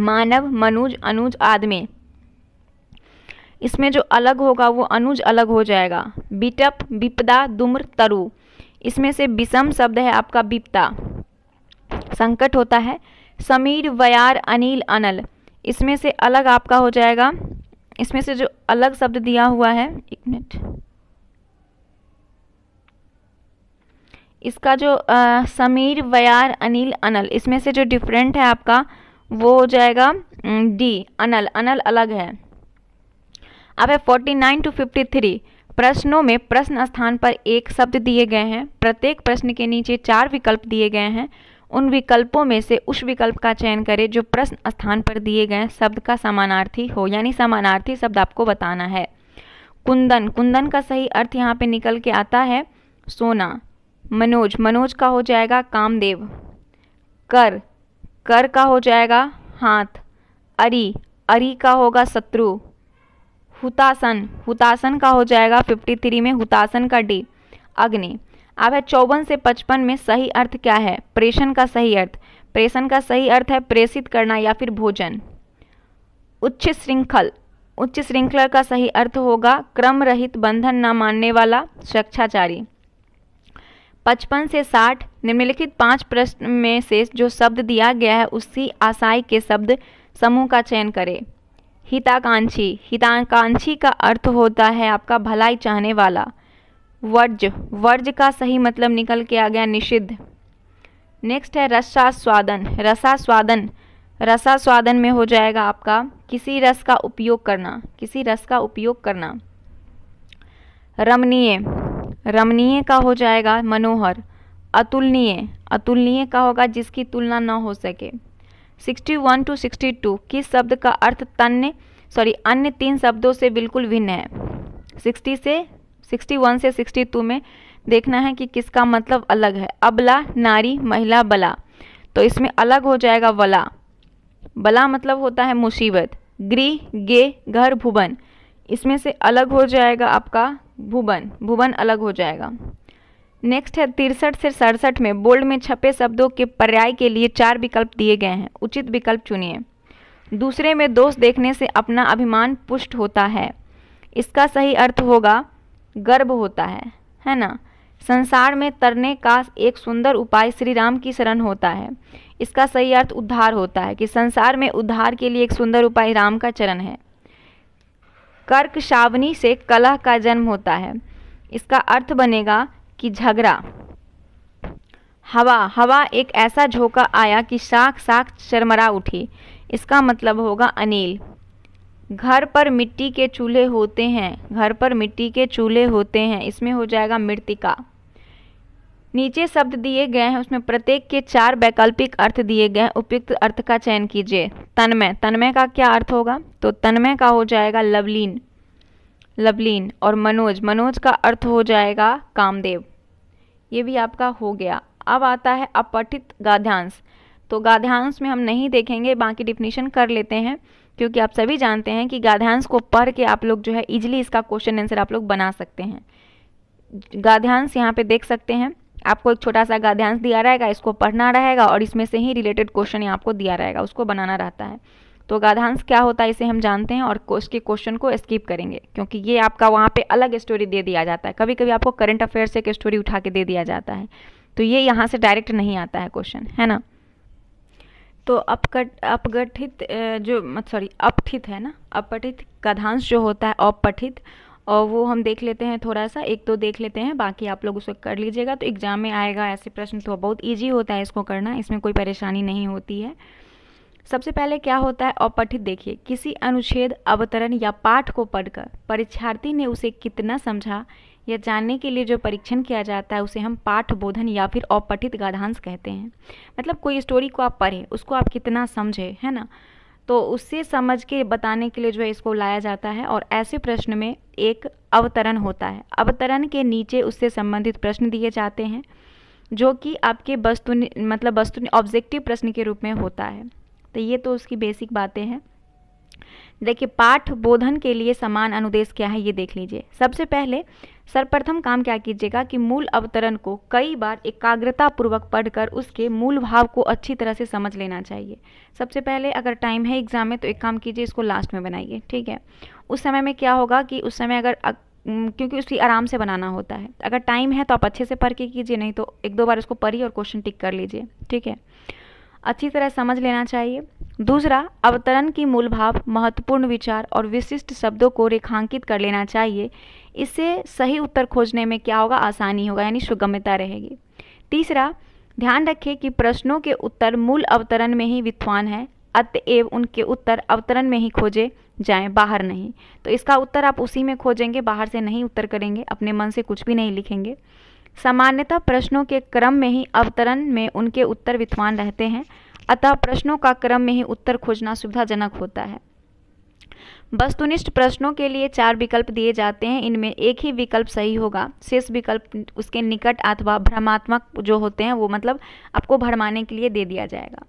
मानव मनुज अनुज आदमी इसमें जो अलग होगा वो अनुज अलग हो जाएगा बिटप विपदा दुम्र तरु इसमें से विषम शब्द है आपका बिपता संकट होता है समीर व्यार अनिल अनल इसमें से अलग आपका हो जाएगा इसमें से जो अलग शब्द दिया हुआ है एक मिनट इसका जो आ, समीर व्यार अनिल अनल इसमें से जो डिफरेंट है आपका वो हो जाएगा डी अनल अनल अलग है अब है forty nine to fifty three प्रश्नों में प्रश्न स्थान पर एक शब्द दिए गए हैं प्रत्येक प्रश्न के नीचे चार विकल्प दिए गए हैं उन विकल्पों में से उस विकल्प का चयन करें जो प्रश्न स्थान पर दिए गए शब्द का समानार्थी हो यानी समानार्थी शब्द आपको बताना है कुंदन कुंदन का सही अर्थ यहाँ पे निकल के आता है सोना मनोज मनोज का हो जाएगा कामदेव कर कर का हो जाएगा हाथ अरी अरी का होगा शत्रु हुतासन हुतासन का हो जाएगा फिफ्टी थ्री में हुतासन का डी अग्नि अब है चौवन से पचपन में सही अर्थ क्या है प्रेषण का सही अर्थ प्रेषण का सही अर्थ है प्रेषित करना या फिर भोजन उच्च श्रृंखल उच्च श्रृंखला का सही अर्थ होगा क्रम रहित बंधन न मानने वाला स्वेच्छाचारी पचपन से साठ निम्नलिखित पांच प्रश्न में से जो शब्द दिया गया है उसी आशाई के शब्द समूह का चयन करें हिताकांक्षी हिताकांक्षी का अर्थ होता है आपका भलाई चाहने वाला वर्ज वर्ज का सही मतलब निकल के आ गया निषिद्ध नेक्स्ट है रसास्वादन रसास्वादन रसास्वादन में हो जाएगा आपका किसी रस का उपयोग करना किसी रस का उपयोग करना रमणीय रमणीय का हो जाएगा मनोहर अतुलनीय अतुलनीय का होगा जिसकी तुलना न हो सके sixty one to sixty two किस शब्द का अर्थ तन्य सॉरी अन्य तीन शब्दों से बिल्कुल भिन्न है सिक्सटी से सिक्सटी वन से सिक्सटी टू में देखना है कि किसका मतलब अलग है अबला नारी महिला बला तो इसमें अलग हो जाएगा वला बला मतलब होता है मुसीबत गृह गे घर भुवन इसमें से अलग हो जाएगा आपका भुवन भुवन अलग हो जाएगा नेक्स्ट है तिरसठ से सड़सठ में बोल्ड में छपे शब्दों के पर्याय के लिए चार विकल्प दिए गए हैं उचित विकल्प चुनिए दूसरे में दोष देखने से अपना अभिमान पुष्ट होता है इसका सही अर्थ होगा गर्व होता है है ना संसार में तरने का एक सुंदर उपाय श्री राम की शरण होता है इसका सही अर्थ उद्धार होता है कि संसार में उद्धार के लिए एक सुंदर उपाय राम का चरण है कर्क शावनी से कलह का जन्म होता है इसका अर्थ बनेगा कि झगड़ा हवा हवा एक ऐसा झोंका आया कि साख साख शर्मरा उठी इसका मतलब होगा अनिल घर पर मिट्टी के चूल्हे होते हैं घर पर मिट्टी के चूल्हे होते हैं इसमें हो जाएगा मृतिका नीचे शब्द दिए गए हैं उसमें प्रत्येक के चार वैकल्पिक अर्थ दिए गए हैं उपयुक्त अर्थ का चयन कीजिए तन्मय तन्मय का क्या अर्थ होगा तो तन्मय का हो जाएगा लवलीन लवलीन और मनोज मनोज का अर्थ हो जाएगा कामदेव ये भी आपका हो गया अब आता है अपठित गाध्यांश तो गाध्यांश में हम नहीं देखेंगे बाकी डिफिनीशन कर लेते हैं क्योंकि आप सभी जानते हैं कि गाध्यांश को पढ़ के आप लोग जो है इजिली इसका क्वेश्चन आंसर आप लोग बना सकते हैं गाध्यांश यहाँ पे देख सकते हैं आपको एक छोटा सा गाध्यांश दिया रहेगा इसको पढ़ना रहेगा और इसमें से ही रिलेटेड क्वेश्चन आपको दिया रहेगा उसको बनाना रहता है तो गाधांश क्या होता है इसे हम जानते हैं और उसके क्वेश्चन को स्किप करेंगे क्योंकि ये आपका वहाँ पे अलग स्टोरी दे दिया जाता है कभी कभी आपको करंट अफेयर से एक स्टोरी उठा के दे दिया जाता है तो ये यहाँ से डायरेक्ट नहीं आता है क्वेश्चन है ना तो अपकट अपगठित जो मत सॉरी अपठित है ना अपठित गाधांश जो होता है अपठित और वो हम देख लेते हैं थोड़ा सा एक दो देख लेते हैं बाकी आप लोग उसको कर लीजिएगा तो एग्ज़ाम में आएगा ऐसे प्रश्न तो बहुत ईजी होता है इसको करना इसमें कोई परेशानी नहीं होती है सबसे पहले क्या होता है अपठित देखिए किसी अनुच्छेद अवतरण या पाठ को पढ़कर परीक्षार्थी ने उसे कितना समझा या जानने के लिए जो परीक्षण किया जाता है उसे हम पाठ बोधन या फिर अपठित गाधांश कहते हैं मतलब कोई स्टोरी को आप पढ़ें उसको आप कितना समझें है ना तो उससे समझ के बताने के लिए जो है इसको लाया जाता है और ऐसे प्रश्न में एक अवतरण होता है अवतरण के नीचे उससे संबंधित प्रश्न दिए जाते हैं जो कि आपके वस्तु मतलब वस्तु ऑब्जेक्टिव प्रश्न के रूप में होता है तो ये तो उसकी बेसिक बातें हैं देखिए पाठ बोधन के लिए समान अनुदेश क्या है ये देख लीजिए सबसे पहले सर्वप्रथम काम क्या कीजिएगा कि मूल अवतरण को कई बार एकाग्रतापूर्वक पढ़कर उसके मूल भाव को अच्छी तरह से समझ लेना चाहिए सबसे पहले अगर टाइम है एग्जाम में तो एक काम कीजिए इसको लास्ट में बनाइए ठीक है उस समय में क्या होगा कि उस समय अगर क्योंकि उसकी आराम से बनाना होता है अगर टाइम है तो आप अच्छे से पढ़ के कीजिए नहीं तो एक दो बार उसको पढ़िए और क्वेश्चन टिक कर लीजिए ठीक है अच्छी तरह समझ लेना चाहिए दूसरा अवतरण की मूलभाव महत्वपूर्ण विचार और विशिष्ट शब्दों को रेखांकित कर लेना चाहिए इससे सही उत्तर खोजने में क्या होगा आसानी होगा यानी सुगम्यता रहेगी तीसरा ध्यान रखें कि प्रश्नों के उत्तर मूल अवतरण में ही विद्वान है अतएव उनके उत्तर अवतरण में ही खोजे जाएं बाहर नहीं तो इसका उत्तर आप उसी में खोजेंगे बाहर से नहीं उत्तर करेंगे अपने मन से कुछ भी नहीं लिखेंगे सामान्यतः प्रश्नों के क्रम में ही अवतरण में उनके उत्तर विद्वान रहते हैं अतः प्रश्नों का क्रम में ही उत्तर खोजना सुविधाजनक होता है वस्तुनिष्ठ प्रश्नों के लिए चार विकल्प दिए जाते हैं इनमें एक ही विकल्प सही होगा शेष विकल्प उसके निकट अथवा भ्रमात्मक जो होते हैं वो मतलब आपको भरमाने के लिए दे दिया जाएगा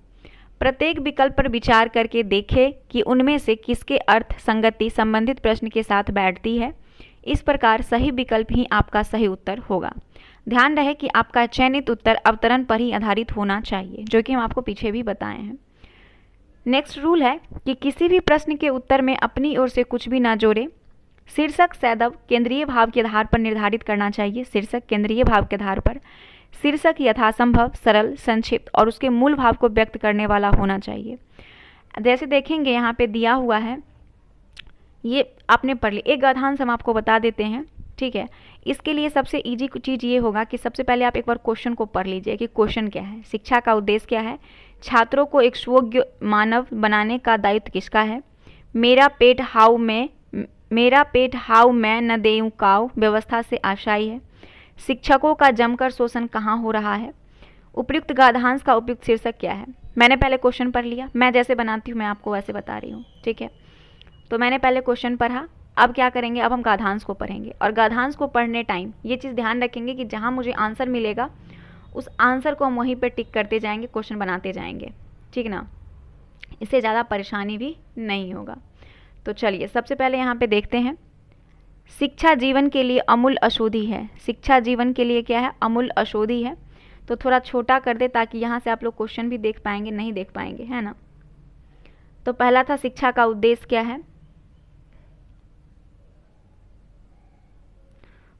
प्रत्येक विकल्प पर विचार करके देखें कि उनमें से किसके अर्थ संगति संबंधित प्रश्न के साथ बैठती है इस प्रकार सही विकल्प ही आपका सही उत्तर होगा ध्यान रहे कि आपका चयनित उत्तर अवतरण पर ही आधारित होना चाहिए जो कि हम आपको पीछे भी बताए हैं नेक्स्ट रूल है कि किसी भी प्रश्न के उत्तर में अपनी ओर से कुछ भी ना जोड़े शीर्षक सैदव केंद्रीय भाव के आधार पर निर्धारित करना चाहिए शीर्षक केंद्रीय भाव के आधार पर शीर्षक यथासंभव सरल संक्षिप्त और उसके मूल भाव को व्यक्त करने वाला होना चाहिए जैसे देखेंगे यहाँ पे दिया हुआ है ये आपने पढ़ लिया एक गधांश हम आपको बता देते हैं ठीक है इसके लिए सबसे ईजी चीज़ ये होगा कि सबसे पहले आप एक बार क्वेश्चन को पढ़ लीजिए कि क्वेश्चन क्या है शिक्षा का उद्देश्य क्या है छात्रों को एक सुयोग्य मानव बनाने का दायित्व किसका है मेरा पेट हाउ में मेरा पेट हाउ मैं न देऊँ काव व्यवस्था से आशाई है शिक्षकों का जमकर शोषण कहाँ हो रहा है उपयुक्त गाधांश का उपयुक्त शीर्षक क्या है मैंने पहले क्वेश्चन पढ़ लिया मैं जैसे बनाती हूँ मैं आपको वैसे बता रही हूँ ठीक है तो मैंने पहले क्वेश्चन पढ़ा अब क्या करेंगे अब हम गाधांश को पढ़ेंगे और गाधांश को पढ़ने टाइम ये चीज़ ध्यान रखेंगे कि जहाँ मुझे आंसर मिलेगा उस आंसर को हम वहीं पर टिक करते जाएंगे क्वेश्चन बनाते जाएंगे ठीक ना इससे ज़्यादा परेशानी भी नहीं होगा तो चलिए सबसे पहले यहाँ पे देखते हैं शिक्षा जीवन के लिए अमूल अशोधि है शिक्षा जीवन के लिए क्या है अमूल अशोधि है तो थोड़ा छोटा कर दे ताकि यहाँ से आप लोग क्वेश्चन भी देख पाएंगे नहीं देख पाएंगे है ना तो पहला था शिक्षा का उद्देश्य क्या है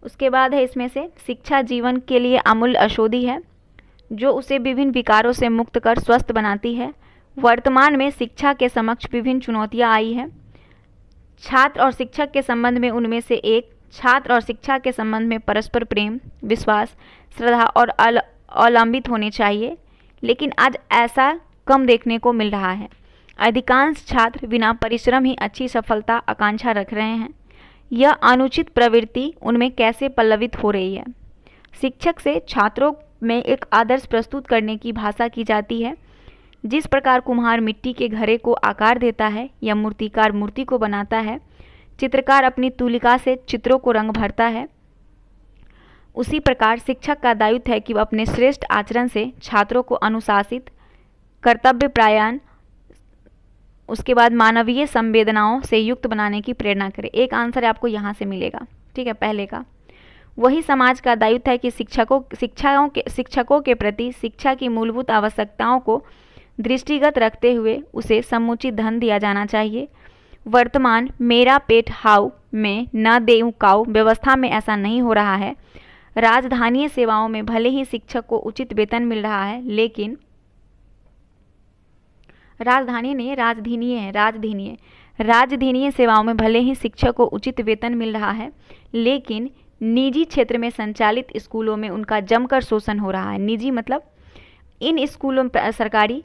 उसके बाद है इसमें से शिक्षा जीवन के लिए अमूल्य औषधि है जो उसे विभिन्न विकारों से मुक्त कर स्वस्थ बनाती है वर्तमान में शिक्षा के समक्ष विभिन्न चुनौतियाँ आई हैं छात्र और शिक्षक के संबंध में उनमें से एक छात्र और शिक्षा के संबंध में परस्पर प्रेम विश्वास श्रद्धा और अवलंबित होने चाहिए लेकिन आज ऐसा कम देखने को मिल रहा है अधिकांश छात्र बिना परिश्रम ही अच्छी सफलता आकांक्षा रख रहे हैं यह अनुचित प्रवृत्ति उनमें कैसे पल्लवित हो रही है शिक्षक से छात्रों में एक आदर्श प्रस्तुत करने की भाषा की जाती है जिस प्रकार कुम्हार मिट्टी के घरे को आकार देता है या मूर्तिकार मूर्ति को बनाता है चित्रकार अपनी तुलिका से चित्रों को रंग भरता है उसी प्रकार शिक्षक का दायित्व है कि वह अपने श्रेष्ठ आचरण से छात्रों को अनुशासित कर्तव्य प्रायाण उसके बाद मानवीय संवेदनाओं से युक्त बनाने की प्रेरणा करें एक आंसर आपको यहाँ से मिलेगा ठीक है पहले का वही समाज का दायित्व है कि शिक्षकों शिक्षाओं के शिक्षकों के प्रति शिक्षा की मूलभूत आवश्यकताओं को दृष्टिगत रखते हुए उसे समुचित धन दिया जाना चाहिए वर्तमान मेरा पेट हाउ में न देऊ काउ व्यवस्था में ऐसा नहीं हो रहा है राजधानी सेवाओं में भले ही शिक्षक को उचित वेतन मिल रहा है लेकिन राजधानी नहीं राजधीनीय है राजधीनीय राजधीनीय सेवाओं में भले ही शिक्षक को उचित वेतन मिल रहा है लेकिन निजी क्षेत्र में संचालित स्कूलों में उनका जमकर शोषण हो रहा है निजी मतलब इन स्कूलों सरकारी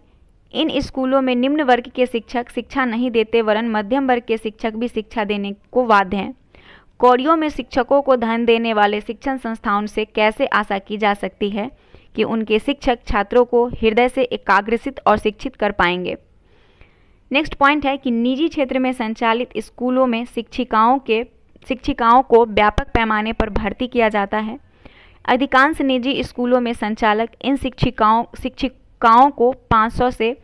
इन स्कूलों में निम्न वर्ग के शिक्षक शिक्षा नहीं देते वरन मध्यम वर्ग के शिक्षक भी शिक्षा देने को बाध्य हैं कौड़ियों में शिक्षकों को धन देने वाले शिक्षण संस्थाओं से कैसे आशा की जा सकती है कि उनके शिक्षक छात्रों को हृदय से एकाग्रसित और शिक्षित कर पाएंगे नेक्स्ट पॉइंट है कि निजी क्षेत्र में संचालित स्कूलों में शिक्षिकाओं के शिक्षिकाओं को व्यापक पैमाने पर भर्ती किया जाता है अधिकांश निजी स्कूलों में संचालक इन शिक्षिकाओं शिक्षिकाओं को 500 से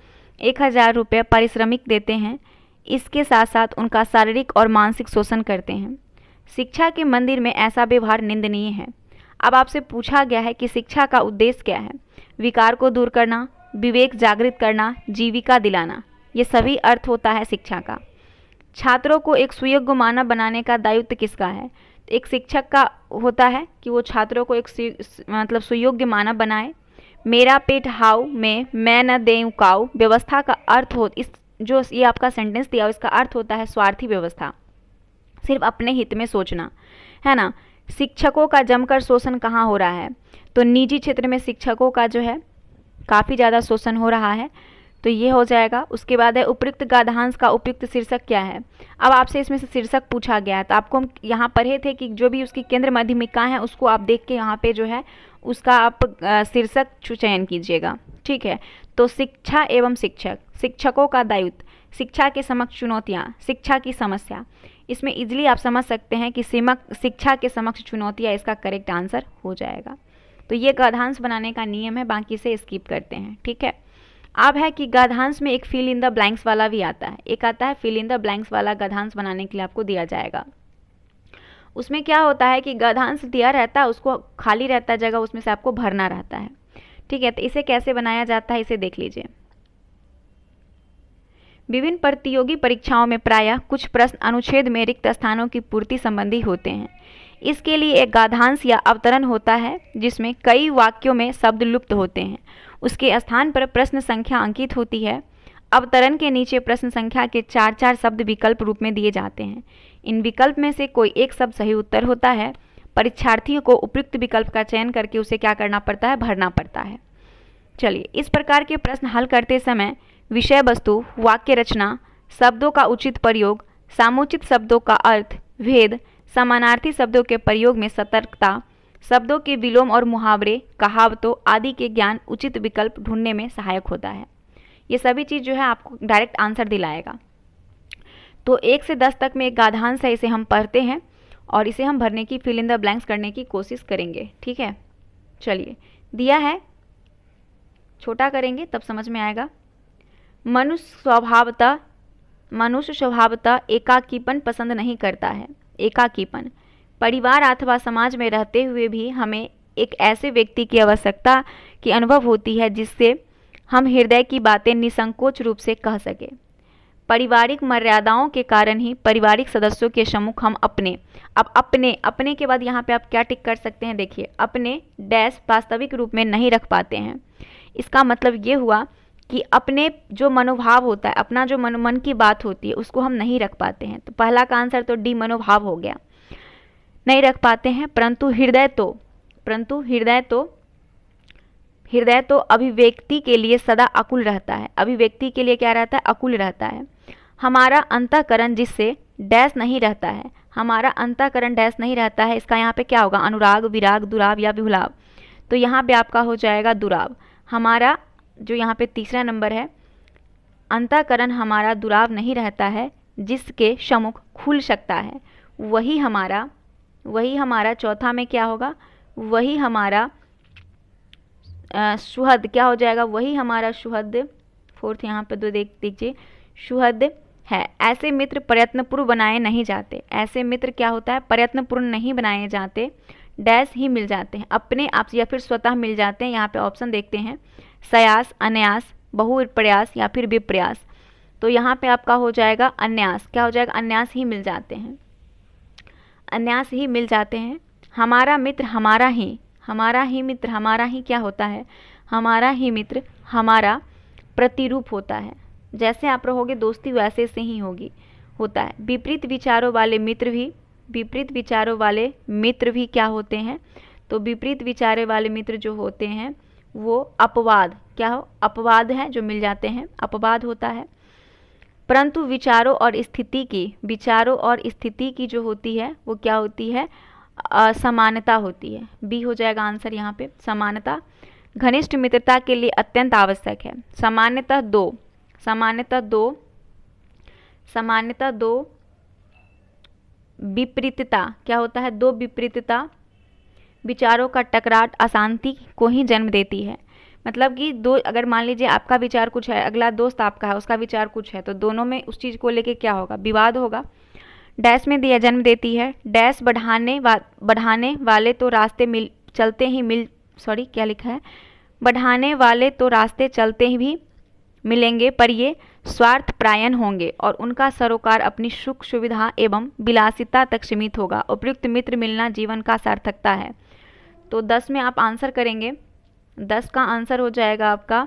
एक हज़ार रुपये पारिश्रमिक देते हैं इसके साथ साथ उनका शारीरिक और मानसिक शोषण करते हैं शिक्षा के मंदिर में ऐसा व्यवहार निंदनीय है अब आपसे पूछा गया है कि शिक्षा का उद्देश्य क्या है विकार को दूर करना विवेक जागृत करना जीविका दिलाना ये सभी अर्थ होता है शिक्षा का छात्रों को एक सुयोग्य मानव बनाने का दायित्व किसका है एक शिक्षक का होता है कि वो छात्रों को एक मतलब सुयोग्य मानव बनाए मेरा पेट हाउ में मैं न दे काऊ व्यवस्था का अर्थ हो इस जो ये आपका सेंटेंस दिया इसका अर्थ होता है स्वार्थी व्यवस्था सिर्फ अपने हित में सोचना है ना शिक्षकों का जमकर शोषण कहाँ हो रहा है तो निजी क्षेत्र में शिक्षकों का जो है काफ़ी ज़्यादा शोषण हो रहा है तो ये हो जाएगा उसके बाद है उपयुक्त गाधांश का उपयुक्त शीर्षक क्या है अब आपसे इसमें से शीर्षक पूछा गया है तो आपको हम यहाँ पढ़े थे कि जो भी उसकी केंद्र माध्यमिका है उसको आप देख के यहाँ पे जो है उसका आप शीर्षक चयन कीजिएगा ठीक है तो शिक्षा एवं शिक्षक शिक्षकों का दायित्व शिक्षा के समक्ष चुनौतियाँ शिक्षा की समस्या इसमें इजिली आप समझ सकते हैं कि सीमक शिक्षा के समक्ष चुनौतियाँ इसका करेक्ट आंसर हो जाएगा तो ये गाधांश बनाने का नियम है बाकी से स्किप करते हैं ठीक है अब है कि गधांश में एक फिल इन द ब्लैंक्स वाला भी आता है एक आता है फिल इन द ब्लैंक्स वाला गधांश बनाने के लिए आपको दिया जाएगा उसमें क्या होता है कि गधांश दिया रहता है उसको खाली रहता है जगह उसमें से आपको भरना रहता है ठीक है तो इसे कैसे बनाया जाता है इसे देख लीजिए विभिन्न प्रतियोगी परीक्षाओं में प्रायः कुछ प्रश्न अनुच्छेद में रिक्त स्थानों की पूर्ति संबंधी होते हैं इसके लिए एक गाधांश या अवतरण होता है जिसमें कई वाक्यों में शब्द लुप्त होते हैं उसके स्थान पर प्रश्न संख्या अंकित होती है अवतरण के नीचे प्रश्न संख्या के चार चार शब्द विकल्प रूप में दिए जाते हैं इन विकल्प में से कोई एक शब्द सही उत्तर होता है परीक्षार्थियों को उपयुक्त विकल्प का चयन करके उसे क्या करना पड़ता है भरना पड़ता है चलिए इस प्रकार के प्रश्न हल करते समय विषय वस्तु वाक्य रचना शब्दों का उचित प्रयोग सामुचित शब्दों का अर्थ भेद समानार्थी शब्दों के प्रयोग में सतर्कता शब्दों के विलोम और मुहावरे कहावतों आदि के ज्ञान उचित विकल्प ढूंढने में सहायक होता है ये सभी चीज़ जो है आपको डायरेक्ट आंसर दिलाएगा तो एक से दस तक में एक गाधांश है इसे हम पढ़ते हैं और इसे हम भरने की फिल इन द ब्लैंक्स करने की कोशिश करेंगे ठीक है चलिए दिया है छोटा करेंगे तब समझ में आएगा मनुष्य स्वभावतः मनुष्य स्वभावतः एकाकीपन पसंद नहीं करता है एकाकीपन परिवार अथवा समाज में रहते हुए भी हमें एक ऐसे व्यक्ति की आवश्यकता की अनुभव होती है जिससे हम हृदय की बातें निसंकोच रूप से कह सकें पारिवारिक मर्यादाओं के कारण ही पारिवारिक सदस्यों के सम्मुख हम अपने अब अपने अपने के बाद यहाँ पे आप क्या टिक कर सकते हैं देखिए अपने डैश वास्तविक रूप में नहीं रख पाते हैं इसका मतलब ये हुआ कि अपने जो मनोभाव होता है अपना जो मन मन की बात होती है उसको हम नहीं रख पाते हैं तो पहला का आंसर तो डी मनोभाव हो गया नहीं रख पाते हैं परंतु हृदय तो परंतु हृदय तो हृदय तो अभिव्यक्ति के लिए सदा अकुल रहता है अभिव्यक्ति के लिए क्या रहता है अकुल रहता है हमारा अंतकरण जिससे डैश नहीं रहता है हमारा अंतकरण डैश नहीं रहता है इसका यहाँ पे क्या होगा अनुराग विराग दुराव या विहुलाव तो यहाँ पे आपका हो जाएगा दुराव हमारा जो यहाँ पे तीसरा नंबर है अंतकरण हमारा दुराव नहीं रहता है जिसके सम्मुख खुल सकता है वही हमारा वही हमारा चौथा में क्या होगा वही हमारा शुहद क्या हो जाएगा वही हमारा शुहद फोर्थ यहाँ पे तो देख दीजिए शुहद है ऐसे मित्र प्रयत्नपूर्व बनाए नहीं जाते ऐसे मित्र क्या होता है प्रयत्नपूर्ण नहीं बनाए जाते डैश ही मिल जाते हैं अपने आप या फिर स्वतः मिल जाते हैं यहाँ पे ऑप्शन देखते हैं सयास अन्यास बहु प्रयास या फिर विप्रयास तो यहाँ पे आपका हो जाएगा अन्यास क्या हो जाएगा अन्यास ही मिल जाते हैं अन्यास ही मिल जाते हैं हमारा मित्र हमारा ही हमारा ही मित्र हमारा ही क्या होता है हमारा ही मित्र हमारा प्रतिरूप होता है जैसे आप रहोगे दोस्ती वैसे से ही होगी होता है विपरीत विचारों वाले मित्र भी विपरीत विचारों वाले मित्र भी क्या होते हैं तो विपरीत विचारे वाले मित्र जो होते हैं वो अपवाद क्या हो अपवाद है जो मिल जाते हैं अपवाद होता है परंतु विचारों और स्थिति की विचारों और स्थिति की जो होती है वो क्या होती है समानता होती है बी हो जाएगा आंसर यहाँ पे समानता घनिष्ठ मित्रता के लिए अत्यंत आवश्यक है सामान्यतः दो सामान्यतः दो सामान्यतः दो विपरीतता क्या होता है दो विपरीतता विचारों का टकराट अशांति को ही जन्म देती है मतलब कि दो अगर मान लीजिए आपका विचार कुछ है अगला दोस्त आपका है उसका विचार कुछ है तो दोनों में उस चीज़ को लेके क्या होगा विवाद होगा डैश में दिया जन्म देती है डैश बढ़ाने वा बढ़ाने वाले तो रास्ते मिल चलते ही मिल सॉरी क्या लिखा है बढ़ाने वाले तो रास्ते चलते ही भी मिलेंगे पर ये स्वार्थ प्रायण होंगे और उनका सरोकार अपनी सुख सुविधा एवं विलासिता तक सीमित होगा उपयुक्त मित्र मिलना जीवन का सार्थकता है तो दस में आप आंसर करेंगे दस का आंसर हो जाएगा आपका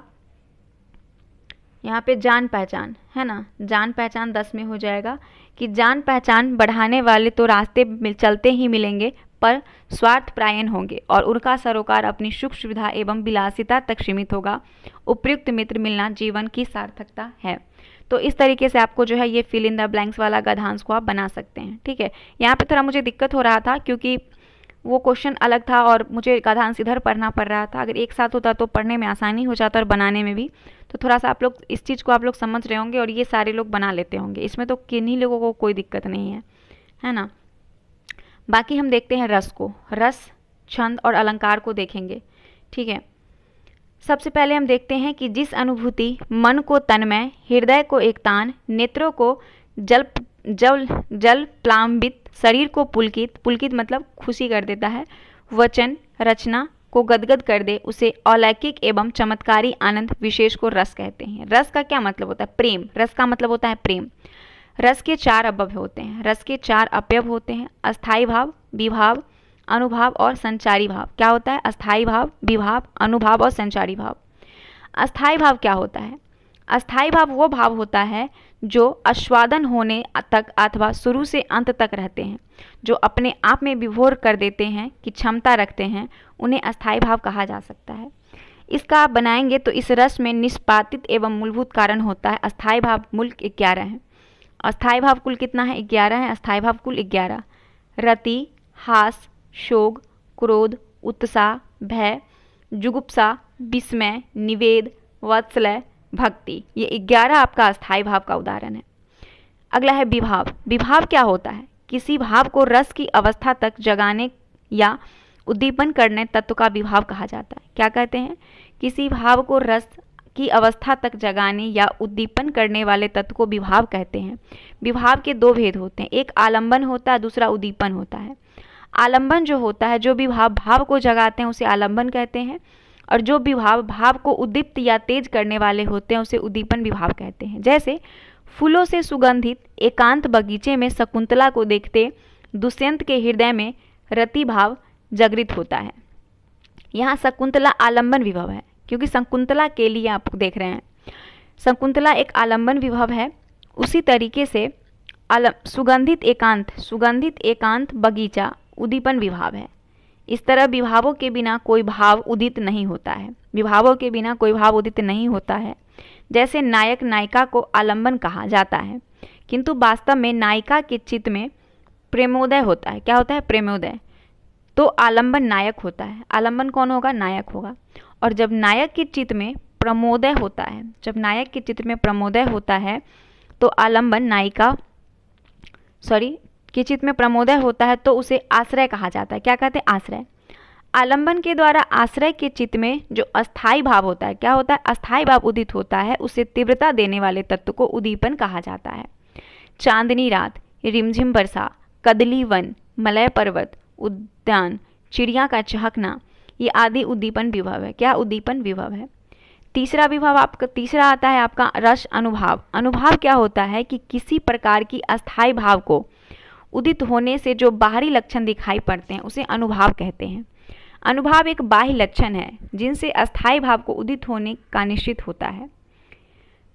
यहाँ पे जान पहचान है ना जान पहचान दस में हो जाएगा कि जान पहचान बढ़ाने वाले तो रास्ते चलते ही मिलेंगे पर स्वार्थ प्रायण होंगे और उनका सरोकार अपनी सुख सुविधा एवं विलासिता तक सीमित होगा उपयुक्त मित्र मिलना जीवन की सार्थकता है तो इस तरीके से आपको जो है ये फिल इन द ब्लैंक्स वाला गधांश को आप बना सकते हैं ठीक है यहाँ पे थोड़ा मुझे दिक्कत हो रहा था क्योंकि वो क्वेश्चन अलग था और मुझे गधांश इधर पढ़ना पड़ रहा था अगर एक साथ होता तो पढ़ने में आसानी हो जाता और बनाने में भी तो थोड़ा सा आप लोग इस चीज़ को आप लोग समझ रहे होंगे और ये सारे लोग बना लेते होंगे इसमें तो किन्हीं लोगों को कोई दिक्कत नहीं है है ना बाकी हम देखते हैं रस को रस छंद और अलंकार को देखेंगे ठीक है सबसे पहले हम देखते हैं कि जिस अनुभूति मन को तन्मय हृदय को एकतान नेत्रों को जल जल जल प्लाम्बित शरीर को पुलकित पुलकित मतलब खुशी कर देता है वचन रचना को गदगद कर दे उसे अलौकिक एवं चमत्कारी आनंद विशेष को रस कहते हैं रस का क्या मतलब होता है प्रेम रस का मतलब होता है प्रेम रस के चार अवयव होते हैं रस के चार अवयव होते हैं अस्थाई भाव विभाव अनुभाव और संचारी भाव क्या होता है अस्थाई भाव विभाव अनुभाव और संचारी भाव अस्थाई भाव क्या होता है अस्थाई भाव वो भाव होता है जो आस्वादन होने तक अथवा शुरू से अंत तक रहते हैं जो अपने आप में विभोर कर देते हैं कि क्षमता रखते हैं उन्हें अस्थाई भाव कहा जा सकता है इसका आप बनाएंगे तो इस रस में निष्पातित एवं मूलभूत कारण होता है अस्थाई भाव मूल ग्यारह है अस्थाई भाव कुल कितना है ग्यारह है अस्थाई भाव कुल ग्यारह रति हास शोग क्रोध उत्साह भय जुगुप्सा विस्मय निवेद वत्सलय भक्ति ये ग्यारह आपका अस्थाई भाव का उदाहरण है अगला है विभाव विभाव क्या होता है किसी भाव को रस की अवस्था तक जगाने या उद्दीपन करने तत्व का विभाव कहा जाता है क्या कहते हैं किसी भाव को रस की अवस्था तक जगाने या उद्दीपन करने वाले तत्व को विभाव कहते हैं विभाव के दो भेद होते हैं एक आलंबन होता है दूसरा उद्दीपन होता है आलंबन जो होता है जो विभाव भाव भाव को जगाते हैं उसे आलंबन कहते हैं और जो विभाव भाव को उद्दीप्त या तेज करने वाले होते हैं उसे उद्दीपन विभाव कहते हैं जैसे फूलों से सुगंधित एकांत बगीचे में शकुंतला को देखते दुष्यंत के हृदय में रति भाव जागृत होता है यहाँ शकुंतला आलंबन विभव है क्योंकि शकुंतला के लिए आप देख रहे हैं शकुंतला एक आलंबन विभव है उसी तरीके से सुगंधित एकांत सुगंधित एकांत बगीचा उद्दीपन विभाव है इस तरह विभावों के बिना कोई भाव उदित नहीं होता है विभावों के बिना कोई भाव उदित नहीं होता है जैसे नायक नायिका को आलंबन कहा जाता है किंतु वास्तव में नायिका के चित्त में प्रेमोदय होता है क्या होता है प्रेमोदय तो आलंबन नायक होता है आलंबन कौन होगा नायक होगा और जब नायक के चित्त में प्रमोदय होता है जब नायक के चित्र में प्रमोदय होता है तो आलंबन नायिका सॉरी के चित्त में प्रमोदय होता है तो उसे आश्रय कहा जाता है क्या कहते हैं आश्रय आलंबन के द्वारा आश्रय के चित्त में जो अस्थाई भाव होता है क्या होता है अस्थाई भाव उदित होता है उसे तीव्रता देने वाले तत्व को उदीपन कहा जाता है चांदनी रात रिमझिम वर्षा कदली वन मलय पर्वत उद्यान चिड़िया का चहकना ये आदि उद्दीपन विभव है क्या उद्दीपन विभव है तीसरा विभव आपका तीसरा आता है आपका रस अनुभाव अनुभाव क्या होता है कि किसी प्रकार की अस्थाई भाव को उदित होने से जो बाहरी लक्षण दिखाई पड़ते हैं उसे अनुभाव कहते हैं अनुभाव एक बाह्य लक्षण है जिनसे अस्थायी भाव को उदित होने का निश्चित होता है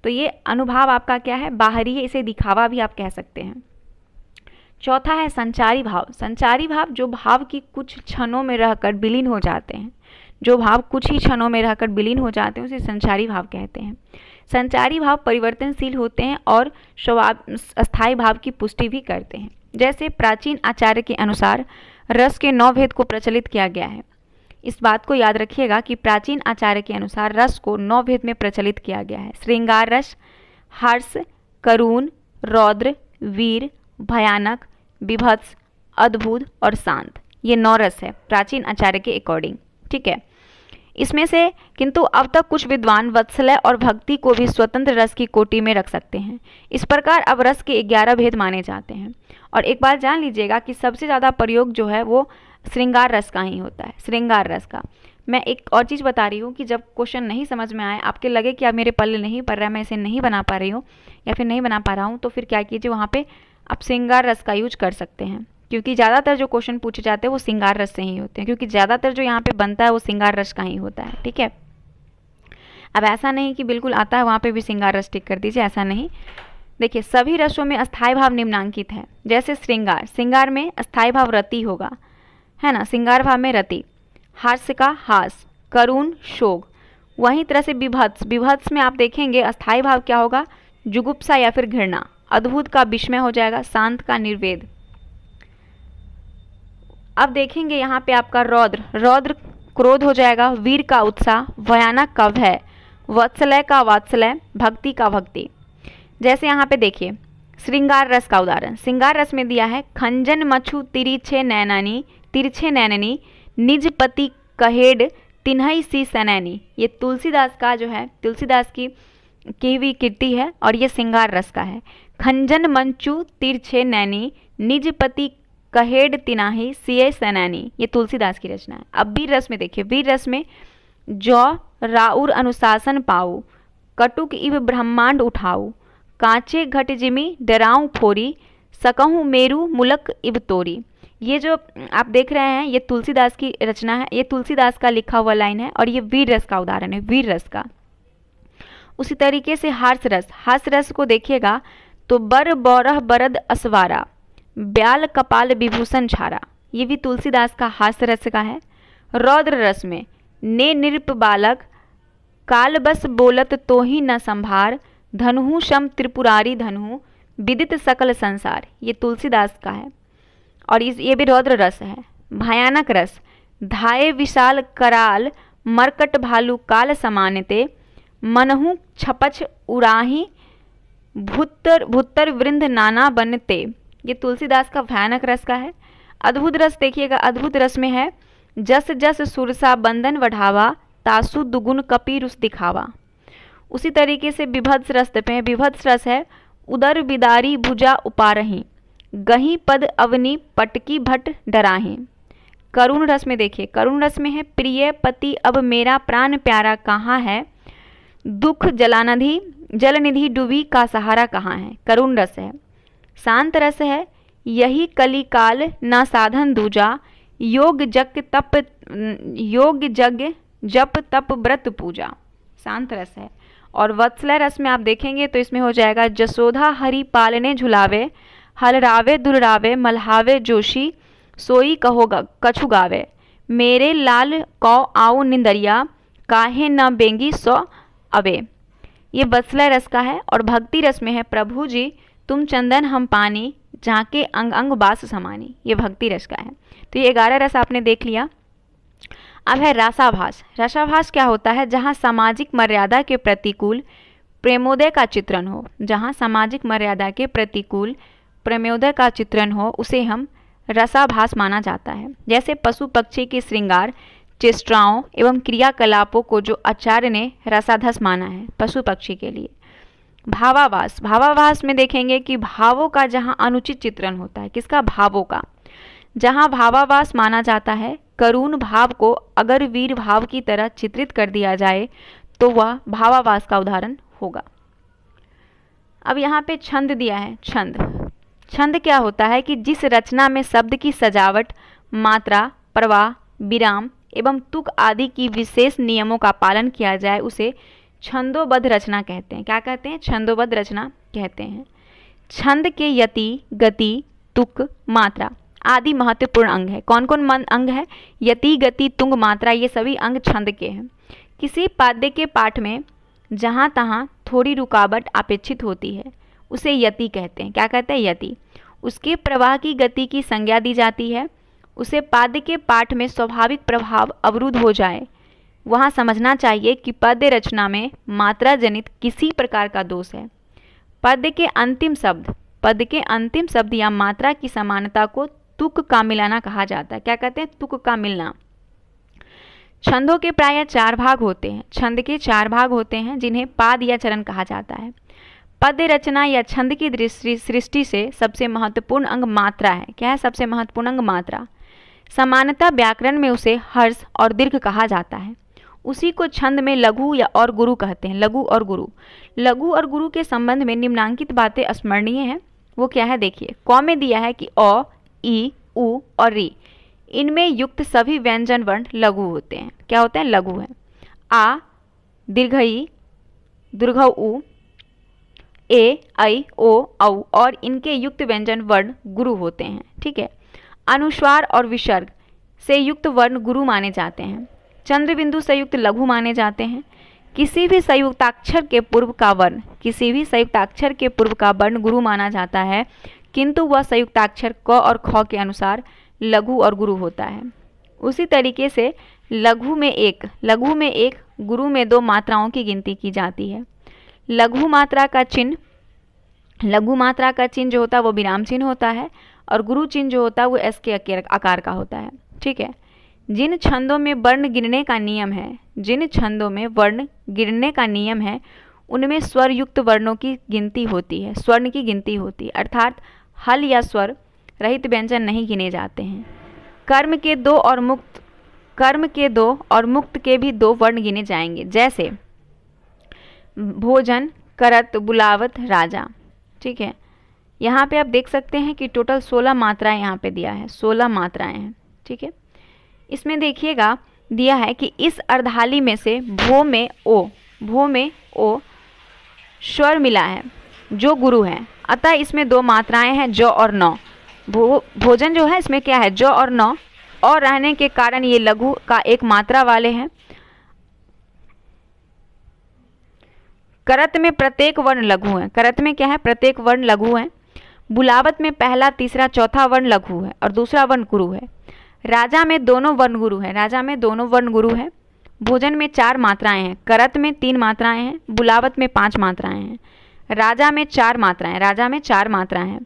तो ये अनुभाव आपका क्या है बाहरी है इसे दिखावा भी आप कह सकते हैं चौथा है संचारी भाव संचारी भाव जो भाव की कुछ क्षणों में रहकर विलीन हो जाते हैं जो भाव कुछ ही क्षणों में रहकर विलीन हो जाते हैं उसे संचारी भाव कहते हैं संचारी भाव परिवर्तनशील होते हैं और स्वभाव अस्थायी भाव की पुष्टि भी करते हैं जैसे प्राचीन आचार्य के अनुसार रस के नौ भेद को प्रचलित किया गया है इस बात को याद रखिएगा कि प्राचीन आचार्य के अनुसार रस को नौ भेद में प्रचलित किया गया है श्रृंगार रस हर्ष करुण रौद्र वीर भयानक विभत्स अद्भुत और शांत ये नौ रस है प्राचीन आचार्य के अकॉर्डिंग ठीक है इसमें से किंतु अब तक कुछ विद्वान वत्सलय और भक्ति को भी स्वतंत्र रस की कोटि में रख सकते हैं इस प्रकार अब रस के ग्यारह भेद माने जाते हैं और एक बार जान लीजिएगा कि सबसे ज़्यादा प्रयोग जो है वो श्रृंगार रस का ही होता है श्रृंगार रस का मैं एक और चीज़ बता रही हूँ कि जब क्वेश्चन नहीं समझ में आए आपके लगे कि आप मेरे पल्ले नहीं पड़ रहा मैं इसे नहीं बना पा रही हूँ या फिर नहीं बना पा रहा हूँ तो फिर क्या कीजिए वहाँ पर आप श्रृंगार रस का यूज कर सकते हैं क्योंकि ज़्यादातर जो क्वेश्चन पूछे जाते हैं वो सिंगार रस से ही होते हैं क्योंकि ज़्यादातर जो यहाँ पे बनता है वो सिंगार रस का ही होता है ठीक है अब ऐसा नहीं कि बिल्कुल आता है वहाँ पे भी सिंगार रस टिक कर दीजिए ऐसा नहीं देखिए सभी रसों में अस्थाई भाव निम्नांकित है जैसे श्रृंगार श्रृंगार में अस्थाई भाव रति होगा है ना श्रृंगार भाव में रति हास्य का हास करुण शोक वहीं तरह से विभत्स विभत्स में आप देखेंगे अस्थाई भाव क्या होगा जुगुप्सा या फिर घृणा अद्भुत का विस्मय हो जाएगा शांत का निर्वेद अब देखेंगे यहाँ पे आपका रौद्र रौद्र क्रोध हो जाएगा वीर का उत्साह भयानक का है वत्सलय का वात्सलय भक्ति का भक्ति जैसे यहाँ पे देखिए श्रृंगार रस का उदाहरण श्रृंगार रस में दिया है खंजन मछु तिरिछे नैनानी तिरछे नैननी निज पति कहेड तिन्हई सी सनैनी ये तुलसीदास का जो है तुलसीदास की की हुई कीर्ति है और ये श्रृंगार रस का है खंजन मंचू तिरछे नैनी निज पति कहेड तिनाही सिय सैनानी ये तुलसीदास की रचना है अब वीर रस में देखिए वीर रस में जौ राउर अनुशासन पाऊ कटुक इव ब्रह्मांड उठाऊ कांचे घट जिमी डराऊ फोरी सकहूँ मेरू मुलक इव तोरी ये जो आप देख रहे हैं ये तुलसीदास की रचना है ये तुलसीदास का लिखा हुआ लाइन है और ये वीर रस का उदाहरण है वीर रस का उसी तरीके से हास रस हास रस को देखिएगा तो बर बौरह बरद असवारा ब्याल कपाल विभूषण छारा ये भी तुलसीदास का हास्य रस का है रौद्र रस में ने नृप बालक काल बस बोलत तो ही न संभार धनु शम त्रिपुरारी धनु विदित सकल संसार ये तुलसीदास का है और इस ये भी रौद्र रस है भयानक रस धाये विशाल कराल मरकट भालू काल समानते मनहु छपछ उराही भूतर भूतर वृंद नाना बनते ये तुलसीदास का भयानक रस का है अद्भुत रस देखिएगा अद्भुत रस में है जस जस सुरसा बंधन बढ़ावा तासु दुगुन कपी रुस दिखावा उसी तरीके से विभत्स रस पे विभत्स रस है उदर बिदारी भुजा उपारही गही पद अवनी पटकी भट डराही करुण रस में देखिए करुण रस में है प्रिय पति अब मेरा प्राण प्यारा कहाँ है दुख जलानधि जलनिधि डूबी का सहारा कहाँ है करुण रस है शांत रस है यही कलिकाल न साधन दूजा योग जग तप योग जग जप तप व्रत पूजा शांत रस है और वत्सला रस में आप देखेंगे तो इसमें हो जाएगा जसोधा हरि पालने झुलावे हलरावे दुलरावे मल्हावे जोशी सोई कहो कछु गावे मेरे लाल कौ आओ निंदरिया काहे न बेंगी सो अवे ये वत्सल रस का है और भक्ति रस में है प्रभु जी तुम चंदन हम पानी झाँके अंग अंग बास समानी ये भक्ति रस का है तो ये ग्यारह रस आपने देख लिया अब है रसाभास रसाभास क्या होता है जहाँ सामाजिक मर्यादा के प्रतिकूल प्रेमोदय का चित्रण हो जहाँ सामाजिक मर्यादा के प्रतिकूल प्रेमोदय का चित्रण हो उसे हम रसाभास माना जाता है जैसे पशु पक्षी के श्रृंगार चेष्टाओं एवं क्रियाकलापों को जो आचार्य ने रसाधस माना है पशु पक्षी के लिए भावावास भावावास में देखेंगे कि भावों का जहाँ अनुचित चित्रण होता है किसका भावों का जहाँ भावावास माना जाता है करुण भाव को अगर वीर भाव की तरह चित्रित कर दिया जाए तो वह भावावास का उदाहरण होगा अब यहाँ पे छंद दिया है छंद छंद क्या होता है कि जिस रचना में शब्द की सजावट मात्रा प्रवाह विराम एवं तुक आदि की विशेष नियमों का पालन किया जाए उसे छंदोबद्ध रचना कहते हैं क्या कहते हैं छंदोबद्ध रचना कहते हैं छंद के यति गति तुक मात्रा आदि महत्वपूर्ण अंग है कौन कौन मन अंग है यति गति तुंग मात्रा ये सभी अंग छंद के हैं किसी पाद्य के पाठ में जहाँ तहाँ थोड़ी रुकावट अपेक्षित होती है उसे यति कहते हैं क्या कहते हैं यति उसके प्रवाह की गति की संज्ञा दी जाती है उसे पाद्य के पाठ में स्वाभाविक प्रभाव अवरुद्ध हो जाए वहाँ समझना चाहिए कि पद्य रचना में मात्रा जनित किसी प्रकार का दोष है पद्य के अंतिम शब्द पद के अंतिम शब्द या मात्रा की समानता को तुक का मिलाना कहा जाता है क्या कहते हैं तुक का मिलना छंदों के प्राय चार भाग होते हैं छंद के चार भाग होते हैं जिन्हें पाद या चरण कहा जाता है पद्य रचना या छंद की दृष्टि सृष्टि से सबसे महत्वपूर्ण अंग मात्रा है क्या है सबसे महत्वपूर्ण अंग मात्रा समानता व्याकरण में उसे हर्ष और दीर्घ कहा जाता है उसी को छंद में लघु या और गुरु कहते हैं लघु और गुरु लघु और गुरु के संबंध में निम्नांकित बातें स्मरणीय हैं वो क्या है देखिए क में दिया है कि अ ई उ और री इनमें युक्त सभी व्यंजन वर्ण लघु होते हैं क्या होते हैं लघु हैं आ दीर्घ दुर्घ उ ए आई ओ औ और इनके युक्त व्यंजन वर्ण गुरु होते हैं ठीक है अनुस्वार और विसर्ग से युक्त वर्ण गुरु माने जाते हैं चंद्रबिंदु संयुक्त लघु माने जाते हैं किसी भी संयुक्ताक्षर के पूर्व का वर्ण किसी भी संयुक्ताक्षर के पूर्व का वर्ण गुरु माना जाता है किंतु वह संयुक्ताक्षर क और ख के अनुसार लघु और गुरु होता है उसी तरीके से लघु में एक लघु में एक गुरु में दो मात्राओं की गिनती की जाती है लघु मात्रा का चिन्ह लघु मात्रा का चिन्ह जो होता है वो विराम चिन्ह होता है और गुरु चिन्ह जो होता है वो एस के आकार का होता है ठीक है जिन छंदों में वर्ण गिनने का नियम है जिन छंदों में वर्ण गिनने का नियम है उनमें स्वर युक्त वर्णों की गिनती होती है स्वर्ण की गिनती होती है अर्थात हल या स्वर रहित व्यंजन नहीं गिने जाते हैं कर्म के दो और मुक्त कर्म के दो और मुक्त के भी दो वर्ण गिने जाएंगे जैसे भोजन करत बुलावत राजा ठीक है यहाँ पे आप देख सकते हैं कि टोटल सोलह मात्राएं यहाँ पे दिया है सोलह मात्राएं हैं ठीक है इसमें देखिएगा दिया है कि इस अर्धाली में से भो में ओ भो में ओ स्वर मिला है जो गुरु है अतः इसमें दो मात्राएं हैं ज और नौ भो भोजन जो है इसमें क्या है ज और नौ और रहने के कारण ये लघु का एक मात्रा वाले हैं करत में प्रत्येक वर्ण लघु है करत में क्या है प्रत्येक वर्ण लघु है बुलावत में पहला तीसरा चौथा वर्ण लघु है और दूसरा वर्ण कुरु है राजा में दोनों वर्ण गुरु हैं राजा में दोनों वर्ण गुरु हैं भोजन में चार मात्राएं हैं करत में तीन मात्राएं हैं बुलावत में पांच मात्राएं हैं राजा में चार मात्राएं राजा में चार मात्राएं हैं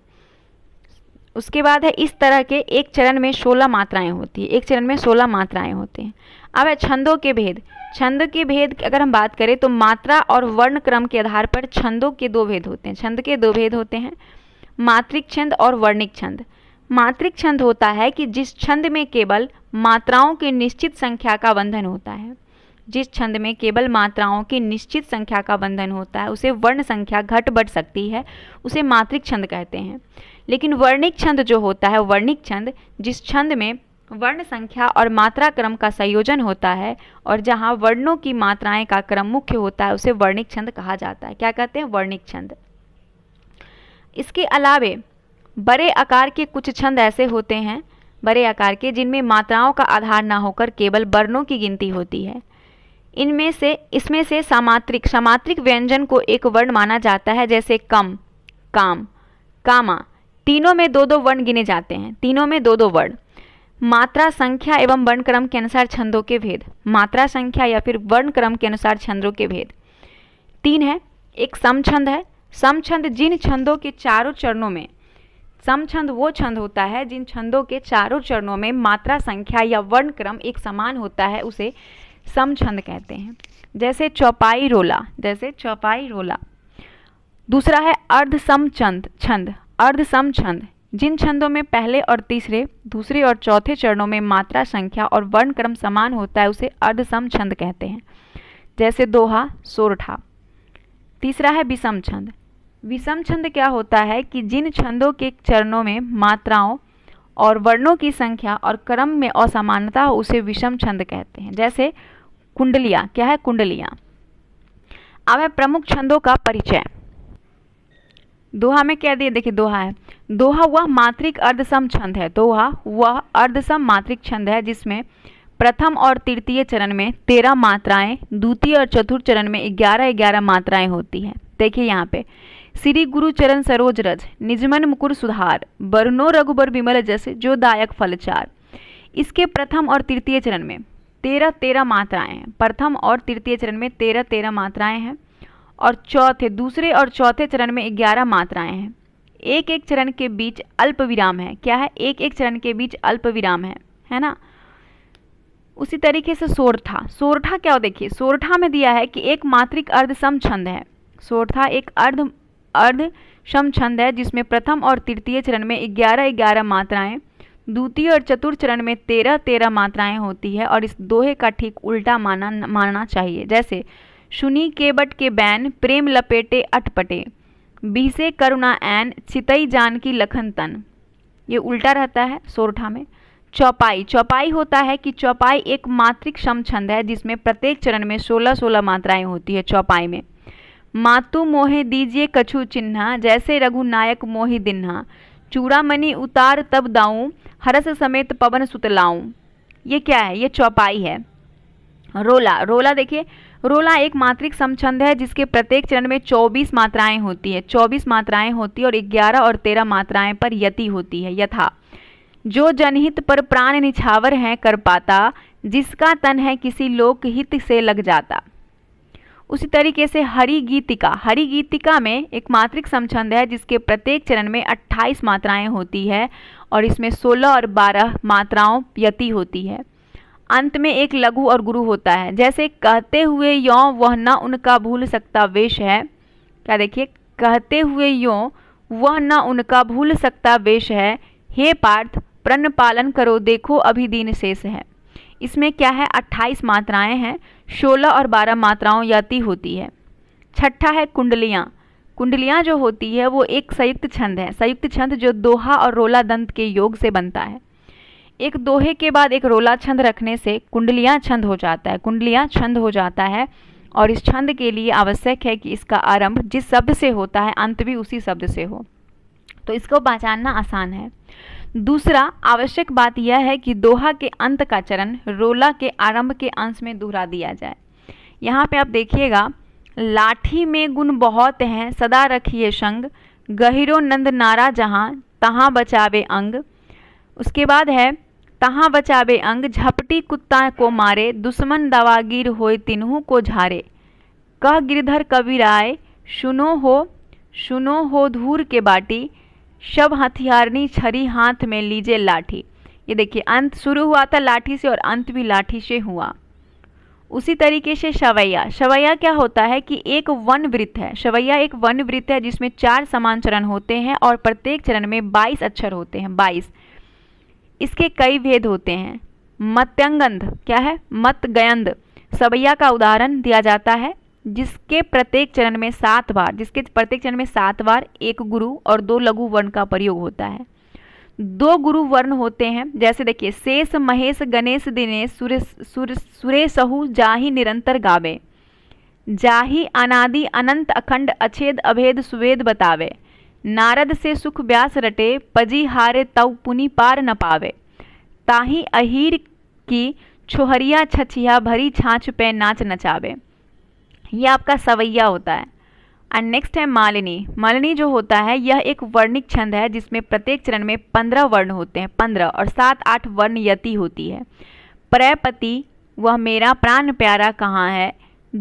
उसके बाद है इस तरह के एक चरण में सोलह मात्राएं होती है एक चरण में सोलह मात्राएं होती हैं अब है छंदों के भेद छंद के भेद अगर हम बात करें तो मात्रा और वर्ण क्रम के आधार पर छंदों के दो भेद होते हैं छंद के दो भेद होते हैं मात्रिक छंद और वर्णिक छंद मात्रिक छंद होता है कि जिस छंद में केवल मात्राओं की निश्चित संख्या का बंधन होता है जिस छंद में केवल मात्राओं की निश्चित संख्या का बंधन होता है उसे वर्ण संख्या घट बढ़ सकती है उसे मात्रिक छंद कहते हैं लेकिन वर्णिक छंद जो होता है वर्णिक छंद जिस छंद में वर्ण संख्या और मात्रा क्रम का संयोजन होता है और जहाँ वर्णों की मात्राएं का क्रम मुख्य होता है उसे वर्णिक छंद कहा जाता है क्या कहते हैं वर्णिक छंद इसके अलावे बड़े आकार के कुछ छंद ऐसे होते हैं बड़े आकार के जिनमें मात्राओं का आधार ना होकर केवल वर्णों की गिनती होती है इनमें से इसमें से सामात्रिक सामात्रिक व्यंजन को एक वर्ण माना जाता है जैसे कम काम कामा तीनों में दो दो वर्ण गिने जाते हैं तीनों में दो दो वर्ण मात्रा संख्या एवं वर्ण क्रम के अनुसार छंदों के भेद मात्रा संख्या या फिर वर्ण क्रम के अनुसार छंदों के भेद तीन है एक छंद है सम छंद जिन छंदों के चारों चरणों में सम छंद वो छंद होता है जिन छंदों के चारों चरणों में मात्रा संख्या या वर्ण क्रम एक समान होता है उसे सम छंद कहते हैं जैसे चौपाई रोला जैसे चौपाई रोला दूसरा है अर्ध सम छंद छंद अर्ध सम छंद जिन छंदों में पहले और तीसरे दूसरे और चौथे चरणों में मात्रा संख्या और वर्ण क्रम समान होता है उसे अर्ध सम छंद कहते हैं जैसे दोहा सोरठा तीसरा है विषम छंद विषम छंद क्या होता है कि जिन छंदों के चरणों में मात्राओं और वर्णों की संख्या और क्रम में असमानता हो उसे विषम छंद कहते हैं जैसे कुंडलिया क्या है कुंडलिया अब है प्रमुख छंदों का परिचय दोहा में क्या दिए देखिए दोहा है दोहा वह मात्रिक अर्धसम छंद है दोहा वह अर्धसम मात्रिक छंद है जिसमें प्रथम और तृतीय चरण में तेरह मात्राएं द्वितीय और चतुर्थ चरण में ग्यारह ग्यारह मात्राएं होती हैं देखिए यहाँ पे श्री गुरु चरण सरोज रज निजमन मुकुर सुधार बरनो रघुबर विमल जस जो दायक फलचार इसके प्रथम और तृतीय चरण में तेरह तेरह मात्राएं हैं प्रथम और तृतीय चरण में तेरह तेरह मात्राएं हैं और चौथे दूसरे और चौथे चरण में ग्यारह मात्राएं हैं एक एक चरण के बीच अल्प विराम है क्या है एक एक चरण के बीच अल्प विराम है है ना उसी तरीके से सोरठा सोरठा क्या हो देखिए सोरठा में दिया है कि एक मात्रिक अर्ध सम छंद है सोरठा एक अर्ध अर्ध सम छंद है जिसमें प्रथम और तृतीय चरण में ग्यारह ग्यारह मात्राएं द्वितीय और चतुर्थ चरण में तेरह तेरह मात्राएं होती है और इस दोहे का ठीक उल्टा माना मानना चाहिए जैसे सुनी केबट के बैन प्रेम लपेटे अटपटे बीसे करुणा एन चितई जान की लखन तन ये उल्टा रहता है सोरठा में चौपाई चौपाई होता है कि चौपाई एक मात्रिक सम छंद है जिसमें प्रत्येक चरण में सोलह सोलह मात्राएं होती है चौपाई में मातु मोहे दीजिए कछु चिन्हा जैसे रघु नायक मोहि दिन्हा चूड़ामणि उतार तब दाऊ हरस समेत पवन सुतलाऊ ये क्या है ये चौपाई है रोला रोला देखिए रोला एक मात्रिक समछंद है जिसके प्रत्येक चरण में 24 मात्राएं होती है 24 मात्राएं होती है और 11 और 13 मात्राएं पर यति होती है यथा जो जनहित पर प्राण निछावर हैं कर पाता जिसका तन है किसी लोक हित से लग जाता उसी तरीके से हरी गीतिका हरी गीतिका में एक मात्रिक समछंद है जिसके प्रत्येक चरण में 28 मात्राएं होती है और इसमें 16 और 12 मात्राओं यति होती है अंत में एक लघु और गुरु होता है जैसे कहते हुए यो वह न उनका भूल सकता वेश है क्या देखिए कहते हुए यो वह न उनका भूल सकता वेश है हे पार्थ प्रण पालन करो देखो अभी दिन शेष है इसमें क्या है 28 मात्राएं हैं सोलह और बारह मात्राओं याति होती है छठा है कुंडलियाँ कुंडलियाँ जो होती है वो एक संयुक्त छंद है संयुक्त छंद जो दोहा और रोला दंत के योग से बनता है एक दोहे के बाद एक रोला छंद रखने से कुंडलियाँ छंद हो जाता है कुंडलियाँ छंद हो जाता है और इस छंद के लिए आवश्यक है कि इसका आरंभ जिस शब्द से होता है अंत भी उसी शब्द से हो तो इसको पहचानना आसान है दूसरा आवश्यक बात यह है कि दोहा के अंत का चरण रोला के आरंभ के अंश में दोहरा दिया जाए यहाँ पे आप देखिएगा लाठी में गुण बहुत हैं सदा रखिए संग गहिरो नंद नारा जहाँ तहाँ बचावे अंग उसके बाद है तहाँ बचावे अंग झपटी कुत्ता को मारे दुश्मन दवागीर होए तिन्हू को झारे कह गिरधर कबीराय सुनो हो सुनो हो धूर के बाटी शब हथियारनी छरी हाथ में लीजे लाठी ये देखिए अंत शुरू हुआ था लाठी से और अंत भी लाठी से हुआ उसी तरीके से शवैया शवैया क्या होता है कि एक वन वृत्त है शवैया एक वन वृत्त है जिसमें चार समान चरण होते हैं और प्रत्येक चरण में बाईस अक्षर होते हैं बाईस इसके कई भेद होते हैं मत्यंगंध क्या है गयंध सवैया का उदाहरण दिया जाता है जिसके प्रत्येक चरण में सात बार जिसके प्रत्येक चरण में सात बार एक गुरु और दो लघु वर्ण का प्रयोग होता है दो गुरु वर्ण होते हैं जैसे देखिए शेष महेश गणेश दिनेश सुरेश सुरे, सुरे सहु जाही निरंतर गावे जाही अनादि अनंत अखंड अछेद अभेद सुवेद बतावे नारद से सुख व्यास रटे पजी हारे तव पुनि पार न पावे ताहि अहीर की छोहरिया छछिया भरी छाछ पे नाच नचावे ये आपका सवैया होता है एंड नेक्स्ट है मालिनी मालिनी जो होता है यह एक वर्णिक छंद है जिसमें प्रत्येक चरण में पंद्रह वर्ण होते हैं पंद्रह और सात आठ वर्ण यति होती है प्रयपति वह मेरा प्राण प्यारा कहाँ है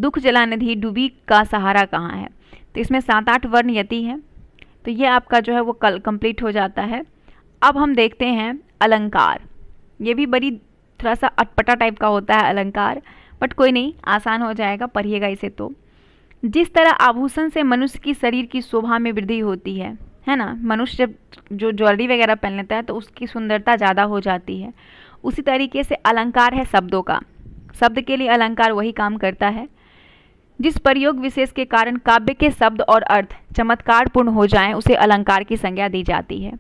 दुख जला डूबी का सहारा कहाँ है तो इसमें सात आठ वर्ण यति है तो यह आपका जो है वो कल कंप्लीट हो जाता है अब हम देखते हैं अलंकार ये भी बड़ी थोड़ा सा अटपटा टाइप का होता है अलंकार बट कोई नहीं आसान हो जाएगा पढ़िएगा इसे तो जिस तरह आभूषण से मनुष्य की शरीर की शोभा में वृद्धि होती है है ना मनुष्य जब जो ज्वेलरी वगैरह पहन लेता है तो उसकी सुंदरता ज़्यादा हो जाती है उसी तरीके से अलंकार है शब्दों का शब्द के लिए अलंकार वही काम करता है जिस प्रयोग विशेष के कारण काव्य के शब्द और अर्थ चमत्कार पूर्ण हो जाए उसे अलंकार की संज्ञा दी जाती है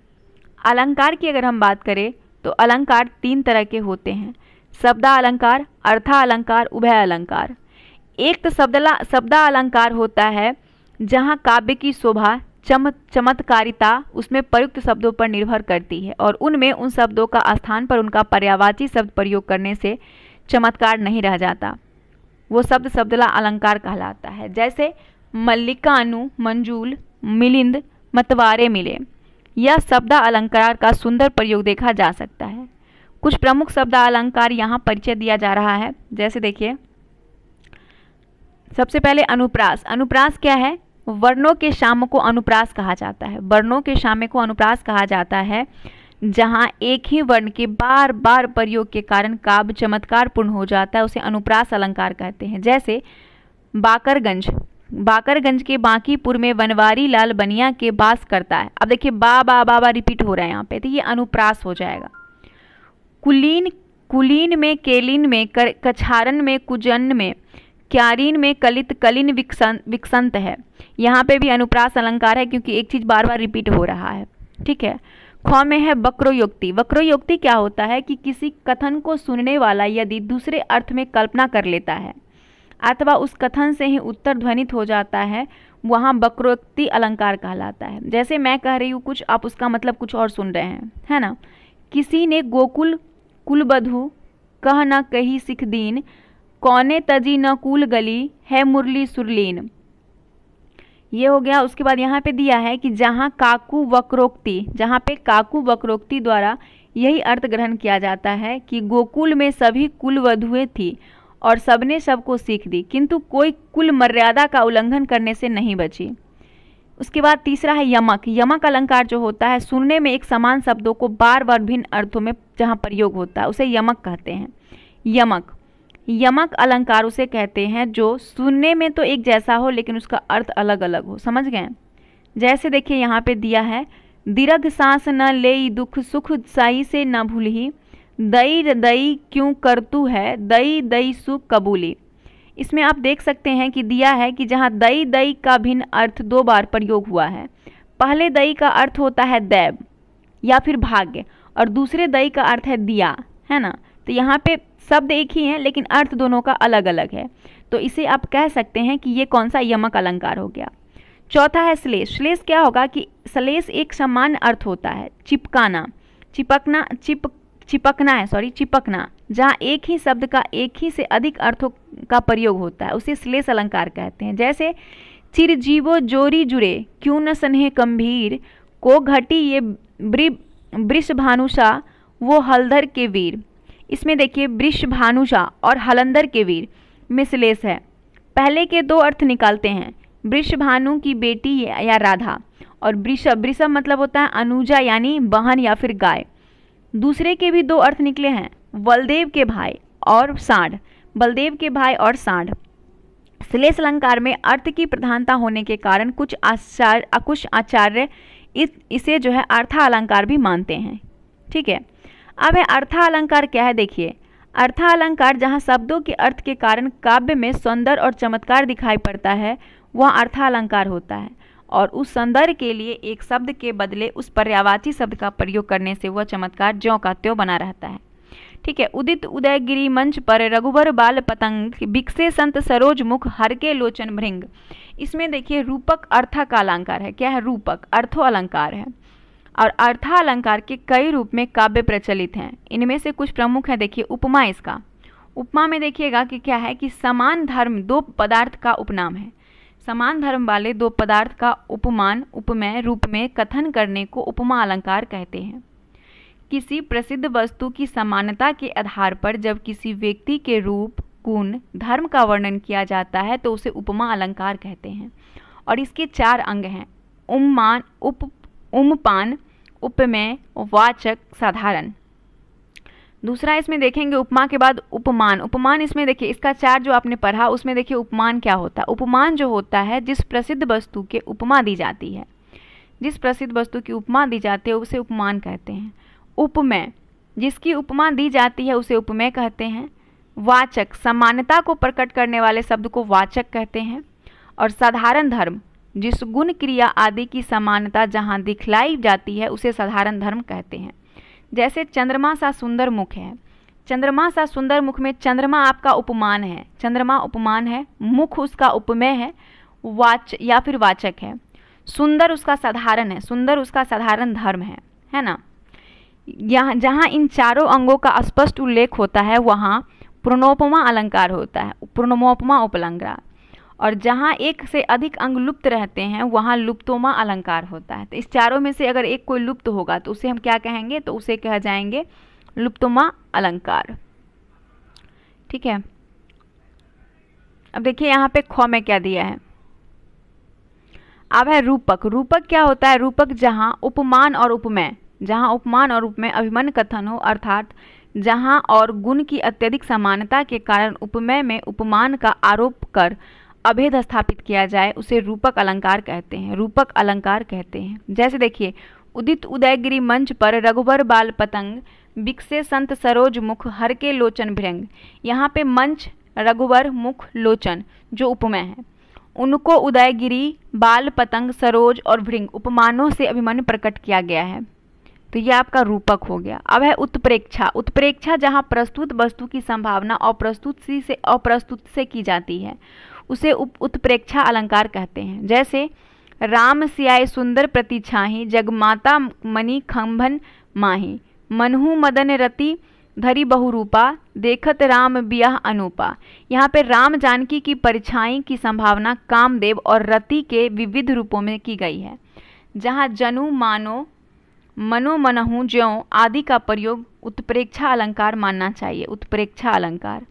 अलंकार की अगर हम बात करें तो अलंकार तीन तरह के होते हैं शब्दा अलंकार अर्था अलंकार उभय अलंकार एक तो शब्दला शब्दा अलंकार होता है जहाँ काव्य की शोभा चम चमत्कारिता उसमें प्रयुक्त शब्दों पर निर्भर करती है और उनमें उन शब्दों का स्थान पर उनका पर्यावाची शब्द प्रयोग करने से चमत्कार नहीं रह जाता वो शब्द शब्दला अलंकार कहलाता है जैसे मल्लिकानु मंजूल मिलिंद मतवारे मिले यह शब्दा अलंकार का सुंदर प्रयोग देखा जा सकता है कुछ प्रमुख शब्द अलंकार यहाँ परिचय दिया जा रहा है जैसे देखिए सबसे पहले अनुप्रास अनुप्रास क्या है वर्णों के शाम को अनुप्रास कहा जाता है वर्णों के शाम को अनुप्रास कहा जाता है जहाँ एक ही वर्ण के बार बार प्रयोग के कारण काव्य चमत्कार पूर्ण हो जाता है उसे अनुप्रास अलंकार कहते हैं जैसे बाकरगंज बाकरगंज के बांकीपुर में वनवारी लाल बनिया के बास करता है अब देखिए बा बा बा बा रिपीट हो रहा है यहाँ पे तो ये अनुप्रास हो जाएगा कुलीन कुलीन में केलिन में कछारन में कुजन में क्यारीन में कलित कलिन विकसन विकसंत है यहाँ पे भी अनुप्रास अलंकार है क्योंकि एक चीज़ बार बार रिपीट हो रहा है ठीक है ख में है वक्रोयोक्ति वक्रोयोक्ति क्या होता है कि किसी कथन को सुनने वाला यदि दूसरे अर्थ में कल्पना कर लेता है अथवा उस कथन से ही उत्तर ध्वनित हो जाता है वहाँ वक्रोक्ति अलंकार कहलाता है जैसे मैं कह रही हूँ कुछ आप उसका मतलब कुछ और सुन रहे हैं है ना किसी ने गोकुल कुलबधु कह न कही सिख दीन कौने तजी न कुल गली है मुरली सुरलीन ये हो गया उसके बाद यहाँ पे दिया है कि जहाँ काकु वक्रोक्ति जहाँ पे काकु वक्रोक्ति द्वारा यही अर्थ ग्रहण किया जाता है कि गोकुल में सभी कुलवधुएं थी और सबने सबको सीख दी किंतु कोई कुल मर्यादा का उल्लंघन करने से नहीं बची उसके बाद तीसरा है यमक यमक अलंकार जो होता है सुनने में एक समान शब्दों को बार बार भिन्न अर्थों में जहाँ प्रयोग होता है उसे यमक कहते हैं यमक यमक अलंकार उसे कहते हैं जो सुनने में तो एक जैसा हो लेकिन उसका अर्थ अलग अलग हो समझ गए जैसे देखिए यहाँ पे दिया है दीर्घ सांस न ले दुख सुख साई से न भूल ही दई दई क्यों करतु है दई दई सुख कबूली इसमें आप देख सकते हैं कि दिया है कि जहाँ दई दई का भिन्न अर्थ दो बार प्रयोग हुआ है पहले दई का अर्थ होता है दैव या फिर भाग्य और दूसरे दई का अर्थ है दिया है ना तो यहाँ पे शब्द एक ही है लेकिन अर्थ दोनों का अलग अलग है तो इसे आप कह सकते हैं कि ये कौन सा यमक अलंकार हो गया चौथा है श्लेष श्लेष क्या होगा कि श्लेष एक सामान्य अर्थ होता है चिपकाना चिपकना चिप चिपकना है सॉरी चिपकना जहाँ एक ही शब्द का एक ही से अधिक अर्थों का प्रयोग होता है उसे श्लेष अलंकार कहते हैं जैसे चिरजीवो जोरी जुड़े क्यों न स्नेह गंभीर को घटी ये वृषभानुषा भानुषा वो हलधर के वीर इसमें देखिए वृषभानुषा भानुषा और हलंदर के वीर में श्लेष है पहले के दो अर्थ निकालते हैं वृषभानु भानु की बेटी या राधा और वृषभ वृषभ मतलब होता है अनुजा यानी बहन या फिर गाय दूसरे के भी दो अर्थ निकले हैं बलदेव के भाई और सांड बलदेव के भाई और सांड श्लेष अलंकार में अर्थ की प्रधानता होने के कारण कुछ आचार्य कुछ आचार्य इस इसे जो है अर्था अलंकार भी मानते हैं ठीक है अब है अर्था अलंकार क्या है देखिए अर्था अलंकार जहाँ शब्दों के अर्थ के कारण काव्य में सौंदर्य और चमत्कार दिखाई पड़ता है वह अर्था अलंकार होता है और उस सौंदर्य के लिए एक शब्द के बदले उस पर्यावाची शब्द का प्रयोग करने से वह चमत्कार ज्यों का त्यों बना रहता है ठीक है उदित उदयगिरी मंच पर रघुवर बाल पतंग बिकसे संत सरोज मुख हरके लोचन भृंग इसमें देखिए रूपक अर्था का अलंकार है क्या है रूपक अर्थो अलंकार है और अर्था अलंकार के कई रूप में काव्य प्रचलित हैं इनमें से कुछ प्रमुख हैं देखिए उपमा इसका उपमा में देखिएगा कि क्या है कि समान धर्म दो पदार्थ का उपनाम है समान धर्म वाले दो पदार्थ का उपमान उपमय रूप में कथन करने को उपमा अलंकार कहते हैं किसी प्रसिद्ध वस्तु की समानता के आधार पर जब किसी व्यक्ति के रूप गुण धर्म का वर्णन किया जाता है तो उसे उपमा अलंकार कहते हैं और इसके चार अंग हैं उम्मान उप उमपान उपमेय वाचक साधारण दूसरा इसमें देखेंगे उपमा के बाद उपमान उपमान इसमें देखिए इसका चार जो आपने पढ़ा उसमें देखिए उपमान क्या होता है उपमान जो होता है जिस प्रसिद्ध वस्तु के उपमा दी जाती है जिस प्रसिद्ध वस्तु की उपमा दी जाती है उसे उपमान कहते हैं उपमेय जिसकी उपमा दी जाती है उसे उपमेय कहते हैं वाचक समानता को प्रकट करने वाले शब्द को वाचक कहते हैं और साधारण धर्म जिस गुण क्रिया आदि की समानता जहाँ दिखलाई जाती है उसे साधारण धर्म कहते हैं जैसे चंद्रमा सा सुंदर मुख है चंद्रमा सा सुंदर मुख में चंद्रमा आपका उपमान है चंद्रमा उपमान है मुख उसका उपमेय है वाच या फिर वाचक है सुंदर उसका साधारण है सुंदर उसका साधारण धर्म है है ना यहाँ जहाँ इन चारों अंगों का स्पष्ट उल्लेख होता है वहाँ पूर्णोपमा अलंकार होता है पूर्णोपमा उपलंकार और जहाँ एक से अधिक अंग लुप्त रहते हैं वहाँ लुप्तोमा अलंकार होता है तो इस चारों में से अगर एक कोई लुप्त होगा तो उसे हम क्या कहेंगे तो उसे कह जाएंगे लुप्तोमा अलंकार ठीक है अब देखिए यहाँ पे ख में क्या दिया है अब है रूपक रूपक क्या होता है रूपक जहाँ उपमान और उपमेय जहाँ उपमान और उपमेय अभिमन कथन हो अर्थात जहाँ और गुण की अत्यधिक समानता के कारण उपमेय में उपमान का आरोप कर अभेद स्थापित किया जाए उसे रूपक अलंकार कहते हैं रूपक अलंकार कहते हैं जैसे देखिए उदित उदयगिरी मंच पर रघुवर बाल पतंग बिकसे संत सरोज मुख हर के लोचन भृंग यहाँ पे मंच रघुवर मुख लोचन जो उपमय है उनको उदयगिरी बाल पतंग सरोज और भृंग उपमानों से अभिमन्य प्रकट किया गया है तो ये आपका रूपक हो गया अब है उत्प्रेक्षा उत्प्रेक्षा जहाँ प्रस्तुत वस्तु की संभावना अप्रस्तुत से अप्रस्तुत से की जाती है उसे उत्प्रेक्षा अलंकार कहते हैं जैसे राम सियाय सुंदर प्रति छाही जगमाता मणि खम्भन माही मनहु मदन रति धरी बहुरूपा देखत राम बियाह अनुपा यहाँ पे राम जानकी की परिछाई की संभावना कामदेव और रति के विविध रूपों में की गई है जहाँ जनु मानो मनोमनहू ज्यों आदि का प्रयोग उत्प्रेक्षा अलंकार मानना चाहिए उत्प्रेक्षा अलंकार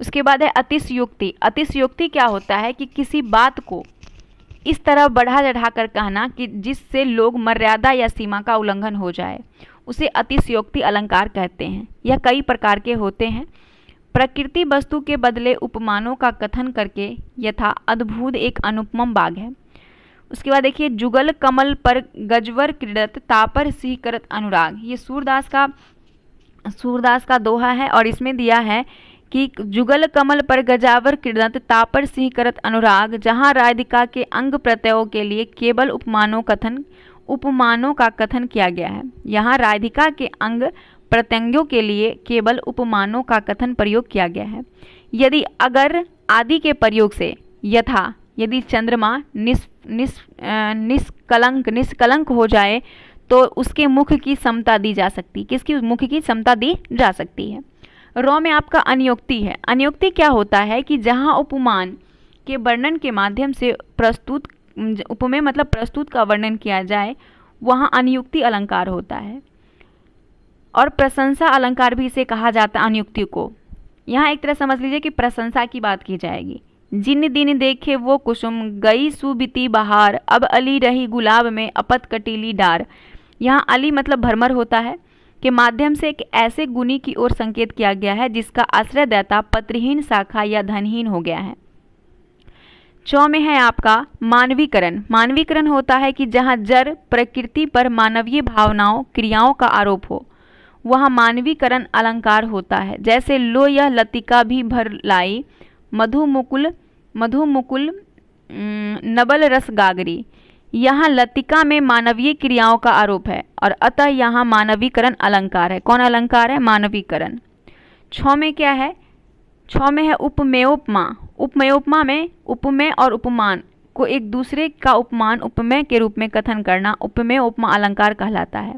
उसके बाद है अतिशयोक्ति अतिशयोक्ति क्या होता है कि किसी बात को इस तरह बढ़ा चढ़ा कर कहना कि जिससे लोग मर्यादा या सीमा का उल्लंघन हो जाए उसे अतिशयोक्ति अलंकार कहते हैं यह कई प्रकार के होते हैं प्रकृति वस्तु के बदले उपमानों का कथन करके यथा अद्भुत एक अनुपम बाग है उसके बाद देखिए जुगल कमल पर गजवर क्रीडत तापर सिंह करत अनुराग ये सूरदास का सूरदास का दोहा है और इसमें दिया है कि जुगल कमल पर गजावर क्रीडत तापर सिंह करत अनुराग जहाँ राधिका के अंग प्रत्ययों के लिए केवल उपमानों कथन उपमानों का कथन किया गया है यहाँ राधिका के अंग प्रत्यंगों के लिए केवल उपमानों का कथन प्रयोग किया गया है यदि अगर आदि के प्रयोग से यथा यदि चंद्रमा निस निस निष्कलंक निष्कलंक हो जाए तो उसके मुख की समता दी जा सकती किसकी मुख की समता दी जा सकती है रॉ में आपका अनियोक्ति है अनियोक्ति क्या होता है कि जहाँ उपमान के वर्णन के माध्यम से प्रस्तुत उपमेय मतलब प्रस्तुत का वर्णन किया जाए वहाँ अनियुक्ति अलंकार होता है और प्रशंसा अलंकार भी इसे कहा जाता है अनियुक्ति को यहाँ एक तरह समझ लीजिए कि प्रशंसा की बात की जाएगी जिन दिन देखे वो कुसुम गई सुबिती बहार अब अली रही गुलाब में अपत कटीली डार यहाँ अली मतलब भरमर होता है के माध्यम से एक ऐसे गुनी की ओर संकेत किया गया है जिसका आश्रयदाता पत्रहीन शाखा या धनहीन हो गया है चौ में है आपका मानवीकरण मानवीकरण होता है कि जहाँ जड़ प्रकृति पर मानवीय भावनाओं क्रियाओं का आरोप हो वहाँ मानवीकरण अलंकार होता है जैसे लो यह लतिका भी भर लाई मधुमुकुल मधुमुकुल नबल रस गागरी यहाँ लतिका में मानवीय क्रियाओं का आरोप है और अतः यहाँ मानवीकरण अलंकार है कौन अलंकार है मानवीकरण छ में क्या है छ में है उपमेयोपमा उपमेयोपमा में उपमेय और उपमान को एक दूसरे का उपमान उपमेय के रूप में कथन करना उपमेय उपमा अलंकार कहलाता है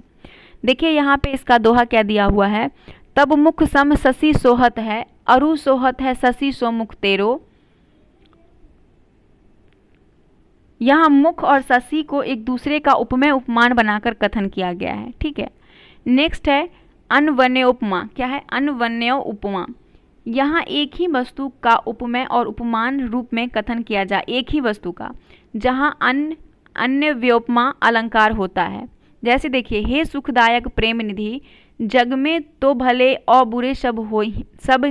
देखिए यहाँ पे इसका दोहा क्या दिया हुआ है तब मुख सम शशि सोहत है अरु सोहत है शशि सोमुख तेरो यहाँ मुख और शशि को एक दूसरे का उपमेय उपमान बनाकर कथन किया गया है ठीक है नेक्स्ट है अनवन्य उपमा क्या है अनवन्य उपमा यहाँ एक ही वस्तु का उपमेय और उपमान रूप में कथन किया जाए एक ही वस्तु का जहाँ अन्य अन्य व्योपमा अलंकार होता है जैसे देखिए हे सुखदायक प्रेम निधि जग में तो भले और बुरे सब हो सब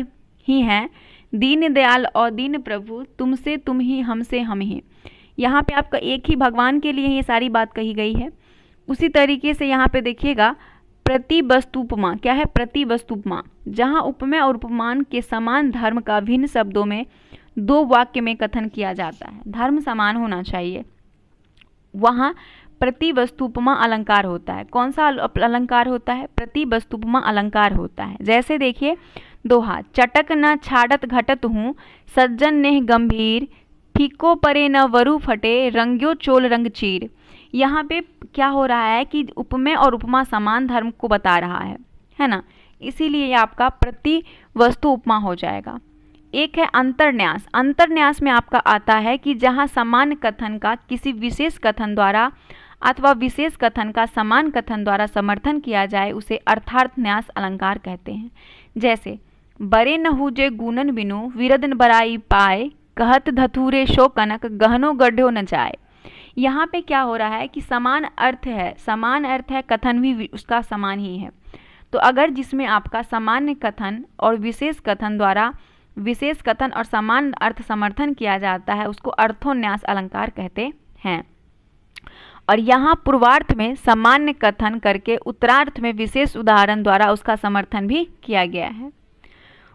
ही हैं दीन दयाल और दीन प्रभु तुमसे तुम ही हमसे हम ही यहाँ पे आपका एक ही भगवान के लिए ये सारी बात कही गई है उसी तरीके से यहाँ पे देखिएगा प्रति वस्तुपमा क्या है प्रति वस्तुपमा जहाँ उपमा और उपमान के समान धर्म का भिन्न शब्दों में दो वाक्य में कथन किया जाता है धर्म समान होना चाहिए वहाँ प्रति वस्तुपमा अलंकार होता है कौन सा अलंकार होता है प्रति वस्तुपमा अलंकार होता है जैसे देखिए दोहा चटक न छाड़त घटत हूँ सज्जन नेह गंभीर फीको परे न वरु फटे रंग्यो चोल रंग चीर यहाँ पे क्या हो रहा है कि उपमेय और उपमा समान धर्म को बता रहा है है ना इसीलिए आपका प्रति वस्तु उपमा हो जाएगा एक है अंतर्न्यास अंतर्न्यास में आपका आता है कि जहाँ समान कथन का किसी विशेष कथन द्वारा अथवा विशेष कथन का समान कथन द्वारा समर्थन किया जाए उसे अर्थार्थ न्यास अलंकार कहते हैं जैसे बरे न हुजे गुणन बिनु विरदन बराई पाए कहत धतूरे शो कनक गहनो गढ़ो न जाए यहाँ पे क्या हो रहा है कि समान अर्थ है समान अर्थ है कथन भी उसका समान ही है तो अगर जिसमें आपका सामान्य कथन और विशेष कथन द्वारा विशेष कथन और समान अर्थ समर्थन किया जाता है उसको अर्थोन्यास अलंकार कहते हैं और यहाँ पूर्वार्थ में सामान्य कथन करके उत्तरार्थ में विशेष उदाहरण द्वारा उसका समर्थन भी किया गया है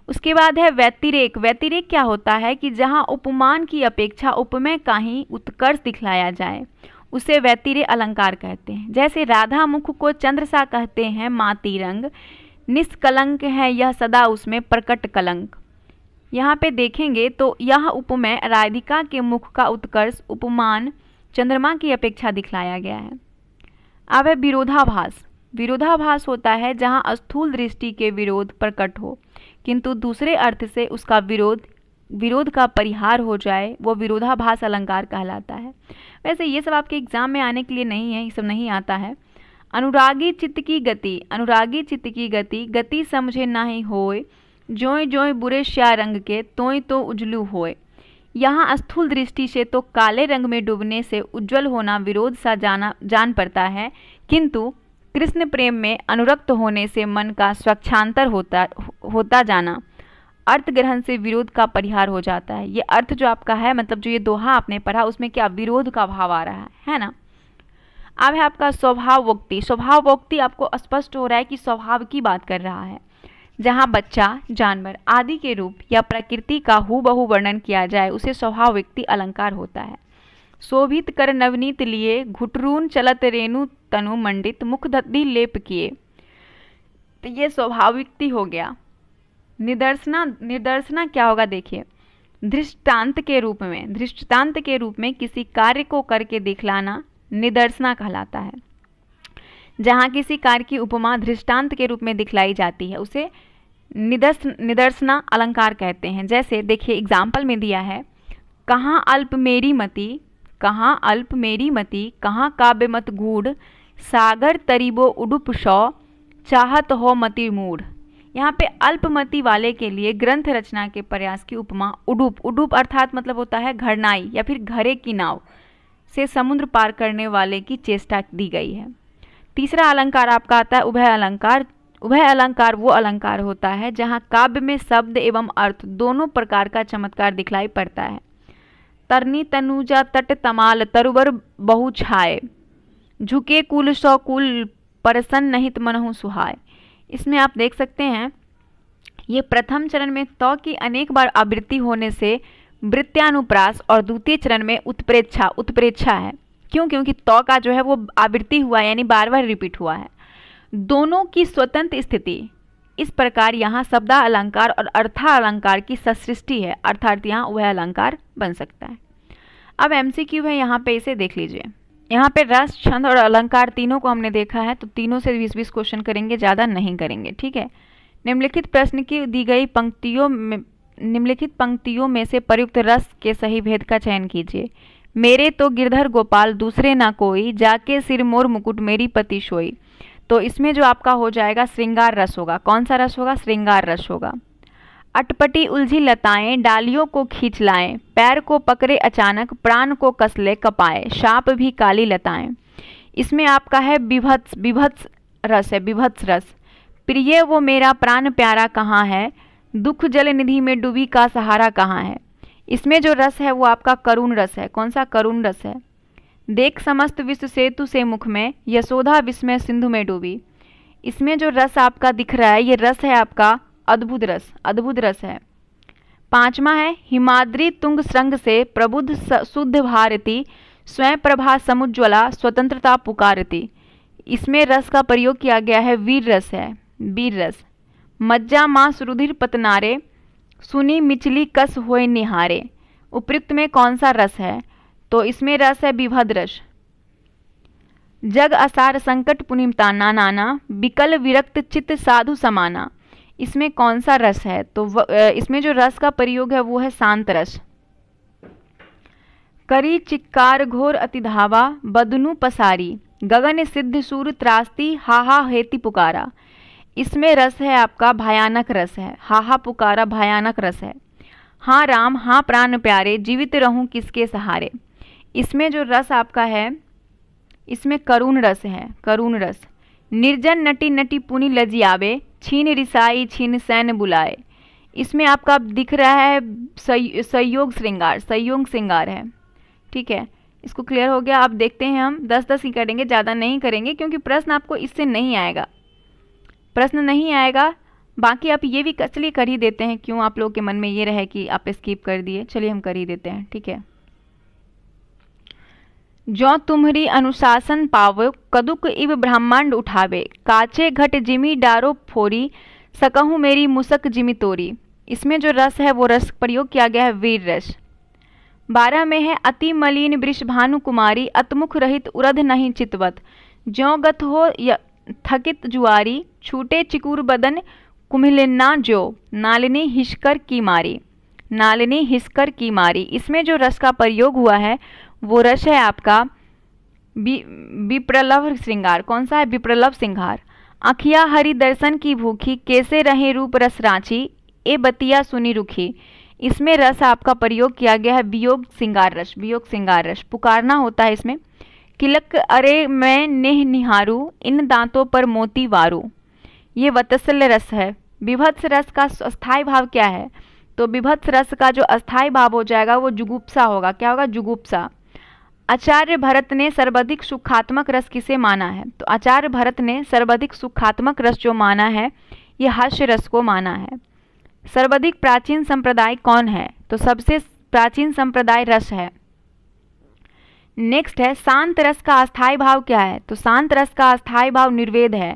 उसके बाद है व्यतिरेक व्यतिरेक क्या होता है कि जहाँ उपमान की अपेक्षा उपमेय का ही उत्कर्ष दिखलाया जाए उसे व्यतिरे अलंकार कहते हैं जैसे राधा मुख को चंद्रसा कहते हैं माती रंग निष्कलंक है यह सदा उसमें प्रकट कलंक यहाँ पे देखेंगे तो यह उपमेय राधिका के मुख का उत्कर्ष उपमान चंद्रमा की अपेक्षा दिखलाया गया है अब है विरोधाभास विरोधाभास होता है जहाँ स्थूल दृष्टि के विरोध प्रकट हो किंतु दूसरे अर्थ से उसका विरोध विरोध का परिहार हो जाए वो विरोधाभास अलंकार कहलाता है वैसे ये सब आपके एग्जाम में आने के लिए नहीं है ये सब नहीं आता है अनुरागी चित्त की गति अनुरागी चित्त की गति गति समझे ना ही होए जोई जोई बुरे श्या रंग के तोय तो उजलू होए यहाँ स्थूल दृष्टि से तो काले रंग में डूबने से उज्जवल होना विरोध सा जाना जान पड़ता है किंतु कृष्ण प्रेम में अनुरक्त होने से मन का स्वच्छांतर होता होता जाना अर्थ ग्रहण से विरोध का परिहार हो जाता है ये अर्थ जो आपका है मतलब जो ये दोहा आपने पढ़ा उसमें क्या विरोध का भाव आ रहा है है ना अब है आपका स्वभाव वक्ति स्वभाव वक्ति आपको स्पष्ट हो रहा है कि स्वभाव की बात कर रहा है जहाँ बच्चा जानवर आदि के रूप या प्रकृति का बहु वर्णन किया जाए उसे व्यक्ति अलंकार होता है शोभित कर नवनीत लिए घुटरून चलत रेणु तनु मंडित मुख धद्दी लेप किए तो ये व्यक्ति हो गया निदर्शना निदर्शना क्या होगा देखिए दृष्टांत के रूप में दृष्टांत के रूप में किसी कार्य को करके दिखलाना निदर्शना कहलाता है जहाँ किसी कार्य की उपमा दृष्टांत के रूप में दिखलाई जाती है उसे निदर्श निदर्शना अलंकार कहते हैं जैसे देखिए एग्जाम्पल में दिया है कहाँ अल्प मेरी मति कहाँ अल्प मेरी मति कहाँ काव्य मत गूढ़ सागर तरीबो उडुप शौ चाहत हो मति मूढ़ यहाँ पे अल्पमति वाले के लिए ग्रंथ रचना के प्रयास की उपमा उडुप उडुप अर्थात मतलब होता है घरनाई या फिर घरे की नाव से समुद्र पार करने वाले की चेष्टा दी गई है तीसरा अलंकार आपका आता है उभय अलंकार वह अलंकार वो अलंकार होता है जहाँ काव्य में शब्द एवं अर्थ दोनों प्रकार का चमत्कार दिखलाई पड़ता है तरनी तनुजा तट तमाल तरुवर बहु छाए झुके कुल सौ कुल परसन नहित मनहु सुहाय इसमें आप देख सकते हैं ये प्रथम चरण में तो की अनेक बार आवृत्ति होने से वृत्त्यानुप्रास और द्वितीय चरण में उत्प्रेक्षा उत्प्रेक्षा है क्यों क्योंकि तो का जो है वो आवृत्ति हुआ यानी बार बार रिपीट हुआ है दोनों की स्वतंत्र स्थिति इस प्रकार यहाँ शब्दा अलंकार और अर्था अलंकार की ससृष्टि है अर्थात यहाँ वह अलंकार बन सकता है अब एम सी क्यू है यहाँ पे इसे देख लीजिए यहाँ पे रस छंद और अलंकार तीनों को हमने देखा है तो तीनों से बीस बीस क्वेश्चन करेंगे ज़्यादा नहीं करेंगे ठीक है निम्नलिखित प्रश्न की दी गई पंक्तियों में निम्नलिखित पंक्तियों में से प्रयुक्त रस के सही भेद का चयन कीजिए मेरे तो गिरधर गोपाल दूसरे ना कोई जाके सिर मोर मुकुट मेरी पति सोई तो इसमें जो आपका हो जाएगा श्रृंगार रस होगा कौन सा रस होगा श्रृंगार रस होगा अटपटी उलझी लताएं डालियों को खींच लाएं पैर को पकड़े अचानक प्राण को कसले कपाए शाप भी काली लताएं इसमें आपका है विभत्स विभत्स रस है विभत्स रस प्रिय वो मेरा प्राण प्यारा कहाँ है दुख जल निधि में डूबी का सहारा कहाँ है इसमें जो रस है वो आपका करुण रस है कौन सा करुण रस है देख समस्त विश्व सेतु से मुख में यशोधा विस्मय सिंधु में डूबी इसमें जो रस आपका दिख रहा है ये रस है आपका अद्भुत रस अद्भुत रस है पांचवा है हिमाद्री तुंग संग से प्रबुद्ध शुद्ध भारती स्वयं प्रभा समुज्ज्वला स्वतंत्रता पुकारती इसमें रस का प्रयोग किया गया है वीर रस है वीर रस मज्जा माँ सुरुधिर पतनारे सुनी मिचली कस होए निहारे उपयुक्त में कौन सा रस है तो इसमें रस है विभद रस जग असार संकट पुनिमता नानाना बिकल विरक्त चित्त साधु समाना इसमें कौन सा रस है तो व, इसमें जो रस का प्रयोग है वो है शांत रस करी चिक्कार घोर अतिधावा बदनु पसारी गगन सिद्ध सूर त्रास्ती हाहा हेति पुकारा इसमें रस है आपका भयानक रस है हाहा पुकारा भयानक रस है हाँ राम हाँ प्राण प्यारे जीवित रहूं किसके सहारे इसमें जो रस आपका है इसमें करुण रस है करुण रस निर्जन नटी नटी पुनि लजियावे छीन रिसाई छीन सैन बुलाए इसमें आपका दिख रहा है सहयोग श्रृंगार संयोग श्रृंगार है ठीक है इसको क्लियर हो गया आप देखते हैं हम दस दस ही करेंगे ज़्यादा नहीं करेंगे क्योंकि प्रश्न आपको इससे नहीं आएगा प्रश्न नहीं आएगा बाकी आप ये भी कचली कर ही देते हैं क्यों आप लोग के मन में ये रहे कि आप स्किप कर दिए चलिए हम कर ही देते हैं ठीक है जो तुम्हरी अनुशासन पावो कदुक इव ब्रह्मांड उठावे काचे घट जिमी डारो फोरी सकहूँ मेरी मुसक जिमी तोरी इसमें जो रस है वो रस प्रयोग किया गया है वीर रस बारह में है अति मलिन वृषभानु कुमारी अतमुख रहित उरध नहीं चितवत ज्यो गत हो थकित जुआरी छूटे चिकूर बदन कुम्हलिन्ना जो नालिनी हिसकर की मारी नालिनी हिसकर की मारी इसमें जो रस का प्रयोग हुआ है वो रस है आपका बी विप्रलव श्रृंगार कौन सा है विप्रलव श्रृंगार आखिया हरि दर्शन की भूखी कैसे रहे रूप रस रांची ए बतिया सुनी रुखी इसमें रस आपका प्रयोग किया गया है वियोग श्रृंगार रस वियोग श्रृंगार रस पुकारना होता है इसमें किलक अरे मैं नेह निहारू इन दांतों पर मोती वारू ये वत्सल्य रस है विभत्स रस का अस्थायी भाव क्या है तो विभत्स रस का जो अस्थाई भाव हो जाएगा वो जुगुप्सा होगा क्या होगा जुगुप्सा आचार्य भरत ने सर्वाधिक सुखात्मक रस किसे माना है तो आचार्य भरत ने सर्वाधिक सुखात्मक रस जो माना है ये हास्य रस को माना है सर्वाधिक प्राचीन संप्रदाय कौन है तो सबसे प्राचीन संप्रदाय रस है नेक्स्ट है शांत रस का अस्थाई भाव क्या है तो शांत रस का अस्थाई भाव निर्वेद है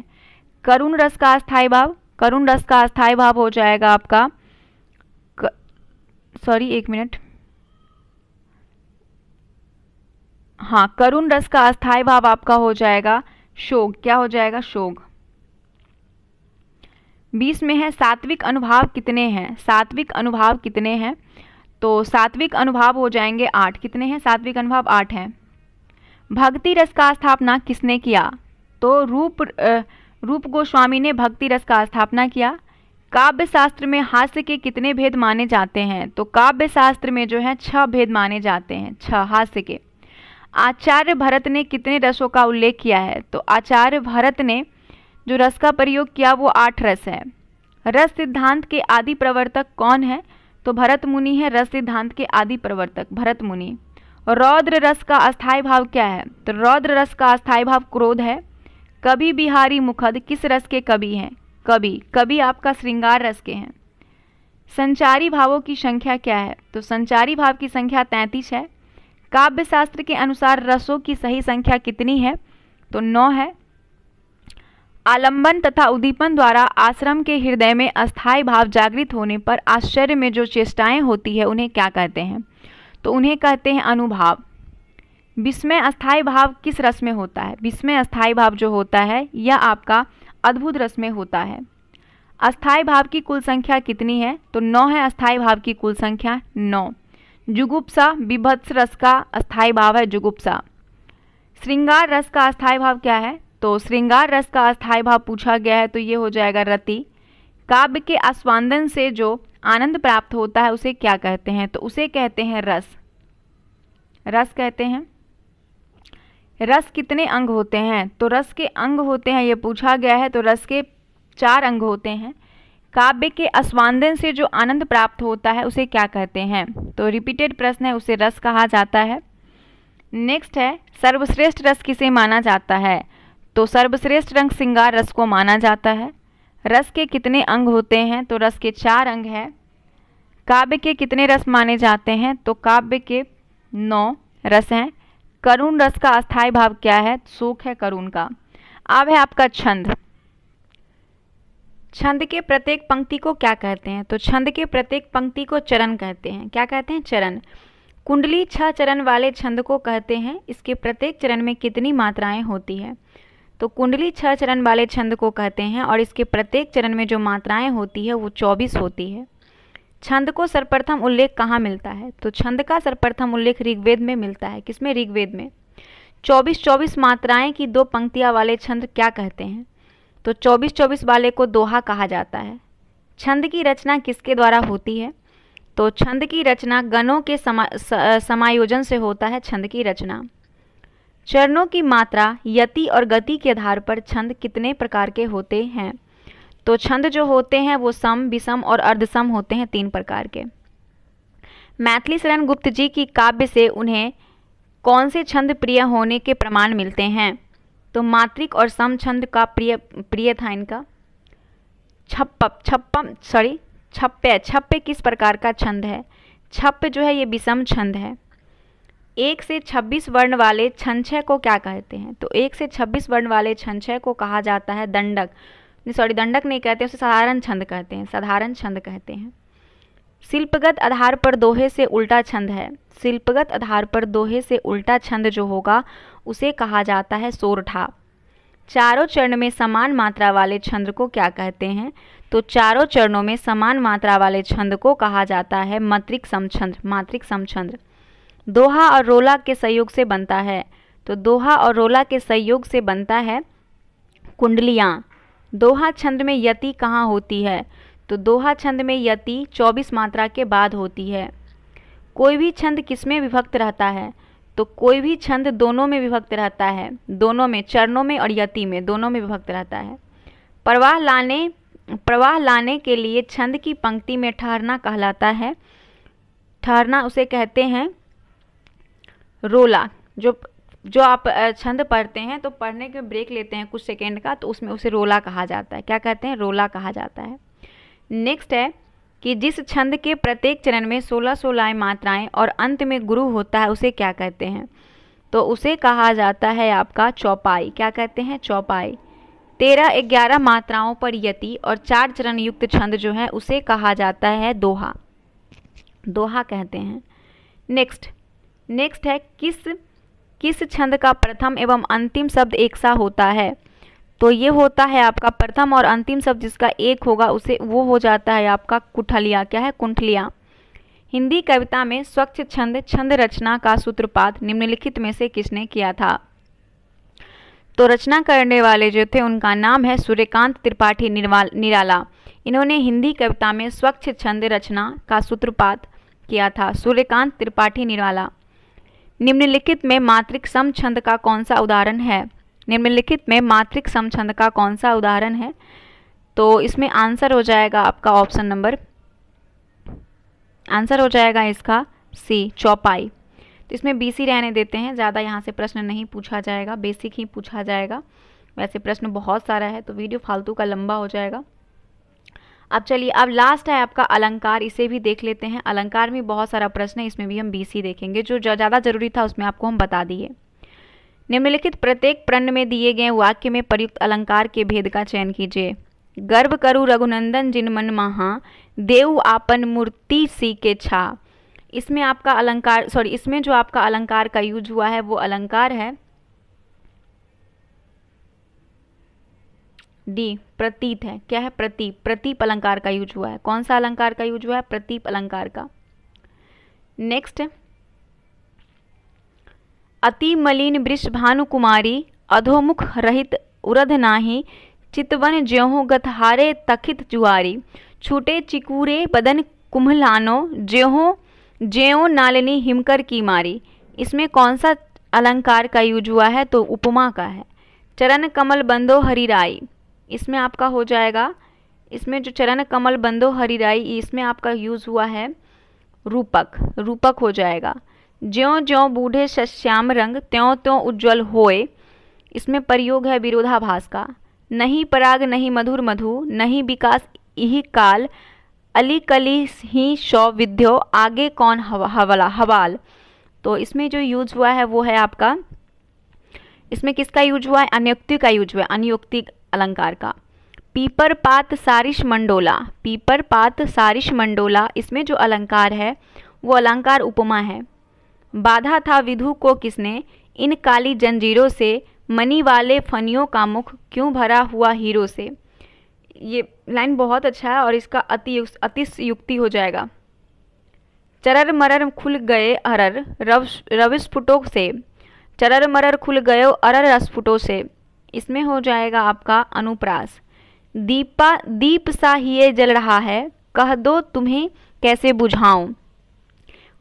करुण रस का अस्थाई भाव करुण रस का अस्थाई भाव हो जाएगा आपका सॉरी एक मिनट हाँ करुण रस का अस्थायी भाव आपका हो जाएगा शोग क्या हो जाएगा शोग बीस में है सात्विक अनुभाव कितने हैं सात्विक अनुभाव कितने हैं तो सात्विक अनुभाव हो जाएंगे आठ कितने हैं सात्विक अनुभाव आठ हैं भक्ति रस का स्थापना किसने किया तो रूप रूप गोस्वामी ने भक्ति रस का स्थापना किया काव्य शास्त्र में हास्य के कितने भेद माने जाते हैं तो काव्य शास्त्र में जो है छह भेद माने जाते हैं छह हास्य के आचार्य भरत ने कितने रसों का उल्लेख किया है तो आचार्य भरत ने जो रस का प्रयोग किया वो आठ रस है रस सिद्धांत के आदि प्रवर्तक कौन है तो भरत मुनि है रस सिद्धांत के आदि प्रवर्तक भरत मुनि रौद्र रस का अस्थाई भाव क्या है तो रौद्र रस का अस्थाई भाव क्रोध है कभी बिहारी मुखद किस रस के कवि हैं कवि कभी आपका श्रृंगार रस के हैं संचारी भावों की संख्या क्या है तो संचारी भाव की संख्या तैंतीस है काव्य शास्त्र के अनुसार रसों की सही संख्या कितनी है तो नौ है आलंबन तथा उद्दीपन द्वारा आश्रम के हृदय में अस्थायी भाव जागृत होने पर आश्चर्य में जो चेष्टाएं होती है उन्हें क्या कहते हैं तो उन्हें कहते हैं अनुभाव विस्मय अस्थायी भाव किस रस में होता है विस्मय अस्थायी भाव जो होता है यह आपका अद्भुत रस में होता है अस्थायी भाव की कुल संख्या कितनी है तो नौ है अस्थायी भाव की कुल संख्या नौ जुगुप्सा विभत्स रस का अस्थाई भाव है जुगुप्सा श्रृंगार रस का अस्थाई भाव क्या है तो श्रृंगार रस का अस्थाई भाव पूछा गया है तो ये हो जाएगा रति काव्य के आस्वादन से जो आनंद प्राप्त होता है उसे क्या कहते हैं तो उसे कहते हैं रस रस कहते हैं रस कितने अंग होते हैं तो रस के अंग होते हैं ये पूछा गया है तो रस के चार अंग होते हैं काव्य के अस्वांदन से जो आनंद प्राप्त होता है उसे क्या कहते हैं तो रिपीटेड प्रश्न है उसे रस कहा जाता है नेक्स्ट है सर्वश्रेष्ठ रस किसे माना जाता है तो सर्वश्रेष्ठ रंग श्रृंगार रस को माना जाता है रस के कितने अंग होते हैं तो रस के चार अंग हैं काव्य के कितने रस माने जाते हैं तो काव्य के नौ रस हैं करुण रस का अस्थाई भाव क्या है शोक है करुण का अब है आपका छंद छंद के प्रत्येक पंक्ति को क्या कहते हैं तो छंद के प्रत्येक पंक्ति को चरण कहते हैं क्या कहते हैं चरण कुंडली छह चरण वाले छंद को कहते हैं इसके प्रत्येक चरण में कितनी मात्राएं होती है तो कुंडली छह चरण वाले छंद को कहते हैं और इसके प्रत्येक चरण में जो मात्राएं होती है वो चौबीस होती है छंद को सर्वप्रथम उल्लेख कहाँ मिलता है तो छंद का सर्वप्रथम उल्लेख ऋग्वेद में मिलता है किसमें ऋग्वेद में चौबीस चौबीस मात्राएं की दो पंक्तियाँ वाले छंद क्या कहते हैं तो 24-24 वाले को दोहा कहा जाता है छंद की रचना किसके द्वारा होती है तो छंद की रचना गणों के समा, स, समायोजन से होता है छंद की रचना चरणों की मात्रा यति और गति के आधार पर छंद कितने प्रकार के होते हैं तो छंद जो होते हैं वो सम विषम और अर्धसम होते हैं तीन प्रकार के मैथिली शरण गुप्त जी की काव्य से उन्हें कौन से छंद प्रिय होने के प्रमाण मिलते हैं तो मात्रिक और सम छंद का प्रिय प्रिय था इनका छप्पप छप्पम सॉरी छप्पे छप्पे किस प्रकार का छंद है छप्प जो है ये विषम छंद है एक से छब्बीस वर्ण वाले छंछय को क्या कहते हैं तो एक से छब्बीस वर्ण वाले छंछय को कहा जाता है दंडक सॉरी दंडक नहीं कहते उसे साधारण छंद कहते हैं साधारण छंद कहते हैं शिल्पगत आधार पर दोहे से उल्टा छंद है शिल्पगत आधार पर दोहे से उल्टा छंद जो होगा उसे कहा जाता है सोरठा चारों चरण में समान मात्रा वाले छंद को क्या कहते हैं तो चारों चरणों में समान मात्रा वाले छंद को कहा जाता है मात्रिक समछंद मात्रिक समछंद दोहा और रोला के संयोग से बनता है तो दोहा और रोला के संयोग से बनता है कुंडलियाँ दोहा छंद में यति कहाँ होती है तो दोहा छंद में यति 24 मात्रा के बाद होती है कोई भी छंद किसमें विभक्त रहता है तो कोई भी छंद दोनों में विभक्त रहता है दोनों में चरणों में और यति में दोनों में विभक्त रहता है प्रवाह लाने प्रवाह लाने के लिए छंद की पंक्ति में ठहरना कहलाता है ठहरना उसे कहते हैं रोला जो जो आप छंद पढ़ते हैं तो पढ़ने के ब्रेक लेते हैं कुछ सेकेंड का तो उसमें उसे रोला कहा जाता है क्या कहते हैं रोला कहा जाता है नेक्स्ट है कि जिस छंद के प्रत्येक चरण में सोलह सोलह मात्राएं और अंत में गुरु होता है उसे क्या कहते हैं तो उसे कहा जाता है आपका चौपाई क्या कहते हैं चौपाई तेरह ग्यारह मात्राओं पर यति और चार चरण युक्त छंद जो है उसे कहा जाता है दोहा दोहा कहते हैं नेक्स्ट नेक्स्ट है किस किस छंद का प्रथम एवं अंतिम शब्द एक सा होता है तो ये होता है आपका प्रथम और अंतिम शब्द जिसका एक होगा उसे वो हो जाता है आपका कुठलिया क्या है कुंठलिया हिंदी कविता में स्वच्छ छंद छंद रचना का सूत्रपात निम्नलिखित में से किसने किया था तो रचना करने वाले जो थे उनका नाम है सूर्यकांत त्रिपाठी निराला इन्होंने हिंदी कविता में स्वच्छ छंद रचना का सूत्रपात किया था सूर्यकांत त्रिपाठी निराला निम्नलिखित में मातृक सम छंद का कौन सा उदाहरण है निम्नलिखित में मात्रिक समछंद का कौन सा उदाहरण है तो इसमें आंसर हो जाएगा आपका ऑप्शन नंबर आंसर हो जाएगा इसका सी चौपाई तो इसमें बीसी रहने देते हैं ज़्यादा यहाँ से प्रश्न नहीं पूछा जाएगा बेसिक ही पूछा जाएगा वैसे प्रश्न बहुत सारा है तो वीडियो फालतू का लंबा हो जाएगा अब चलिए अब लास्ट है आपका अलंकार इसे भी देख लेते हैं अलंकार में बहुत सारा प्रश्न है इसमें भी हम बीसी देखेंगे जो ज़्यादा जरूरी था उसमें आपको हम बता दिए निम्नलिखित प्रत्येक प्रण में दिए गए वाक्य में प्रयुक्त अलंकार के भेद का चयन कीजिए गर्व करु रघुनंदन जिन मन महा देव आपन मूर्ति सी के छा इसमें आपका अलंकार सॉरी इसमें जो आपका अलंकार का यूज हुआ है वो अलंकार है डी प्रतीत है क्या है प्रतीप प्रतीप अलंकार का यूज हुआ है कौन सा अलंकार का यूज हुआ है प्रतीप अलंकार का नेक्स्ट अति मलिन वृषभानुकुमारी कुमारी अधोमुख रहित उरध नाही चितवन ज्यों गतहारे तखित जुआरी छूटे चिकूरे बदन कुम्हलानो ज्योहो ज्यों नालिनी हिमकर की मारी इसमें कौन सा अलंकार का यूज हुआ है तो उपमा का है चरण कमल बंदो हरिराई इसमें आपका हो जाएगा इसमें जो चरण कमल बंदो हरिराई इसमें आपका यूज़ हुआ है रूपक रूपक हो जाएगा ज्यो ज्यो बूढ़े श्याम रंग त्यों त्यों उज्ज्वल होए इसमें प्रयोग है विरोधाभास का नहीं पराग नहीं मधुर मधु नहीं विकास यही काल अली कली ही शौ विद्यो आगे कौन हवाला हवाल तो इसमें जो यूज हुआ है वो है आपका इसमें किसका यूज हुआ है अनियुक्ति का यूज हुआ है अनियुक्ति अलंकार का पीपर पात सारिश मंडोला पीपर पात सारिश मंडोला इसमें जो अलंकार है वो अलंकार उपमा है बाधा था विधु को किसने इन काली जंजीरों से मनी वाले फनियों का मुख क्यों भरा हुआ हीरो से ये लाइन बहुत अच्छा है और इसका अति युक्ति हो जाएगा चरर मरर खुल गए अरर रव रविस्फुटों से चरर मरर खुल गए अरर रसफुटों से इसमें हो जाएगा आपका अनुप्रास दीपा दीप सा ही जल रहा है कह दो तुम्हें कैसे बुझाऊं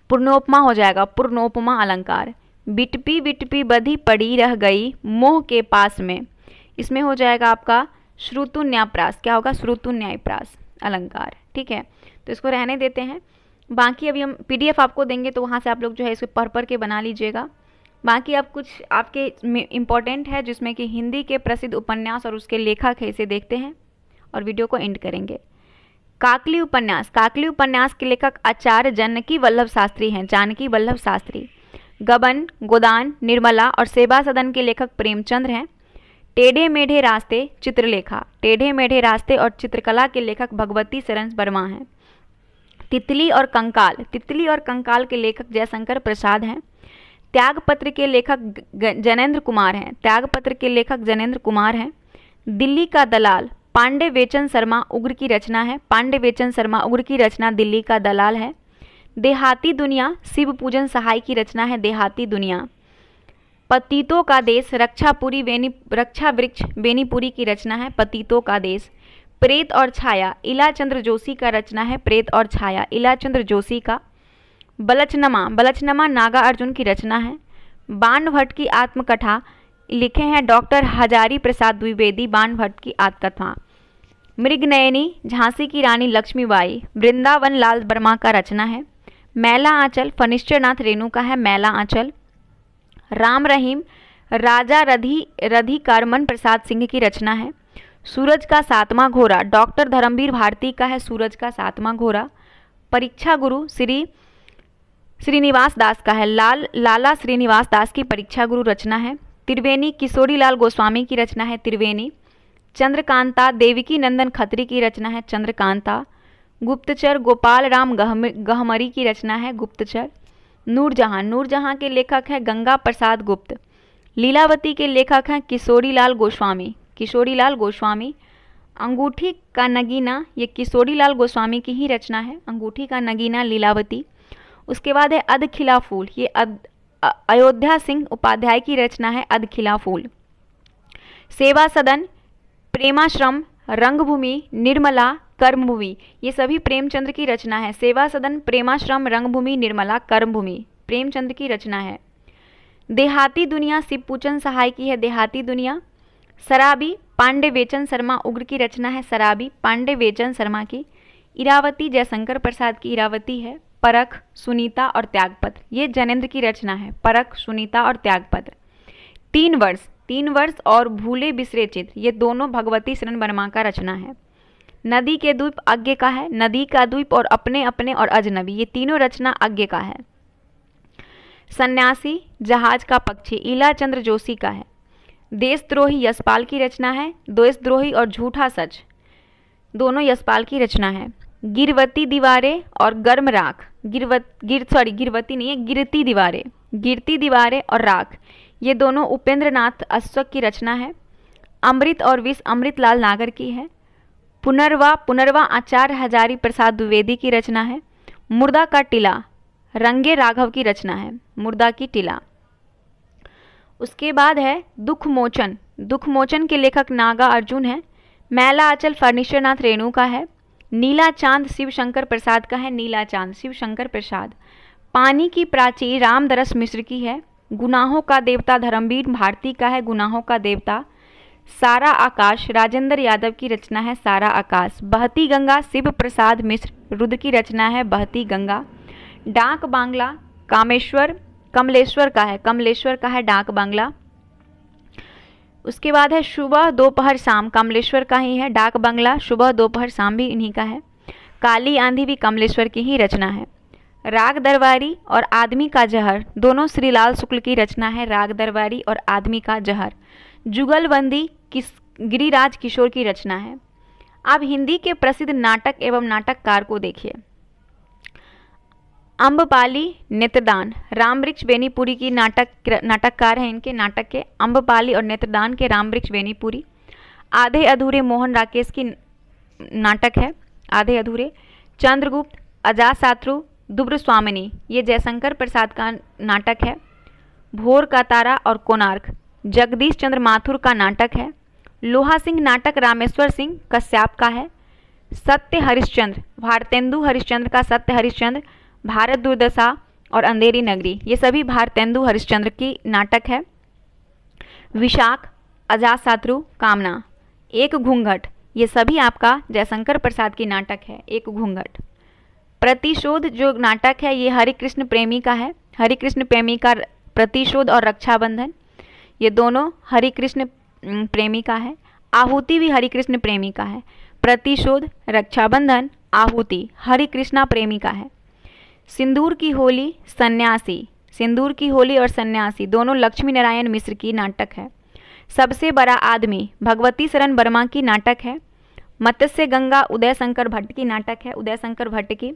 पूर्णोपमा हो जाएगा पूर्णोपमा अलंकार बिटपी बिटपी बधी पड़ी रह गई मोह के पास में इसमें हो जाएगा आपका न्यायप्रास क्या होगा श्रुतुन्यायप्रास अलंकार ठीक है तो इसको रहने देते हैं बाकी अभी हम पीडीएफ आपको देंगे तो वहाँ से आप लोग जो है इसको पढ़ पढ़ के बना लीजिएगा बाकी अब आप कुछ आपके इम्पॉर्टेंट है जिसमें कि हिंदी के प्रसिद्ध उपन्यास और उसके लेखक है इसे देखते हैं और वीडियो को एंड करेंगे काकली उपन्यास काकली उपन्यास के लेखक आचार्य जानकी वल्लभ शास्त्री हैं जानकी वल्लभ शास्त्री गबन गोदान निर्मला और सेवा सदन के लेखक प्रेमचंद्र हैं टेढ़े मेढ़े रास्ते चित्रलेखा टेढ़े मेढ़े रास्ते और चित्रकला के लेखक भगवती शरण वर्मा हैं तितली और कंकाल तितली और कंकाल के लेखक जयशंकर प्रसाद हैं त्यागपत्र के लेखक जनेंद्र कुमार हैं त्यागपत्र के लेखक जनेंद्र कुमार हैं दिल्ली का दलाल पांडे वेचन शर्मा उग्र की रचना है पांडे वेचन शर्मा उग्र की रचना दिल्ली का दलाल है देहाती दुनिया शिव पूजन सहाय की रचना है देहाती दुनिया पतितों का देश रक्षापुरी वेनी रक्षा वृक्ष बेनीपुरी की रचना है पतितों का देश प्रेत और छाया इलाचंद्र जोशी का रचना है प्रेत और छाया इलाचंद्र जोशी का बलचनमा बलचनमा नागा अर्जुन की रचना है बाण भट्ट की आत्मकथा लिखे हैं डॉक्टर हजारी प्रसाद द्विवेदी बाण भट्ट की आत्मकथा मृगनयनी झांसी की रानी लक्ष्मीबाई वृंदावन लाल वर्मा का रचना है मैला आंचल फनिश्चरनाथ रेणु का है मैला आंचल राम रहीम राजा रधि कारमन प्रसाद सिंह की रचना है सूरज का सातवां घोरा डॉक्टर धर्मवीर भारती का है सूरज का सातवां घोरा परीक्षा गुरु श्री श्रीनिवास दास का है लाल लाला श्रीनिवास दास की परीक्षा गुरु रचना है त्रिवेणी किशोरीलाल गोस्वामी की रचना है त्रिवेणी चंद्रकांता देविकी नंदन खत्री की रचना है चंद्रकांता गुप्तचर गोपाल राम गहम गहमरी की रचना है गुप्तचर नूरजहाँ नूरजहाँ के लेखक हैं गंगा प्रसाद गुप्त लीलावती के लेखक हैं किशोरीलाल गोस्वामी किशोरीलाल गोस्वामी अंगूठी का नगीना ये किशोरीलाल गोस्वामी की ही रचना है अंगूठी का नगीना लीलावती उसके बाद है अध खिला फूल ये अयोध्या सिंह उपाध्याय की रचना है अध खिला फूल सेवा सदन प्रेमाश्रम रंगभूमि निर्मला कर्मभूमि ये सभी प्रेमचंद्र की रचना है सेवा सदन प्रेमाश्रम रंगभूमि निर्मला कर्मभूमि प्रेमचंद्र की रचना है देहाती दुनिया शिवपूचन सहाय की है देहाती दुनिया सराबी पांडे वेचन शर्मा उग्र की रचना है सराबी पांडे वेचन शर्मा की इरावती जयशंकर प्रसाद की इरावती है परख सुनीता और त्यागपत्र ये जनेन्द्र की रचना है परख सुनीता और त्यागपत्र तीन वर्ष तीन वर्ष और भूले बिसरे चित्र ये दोनों भगवती शरण वर्मा का रचना है नदी के द्वीप अज्ञ का है नदी का द्वीप और अपने अपने और अजनबी ये तीनों रचना अज्ञ का है सन्यासी जहाज का पक्षी इला चंद्र जोशी का है देशद्रोही यशपाल की रचना है द्वेशद्रोही और झूठा सच दोनों यशपाल की रचना है गिरवती दीवारें और गर्म राख गिरवत गिर सॉरी गिरवती नहीं है गिरती दीवारें गिरती दीवारें और राख ये दोनों उपेंद्र नाथ अश्वक की रचना है अमृत और विष अमृतलाल नागर की है पुनर्वा पुनर्वा आचार्य हजारी प्रसाद द्विवेदी की रचना है मुर्दा का टीला रंगे राघव की रचना है मुर्दा की टीला उसके बाद है दुख मोचन दुख मोचन के लेखक नागा अर्जुन है मैला आंचल नाथ रेणु का है नीला चांद शिव शंकर प्रसाद का है नीला चांद शिव शंकर प्रसाद पानी की प्राची रामदरस मिश्र की है गुनाहों का देवता धर्मवीर भारती का है गुनाहों का देवता सारा आकाश राजेंद्र यादव की रचना है सारा आकाश बहती गंगा शिव प्रसाद मिश्र रुद्र की रचना है बहती गंगा डाक बांग्ला कामेश्वर कमलेश्वर का है कमलेश्वर का है डाक बांग्ला उसके बाद है सुबह दोपहर शाम कमलेश्वर का ही है डाक बांग्ला सुबह दोपहर शाम भी इन्हीं का है काली आंधी भी कमलेश्वर की ही रचना है राग दरबारी और आदमी का जहर दोनों श्रीलाल शुक्ल की रचना है राग दरबारी और आदमी का जहर जुगलबंदी किस गिरिराज किशोर की रचना है आप हिंदी के प्रसिद्ध नाटक एवं नाटककार को देखिए अम्बपाली नेत्रदान रामवृक्ष बेनीपुरी की नाटक नाटककार हैं इनके नाटक के अम्बपाली और नेत्रदान के रामवृक्ष बेनीपुरी आधे अधूरे मोहन राकेश की नाटक है आधे अधूरे चंद्रगुप्त अजात शात्रु दुब्र स्वामिनी ये जयशंकर प्रसाद का नाटक है भोर का तारा और कोणार्क जगदीश चंद्र माथुर का नाटक है लोहा सिंह नाटक रामेश्वर सिंह कश्याप का है सत्य हरिश्चंद्र भारतेंदु हरिश्चंद्र का सत्य हरिश्चंद्र भारत दुर्दशा और अंधेरी नगरी ये सभी भारतेंदु हरिश्चंद्र की नाटक है विशाख अजात शत्रु कामना एक घूंघट ये सभी आपका जयशंकर प्रसाद की नाटक है एक घूंघट प्रतिशोध जो नाटक है ये हरि कृष्ण प्रेमी का है हरि कृष्ण प्रेमी का प्रतिशोध और रक्षाबंधन ये दोनों हरि कृष्ण प्रेमी का है आहुति भी हरि कृष्ण प्रेमी का है प्रतिशोध रक्षाबंधन आहुति हरि कृष्णा प्रेमी का है सिंदूर की होली सन्यासी सिंदूर की होली और सन्यासी दोनों लक्ष्मी नारायण मिश्र की नाटक है सबसे बड़ा आदमी भगवती शरण वर्मा की नाटक है मत्स्य गंगा उदय शंकर भट्ट की नाटक है उदय शंकर भट्ट की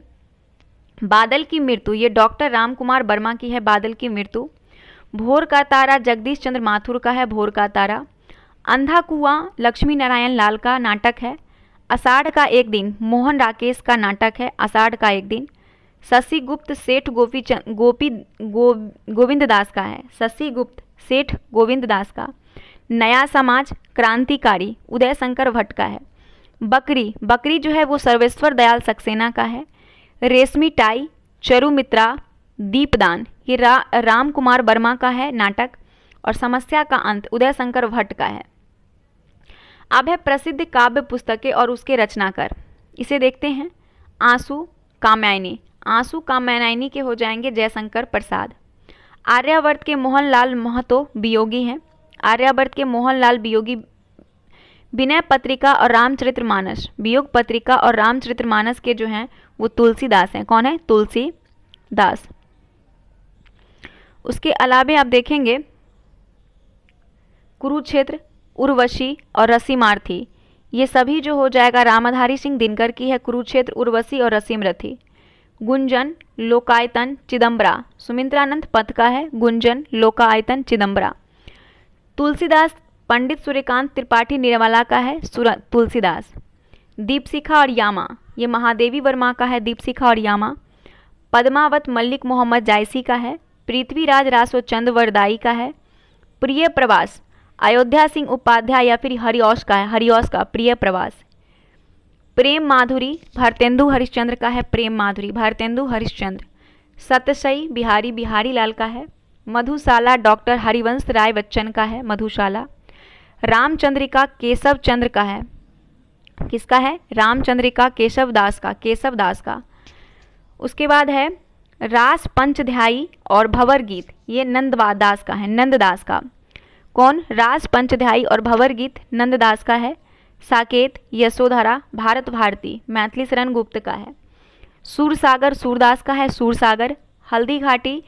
बादल की मृत्यु ये डॉक्टर राम कुमार वर्मा की है बादल की मृत्यु भोर का तारा जगदीश चंद्र माथुर का है भोर का तारा अंधा कुआं लक्ष्मी नारायण लाल का नाटक है अषाढ़ का एक दिन मोहन राकेश का नाटक है अषाढ़ का एक दिन शशि गुप्त सेठ गोपी गोपी गो गोविंद दास का है शशि गुप्त सेठ गोविंद दास का नया समाज क्रांतिकारी उदय शंकर भट्ट का है बकरी बकरी जो है वो सर्वेश्वर दयाल सक्सेना का है रेशमी टाई चरुमित्रा दीपदान ये रा, राम कुमार वर्मा का है नाटक और समस्या का अंत उदय शंकर भट्ट का है अब है प्रसिद्ध काव्य पुस्तकें और उसके रचनाकर इसे देखते हैं आंसू कामयायनी आंसू कामयायनी के हो जाएंगे जयशंकर प्रसाद आर्यावर्त के मोहनलाल महतो वियोगी हैं आर्यावर्त के मोहनलाल वियोगी विनय पत्रिका और मानस वियोग पत्रिका और रामचरित्रमानस के जो हैं वो तुलसीदास हैं कौन है तुलसी दास उसके अलावे आप देखेंगे कुरुक्षेत्र उर्वशी और रसीमार्थी ये सभी जो हो जाएगा रामाधारी सिंह दिनकर की है कुरुक्षेत्र उर्वशी और रसीमरथी गुंजन लोकायतन चिदम्बरा सुमित्रानंद पथ का है गुंजन लोकायतन चिदम्बरा तुलसीदास पंडित सूर्यकांत त्रिपाठी निर्मला का है तुलसीदास दीपशिखा और यामा ये महादेवी वर्मा का है दीपसिखा और यामा पद्मावत मल्लिक मोहम्मद जायसी का है पृथ्वीराज रासो चंद वरदाई का है प्रिय प्रवास अयोध्या सिंह उपाध्याय या फिर हरिओश का है हरिओश का प्रिय प्रवास प्रेम माधुरी भारतेंदु हरिश्चंद्र का है प्रेम माधुरी भारतेंदु हरिश्चंद्र सत्यशयी बिहारी बिहारी लाल का है मधुशाला डॉक्टर हरिवंश राय बच्चन का है मधुशाला रामचंद्रिका केशव चंद्र का है किसका है रामचंद्रिका केशव दास का केशव दास का उसके बाद है रास पंचध्यायी और भवर गीत ये नंदवा दास का है नंददास का कौन रास पंचध्यायी और भवर गीत नंददास का है साकेत यशोधरा भारत भारती मैथिली शरण गुप्त का है सूरसागर सूरदास का है सूरसागर हल्दी घाटी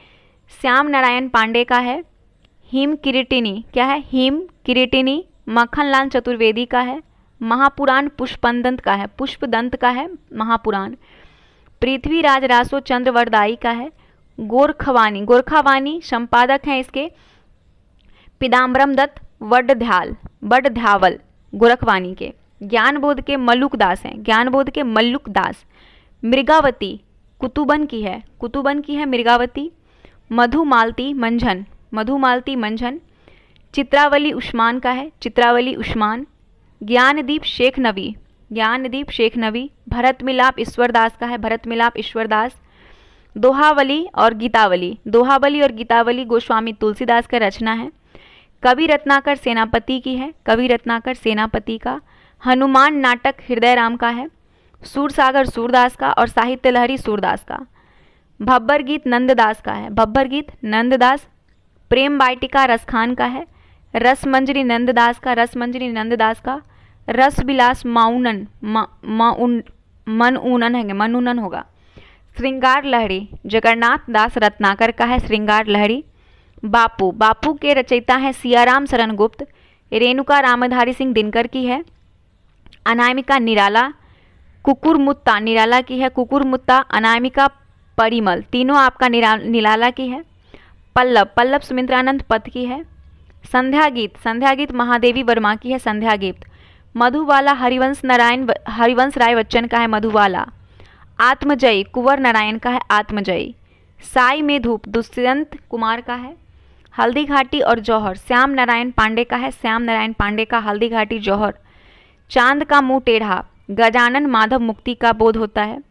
श्याम नारायण पांडे का है हिम किरीटिनी क्या है हिम किरीटिनी मक्खन लाल चतुर्वेदी का है महापुराण पुष्पंदंत का है पुष्पदंत का है महापुराण पृथ्वीराज रासो चंद्रवरदाई का है गोरखवानी गोरखावानी संपादक हैं इसके पिदाम्बरम दत्त वडध्याल वडध्यावल गोरखवानी के ज्ञानबोध के मल्लुक दास हैं ज्ञानबोध के मल्लुक दास मृगावती कुतुबन की है कुतुबन की है मृगावती मधुमालती मंझन मधुमालती मंझन चित्रावली उस्मान का है चित्रावली उस्मान ज्ञानदीप शेख नवी ज्ञानदीप शेख नवी भरत मिलाप ईश्वरदास का है भरत मिलाप ईश्वरदास दोहावली और गीतावली दोहावली और गीतावली गोस्वामी तुलसीदास का रचना है कवि रत्नाकर सेनापति की है कवि रत्नाकर सेनापति का हनुमान नाटक हृदय राम का है सूरसागर सूरदास का और साहित्य लहरी सूरदास का भब्बर गीत नंददास का है भब्बर गीत नंददास प्रेम बाइटिका रसखान का है रसमंजरी नंददास का रसमंजरी नंददास का रसविलास माउनन माउन मन ऊनन है मन ऊनन होगा श्रृंगार लहरी जगन्नाथ दास रत्नाकर का है श्रृंगार लहरी बापू बापू के रचयिता हैं सियाराम शरण गुप्त रेणुका रामधारी सिंह दिनकर की है अनामिका निराला कुकुरमुत्ता निराला की है कुकुरमुत्ता अनामिका परिमल तीनों आपका निरा निराला की है पल्लव पल्लव सुमित्रानंद पथ की है संध्या गीत संध्या गीत महादेवी वर्मा की है संध्या गीत मधुबाला हरिवंश नारायण हरिवंश राय बच्चन का है मधुबाला आत्मजयी कुंवर नारायण का है आत्मजयी साई में धूप दुष्यंत कुमार का है हल्दी घाटी और जौहर श्याम नारायण पांडे का है श्याम नारायण पांडे का हल्दी घाटी जौहर चांद का मुंह टेढ़ा गजानन माधव मुक्ति का बोध होता है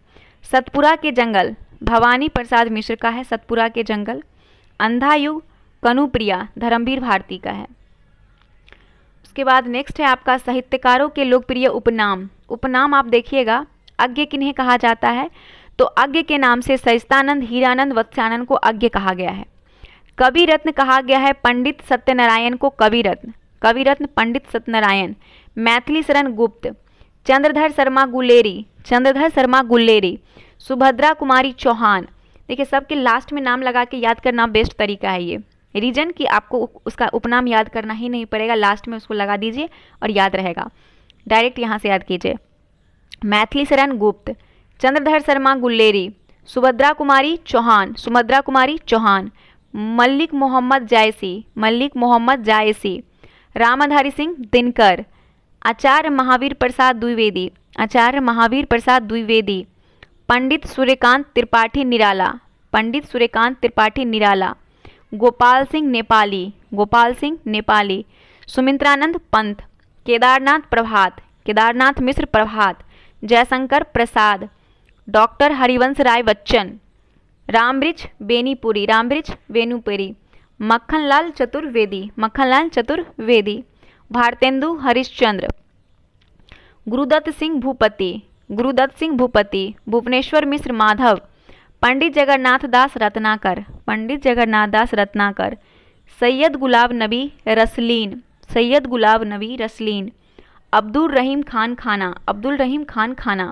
सतपुरा के जंगल भवानी प्रसाद मिश्र का है सतपुरा के जंगल अंधायुग कनुप्रिया धर्मवीर भारती का है उसके बाद नेक्स्ट है आपका साहित्यकारों के लोकप्रिय उपनाम उपनाम आप देखिएगा अज्ञ किन्हें कहा जाता है तो अज्ञ के नाम से सरिस्तानंद हीरानंद वत्स्यानंद को अज्ञ कहा गया है कवि रत्न कहा गया है पंडित सत्यनारायण को कवि रत्न कवि रत्न पंडित सत्यनारायण मैथिली शरण गुप्त चंद्रधर शर्मा गुलेरी चंद्रधर शर्मा गुलेरी सुभद्रा कुमारी चौहान देखिए सबके लास्ट में नाम लगा के याद करना बेस्ट तरीका है ये रीजन कि आपको उसका उपनाम याद करना ही नहीं पड़ेगा लास्ट में उसको लगा दीजिए और याद रहेगा डायरेक्ट यहाँ से याद कीजिए मैथिली शरण गुप्त चंद्रधर शर्मा गुल्लेरी सुभद्रा कुमारी चौहान सुभद्रा कुमारी चौहान मल्लिक मोहम्मद जायसी मल्लिक मोहम्मद जायसी रामाधारी सिंह दिनकर आचार्य महावीर प्रसाद द्विवेदी आचार्य महावीर प्रसाद द्विवेदी पंडित सूर्यकांत त्रिपाठी निराला पंडित सूर्यकांत त्रिपाठी निराला गोपाल सिंह नेपाली गोपाल सिंह नेपाली सुमित्रानंद पंत केदारनाथ प्रभात केदारनाथ मिश्र प्रभात जयशंकर प्रसाद डॉक्टर हरिवंश राय बच्चन रामब्रिज बेनीपुरी रामब्रिज वेनुपुरी मक्खनलाल चतुर्वेदी मक्खनलाल चतुर्वेदी भारतेंदु हरिश्चंद्र गुरुदत्त सिंह भूपति गुरुदत्त सिंह भूपति भुवनेश्वर मिश्र माधव पंडित जगन्नाथ दास रत्नाकर पंडित जगन्नाथ दास रत्नाकर सैयद गुलाब नबी रसलीन सैयद गुलाब नबी रसलीन अब्दुल रहीम खान खाना अब्दुल रहीम खान खाना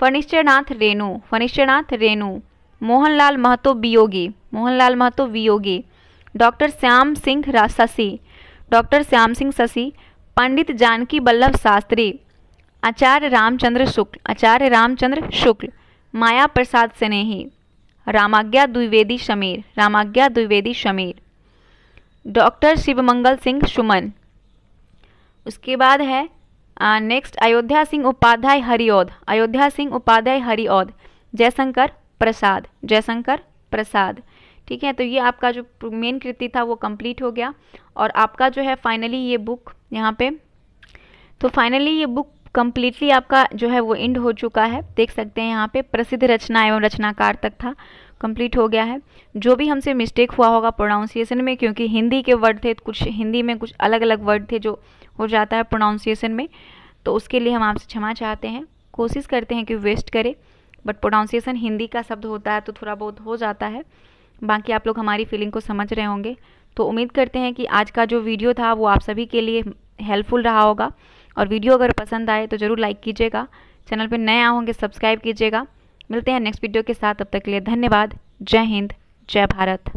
फणिश्चरनाथ रेणु फणिश्चरनाथ रेणु मोहनलाल महतो वियोगी Mohanlal Mahto Viyogi doctor Shyam Singh Shashi doctor Shyam Singh Shashi Pandit Janki Ballabh Shastri Acharya Ramchandra Shukla Acharya Ramchandra Shukla Maya Prasad Snehi Ramagya Dwivedi Sameer Ramagya Dwivedi Sameer doctor Shivmangal Singh Suman उसके बाद है नेक्स्ट अयोध्या सिंह उपाध्याय हरिओद अयोध्या सिंह उपाध्याय हरिओद जयशंकर प्रसाद जयशंकर प्रसाद ठीक है तो ये आपका जो मेन कृति था वो कंप्लीट हो गया और आपका जो है फाइनली ये बुक यहाँ पे तो फाइनली ये बुक कम्प्लीटली आपका जो है वो इंड हो चुका है देख सकते हैं यहाँ पे प्रसिद्ध रचना एवं रचनाकार तक था कंप्लीट हो गया है जो भी हमसे मिस्टेक हुआ होगा प्रोनाउंसिएशन में क्योंकि हिंदी के वर्ड थे कुछ हिंदी में कुछ अलग अलग वर्ड थे जो हो जाता है प्रोनाउंसिएशन में तो उसके लिए हम आपसे क्षमा चाहते हैं कोशिश करते हैं कि वेस्ट करें बट प्रोनाउंसिएशन हिंदी का शब्द होता है तो थोड़ा बहुत हो जाता है बाकी आप लोग हमारी फीलिंग को समझ रहे होंगे तो उम्मीद करते हैं कि आज का जो वीडियो था वो आप सभी के लिए हेल्पफुल रहा होगा और वीडियो अगर पसंद आए तो ज़रूर लाइक कीजिएगा चैनल पर नए आओगे सब्सक्राइब कीजिएगा मिलते हैं नेक्स्ट वीडियो के साथ अब तक के लिए धन्यवाद जय हिंद जय भारत